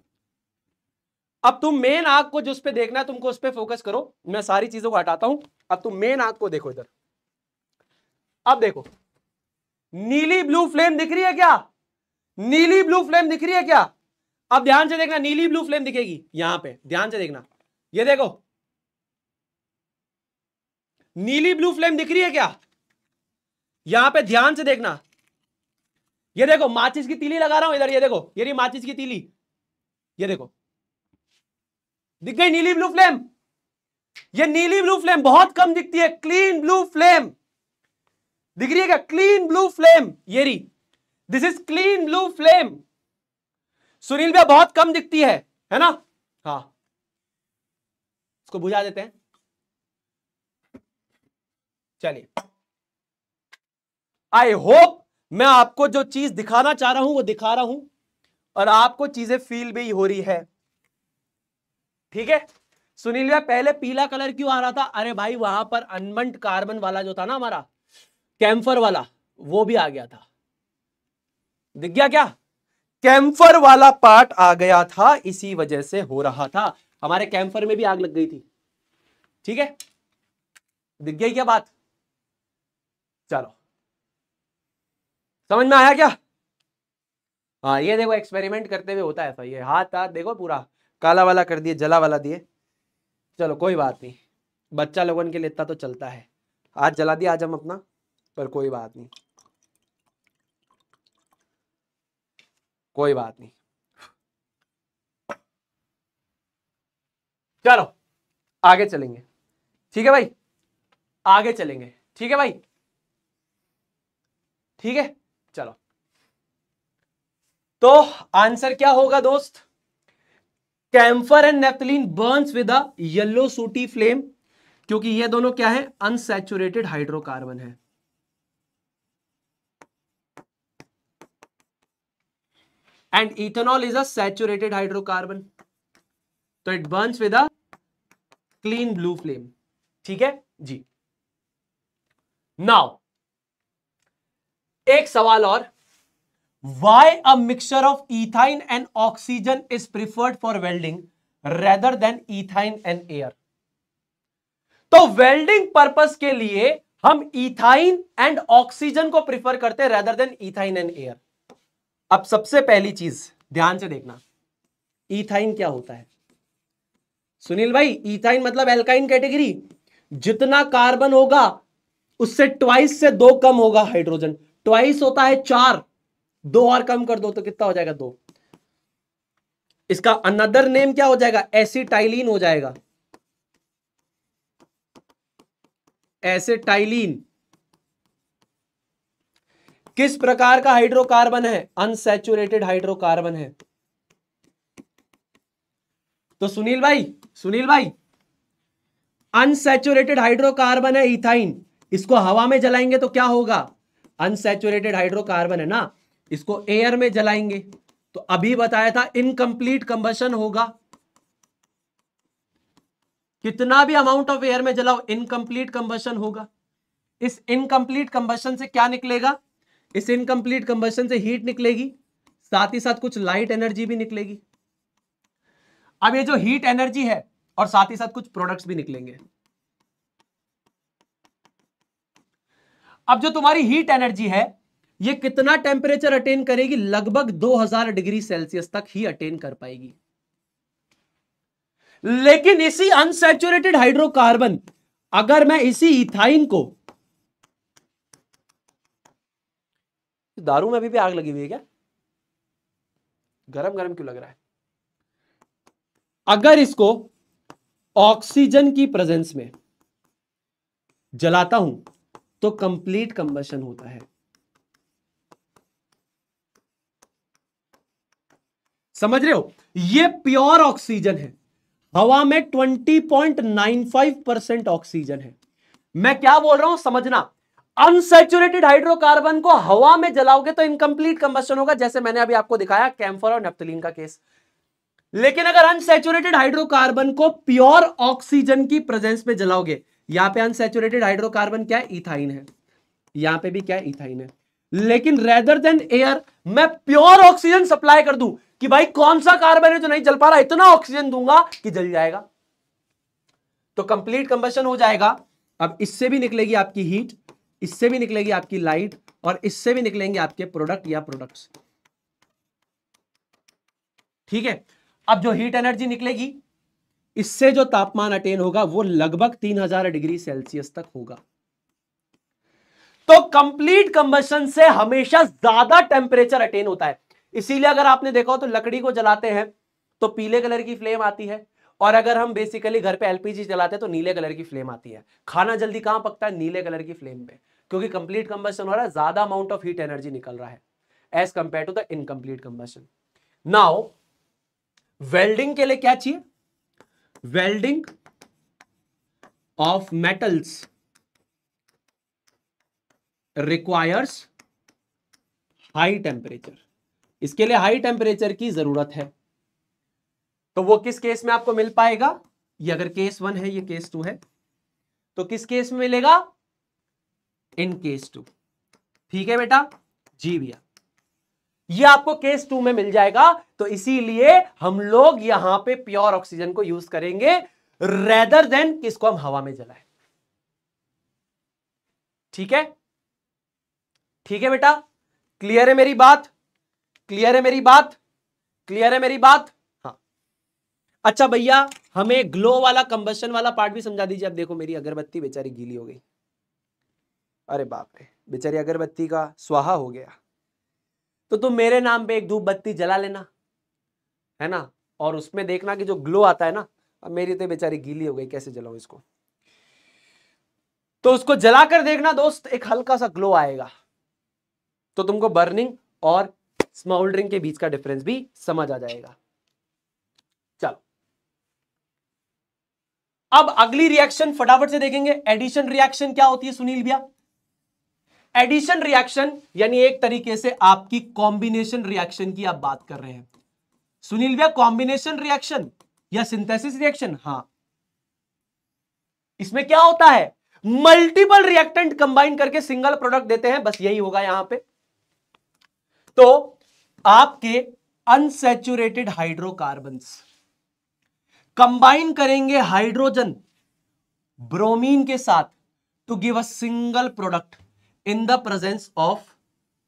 अब तुम मेन आग को जिस पे देखना है तुमको उस पर फोकस करो मैं सारी चीजों को हटाता हूं अब तुम मेन आग को देखो इधर अब देखो नीली ब्लू फ्लेम दिख रही है क्या नीली ब्लू फ्लेम दिख रही है क्या अब ध्यान से देखना नीली ब्लू फ्लेम दिखेगी यहां पे ध्यान से देखना ये देखो नीली ब्लू फ्लेम दिख रही है क्या यहां पे ध्यान से देखना ये देखो माचिस की तीली लगा रहा हूं इधर ये देखो ये रही माचिस की तीली ये देखो दिख गई नीली ब्लू फ्लेम ये नीली ब्लू फ्लेम बहुत कम दिखती है क्लीन ब्लू फ्लेम दिख रही है क्या क्लीन ब्लू फ्लेम ये रही this is clean blue flame Sunil भैया बहुत कम दिखती है है ना हाँ इसको बुझा देते हैं चलिए आई होप मैं आपको जो चीज दिखाना चाह रहा हूं वो दिखा रहा हूं और आपको चीजें फील भी हो रही है ठीक है सुनील भैया पहले पीला कलर क्यों आ रहा था अरे भाई वहां पर अनमंट कार्बन वाला जो था ना हमारा कैंफर वाला वो भी आ गया था दिख गया क्या कैम्फर वाला पार्ट आ गया था इसी वजह से हो रहा था हमारे कैंफर में भी आग लग गई थी ठीक है दिख गई क्या बात चलो समझ में आया क्या हाँ ये देखो एक्सपेरिमेंट करते हुए होता है ऐसा ये हाथ हाथ देखो पूरा काला वाला कर दिए जला वाला दिए चलो कोई बात नहीं बच्चा लोगों के लिए इतना तो चलता है आज जला दिया आज हम अपना पर कोई बात नहीं कोई बात नहीं चलो आगे चलेंगे ठीक है भाई आगे चलेंगे ठीक है भाई ठीक है चलो तो आंसर क्या होगा दोस्त camphor and naphthalene burns with a yellow sooty flame क्योंकि ये दोनों क्या है अनसेचुरेटेड हाइड्रोकार्बन है and ethanol is a saturated hydrocarbon तो it burns with a clean blue flame ठीक है जी नाउ एक सवाल और why a mixture of ethine and oxygen is preferred for welding rather than ethine and air तो welding purpose के लिए हम इथाइन एंड ऑक्सीजन को प्रिफर करते हैं rather than ethyne and air अब सबसे पहली चीज ध्यान से देखना इथाइन क्या होता है सुनील भाई इथाइन मतलब एल्काइन कैटेगरी जितना कार्बन होगा उससे ट्वाइस से दो कम होगा हाइड्रोजन ट्वाइस होता है चार दो और कम कर दो तो कितना हो जाएगा दो इसका अनदर नेम क्या हो जाएगा एसिटाइलिन हो जाएगा एसिटाइलिन किस प्रकार का हाइड्रोकार्बन है अनसेचुरेटेड हाइड्रोकार्बन है तो सुनील भाई सुनील भाई अनसेचुरेटेड हाइड्रोकार्बन है इथाइन इसको हवा में जलाएंगे तो क्या होगा अनसेचुरेटेड हाइड्रोकार्बन है ना इसको एयर में जलाएंगे तो अभी बताया था इनकम्प्लीट कंबशन होगा कितना भी अमाउंट ऑफ एयर में जलाओ इनकम्प्लीट कंबशन होगा इस इनकम्प्लीट कंबशन से क्या निकलेगा इस इनकम्प्लीट कंबशन से हीट निकलेगी साथ ही साथ कुछ लाइट एनर्जी भी निकलेगी अब ये जो हीट एनर्जी है और साथ ही साथ कुछ प्रोडक्ट्स भी निकलेंगे अब जो तुम्हारी हीट एनर्जी है ये कितना टेम्परेचर अटेन करेगी लगभग 2000 डिग्री सेल्सियस तक ही अटेन कर पाएगी लेकिन इसी अनसेचुरेटेड हाइड्रोकार्बन अगर मैं इसी इथाइन को दारू में अभी भी आग लगी हुई है क्या गरम गरम क्यों लग रहा है अगर इसको ऑक्सीजन की प्रेजेंस में जलाता हूं तो कंप्लीट कंबशन होता है समझ रहे हो ये प्योर ऑक्सीजन है हवा में 20.95 परसेंट ऑक्सीजन है मैं क्या बोल रहा हूं समझना अनसेचुरेटेड हाइड्रोकार्बन को हवा में जलाओगे तो इनकम्प्लीट कंबस्टन होगा जैसे मैंने अभी आपको दिखाया कैम्फर और नेप्थलीन का केस लेकिन अगर अनसेचुरेटेड हाइड्रोकार्बन को प्योर ऑक्सीजन की प्रेजेंस में जलाओगे यहाँ पे अनसेचुरेटेड हाइड्रोकार्बन क्या है इथाइन है यहां पे भी क्या है इथाइन है लेकिन रेदर देन एयर मैं प्योर ऑक्सीजन सप्लाई कर दू कि भाई कौन सा कार्बन है जो नहीं जल पा रहा इतना ऑक्सीजन दूंगा कि जल जाएगा तो कंप्लीट कंबेशन हो जाएगा अब इससे भी निकलेगी आपकी हीट इससे भी निकलेगी आपकी लाइट और इससे भी निकलेंगे आपके प्रोडक्ट या प्रोडक्ट्स ठीक है अब जो हीट एनर्जी निकलेगी इससे जो तापमान अटेन होगा वो लगभग 3000 डिग्री सेल्सियस तक होगा तो कंप्लीट कंबशन से हमेशा ज्यादा टेम्परेचर अटेन होता है इसीलिए अगर आपने देखा हो तो लकड़ी को जलाते हैं तो पीले कलर की फ्लेम आती है और अगर हम बेसिकली घर पे एलपीजी जलाते हैं तो नीले कलर की फ्लेम आती है खाना जल्दी कहां पकता है नीले कलर की फ्लेम पे क्योंकि कंप्लीट कंबशन हो रहा है ज्यादा अमाउंट ऑफ हीट एनर्जी निकल रहा है as compare to the incomplete combustion now welding के लिए क्या चाहिए welding of metals requires high temperature इसके लिए हाई टेम्परेचर की जरूरत है तो वो किस केस में आपको मिल पाएगा ये अगर केस वन है ये केस टू है तो किस केस में मिलेगा इन केस टू ठीक है बेटा जी भैया ये आपको केस टू में मिल जाएगा तो इसीलिए हम लोग यहां पे प्योर ऑक्सीजन को यूज करेंगे रेदर देन किसको हम हवा में जलाए ठीक है ठीक है बेटा क्लियर है मेरी बात क्लियर है मेरी बात क्लियर है मेरी बात हाँ अच्छा भैया हमें ग्लो वाला कंबशन वाला पार्ट भी समझा दीजिए आप देखो मेरी अगरबत्ती बेचारी गीली हो गई अरे बाप रे बेचारी अगरबत्ती का स्वाहा हो गया तो तुम मेरे नाम पे एक धूप बत्ती जला लेना है ना और उसमें देखना कि जो ग्लो आता है ना अब मेरी तो बेचारी गीली हो गई कैसे जलाऊं इसको तो उसको जलाकर देखना दोस्त एक हल्का सा ग्लो आएगा तो तुमको बर्निंग और स्माउल्डरिंग के बीच का डिफरेंस भी समझ आ जाएगा चलो अब अगली रिएक्शन फटाफट से देखेंगे एडिशन रिएक्शन क्या होती है सुनील भैया एडिशन रिएक्शन यानी एक तरीके से आपकी कॉम्बिनेशन रिएक्शन की आप बात कर रहे हैं सुनील भैया कॉम्बिनेशन रिएक्शन या सिंथेसिस रिएक्शन हाँ इसमें क्या होता है मल्टीपल रिएक्टेंट कंबाइन करके सिंगल प्रोडक्ट देते हैं बस यही होगा यहां पे तो आपके अनसेचुरेटेड हाइड्रोकार्बन कंबाइन करेंगे हाइड्रोजन ब्रोमीन के साथ to give a single product in the presence of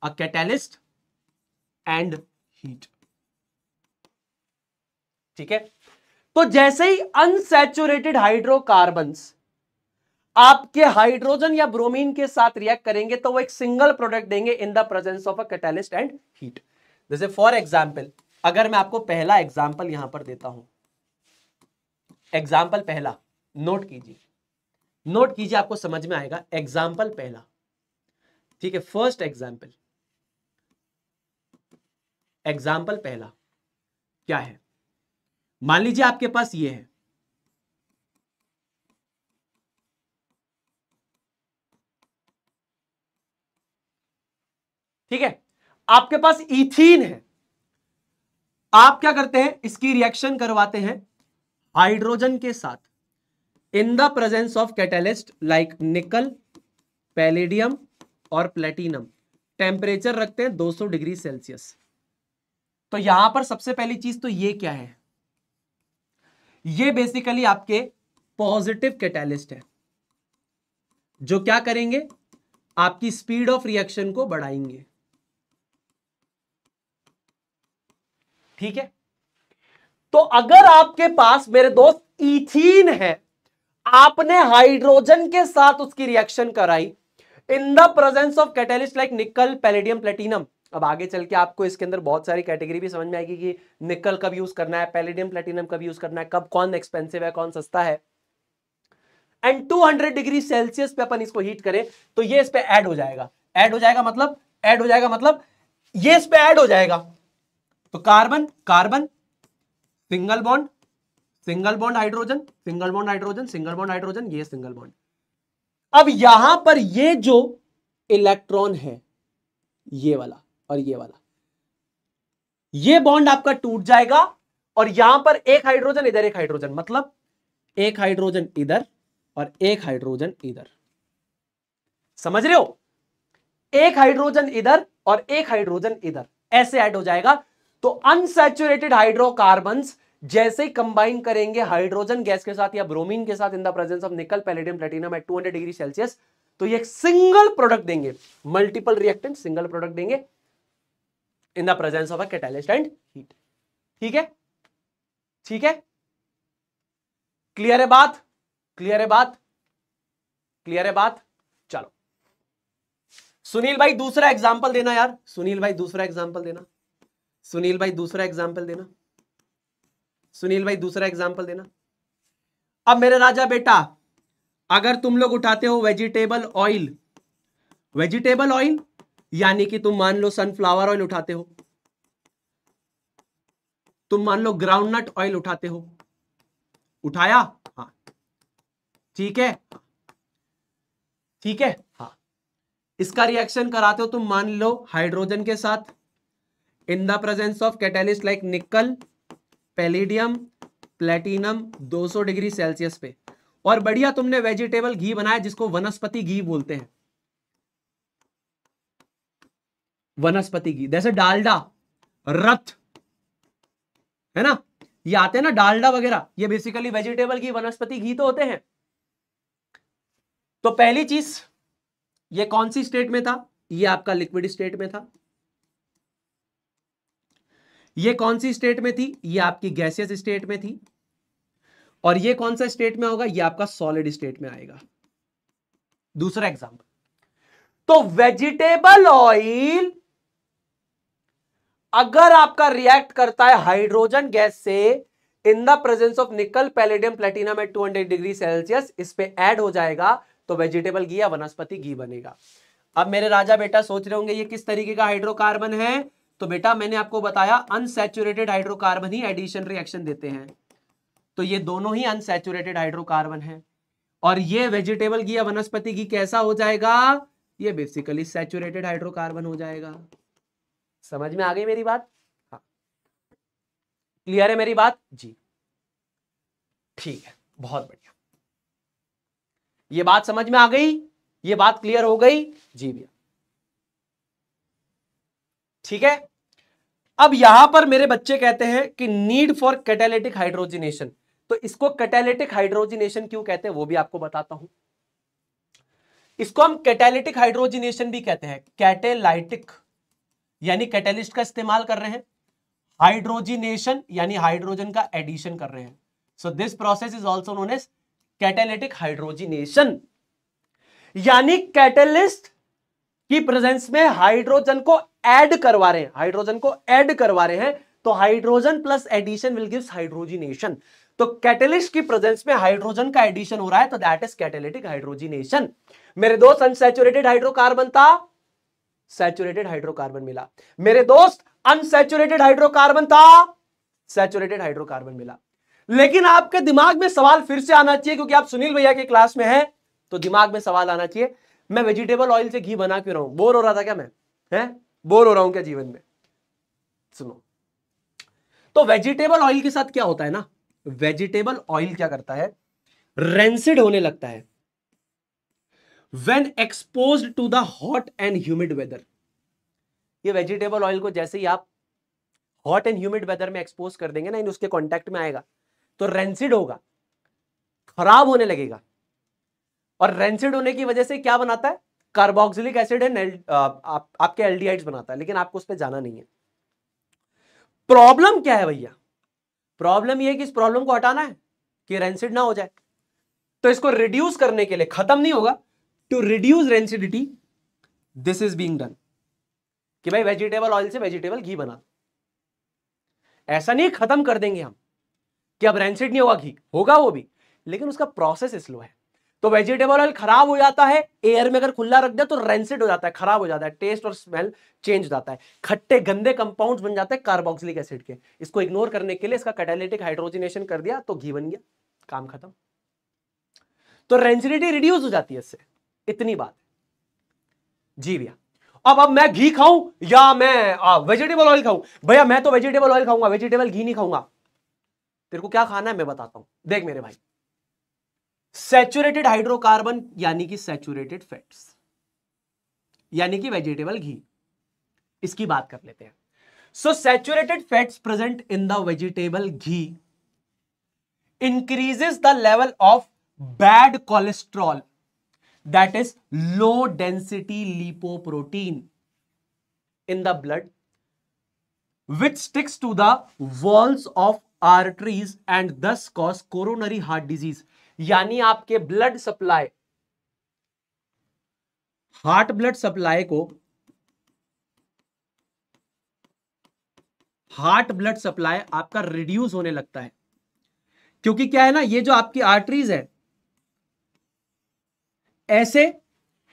a catalyst and heat ठीक है तो जैसे ही अनसेचुरेटेड हाइड्रोकार्बन्स आपके हाइड्रोजन या ब्रोमीन के साथ रिएक्ट करेंगे तो वो एक सिंगल प्रोडक्ट देंगे in the presence of a catalyst and heat जैसे फॉर एग्जांपल अगर मैं आपको पहला एग्जांपल यहां पर देता हूं एग्जांपल पहला नोट कीजिए नोट कीजिए आपको समझ में आएगा एग्जांपल पहला ठीक है फर्स्ट एग्जाम्पल एग्जाम्पल पहला क्या है मान लीजिए आपके पास ये है ठीक है आपके पास इथीन है आप क्या करते हैं इसकी रिएक्शन करवाते हैं हाइड्रोजन के साथ in the presence of catalyst like nickel palladium और प्लेटिनम टेम्परेचर रखते हैं 200 डिग्री सेल्सियस तो यहां पर सबसे पहली चीज तो ये क्या है ये बेसिकली आपके पॉजिटिव कैटालिस्ट है जो क्या करेंगे आपकी स्पीड ऑफ रिएक्शन को बढ़ाएंगे ठीक है तो अगर आपके पास मेरे दोस्त इथीन है आपने हाइड्रोजन के साथ उसकी रिएक्शन कराई in the presence of catalyst like nickel palladium platinum अब आगे चल के आपको इसके अंदर बहुत सारी कैटेगरी भी समझ में आएगी कि निकल कब यूज करना है पैलेडियम प्लेटिनम कब यूज करना है कब कौन एक्सपेंसिव है कौन सस्ता है एंड 200 डिग्री सेल्सियस पे अपन इसको हीट करें तो ये इस पे ऐड हो जाएगा ऐड हो जाएगा मतलब ऐड हो जाएगा मतलब ये इस पे ऐड हो जाएगा तो carbon carbon single bond single bond hydrogen single bond hydrogen single bond hydrogen ये सिंगल बॉन्ड अब यहां पर ये जो इलेक्ट्रॉन है ये वाला और ये वाला ये बॉन्ड आपका टूट जाएगा और यहां पर एक हाइड्रोजन इधर एक हाइड्रोजन मतलब एक हाइड्रोजन इधर और एक हाइड्रोजन इधर समझ रहे हो एक हाइड्रोजन इधर और एक हाइड्रोजन इधर ऐसे ऐड हो जाएगा तो अनसेचुरेटेड हाइड्रोकार्बन्स जैसे ही कंबाइन करेंगे हाइड्रोजन गैस के साथ या ब्रोमीन के साथ in the presence of nickel palladium platinum at 200 degree Celsius तो ये सिंगल प्रोडक्ट देंगे मल्टीपल रिएक्टेंट सिंगल प्रोडक्ट देंगे in the presence of a catalyst and heat ठीक है ठीक है क्लियर है बात क्लियर है बात क्लियर है बात चलो सुनील भाई दूसरा एग्जाम्पल देना यार सुनील भाई दूसरा एग्जाम्पल देना सुनील भाई दूसरा एग्जाम्पल देना सुनील भाई दूसरा एग्जाम्पल देना अब मेरे राजा बेटा अगर तुम लोग उठाते हो वेजिटेबल ऑयल वेजिटेबल ऑयल यानी कि तुम मान लो सनफ्लावर ऑयल उठाते हो तुम मान लो ग्राउंडनट ऑयल उठाते हो उठाया हा ठीक है ठीक है हा इसका रिएक्शन कराते हो तुम मान लो हाइड्रोजन के साथ in the presence of catalyst like nickel palladium platinum 200 degree Celsius पे और बढ़िया तुमने वेजिटेबल घी बनाया जिसको वनस्पति घी बोलते हैं वनस्पति घी जैसे डालडा रथ है ना ये आते हैं ना डालडा वगैरह ये बेसिकली वेजिटेबल घी वनस्पति घी तो होते हैं तो पहली चीज ये कौन सी स्टेट में था ये आपका लिक्विड स्टेट में था ये कौन सी स्टेट में थी ये आपकी गैसियस स्टेट में थी और ये कौन सा स्टेट में होगा ये आपका सॉलिड स्टेट में आएगा दूसरा एग्जाम्पल तो वेजिटेबल ऑयल अगर आपका रिएक्ट करता है हाइड्रोजन गैस से in the presence of nickel palladium platinum at 200 degree Celsius इस पर एड हो जाएगा तो वेजिटेबल घी या वनस्पति घी बनेगा अब मेरे राजा बेटा सोच रहे होंगे ये किस तरीके का हाइड्रोकार्बन है तो बेटा मैंने आपको बताया अनसेचुरेटेड हाइड्रोकार्बन ही एडिशन रिएक्शन देते हैं तो ये दोनों ही अनसेचुरेटेड हाइड्रोकार्बन है और ये वेजिटेबल घी या वनस्पति घी कैसा हो जाएगा ये बेसिकली सेचुरेटेड हाइड्रोकार्बन हो जाएगा समझ में आ गई मेरी बात हाँ क्लियर है मेरी बात जी ठीक है बहुत बढ़िया ये बात समझ में आ गई ये बात क्लियर हो गई जी भैया ठीक है अब यहां पर मेरे बच्चे कहते हैं कि नीड फॉर कैटेलेटिक हाइड्रोजिनेशन तो इसको कैटेलिटिक हाइड्रोजिनेशन क्यों कहते हैं वो भी आपको बताता हूं इसको हम कैटेलेटिक हाइड्रोजिनेशन भी कहते हैं कैटेलाइटिक यानी कैटेलिस्ट का इस्तेमाल कर रहे हैं हाइड्रोजिनेशन यानी हाइड्रोजन का एडिशन कर रहे हैं so this process is also known as catalytic hydrogenation यानी कैटेलिस्ट की प्रेजेंस में हाइड्रोजन को ऐड करवा रहे हैं हाइड्रोजन को ऐड करवा रहे हैं तो hydrogen plus addition will gives hydrogenation तो कैटेलिस्ट की प्रेजेंस में हाइड्रोजन का एडिशन हो रहा है तो दैट इज कैटेलिटिक हाइड्रोजिनेशन मेरे दोस्त अनसेचुरेटेड हाइड्रोकार्बन था सैचुरेटेड हाइड्रोकार्बन मिला मेरे दोस्त अनसेचुरेटेड हाइड्रोकार्बन था सैचुरेटेड हाइड्रोकार्बन मिला लेकिन आपके दिमाग में सवाल फिर से आना चाहिए क्योंकि आप सुनील भैया के क्लास में हैं तो दिमाग में सवाल आना चाहिए मैं वेजिटेबल ऑयल से घी बना क्यों रहा हूं बोर हो रहा था क्या मैं है बोर हो रहा हूं क्या जीवन में सुनो तो वेजिटेबल ऑयल के साथ क्या होता है ना वेजिटेबल ऑयल क्या करता है रेंसिड होने लगता है when expose to the hot and humid weather ये वेजिटेबल ऑयल को जैसे ही आप हॉट एंड ह्यूमिड वेदर में एक्सपोज कर देंगे ना इन उसके कॉन्टेक्ट में आएगा तो रेंसिड होगा खराब होने लगेगा और रेंसिड होने की वजह से क्या बनाता है कार्बोक्सिलिक एसिड एंड आप, आपके एल्डिहाइड्स बनाता है लेकिन आपको उस पर जाना नहीं है प्रॉब्लम क्या है भैया प्रॉब्लम यह कि इस प्रॉब्लम को हटाना है कि रेंसिड ना हो जाए तो इसको रिड्यूस करने के लिए खत्म नहीं होगा to reduce rancidity this is being done कि भाई वेजिटेबल ऑयल से वेजिटेबल घी बना ऐसा नहीं खत्म कर देंगे हम कि अब रेंसिड नहीं होगा घी होगा वो भी लेकिन उसका प्रोसेस स्लो है तो वेजिटेबल ऑयल खराब हो जाता है एयर में अगर खुला रख दे तो रेंसिड हो जाता है खराब हो जाता है टेस्ट और स्मेल चेंज हो जाता है खट्टे गंदे कंपाउंड्स बन जाते हैं कार्बोक्सिलिक एसिड के इसको इग्नोर करने के लिए इसका कैटालिटिक हाइड्रोजनेशन कर दिया तो घी बन गया काम खत्म तो रेंसिडिटी रिड्यूस हो जाती है इससे इतनी बात जी भैया अब अब मैं घी खाऊं या मैं वेजिटेबल ऑयल खाऊं भैया मैं तो वेजिटेबल ऑयल खाऊंगा वेजिटेबल घी नहीं खाऊंगा तेरे को क्या खाना है मैं बताता हूं देख मेरे भाई सेचुरेटेड हाइड्रोकार्बन यानी कि सेचुरेटेड फैट्स यानी कि वेजिटेबल घी इसकी बात कर लेते हैं so saturated fats present in the vegetable ghee increases the level of bad cholesterol that is low density lipoprotein in the blood which sticks to the walls of arteries and thus cause coronary heart disease यानी आपके blood supply heart blood supply को heart blood supply आपका reduce होने लगता है क्योंकि क्या है ना ये जो आपकी आर्टरीज है ऐसे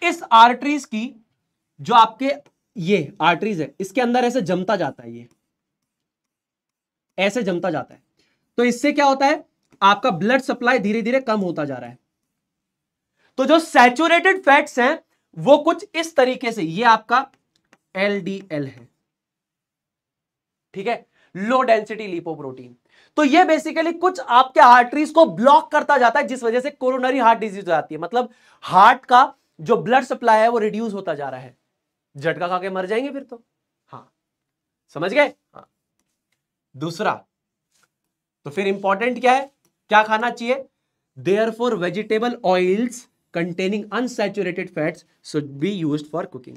इस आर्टरीज की जो आपके ये आर्टरीज है इसके अंदर ऐसे जमता जाता है ये ऐसे जमता जाता है तो इससे क्या होता है आपका ब्लड सप्लाई धीरे धीरे कम होता जा रहा है तो जो सैचुरेटेड फैट्स हैं वो कुछ इस तरीके से ये आपका एलडीएल है ठीक है लो डेंसिटी लिपोप्रोटीन तो ये बेसिकली कुछ आपके आर्टरीज को ब्लॉक करता जाता है जिस वजह से कोरोनरी हार्ट डिजीज हो जाती है मतलब हार्ट का जो ब्लड सप्लाई है वो रिड्यूस होता जा रहा है झटका खा के मर जाएंगे फिर तो हाँ समझ गए हाँ दूसरा तो फिर इंपॉर्टेंट क्या है क्या खाना चाहिए there for vegetable oils containing unsaturated fats should be use for cooking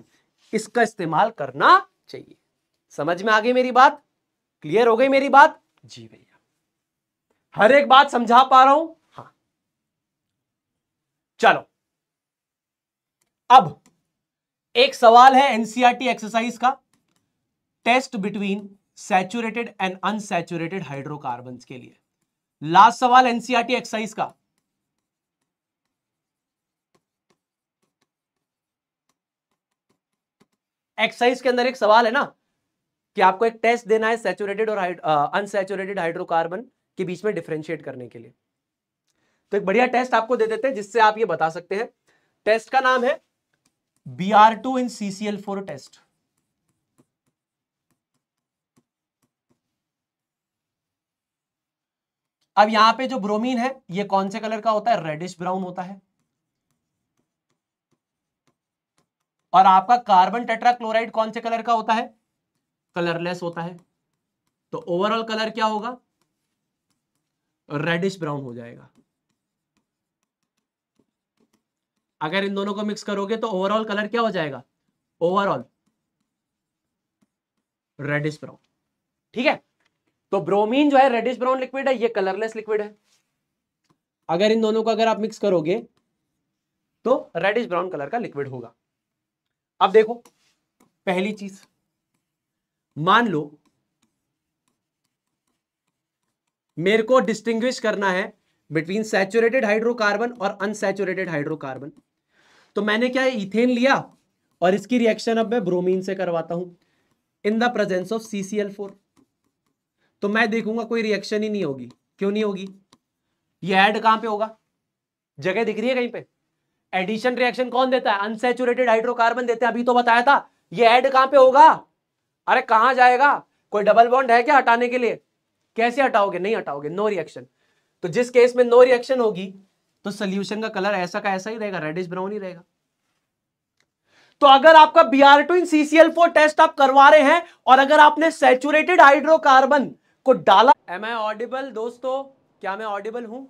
इसका इस्तेमाल करना चाहिए समझ में आ गई मेरी बात क्लियर हो गई मेरी बात जी भैया हर एक बात समझा पा रहा हूं हाँ चलो अब एक सवाल है एनसीआरटी एक्सरसाइज e का test between saturated and unsaturated hydrocarbon के लिए लास्ट सवाल एनसीआरटी एक्साइज का एक्साइज के अंदर एक सवाल है ना कि आपको एक टेस्ट देना है सैचुरेटेड और अनसेचुरेटेड हाइड्रोकार्बन के बीच में डिफ्रेंशिएट करने के लिए तो एक बढ़िया टेस्ट आपको दे देते हैं जिससे आप ये बता सकते हैं टेस्ट का नाम है B R two in CCL four test अब यहां पे जो ब्रोमीन है ये कौन से कलर का होता है रेडिश ब्राउन होता है और आपका कार्बन टेट्राक्लोराइड कौन से कलर का होता है कलरलेस होता है तो ओवरऑल कलर क्या होगा रेडिश ब्राउन हो जाएगा अगर इन दोनों को मिक्स करोगे तो ओवरऑल कलर क्या हो जाएगा ओवरऑल रेडिश ब्राउन ठीक है तो ब्रोमीन जो है रेडिश ब्राउन लिक्विड है ये कलरलेस लिक्विड है अगर इन दोनों को अगर आप मिक्स करोगे तो रेडिश ब्राउन कलर का लिक्विड होगा अब देखो पहली चीज मान लो मेरे को डिस्टिंग्विश करना है बिटवीन सैचुरेटेड हाइड्रोकार्बन और अनसेचुरेटेड हाइड्रोकार्बन तो मैंने क्या इथेन लिया और इसकी रिएक्शन अब मैं ब्रोमीन से करवाता हूं in the presence of CCL four तो मैं देखूंगा कोई रिएक्शन ही नहीं होगी क्यों नहीं होगी ये ऐड कहां पे होगा जगह दिख रही है कहीं पे एडिशन रिएक्शन कौन देता है अनसेचुरेटेड हाइड्रोकार्बन देते हैं अभी तो बताया था ये ऐड कहां पे होगा अरे कहां जाएगा कोई डबल बॉन्ड है क्या हटाने के लिए कैसे हटाओगे नहीं हटाओगे नो रिएक्शन तो जिस केस में नो रिएक्शन होगी तो सोल्यूशन का कलर ऐसा का ऐसा ही रहेगा रेडिश ब्राउन ही रहेगा तो अगर आपका B R two in CCL four test आप करवा रहे हैं और अगर आपने सेचुरेटेड हाइड्रोकार्बन को डाला एम आई ऑडिबल दोस्तों क्या मैं ऑडिबल हूं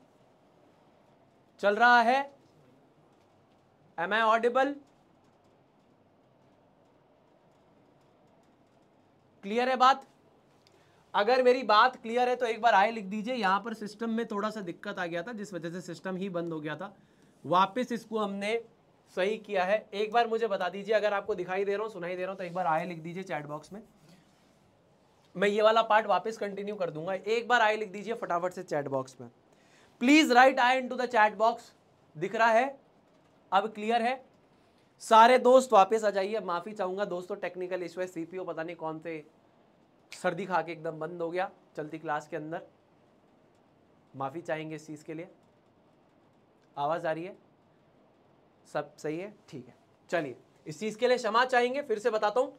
चल रहा है एम आई ऑडिबल क्लियर है बात अगर मेरी बात क्लियर है तो एक बार आए लिख दीजिए यहां पर सिस्टम में थोड़ा सा दिक्कत आ गया था जिस वजह से सिस्टम ही बंद हो गया था वापस इसको हमने सही किया है एक बार मुझे बता दीजिए अगर आपको दिखाई दे रहा हूं सुनाई दे रहा हूं तो एक बार आए लिख दीजिए चैट बॉक्स में मैं ये वाला पार्ट वापस कंटिन्यू कर दूंगा एक बार आई लिख दीजिए फटाफट से चैट बॉक्स में please write I into the chat box दिख रहा है अब क्लियर है सारे दोस्त वापस आ जाइए माफ़ी चाहूंगा दोस्तों टेक्निकल इशू है सीपीओ पता नहीं कौन से सर्दी खा के एकदम बंद हो गया चलती क्लास के अंदर माफ़ी चाहेंगे इस चीज़ के लिए आवाज़ आ रही है सब सही है ठीक है चलिए इस चीज़ के लिए क्षमा चाहेंगे फिर से बताता हूं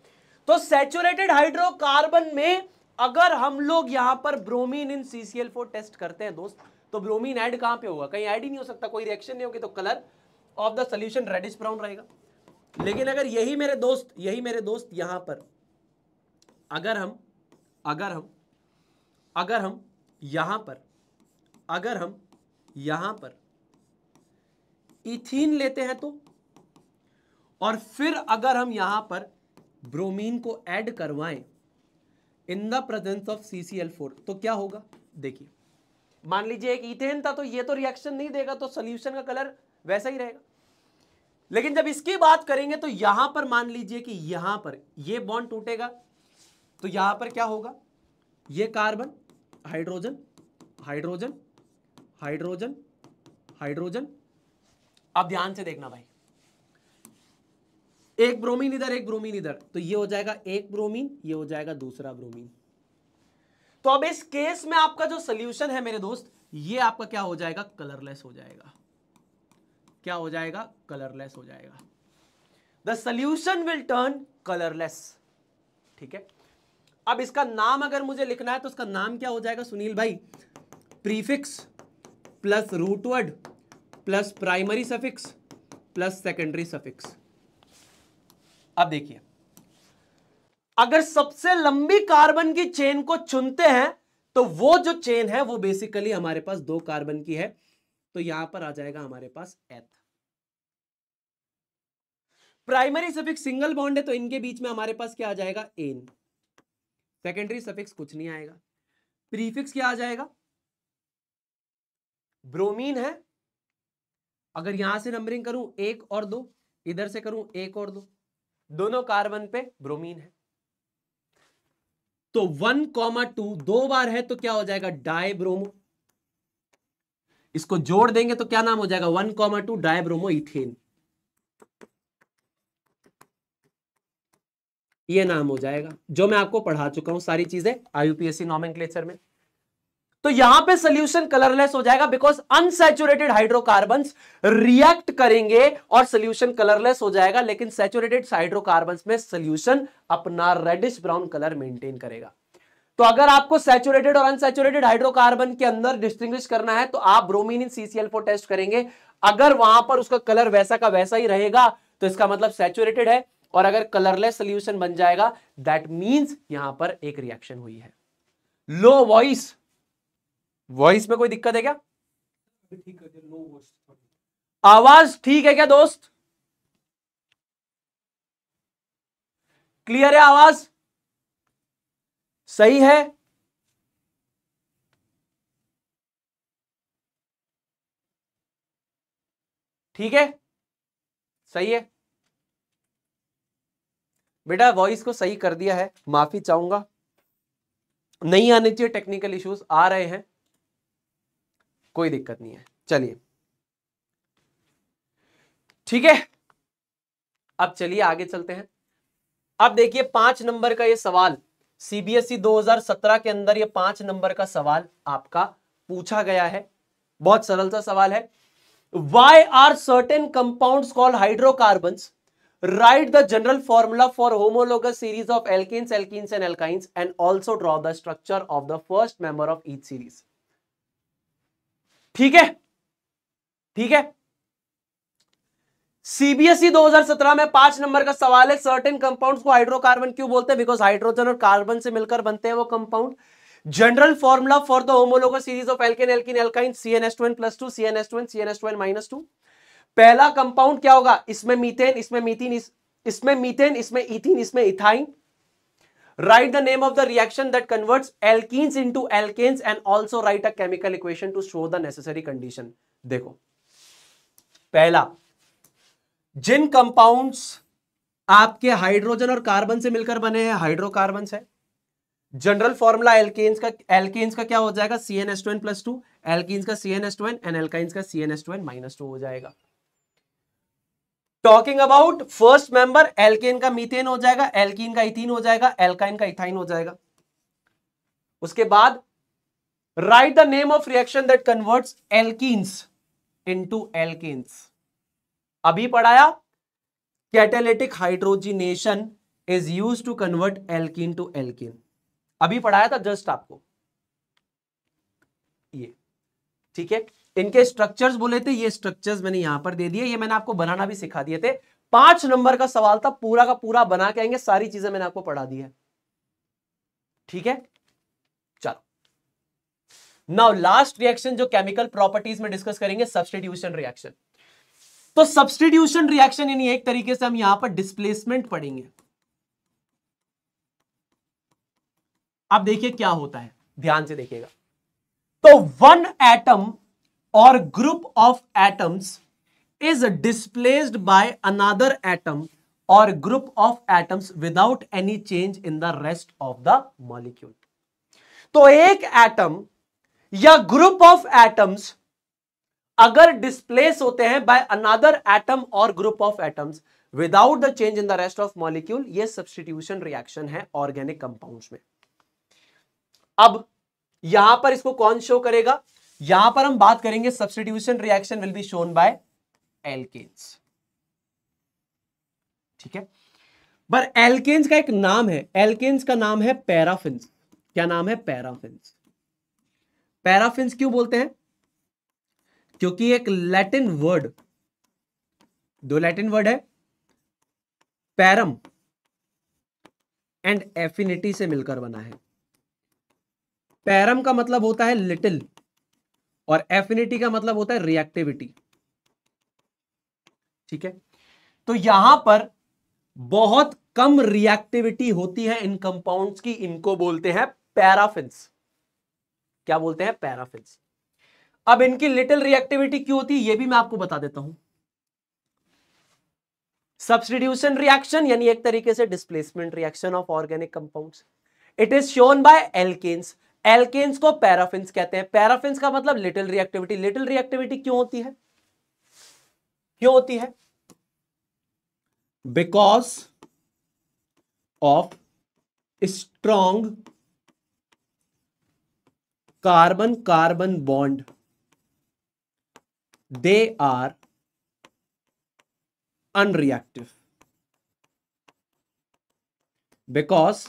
तो सेचुरेटेड हाइड्रोकार्बन में अगर हम लोग यहां पर ब्रोमीन इन सीसीएल टेस्ट करते हैं दोस्त तो ब्रोमीन ऐड कहां पे होगा कहीं ऐड ही नहीं हो सकता कोई रिएक्शन नहीं होगी तो colour of the solution reddish brown रहेगा लेकिन अगर यही मेरे दोस्त यही मेरे दोस्त यहां पर अगर हम अगर हम अगर हम यहां पर अगर हम यहां पर इथीन लेते हैं तो और फिर अगर हम यहां पर ब्रोमीन को ऐड करवाएं in the presence of C four तो क्या होगा देखिए मान लीजिए एक इथेन था तो ये तो रिएक्शन नहीं देगा तो सोल्यूशन का कलर वैसा ही रहेगा लेकिन जब इसकी बात करेंगे तो यहां पर मान लीजिए कि यहां पर ये बॉन्ड टूटेगा तो यहां पर क्या होगा ये carbon hydrogen hydrogen hydrogen hydrogen अब ध्यान से देखना भाई एक ब्रोमीन इधर एक ब्रोमीन इधर तो ये हो जाएगा एक ब्रोमीन ये हो जाएगा दूसरा ब्रोमीन तो अब इस केस में आपका जो सोल्यूशन है मेरे दोस्त ये आपका क्या हो जाएगा कलरलेस हो जाएगा क्या हो जाएगा कलरलेस हो जाएगा the solution will turn colourless ठीक है अब इसका नाम अगर मुझे लिखना है तो उसका नाम क्या हो जाएगा सुनील भाई prefix plus root word plus primary suffix plus secondary suffix अब देखिए अगर सबसे लंबी कार्बन की चेन को चुनते हैं तो वो जो चेन है वो बेसिकली हमारे पास दो कार्बन की है तो यहां पर आ जाएगा हमारे पास एथ प्राइमरी सफिक्स सिंगल बॉन्ड है तो इनके बीच में हमारे पास क्या आ जाएगा एन सेकेंडरी सफिक्स कुछ नहीं आएगा प्रीफिक्स क्या आ जाएगा ब्रोमीन है अगर यहां से नंबरिंग करूं एक और दो इधर से करूं एक और दो दोनों कार्बन पे ब्रोमीन है तो वन कॉमा टू दो बार है तो क्या हो जाएगा डायब्रोमो इसको जोड़ देंगे तो क्या नाम हो जाएगा one comma two dibromo ethane ये नाम हो जाएगा जो मैं आपको पढ़ा चुका हूं सारी चीजें आईयूपीएससी नॉमेनक्लेचर में तो यहां पे सोल्यूशन कलरलेस हो जाएगा बिकॉज अनसेचुरेटेड हाइड्रोकार्बन रिएक्ट करेंगे और सोल्यूशन कलरलेस हो जाएगा लेकिन सेचुरेटेड हाइड्रोकार्बन में सोल्यूशन अपना रेडिश ब्राउन कलर मेंटेन करेगा तो अगर आपको सैचुरेटेड और अनसेचुरेटेड हाइड्रोकार्बन के अंदर डिस्टिंग्विश करना है तो आप ब्रोमीन इन सीसीएल को टेस्ट करेंगे अगर वहां पर उसका कलर वैसा का वैसा ही रहेगा तो इसका मतलब सैचुरेटेड है और अगर कलरलेस सोल्यूशन बन जाएगा दैट मीन्स यहां पर एक रिएक्शन हुई है लो वॉइस वॉइस में कोई दिक्कत है क्या आवाज ठीक है क्या दोस्त क्लियर है आवाज सही है ठीक है सही है बेटा वॉइस को सही कर दिया है माफी चाहूंगा नहीं आने चाहिए टेक्निकल इश्यूज आ रहे हैं कोई दिक्कत नहीं है चलिए ठीक है अब चलिए आगे चलते हैं अब देखिए पांच नंबर का ये सवाल सीबीएसई 2017 के अंदर ये पांच नंबर का सवाल आपका पूछा गया है बहुत सरल सा सवाल है why are certain compound call hydrocarbon write the general formula for homologue series of alkenes alkenes and alkynes and also draw the structure of the first member of each series ठीक है ठीक है e सीबीएसई 2017 में पांच number का सवाल है certain compounds को हाइड्रोकार्बन क्यों बोलते हैं बिकॉज हाइड्रोजन और कार्बन से मिलकर बनते हैं वो compound general formula for the homologous series of alkane alkene alkyne सीएनएस12 प्लस 2 सीएनएस12 सीएनएस12 2 पहला कंपाउंड क्या होगा इसमें मीथेन इसमें मीथेन इसमें मीथेन इसमें इथिन इसमें ethyne write the name of the reaction that converts alkenes into alkanes and also write a chemical equation to show the necessary condition देखो पहला जिन कंपाउंड्स आपके हाइड्रोजन और कार्बन से मिलकर बने हैं हाइड्रोकार्बन है जनरल फॉर्मुला एल्केन्स का एल्केन्स का क्या हो जाएगा C N S two N plus two एल्किस का C N S two N and alkynes का C N S two N minus two हो जाएगा talking about first member alkane का मीथेन हो जाएगा एल्कीन का इथीन हो जाएगा एल्काइन का इथाइन हो जाएगा उसके बाद write the name of reaction that converts alkenes into alkanes अभी पढ़ाया catalytic hydrogenation is use to convert alkene to alkene अभी पढ़ाया था जस्ट आपको ये ठीक है इनके स्ट्रक्चर्स बोले थे ये स्ट्रक्चर्स मैंने यहां पर दे दिए ये मैंने आपको बनाना भी सिखा दिए थे पांच नंबर का सवाल था पूरा का पूरा बना के आएंगे सारी चीजें मैंने आपको पढ़ा दी है ठीक है चलो नाउ लास्ट रिएक्शन जो केमिकल प्रॉपर्टीज में डिस्कस करेंगे सब्सटीट्यूशन रिएक्शन तो सब्सटीट्यूशन रिएक्शन यानी एक तरीके से हम यहां पर डिस्प्लेसमेंट पढ़ेंगे आप देखिए क्या होता है ध्यान से देखिएगा तो one atom or group of atoms is displaced by another atom or group of atoms without any change in the rest of the molecule. तो एक एटम या ग्रुप ऑफ एटम्स अगर डिस्प्लेस होते हैं बाय अनदर एटम और group of atoms without the change in the rest of molecule ये substitution reaction है organic compounds में अब यहां पर इसको कौन शो करेगा यहां पर हम बात करेंगे substitution reaction will be shown by alkanes ठीक है पर एल्केन्स का एक नाम है एल्केन्स का नाम है पैराफिन क्या नाम है पैराफिन पैराफिन क्यों बोलते हैं क्योंकि एक लैटिन वर्ड दो लैटिन वर्ड है पैरम एंड एफिनिटी से मिलकर बना है पैरम का मतलब होता है लिटिल और एफिनिटी का मतलब होता है रिएक्टिविटी ठीक है तो यहां पर बहुत कम रिएक्टिविटी होती है इन कंपाउंड्स की इनको बोलते हैं पैराफिन्स क्या बोलते हैं पैराफिन्स अब इनकी लिटिल रिएक्टिविटी क्यों होती है ये भी मैं आपको बता देता हूं सब्सटीट्यूशन रिएक्शन यानी एक तरीके से displacement reaction of organic compounds it is shown by alkanes alkanes को पैराफिन्स कहते हैं पैराफिन्स का मतलब लिटिल रिएक्टिविटी लिटिल रिएक्टिविटी क्यों होती है क्यों होती है because of strong carbon carbon bond they are unreactive because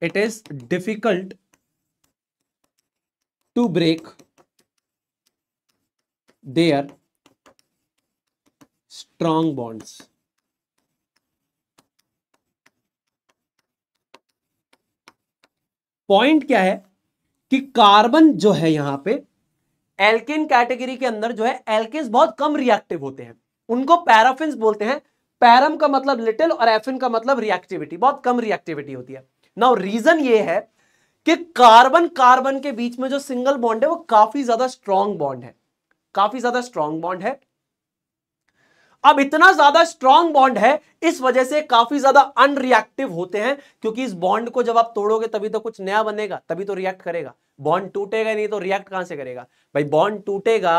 it is difficult to break their strong bonds. Point क्या है कि कार्बन जो है यहां पे एल्केन कैटेगरी के अंदर जो है एल्केन्स बहुत कम रिएक्टिव होते हैं उनको पैराफिन बोलते हैं पैरम का मतलब लिटिल और एफिन का मतलब रिएक्टिविटी बहुत कम रिएक्टिविटी होती है नाउ रीजन ये है कि कार्बन कार्बन के बीच में जो सिंगल बॉन्ड है वो काफी ज्यादा स्ट्रॉन्ग बॉन्ड है काफी ज्यादा स्ट्रॉन्ग बॉन्ड है अब इतना ज्यादा स्ट्रॉन्ग बॉन्ड है इस वजह से काफी ज्यादा अनरिएक्टिव होते हैं क्योंकि इस बॉन्ड को जब आप तोड़ोगे तभी तो कुछ नया बनेगा तभी तो रिएक्ट करेगा बॉन्ड टूटेगा नहीं तो रिएक्ट कहां से करेगा भाई बॉन्ड टूटेगा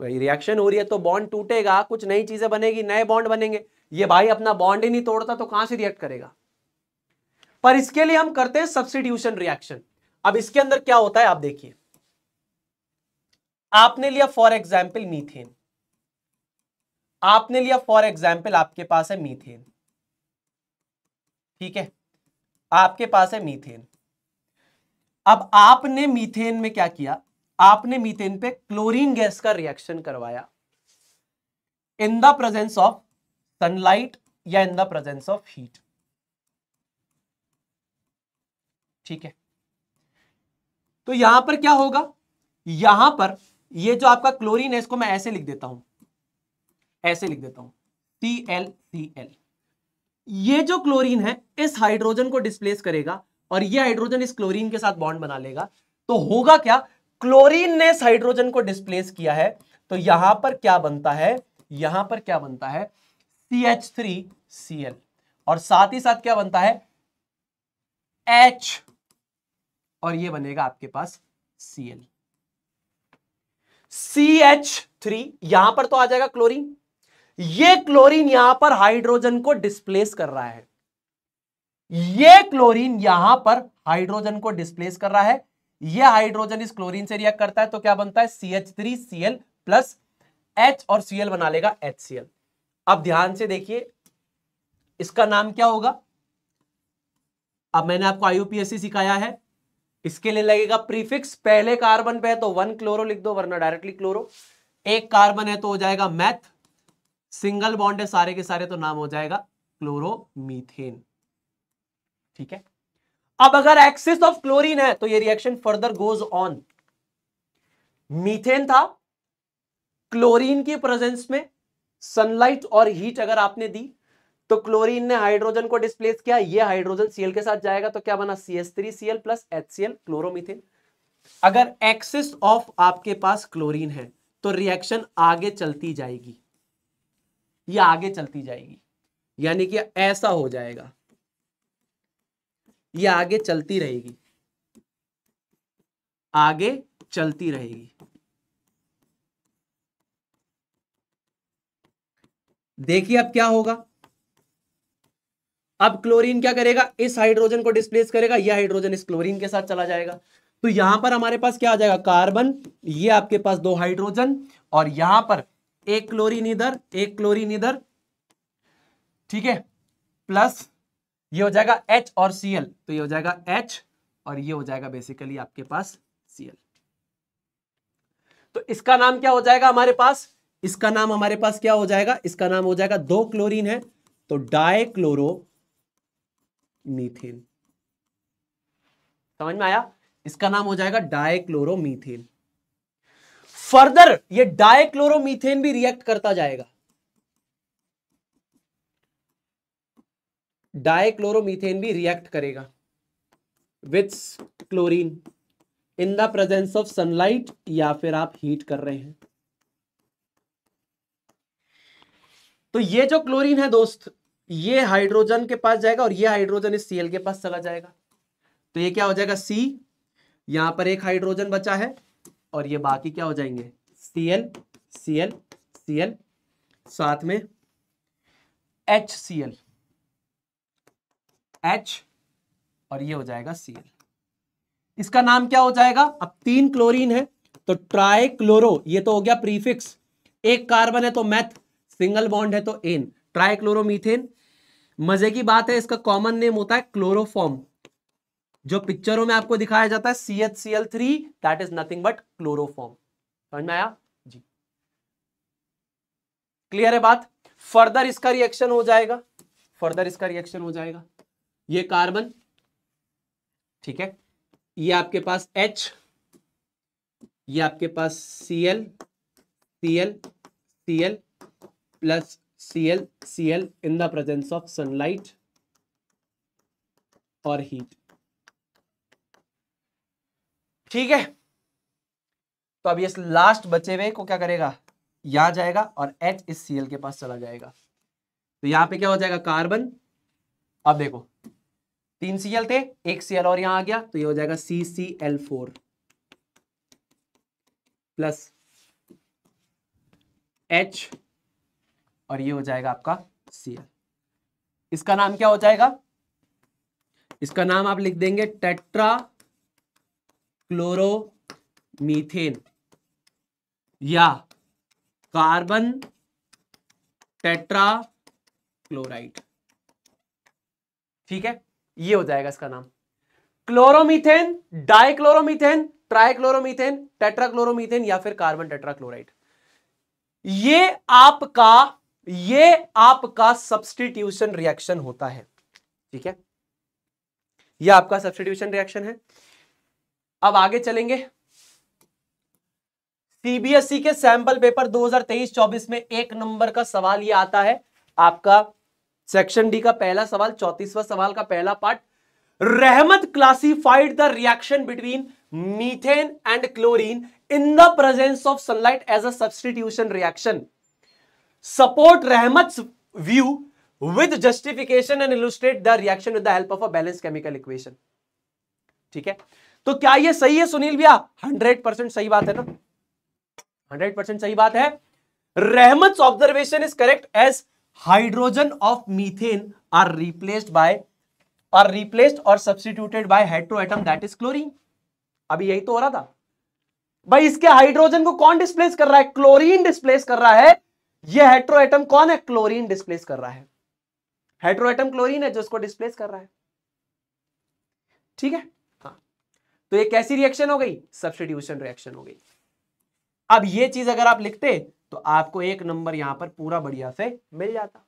भाई रिएक्शन हो रही है तो बॉन्ड टूटेगा कुछ नई चीजें बनेगी नए बॉन्ड बनेंगे ये भाई अपना बॉन्ड ही नहीं तोड़ता तो कहां से रिएक्ट करेगा पर इसके लिए हम करते हैं सब्सटीट्यूशन रिएक्शन अब इसके अंदर क्या होता है आप देखिए आपने लिया फॉर एग्जाम्पल मीथेन आपने लिया फॉर एग्जाम्पल आपके पास है मीथेन ठीक है आपके पास है मीथेन अब आपने मीथेन में क्या किया आपने मीथेन पे क्लोरीन गैस का रिएक्शन करवाया in the presence of sunlight या in the presence of heat ठीक है तो यहां पर क्या होगा यहां पर ये जो आपका क्लोरीन है इसको मैं ऐसे लिख देता हूं ऐसे लिख देता हूं सी एल सी एल ये जो क्लोरीन है इस हाइड्रोजन को डिस्प्लेस करेगा और ये हाइड्रोजन इस क्लोरीन के साथ बॉन्ड बना लेगा तो होगा क्या क्लोरीन ने इस हाइड्रोजन को डिस्प्लेस किया है तो यहां पर क्या बनता है यहां पर क्या बनता है C H three C L और साथ ही साथ क्या बनता है एच और ये बनेगा आपके पास C L C H three यहां पर तो आ जाएगा क्लोरीन ये क्लोरीन यहां पर हाइड्रोजन को डिस्प्लेस कर रहा है ये क्लोरीन यहां पर हाइड्रोजन को डिस्प्लेस कर रहा है ये हाइड्रोजन इस क्लोरीन से रिएक्ट करता है तो क्या बनता है C H three C L plus H और सी एल बना लेगा एच सी एल अब ध्यान से देखिए इसका नाम क्या होगा अब मैंने आपको आईयूपीएससी सिखाया है इसके लिए लगेगा प्रीफिक्स पहले कार्बन पे है तो वन क्लोरो लिख दो वरना डायरेक्टली क्लोरो एक कार्बन है तो हो जाएगा मैथ सिंगल बॉन्ड है सारे के सारे तो नाम हो जाएगा क्लोरोमीथेन ठीक है अब अगर एक्सिस ऑफ क्लोरीन है तो ये reaction further goes on methane था क्लोरीन की प्रेजेंस में सनलाइट और हीट अगर आपने दी तो क्लोरीन ने हाइड्रोजन को डिस्प्लेस किया ये हाइड्रोजन सीएल के साथ जाएगा तो क्या बना C S three CL plus H C L chloromethane अगर एक्सिस ऑफ आपके पास क्लोरीन है तो रिएक्शन आगे चलती जाएगी ये आगे चलती जाएगी यानी कि ऐसा हो जाएगा ये आगे चलती रहेगी आगे चलती रहेगी देखिए अब क्या होगा अब क्लोरीन क्या करेगा इस हाइड्रोजन को डिस्प्लेस करेगा यह हाइड्रोजन इस क्लोरीन के साथ चला जाएगा तो यहां पर हमारे पास क्या आ जाएगा कार्बन ये आपके पास दो हाइड्रोजन और यहां पर एक क्लोरीन इधर एक क्लोरीन इधर ठीक है प्लस ये हो जाएगा H और Cl तो ये हो जाएगा एच और ये हो जाएगा बेसिकली आपके पास Cl तो इसका नाम क्या हो जाएगा हमारे पास इसका नाम हमारे पास क्या हो जाएगा इसका नाम हो जाएगा दो क्लोरीन है तो डायक्लोरो मीथेन समझ में आया इसका नाम हो जाएगा डायक्लोरोमीथेन फर्दर ये डायक्लोरोमीथेन भी रिएक्ट करता जाएगा डायक्लोरोमीथेन भी रिएक्ट करेगा with chlorine in the presence of sunlight या फिर आप हीट कर रहे हैं तो ये जो क्लोरीन है दोस्त ये हाइड्रोजन के पास जाएगा और ये हाइड्रोजन इस सीएल के पास चला जाएगा तो ये क्या हो जाएगा सी यहां पर एक हाइड्रोजन बचा है और ये बाकी क्या हो जाएंगे सीएल सीएल सीएल साथ में एच सी एल एच और ये हो जाएगा सी एल इसका नाम क्या हो जाएगा अब तीन क्लोरीन है तो ट्राई ये तो हो गया प्रीफिक्स एक कार्बन है तो मैथ सिंगल बॉन्ड है तो एन ट्राइक्लोरोमीथेन मजे की बात है इसका कॉमन नेम होता है क्लोरोफॉर्म जो पिक्चरों में आपको दिखाया जाता है C H C L three that is nothing but chloroform समझ में आया जी क्लियर है बात फर्दर इसका रिएक्शन हो जाएगा फर्दर इसका रिएक्शन हो जाएगा ये कार्बन ठीक है ये आपके पास H ये आपके पास Cl Cl Cl plus CL CL in the presence of sunlight और हीट ठीक है तो अब ये लास्ट बचे हुए को क्या करेगा यहां जाएगा और एच इस सीएल के पास चला जाएगा तो यहां पे क्या हो जाएगा कार्बन अब देखो तीन Cl थे एक सीएल और यहां आ गया तो ये हो जाएगा C C L four plus H और ये हो जाएगा आपका सीएल इसका नाम क्या हो जाएगा इसका नाम आप लिख देंगे टेट्रा क्लोरोमीथेन या कार्बन टेट्रा क्लोराइड ठीक है ये हो जाएगा इसका नाम क्लोरोमीथेन डाइक्लोरोमीथेन ट्राइक्लोरोमीथेन टेट्राक्लोरोमीथेन या फिर कार्बन टेट्राक्लोराइड ये आपका ये आपका सब्सटीट्यूशन रिएक्शन होता है ठीक है ये आपका सब्सटीट्यूशन रिएक्शन है अब आगे चलेंगे सीबीएसई e के सैंपल पेपर 2023-24 में एक नंबर का सवाल ये आता है आपका सेक्शन डी का पहला सवाल चौतीसवा सवाल का पहला part Rahmat classified the reaction between methane and chlorine in the presence of sunlight as a substitution reaction support Rahmat's view with justification and illustrate the reaction with the help of a balanced chemical equation. ठीक है तो क्या ये सही है सुनील भैया hundred percent सही बात है ना हंड्रेड परसेंट सही बात है Rahmat observation is correct as hydrogen of methane are replaced by are replaced और substituted by hetero atom that is chlorine अभी यही तो हो रहा था भाई इसके हाइड्रोजन को कौन डिस्प्लेस कर रहा है क्लोरीन डिस्प्लेस कर रहा है ये हेट्रो एटम कौन है क्लोरीन डिस्प्लेस कर रहा है हेट्रो एटम क्लोरीन है जो इसको डिस्प्लेस कर रहा है ठीक है हाँ तो ये कैसी रिएक्शन हो गई सब्सटीट्यूशन रिएक्शन हो गई अब ये चीज अगर आप लिखते तो आपको एक नंबर यहां पर पूरा बढ़िया से मिल जाता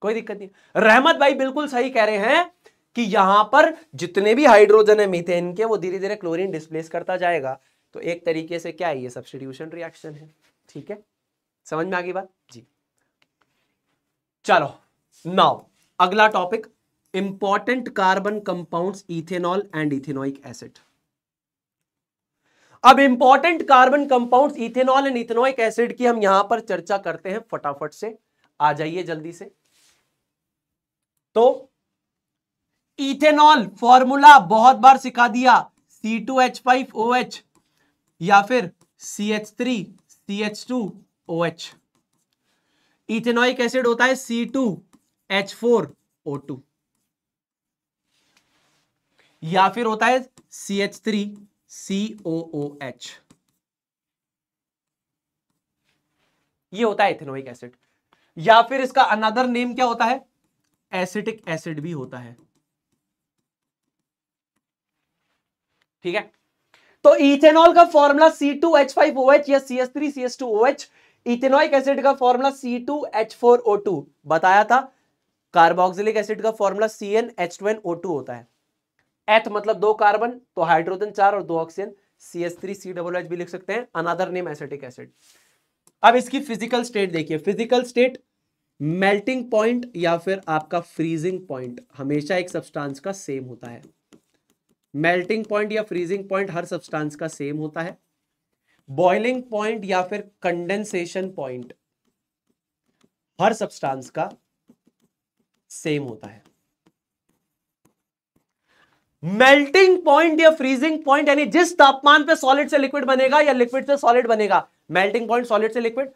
कोई दिक्कत नहीं रहमत भाई बिल्कुल सही कह रहे हैं कि यहां पर जितने भी हाइड्रोजन है मीथेन के वो धीरे धीरे क्लोरीन डिस्प्लेस करता जाएगा तो एक तरीके से क्या है ये सब्सटीट्यूशन रिएक्शन है ठीक है समझ में आ गई बात जी चलो नाउ अगला topic important carbon compounds ethanol and ethanoic acid अब important carbon compounds ethanol and ethanoic acid की हम यहां पर चर्चा करते हैं फटाफट से आ जाइए जल्दी से तो इथेनॉल फॉर्मूला बहुत बार सिखा दिया C two H five O H या फिर C H three C H two O H ethanoic acid होता है C two H four O two या फिर होता है C H three C O O H ये होता है इथेनोइक एसिड या फिर इसका अनदर नेम क्या होता है एसिटिक एसिड भी होता है ठीक है तो इथेनॉल का formula C two H five O H या C S three C S two O H ethanoic acid का formula C two H four O two बताया था कार्बोक्सिलिक एसिड का फॉर्मूला सी एन एच ट्वेन O two होता है एथ मतलब दो कार्बन तो हाइड्रोजन चार और दो oxygen C S three C double H भी लिख सकते हैं अनादर नेम एसिटिक एसिड अब इसकी फिजिकल स्टेट देखिए फिजिकल स्टेट मेल्टिंग पॉइंट या फिर आपका फ्रीजिंग पॉइंट हमेशा एक सब्सटेंस का सेम होता है मेल्टिंग पॉइंट या फ्रीजिंग पॉइंट हर सब्सटेंस का सेम होता है बॉइलिंग पॉइंट या फिर कंडेंसेशन पॉइंट हर सब्सटेंस का सेम होता है मेल्टिंग पॉइंट या फ्रीजिंग पॉइंट यानी जिस तापमान पे सॉलिड से लिक्विड बनेगा या लिक्विड से सॉलिड बनेगा मेल्टिंग पॉइंट सॉलिड से लिक्विड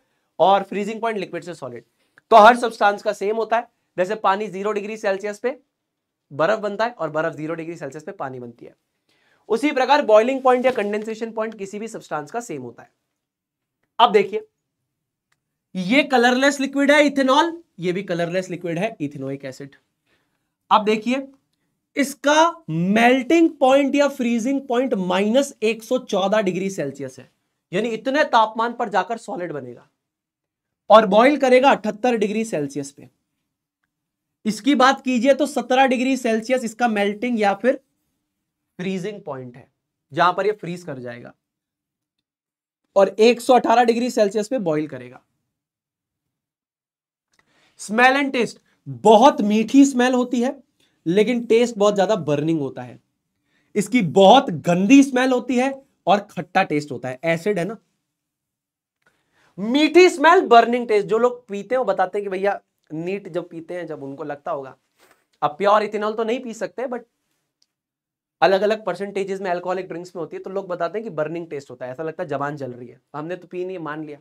और फ्रीजिंग पॉइंट लिक्विड से सॉलिड तो हर सब्सटेंस का सेम होता है जैसे पानी जीरो डिग्री सेल्सियस पे बर्फ बनता है और बर्फ जीरो डिग्री सेल्सियस पे पानी बनती है उसी प्रकार बॉइलिंग पॉइंट या कंडेंसेशन पॉइंट किसी भी सब्सटेंस का सेम होता है अब देखिए ये कलरलेस लिक्विड है इथेनॉल ये भी कलरलेस लिक्विड है इथेनोइक एसिड अब देखिए इसका मेल्टिंग पॉइंट या freezing point minus 114 degree Celsius है यानी इतने तापमान पर जाकर सॉलिड बनेगा और बॉइल करेगा अठहत्तर डिग्री सेल्सियस पे इसकी बात कीजिए तो 17 डिग्री सेल्सियस इसका मेल्टिंग या फिर फ्रीजिंग पॉइंट है जहां पर ये फ्रीज कर जाएगा और 118 डिग्री सेल्सियस पे बॉईल करेगा स्मेल एंड टेस्ट बहुत मीठी स्मेल होती है लेकिन टेस्ट बहुत ज्यादा बर्निंग होता है इसकी बहुत गंदी स्मेल होती है और खट्टा टेस्ट होता है एसिड है ना मीठी स्मेल बर्निंग टेस्ट जो लोग पीते हैं वो बताते हैं कि भैया नीट जब पीते हैं जब उनको लगता होगा अब प्योर इथेनॉल तो नहीं पी सकते बट अलग अलग परसेंटेजेस में अल्कोहलिक ड्रिंक्स में होती है तो लोग बताते हैं कि बर्निंग टेस्ट होता है ऐसा लगता है जबान जल रही है तो हमने तो पी नहीं मान लिया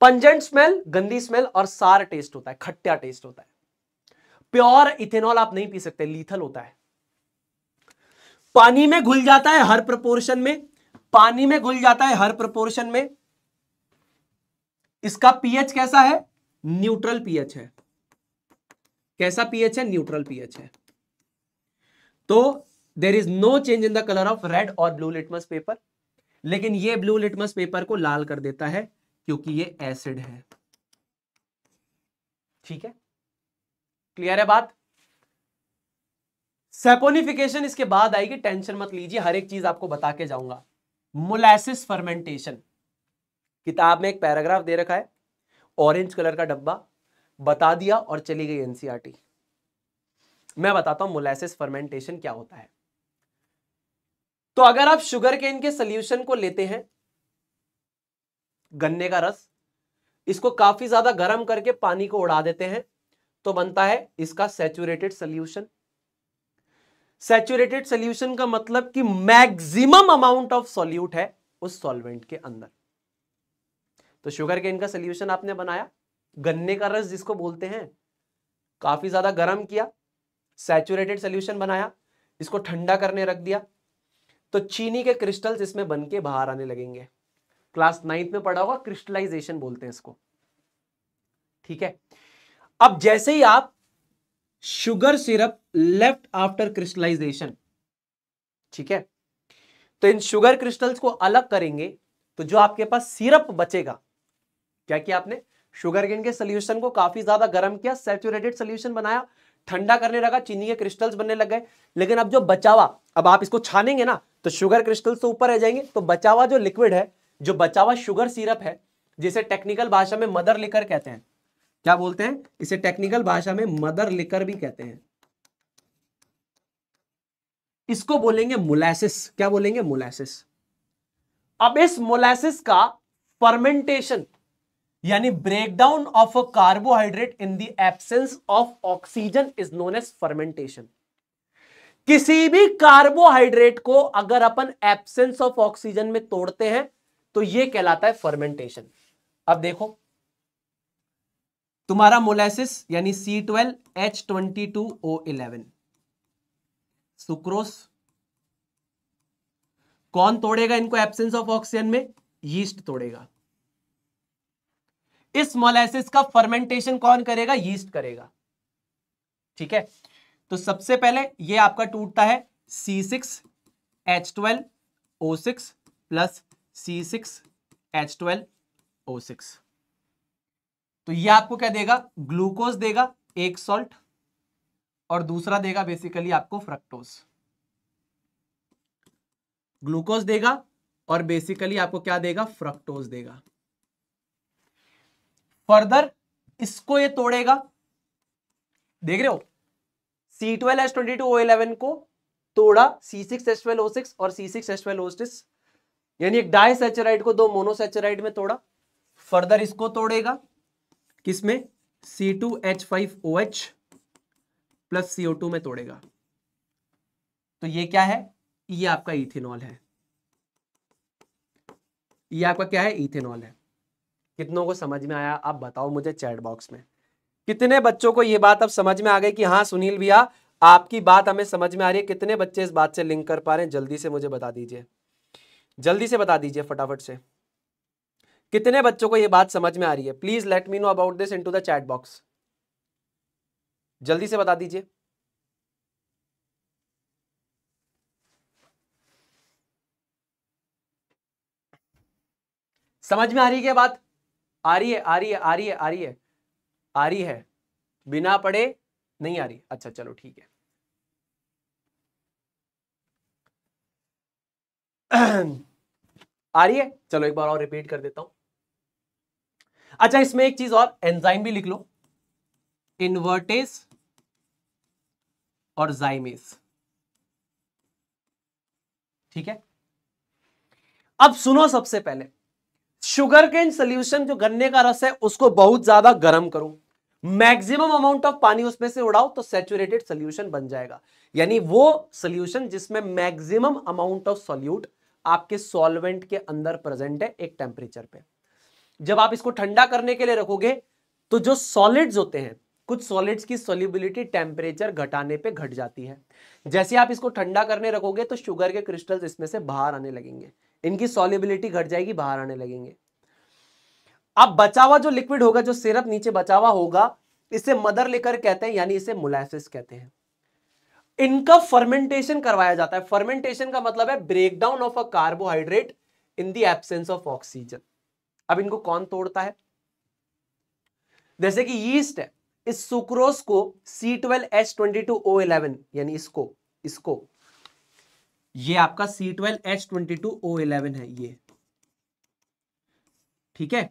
पंजेंट स्मेल गंदी स्मेल और सार टेस्ट होता है खट्टा टेस्ट होता है प्योर इथेनॉल आप नहीं पी सकते लीथल होता है पानी में घुल जाता है हर प्रपोर्शन में पानी में घुल जाता है हर प्रपोर्शन में इसका पीएच कैसा है न्यूट्रल पीएच है कैसा पीएच है न्यूट्रल पीएच है तो there is no change in the colour of red और ब्लू लिटमस पेपर लेकिन ये ब्लू लिटमस पेपर को लाल कर देता है क्योंकि ये एसिड है ठीक है क्लियर है बात सेपोनिफिकेशन इसके बाद आएगी टेंशन मत लीजिए हर एक चीज आपको बता के जाऊंगा मोलैसिस फर्मेंटेशन किताब में एक पैराग्राफ दे रखा है ऑरेंज कलर का डब्बा बता दिया और चली गई एनसीआरटी e मैं बताता हूं मोलैसिस फर्मेंटेशन क्या होता है तो अगर आप शुगर केन के सोल्यूशन को लेते हैं गन्ने का रस इसको काफी ज्यादा गर्म करके पानी को उड़ा देते हैं तो बनता है इसका सेचुरेटेड सोल्यूशन सेचुरेटेड सोल्यूशन का मतलब कि मैक्सिमम अमाउंट ऑफ सॉल्यूट है उस सॉल्वेंट के अंदर तो शुगर केन का सोल्यूशन आपने बनाया गन्ने का रस जिसको बोलते हैं काफी ज्यादा गर्म किया सेचुरेटेड सोल्यूशन बनाया इसको ठंडा करने रख दिया तो चीनी के क्रिस्टल्स इसमें बन के बाहर आने लगेंगे क्लास नाइन्थ में पढ़ा होगा क्रिस्टलाइजेशन बोलते हैं इसको ठीक है अब जैसे ही आप sugar syrup left after crystallisation ठीक है तो इन शुगर क्रिस्टल्स को अलग करेंगे तो जो आपके पास सिरप बचेगा क्या किया आपने शुगर केन के सोल्यूशन को काफी ज्यादा गर्म किया सेचुरेटेड सोल्यूशन बनाया ठंडा करने लगा चीनी के क्रिस्टल्स बनने लग गए लेकिन अब जो बचावा अब आप इसको छानेंगे ना तो शुगर क्रिस्टल्स तो ऊपर रह जाएंगे तो बचा हुआ जो लिक्विड है जो बचा हुआ शुगर सिरप है जिसे टेक्निकल भाषा में मदर लिकर कहते हैं क्या बोलते हैं इसे टेक्निकल भाषा में मदर लिकर भी कहते हैं इसको बोलेंगे मोलैसिस क्या बोलेंगे मोलैसिस अब इस मोलासिस का फर्मेंटेशन यानी breakdown of a carbohydrate in the absence of oxygen is known as fermentation किसी भी कार्बोहाइड्रेट को अगर अपन एब्सेंस ऑफ ऑक्सीजन में तोड़ते हैं तो ये कहलाता है फर्मेंटेशन अब देखो तुम्हारा मोलेसिस यानी C twelve H twenty two O eleven sucrose कौन तोड़ेगा इनको एब्सेंस ऑफ ऑक्सीजन में यीस्ट तोड़ेगा इस मोलेसिस का फर्मेंटेशन कौन करेगा यीस्ट करेगा ठीक है तो सबसे पहले ये आपका टूटता है C six H twelve O six plus C six H twelve O six तो ये आपको क्या देगा ग्लूकोज देगा एक सॉल्ट और दूसरा देगा बेसिकली आपको फ्रक्टोज ग्लूकोज देगा और बेसिकली आपको क्या देगा फ्रक्टोज देगा फर्दर इसको ये तोड़ेगा देख रहे हो सी को तोड़ा सी और सी यानी एक डाई को दो मोनोसेचराइड में तोड़ा फर्दर इसको तोड़ेगा किसमें सी प्लस सीओ टू में तोड़ेगा तो ये क्या है ये e आपका इथेनॉल है ये e आपका क्या है इथेनॉल है कितनों को समझ में आया आप बताओ मुझे चैट बॉक्स में कितने बच्चों को यह बात अब समझ में आ गई कि हाँ सुनील भैया आपकी बात हमें समझ में आ रही है कितने बच्चे इस बात से लिंक कर पा रहे हैं जल्दी से मुझे बता दीजिए जल्दी से बता दीजिए फटाफट से कितने बच्चों को यह बात समझ में आ रही है please let me know about this into the chat box जल्दी से बता दीजिए समझ में आ रही है क्या बात आ रही है आ रही है आ रही है आ रही है आ रही है बिना पढ़े नहीं आ रही अच्छा चलो ठीक है आ रही है चलो एक बार और रिपीट कर देता हूं अच्छा इसमें एक चीज और एंजाइम भी लिख लो इन्वर्टेज और जाइमेज ठीक है अब सुनो सबसे पहले शुगर केन सोल्यूशन जो गन्ने का रस है उसको बहुत ज्यादा गर्म करो मैक्सिमम अमाउंट ऑफ पानी उसमें से उड़ाओ तो सेचुरेटेड सोल्यूशन बन जाएगा यानी वो सोल्यूशन जिसमें मैक्सिमम अमाउंट ऑफ सोल्यूट आपके सॉल्वेंट के अंदर प्रेजेंट है एक टेम्परेचर पे जब आप इसको ठंडा करने के लिए रखोगे तो जो सॉलिड्स होते हैं कुछ सॉलिड्स की सोल्यूबिलिटी टेम्परेचर घटाने पे घट जाती है जैसे आप इसको ठंडा करने रखोगे तो शुगर के क्रिस्टल्स इसमें से बाहर आने लगेंगे इनकी सॉल्यूबिलिटी घट जाएगी बाहर आने लगेंगे अब बचा हुआ जो लिक्विड होगा जो सिरप नीचे बचा हुआ होगा इसे मदर लेकर कहते हैं यानी इसे मोलासिस कहते हैं इनका फर्मेंटेशन करवाया जाता है फर्मेंटेशन का मतलब है breakdown of a carbohydrate in the absence of oxygen अब इनको कौन तोड़ता है जैसे कि यीस्ट है इस सुक्रोस को C twelve H twenty two O eleven यानी इसको इसको ये आपका C twelve H twenty two O eleven है ये ठीक है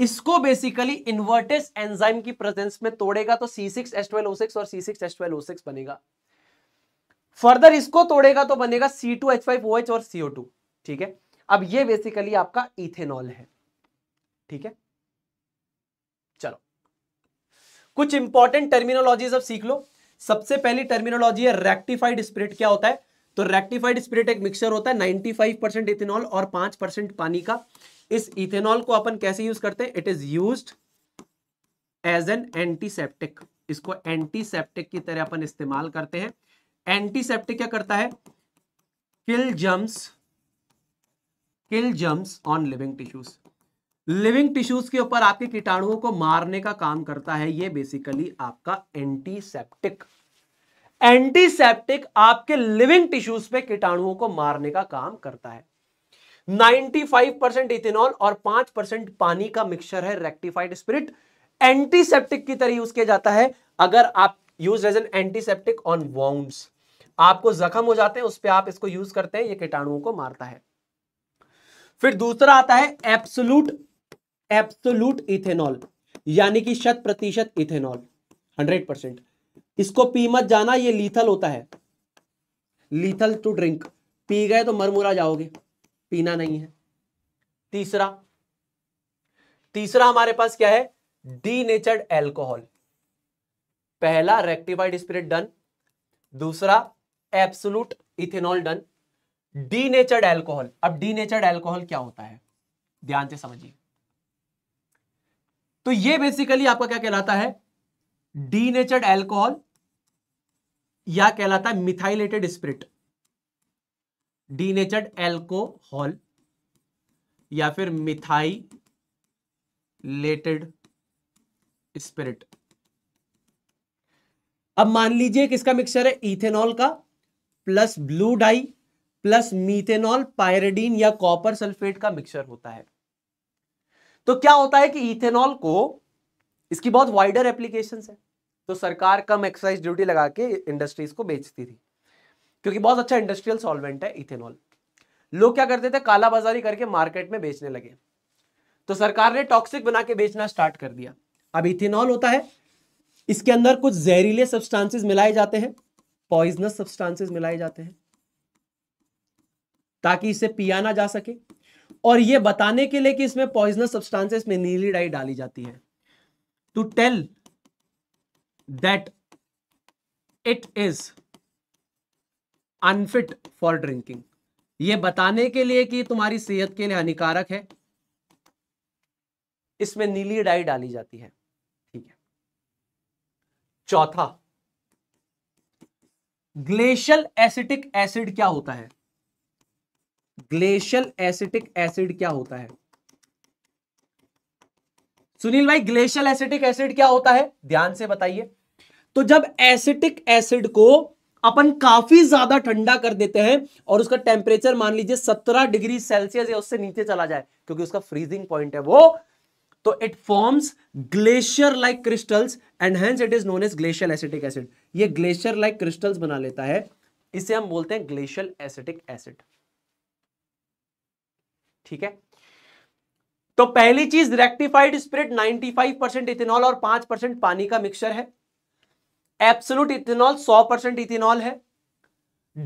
इसको बेसिकली इन्वर्टेस एंजाइम की प्रेजेंस में तोड़ेगा तो C6H12O6 और C6H12O6 बनेगा फर्दर इसको तोड़ेगा तो बनेगा C2H5OH और CO2 ठीक है अब ये बेसिकली आपका इथेनॉल है ठीक है चलो कुछ इंपॉर्टेंट टर्मिनोलॉजीज अब सीख लो सबसे पहली टर्मिनोलॉजी है रेक्टिफाइड स्प्रिट क्या होता है तो रेक्टिफाइड स्प्रिट एक मिक्सचर होता है 95 परसेंट इथेनॉल और 5 परसेंट पानी का इस इथेनॉल को अपन कैसे यूज करते हैं it is use as an antiseptic इसको एंटीसेप्टिक की तरह अपन इस्तेमाल करते हैं एंटीसेप्टिक क्या करता है kill germs kill germs on living tissues living tissues के ऊपर आपके कीटाणुओं को मारने का काम करता है ये बेसिकली आपका एंटीसेप्टिक एंटीसेप्टिक आपके लिविंग टिश्यूज पे कीटाणुओं को मारने का काम करता है 95% इथेनॉल और 5% पानी का मिक्सचर है रेक्टिफाइड स्पिरिट एंटीसेप्टिक की तरह यूज किया जाता है अगर आप use as an antiseptic on wounds आपको जख्म हो जाते हैं उस पर आप इसको यूज करते हैं ये कीटाणुओं को मारता है फिर दूसरा आता है एप्सोलूट एप्सोलूट इथेनॉल यानी कि शत प्रतिशत इथेनॉल 100 परसेंट इसको पी मत जाना ये लीथल होता है लीथल टू ड्रिंक पी गए तो मरमुरा जाओगे पीना नहीं है तीसरा तीसरा हमारे पास क्या है डी नेचर्ड एल्कोहल पहला रेक्टिफाइड स्पिरिट डन दूसरा absolute ethanol done denatured alcohol अब डी नेचर्ड एल्कोहल क्या होता है ध्यान से समझिए तो ये बेसिकली आपका क्या कहलाता है डी नेचर्ड एल्कोहल या कहलाता है मिथाइलेटेड स्पिरिट डीनेचर्ड एल्कोहल या फिर मिथाई लेटेड स्पिरिट अब मान लीजिए किसका मिक्सचर है इथेनॉल का plus blue dye plus methanol pyridine या कॉपर सल्फेट का मिक्सचर होता है तो क्या होता है कि इथेनॉल को इसकी बहुत वाइडर एप्लीकेशन है तो सरकार कम एक्साइज ड्यूटी लगा के इंडस्ट्रीज को बेचती थी क्योंकि बहुत अच्छा इंडस्ट्रियल सॉल्वेंट है इथेनॉल लोग क्या करते थे कालाबाजारी करके मार्केट में बेचने लगे तो सरकार ने टॉक्सिक बना के बेचना स्टार्ट कर दिया अब इथेनॉल होता है इसके अंदर कुछ जहरीले सब्सटेंसेस मिलाए जाते हैं पॉइजनस सब्सटेंसेस मिलाए जाते हैं ताकि इसे पिया ना जा सके और यह बताने के लिए कि इसमें पॉइजनस सब्सटेंसेस में नीली डाई डाली जाती है to tell that it is unfit for drinking ये बताने के लिए कि तुम्हारी सेहत के लिए हानिकारक है इसमें नीली डाई डाली जाती है ठीक है चौथा ग्लेशियल एसिटिक एसिड क्या होता है ग्लेशियल एसिटिक एसिड क्या होता है सुनील भाई ग्लेशियल एसिटिक एसिड क्या होता है ध्यान से बताइए तो जब एसिटिक एसिड को अपन काफी ज्यादा ठंडा कर देते हैं और उसका टेम्परेचर मान लीजिए सत्रह डिग्री सेल्सियस या उससे नीचे चला जाए क्योंकि उसका फ्रीजिंग पॉइंट है वो तो it forms glacier like crystals and hence it is known as glacial acetic acid ये ग्लेशियर लाइक क्रिस्टल्स बना लेता है इसे हम बोलते हैं ग्लेशियल एसिटिक एसिड ठीक है तो पहली चीज रेक्टिफाइड स्प्रिट 95 परसेंट इथेनॉल और 5 परसेंट पानी का मिक्सचर है एब्सोलूट इथेनॉल 100 परसेंट इथेनॉल है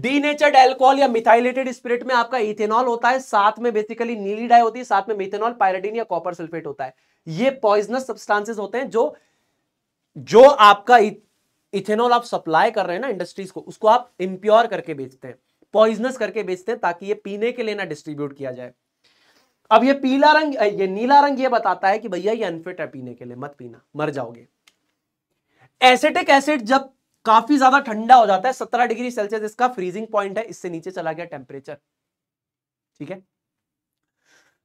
डीनेचर्ड एल्कोहल या मिथाइलेटेड स्पिरिट में आपका इथेनॉल होता है साथ में बेसिकली नीली डाई होती है साथ में मिथेनॉल पायरेडिन या कॉपर सल्फेट होता है ये पॉइजनस सब्सटेंसेस होते हैं जो जो आपका इथेनॉल आप सप्लाई कर रहे हैं ना इंडस्ट्रीज को उसको आप इम्प्योर करके बेचते हैं पॉइजनस करके बेचते हैं ताकि ये पीने के लिए ना डिस्ट्रीब्यूट किया जाए अब ये पीला रंग ये नीला रंग ये बताता है कि भैया ये अनफिट है पीने के लिए मत पीना मर जाओगे एसेटिक एसिड जब काफी ज्यादा ठंडा हो जाता है सत्रह डिग्री सेल्सियस इसका फ्रीजिंग पॉइंट है इससे नीचे चला गया टेम्परेचर ठीक है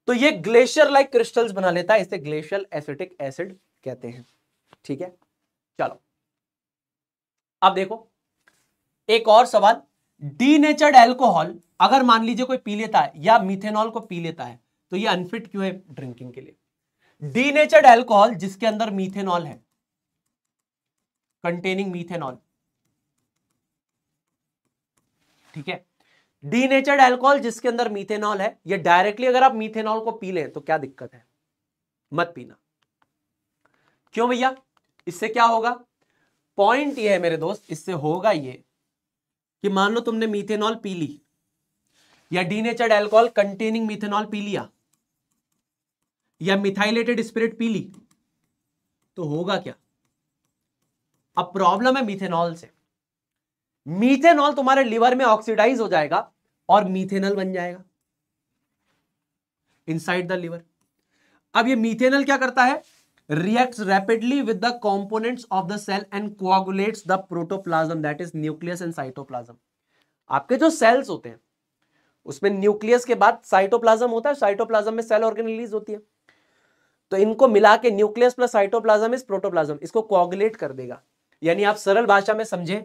तो ये ग्लेशियर लाइक क्रिस्टल्स बना लेता है इसे ग्लेशियल एसिटिक एसिड कहते हैं ठीक है चलो अब देखो एक और सवाल डी डीनेचर्ड एल्कोहल अगर मान लीजिए कोई पी लेता है या मिथेनॉल को पी लेता है तो ये अनफिट क्यों है ड्रिंकिंग के लिए डी डीनेचर्ड एल्कोहल जिसके अंदर मिथेनॉल है कंटेनिंग मीथेनॉल ठीक है डीनेचर्ड एल्कोहल जिसके अंदर मीथेनॉल है ये डायरेक्टली अगर आप मीथेनॉल को पी लें तो क्या दिक्कत है मत पीना क्यों भैया इससे क्या होगा पॉइंट ये है मेरे दोस्त इससे होगा ये कि मान लो तुमने मीथेनॉल पी ली या डीनेचर्ड एल्कोहल कंटेनिंग मीथेनॉल पी लिया या मिथाइलेटेड स्पिरिट पी ली तो होगा क्या अब प्रॉब्लम है मिथेनॉल से मीथेनॉल तुम्हारे लिवर में ऑक्सीडाइज हो जाएगा और मिथेनल बन जाएगा इनसाइड द लिवर अब ये मीथेनल क्या करता है reacts rapidly with the components of the cell and coagulates the protoplasm that is nucleus and cytoplasm आपके जो सेल्स होते हैं उसमें न्यूक्लियस के बाद साइटोप्लाज्म होता है साइटोप्लाज्म में सेल ऑर्गेन रिलीज होती है तो इनको मिला के nucleus plus cytoplasm is protoplasm इसको कोआगुलेट कर देगा यानी आप सरल भाषा में समझे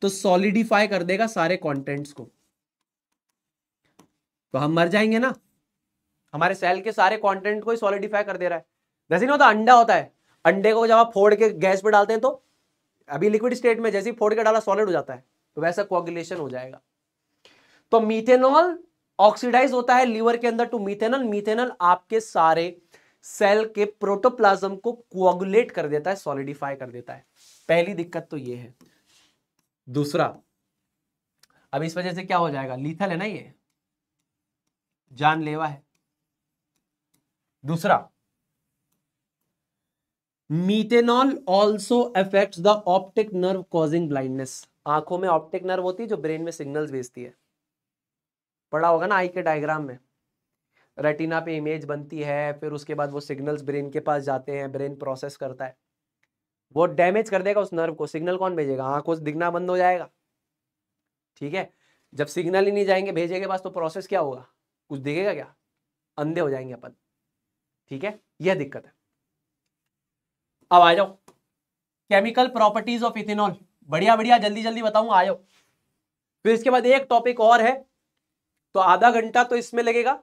तो सॉलिडिफाई कर देगा सारे कॉन्टेंट्स को तो हम मर जाएंगे ना हमारे सेल के सारे कॉन्टेंट को ही सॉलिडिफाई कर दे रहा है वैसे नहीं होता अंडा होता है अंडे को जब आप फोड़ के गैस पर डालते हैं तो अभी लिक्विड स्टेट में जैसे फोड़ के डाला सॉलिड हो जाता है तो वैसा कोगुलेशन हो जाएगा तो मिथेनॉल ऑक्सीडाइज होता है लीवर के अंदर टू मिथेनल मिथेनल आपके सारे सेल के प्रोटोप्लाज्म को कोगुलेट कर देता है सॉलिडिफाई कर देता है पहली दिक्कत तो ये है दूसरा अब इस वजह से क्या हो जाएगा लीथल है ना ये जानलेवा है दूसरा methanol also affect the optic nerve causing blindness आंखों में ऑप्टिक नर्व होती है जो ब्रेन में सिग्नल्स भेजती है पढ़ा होगा ना आई के डायग्राम में रेटिना पे इमेज बनती है फिर उसके बाद वो सिग्नल्स ब्रेन के पास जाते हैं ब्रेन प्रोसेस करता है वो डैमेज कर देगा उस नर्व को सिग्नल कौन भेजेगा आंखों से दिखना बंद हो जाएगा ठीक है जब सिग्नल ही नहीं जाएंगे भेजे के पास तो प्रोसेस क्या होगा कुछ दिखेगा क्या अंधे हो जाएंगे अपन ठीक है यह दिक्कत है अब आ जाओ केमिकल प्रॉपर्टीज ऑफ इथेनॉल बढ़िया बढ़िया जल्दी जल्दी बताऊंगा आ जाओ फिर इसके बाद एक टॉपिक और है तो आधा घंटा तो इसमें लगेगा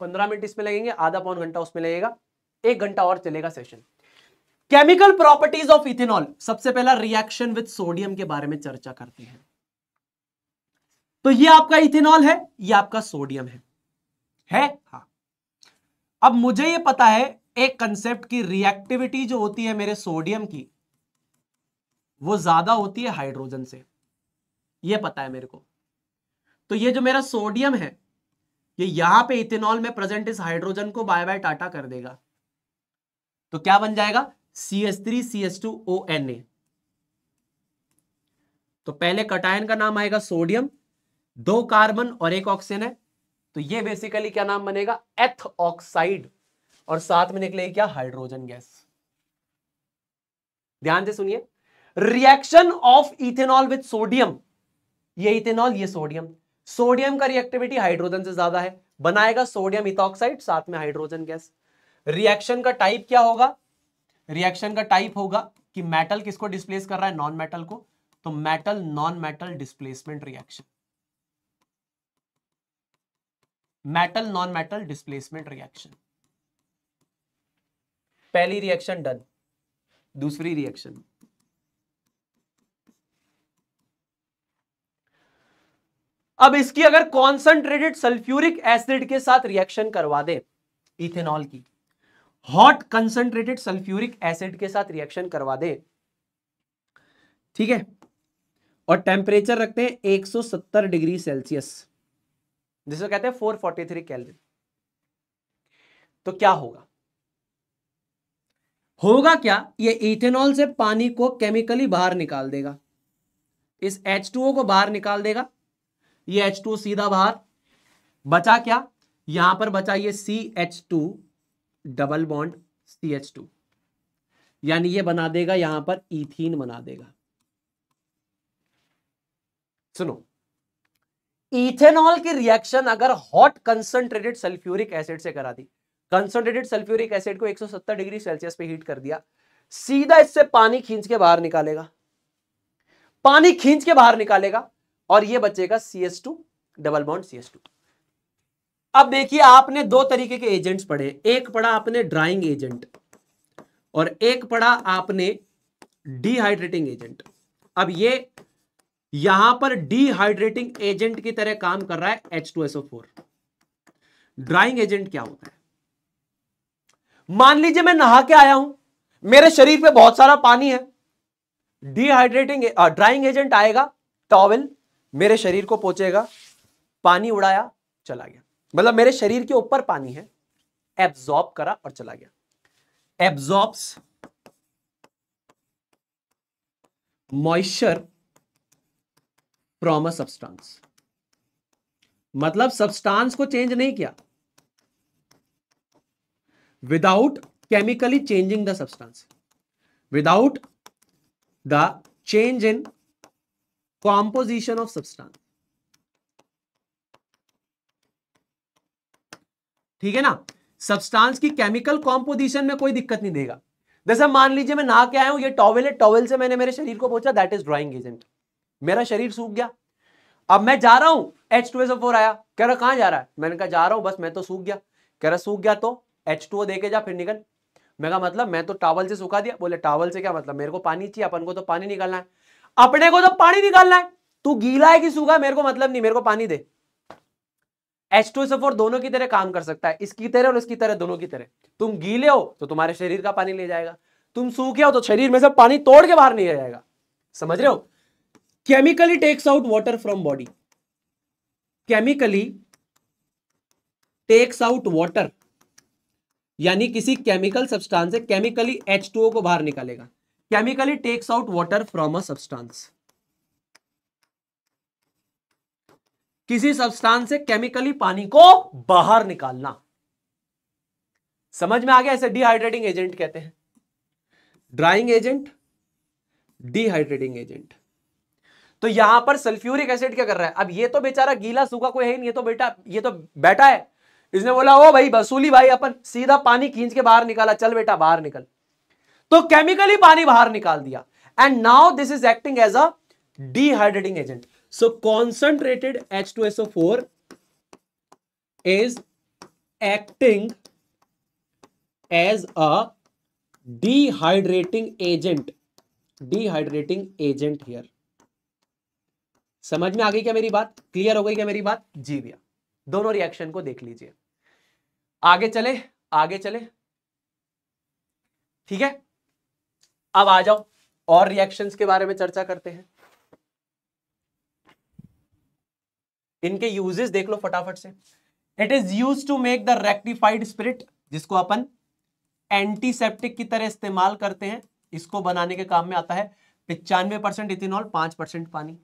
पंद्रह मिनट इसमें लगेंगे आधा पौन घंटा उसमें लगेगा एक घंटा और चलेगा session chemical properties of ethanol सबसे पहला रिएक्शन विद सोडियम के बारे में चर्चा करते हैं तो ये आपका इथेनॉल है ये आपका सोडियम है है हाँ अब मुझे ये पता है एक कंसेप्ट की रिएक्टिविटी जो होती है मेरे सोडियम की वो ज्यादा होती है हाइड्रोजन से ये पता है मेरे को तो ये जो मेरा सोडियम है ये यहां पे इथेनॉल में प्रेजेंट इस हाइड्रोजन को बाय बाय टाटा कर देगा तो क्या बन जाएगा C S three C S two O N A तो पहले कटायन का नाम आएगा सोडियम दो कार्बन और एक ऑक्सीजन है तो ये बेसिकली क्या नाम बनेगा एथ ऑक्साइड और साथ में निकलेगी क्या हाइड्रोजन गैस ध्यान से सुनिए reaction of ethanol with sodium ये इथेनॉल ये सोडियम सोडियम का रिएक्टिविटी हाइड्रोजन से ज्यादा है बनाएगा सोडियम इथॉक्साइड साथ में हाइड्रोजन गैस रिएक्शन का टाइप क्या होगा रिएक्शन का टाइप होगा कि मेटल किसको डिस्प्लेस कर रहा है नॉन मेटल को तो metal non metal displacement reaction metal non metal displacement reaction पहली रिएक्शन डन दूसरी रिएक्शन अब इसकी अगर कॉन्सेंट्रेटेड सल्फ्यूरिक एसिड के साथ रिएक्शन करवा दे इथेनॉल की हॉट कंसेंट्रेटेड सल्फ्यूरिक एसिड के साथ रिएक्शन करवा दे ठीक है और टेम्परेचर रखते हैं 170 डिग्री सेल्सियस जिसको कहते हैं 443 केल्विन तो क्या होगा होगा क्या ये इथेनॉल से पानी को केमिकली बाहर निकाल देगा इस H2O को बाहर निकाल देगा ये H2O सीधा बाहर बचा क्या यहां पर बचा ये C H two double bond C H two यानी ये बना देगा यहां पर इथीन बना देगा सुनो इथेनॉल की रिएक्शन अगर हॉट कंसंट्रेटेड सल्फ्यूरिक एसिड से करा दी कंसंट्रेटेड सल्फ्यूरिक एसिड को 170 डिग्री सेल्सियस पे हीट कर दिया सीधा इससे पानी खींच के बाहर निकालेगा पानी खींच के बाहर निकालेगा और ये बचेगा C two double bond C two अब देखिए आपने दो तरीके के एजेंट्स पढ़े एक पढ़ा आपने ड्राइंग एजेंट और एक पढ़ा आपने डिहाइड्रेटिंग एजेंट अब ये यहां पर डिहाइड्रेटिंग एजेंट की तरह काम कर रहा है H two SO four drying agent क्या होता है मान लीजिए मैं नहा के आया हूं मेरे शरीर पे बहुत सारा पानी है डिहाइड्रेटिंग ड्राइंग एजेंट आएगा टॉवल मेरे शरीर को पहुंचेगा पानी उड़ाया चला गया मतलब मेरे शरीर के ऊपर पानी है एब्जॉर्ब करा और चला गया absorbs moisture from a substance मतलब सब्सटेंस को चेंज नहीं किया without chemically changing the substance without the change in composition of substance ठीक है ना सब्सटेंस की केमिकल कॉम्पोजिशन में कोई दिक्कत नहीं देगा जैसे मान लीजिए मैं नहा के आया हूं ये टॉवेल है टॉवेल से मैंने मेरे शरीर को पहुंचा दैट इज ड्राइंग एजेंट मेरा शरीर सूख गया अब मैं जा रहा हूं एच टू आया कह रहा कहाँ जा रहा है मैंने कहा जा रहा हूं बस मैं तो सूख गया कह रहा सूख गया तो एच टू दे जा फिर निकल मैं कहा मतलब मैं तो टावल से सुखा दिया बोले टावल से क्या मतलब मेरे को पानी चाहिए अपन को तो पानी निकालना है अपने को तो पानी निकालना है तू गीला है कि सूखा मेरे को मतलब नहीं मेरे को पानी दे H2SO4 दोनों की तरह काम कर सकता है इसकी तरह और इसकी तरह दोनों की तरह तुम गीले हो तो तुम्हारे शरीर का पानी ले जाएगा तुम सूखे हो तो शरीर में से पानी तोड़ के बाहर नहीं रह जाएगा समझ रहे हो chemically takes out water from body chemically takes out water यानी किसी केमिकल सब्सटेंस से केमिकली H2O को बाहर निकालेगा chemically takes out water from a substance किसी सब्सटेंस से केमिकली पानी को बाहर निकालना समझ में आ गया ऐसे डिहाइड्रेटिंग एजेंट कहते हैं ड्राइंग एजेंट डिहाइड्रेटिंग एजेंट तो यहां पर सल्फ्यूरिक एसिड क्या कर रहा है अब ये तो बेचारा गीला सूखा कोई है नहीं ये तो बेटा ये तो बेटा है इसने बोला ओ भाई वसूली भाई अपन सीधा पानी खींच के बाहर निकाला चल बेटा बाहर निकल तो केमिकली पानी बाहर निकाल दिया and now this is acting as a dehydrating agent So concentrated H2SO4 is acting as a dehydrating agent dehydrating agent here समझ में आ गई क्या मेरी बात क्लियर हो गई क्या मेरी बात जी भैया दोनों रिएक्शन को देख लीजिए आगे चले आगे चले ठीक है अब आ जाओ और रिएक्शंस के बारे में चर्चा करते हैं इनके यूजेस देख लो फटाफट से it is use to make the rectified spirit जिसको अपन एंटीसेप्टिक की तरह इस्तेमाल करते हैं इसको बनाने के काम में आता है पिचानवे परसेंट इथेनॉल पांच परसेंट पानी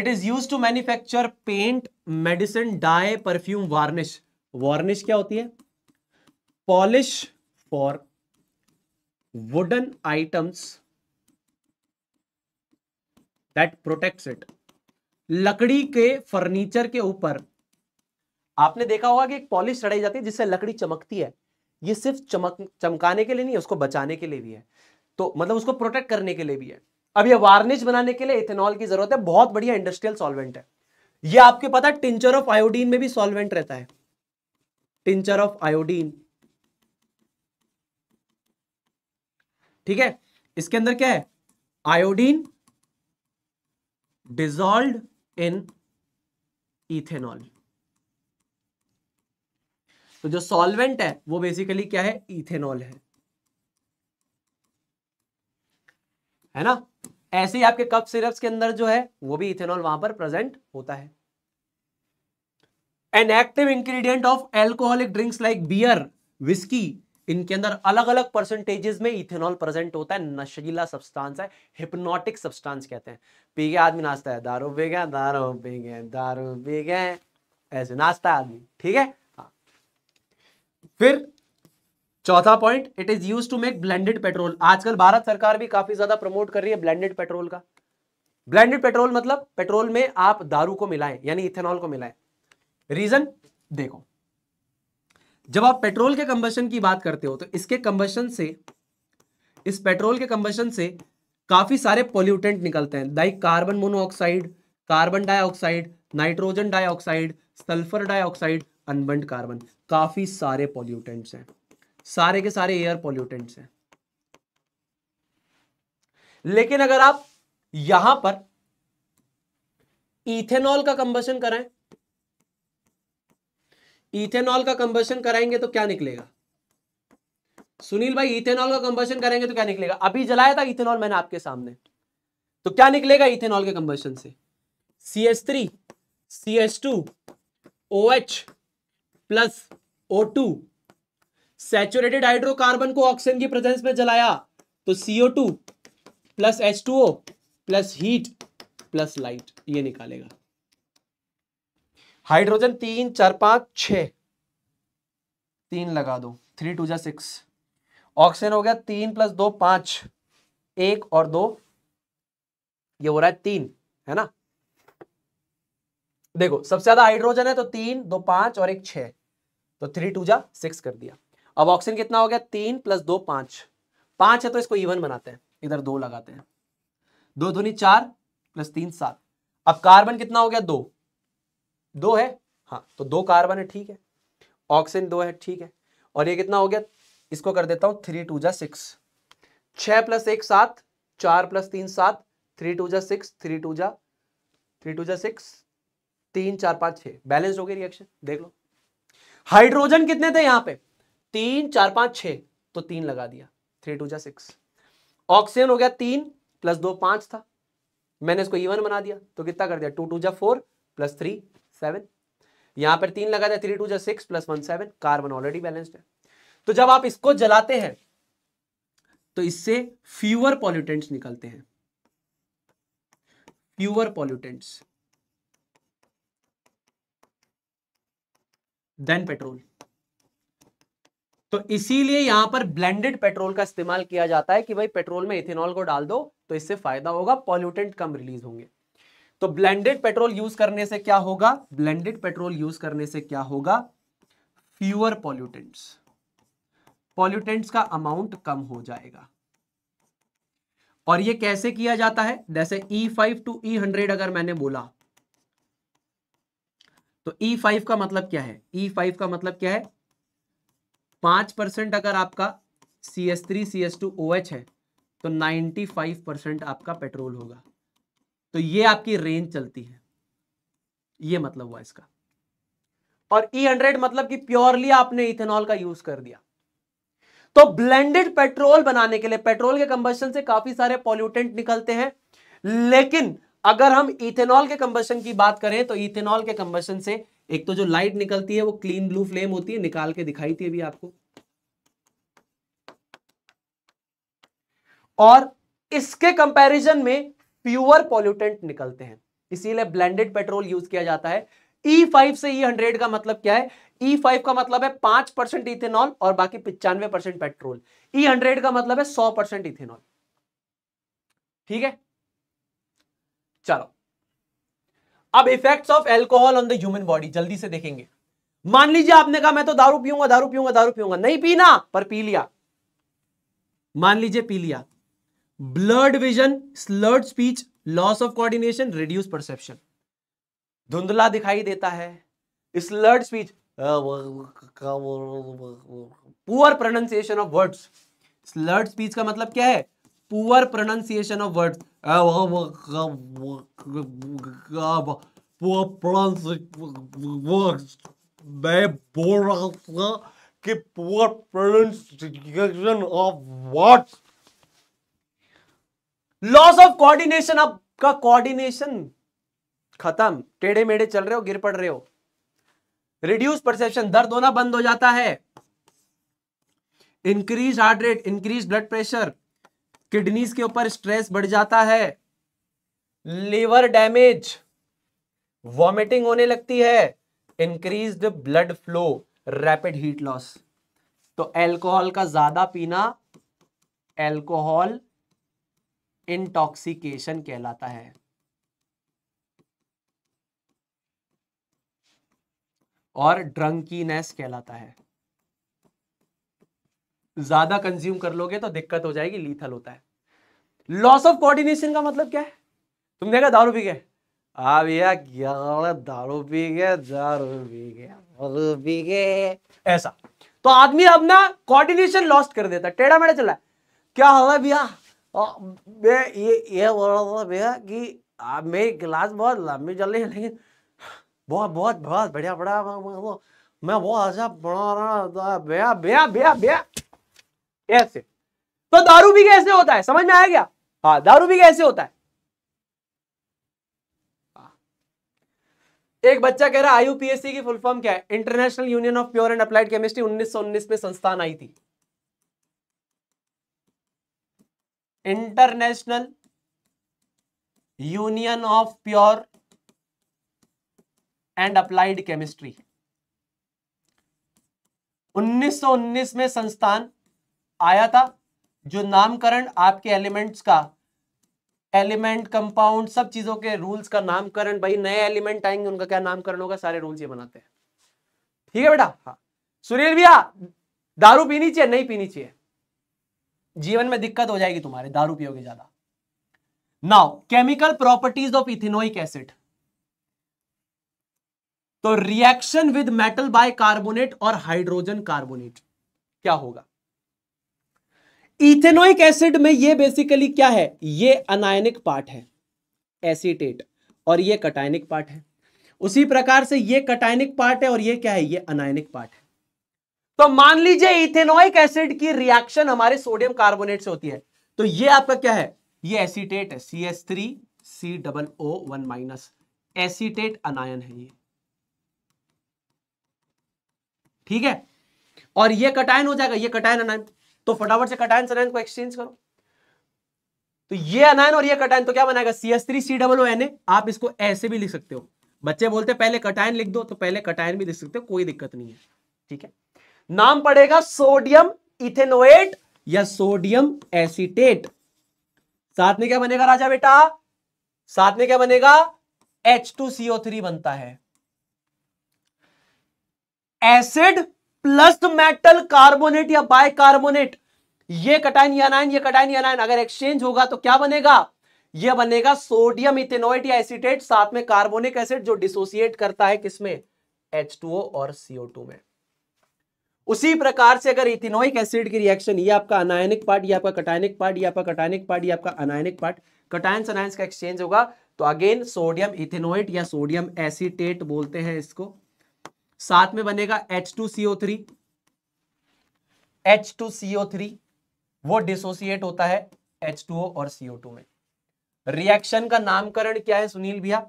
it is use to manufacture paint medicine dye perfume varnish varnish क्या होती है polish for wooden items that protects it लकड़ी के फर्नीचर के ऊपर आपने देखा होगा कि एक पॉलिश चढ़ाई जाती है जिससे लकड़ी चमकती है ये सिर्फ चमक चमकाने के लिए नहीं है उसको बचाने के लिए भी है तो मतलब उसको प्रोटेक्ट करने के लिए भी है अब ये वार्निश बनाने के लिए इथेनॉल की जरूरत है बहुत बढ़िया इंडस्ट्रियल सॉल्वेंट है ये आपके पता है टिंचर ऑफ आयोडीन में भी सॉल्वेंट रहता है टिंचर ऑफ आयोडीन ठीक है इसके अंदर क्या है आयोडीन डिजॉल्व इन इथेनॉल तो जो सॉल्वेंट है वो बेसिकली क्या है इथेनॉल है है ना ऐसे ही आपके कप सिरप्स के अंदर जो है वो भी इथेनॉल वहां पर प्रेजेंट होता है an active ingredient of alcoholic drinks like beer whisky इनके अंदर अलग अलग परसेंटेजेस में इथेनॉल प्रेजेंट होता है नशीला सब्सटेंस है हिप्नोटिक सब्सटेंस कहते हैं पी गया आदमी नाचता है दारू पी गया दारू पी गए दारू पी गए ऐसे नाचता आदमी ठीक है हाँ। फिर चौथा point it is use to make blended petrol आजकल भारत सरकार भी काफी ज्यादा प्रमोट कर रही है ब्लेंडेड पेट्रोल का ब्लेंडेड पेट्रोल मतलब पेट्रोल में आप दारू को मिलाएं यानी इथेनॉल को मिलाएं रीजन देखो जब आप पेट्रोल के कंबशन की बात करते हो तो इसके कंबशन से इस पेट्रोल के कंबशन से काफ़ी सारे पोल्यूटेंट निकलते हैं like carbon monoxide carbon dioxide nitrogen dioxide sulphur dioxide unburnt carbon काफ़ी सारे पोल्यूटेंट्स हैं सारे के सारे एयर पोल्यूटेंट्स हैं लेकिन अगर आप यहां पर इथेनॉल का कंबशन करें इथेनॉल का कंबशन कराएंगे तो क्या निकलेगा सुनील भाई इथेनॉल का कंबशन करेंगे तो क्या निकलेगा अभी जलाया था इथेनॉल मैंने आपके सामने तो क्या निकलेगा इथेनॉल के कंबशन से C S three C S two O H plus O two saturated hydrocarbon को ऑक्सीजन की प्रेजेंस में जलाया तो CO two plus H two O plus heat plus light ये निकालेगा हाइड्रोजन तीन चार पांच छ तीन लगा दो थ्री टू जा सिक्स ऑक्सीजन हो गया तीन प्लस दो पांच एक और दो ये हो रहा है तीन है ना देखो सबसे ज्यादा हाइड्रोजन है तो तीन दो पांच और एक छह तो थ्री टू जा सिक्स कर दिया अब ऑक्सीजन कितना हो गया तीन प्लस दो पांच पांच है तो इसको इवन बनाते हैं इधर दो लगाते हैं दो दूनी चार प्लस तीन सात अब कार्बन कितना हो गया दो दो है हाँ तो दो कार्बन है ठीक है ऑक्सीजन दो है ठीक है और ये कितना हो गया इसको कर देता हूं थ्री टू जा सिक्स छ प्लस एक सात चार प्लस तीन सात थ्री टू जा सिक्स थ्री टू जा थ्री टू जा सिक्स तीन चार पांच छह बैलेंस हो गई रिएक्शन देख लो हाइड्रोजन कितने थे यहां पे तीन चार पांच छः तो तीन लगा दिया थ्री टू जा सिक्स ऑक्सीजन हो गया तीन प्लस दो पांच था मैंने इसको इवन e बना दिया तो कितना कर दिया टू टू जा फोर प्लस थ्री सेवन यहां पर तीन लगा था थ्री टू जो six plus one seven carbon already balanced है तो जब आप इसको जलाते हैं तो इससे फ्यूअर पॉल्यूटेंट्स निकलते हैं फ्यूअर पॉल्यूटेंट्स देन पेट्रोल तो इसीलिए यहां पर ब्लेंडेड पेट्रोल का इस्तेमाल किया जाता है कि भाई पेट्रोल में इथेनॉल को डाल दो तो इससे फायदा होगा पॉल्यूटेंट कम रिलीज होंगे तो ब्लेंडेड पेट्रोल यूज करने से क्या होगा ब्लेंडेड पेट्रोल यूज करने से क्या होगा फ्यूअर पॉल्यूटेंट्स पॉल्यूटेंट्स का अमाउंट कम हो जाएगा और ये कैसे किया जाता है जैसे E5 टू E100 अगर मैंने बोला तो E5 का मतलब क्या है E5 का मतलब क्या है पांच परसेंट अगर आपका C S three C S two O H है तो नाइन्टी फाइव परसेंट आपका पेट्रोल होगा तो ये आपकी रेंज चलती है ये मतलब हुआ इसका और ई e हंड्रेड मतलब कि प्योरली आपने इथेनॉल का यूज कर दिया तो ब्लेंडेड पेट्रोल बनाने के लिए पेट्रोल के कंबशन से काफी सारे पॉल्यूटेंट निकलते हैं लेकिन अगर हम इथेनॉल के कंबशन की बात करें तो इथेनॉल के कंबशन से एक तो जो लाइट निकलती है वो क्लीन ब्लू फ्लेम होती है निकाल के दिखाई थी अभी आपको और इसके कंपैरिजन में प्योर पॉल्यूटेंट निकलते हैं इसीलिए ब्लेंडेड पेट्रोल यूज किया जाता है E5 से E100 का मतलब क्या है E5 का मतलब है पांच परसेंट इथेनॉल और बाकी पिचानवे परसेंट पेट्रोल E100 का मतलब है सौ परसेंट इथेनॉल ठीक है चलो अब effects of alcohol on the human body जल्दी से देखेंगे मान लीजिए आपने कहा मैं तो दारू पीऊंगा दारू पीऊंगा दारू पीऊंगा नहीं पीना पर पी लिया मान लीजिए पी लिया blurred vision slurred speech loss of coordination reduce perception धुंधला दिखाई देता है slurred speech poor pronunciation of words slurred speech का मतलब क्या है पुअर प्रोनाउंसिएशन ऑफ वर्ड्स मैं बोल रहा था कि poor pronunciation of words loss of coordination आपका कोऑर्डिनेशन खत्म टेढ़े मेढ़े चल रहे हो गिर पड़ रहे हो रिड्यूस परसेप्शन दर्द होना बंद हो जाता है increase heart rate increase blood pressure kidneys के ऊपर स्ट्रेस बढ़ जाता है लीवर डैमेज वॉमिटिंग होने लगती है increase blood flow rapid heat loss तो एल्कोहल का ज्यादा पीना एल्कोहल इंटॉक्सिकेशन कहलाता है और ड्रंकीनेस कहलाता है ज्यादा कंज्यूम कर लोगे तो दिक्कत हो जाएगी लीथल होता है लॉस ऑफ कोऑर्डिनेशन का मतलब क्या है तुम देखा दारू पी गए दारू पी गए दारू पी गए ऐसा तो आदमी अपना कोऑर्डिनेशन लॉस्ट कर देता टेढ़ा मेढ़ा चला क्या हुआ भैया और ये ये बोल था भैया कि आ, मेरी क्लास बहुत लंबी चल रही है लेकिन बहुत बहुत बहुत बढ़िया बढ़िया मैं बहुत अच्छा पढ़ा रहा था भैया भैया भैया भैया ऐसे तो दारू भी कैसे होता है समझ में आया क्या हाँ दारू भी कैसे होता है एक बच्चा कह रहा है आईयूपीएससी की फुल फॉर्म क्या है International Union of Pure and Applied Chemistry 1919 में संस्थान आई थी International Union of Pure and Applied Chemistry 1919 में संस्थान आया था जो नामकरण आपके एलिमेंट्स का एलिमेंट कंपाउंड सब चीजों के रूल्स का नामकरण भाई नए एलिमेंट आएंगे उनका क्या नामकरण होगा सारे रूल्स ये बनाते हैं ठीक है बेटा हाँ सुनील भैया दारू पीनी चाहिए नहीं पीनी चाहिए जीवन में दिक्कत हो जाएगी तुम्हारे दारू पियोगे ज्यादा now chemical properties of ethanoic acid तो reaction with metal bicarbonate और हाइड्रोजन कार्बोनेट क्या होगा इथेनोइक एसिड में ये बेसिकली क्या है ये अनायनिक पार्ट है एसिटेट और ये कटायनिक पार्ट है उसी प्रकार से ये कटायनिक पार्ट है और ये क्या है ये अनायनिक पार्ट है तो मान लीजिए इथेनोइक एसिड की रिएक्शन हमारे सोडियम कार्बोनेट से होती है तो ये आपका क्या है ये एसीटेट है C S three C double O one minus acetate anion है ये ठीक है और ये कटायन हो जाएगा ये कटायन अनायन तो फटाफट से कटायन अनायन को एक्सचेंज करो तो ये अनायन और ये कटायन तो क्या बनाएगा C S three C double O N A आप इसको ऐसे भी लिख सकते हो बच्चे बोलते पहले कटायन लिख दो तो पहले कटायन भी लिख सकते हो कोई दिक्कत नहीं है ठीक है नाम पड़ेगा सोडियम इथेनोएट या सोडियम एसिटेट साथ में क्या बनेगा राजा बेटा साथ में क्या बनेगा H2CO3 बनता है एसिड प्लस मेटल कार्बोनेट या बायकार्बोनेट कार्बोनेट ये कटाइन यानाइन ये कटाइन यानाइन अगर एक्सचेंज होगा तो क्या बनेगा ये बनेगा सोडियम इथेनोइट या एसिटेट साथ में कार्बोनिक एसिड जो डिसोसिएट करता है किसमें H2O और CO2 में उसी प्रकार से अगर इथिनोइक एसिड की रिएक्शन ये आपका अनायनिक पार्ट ये आपका कटायनिक पार्ट ये आपका कटायनिक पार्ट ये आपका अनायनिक पार्ट कटायन अनायंस का एक्सचेंज होगा तो अगेन सोडियम इथेनोइट या सोडियम एसिटेट बोलते हैं इसको साथ में बनेगा H2CO3 H2CO3 वो डिसोसिएट होता है एच टू ओ और सीओ टू में रिएक्शन का नामकरण क्या है सुनील भैया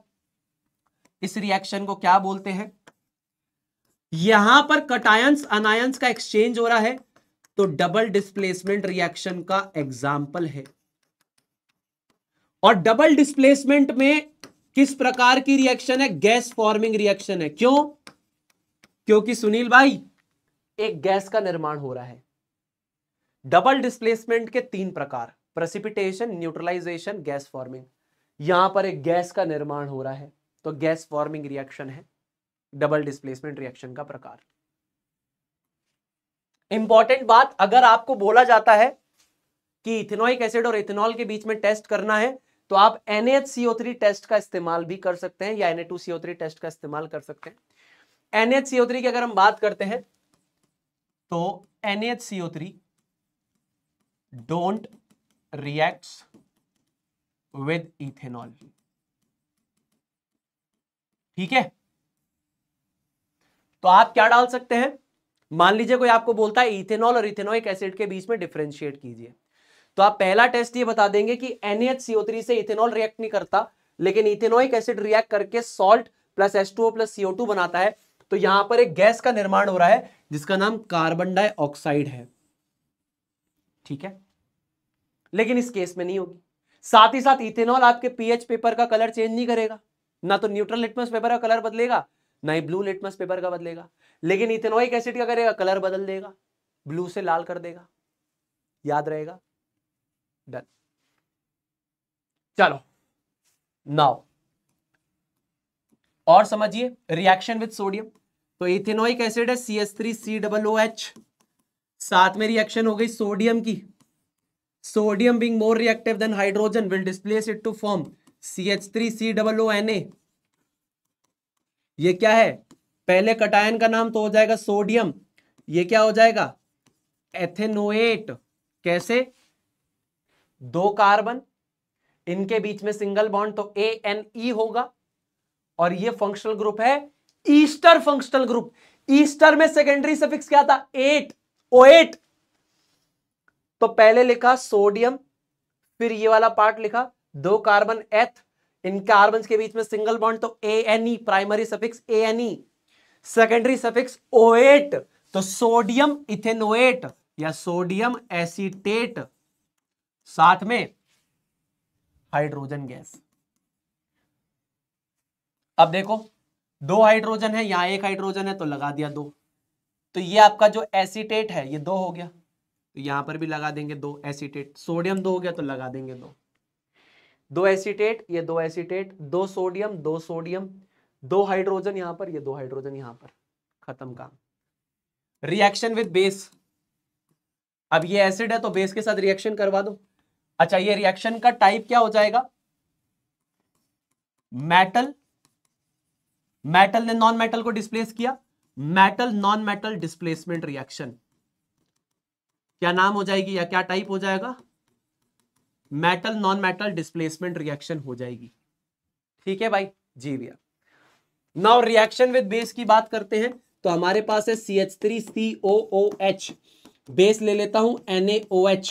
इस रिएक्शन को क्या बोलते हैं यहां पर कटायंस अनायंस का एक्सचेंज हो रहा है तो डबल डिस्प्लेसमेंट रिएक्शन का एग्जाम्पल है और डबल डिस्प्लेसमेंट में किस प्रकार की रिएक्शन है गैस फॉर्मिंग रिएक्शन है क्यों क्योंकि सुनील भाई एक गैस का निर्माण हो रहा है डबल डिस्प्लेसमेंट के तीन प्रकार प्रेसिपिटेशन न्यूट्रलाइजेशन गैस फॉर्मिंग यहां पर एक गैस का निर्माण हो रहा है तो गैस फॉर्मिंग रिएक्शन है डबल डिस्प्लेसमेंट रिएक्शन का प्रकार इंपॉर्टेंट बात अगर आपको बोला जाता है कि इथेनोइक एसिड और इथेनॉल के बीच में टेस्ट करना है तो आप NaHCO3 टेस्ट का इस्तेमाल भी कर सकते हैं या Na2CO3 टेस्ट का इस्तेमाल कर सकते हैं NaHCO3 की अगर हम बात करते हैं तो NaHCO3 don't react with ethanol ठीक है तो आप क्या डाल सकते हैं मान लीजिए कोई आपको बोलता है इथेनॉल और इथेनोइक एसिड के बीच में डिफ्रेंशिएट कीजिए तो आप पहला टेस्ट ये बता देंगे कि NaHCO3 से इथेनॉल रिएक्ट नहीं करता लेकिन इथेनोइक एसिड रिएक्ट करके salt plus H2O plus CO2 बनाता है तो यहां पर एक गैस का निर्माण हो रहा है जिसका नाम कार्बन डाइऑक्साइड है ठीक है लेकिन इस केस में नहीं होगी साथ ही साथ इथेनॉल आपके पीएच पेपर का कलर चेंज नहीं करेगा ना तो न्यूट्रल लिटमस पेपर का कलर बदलेगा ना ही ब्लू लिटमस पेपर का बदलेगा लेकिन इथेनोइक एसिड क्या करेगा कलर बदल देगा ब्लू से लाल कर देगा याद रहेगा डन चलो नाउ और समझिए रिएक्शन विद सोडियम तो इथेनोइक एसिड है C S three C double O H साथ में रिएक्शन हो गई सोडियम की sodium being more reactive than hydrogen will displace it to form C H three C double O N A ये क्या है पहले कटायन का नाम तो हो जाएगा सोडियम ये क्या हो जाएगा एथेनोएट कैसे दो कार्बन इनके बीच में सिंगल बॉन्ड तो ए एन ई होगा और ये फंक्शनल ग्रुप है ईस्टर फंक्शनल ग्रुप ईस्टर में सेकेंडरी से फिक्स क्या था एट ओ एट तो पहले लिखा सोडियम फिर ये वाला पार्ट लिखा दो कार्बन एथ इन कार्बन के बीच में सिंगल बॉन्ड तो A N E primary suffix A N E secondary suffix oate तो सोडियम इथेनोएट या सोडियम एसीटेट साथ में हाइड्रोजन गैस अब देखो दो हाइड्रोजन है यहां एक हाइड्रोजन है तो लगा दिया दो तो ये आपका जो एसीटेट है ये दो हो गया तो यहां पर भी लगा देंगे दो एसीटेट सोडियम दो हो गया तो लगा देंगे दो दो एसीटेट ये दो एसीटेट दो सोडियम दो सोडियम दो हाइड्रोजन यहां पर ये दो हाइड्रोजन यहां पर खत्म काम रिएक्शन विद बेस अब ये एसिड है तो बेस के साथ रिएक्शन करवा दो अच्छा ये रिएक्शन का टाइप क्या हो जाएगा मेटल मेटल ने नॉन मेटल को डिस्प्लेस किया metal non metal displacement reaction क्या नाम हो जाएगी या क्या टाइप हो जाएगा metal non metal displacement reaction हो जाएगी ठीक है भाई जी भैया नाउ रिएक्शन विद बेस की बात करते हैं तो हमारे पास है C H three C O O H base ले लेता हूं N A O H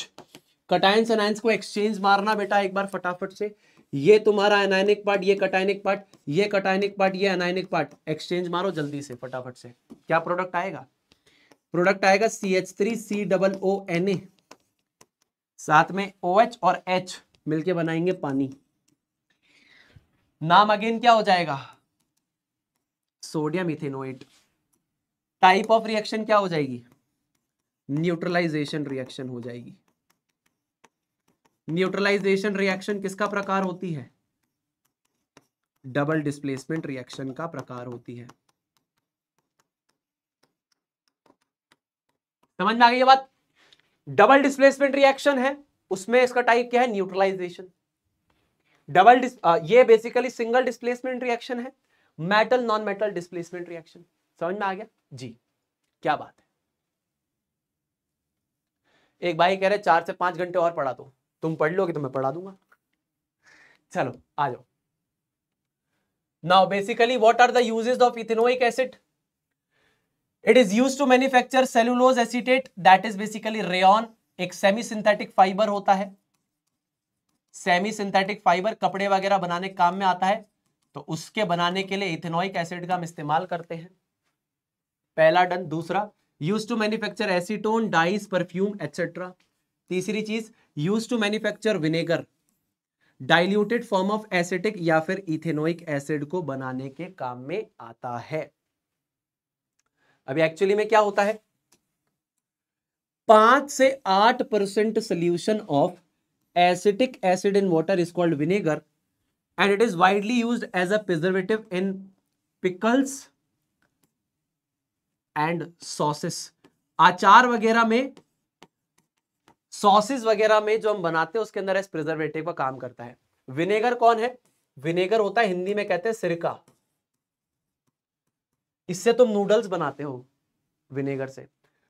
cations anions को एक्सचेंज मारना बेटा एक बार फटाफट से ये तुम्हारा एनायनिक पार्ट ये कटाइनिक पार्ट ये कटायनिक पार्ट ये एनायनिक पार्ट एक्सचेंज मारो जल्दी से फटाफट से क्या प्रोडक्ट आएगा प्रोडक्ट आएगा C H three C double O N A साथ में ओ OH और एच मिलके बनाएंगे पानी नाम अगेन क्या हो जाएगा sodium ethanoate type of reaction क्या हो जाएगी न्यूट्रलाइजेशन रिएक्शन हो जाएगी न्यूट्रलाइजेशन रिएक्शन किसका प्रकार होती है डबल डिस्प्लेसमेंट रिएक्शन का प्रकार होती है समझ में आ गई ये बात डबल डिस्प्लेसमेंट रिएक्शन है उसमें इसका टाइप क्या है न्यूट्रलाइजेशन डबल uh, ये बेसिकली सिंगल डिस्प्लेसमेंट रिएक्शन है metal non metal displacement reaction समझ में आ गया जी क्या बात है एक भाई कह रहे चार से पांच घंटे और पढ़ा दो तुम पढ़ लोगे तो मैं पढ़ा दूंगा चलो आ जाओ now basically what are the uses of ethanoic acid It is used to manufacture cellulose acetate that is basically rayon एक सेमी सिंथेटिक फाइबर होता है सेमी सिंथेटिक फाइबर कपड़े वगैरह बनाने काम में आता है तो उसके बनाने के लिए इथेनोइक एसिड का हम इस्तेमाल करते हैं पहला डन दूसरा use to manufacture acetone dyes perfume etcetera तीसरी चीज use to manufacture vinegar diluted form of acetic या फिर इथेनोइक एसिड को बनाने के काम में आता है अभी एक्चुअली में क्या होता है पांच से आठ percent solution of acetic acid in water is called vinegar and it is widely use as a preservative in pickles and sauces आचार वगैरह में सॉसेस वगैरह में जो हम बनाते हैं उसके अंदर एस प्रिजर्वेटिव का काम करता है विनेगर कौन है विनेगर होता है हिंदी में कहते हैं सिरका इससे तुम नूडल्स बनाते हो विनेगर से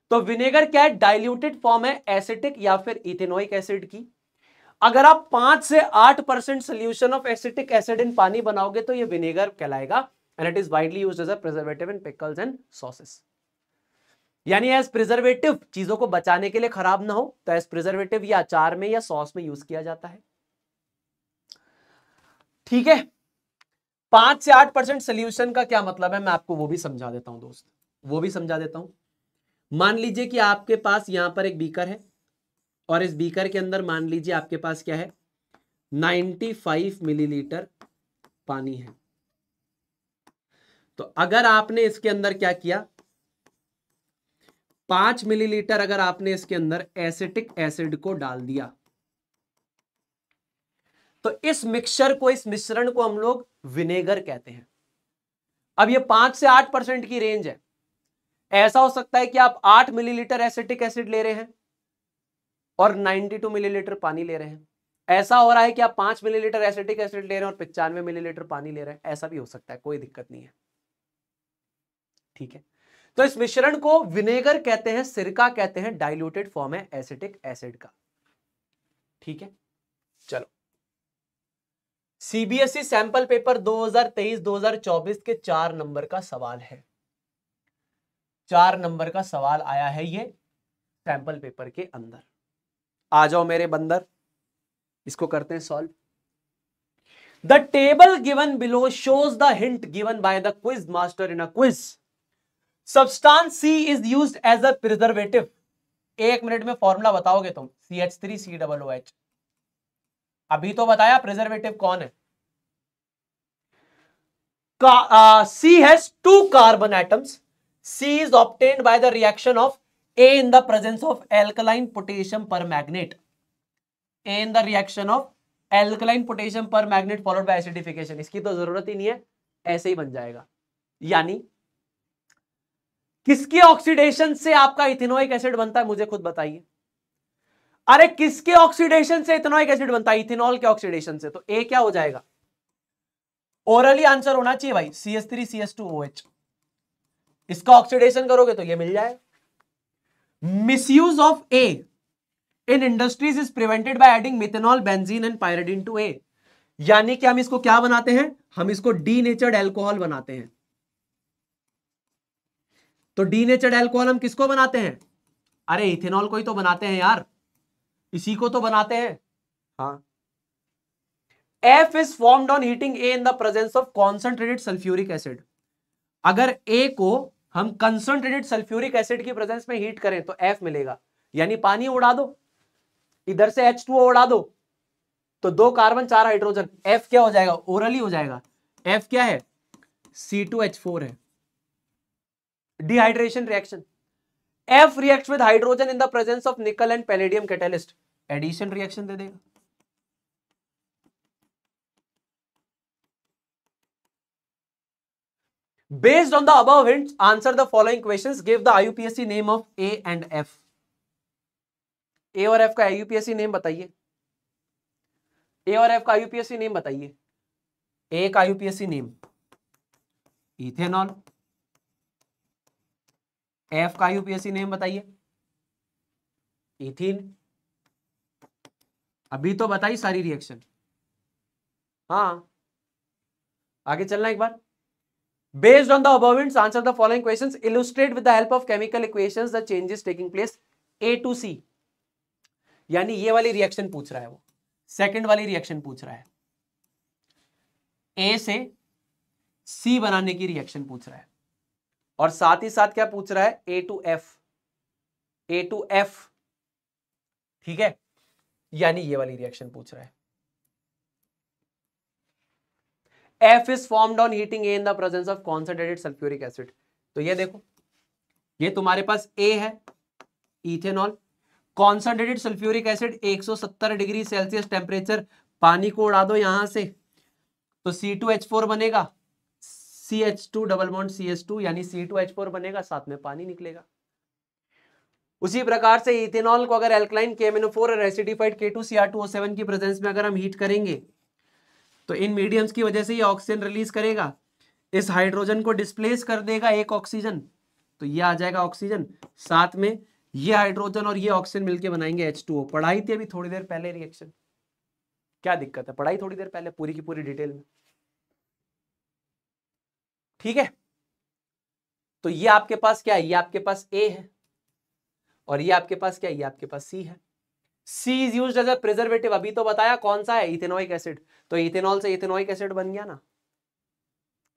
तो विनेगर क्या है डाइल्यूटेड फॉर्म है एसिटिक या फिर इथेनोइक एसिड की अगर आप पांच से आठ percent solution of acetic acid in पानी बनाओगे तो ये विनेगर कहलाएगा and it is widely use as a preservative in pickles and sauces यानी एज प्रिजर्वेटिव चीजों को बचाने के लिए खराब ना हो तो एज प्रिजर्वेटिव या अचार में या सॉस में यूज किया जाता है ठीक है पांच से आठ परसेंट सोल्यूशन का क्या मतलब है मैं आपको वो भी समझा देता हूं दोस्त वो भी समझा देता हूं मान लीजिए कि आपके पास यहां पर एक बीकर है और इस बीकर के अंदर मान लीजिए आपके पास क्या है 95 मिलीलीटर पानी है तो अगर आपने इसके अंदर क्या किया पांच मिलीलीटर अगर आपने इसके अंदर एसिटिक एसिड को डाल दिया तो इस मिक्सचर को इस मिश्रण को हम लोग विनेगर कहते हैं अब ये पांच से आठ परसेंट की रेंज है ऐसा हो सकता है कि आप आठ मिलीलीटर एसिटिक एसिड ले रहे हैं और नाइनटी टू मिलीलीटर पानी ले रहे हैं ऐसा हो रहा है कि आप पांच मिलीलीटर एसिटिक एसिड ले रहे हैं और पिचानवे मिलीलीटर पानी ले रहे हैं ऐसा भी हो सकता है कोई दिक्कत नहीं है ठीक है तो इस मिश्रण को विनेगर कहते हैं सिरका कहते हैं डाइल्यूटेड फॉर्म है एसिटिक एसिड का ठीक है चलो सीबीएसई सैंपल पेपर 2023-2024 के चार नंबर का सवाल है चार नंबर का सवाल आया है ये सैंपल पेपर के अंदर आ जाओ मेरे बंदर इसको करते हैं solve the table given below shows the hint given by the quiz master in a quiz substance C is use as a preservative एक मिनट में फॉर्मूला बताओगे तुम C H three C double O H अभी तो बताया preservative कौन है C has two carbon atoms. C is obtained by the reaction of A in the presence of alkaline potassium permagnate. A in the reaction of alkaline potassium permagnate followed by acidification. इसकी तो जरूरत ही नहीं है ऐसे ही बन जाएगा यानी किसकी ऑक्सीडेशन से आपका इथेनोइक एसिड बनता है मुझे खुद बताइए अरे किसके ऑक्सीडेशन से इथेनॉइक एसिड बनता है इथेनॉल के ऑक्सीडेशन से तो ए क्या हो जाएगा ओरली आंसर होना चाहिए भाई C S three C S two O H इसका ऑक्सीडेशन करोगे तो ये मिल जाए misuse of A in industries is prevented by adding methanol benzene and pyridine to A यानी कि हम इसको क्या बनाते हैं हम इसको डी नेचर्ड एल्कोहल बनाते हैं तो डी नेचर्ड एल्कोहल हम किसको बनाते हैं अरे इथेनॉल को ही तो बनाते हैं यार इसी को तो बनाते हैं हाँ F is formed on heating A in the presence of concentrated sulphuric acid अगर ए को हम कंसनट्रेटेड सल्फ्यूरिक एसिड की प्रेजेंस में हीट करें तो एफ मिलेगा यानी पानी उड़ा दो इधर से एच टू उड़ा दो तो दो कार्बन चार हाइड्रोजन एफ क्या हो जाएगा ओरली हो जाएगा एफ क्या है सी टू एच फोर है dehydration reaction F react with hydrogen in the presence of nickel and palladium catalyst addition reaction दे देगा based on the above hints answer the following questions give the iupsc name of a and f a और f का iupsc name बताइए a और f का iupsc name बताइए a का iupsc name ethanol f का iupsc name बताइए इथिन अभी तो बताई सारी रिएक्शन हाँ आगे चलना एक बार based on the above answer the following questions illustrate with the help of chemical equations the changes taking place a to c यानी ये वाली रिएक्शन पूछ रहा है वो सेकंड वाली रिएक्शन पूछ रहा है ए से सी बनाने की रिएक्शन पूछ रहा है और साथ ही साथ क्या पूछ रहा है A to F A to F ठीक है यानी ये वाली रिएक्शन पूछ रहा है F is formed on heating A in the presence of concentrated sulphuric acid तो ये देखो ये तुम्हारे पास ए है ethanol concentrated sulphuric acid 170 degree Celsius temperature पानी को उड़ा दो यहां से तो C2H4 बनेगा CH2 डबल बॉन्ड CH2 यानी C2H4 बनेगा साथ में पानी निकलेगा उसी प्रकार से इथेनॉल को अगर एल्कलाइन के एसिडिफाइड के टू की प्रेजेंस में अगर हम हीट करेंगे तो इन मीडियम्स की वजह से ये ऑक्सीजन रिलीज करेगा इस हाइड्रोजन को डिस्प्लेस कर देगा एक ऑक्सीजन तो ये आ जाएगा ऑक्सीजन साथ में ये हाइड्रोजन और ये ऑक्सीजन मिलकर बनाएंगे एच टू पढ़ाई थी अभी थोड़ी देर पहले रिएक्शन क्या दिक्कत है पढ़ाई थोड़ी देर पहले पूरी की पूरी डिटेल में ठीक है तो ये आपके पास क्या है ये आपके पास ए है और ये आपके पास क्या ये आपके पास सी है C is use as a preservative अभी तो बताया कौन सा है इथेनोइक एसिड तो इथेनॉल से इथेनोइक एसिड बन गया ना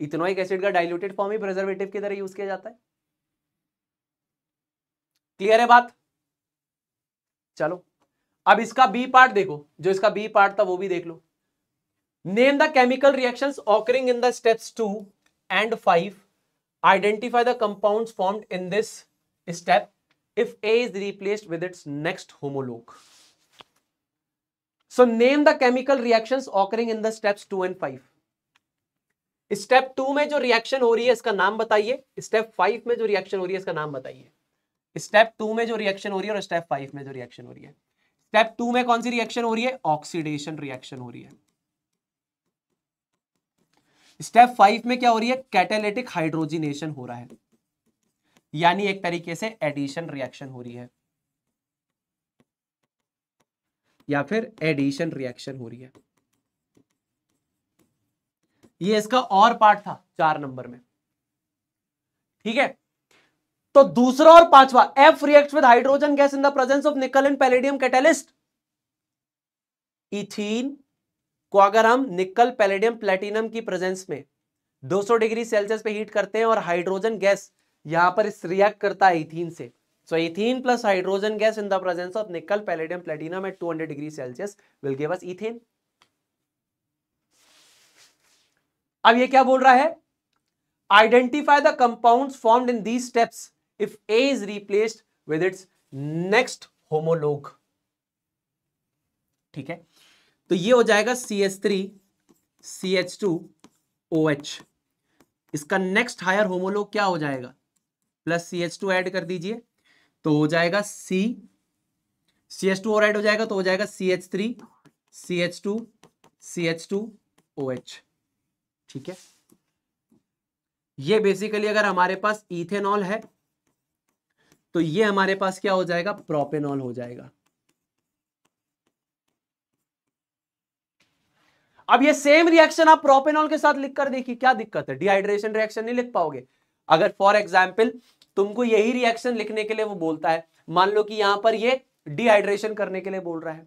इथेनोइक एसिड का डाइल्यूटेड फॉर्म ही प्रिजर्वेटिव की तरह यूज किया जाता है क्लियर है बात चलो अब इसका बी पार्ट देखो जो इसका बी पार्ट था वो भी देख लो name the chemical reaction occurring in the steps two and five identify the compound form in this step if A is replaced with its next homologue. So name the chemical reactions occurring in the steps 2 and 5. Step two में जो reaction हो रही है इसका नाम बताइए step five में जो रिएक्शन हो रही है इसका नाम बताइए स्टेप टू में जो रिएक्शन हो रही है और स्टेप फाइव में जो रिएक्शन हो रही है स्टेप टू में कौन सी रिएक्शन हो रही है ऑक्सीडेशन रिएक्शन हो रही है स्टेप फाइव में क्या हो रही है कैटेलेटिक हाइड्रोजिनेशन हो रहा है यानी एक तरीके से एडिशन रिएक्शन हो रही है या फिर एडिशन रिएक्शन हो रही है ये इसका और पार्ट था चार नंबर में ठीक है तो दूसरा और पांचवा F react with hydrogen gas in the presence of nickel and palladium catalyst ethene को अगर हम निकल पैलेडियम प्लेटिनम की प्रेजेंस में 200 डिग्री सेल्सियस पे हीट करते हैं और हाइड्रोजन गैस यहां पर इस रिएक्ट करता है इथीन से so ethene plus hydrogen gas in the presence of nickel palladium platinum at 200 degree Celsius will give us ethane अब ये क्या बोल रहा है identify the compound formed in these steps if A is replaced with its next homologue ठीक है तो ये हो जाएगा C H three C H two O H इसका नेक्स्ट हायर होमोलोग क्या हो जाएगा plus C H to add कर दीजिए तो हो जाएगा सी सी एच टू और एड हो जाएगा तो हो जाएगा C H three C H two C H two O H ठीक है ये बेसिकली अगर हमारे पास इथेनॉल है तो ये हमारे पास क्या हो जाएगा प्रोपेनॉल हो जाएगा अब ये सेम रिएक्शन आप प्रोपेनॉल के साथ लिखकर देखिए क्या दिक्कत है डिहाइड्रेशन रिएक्शन नहीं लिख पाओगे अगर फॉर एग्जाम्पल तुमको यही रिएक्शन लिखने के लिए वो बोलता है मान लो कि यहां पर ये डिहाइड्रेशन करने के लिए बोल रहा है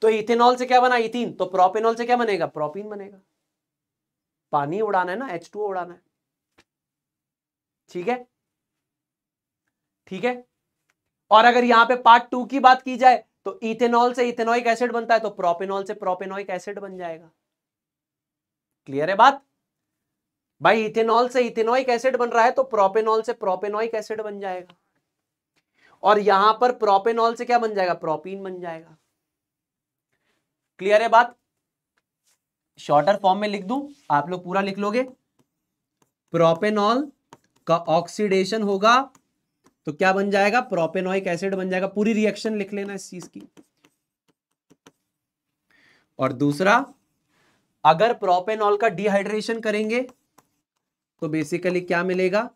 तो इथेनॉल से क्या बना इथिन तो प्रोपेनॉल से क्या बनेगा प्रोपिन बनेगा पानी उड़ाना है ना एच टू उड़ाना है ठीक है ठीक है और अगर यहां पे पार्ट टू की बात की जाए तो इथेनॉल से इथेनॉइक एसिड बनता है तो प्रोपेनॉल से प्रोपेनॉइक एसिड बन जाएगा क्लियर है बात भाई इथेनॉल से इथेनॉइक एसिड बन रहा है तो प्रोपेनॉल से प्रोपेनॉइक एसिड बन जाएगा और यहां पर प्रोपेनॉल से क्या बन जाएगा प्रोपीन बन जाएगा क्लियर है बात शॉर्टर फॉर्म में लिख दू आप लोग पूरा लिख लोगे प्रोपेनॉल का ऑक्सीडेशन होगा तो क्या बन जाएगा प्रोपेनॉइक एसिड बन जाएगा पूरी रिएक्शन लिख लेना इस चीज की और दूसरा अगर प्रोपेनॉल का डिहाइड्रेशन करेंगे तो बेसिकली क्या मिलेगा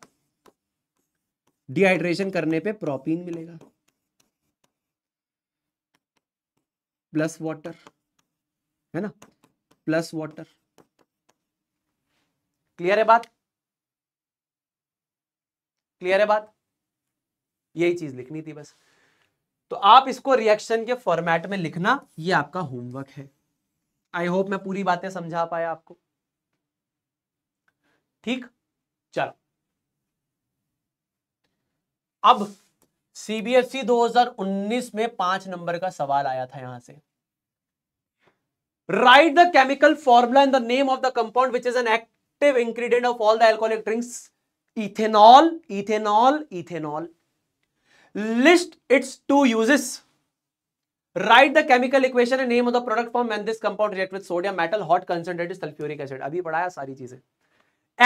डिहाइड्रेशन करने पे प्रोपीन मिलेगा प्लस वाटर है ना प्लस वाटर क्लियर है बात क्लियर है बात यही चीज लिखनी थी बस तो आप इसको रिएक्शन के फॉर्मेट में लिखना ये आपका होमवर्क है आई होप मैं पूरी बातें समझा पाया आपको ठीक चलो अब e सीबीएसई 2019 में पांच नंबर का सवाल आया था यहां से write the chemical formula in the name of the compound which is an active ingredient of all the alcoholic drinks ethanol ethanol ethanol list its two uses write the chemical equation and name of the product form an this compound react with sodium metal hot concentrated sulphuric acid अभी पढ़ाया सारी चीजें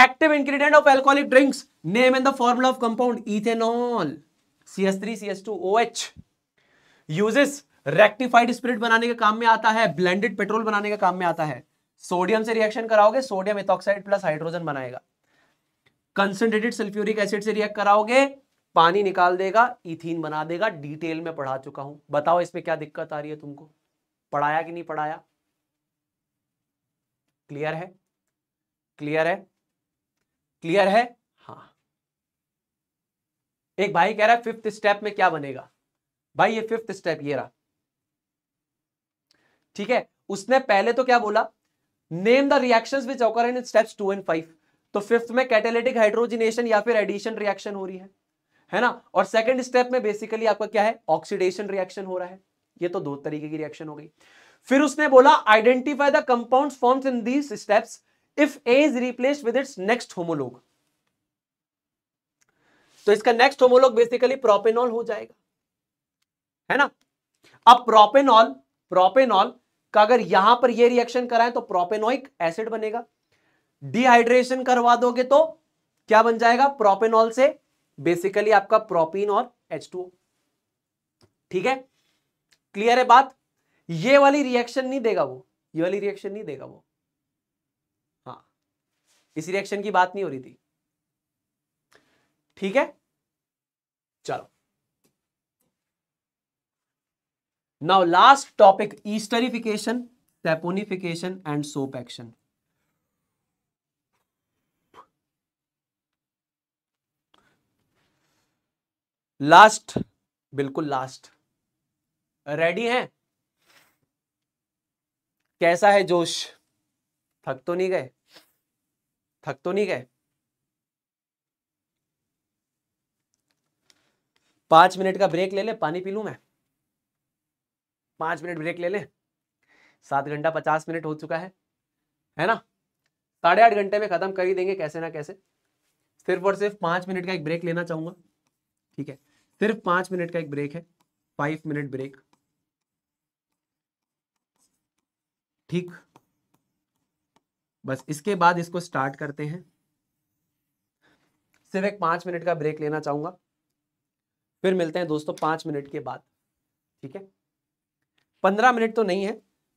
active ingredient of alcoholic drinks name and the formula of compound ethanol CS3 CH2OH uses rectified spirit बनाने के काम में आता है ब्लेंडेड पेट्रोल बनाने के काम में आता है सोडियम से रिएक्शन कराओगे सोडियम इथॉक्साइड प्लस हाइड्रोजन बनाएगा कंसनट्रेटेड सल्फ्यूरिक एसिड से रिएक्ट कराओगे पानी निकाल देगा इथीन बना देगा डिटेल में पढ़ा चुका हूं बताओ इसमें क्या दिक्कत आ रही है तुमको पढ़ाया कि नहीं पढ़ाया क्लियर है क्लियर है क्लियर है हाँ एक भाई कह रहा है फिफ्थ स्टेप में क्या बनेगा भाई ये फिफ्थ स्टेप ये रहा ठीक है उसने पहले तो क्या बोला name the reactions which occur in steps two and five तो फिफ्थ में कैटेलेटिक हाइड्रोजिनेशन या फिर एडिशन रिएक्शन हो रही है है ना और सेकंड स्टेप में बेसिकली आपका क्या है ऑक्सीडेशन रिएक्शन हो रहा है ये तो दो तरीके की रिएक्शन हो गई फिर उसने बोला identify the compound forms in these steps if A is replace with its next homologue तो इसका नेक्स्ट होमोलोग बेसिकली प्रोपेनॉल हो जाएगा है ना अब प्रोपेनॉल प्रोपेनॉल का अगर यहां पर ये रिएक्शन कराएं तो प्रोपेनोइक एसिड बनेगा डिहाइड्रेशन करवा दोगे तो क्या बन जाएगा प्रोपेनॉल से बेसिकली आपका प्रोपीन और एच ठीक है क्लियर है बात ये वाली रिएक्शन नहीं देगा वो ये वाली रिएक्शन नहीं देगा वो इस रिएक्शन की बात नहीं हो रही थी ठीक है चलो now last topic esterification saponification and soap action last बिल्कुल लास्ट रेडी हैं कैसा है जोश थक तो नहीं गए थक तो नहीं गए पांच मिनट का ब्रेक ले ले पानी पी लू मैं पांच मिनट ब्रेक ले ले सात घंटा पचास मिनट हो चुका है है ना साढ़े आठ घंटे में खत्म कर ही देंगे कैसे ना कैसे सिर्फ और सिर्फ पांच मिनट का एक ब्रेक लेना चाहूंगा ठीक है सिर्फ पांच मिनट का एक ब्रेक है फाइव मिनट ब्रेक ठीक बस इसके बाद इसको स्टार्ट करते हैं सिर्फ एक पांच मिनट का ब्रेक लेना चाहूंगा फिर मिलते हैं दोस्तों पांच मिनट के बाद ठीक है पंद्रह मिनट तो नहीं है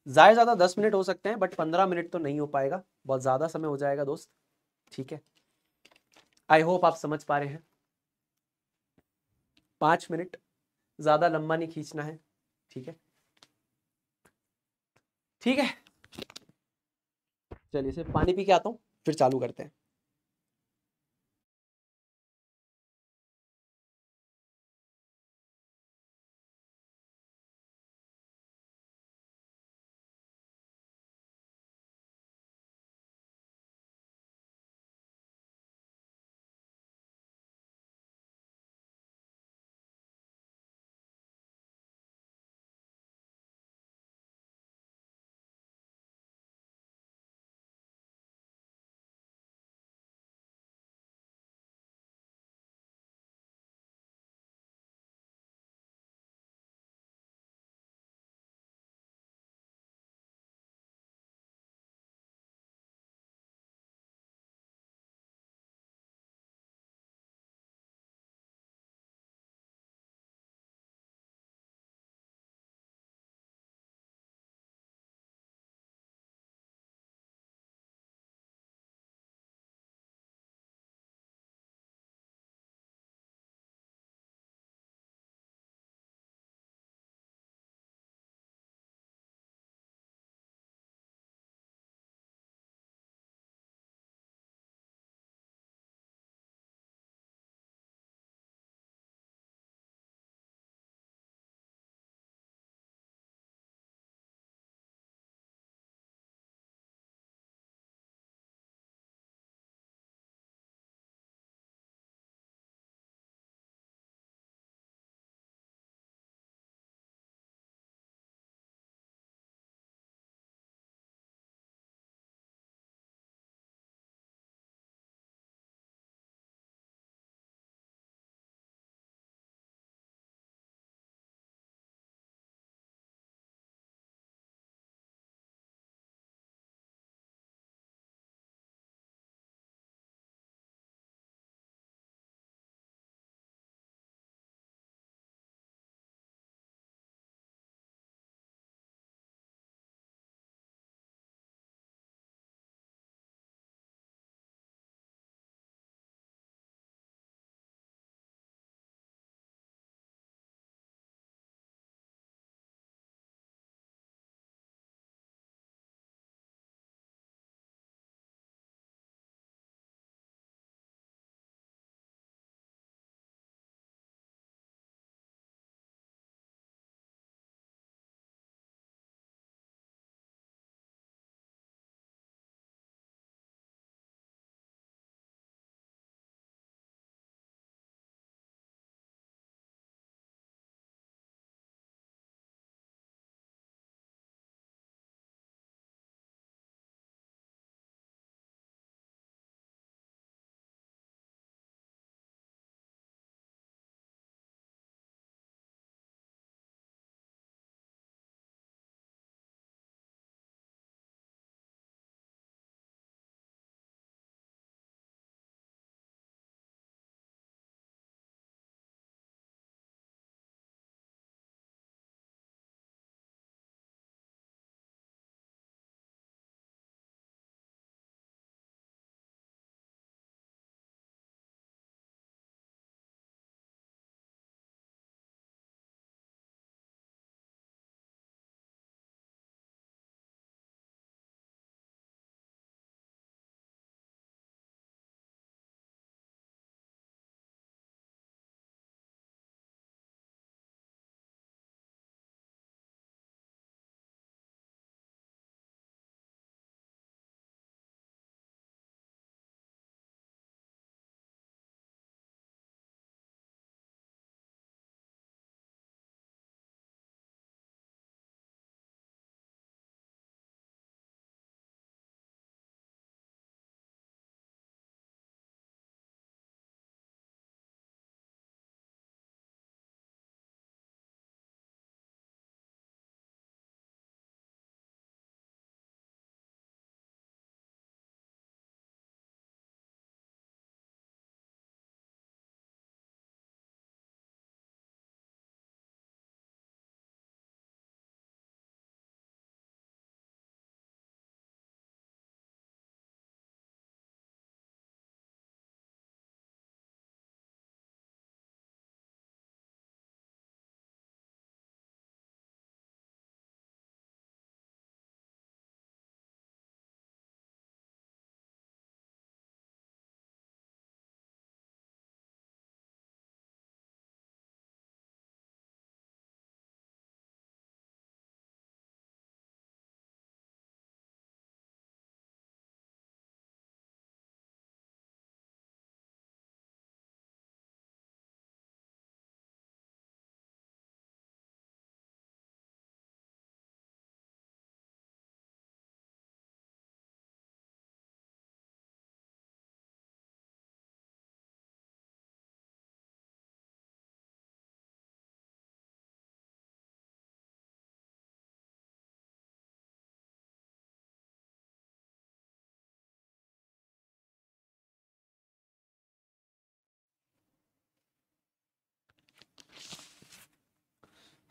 ज़्यादा ज़्यादा दस मिनट हो सकते हैं बट पंद्रह मिनट तो नहीं हो पाएगा बहुत ज़्यादा समय हो जाएगा दोस्त ठीक है आई होप आप समझ पा रहे हैं पांच मिनट ज़्यादा लंबा नहीं खींचना है ठीक है ठीक है चलिए इसे पानी पी के आता हूँ फिर चालू करते हैं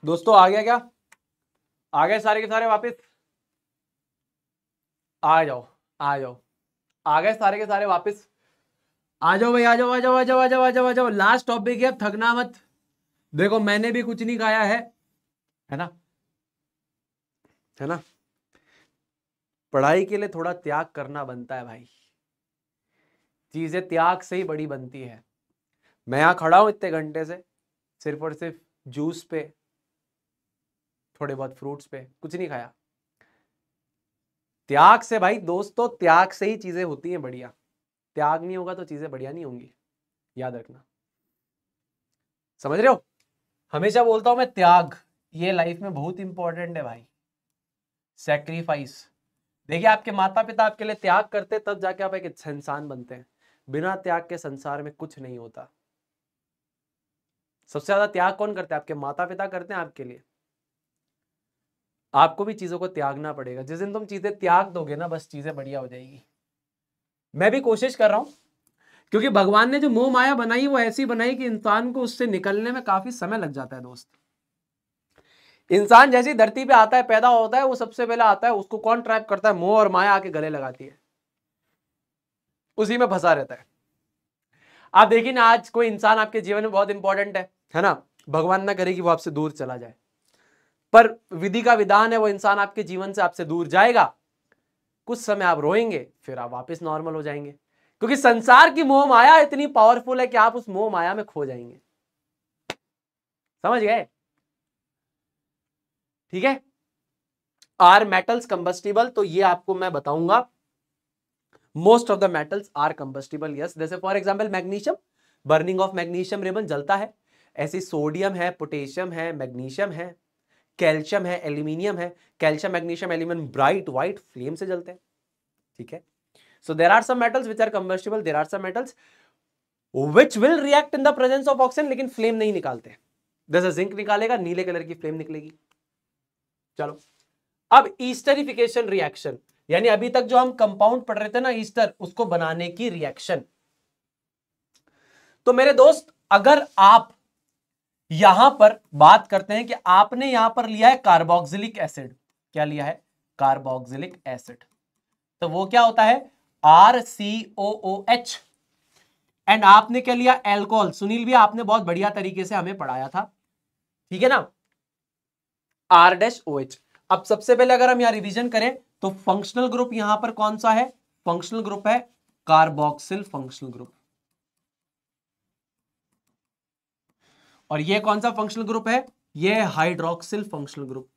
दोस्तों आ गया क्या आ गए सारे के सारे वापस आ जाओ आ जाओ आ गए सारे के सारे वापस आ जाओ भाई आ जाओ आ जाओ आ जाओ आ जाओ आ जाओ आ जाओ लास्ट टॉपिक है थकना मत देखो मैंने भी कुछ नहीं खाया है है ना है ना पढ़ाई के लिए थोड़ा त्याग करना बनता है भाई चीजें त्याग से ही बड़ी बनती है मैं यहां खड़ा हूँ इतने घंटे से सिर्फ और सिर्फ जूस पे थोड़े बहुत फ्रूट्स पे कुछ नहीं खाया त्याग से भाई दोस्तों त्याग से ही चीजें होती हैं बढ़िया त्याग नहीं होगा तो चीजें बढ़िया नहीं होंगी याद रखना समझ रहे हो हमेशा बोलता हूं मैं त्याग ये लाइफ में बहुत इंपॉर्टेंट है भाई सेक्रीफाइस देखिए आपके माता पिता आपके लिए त्याग करते तब जाके आप एक अच्छा इंसान बनते हैं बिना त्याग के संसार में कुछ नहीं होता सबसे ज्यादा त्याग कौन करते हैं आपके माता पिता करते हैं आपके लिए आपको भी चीज़ों को त्यागना पड़ेगा जिस दिन तुम चीज़ें त्याग दोगे ना बस चीज़ें बढ़िया हो जाएगी मैं भी कोशिश कर रहा हूं क्योंकि भगवान ने जो मोह माया बनाई वो ऐसी बनाई कि इंसान को उससे निकलने में काफ़ी समय लग जाता है दोस्त इंसान जैसी धरती पे आता है पैदा होता है वो सबसे पहले आता है उसको कौन ट्रैप करता है मोह और माया आके गले लगाती है उसी में फंसा रहता है आप देखिए ना आज कोई इंसान आपके जीवन में बहुत इंपॉर्टेंट है है ना भगवान ना करे कि वो आपसे दूर चला जाए पर विधि का विधान है वो इंसान आपके जीवन से आपसे दूर जाएगा कुछ समय आप रोएंगे फिर आप वापस नॉर्मल हो जाएंगे क्योंकि संसार की मोह माया इतनी पावरफुल है कि आप उस मोह माया में खो जाएंगे समझ गए ठीक है आर मेटल्स कंबस्टिबल तो ये आपको मैं बताऊंगा most of the metals are combustible yes जैसे for example magnesium burning of magnesium ribbon जलता है ऐसी सोडियम है पोटेशियम है मैग्नीशियम है कैल्शियम है एल्यूमिनियम है calcium magnesium element bright white flame से जलते हैं ठीक है so there are some metals which are combustible there are some metals which will react in the presence of oxygen लेकिन फ्लेम नहीं निकालते जैसे जिंक निकालेगा नीले कलर की फ्लेम निकलेगी चलो अब ईस्टरिफिकेशन रिएक्शन यानी अभी तक जो हम कंपाउंड पढ़ रहे थे ना ईस्टर उसको बनाने की रिएक्शन तो मेरे दोस्त अगर आप यहां पर बात करते हैं कि आपने यहां पर लिया है कार्बोक्सिलिक एसिड क्या लिया है कार्बोक्सिलिक एसिड तो वो क्या होता है R C O O H and आपने क्या लिया एल्कोहल सुनील भी आपने बहुत बढ़िया तरीके से हमें पढ़ाया था ठीक है ना आर डैश ओ एच अब सबसे पहले अगर हम यहां रिविजन करें तो फंक्शनल ग्रुप यहां पर कौन सा है फंक्शनल ग्रुप है कार्बोक्सिल फंक्शनल ग्रुप और ये कौन सा फंक्शनल ग्रुप है ये hydroxyl functional group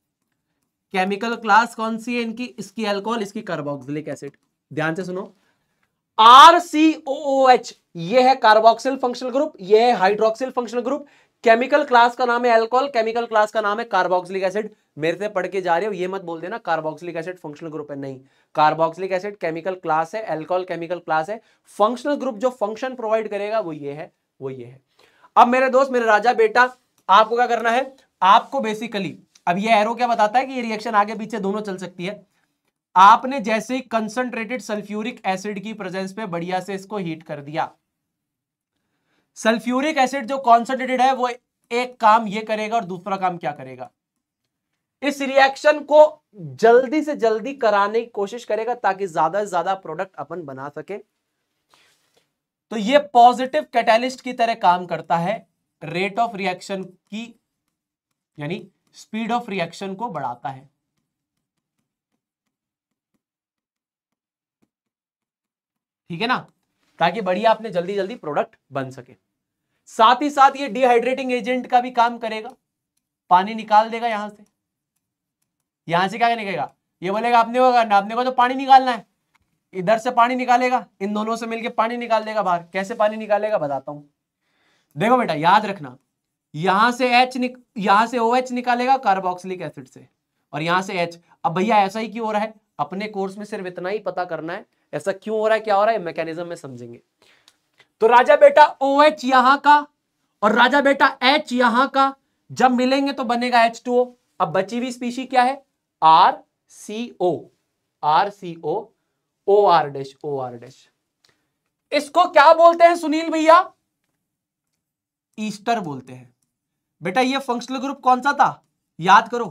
chemical class कौन सी है इनकी इसकी एल्कोहल इसकी कार्बोक्सिलिक एसिड ध्यान से सुनो आर सी ओ एच ये है कार्बोक्सिल फंक्शनल ग्रुप ये है hydroxyl functional group chemical class का नाम है एल्कोहल केमिकल क्लास का नाम है कार्बोक्सिलिक एसिड मेरे से पढ़ के जा रहे हो ये मत बोल देना कार्बोक्सिलिक एसिड फंक्शनल ग्रुप है नहीं कार्बोक्सिलिक एसिड केमिकल क्लास है एल्कोहल केमिकल क्लास है फंक्शनल ग्रुप जो फंक्शन प्रोवाइड करेगा वो ये है वो ये है अब मेरे दोस्त मेरे राजा बेटा आपको क्या करना है आपको बेसिकली अब ये एरो क्या बताता है कि ये रिएक्शन आगे पीछे दोनों चल सकती है आपने जैसे ही कंसंट्रेटेड सल्फ्यूरिक एसिड की प्रेजेंस पे बढ़िया से इसको हीट कर दिया सल्फ्यूरिक एसिड जो कॉन्सेंट्रेटेड है वो एक काम ये करेगा और दूसरा काम क्या करेगा इस रिएक्शन को जल्दी से जल्दी कराने की कोशिश करेगा ताकि ज्यादा से ज्यादा प्रोडक्ट अपन बना सके तो ये पॉजिटिव कैटेलिस्ट की तरह काम करता है रेट ऑफ रिएक्शन की यानी स्पीड ऑफ रिएक्शन को बढ़ाता है ठीक है ना ताकि बढ़िया आपने जल्दी जल्दी प्रोडक्ट बन सके साथ ही साथ ये डिहाइड्रेटिंग एजेंट का भी काम करेगा पानी निकाल देगा यहां से यहां से क्या निकलेगा ये बोलेगा आपने करना आपने को तो पानी निकालना है इधर से पानी निकालेगा इन दोनों से मिलके पानी निकाल देगा बाहर कैसे पानी निकालेगा बताता हूं देखो बेटा याद रखना यहां से एच यहां से ओ OH निकालेगा कार्बोक्सिलिक एसिड से और यहां से एच अब भैया ऐसा ही क्यों हो रहा है अपने कोर्स में सिर्फ इतना ही पता करना है ऐसा क्यों हो रहा है क्या हो रहा है मैकेनिज्म में समझेंगे तो राजा बेटा ओ OH यहां का और राजा बेटा एच यहां का जब मिलेंगे तो बनेगा एच टू ओ अब बची हुई स्पीसी क्या है R C O R C O O R dash O R dash इसको क्या बोलते हैं सुनील भैया ईस्टर बोलते हैं बेटा ये फंक्शनल ग्रुप कौन सा था याद करो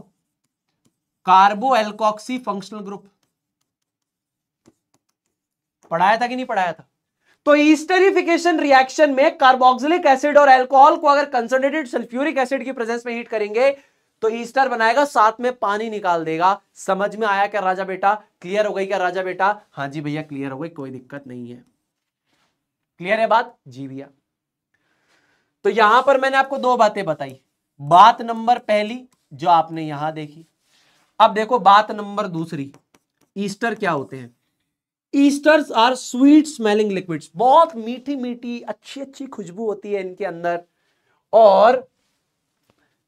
कार्बो एल्कोक्सी फंक्शनल ग्रुप पढ़ाया था कि नहीं पढ़ाया था तो ईस्टरिफिकेशन रिएक्शन में कार्बोक्सिलिक एसिड और एल्कोहल को अगर कंसनट्रेटेड सल्फ्यूरिक एसिड की प्रेजेंस में हीट करेंगे तो ईस्टर बनाएगा साथ में पानी निकाल देगा समझ में आया क्या राजा बेटा क्लियर हो गई क्या राजा बेटा हाँ जी भैया क्लियर हो गई कोई दिक्कत नहीं है क्लियर है बात जी भैया तो यहां पर मैंने आपको दो बातें बताई बात नंबर पहली जो आपने यहां देखी अब देखो बात नंबर दूसरी ईस्टर क्या होते हैं esters are sweet smelling liquids बहुत मीठी मीठी अच्छी अच्छी खुशबू होती है इनके अंदर और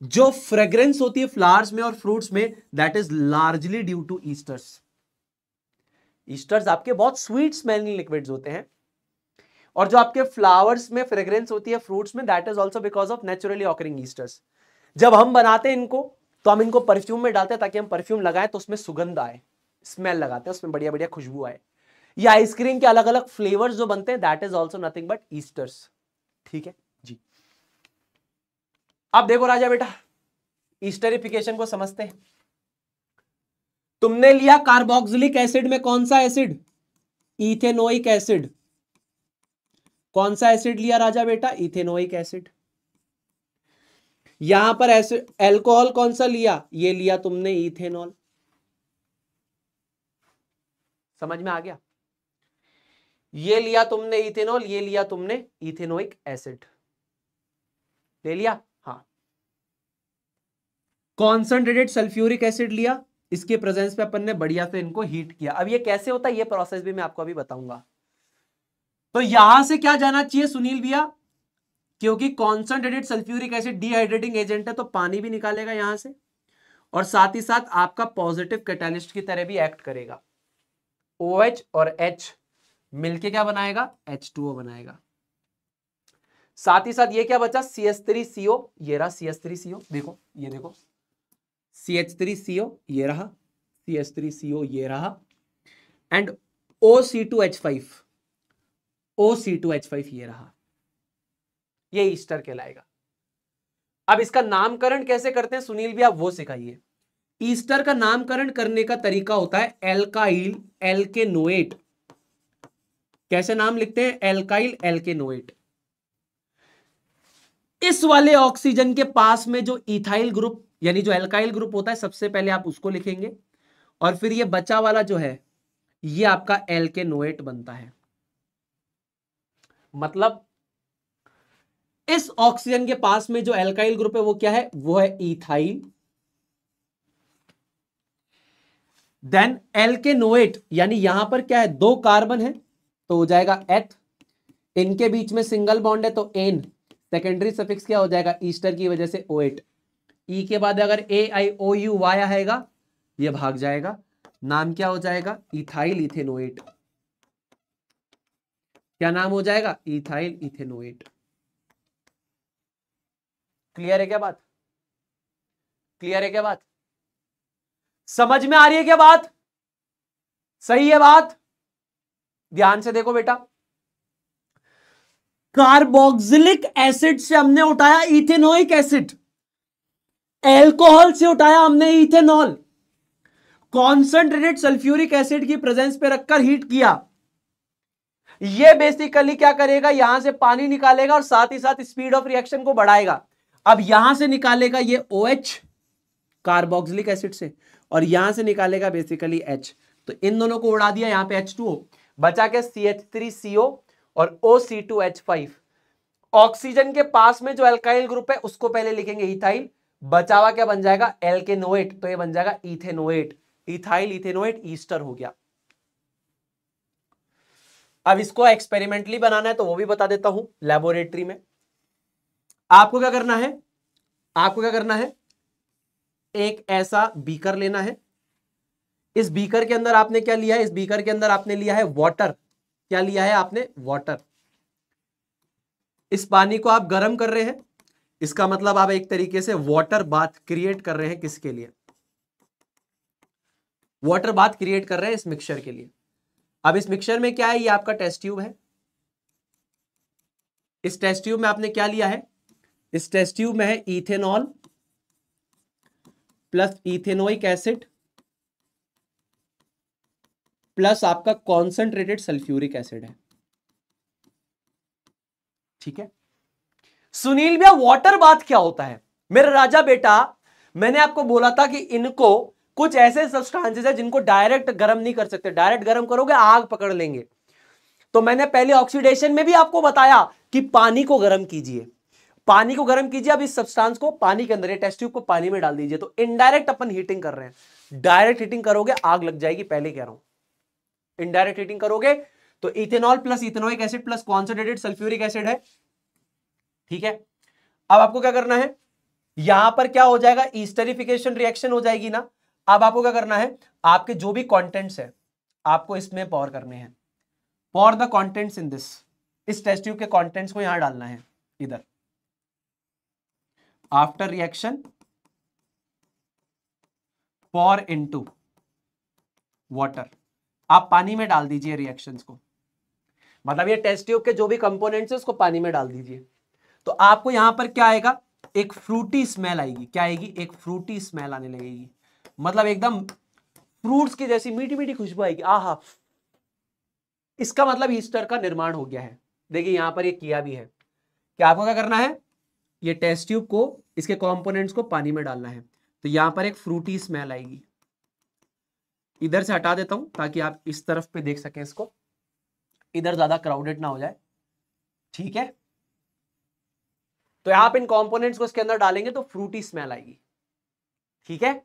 जो फ्रेग्रेंस होती है फ्लावर्स में और फ्रूट्स में that is largely due to esters esters आपके बहुत स्वीट स्मेलिंग लिक्विड्स होते हैं और जो आपके फ्लावर्स में फ्रेग्रेंस होती है फ्रूट्स में that is also because of naturally occurring esters जब हम बनाते हैं इनको तो हम इनको परफ्यूम में डालते हैं ताकि हम परफ्यूम लगाएं तो उसमें सुगंध आए स्मेल लगाते हैं उसमें बढ़िया बढ़िया खुशबू आए या आइसक्रीम के अलग अलग फ्लेवर्स जो बनते हैं that is also nothing but esters ठीक है अब देखो राजा बेटा ईस्टरिफिकेशन को समझते हैं तुमने लिया कार्बोक्सिलिक एसिड में कौन सा एसिड इथेनोइक एसिड कौन सा एसिड लिया राजा बेटा इथेनोइक एसिड यहां पर एसिड एल्कोहल कौन सा लिया ये लिया तुमने इथेनॉल समझ में आ गया ये लिया तुमने इथेनॉल ये लिया तुमने इथेनोइक एसिड ले लिया कॉन्सनट्रेटेड सल्फ्यूरिक एसिड लिया इसके प्रेजेंस पे अपन ने बढ़िया से इनको हीट किया अब ये कैसे होता है ये प्रोसेस भी मैं आपको अभी बताऊंगा तो यहां से क्या जाना चाहिए सुनील भैया क्योंकि concentrated sulphuric acid dehydrating agent है तो पानी भी निकालेगा यहां से और साथ ही साथ आपका पॉजिटिव कैटालिस्ट की तरह भी एक्ट करेगा ओ OH और एच मिलके क्या बनाएगा एच टू ओ बनाएगा साथ ही साथ ये क्या बचा सी एस थ्री सीओ ये रहा सी एस थ्री सीओ देखो ये देखो सी एच थ्री सी ये रहा सी एच थ्री सी ये रहा and O C two H five O C two H five ये रहा ये ईस्टर कहलाएगा अब इसका नामकरण कैसे करते हैं सुनील भी आप वो सिखाइए ईस्टर का नामकरण करने का तरीका होता है एल्काइल एल्केनोएट कैसे नाम लिखते हैं एल्काइल एल्केनोएट इस वाले ऑक्सीजन के पास में जो इथाइल ग्रुप यानी जो एल्काइल ग्रुप होता है सबसे पहले आप उसको लिखेंगे और फिर ये बचा वाला जो है ये आपका एल्केनोएट बनता है मतलब इस ऑक्सीजन के पास में जो एल्काइल ग्रुप है वो क्या है वो है इथाइल देन एल्केनोएट यानी यहां पर क्या है दो कार्बन है तो हो जाएगा एथ इनके बीच में सिंगल बॉन्ड है तो एन सेकेंडरी सफिक्स क्या हो जाएगा ईस्टर की वजह से ओएट ई e के बाद अगर ए आई ओ यू वाई आएगा ये भाग जाएगा नाम क्या हो जाएगा इथाइल इथेनोएट क्या नाम हो जाएगा इथाइल इथेनोएट क्लियर है क्या बात क्लियर है क्या बात समझ में आ रही है क्या बात सही है बात ध्यान से देखो बेटा कार्बोक्सिलिक एसिड से हमने उठाया इथेनोइक एसिड एल्कोहल से उठाया हमने इथेनॉल कॉन्सेंट्रेटेड सल्फ्यूरिक एसिड की प्रेजेंस पे रखकर हीट किया ये बेसिकली क्या करेगा यहां से पानी निकालेगा और साथ ही साथ स्पीड ऑफ रिएक्शन को बढ़ाएगा अब यहां से निकालेगा ये ओ एच कार्बोक्सिलिक एसिड से और यहां से निकालेगा बेसिकली एच तो इन दोनों को उड़ा दिया यहां पे एच टू बचा के सी एच थ्री सी ओ और O C two H five oxygen के पास में जो एल्काइल ग्रुप है उसको पहले लिखेंगे इथाइल बचावा क्या बन जाएगा एल्केनोएट तो ये बन जाएगा इथेनोएट इथाइल इथेनोएट ईस्टर हो गया अब इसको एक्सपेरिमेंटली बनाना है तो वो भी बता देता हूं लेबोरेटरी में आपको क्या करना है आपको क्या करना है एक ऐसा बीकर लेना है इस बीकर के अंदर आपने क्या लिया है इस बीकर के अंदर आपने लिया है वॉटर क्या लिया है आपने वॉटर इस पानी को आप गर्म कर रहे हैं इसका मतलब आप एक तरीके से वाटर बाथ क्रिएट कर रहे हैं किसके लिए वाटर बाथ क्रिएट कर रहे हैं इस मिक्सचर के लिए अब इस मिक्सचर में क्या है ये आपका टेस्ट ट्यूब है इस टेस्ट ट्यूब में आपने क्या लिया है इस टेस्ट ट्यूब में है ethanol plus ethanoic acid plus आपका कॉन्सेंट्रेटेड सल्फ्यूरिक एसिड है ठीक है सुनील भैया वाटर बात क्या होता है मेरा राजा बेटा मैंने आपको बोला था कि इनको कुछ ऐसे सब्सटेंसेस है जिनको डायरेक्ट गर्म नहीं कर सकते डायरेक्ट गर्म करोगे आग पकड़ लेंगे तो मैंने पहले ऑक्सीडेशन में भी आपको बताया कि पानी को गर्म कीजिए पानी को गर्म कीजिए अब इस सब्सटेंस को पानी के अंदर टेस्ट ट्यूब को पानी में डाल दीजिए तो इनडायरेक्ट अपन हीटिंग कर रहे हैं डायरेक्ट हीटिंग करोगे आग लग जाएगी पहले कह रहा हूं इनडायरेक्ट हीटिंग करोगे तो ethanol plus ethanoic acid plus concentrated sulphuric acid है ठीक है अब आपको क्या करना है यहां पर क्या हो जाएगा ईस्टरिफिकेशन रिएक्शन हो जाएगी ना अब आपको क्या करना है आपके जो भी कॉन्टेंट्स है आपको इसमें पॉर करने हैं pour the contents in this इस टेस्ट ट्यूब के कॉन्टेंट्स को यहां डालना है इधर after reaction pour into water आप पानी में डाल दीजिए रिएक्शंस को मतलब ये टेस्ट ट्यूब के जो भी कंपोनेंट्स है उसको पानी में डाल दीजिए तो आपको यहां पर क्या आएगा एक फ्रूटी स्मेल आएगी क्या आएगी एक फ्रूटी स्मेल आने लगेगी मतलब एकदम फ्रूट्स की जैसी मीठी मीठी खुशबू आएगी आहा इसका मतलब ईस्टर का निर्माण हो गया है देखिए यहाँ पर ये किया भी है कि आपको क्या करना है ये टेस्ट ट्यूब को इसके कंपोनेंट्स को पानी में डालना है तो यहां पर एक फ्रूटी स्मेल आएगी इधर से हटा देता हूं ताकि आप इस तरफ पे देख सकें इसको इधर ज़्यादा क्राउडेड ना हो जाए ठीक है तो यहां इन कंपोनेंट्स को इसके अंदर डालेंगे तो फ्रूटी स्मेल आएगी ठीक है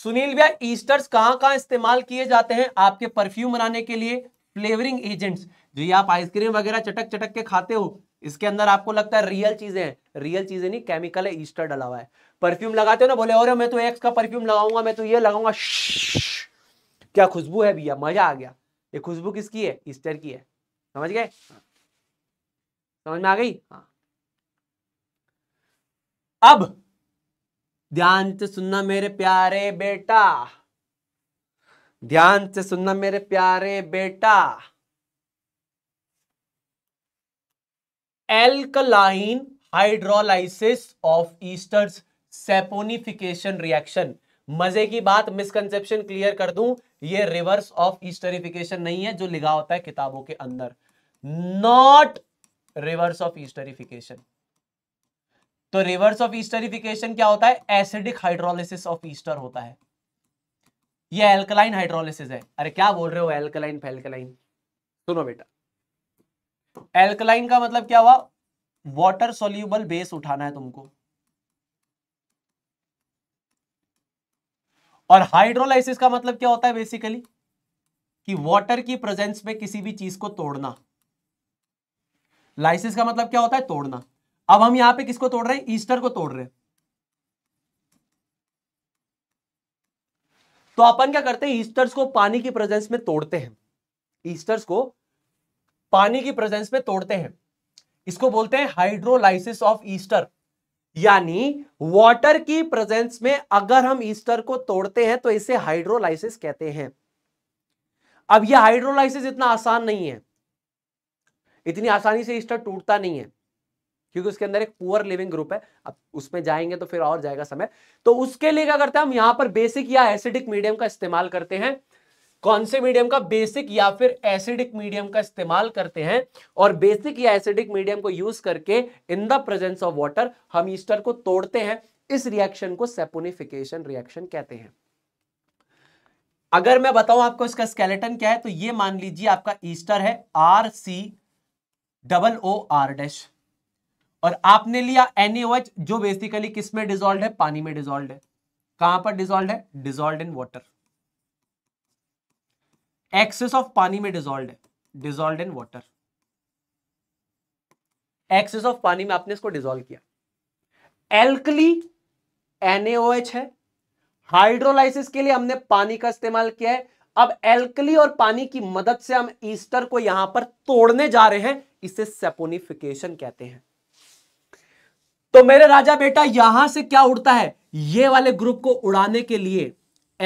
सुनील भैया ईस्टर्स कहां कहां इस्तेमाल किए जाते हैं आपके परफ्यूम बनाने के लिए फ्लेवरिंग एजेंट्स जो ये आप आइसक्रीम वगैरह चटक चटक के खाते हो इसके अंदर आपको लगता है रियल चीजें हैं रियल चीजें नहीं केमिकल है ईस्टर डला हुआ है परफ्यूम लगाते हो ना बोले और मैं तो एक्स का परफ्यूम लगाऊंगा मैं तो ये लगाऊंगा क्या खुशबू है भैया मजा आ गया ये खुशबू किसकी है ईस्टर की है समझ गए समझ में आ गई हाँ। अब ध्यान से सुनना मेरे प्यारे बेटा ध्यान से सुनना मेरे प्यारे बेटा alkaline hydrolysis of esters saponification reaction मजे की बात मिसकंसेप्शन क्लियर कर दूं ये रिवर्स ऑफ ईस्टरिफिकेशन नहीं है जो लिखा होता है किताबों के अंदर नॉट रिवर्स ऑफ ईस्टरिफिकेशन तो रिवर्स ऑफ ईस्टरिफिकेशन क्या होता है एसिडिक हाइड्रोलिसिस ऑफ ईस्टर होता है ये एल्कलाइन हाइड्रोलिसिस है अरे क्या बोल रहे हो एल्कलाइन फैल्कलाइन सुनो बेटा एल्कलाइन का मतलब क्या हुआ वाटर सोल्यूबल बेस उठाना है तुमको और हाइड्रोलाइसिस का मतलब क्या होता है बेसिकली कि वाटर की प्रेजेंस में किसी भी चीज को तोड़ना लाइसिस का मतलब क्या होता है तोड़ना अब हम यहां पे किसको तोड़ रहे हैं ईस्टर को तोड़ रहे हैं तो अपन क्या करते हैं ईस्टर्स को पानी की प्रेजेंस में तोड़ते हैं ईस्टर्स को पानी की प्रेजेंस में तोड़ते हैं इसको बोलते हैं हाइड्रोलाइसिस ऑफ ईस्टर यानी वाटर की प्रेजेंस में अगर हम ईस्टर को तोड़ते हैं तो इसे हाइड्रोलाइसिस कहते हैं अब यह हाइड्रोलाइसिस इतना आसान नहीं है इतनी आसानी से ईस्टर टूटता नहीं है क्योंकि उसके अंदर एक पुअर लिविंग ग्रुप है अब उसमें जाएंगे तो फिर और जाएगा समय तो उसके लिए क्या करते हैं हम यहां पर बेसिक या एसिडिक मीडियम का इस्तेमाल करते हैं कौन से मीडियम का बेसिक या फिर एसिडिक मीडियम का इस्तेमाल करते हैं और बेसिक या एसिडिक मीडियम को यूज करके in the presence of water हम ईस्टर को तोड़ते हैं इस रिएक्शन को सेपोनिफिकेशन रिएक्शन कहते हैं अगर मैं बताऊं आपको इसका स्केलेटन क्या है तो ये मान लीजिए आपका ईस्टर है R C double O R dash और आपने लिया एनएच जो बेसिकली किस में डिजोल्व है पानी में डिजोल्व है कहां पर डिजोल्व है dissolve in water excess of पानी में डिजोल्व है dissolve in water excess of पानी में आपने इसको डिजोल्व किया एल्कली एनएओएच है हाइड्रोलाइसिस के लिए हमने पानी का इस्तेमाल किया है अब एल्कली और पानी की मदद से हम ईस्टर को यहां पर तोड़ने जा रहे हैं इसे सेपोनिफिकेशन कहते हैं तो मेरे राजा बेटा यहां से क्या उड़ता है ये वाले ग्रुप को उड़ाने के लिए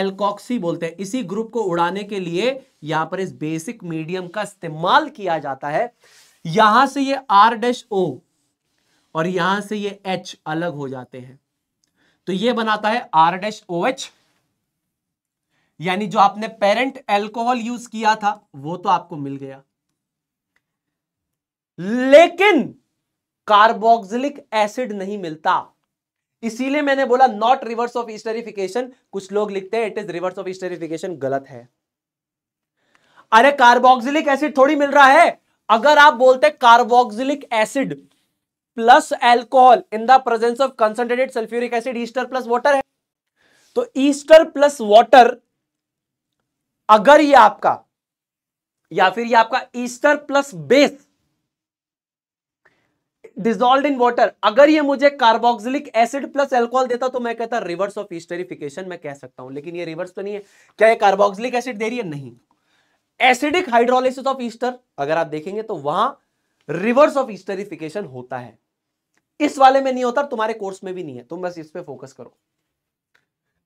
एल्कॉक्सी बोलते हैं इसी ग्रुप को उड़ाने के लिए यहां पर इस बेसिक मीडियम का इस्तेमाल किया जाता है यहां से ये आर डैश ओ और यहां से ये एच अलग हो जाते हैं तो ये बनाता है आर डैश ओ एच यानी जो आपने पेरेंट एल्कोहल यूज किया था वो तो आपको मिल गया लेकिन कार्बोक्सिलिक एसिड नहीं मिलता इसीलिए मैंने बोला नॉट रिवर्स ऑफ स्टेरिफिकेशन कुछ लोग लिखते हैं it is reverse of esterification गलत है अरे कार्बोक्सिलिक एसिड थोड़ी मिल रहा है अगर आप बोलते carboxylic acid plus alcohol in the presence of concentrated sulphuric acid ester plus water है तो ईस्टर प्लस वॉटर अगर ये आपका या फिर ये आपका ester plus base dissolve in water अगर ये मुझे कार्बोक्सिलिक एसिड प्लस एल्कोहल देता तो मैं कहता रिवर्स ऑफ ईस्टरिफिकेशन मैं कह सकता हूं लेकिन ये रिवर्स तो नहीं है क्या ये कार्बोक्सिलिक एसिड दे रही है नहीं एसिडिक हाइड्रोलिसिस ऑफ ईस्टर अगर आप देखेंगे तो वहां रिवर्स ऑफ ईस्टरिफिकेशन होता है इस वाले में नहीं होता तुम्हारे कोर्स में भी नहीं है तुम बस इस पर फोकस करो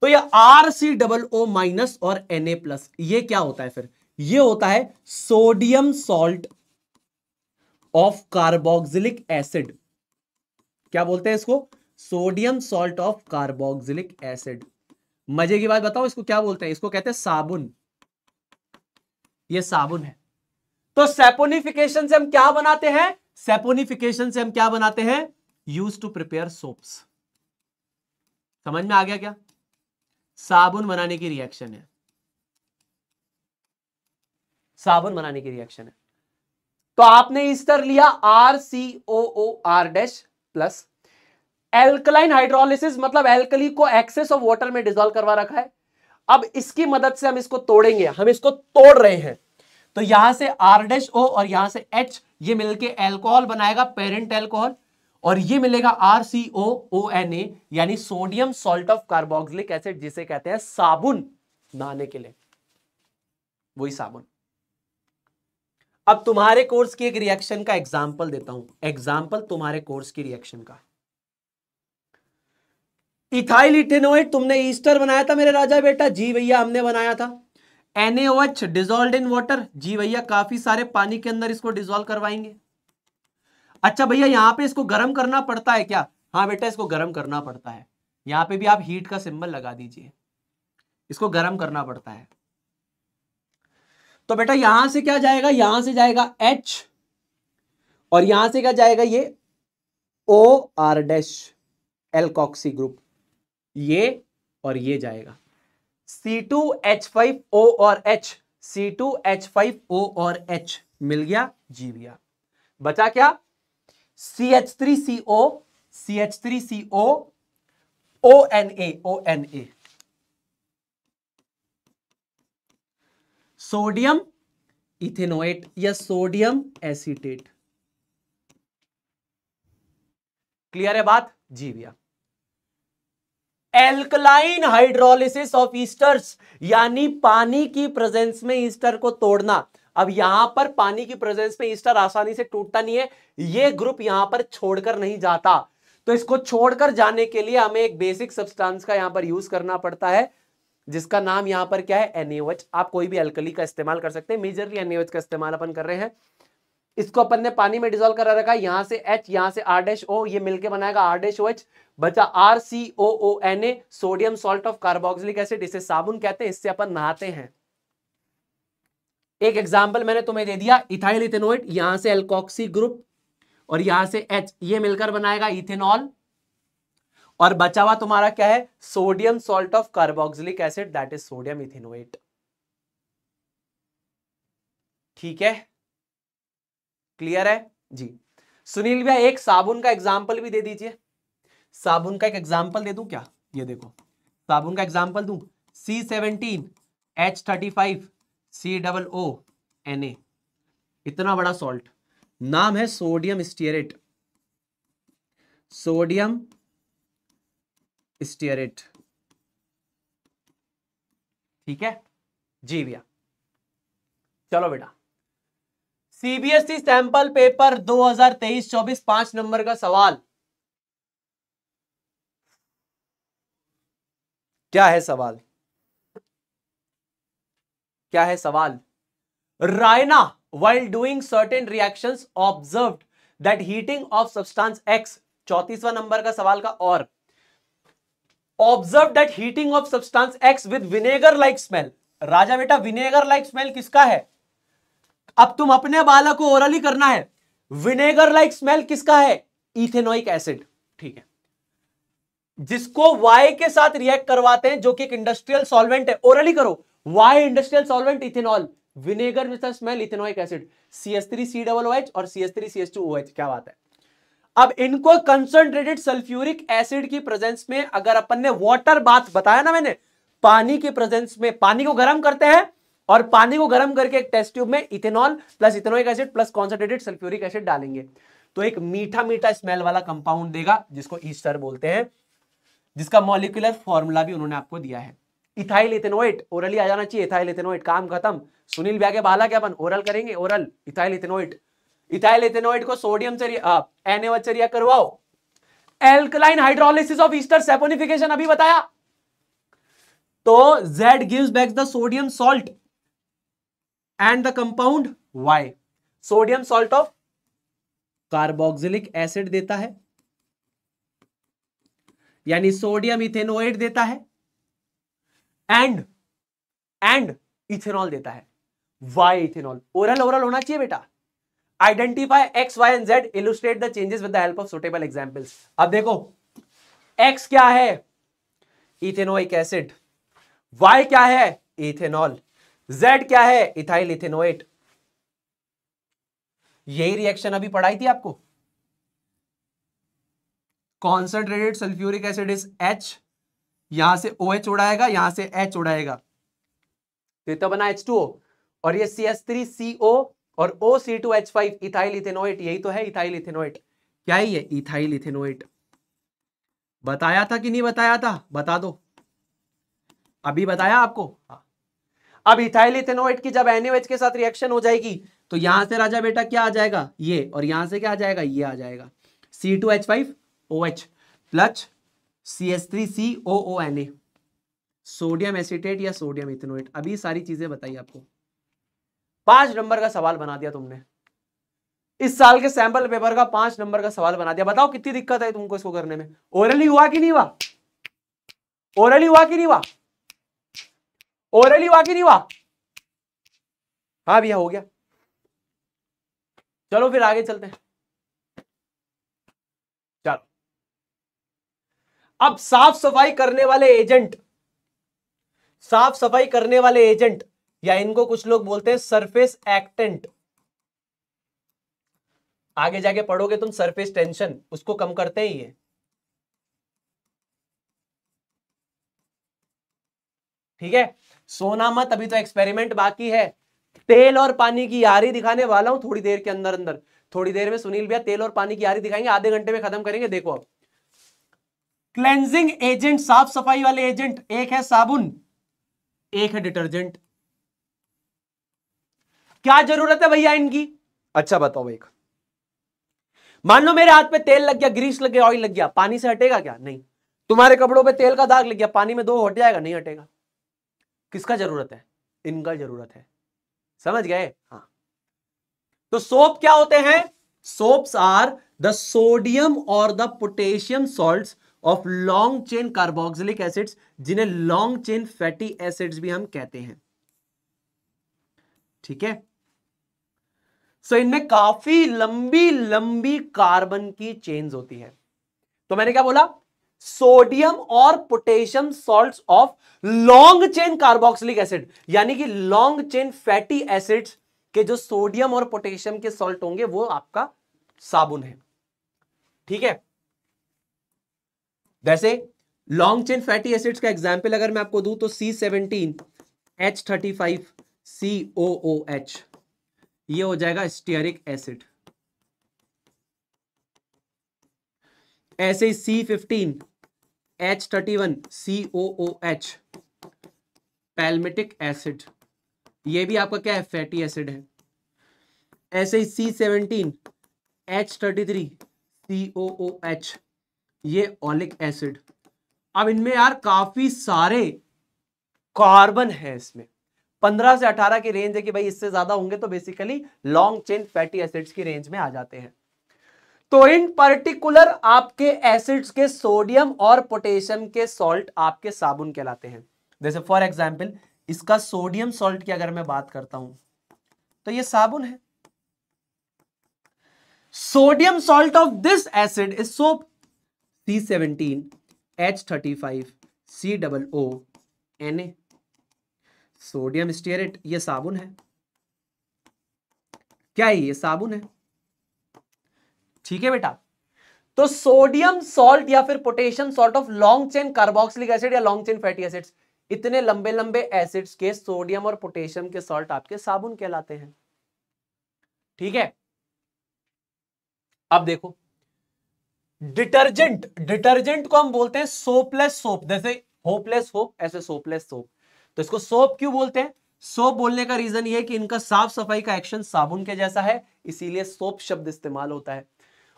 तो ये R C double O minus और एन ए प्लस ये क्या होता है फिर ये होता है sodium salt of carboxylic acid क्या बोलते हैं इसको sodium salt of carboxylic acid मजे की बात बताओ इसको क्या बोलते हैं इसको कहते हैं साबुन ये साबुन है तो सेपोनिफिकेशन से हम क्या बनाते हैं सेपोनिफिकेशन से हम क्या बनाते हैं यूज टू प्रिपेयर सोप्स समझ में आ गया क्या साबुन बनाने की रिएक्शन है साबुन बनाने की रिएक्शन है तो आपने ईस्टर लिया R C O O R dash plus alkaline hydrolysis मतलब एल्कली को एक्सेस ऑफ वाटर में डिजोल्व करवा रखा है अब इसकी मदद से हम इसको तोड़ेंगे हम इसको तोड़ रहे हैं तो यहां से आर डैश ओ और यहां से एच ये मिलके एल्कोहल बनाएगा पेरेंट एल्कोहल और ये मिलेगा are C O O N A यानी sodium salt of carboxylic acid जिसे कहते हैं साबुन नहाने के लिए वही साबुन अब तुम्हारे कोर्स की एक रिएक्शन का एग्जाम्पल देता हूं एग्जाम्पल तुम्हारे कोर्स की रिएक्शन का इथाइल इथेनोएट तुमने ईस्टर बनाया था मेरे राजा बेटा जी भैया हमने बनाया था एनएओएच डिजोल्व इन वॉटर जी भैया काफी सारे पानी के अंदर इसको डिजोल्व करवाएंगे अच्छा भैया यहाँ पे इसको गर्म करना पड़ता है क्या हाँ बेटा इसको गर्म करना पड़ता है यहाँ पे भी आप हीट का सिंबल लगा दीजिए इसको गर्म करना पड़ता है तो बेटा यहां से क्या जाएगा यहां से जाएगा एच और यहां से क्या जाएगा ये O R dash alkoxy group ये और ये जाएगा C two H five O और H C two H five O और एच मिल गया जीविया बचा क्या C H three C O C H three C O O N A O N A sodium ethanoate या सोडियम एसीटेट क्लियर है बात जी भैया एल्कलाइन हाइड्रोलिसिस ऑफ ईस्टर्स यानी पानी की प्रेजेंस में ईस्टर को तोड़ना अब यहां पर पानी की प्रेजेंस में ईस्टर आसानी से टूटता नहीं है ये ग्रुप यहां पर छोड़कर नहीं जाता तो इसको छोड़कर जाने के लिए हमें एक बेसिक सब्सटेंस का यहां पर यूज करना पड़ता है जिसका नाम यहां पर क्या है एनएच आप कोई भी अल्कली का इस्तेमाल कर सकते हैं मेजरली एनएच का इस्तेमाल अपन कर रहे हैं इसको अपन ने पानी में डिजोल्व करा रखा है यहां से एच यहां से आर डैश ओ ये मिलकर बनाएगा आर डैश ओ एच बचा R C O O N A sodium salt of carboxylic acid इसे साबुन कहते हैं इससे अपन नहाते हैं एक एग्जाम्पल मैंने तुम्हें दे दिया इथाइल इथेनोइड यहां से एल्कोक्सी ग्रुप और यहां से एच ये मिलकर बनाएगा इथेनॉल और बचा हुआ तुम्हारा क्या है sodium salt of carboxylic acid that is sodium ethanoate ठीक है क्लियर है जी सुनील भैया एक साबुन का एग्जाम्पल भी दे दीजिए साबुन का एक एग्जाम्पल दे दू क्या ये देखो साबुन का एग्जाम्पल दू C seventeen H thirty five C double O N A इतना बड़ा सॉल्ट नाम है सोडियम स्टियरेट सोडियम स्टियरेट ठीक है जी भैया चलो बेटा सीबीएसई सैंपल पेपर 2023-24 पांच नंबर का सवाल क्या है सवाल क्या है सवाल Raina while doing certain reaction observe that heating of substance X चौतीसवा नंबर का सवाल का और observe that heating of substance X with vinegar like smell राजा बेटा विनेगर लाइक स्मेल किसका है अब तुम अपने बालक को ओरली करना है विनेगर लाइक स्मेल किसका है इथेनोइक एसिड ठीक है जिसको वाई के साथ रिएक्ट करवाते हैं जो कि एक इंडस्ट्रियल सॉल्वेंट है ओरली करो Y industrial solvent ethanol vinegar with smell ethanoic acid C S three C double और सी एस थ्री क्या बात है अब इनको कंसंट्रेटेड सल्फ्यूरिक एसिड की प्रेजेंस में अगर अपन ने वाटर बात बताया ना मैंने पानी के प्रेजेंस में पानी को गर्म करते हैं और पानी को गर्म करके एक टेस्ट ट्यूब में ethanol plus ethanoic acid plus concentrated sulphuric acid डालेंगे तो एक मीठा मीठा स्मेल वाला कंपाउंड देगा जिसको ईस्टर बोलते हैं जिसका मॉलिकुलर फॉर्मूला भी उन्होंने आपको दिया है इथाइल इथेनोइट ओरली आ जाना चाहिए इथाइल इथेनोइट काम खत्म सुनील व्यागे बाला क्या अपन ओरल करेंगे oral ethyl ethanoate ethyl ethanoate को सोडियम से करवाओ alkaline hydrolysis of ester saponification अभी बताया तो Z gives back the sodium salt and the compound Y. Sodium salt of carboxylic acid देता है यानी सोडियम इथेनोएट देता है एंड एंड इथेनॉल देता है वाई इथेनॉल ओरल ओरल होना चाहिए बेटा identify X Y and Z illustrate the changes with the help of suitable examples अब देखो एक्स क्या है इथेनोइक एसिड वाई क्या है इथेनॉल जेड क्या है इथाइल इथेनोएट यही रिएक्शन अभी पढ़ाई थी आपको concentrated sulphuric acid is H यहां से ओ एच उड़ाएगा यहां से एच उड़ाएगा तो इतना तो बना एच और ये सी एस थ्री सी ओ और O C two H five ethyl ethanoate यही तो है इथाइल इथेनोइट क्या है इथाइल इथेनोइट बताया था कि नहीं बताया था बता दो अभी बताया आपको हाँ। अब इथाइल इथेनोइट की जब एनओएच के साथ रिएक्शन हो जाएगी तो यहां से राजा बेटा क्या आ जाएगा ये और यहां से क्या आ जाएगा ये आ जाएगा C two H five O H plus C S three C O O N A sodium acetate या सोडियम इथेनोएट अभी सारी चीजें बताइए आपको पांच नंबर का सवाल बना दिया तुमने इस साल के सैंपल पेपर का पांच नंबर का सवाल बना दिया बताओ कितनी दिक्कत है तुमको इसको करने में ओरली हुआ कि नहीं हुआ ओरली हुआ कि नहीं हुआ ओरली हुआ कि नहीं हुआ हाँ भैया हो गया चलो फिर आगे चलते हैं अब साफ सफाई करने वाले एजेंट साफ सफाई करने वाले एजेंट या इनको कुछ लोग बोलते हैं सरफेस एक्टेंट आगे जाके पढ़ोगे तुम सरफेस टेंशन उसको कम करते ही ये ठीक है सोना मत अभी तो एक्सपेरिमेंट बाकी है तेल और पानी की यारी दिखाने वाला हूं थोड़ी देर के अंदर अंदर थोड़ी देर में सुनील भैया तेल और पानी की यारी दिखाएंगे आधे घंटे में खत्म करेंगे देखो अब क्लेंजिंग एजेंट साफ सफाई वाले एजेंट एक है साबुन एक है डिटर्जेंट क्या जरूरत है भैया इनकी अच्छा बताओ एक मान लो मेरे हाथ पे तेल लग गया ग्रीस लग गया ऑयल लग गया पानी से हटेगा क्या नहीं तुम्हारे कपड़ों पे तेल का दाग लग गया पानी में दो हट जाएगा नहीं हटेगा किसका जरूरत है इनका जरूरत है समझ गए हाँ तो सोप क्या होते हैं सोप्स आर द सोडियम और the potassium salts of long chain carboxylic acids जिन्हें लॉन्ग चेन फैटी एसिड्स भी हम कहते हैं ठीक है सो so, इनमें काफी लंबी लंबी कार्बन की चेन्स होती है तो मैंने क्या बोला सोडियम और potassium salts of long chain carboxylic acid यानी कि लॉन्ग चेन फैटी एसिड्स के जो सोडियम और पोटेशियम के सॉल्ट होंगे वो आपका साबुन है ठीक है वैसे लॉन्ग चेन फैटी एसिड्स का एग्जाम्पल अगर मैं आपको दू तो C seventeen H thirty five C O O H ये हो जाएगा स्टियरिक एसिड ऐसे ही C fifteen H thirty one C O O H palmitic acid ये भी आपका क्या है फैटी एसिड है ऐसे ही C seventeen H thirty three C O O H ये ओलिक एसिड अब इनमें यार काफी सारे कार्बन है इसमें 15 से 18 की रेंज है कि भाई इससे ज्यादा होंगे तो basically long chain fatty acids की रेंज में आ जाते हैं तो इन पर्टिकुलर आपके एसिड्स के सोडियम और पोटेशियम के सॉल्ट आपके साबुन कहलाते हैं जैसे फॉर एग्जाम्पल इसका सोडियम सॉल्ट की अगर मैं बात करता हूं तो ये साबुन है sodium salt of this acid is soap C seventeen H thirty five C double O N A sodium stearate ये साबुन है क्या है ये साबुन है ठीक है बेटा तो सोडियम सॉल्ट या फिर potassium salt of long chain carboxylic acid या लॉन्ग चेन फैटी एसिड्स इतने लंबे लंबे एसिड्स के सोडियम और पोटेशियम के सॉल्ट आपके साबुन कहलाते हैं ठीक है अब देखो डिटर्जेंट डिटर्जेंट को हम बोलते हैं सोपलेस सोप जैसे होपलेस होप ऐसे सोपलेस सोप तो इसको सोप क्यों बोलते हैं सोप बोलने का रीजन ये है कि इनका साफ सफाई का एक्शन साबुन के जैसा है इसीलिए सोप शब्द इस्तेमाल होता है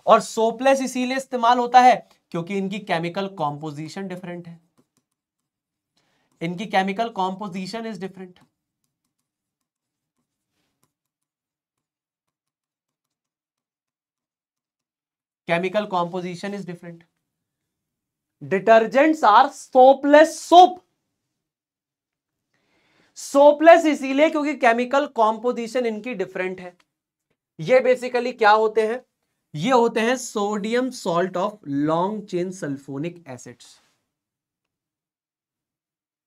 और सोपलेस इसीलिए इस्तेमाल होता है क्योंकि इनकी केमिकल कॉम्पोजिशन डिफरेंट है इनकी chemical composition is different chemical composition is different detergents are soapless soap soapless इसीलिए क्योंकि केमिकल कॉम्पोजिशन इनकी डिफरेंट है ये बेसिकली क्या होते हैं ये होते हैं sodium salt of long chain sulphonic acids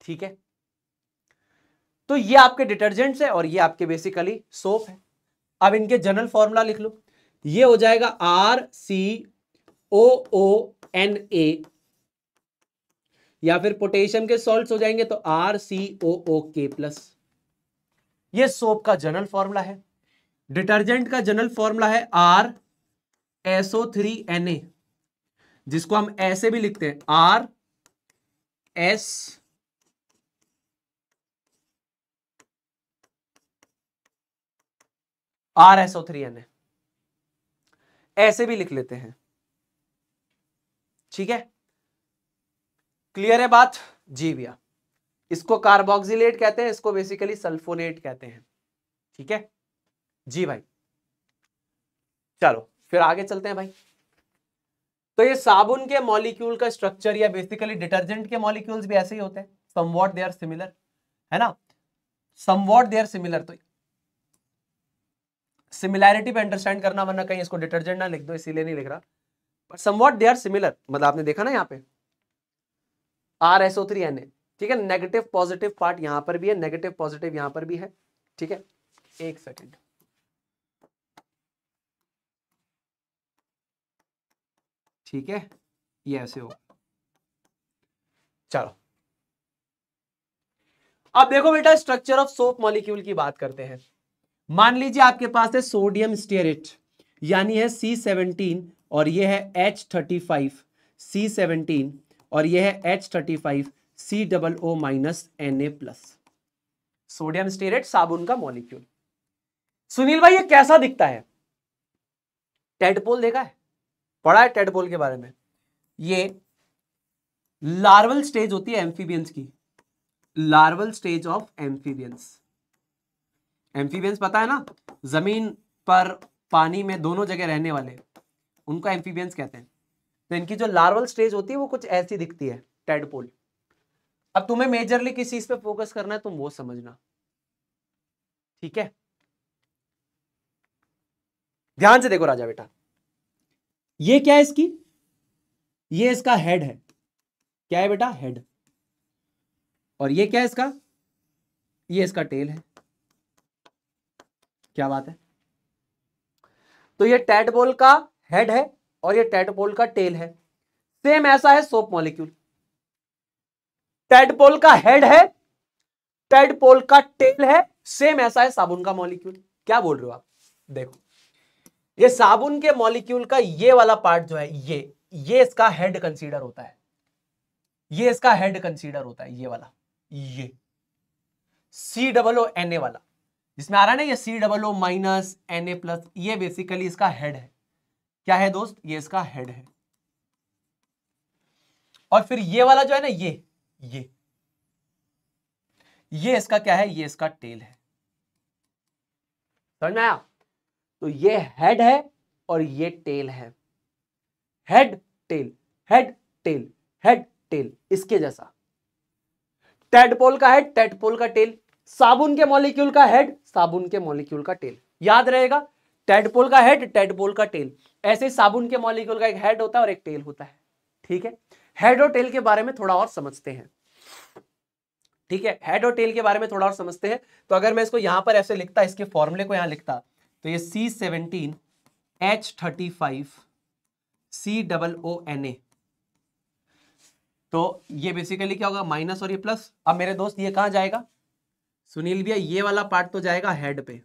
ठीक है तो ये आपके डिटर्जेंट्स है और ये आपके बेसिकली सोप है अब इनके जनरल फॉर्मूला लिख लो ये हो जाएगा are C O O N ए या फिर पोटेशियम के सॉल्ट हो जाएंगे तो आर सी ओ ओ के प्लस ये सोप का जनरल फॉर्मूला है डिटर्जेंट का जनरल फॉर्मूला है R SO three N A जिसको हम ऐसे भी लिखते हैं R S R SO three N A ऐसे भी लिख लेते हैं ठीक है क्लियर है बात जी भैया इसको कार्बोक्सिलेट कहते हैं इसको बेसिकली सल्फोनेट कहते हैं ठीक है जी भाई चलो फिर आगे चलते हैं भाई तो ये साबुन के मॉलिक्यूल का स्ट्रक्चर या बेसिकली डिटर्जेंट के मॉलिक्यूल्स भी ऐसे ही होते हैं समवॉट दे आर सिमिलर है ना समवॉट दे आर सिमिलर तो सिमिलैरिटी पे अंडरस्टैंड करना वरना कहीं इसको डिटर्जेंट ना लिख दो इसीलिए नहीं लिख रहा but somewhat they are similar मतलब आपने देखा ना यहाँ पे R S three N A ठीक है नेगेटिव पॉजिटिव पार्ट यहाँ पर भी है नेगेटिव पॉजिटिव यहाँ पर भी है ठीक है एक सेकेंड ठीक है ये ऐसे हो चलो अब देखो बेटा स्ट्रक्चर ऑफ सोप मॉलिक्यूल की बात करते हैं मान लीजिए आपके पास है सोडियम स्टेरेट यानी है सी सेवनटीन और यह है H thirty five C seventeen और यह है H thirty five C double O minus N A plus sodium stearate साबुन का मॉलिक्यूल सुनील भाई ये कैसा दिखता है टेडपोल देखा है पढ़ा है टेडपोल के बारे में ये लार्वल स्टेज होती है एम्फीबियंस की larval stage of amphibians amphibians पता है ना जमीन पर पानी में दोनों जगह रहने वाले उनको एम्फीबियंस कहते हैं तो इनकी जो लार्वल स्टेज होती है वो कुछ ऐसी दिखती है टेडपोल अब तुम्हें मेजरली किस चीज पे फोकस करना है तुम वो समझना ठीक है ध्यान से देखो राजा बेटा ये क्या है इसकी ये इसका हेड है क्या है बेटा हेड और ये क्या है इसका ये इसका टेल है क्या बात है तो ये टेटबोल का हेड है और ये टेटबोल का टेल है सेम ऐसा है सोप मॉलिक्यूल टेडपोल का हेड है टेडपोल का टेल है सेम ऐसा है साबुन का मॉलिक्यूल क्या बोल रहे हो आप देखो ये साबुन के मॉलिक्यूल का ये वाला पार्ट जो है ये ये इसका हेड कंसीडर होता है ये इसका हेड कंसीडर होता है ये वाला ये सी डबल ओ एन ए वाला जिसमें आ रहा है ना ये C double O minus N A plus ये बेसिकली इसका हेड है क्या है दोस्त ये इसका हेड है और फिर ये वाला जो है ना ये ये ये इसका क्या है ये इसका टेल है समझ में आया तो ये हेड है और ये टेल है head tail head tail head tail इसके जैसा टेडपोल का है टेडपोल का टेल साबुन के मॉलिक्यूल का हेड साबुन के मॉलिक्यूल का टेल याद रहेगा टेडपोल का हेड टेडपोल का टेल ऐसे साबुन के मॉलिक्यूल का एक हेड होता है और एक टेल होता है ठीक है हेड और टेल के बारे में थोड़ा और समझते हैं ठीक है हेड और टेल के बारे में थोड़ा और समझते हैं तो अगर मैं इसको यहां पर ऐसे लिखता इसके फॉर्मुले को यहां लिखता तो ये C seventeen H thirty five C double O N A तो ये बेसिकली क्या होगा माइनस और ये प्लस अब मेरे दोस्त ये कहां जाएगा सुनील भैया ये वाला पार्ट तो जाएगा हेड पे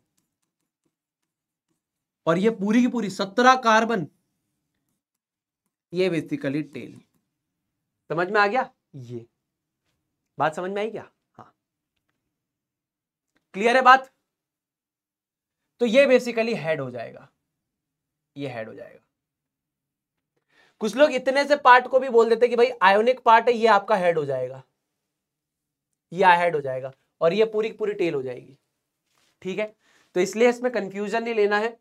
और ये पूरी की पूरी सत्रह कार्बन ये बेसिकली टेल समझ में आ गया ये बात समझ में आई क्या हाँ क्लियर है बात तो ये बेसिकली हेड हो जाएगा ये हेड हो जाएगा कुछ लोग इतने से पार्ट को भी बोल देते कि भाई आयोनिक पार्ट है ये आपका हेड हो जाएगा ये हेड हो जाएगा और ये पूरी पूरी टेल हो जाएगी ठीक है तो इसलिए इसमें कंफ्यूजन नहीं लेना है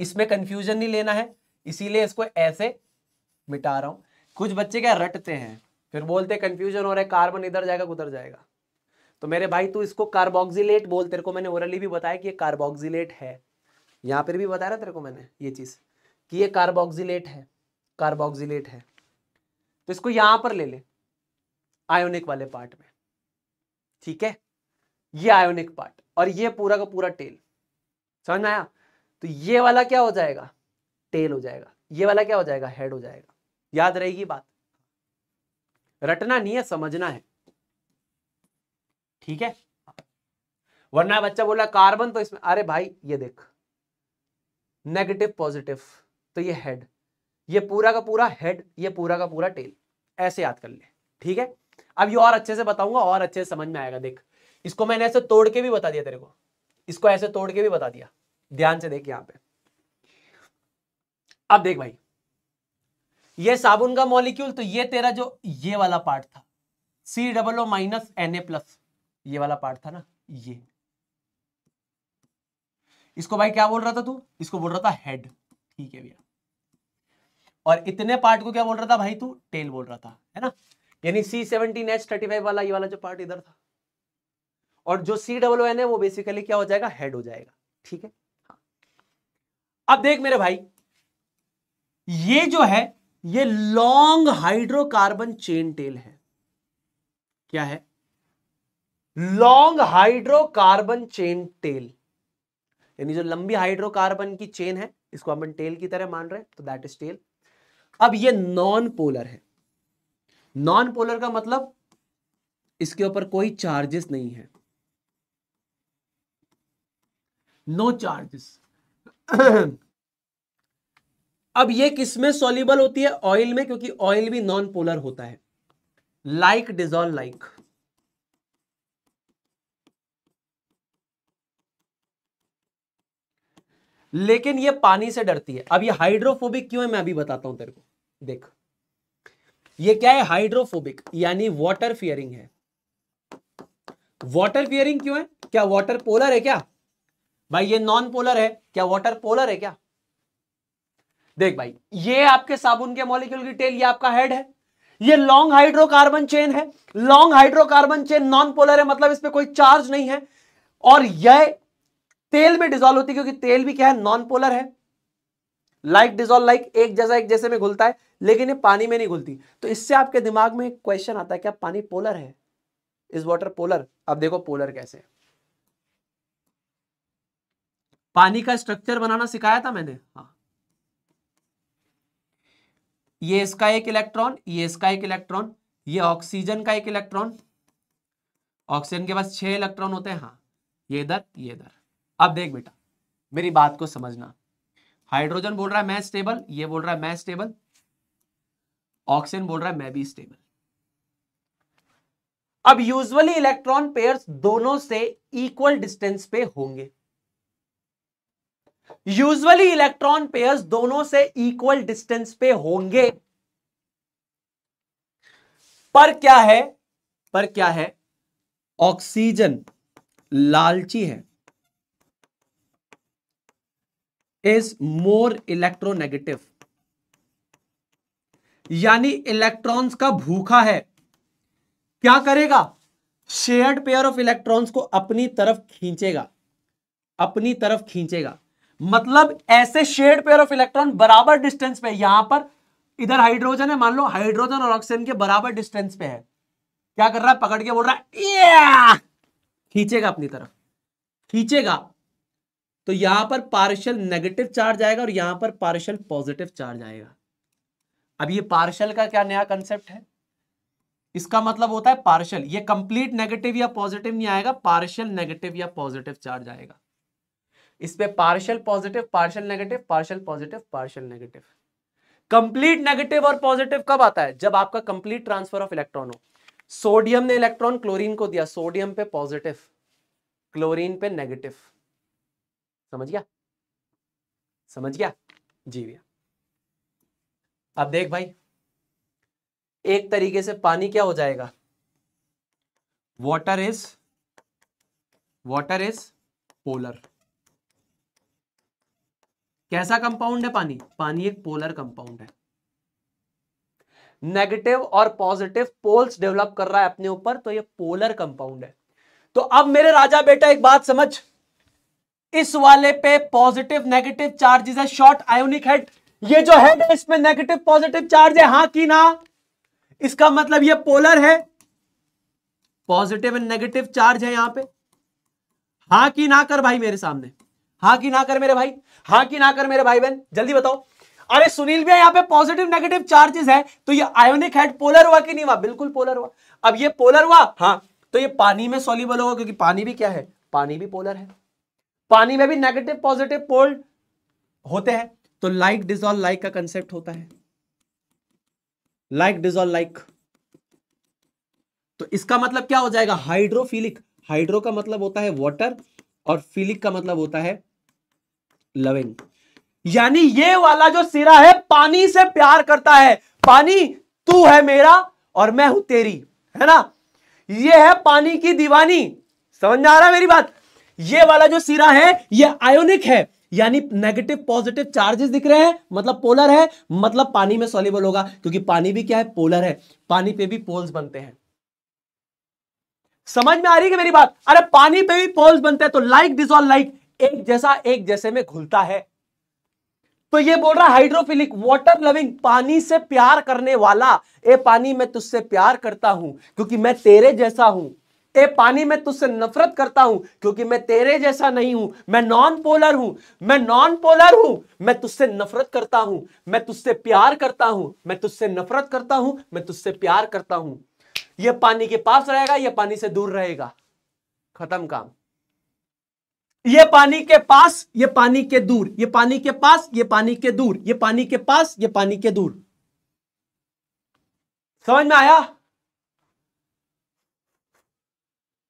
इसमें कंफ्यूजन नहीं लेना है इसीलिए इसको ऐसे मिटा रहा हूं कुछ बच्चे क्या रटते हैं फिर बोलते कंफ्यूजन हो रहा है कार्बन इधर जाएगा उधर जाएगा तो मेरे भाई तू इसको कार्बोक्सिलेट बोल तेरे को मैंने ओरली भी बताया कि ये कार्बोक्सिलेट है यहाँ पर भी बताया तेरे को मैंने ये चीज़ कि ये कार्बोक्सिलेट है कार्बोक्सिलेट है तो इसको यहाँ पर ले ले आयोनिक वाले पार्ट में ठीक है ये आयोनिक पार्ट और ये पूरा का पूरा टेल समझ में आया तो ये वाला क्या हो जाएगा टेल हो जाएगा ये वाला क्या हो जाएगा हेड हो जाएगा याद रहेगी बात रटना नहीं है समझना है ठीक है वरना बच्चा बोला कार्बन तो इसमें अरे भाई ये देख नेगेटिव पॉजिटिव तो ये हेड ये पूरा का पूरा हेड ये पूरा का पूरा टेल ऐसे याद कर ले ठीक है अब और अच्छे से बताऊंगा और अच्छे से समझ में आएगा देख इसको मैंने ऐसे तोड़ के भी बता दिया तेरे को इसको ऐसे तोड़ के भी बता दिया ध्यान से देख यहां पे अब देख भाई ये साबुन का मॉलिक्यूल तो ये तेरा जो ये वाला पार्ट था C double O minus N A plus ये वाला पार्ट था ना ये इसको भाई क्या बोल रहा था तू इसको बोल रहा था हेड ठीक है भैया और इतने पार्ट को क्या बोल रहा था भाई तू टेल बोल रहा था है ना यानी C seventeen H thirty five वाला ये वाला जो पार्ट इधर था और जो सी डब्ल्यू एन है वो बेसिकली क्या हो जाएगा हेड हो जाएगा ठीक है हाँ। अब देख मेरे भाई ये जो है ये लॉन्ग हाइड्रोकार्बन चेन टेल है क्या है लॉन्ग हाइड्रोकार्बन चेन टेल यानी जो लंबी हाइड्रोकार्बन की चेन है इसको अपन टेल की तरह मान रहे हैं तो दैट इज टेल अब ये नॉन पोलर है नॉन पोलर का मतलब इसके ऊपर कोई चार्जेस नहीं है नो चार्जेस अब ये किसमें सॉल्यूबल होती है ऑयल में क्योंकि ऑयल भी नॉन पोलर होता है लाइक डिजॉल्व लाइक लेकिन ये पानी से डरती है अब ये हाइड्रोफोबिक क्यों है मैं अभी बताता हूं तेरे को देख ये क्या है हाइड्रोफोबिक यानी वाटर फियरिंग है वाटर फियरिंग क्यों है क्या वाटर पोलर है क्या भाई ये नॉन पोलर है क्या वाटर पोलर है क्या देख भाई ये आपके साबुन के मॉलिक्यूल की टेल ये आपका हेड है ये लॉन्ग हाइड्रोकार्बन चेन है long hydrocarbon chain non polar है मतलब इस पर कोई चार्ज नहीं है और यह तेल में डिजोल्व होती है क्योंकि तेल भी क्या है नॉन पोलर है लाइक डिजोल्व लाइक एक जैसा एक जैसे में घुलता है लेकिन ये पानी में नहीं घुलती तो इससे आपके दिमाग में क्वेश्चन आता है क्या पानी पोलर है इज वाटर पोलर अब देखो पोलर कैसे पानी का स्ट्रक्चर बनाना सिखाया था मैंने हाँ ये इसका एक इलेक्ट्रॉन ये इसका एक इलेक्ट्रॉन ये ऑक्सीजन का एक इलेक्ट्रॉन ऑक्सीजन के पास छह इलेक्ट्रॉन होते हैं हाँ ये इधर ये इधर अब देख बेटा मेरी बात को समझना हाइड्रोजन बोल रहा है मैं स्टेबल ये बोल रहा है मैं स्टेबल ऑक्सीजन बोल रहा है मैं भी स्टेबल अब यूजुअली इलेक्ट्रॉन पेयर्स दोनों से इक्वल डिस्टेंस पे होंगे यूजुअली इलेक्ट्रॉन पेयर्स दोनों से इक्वल डिस्टेंस पे होंगे पर क्या है पर क्या है ऑक्सीजन लालची है इज मोर इलेक्ट्रोनेगेटिव यानी इलेक्ट्रॉन्स का भूखा है क्या करेगा शेयर्ड पेयर ऑफ इलेक्ट्रॉन्स को अपनी तरफ खींचेगा अपनी तरफ खींचेगा मतलब ऐसे शेयर्ड पेयर ऑफ इलेक्ट्रॉन बराबर डिस्टेंस पे यहां पर इधर हाइड्रोजन है मान लो हाइड्रोजन और ऑक्सीजन के बराबर डिस्टेंस पे है क्या कर रहा है पकड़ के बोल रहा है खींचेगा अपनी तरफ खींचेगा तो यहां पर पार्शियल नेगेटिव चार्ज आएगा और यहां पर पार्शियल पॉजिटिव चार्ज आएगा अब ये पार्शियल का क्या नया कंसेप्ट है इसका मतलब होता है पार्शियल ये कंप्लीट नेगेटिव या पॉजिटिव नहीं आएगा पार्शियल नेगेटिव या पॉजिटिव चार्ज आएगा इस पे partial positive partial negative partial positive partial negative complete negative और पॉजिटिव कब आता है जब आपका कंप्लीट ट्रांसफर ऑफ इलेक्ट्रॉन हो सोडियम ने इलेक्ट्रॉन क्लोरीन को दिया सोडियम पे पॉजिटिव क्लोरीन पे नेगेटिव समझ गया समझ गया जी भैया अब देख भाई एक तरीके से पानी क्या हो जाएगा water is water is polar कैसा कंपाउंड है पानी पानी एक पोलर कंपाउंड है नेगेटिव और पॉजिटिव पोल्स डेवलप कर रहा है अपने ऊपर तो ये पोलर कंपाउंड है तो अब मेरे राजा बेटा एक बात समझ इस वाले पे पॉजिटिव नेगेटिव चार्जेस है शॉर्ट आयोनिक हेड ये जो हेड है इसमें नेगेटिव पॉजिटिव चार्ज है हां की ना इसका मतलब ये पोलर है पॉजिटिव एंड नेगेटिव चार्ज है यहां पे हाँ कि ना कर भाई मेरे सामने हां की ना कर मेरे भाई हां की ना कर मेरे भाई बहन जल्दी बताओ अरे सुनील भैया यहां पे पॉजिटिव नेगेटिव चार्जेस है तो ये आयोनिक हेड पोलर हुआ कि नहीं हुआ बिल्कुल पोलर हुआ अब ये पोलर हुआ हाँ तो ये पानी में सोलिबल होगा क्योंकि पानी भी क्या है पानी भी पोलर है पानी में भी नेगेटिव पॉजिटिव पोल होते हैं तो लाइक डिजॉल्व लाइक का कंसेप्ट होता है लाइक डिजॉल्व लाइक तो इसका मतलब क्या हो जाएगा हाइड्रोफिलिक हाइड्रो का मतलब होता है वाटर और फिलिक का मतलब होता है लविंग यानी ये वाला जो सिरा है पानी से प्यार करता है पानी तू है मेरा और मैं हूं तेरी है ना ये है पानी की दीवानी समझ में आ रहा है मेरी बात ये वाला जो सिरा है ये आयोनिक है यानी नेगेटिव पॉजिटिव चार्जेस दिख रहे हैं मतलब पोलर है मतलब पानी में सॉल्युबल होगा क्योंकि पानी भी क्या है पोलर है पानी पे भी पोल्स बनते हैं समझ में आ रही है मेरी बात अरे पानी पे भी पोल्स बनते हैं तो लाइक दिस लाइक एक जैसा एक जैसे में घुलता है तो ये बोल रहा हाइड्रोफिलिक वाटर लविंग पानी से प्यार करने वाला ए पानी मैं तुझसे प्यार करता हूं क्योंकि मैं तेरे जैसा हूं हे पानी में तुझसे नफरत करता हूं क्योंकि मैं तेरे जैसा नहीं हूं मैं नॉन पोलर हूं मैं नॉन पोलर हूं मैं तुझसे नफरत करता हूं मैं तुझसे प्यार करता हूं मैं तुझसे नफरत करता हूं मैं तुझसे प्यार करता हूं यह पानी के पास रहेगा यह पानी से दूर रहेगा खत्म काम ये पानी के पास ये पानी के दूर ये पानी के पास ये पानी के दूर ये पानी के पास ये पानी के दूर समझ में आया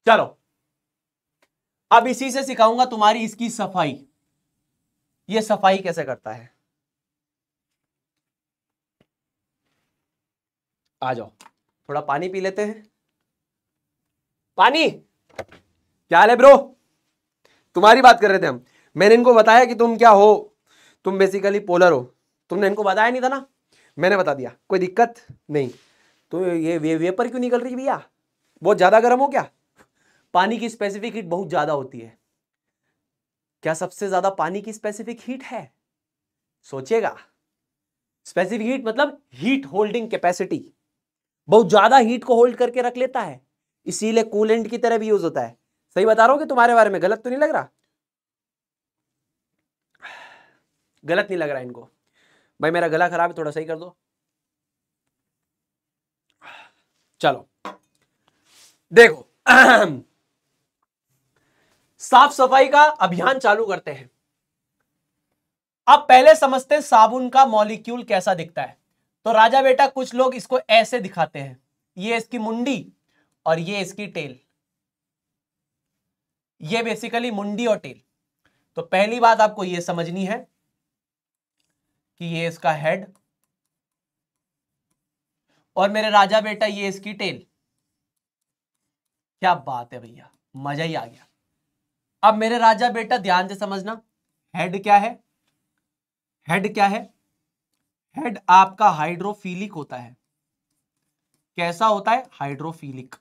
चलो अब इसी से सिखाऊंगा तुम्हारी इसकी सफाई ये सफाई कैसे करता है आ जाओ थोड़ा पानी पी लेते हैं पानी क्या हाल है ब्रो तुम्हारी बात कर रहे थे हम मैंने इनको बताया कि तुम क्या हो तुम बेसिकली पोलर हो तुमने इनको बताया नहीं था ना मैंने बता दिया कोई दिक्कत नहीं तो ये वे वेपर क्यों निकल रही भैया बहुत ज़्यादा गर्म हो क्या पानी की स्पेसिफिक हीट बहुत ज़्यादा होती है क्या सबसे ज़्यादा पानी की स्पेसिफिक हीट है सोचेगा स्पेसिफिक हीट मतलब हीट होल्डिंग कैपेसिटी बहुत ज़्यादा हीट को होल्ड करके रख लेता है इसीलिए कूलेंट की तरह भी यूज होता है सही बता रहा हूँ कि तुम्हारे बारे में गलत तो नहीं लग रहा गलत नहीं लग रहा इनको भाई मेरा गला खराब है थोड़ा सही कर दो चलो देखो साफ सफाई का अभियान चालू करते हैं आप पहले समझते हैं साबुन का मॉलिक्यूल कैसा दिखता है तो राजा बेटा कुछ लोग इसको ऐसे दिखाते हैं ये इसकी मुंडी और ये इसकी टेल ये बेसिकली मुंडी और टेल तो पहली बात आपको ये समझनी है कि ये इसका हेड और मेरे राजा बेटा ये इसकी टेल क्या बात है भैया मजा ही आ गया अब मेरे राजा बेटा ध्यान से समझना हेड क्या है हेड क्या है हेड आपका हाइड्रोफिलिक होता है कैसा होता है हाइड्रोफिलिक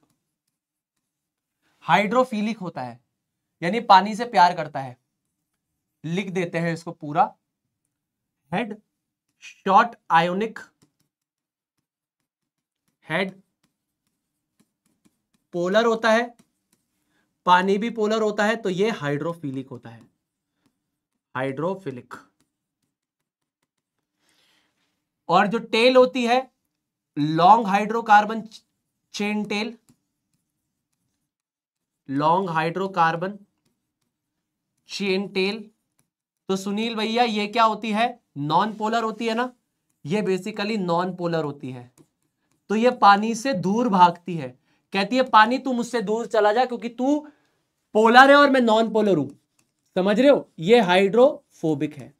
हाइड्रोफिलिक होता है यानी पानी से प्यार करता है लिख देते हैं इसको पूरा head short ionic head polar होता है पानी भी पोलर होता है तो ये हाइड्रोफिलिक होता है हाइड्रोफिलिक और जो टेल होती है long hydrocarbon chain tail long hydrocarbon chain tail तो सुनील भैया ये क्या होती है नॉन पोलर होती है ना ये बेसिकली नॉन पोलर होती है तो ये पानी से दूर भागती है कहती है पानी तू मुझसे दूर चला जा क्योंकि तू पोलर है और मैं नॉन पोलर हूं समझ रहे हो ये हाइड्रोफोबिक है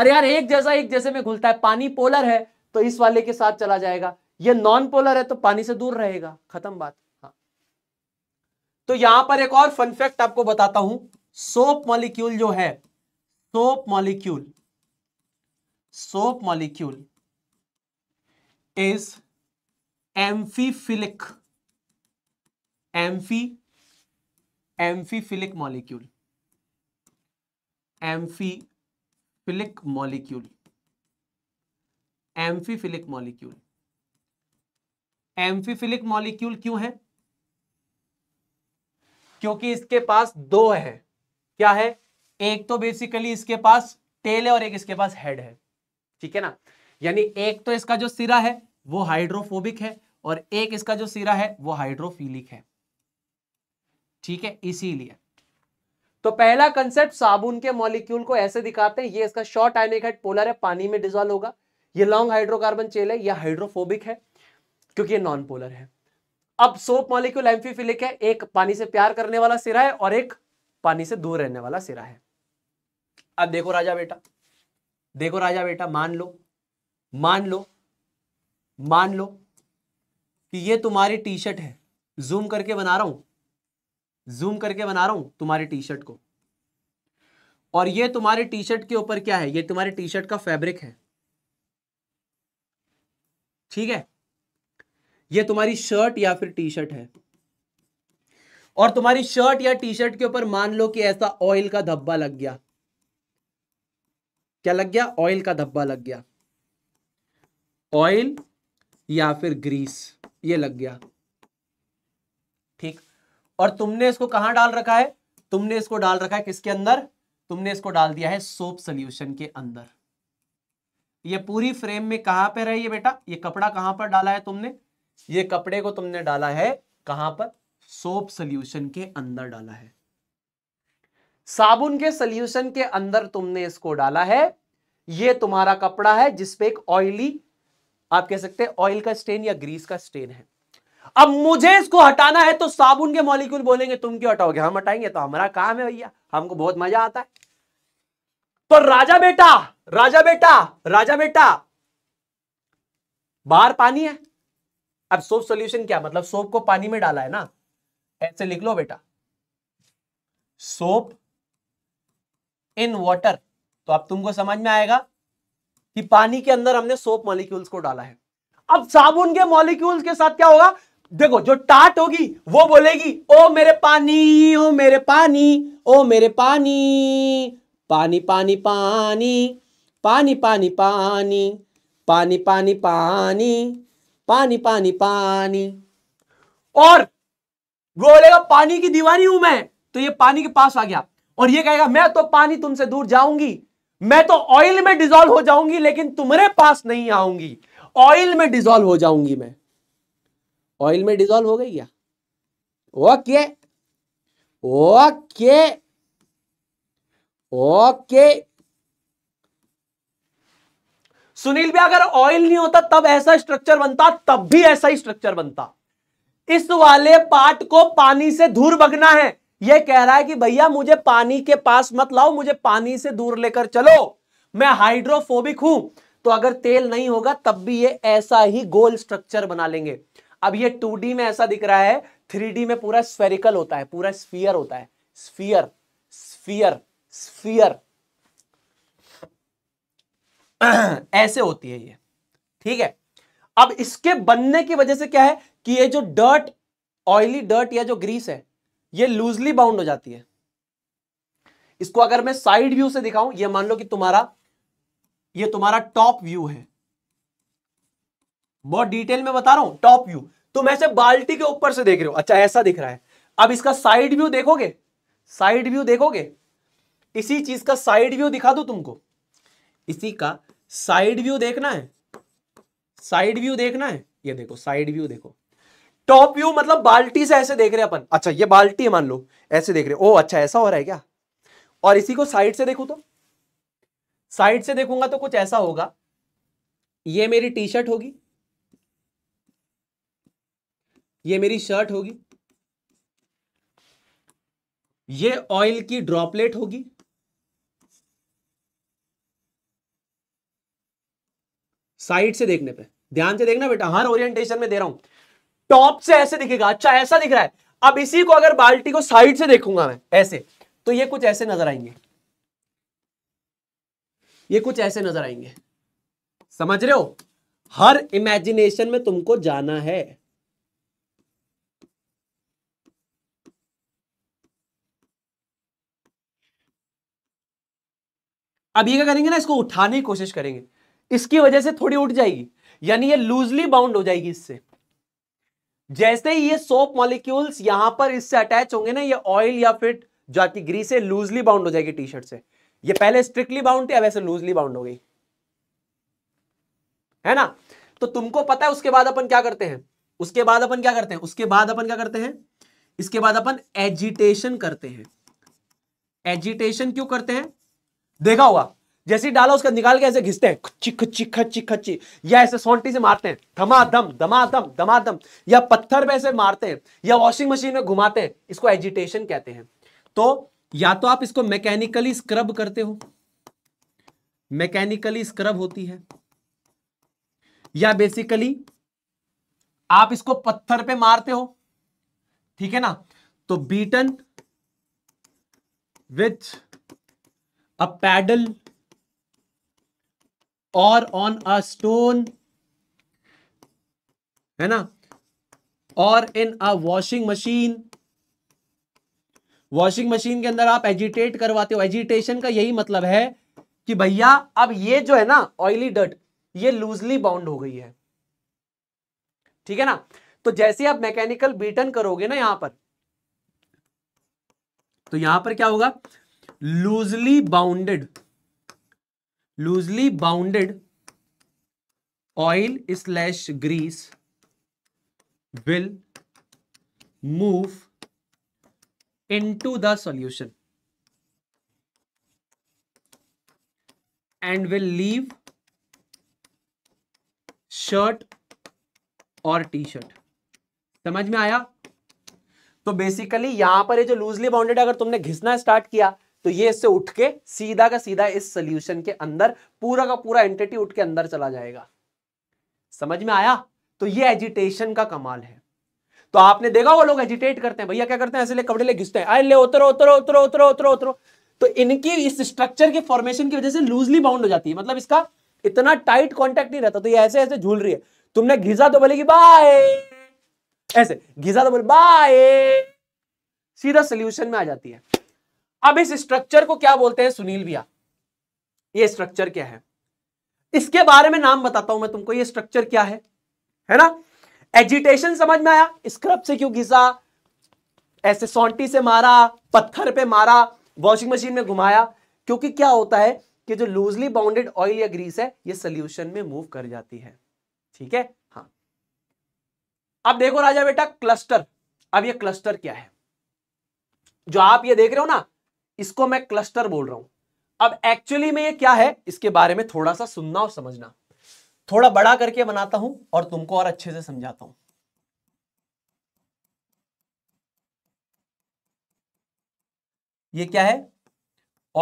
अरे यार एक जैसा एक जैसे में घुलता है पानी पोलर है तो इस वाले के साथ चला जाएगा ये नॉन पोलर है तो पानी से दूर रहेगा खत्म बात हाँ तो यहां पर एक और फनफेक्ट आपको बताता हूं सोप मॉलिक्यूल जो है soap molecule soap molecule is amphiphilic amphi amphiphilic molecule amphiphilic molecule amphiphilic molecule amphiphilic molecule क्यों है क्योंकि इसके पास दो है क्या है एक तो बेसिकली इसके पास टेल है और एक इसके पास हेड है ठीक है ना यानी एक तो इसका जो सिरा है वो हाइड्रोफोबिक है और एक इसका जो सिरा है वो हाइड्रोफिलिक है ठीक है इसीलिए तो पहला कंसेप्ट साबुन के मॉलिक्यूल को ऐसे दिखाते हैं ये इसका शॉर्ट आयनिकाइड पोलर है पानी में डिजॉल्व होगा ये लॉन्ग हाइड्रोकार्बन चेल है यह हाइड्रोफोबिक है क्योंकि ये नॉन पोलर है अब सोप मॉलिक्यूल एम्फीफिलिक है एक पानी से प्यार करने वाला सिरा है और एक पानी से दूर रहने वाला सिरा है अब देखो राजा बेटा देखो राजा बेटा मान लो मान लो मान लो कि ये तुम्हारी टी शर्ट है जूम करके बना रहा हूं जूम करके बना रहा हूं तुम्हारी टी शर्ट को और ये तुम्हारे टी शर्ट के ऊपर क्या है ये तुम्हारे टी शर्ट का फैब्रिक है ठीक है ये तुम्हारी शर्ट या फिर टी शर्ट है और तुम्हारी शर्ट या टी शर्ट के ऊपर मान लो कि ऐसा ऑयल का धब्बा लग गया क्या लग गया ऑयल का धब्बा लग गया ऑयल या फिर ग्रीस ये लग गया ठीक और तुमने इसको कहां डाल रखा है तुमने इसको डाल रखा है किसके अंदर तुमने इसको डाल दिया है सोप सोल्यूशन के अंदर ये पूरी फ्रेम में कहां पे रही है बेटा ये कपड़ा कहां पर डाला है तुमने ये कपड़े को तुमने डाला है कहां पर सोप सोल्यूशन के अंदर डाला है साबुन के सोल्यूशन के अंदर तुमने इसको डाला है ये तुम्हारा कपड़ा है जिसपे एक ऑयली आप कह सकते हैं ऑयल का स्टेन या ग्रीस का स्टेन है अब मुझे इसको हटाना है तो साबुन के मॉलिक्यूल बोलेंगे तुम क्यों हटाओगे हम हटाएंगे तो हमारा काम है भैया हमको बहुत मजा आता है तो राजा बेटा राजा बेटा राजा बेटा बाहर पानी है अब सोप सॉल्यूशन क्या मतलब सोप को पानी में डाला है ना ऐसे लिख लो बेटा सोप इन वॉटर तो अब तुमको समझ में आएगा कि पानी के अंदर हमने सोप मॉलिक्यूल्स को डाला है अब साबुन के मॉलिक्यूल्स के साथ क्या होगा देखो जो टाट होगी वो बोलेगी ओ मेरे पानी ओ मेरे पानी ओ मेरे पानी पानी पानी पानी पानी पानी पानी पानी पानी पानी पानी पानी पानी और वो बोलेगा पानी की दीवानी हूं मैं तो ये पानी के पास आ गया और ये कहेगा मैं तो पानी तुमसे दूर जाऊंगी मैं तो ऑयल में डिजोल्व हो जाऊंगी लेकिन तुम्हारे पास नहीं आऊंगी ऑयल में डिजोल्व हो जाऊंगी मैं ऑयल में डिजोल्व हो गई क्या ओके ओके ओके सुनील भी अगर ऑयल नहीं होता तब ऐसा स्ट्रक्चर बनता तब भी ऐसा ही स्ट्रक्चर बनता इस वाले पार्ट को पानी से दूर भगना है यह कह रहा है कि भैया मुझे पानी के पास मत लाओ मुझे पानी से दूर लेकर चलो मैं हाइड्रोफोबिक हूं तो अगर तेल नहीं होगा तब भी ये ऐसा ही गोल स्ट्रक्चर बना लेंगे अब ये टू में ऐसा दिख रहा है थ्री में पूरा स्फेरिकल होता है पूरा स्फीयर होता है स्फीयर स्फीयर स्फीयर ऐसे होती है ये ठीक है अब इसके बनने की वजह से क्या है कि ये जो डर्ट ऑयली डर्ट या जो ग्रीस है ये लूजली बाउंड हो जाती है इसको अगर मैं साइड व्यू से दिखाऊं ये मान लो कि तुम्हारा ये तुम्हारा टॉप व्यू है बहुत डिटेल में बता रहा हूं टॉप व्यू तुम ऐसे बाल्टी के ऊपर से देख रहे हो अच्छा ऐसा दिख रहा है अब इसका साइड व्यू देखोगे साइड व्यू देखोगे इसी चीज का साइड व्यू दिखा दो तुमको इसी का साइड व्यू देखना है साइड व्यू देखना है ये देखो साइड व्यू देखो टॉप व्यू मतलब बाल्टी से ऐसे देख रहे हैं अपन अच्छा ये बाल्टी है मान लो ऐसे देख रहे हो अच्छा ऐसा हो रहा है क्या और इसी को साइड से देखू तो साइड से देखूंगा तो कुछ ऐसा होगा ये मेरी टी शर्ट होगी ये मेरी शर्ट होगी ये ऑयल की ड्रॉपलेट होगी साइड से देखने पे ध्यान से देखना बेटा हर ओरिएंटेशन में दे रहा हूं टॉप से ऐसे दिखेगा अच्छा ऐसा दिख रहा है अब इसी को अगर बाल्टी को साइड से देखूंगा मैं ऐसे तो ये कुछ ऐसे नजर आएंगे ये कुछ ऐसे नजर आएंगे समझ रहे हो हर इमेजिनेशन में तुमको जाना है अब ये क्या करेंगे ना इसको उठाने की कोशिश करेंगे इसकी वजह से थोड़ी उठ जाएगी यानी ये लूजली बाउंड हो जाएगी इससे जैसे ही ये सोप मॉलिक्यूल्स यहां पर इससे अटैच होंगे ना ये ऑयल या फिर जो आपकी ग्रीस है लूजली बाउंड हो जाएगी टी शर्ट से ये पहले स्ट्रिक्टली बाउंड थी अब ऐसे लूजली बाउंड हो गई है ना तो तुमको पता है उसके बाद अपन क्या करते हैं उसके बाद अपन क्या करते हैं उसके बाद अपन क्या करते हैं इसके बाद अपन एजिटेशन करते हैं एजिटेशन क्यों करते हैं देखा होगा जैसे ही डाला उसका निकाल के ऐसे घिसते हैं खच्ची खच्ची खच्ची खच्ची या ऐसे सोंटी से मारते हैं धमाधम धमाधम धमाधम या पत्थर पे ऐसे मारते हैं या वॉशिंग मशीन में घुमाते हैं इसको एजिटेशन कहते हैं तो या तो आप इसको मैकेनिकली स्क्रब करते हो मैकेनिकली स्क्रब होती है या बेसिकली आप इसको पत्थर पे मारते हो ठीक है ना तो beaten with a paddle or on a stone है ना और in a washing machine washing machine के अंदर आप एजिटेट करवाते हो एजिटेशन का यही मतलब है कि भैया अब ये जो है ना ऑयली डर्ट ये लूजली बाउंड हो गई है ठीक है ना तो जैसे आप मैकेनिकल बीटन करोगे ना यहां पर तो यहां पर क्या होगा loosely bounded loosely bounded oil slash grease will move into the solution and will leave shirt और टी शर्ट समझ में आया तो बेसिकली यहां पर ये जो लूजली बाउंडेड अगर तुमने घिसना स्टार्ट किया तो ये इससे उठ के सीधा का सीधा इस सोल्यूशन के अंदर पूरा का पूरा एंटिटी उठ के अंदर चला जाएगा समझ में आया तो ये एजिटेशन का कमाल है तो आपने देखा वो लोग एजिटेट करते हैं भैया क्या करते हैं ऐसे ले कपड़े ले घिसते हैं ले उतरो उतरो उतरो उतरो उतरो उतरो तो इनकी इस स्ट्रक्चर के फॉर्मेशन की वजह से लूजली बाउंड हो जाती है मतलब इसका इतना टाइट कॉन्टेक्ट नहीं रहता तो ये ऐसे ऐसे झूल रही है तुमने घिजा तो बोलेगी बाय ऐसे घिजा तो बोले बाय सीधा सोल्यूशन में आ जाती है अब इस स्ट्रक्चर को क्या बोलते हैं सुनील भैया ये स्ट्रक्चर क्या है इसके बारे में नाम बताता हूं मैं तुमको ये स्ट्रक्चर क्या है है ना एजिटेशन समझ में आया स्क्रब से क्यों घिसा ऐसे सोंटी से मारा पत्थर पे मारा वॉशिंग मशीन में घुमाया क्योंकि क्या होता है कि जो लूजली बाउंडेड ऑयल या ग्रीस है ये सोल्यूशन में मूव कर जाती है ठीक है हाँ अब देखो राजा बेटा क्लस्टर अब ये क्लस्टर क्या है जो आप ये देख रहे हो ना इसको मैं क्लस्टर बोल रहा हूं अब एक्चुअली में ये क्या है इसके बारे में थोड़ा सा सुनना और समझना थोड़ा बड़ा करके बनाता हूं और तुमको और अच्छे से समझाता हूं ये क्या है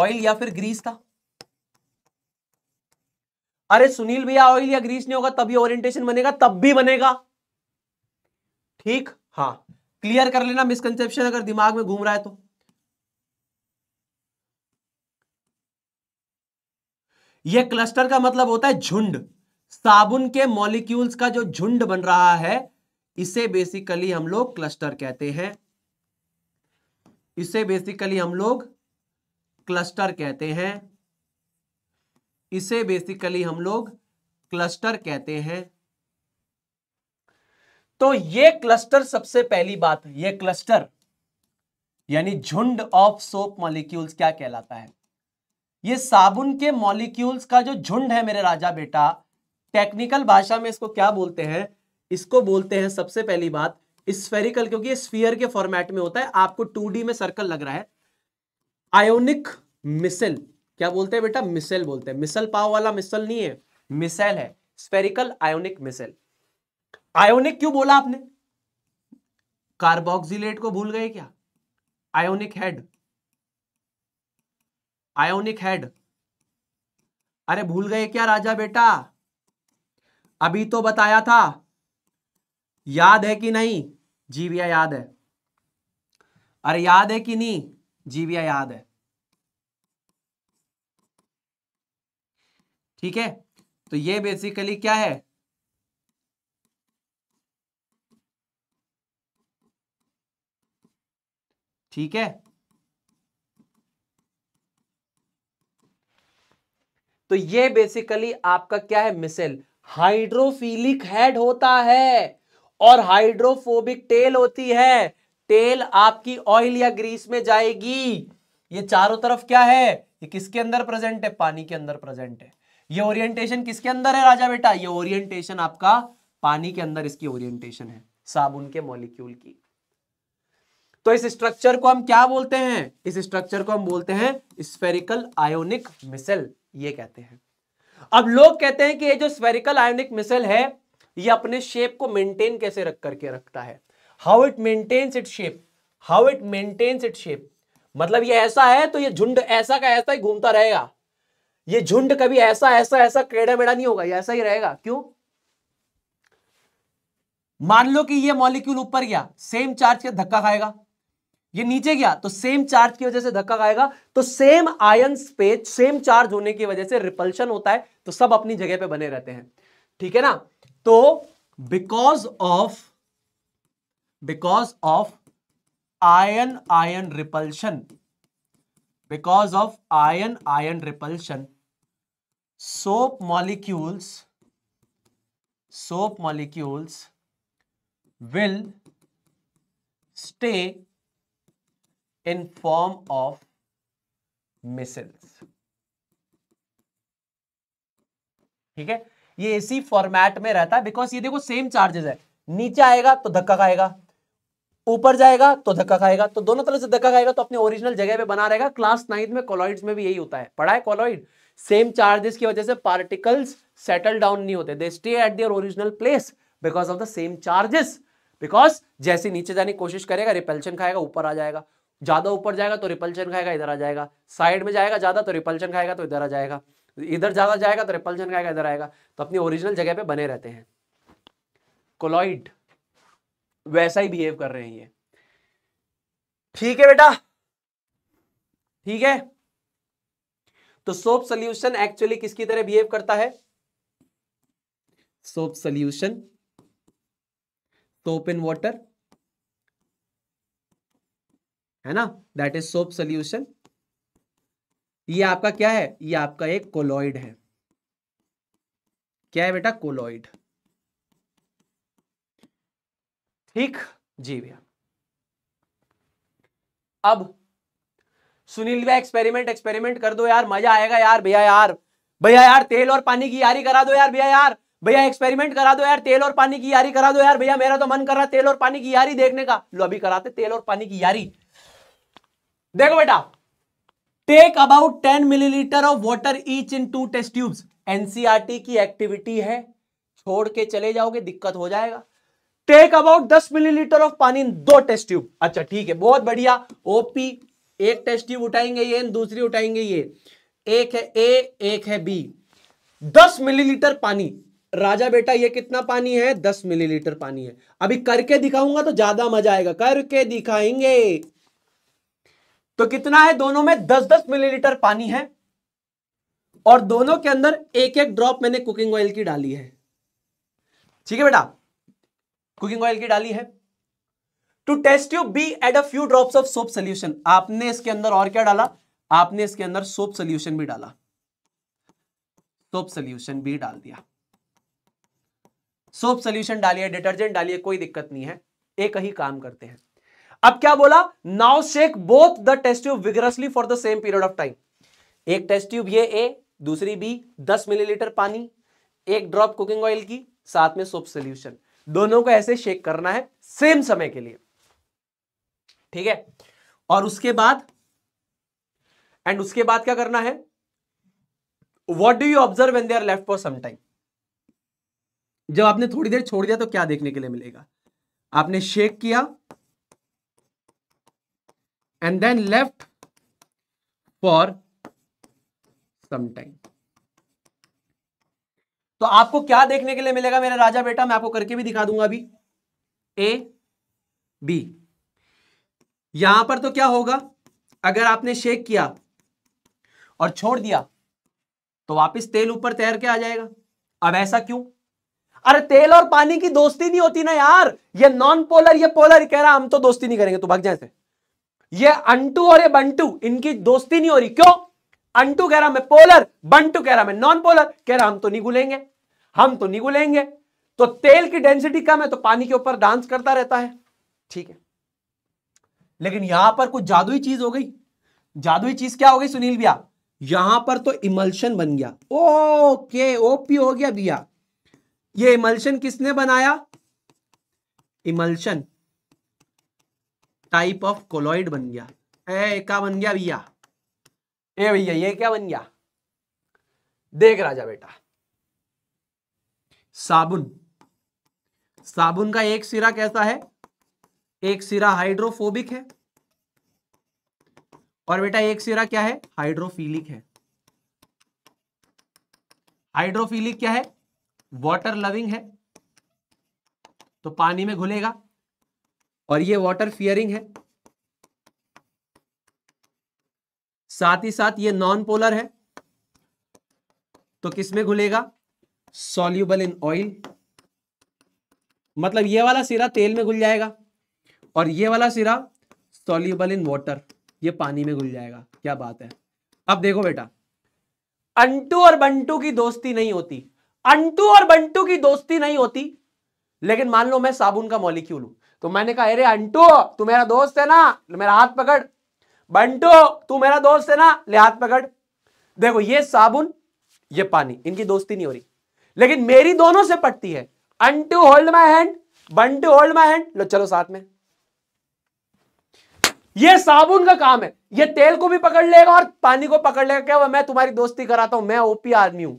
ऑयल या फिर ग्रीस था अरे सुनील भैया ऑयल या ग्रीस नहीं होगा तभी ओरिएंटेशन बनेगा तब भी बनेगा ठीक हाँ क्लियर कर लेना मिसकंसेप्शन अगर दिमाग में घूम रहा है तो यह क्लस्टर का मतलब होता है झुंड साबुन के मॉलिक्यूल्स का जो झुंड बन रहा है इसे बेसिकली हम लोग क्लस्टर कहते हैं इसे बेसिकली हम लोग क्लस्टर कहते हैं इसे बेसिकली हम लोग क्लस्टर कहते हैं तो ये क्लस्टर सबसे पहली बात ये क्लस्टर यानी झुंड ऑफ सोप मॉलिक्यूल्स क्या कहलाता है ये साबुन के मॉलिक्यूल्स का जो झुंड है मेरे राजा बेटा टेक्निकल भाषा में इसको क्या बोलते हैं इसको बोलते हैं सबसे पहली बात स्फेरिकल क्योंकि स्फीयर के फॉर्मेट में होता है आपको टू में सर्कल लग रहा है आयोनिक मिसल क्या बोलते हैं बेटा मिसल बोलते हैं मिसल पाव वाला मिसल नहीं है मिसल है स्पेरिकल आयोनिक मिसल आयोनिक क्यों बोला आपने कार्बोक्सिलेट को भूल गए क्या आयोनिक हेड आयोनिक हेड अरे भूल गए क्या राजा बेटा अभी तो बताया था याद है कि नहीं जीविया याद है अरे याद है कि नहीं जीविया याद है ठीक है तो ये बेसिकली क्या है ठीक है तो ये बेसिकली आपका क्या है मिसेल हाइड्रोफिलिक हेड होता है और हाइड्रोफोबिक टेल होती है टेल आपकी ऑयल या ग्रीस में जाएगी ये चारों तरफ क्या है ये किसके अंदर प्रेजेंट है पानी के अंदर प्रेजेंट है ये ओरिएंटेशन किसके अंदर है राजा बेटा ये ओरिएंटेशन आपका पानी के अंदर इसकी ओरिएंटेशन है साबुन के मॉलिक्यूल की तो इस स्ट्रक्चर को हम क्या बोलते हैं इस स्ट्रक्चर को हम बोलते हैं स्पेरिकल आयोनिक मिसल ये कहते हैं अब लोग कहते हैं कि ये जो स्फेरिकल आयोनिक मिसल है ये अपने शेप को मेंटेन कैसे रख करके रखता है how it maintains it shape how it maintains it shape मतलब ये ऐसा है तो ये झुंड ऐसा का ऐसा ही घूमता रहेगा ये झुंड कभी ऐसा ऐसा ऐसा टेढ़ा मेड़ा नहीं होगा ये ऐसा ही रहेगा क्यों मान लो कि ये मॉलिक्यूल ऊपर गया सेम चार्ज के धक्का खाएगा ये नीचे गया तो सेम चार्ज की वजह से धक्का खाएगा तो सेम आयन पे सेम चार्ज होने की वजह से रिपल्शन होता है तो सब अपनी जगह पे बने रहते हैं ठीक है ना तो because of because of ion ion repulsion because of ion ion repulsion soap molecules soap molecules will stay in form of micelles ठीक है ये इसी फॉर्मेट में रहता है बिकॉज ये देखो सेम चार्जेस है नीचे आएगा तो धक्का खाएगा ऊपर जाएगा तो धक्का खाएगा तो दोनों तरह से धक्का खाएगा तो अपने ओरिजिनल जगह पे बना रहेगा क्लास नाइन्थ में कॉलॉइड्स में भी यही होता है पढ़ा है कॉलॉइड सेम चार्जेस की वजह से पार्टिकल्स सेटल डाउन नहीं होते they stay at their original place because of the same charges because जैसे नीचे जाने की कोशिश करेगा रिपेल्शन खाएगा ऊपर आ जाएगा ज्यादा ऊपर जाएगा तो रिपल्शन खाएगा इधर आ जाएगा साइड में जाएगा ज्यादा तो रिपल्शन खाएगा तो इधर आ जाएगा इधर ज्यादा जाएगा तो रिपल्शन खाएगा इधर आएगा तो अपनी ओरिजिनल जगह पे बने रहते हैं कोलॉइड वैसा ही बिहेव कर रहे हैं ये ठीक है बेटा ठीक है तो सोप सोल्यूशन एक्चुअली किसकी तरह बिहेव करता है soap solution soap in water है ना दैट इज सोप सोल्यूशन ये आपका क्या है ये आपका एक कोलॉइड है क्या है बेटा कोलॉइड ठीक जी भैया अब सुनील भैया एक्सपेरिमेंट एक्सपेरिमेंट कर दो यार मजा आएगा यार भैया यार भैया यार तेल और पानी की यारी करा दो यार भैया यार भैया एक्सपेरिमेंट करा दो यार तेल और पानी की यारी करा दो यार भैया मेरा तो मन कर रहा तेल और पानी की यारी देखने का लो अभी कराते तेल और पानी की यारी देखो बेटा take about ten millilitre of water each in two test tube NCERT की एक्टिविटी है छोड़ के चले जाओगे दिक्कत हो जाएगा टेक अबाउट दस मिलीलीटर ऑफ पानी इन दो टेस्ट ट्यूब अच्छा ठीक है बहुत बढ़िया ओपी एक टेस्ट ट्यूब उठाएंगे ये दूसरी उठाएंगे ये एक है ए एक है बी दस मिलीलीटर पानी राजा बेटा ये कितना पानी है दस मिलीलीटर पानी है अभी करके दिखाऊंगा तो ज्यादा मजा आएगा करके दिखाएंगे तो कितना है दोनों में दस दस मिलीलीटर पानी है और दोनों के अंदर एक एक ड्रॉप मैंने कुकिंग ऑयल की डाली है ठीक है बेटा कुकिंग ऑयल की डाली है two test you be add a few drop of soap solution आपने इसके अंदर और क्या डाला आपने इसके अंदर सोप सोल्यूशन भी डाला सोप सोल्यूशन भी डाल दिया सोप सोल्यूशन डालिए डिटर्जेंट डालिए कोई दिक्कत नहीं है एक ही काम करते हैं अब क्या बोला now shake both the test tube vigorously for the same period of time एक टेस्ट ट्यूब ये ए दूसरी बी 10 मिलीलीटर पानी एक ड्रॉप कुकिंग ऑयल की साथ में सोप सोल्यूशन दोनों को ऐसे शेक करना है सेम समय के लिए ठीक है और उसके बाद एंड उसके बाद क्या करना है what do you observe and they are left for some time जब आपने थोड़ी देर छोड़ दिया तो क्या देखने के लिए मिलेगा आपने शेक किया and then left for some time तो आपको क्या देखने के लिए मिलेगा मेरा राजा बेटा मैं आपको करके भी दिखा दूंगा अभी ए बी यहां पर तो क्या होगा अगर आपने शेक किया और छोड़ दिया तो वापस तेल ऊपर तैर के आ जाएगा अब ऐसा क्यों अरे तेल और पानी की दोस्ती नहीं होती ना यार ये नॉन पोलर ये पोलर कह रहा हम तो दोस्ती नहीं करेंगे तो भाग जाए ये अंटू और ये बंटू इनकी दोस्ती नहीं हो रही क्यों अंटू कह रहा मैं पोलर बंटू कह रहा मैं नॉन पोलर कह रहा हम तो नहीं गुलेंगे हम तो नहीं गुलेंगे तो तेल की डेंसिटी कम है तो पानी के ऊपर डांस करता रहता है ठीक है लेकिन यहां पर कुछ जादुई चीज हो गई जादुई चीज क्या हो गई सुनील भैया यहां पर तो इमल्शन बन गया ओके ओपी हो गया भैया ये इमल्शन किसने बनाया इमल्शन टाइप ऑफ कोलॉइड बन गया ए का बन गया भैया ए भैया ये क्या बन गया देख राजा बेटा साबुन साबुन का एक सिरा कैसा है एक सिरा हाइड्रोफोबिक है और बेटा एक सिरा क्या है हाइड्रोफिलिक है हाइड्रोफिलिक क्या है वाटर लविंग है तो पानी में घुलेगा और ये वाटर फियरिंग है साथ ही साथ ये नॉन पोलर है तो किसमें घुलेगा सॉल्यूबल इन ऑयल मतलब ये वाला सिरा तेल में घुल जाएगा और ये वाला सिरा सॉल्यूबल इन वाटर ये पानी में घुल जाएगा क्या बात है अब देखो बेटा अंटू और बंटू की दोस्ती नहीं होती अंटू और बंटू की दोस्ती नहीं होती लेकिन मान लो मैं साबुन का मॉलिक्यूल हूं तो मैंने कहा अरे अंटू तू मेरा दोस्त है ना मेरा हाथ पकड़ बंटू तू मेरा दोस्त है ना ले हाथ पकड़ देखो ये साबुन ये पानी इनकी दोस्ती नहीं हो रही लेकिन मेरी दोनों से पटती है Antu hold my hand Bantu hold my hand लो चलो साथ में ये साबुन का काम है ये तेल को भी पकड़ लेगा और पानी को पकड़ लेगा क्या मैं तुम्हारी दोस्ती कराता हूं मैं ओपी आदमी हूं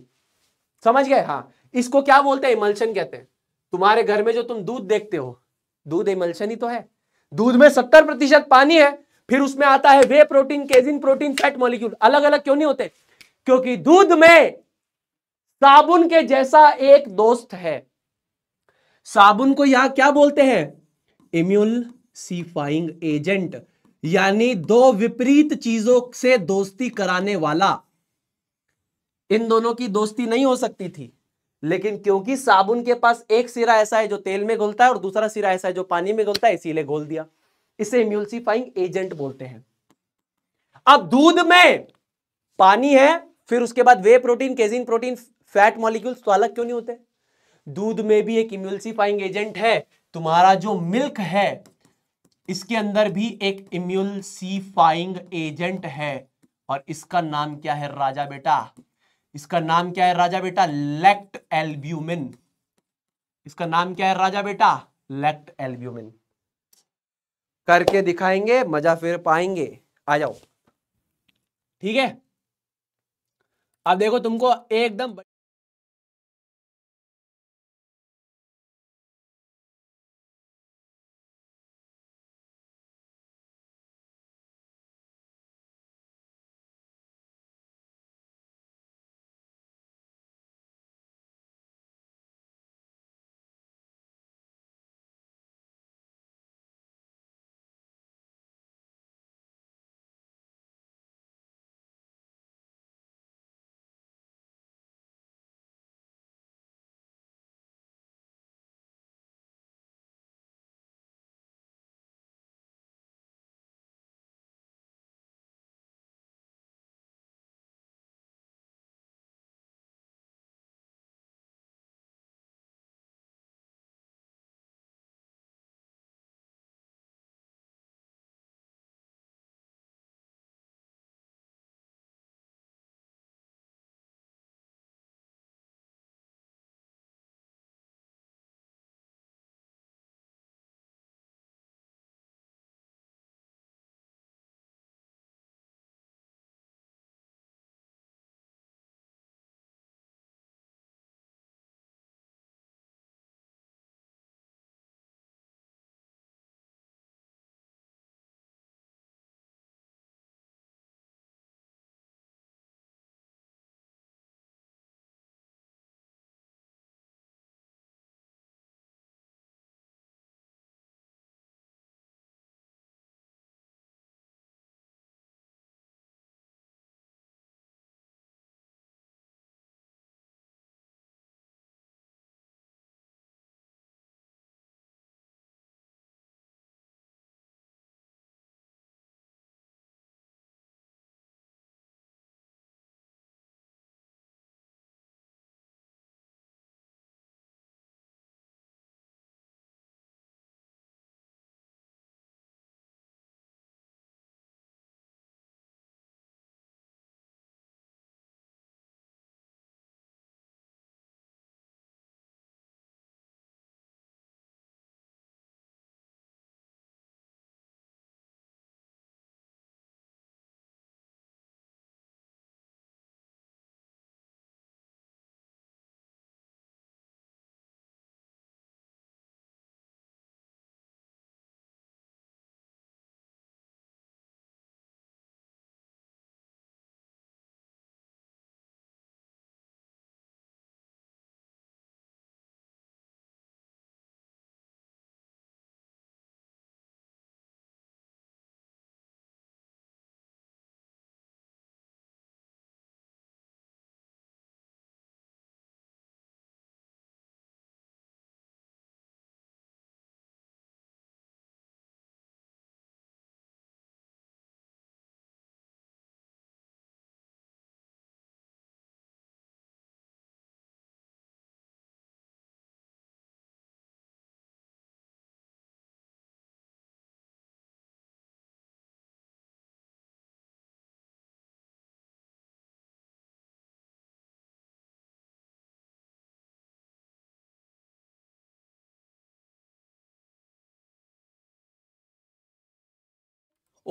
समझ गए हाँ इसको क्या बोलते हैं इमल्शन कहते हैं तुम्हारे घर में जो तुम दूध देखते हो दूध एमल्शन ही तो है दूध में सत्तर प्रतिशत पानी है फिर उसमें आता है whey protein casein protein fat molecule अलग अलग क्यों नहीं होते क्योंकि दूध में साबुन के जैसा एक दोस्त है साबुन को यहां क्या बोलते हैं इम्यून सीफाइंग एजेंट यानी दो विपरीत चीजों से दोस्ती कराने वाला इन दोनों की दोस्ती नहीं हो सकती थी लेकिन क्योंकि साबुन के पास एक सिरा ऐसा है जो तेल में घुलता है और दूसरा सिरा ऐसा है जो पानी में घुलता है इसीलिए घोल दिया इसे इम्यूल्सिफाइंग एजेंट बोलते हैं अब दूध में पानी है फिर उसके बाद whey protein casein protein fat molecules तो अलग क्यों नहीं होते दूध में भी एक इम्यूल्सिफाइंग एजेंट है तुम्हारा जो मिल्क है इसके अंदर भी एक इम्यूल्सिफाइंग एजेंट है और इसका नाम क्या है राजा बेटा इसका नाम क्या है राजा बेटा लेक्ट एल्ब्यूमिन इसका नाम क्या है राजा बेटा लेक्ट एल्ब्यूमिन करके दिखाएंगे मजा फिर पाएंगे आ जाओ ठीक है अब देखो तुमको एकदम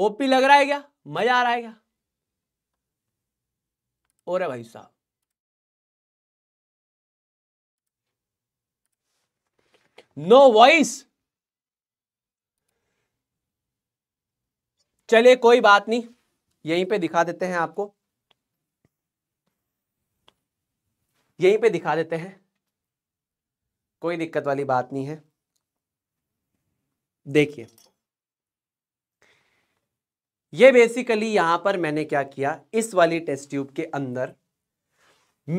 ओपी लग रहा है क्या मजा आ रहा है क्या और है भाई साहब नो वॉइस चलिए कोई बात नहीं यहीं पे दिखा देते हैं आपको यहीं पे दिखा देते हैं कोई दिक्कत वाली बात नहीं है देखिए ये बेसिकली यहां पर मैंने क्या किया इस वाली टेस्ट ट्यूब के अंदर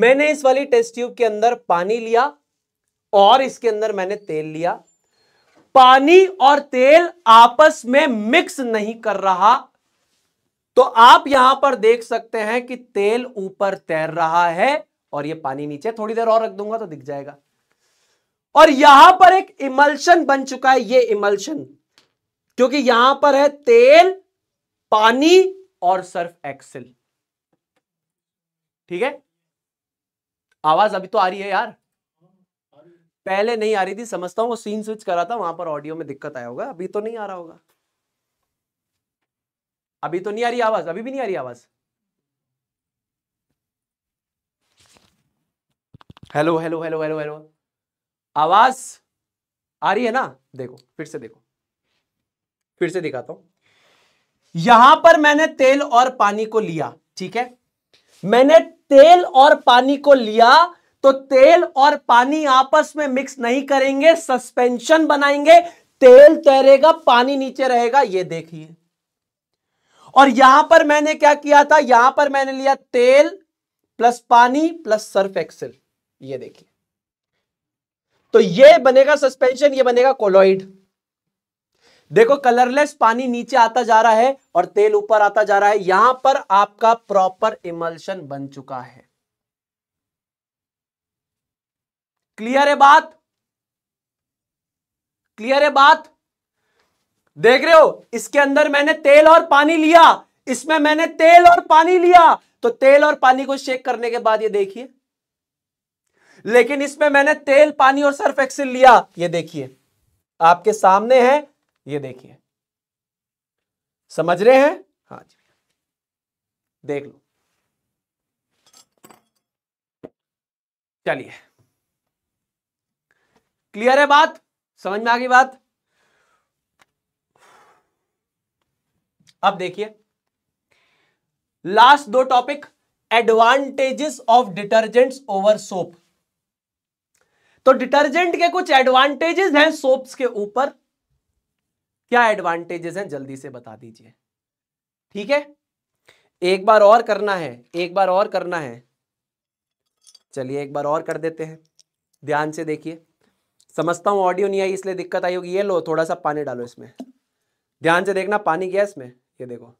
मैंने इस वाली टेस्ट ट्यूब के अंदर पानी लिया और इसके अंदर मैंने तेल लिया पानी और तेल आपस में मिक्स नहीं कर रहा तो आप यहां पर देख सकते हैं कि तेल ऊपर तैर रहा है और ये पानी नीचे थोड़ी देर और रख दूंगा तो दिख जाएगा और यहां पर एक इमल्शन बन चुका है ये इमल्शन क्योंकि यहां पर है तेल पानी और सर्फ एक्सेल ठीक है आवाज अभी तो आ रही है यार पहले नहीं आ रही थी समझता हूं वो सीन स्विच करा था वहां पर ऑडियो में दिक्कत आया होगा अभी तो नहीं आ रहा होगा अभी तो नहीं आ रही आवाज अभी भी नहीं आ रही आवाज hello hello hello hello hello आवाज आ रही है ना देखो फिर से देखो फिर से दिखाता हूं यहां पर मैंने तेल और पानी को लिया ठीक है मैंने तेल और पानी को लिया तो तेल और पानी आपस में मिक्स नहीं करेंगे सस्पेंशन बनाएंगे तेल तैरेगा पानी नीचे रहेगा ये देखिए और यहां पर मैंने क्या किया था यहां पर मैंने लिया तेल प्लस पानी प्लस सर्फ एक्सेल ये देखिए तो ये बनेगा सस्पेंशन ये बनेगा कोलोइड देखो कलरलेस पानी नीचे आता जा रहा है और तेल ऊपर आता जा रहा है यहां पर आपका प्रॉपर इमल्शन बन चुका है क्लियर है बात क्लियर है बात देख रहे हो इसके अंदर मैंने तेल और पानी लिया इसमें मैंने तेल और पानी लिया तो तेल और पानी को शेक करने के बाद ये देखिए लेकिन इसमें मैंने तेल पानी और सर्फ एक्सिल लिया ये देखिए आपके सामने है ये देखिए समझ रहे हैं हाँ जी देख लो चलिए क्लियर है बात समझ में आ गई बात अब देखिए लास्ट दो topic advantages of detergents over soap तो डिटर्जेंट के कुछ एडवांटेजेस हैं सोप्स के ऊपर क्या एडवांटेजेस हैं जल्दी से बता दीजिए ठीक है एक बार और करना है एक बार और करना है चलिए एक बार और कर देते हैं ध्यान से देखिए समझता हूँ ऑडियो नहीं आई इसलिए दिक्कत आई होगी ये लो थोड़ा सा पानी डालो इसमें ध्यान से देखना पानी गया इसमें ये देखो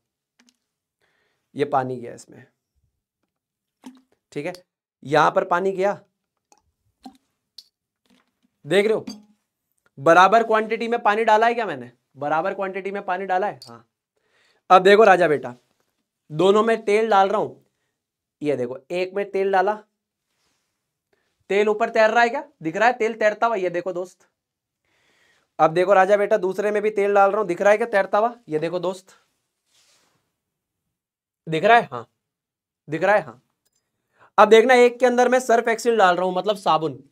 ये पानी गया इसमें ठीक है यहां पर पानी गया देख रहे हो बराबर क्वांटिटी में पानी डाला है क्या मैंने बराबर क्वांटिटी में पानी डाला है हाँ अब देखो राजा बेटा दोनों में तेल डाल रहा हूं ये देखो एक में तेल डाला तेल ऊपर तैर रहा है क्या दिख रहा है तेल तैरता हुआ ये देखो दोस्त अब देखो राजा बेटा दूसरे में भी तेल डाल रहा हूं दिख रहा है क्या तैरता हुआ ये देखो दोस्त दिख रहा है हाँ दिख रहा है हाँ अब देखना एक के अंदर मैं सर्फ एक्सिल डाल रहा हूं मतलब साबुन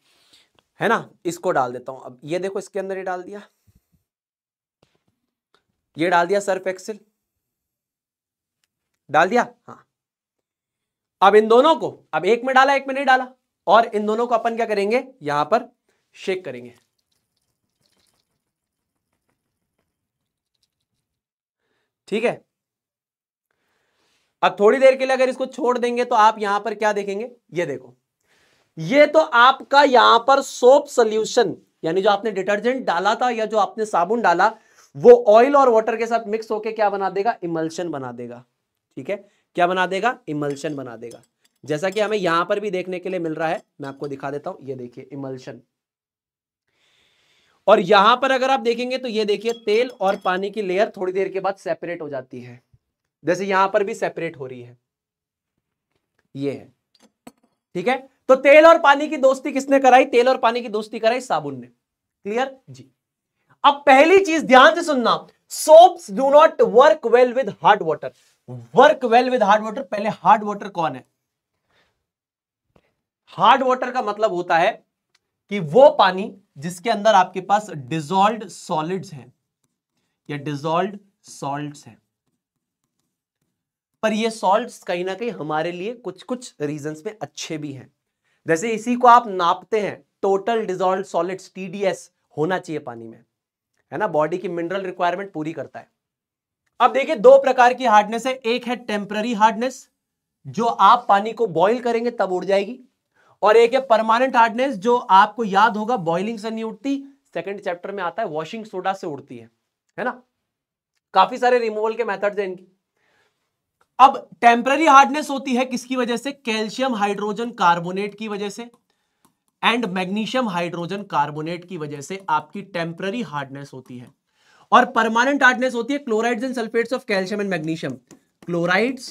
है ना इसको डाल देता हूं अब ये देखो इसके अंदर ही डाल दिया ये डाल दिया सर्फ एक्सेल डाल दिया हाँ अब इन दोनों को अब एक में डाला एक में नहीं डाला और इन दोनों को अपन क्या करेंगे यहां पर शेक करेंगे ठीक है अब थोड़ी देर के लिए अगर इसको छोड़ देंगे तो आप यहां पर क्या देखेंगे ये देखो ये तो आपका यहां पर सोप सोल्यूशन यानी जो आपने डिटर्जेंट डाला था या जो आपने साबुन डाला वो ऑयल और वाटर के साथ मिक्स होकर क्या बना देगा इमल्शन बना देगा ठीक है क्या बना देगा इमल्शन बना देगा जैसा कि हमें यहां पर भी देखने के लिए मिल रहा है मैं आपको दिखा देता हूं ये देखिए इमल्शन और यहां पर अगर आप देखेंगे तो ये देखिए तेल और पानी की लेयर थोड़ी देर के बाद सेपरेट हो जाती है जैसे यहां पर भी सेपरेट हो रही है ये है ठीक है तो तेल और पानी की दोस्ती किसने कराई तेल और पानी की दोस्ती कराई साबुन ने क्लियर जी अब पहली चीज ध्यान से सुनना soaps do not work well with hard water work well with hard water पहले हार्ड वाटर कौन है हार्ड वाटर का मतलब होता है कि वो पानी जिसके अंदर आपके पास डिजोल्व सॉलिड्स हैं या डिजोल्व सॉल्ट्स हैं पर ये सॉल्ट्स कहीं ना कहीं हमारे लिए कुछ कुछ रीजंस में अच्छे भी हैं जैसे इसी को आप नापते हैं टोटल डिजोल्व सॉलिड्स टीडीएस होना चाहिए पानी में है ना बॉडी की मिनरल रिक्वायरमेंट पूरी करता है अब देखिए दो प्रकार की हार्डनेस है एक है टेम्पररी हार्डनेस जो आप पानी को बॉईल करेंगे तब उड़ जाएगी और एक है परमानेंट हार्डनेस जो आपको याद होगा बॉइलिंग से नहीं उड़ती सेकेंड चैप्टर में आता है वॉशिंग सोडा से उड़ती है है ना काफी सारे रिमूवल के मेथड्स हैं इनकी अब टेम्पररी हार्डनेस होती है किसकी वजह से कैल्शियम हाइड्रोजन कार्बोनेट की वजह से एंड मैग्नीशियम हाइड्रोजन कार्बोनेट की वजह से आपकी टेम्पररी हार्डनेस होती है और परमानेंट हार्डनेस होती है chlorides and sulphates of calcium and magnesium chlorides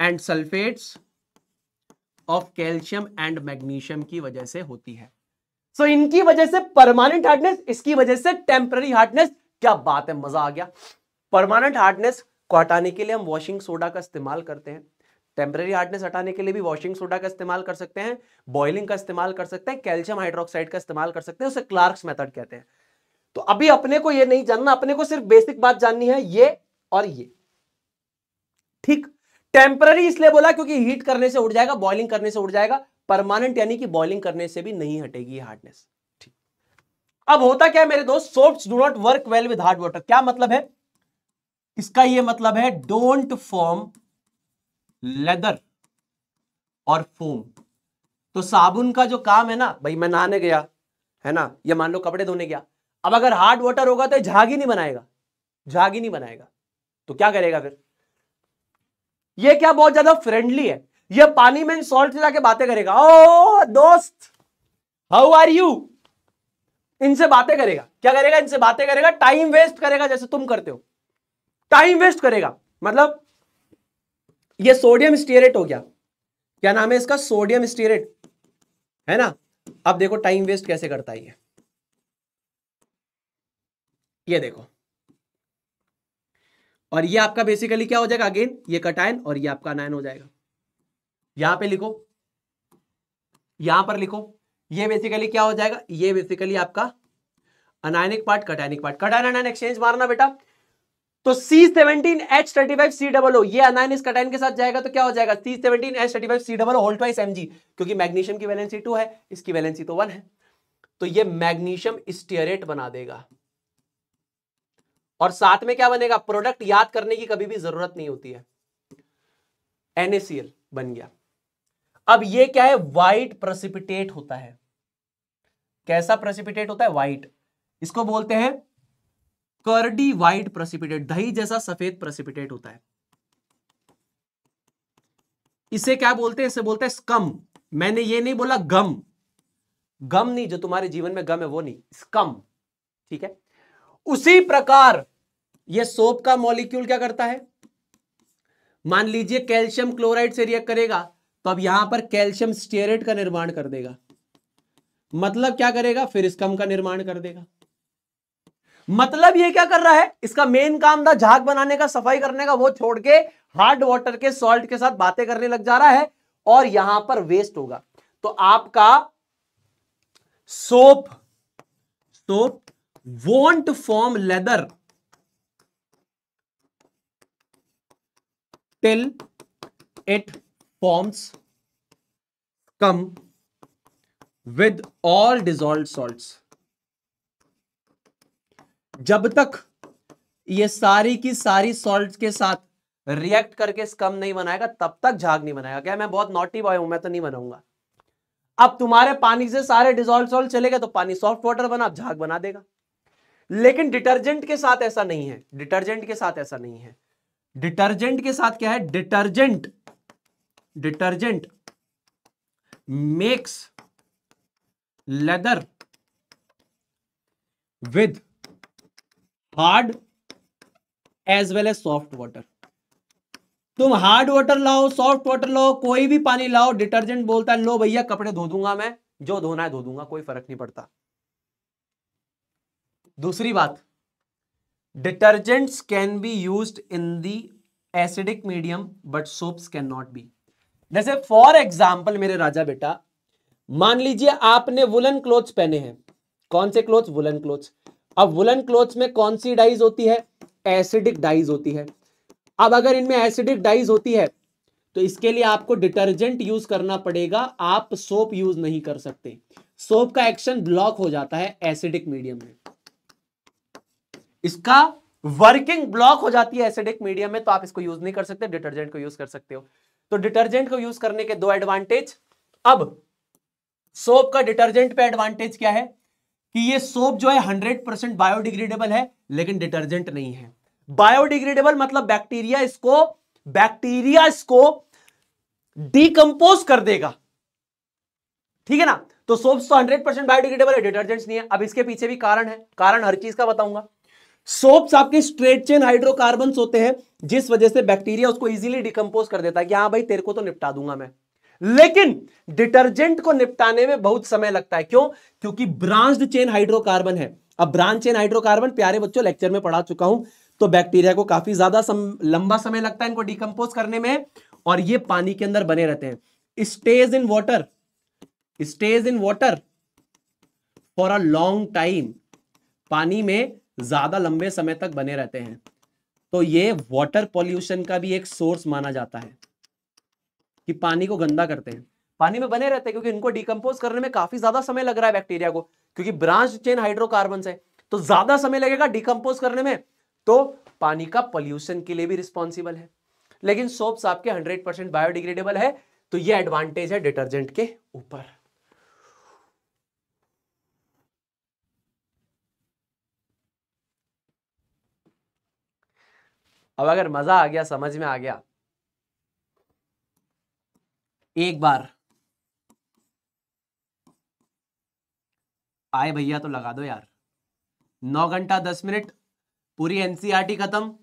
and sulphates of calcium and magnesium की वजह से होती है सो so, इनकी वजह से परमानेंट हार्डनेस इसकी वजह से टेम्पररी हार्डनेस क्या बात है मजा आ गया परमानेंट हार्डनेस को हटाने के लिए हम वॉशिंग सोडा का इस्तेमाल करते हैं टेम्प्रेरी हार्डनेस हटाने के लिए भी वॉशिंग सोडा का इस्तेमाल कर सकते हैं बॉइलिंग का इस्तेमाल कर सकते हैं कैल्शियम हाइड्रोक्साइड का इस्तेमाल कर सकते हैं उसे क्लार्क्स मेथड कहते हैं तो अभी अपने को ये नहीं जानना अपने को सिर्फ बेसिक बात जाननी है ये और ये ठीक टेम्पररी इसलिए बोला क्योंकि हीट करने से उड़ जाएगा बॉइलिंग करने से उड़ जाएगा परमानेंट यानी कि बॉइलिंग करने से भी नहीं हटेगी हार्डनेस ठीक अब होता क्या है मेरे दोस्त soaps do not work well with hard water क्या मतलब है इसका यह मतलब है डोंट फॉर्म लेदर और फोम तो साबुन का जो काम है ना भाई मैं नहाने गया है ना या मान लो कपड़े धोने गया अब अगर हार्ड वाटर होगा तो झाग ही नहीं बनाएगा झाग ही नहीं बनाएगा तो क्या करेगा फिर ये क्या बहुत ज्यादा फ्रेंडली है ये पानी में सॉल्ट जाके बातें करेगा ओ दोस्त हाउ आर यू इनसे बातें करेगा क्या करेगा इनसे बातें करेगा टाइम वेस्ट करेगा जैसे तुम करते हो टाइम वेस्ट करेगा मतलब ये सोडियम स्टेरेट हो गया क्या नाम है इसका सोडियम स्टेरेट है ना अब देखो टाइम वेस्ट कैसे करता है ये ये देखो और ये आपका बेसिकली क्या हो जाएगा अगेन ये कटायन और ये आपका अनायन हो जाएगा यहां पे लिखो यहां पर लिखो ये बेसिकली क्या हो जाएगा ये बेसिकली आपका anionic part cationic part cation anion exchange मारना बेटा तो C seventeen H thirty five C double O ये अनाइन इस कटाइन के साथ जाएगा तो क्या हो जाएगा C seventeen H thirty five C double hold twice M क्योंकि मैग्नीशियम की वैलेंसी टू है इसकी वैलेंसी तो वन है तो ये मैग्नीशियम स्टियरेट बना देगा और साथ में क्या बनेगा प्रोडक्ट याद करने की कभी भी जरूरत नहीं होती है एनएसीएल बन गया अब ये क्या है वाइट प्रसिपिटेट होता है कैसा प्रसिपिटेट होता है वाइट इसको बोलते हैं कर्डी वाइट प्रसिपिटेट दही जैसा सफेद प्रसिपिटेट होता है इसे क्या बोलते हैं इसे बोलते हैं स्कम मैंने ये नहीं बोला गम गम नहीं जो तुम्हारे जीवन में गम है वो नहीं स्कम ठीक है उसी प्रकार ये सोप का मॉलिक्यूल क्या करता है मान लीजिए कैल्शियम क्लोराइड से रिएक्ट करेगा तो अब यहां पर कैल्शियम स्टेरेट का निर्माण कर देगा मतलब क्या करेगा फिर स्कम का निर्माण कर देगा मतलब ये क्या कर रहा है इसका मेन काम था झाग बनाने का सफाई करने का वो छोड़ के हार्ड वाटर के सॉल्ट के साथ बातें करने लग जा रहा है और यहां पर वेस्ट होगा तो आपका soap soap won't form lather till it forms scum with all dissolve salts जब तक ये सारी की सारी सॉल्ट के साथ रिएक्ट करके स्कम नहीं बनाएगा तब तक झाग नहीं बनाएगा क्या मैं बहुत नोटी बॉय हूं मैं तो नहीं बनाऊंगा अब तुम्हारे पानी से सारे डिजोल्व सॉल्ट चले गए तो पानी सॉफ्ट वाटर बना झाग बना देगा लेकिन डिटर्जेंट के साथ ऐसा नहीं है डिटर्जेंट के साथ ऐसा नहीं है डिटर्जेंट के साथ क्या है detergent detergent makes lather with hard as well as soft water तुम हार्ड वाटर लाओ सॉफ्ट वाटर लाओ कोई भी पानी लाओ डिटर्जेंट बोलता है लो भैया कपड़े धो दूंगा मैं जो धोना है धो दूंगा कोई फर्क नहीं पड़ता दूसरी बात detergents can be used in the acidic medium but soaps can not be जैसे फॉर एग्जाम्पल मेरे राजा बेटा मान लीजिए आपने वुलन क्लोथ्स पहने हैं कौन से क्लोथ वुलन क्लोथ्स अब वुलन क्लोथ्स में कौन सी डाइज होती है एसिडिक डाइज होती है अब अगर इनमें एसिडिक डाइज होती है तो इसके लिए आपको डिटर्जेंट यूज करना पड़ेगा आप सोप यूज नहीं कर सकते सोप का एक्शन ब्लॉक हो जाता है एसिडिक मीडियम में इसका वर्किंग ब्लॉक हो जाती है एसिडिक मीडियम में तो आप इसको यूज नहीं कर सकते डिटर्जेंट को यूज कर सकते हो तो डिटर्जेंट को यूज करने के दो एडवांटेज अब सोप का डिटर्जेंट पे एडवांटेज क्या है कि ये सोप जो है हंड्रेड परसेंट बायोडिग्रेडेबल है लेकिन डिटर्जेंट नहीं है बायोडिग्रेडेबल मतलब बैक्टीरिया इसको बैक्टीरिया इसको डिकम्पोज कर देगा ठीक है ना तो सोप्स तो हंड्रेड परसेंट बायोडिग्रेडेबल है डिटर्जेंट्स नहीं है अब इसके पीछे भी कारण है कारण हर चीज का बताऊंगा सोप्स आपके स्ट्रेट चेन हाइड्रोकार्बन होते हैं जिस वजह से बैक्टीरिया उसको इजिली डिकम्पोज कर देता है कि हाँ भाई तेरे को तो निपटा दूंगा मैं लेकिन डिटर्जेंट को निपटाने में बहुत समय लगता है क्यों क्योंकि ब्रांच्ड चेन हाइड्रोकार्बन है अब ब्रांच चेन हाइड्रोकार्बन प्यारे बच्चों लेक्चर में पढ़ा चुका हूं तो बैक्टीरिया को काफी ज्यादा सम, लंबा समय लगता है इनको डिकम्पोज करने में और ये पानी के अंदर बने रहते हैं stays in water stays in water for a long time पानी में ज्यादा लंबे समय तक बने रहते हैं तो ये वाटर पॉल्यूशन का भी एक सोर्स माना जाता है कि पानी को गंदा करते हैं पानी में बने रहते हैं क्योंकि इनको डिकम्पोज करने में काफी ज्यादा समय लग रहा है बैक्टीरिया को क्योंकि ब्रांच चेन हाइड्रोकार्बन है तो ज्यादा समय लगेगा डिकम्पोज करने में तो पानी का पॉल्यूशन के लिए भी रिस्पॉन्सिबल है लेकिन सोप्स आपके 100 परसेंट बायोडिग्रेडेबल है तो ये एडवांटेज है डिटर्जेंट के ऊपर अब अगर मजा आ गया समझ में आ गया एक बार आए भैया तो लगा दो यार नौ घंटा दस मिनट पूरी एनसीईआरटी e खत्म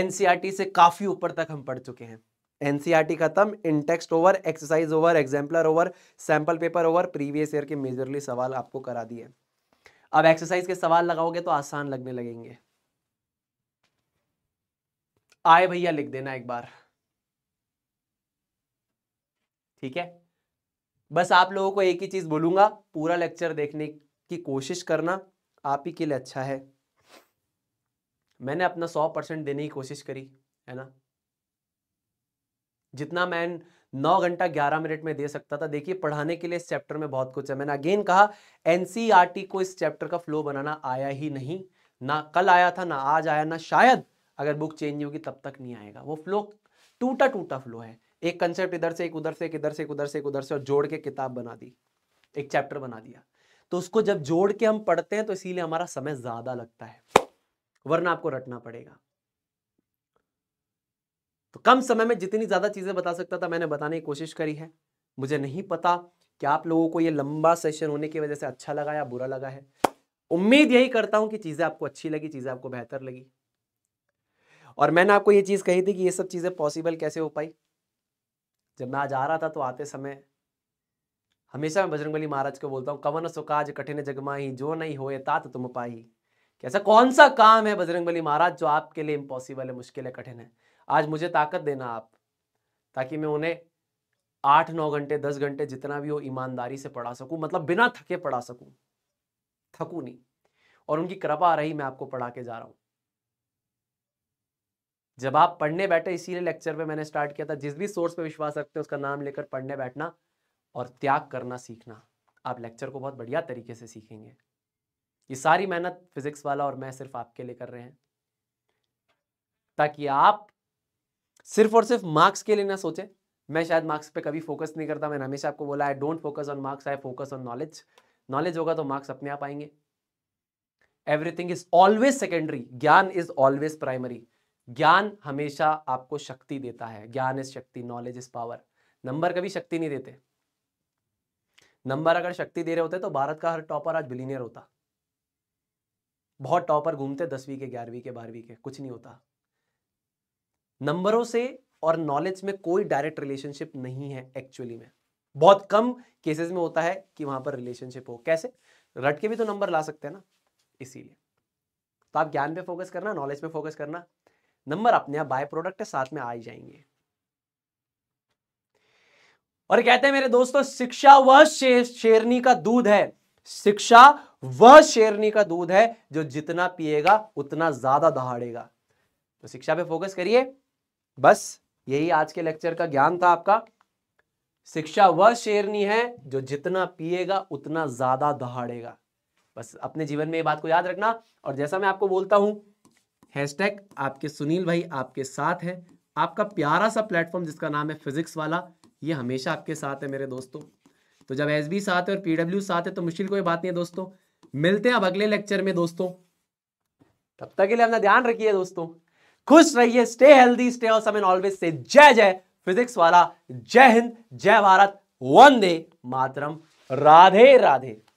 एनसीईआरटी e से काफी ऊपर तक हम पढ़ चुके हैं एनसीईआरटी e खत्म intext over exercise over exemplar over sample paper over previous year के मेजरली सवाल आपको करा दिए अब एक्सरसाइज के सवाल लगाओगे तो आसान लगने लगेंगे आए भैया लिख देना एक बार ठीक है बस आप लोगों को एक ही चीज़ बोलूंगा पूरा लेक्चर देखने की कोशिश करना आप ही के लिए अच्छा है मैंने अपना सौ परसेंट देने की कोशिश करी है ना जितना मैं नौ घंटा ग्यारह मिनट में दे सकता था देखिए पढ़ाने के लिए इस चैप्टर में बहुत कुछ है मैंने अगेन कहा एनसीईआरटी e को इस चैप्टर का फ्लो बनाना आया ही नहीं ना कल आया था ना आज आया ना शायद अगर बुक चेंज होगी तब तक नहीं आएगा वो फ्लो टूटा टूटा फ्लो है एक कंसेप्ट इधर से एक उधर से एक इधर से एक उधर से एक उधर से और जोड़ के किताब बना दी एक चैप्टर बना दिया तो उसको जब जोड़ के हम पढ़ते हैं तो इसीलिए हमारा समय ज्यादा लगता है वरना आपको रटना पड़ेगा तो कम समय में जितनी ज्यादा चीजें बता सकता था मैंने बताने की कोशिश करी है मुझे नहीं पता कि आप लोगों को यह लंबा सेशन होने की वजह से अच्छा लगा या बुरा लगा है उम्मीद यही करता हूं कि चीजें आपको अच्छी लगी चीजें आपको बेहतर लगी और मैंने आपको ये चीज कही थी कि ये सब चीजें पॉसिबल कैसे हो पाई जब मैं आज आ रहा था तो आते समय हमेशा मैं बजरंगबली महाराज को बोलता हूँ कवन सुकाज कठिन जगमाही जो नहीं होए तात तुम पाई कैसा कौन सा काम है बजरंगबली महाराज जो आपके लिए इम्पॉसिबल है मुश्किल है कठिन है आज मुझे ताकत देना आप ताकि मैं उन्हें आठ नौ घंटे दस घंटे जितना भी हो ईमानदारी से पढ़ा सकूं मतलब बिना थके पढ़ा सकूं थकू नहीं और उनकी कृपा रही मैं आपको पढ़ा के जा रहा हूं जब आप पढ़ने बैठे इसीलिए लेक्चर पे मैंने स्टार्ट किया था जिस भी सोर्स पे विश्वास रखते हैं उसका नाम लेकर पढ़ने बैठना और त्याग करना सीखना आप लेक्चर को बहुत बढ़िया तरीके से सीखेंगे ये सारी मेहनत फिजिक्स वाला और मैं सिर्फ आपके लिए कर रहे हैं ताकि आप सिर्फ और सिर्फ मार्क्स के लिए ना सोचें मैं शायद मार्क्स पे कभी फोकस नहीं करता मैंने हमेशा आपको बोला I don't focus on marks I focus on knowledge knowledge होगा तो मार्क्स अपने आप आएंगे everything is always secondary gyan is always primary ज्ञान हमेशा आपको शक्ति देता है ज्ञान इज शक्ति नॉलेज इज पावर नंबर कभी शक्ति नहीं देते नंबर अगर शक्ति दे रहे होते तो भारत का हर टॉपर आज बिलीनियर होता बहुत टॉपर घूमते दसवीं के ग्यारहवीं के बारहवीं के कुछ नहीं होता नंबरों से और नॉलेज में कोई डायरेक्ट रिलेशनशिप नहीं है एक्चुअली में बहुत कम केसेस में होता है कि वहां पर रिलेशनशिप हो कैसे रट के भी तो नंबर ला सकते हैं ना इसीलिए तो आप ज्ञान पे फोकस करना नॉलेज पे फोकस करना नंबर अपने आप बाय प्रोडक्ट साथ में आ ही जाएंगे और कहते हैं मेरे दोस्तों शिक्षा वह शेरनी का दूध है शिक्षा वह शेरनी का दूध है जो जितना पिएगा उतना ज्यादा दहाड़ेगा तो शिक्षा पे फोकस करिए बस यही आज के लेक्चर का ज्ञान था आपका शिक्षा वह शेरनी है जो जितना पिएगा उतना ज्यादा दहाड़ेगा बस अपने जीवन में ये बात को याद रखना और जैसा मैं आपको बोलता हूं हैशटैग आपके सुनील भाई आपके साथ है आपका प्यारा सा प्लेटफॉर्म जिसका नाम है फिजिक्स वाला ये हमेशा आपके साथ है मेरे दोस्तों तो जब एस बी साथ है और पीडब्ल्यू साथ है तो मुश्किल कोई बात नहीं है दोस्तों मिलते हैं अब अगले लेक्चर में दोस्तों तब तक के लिए अपना ध्यान रखिए दोस्तों खुश रहिए stay healthy stay awesome and always से जय जय फिजिक्स वाला जय हिंद जय भारत वंदे मातरम राधे राधे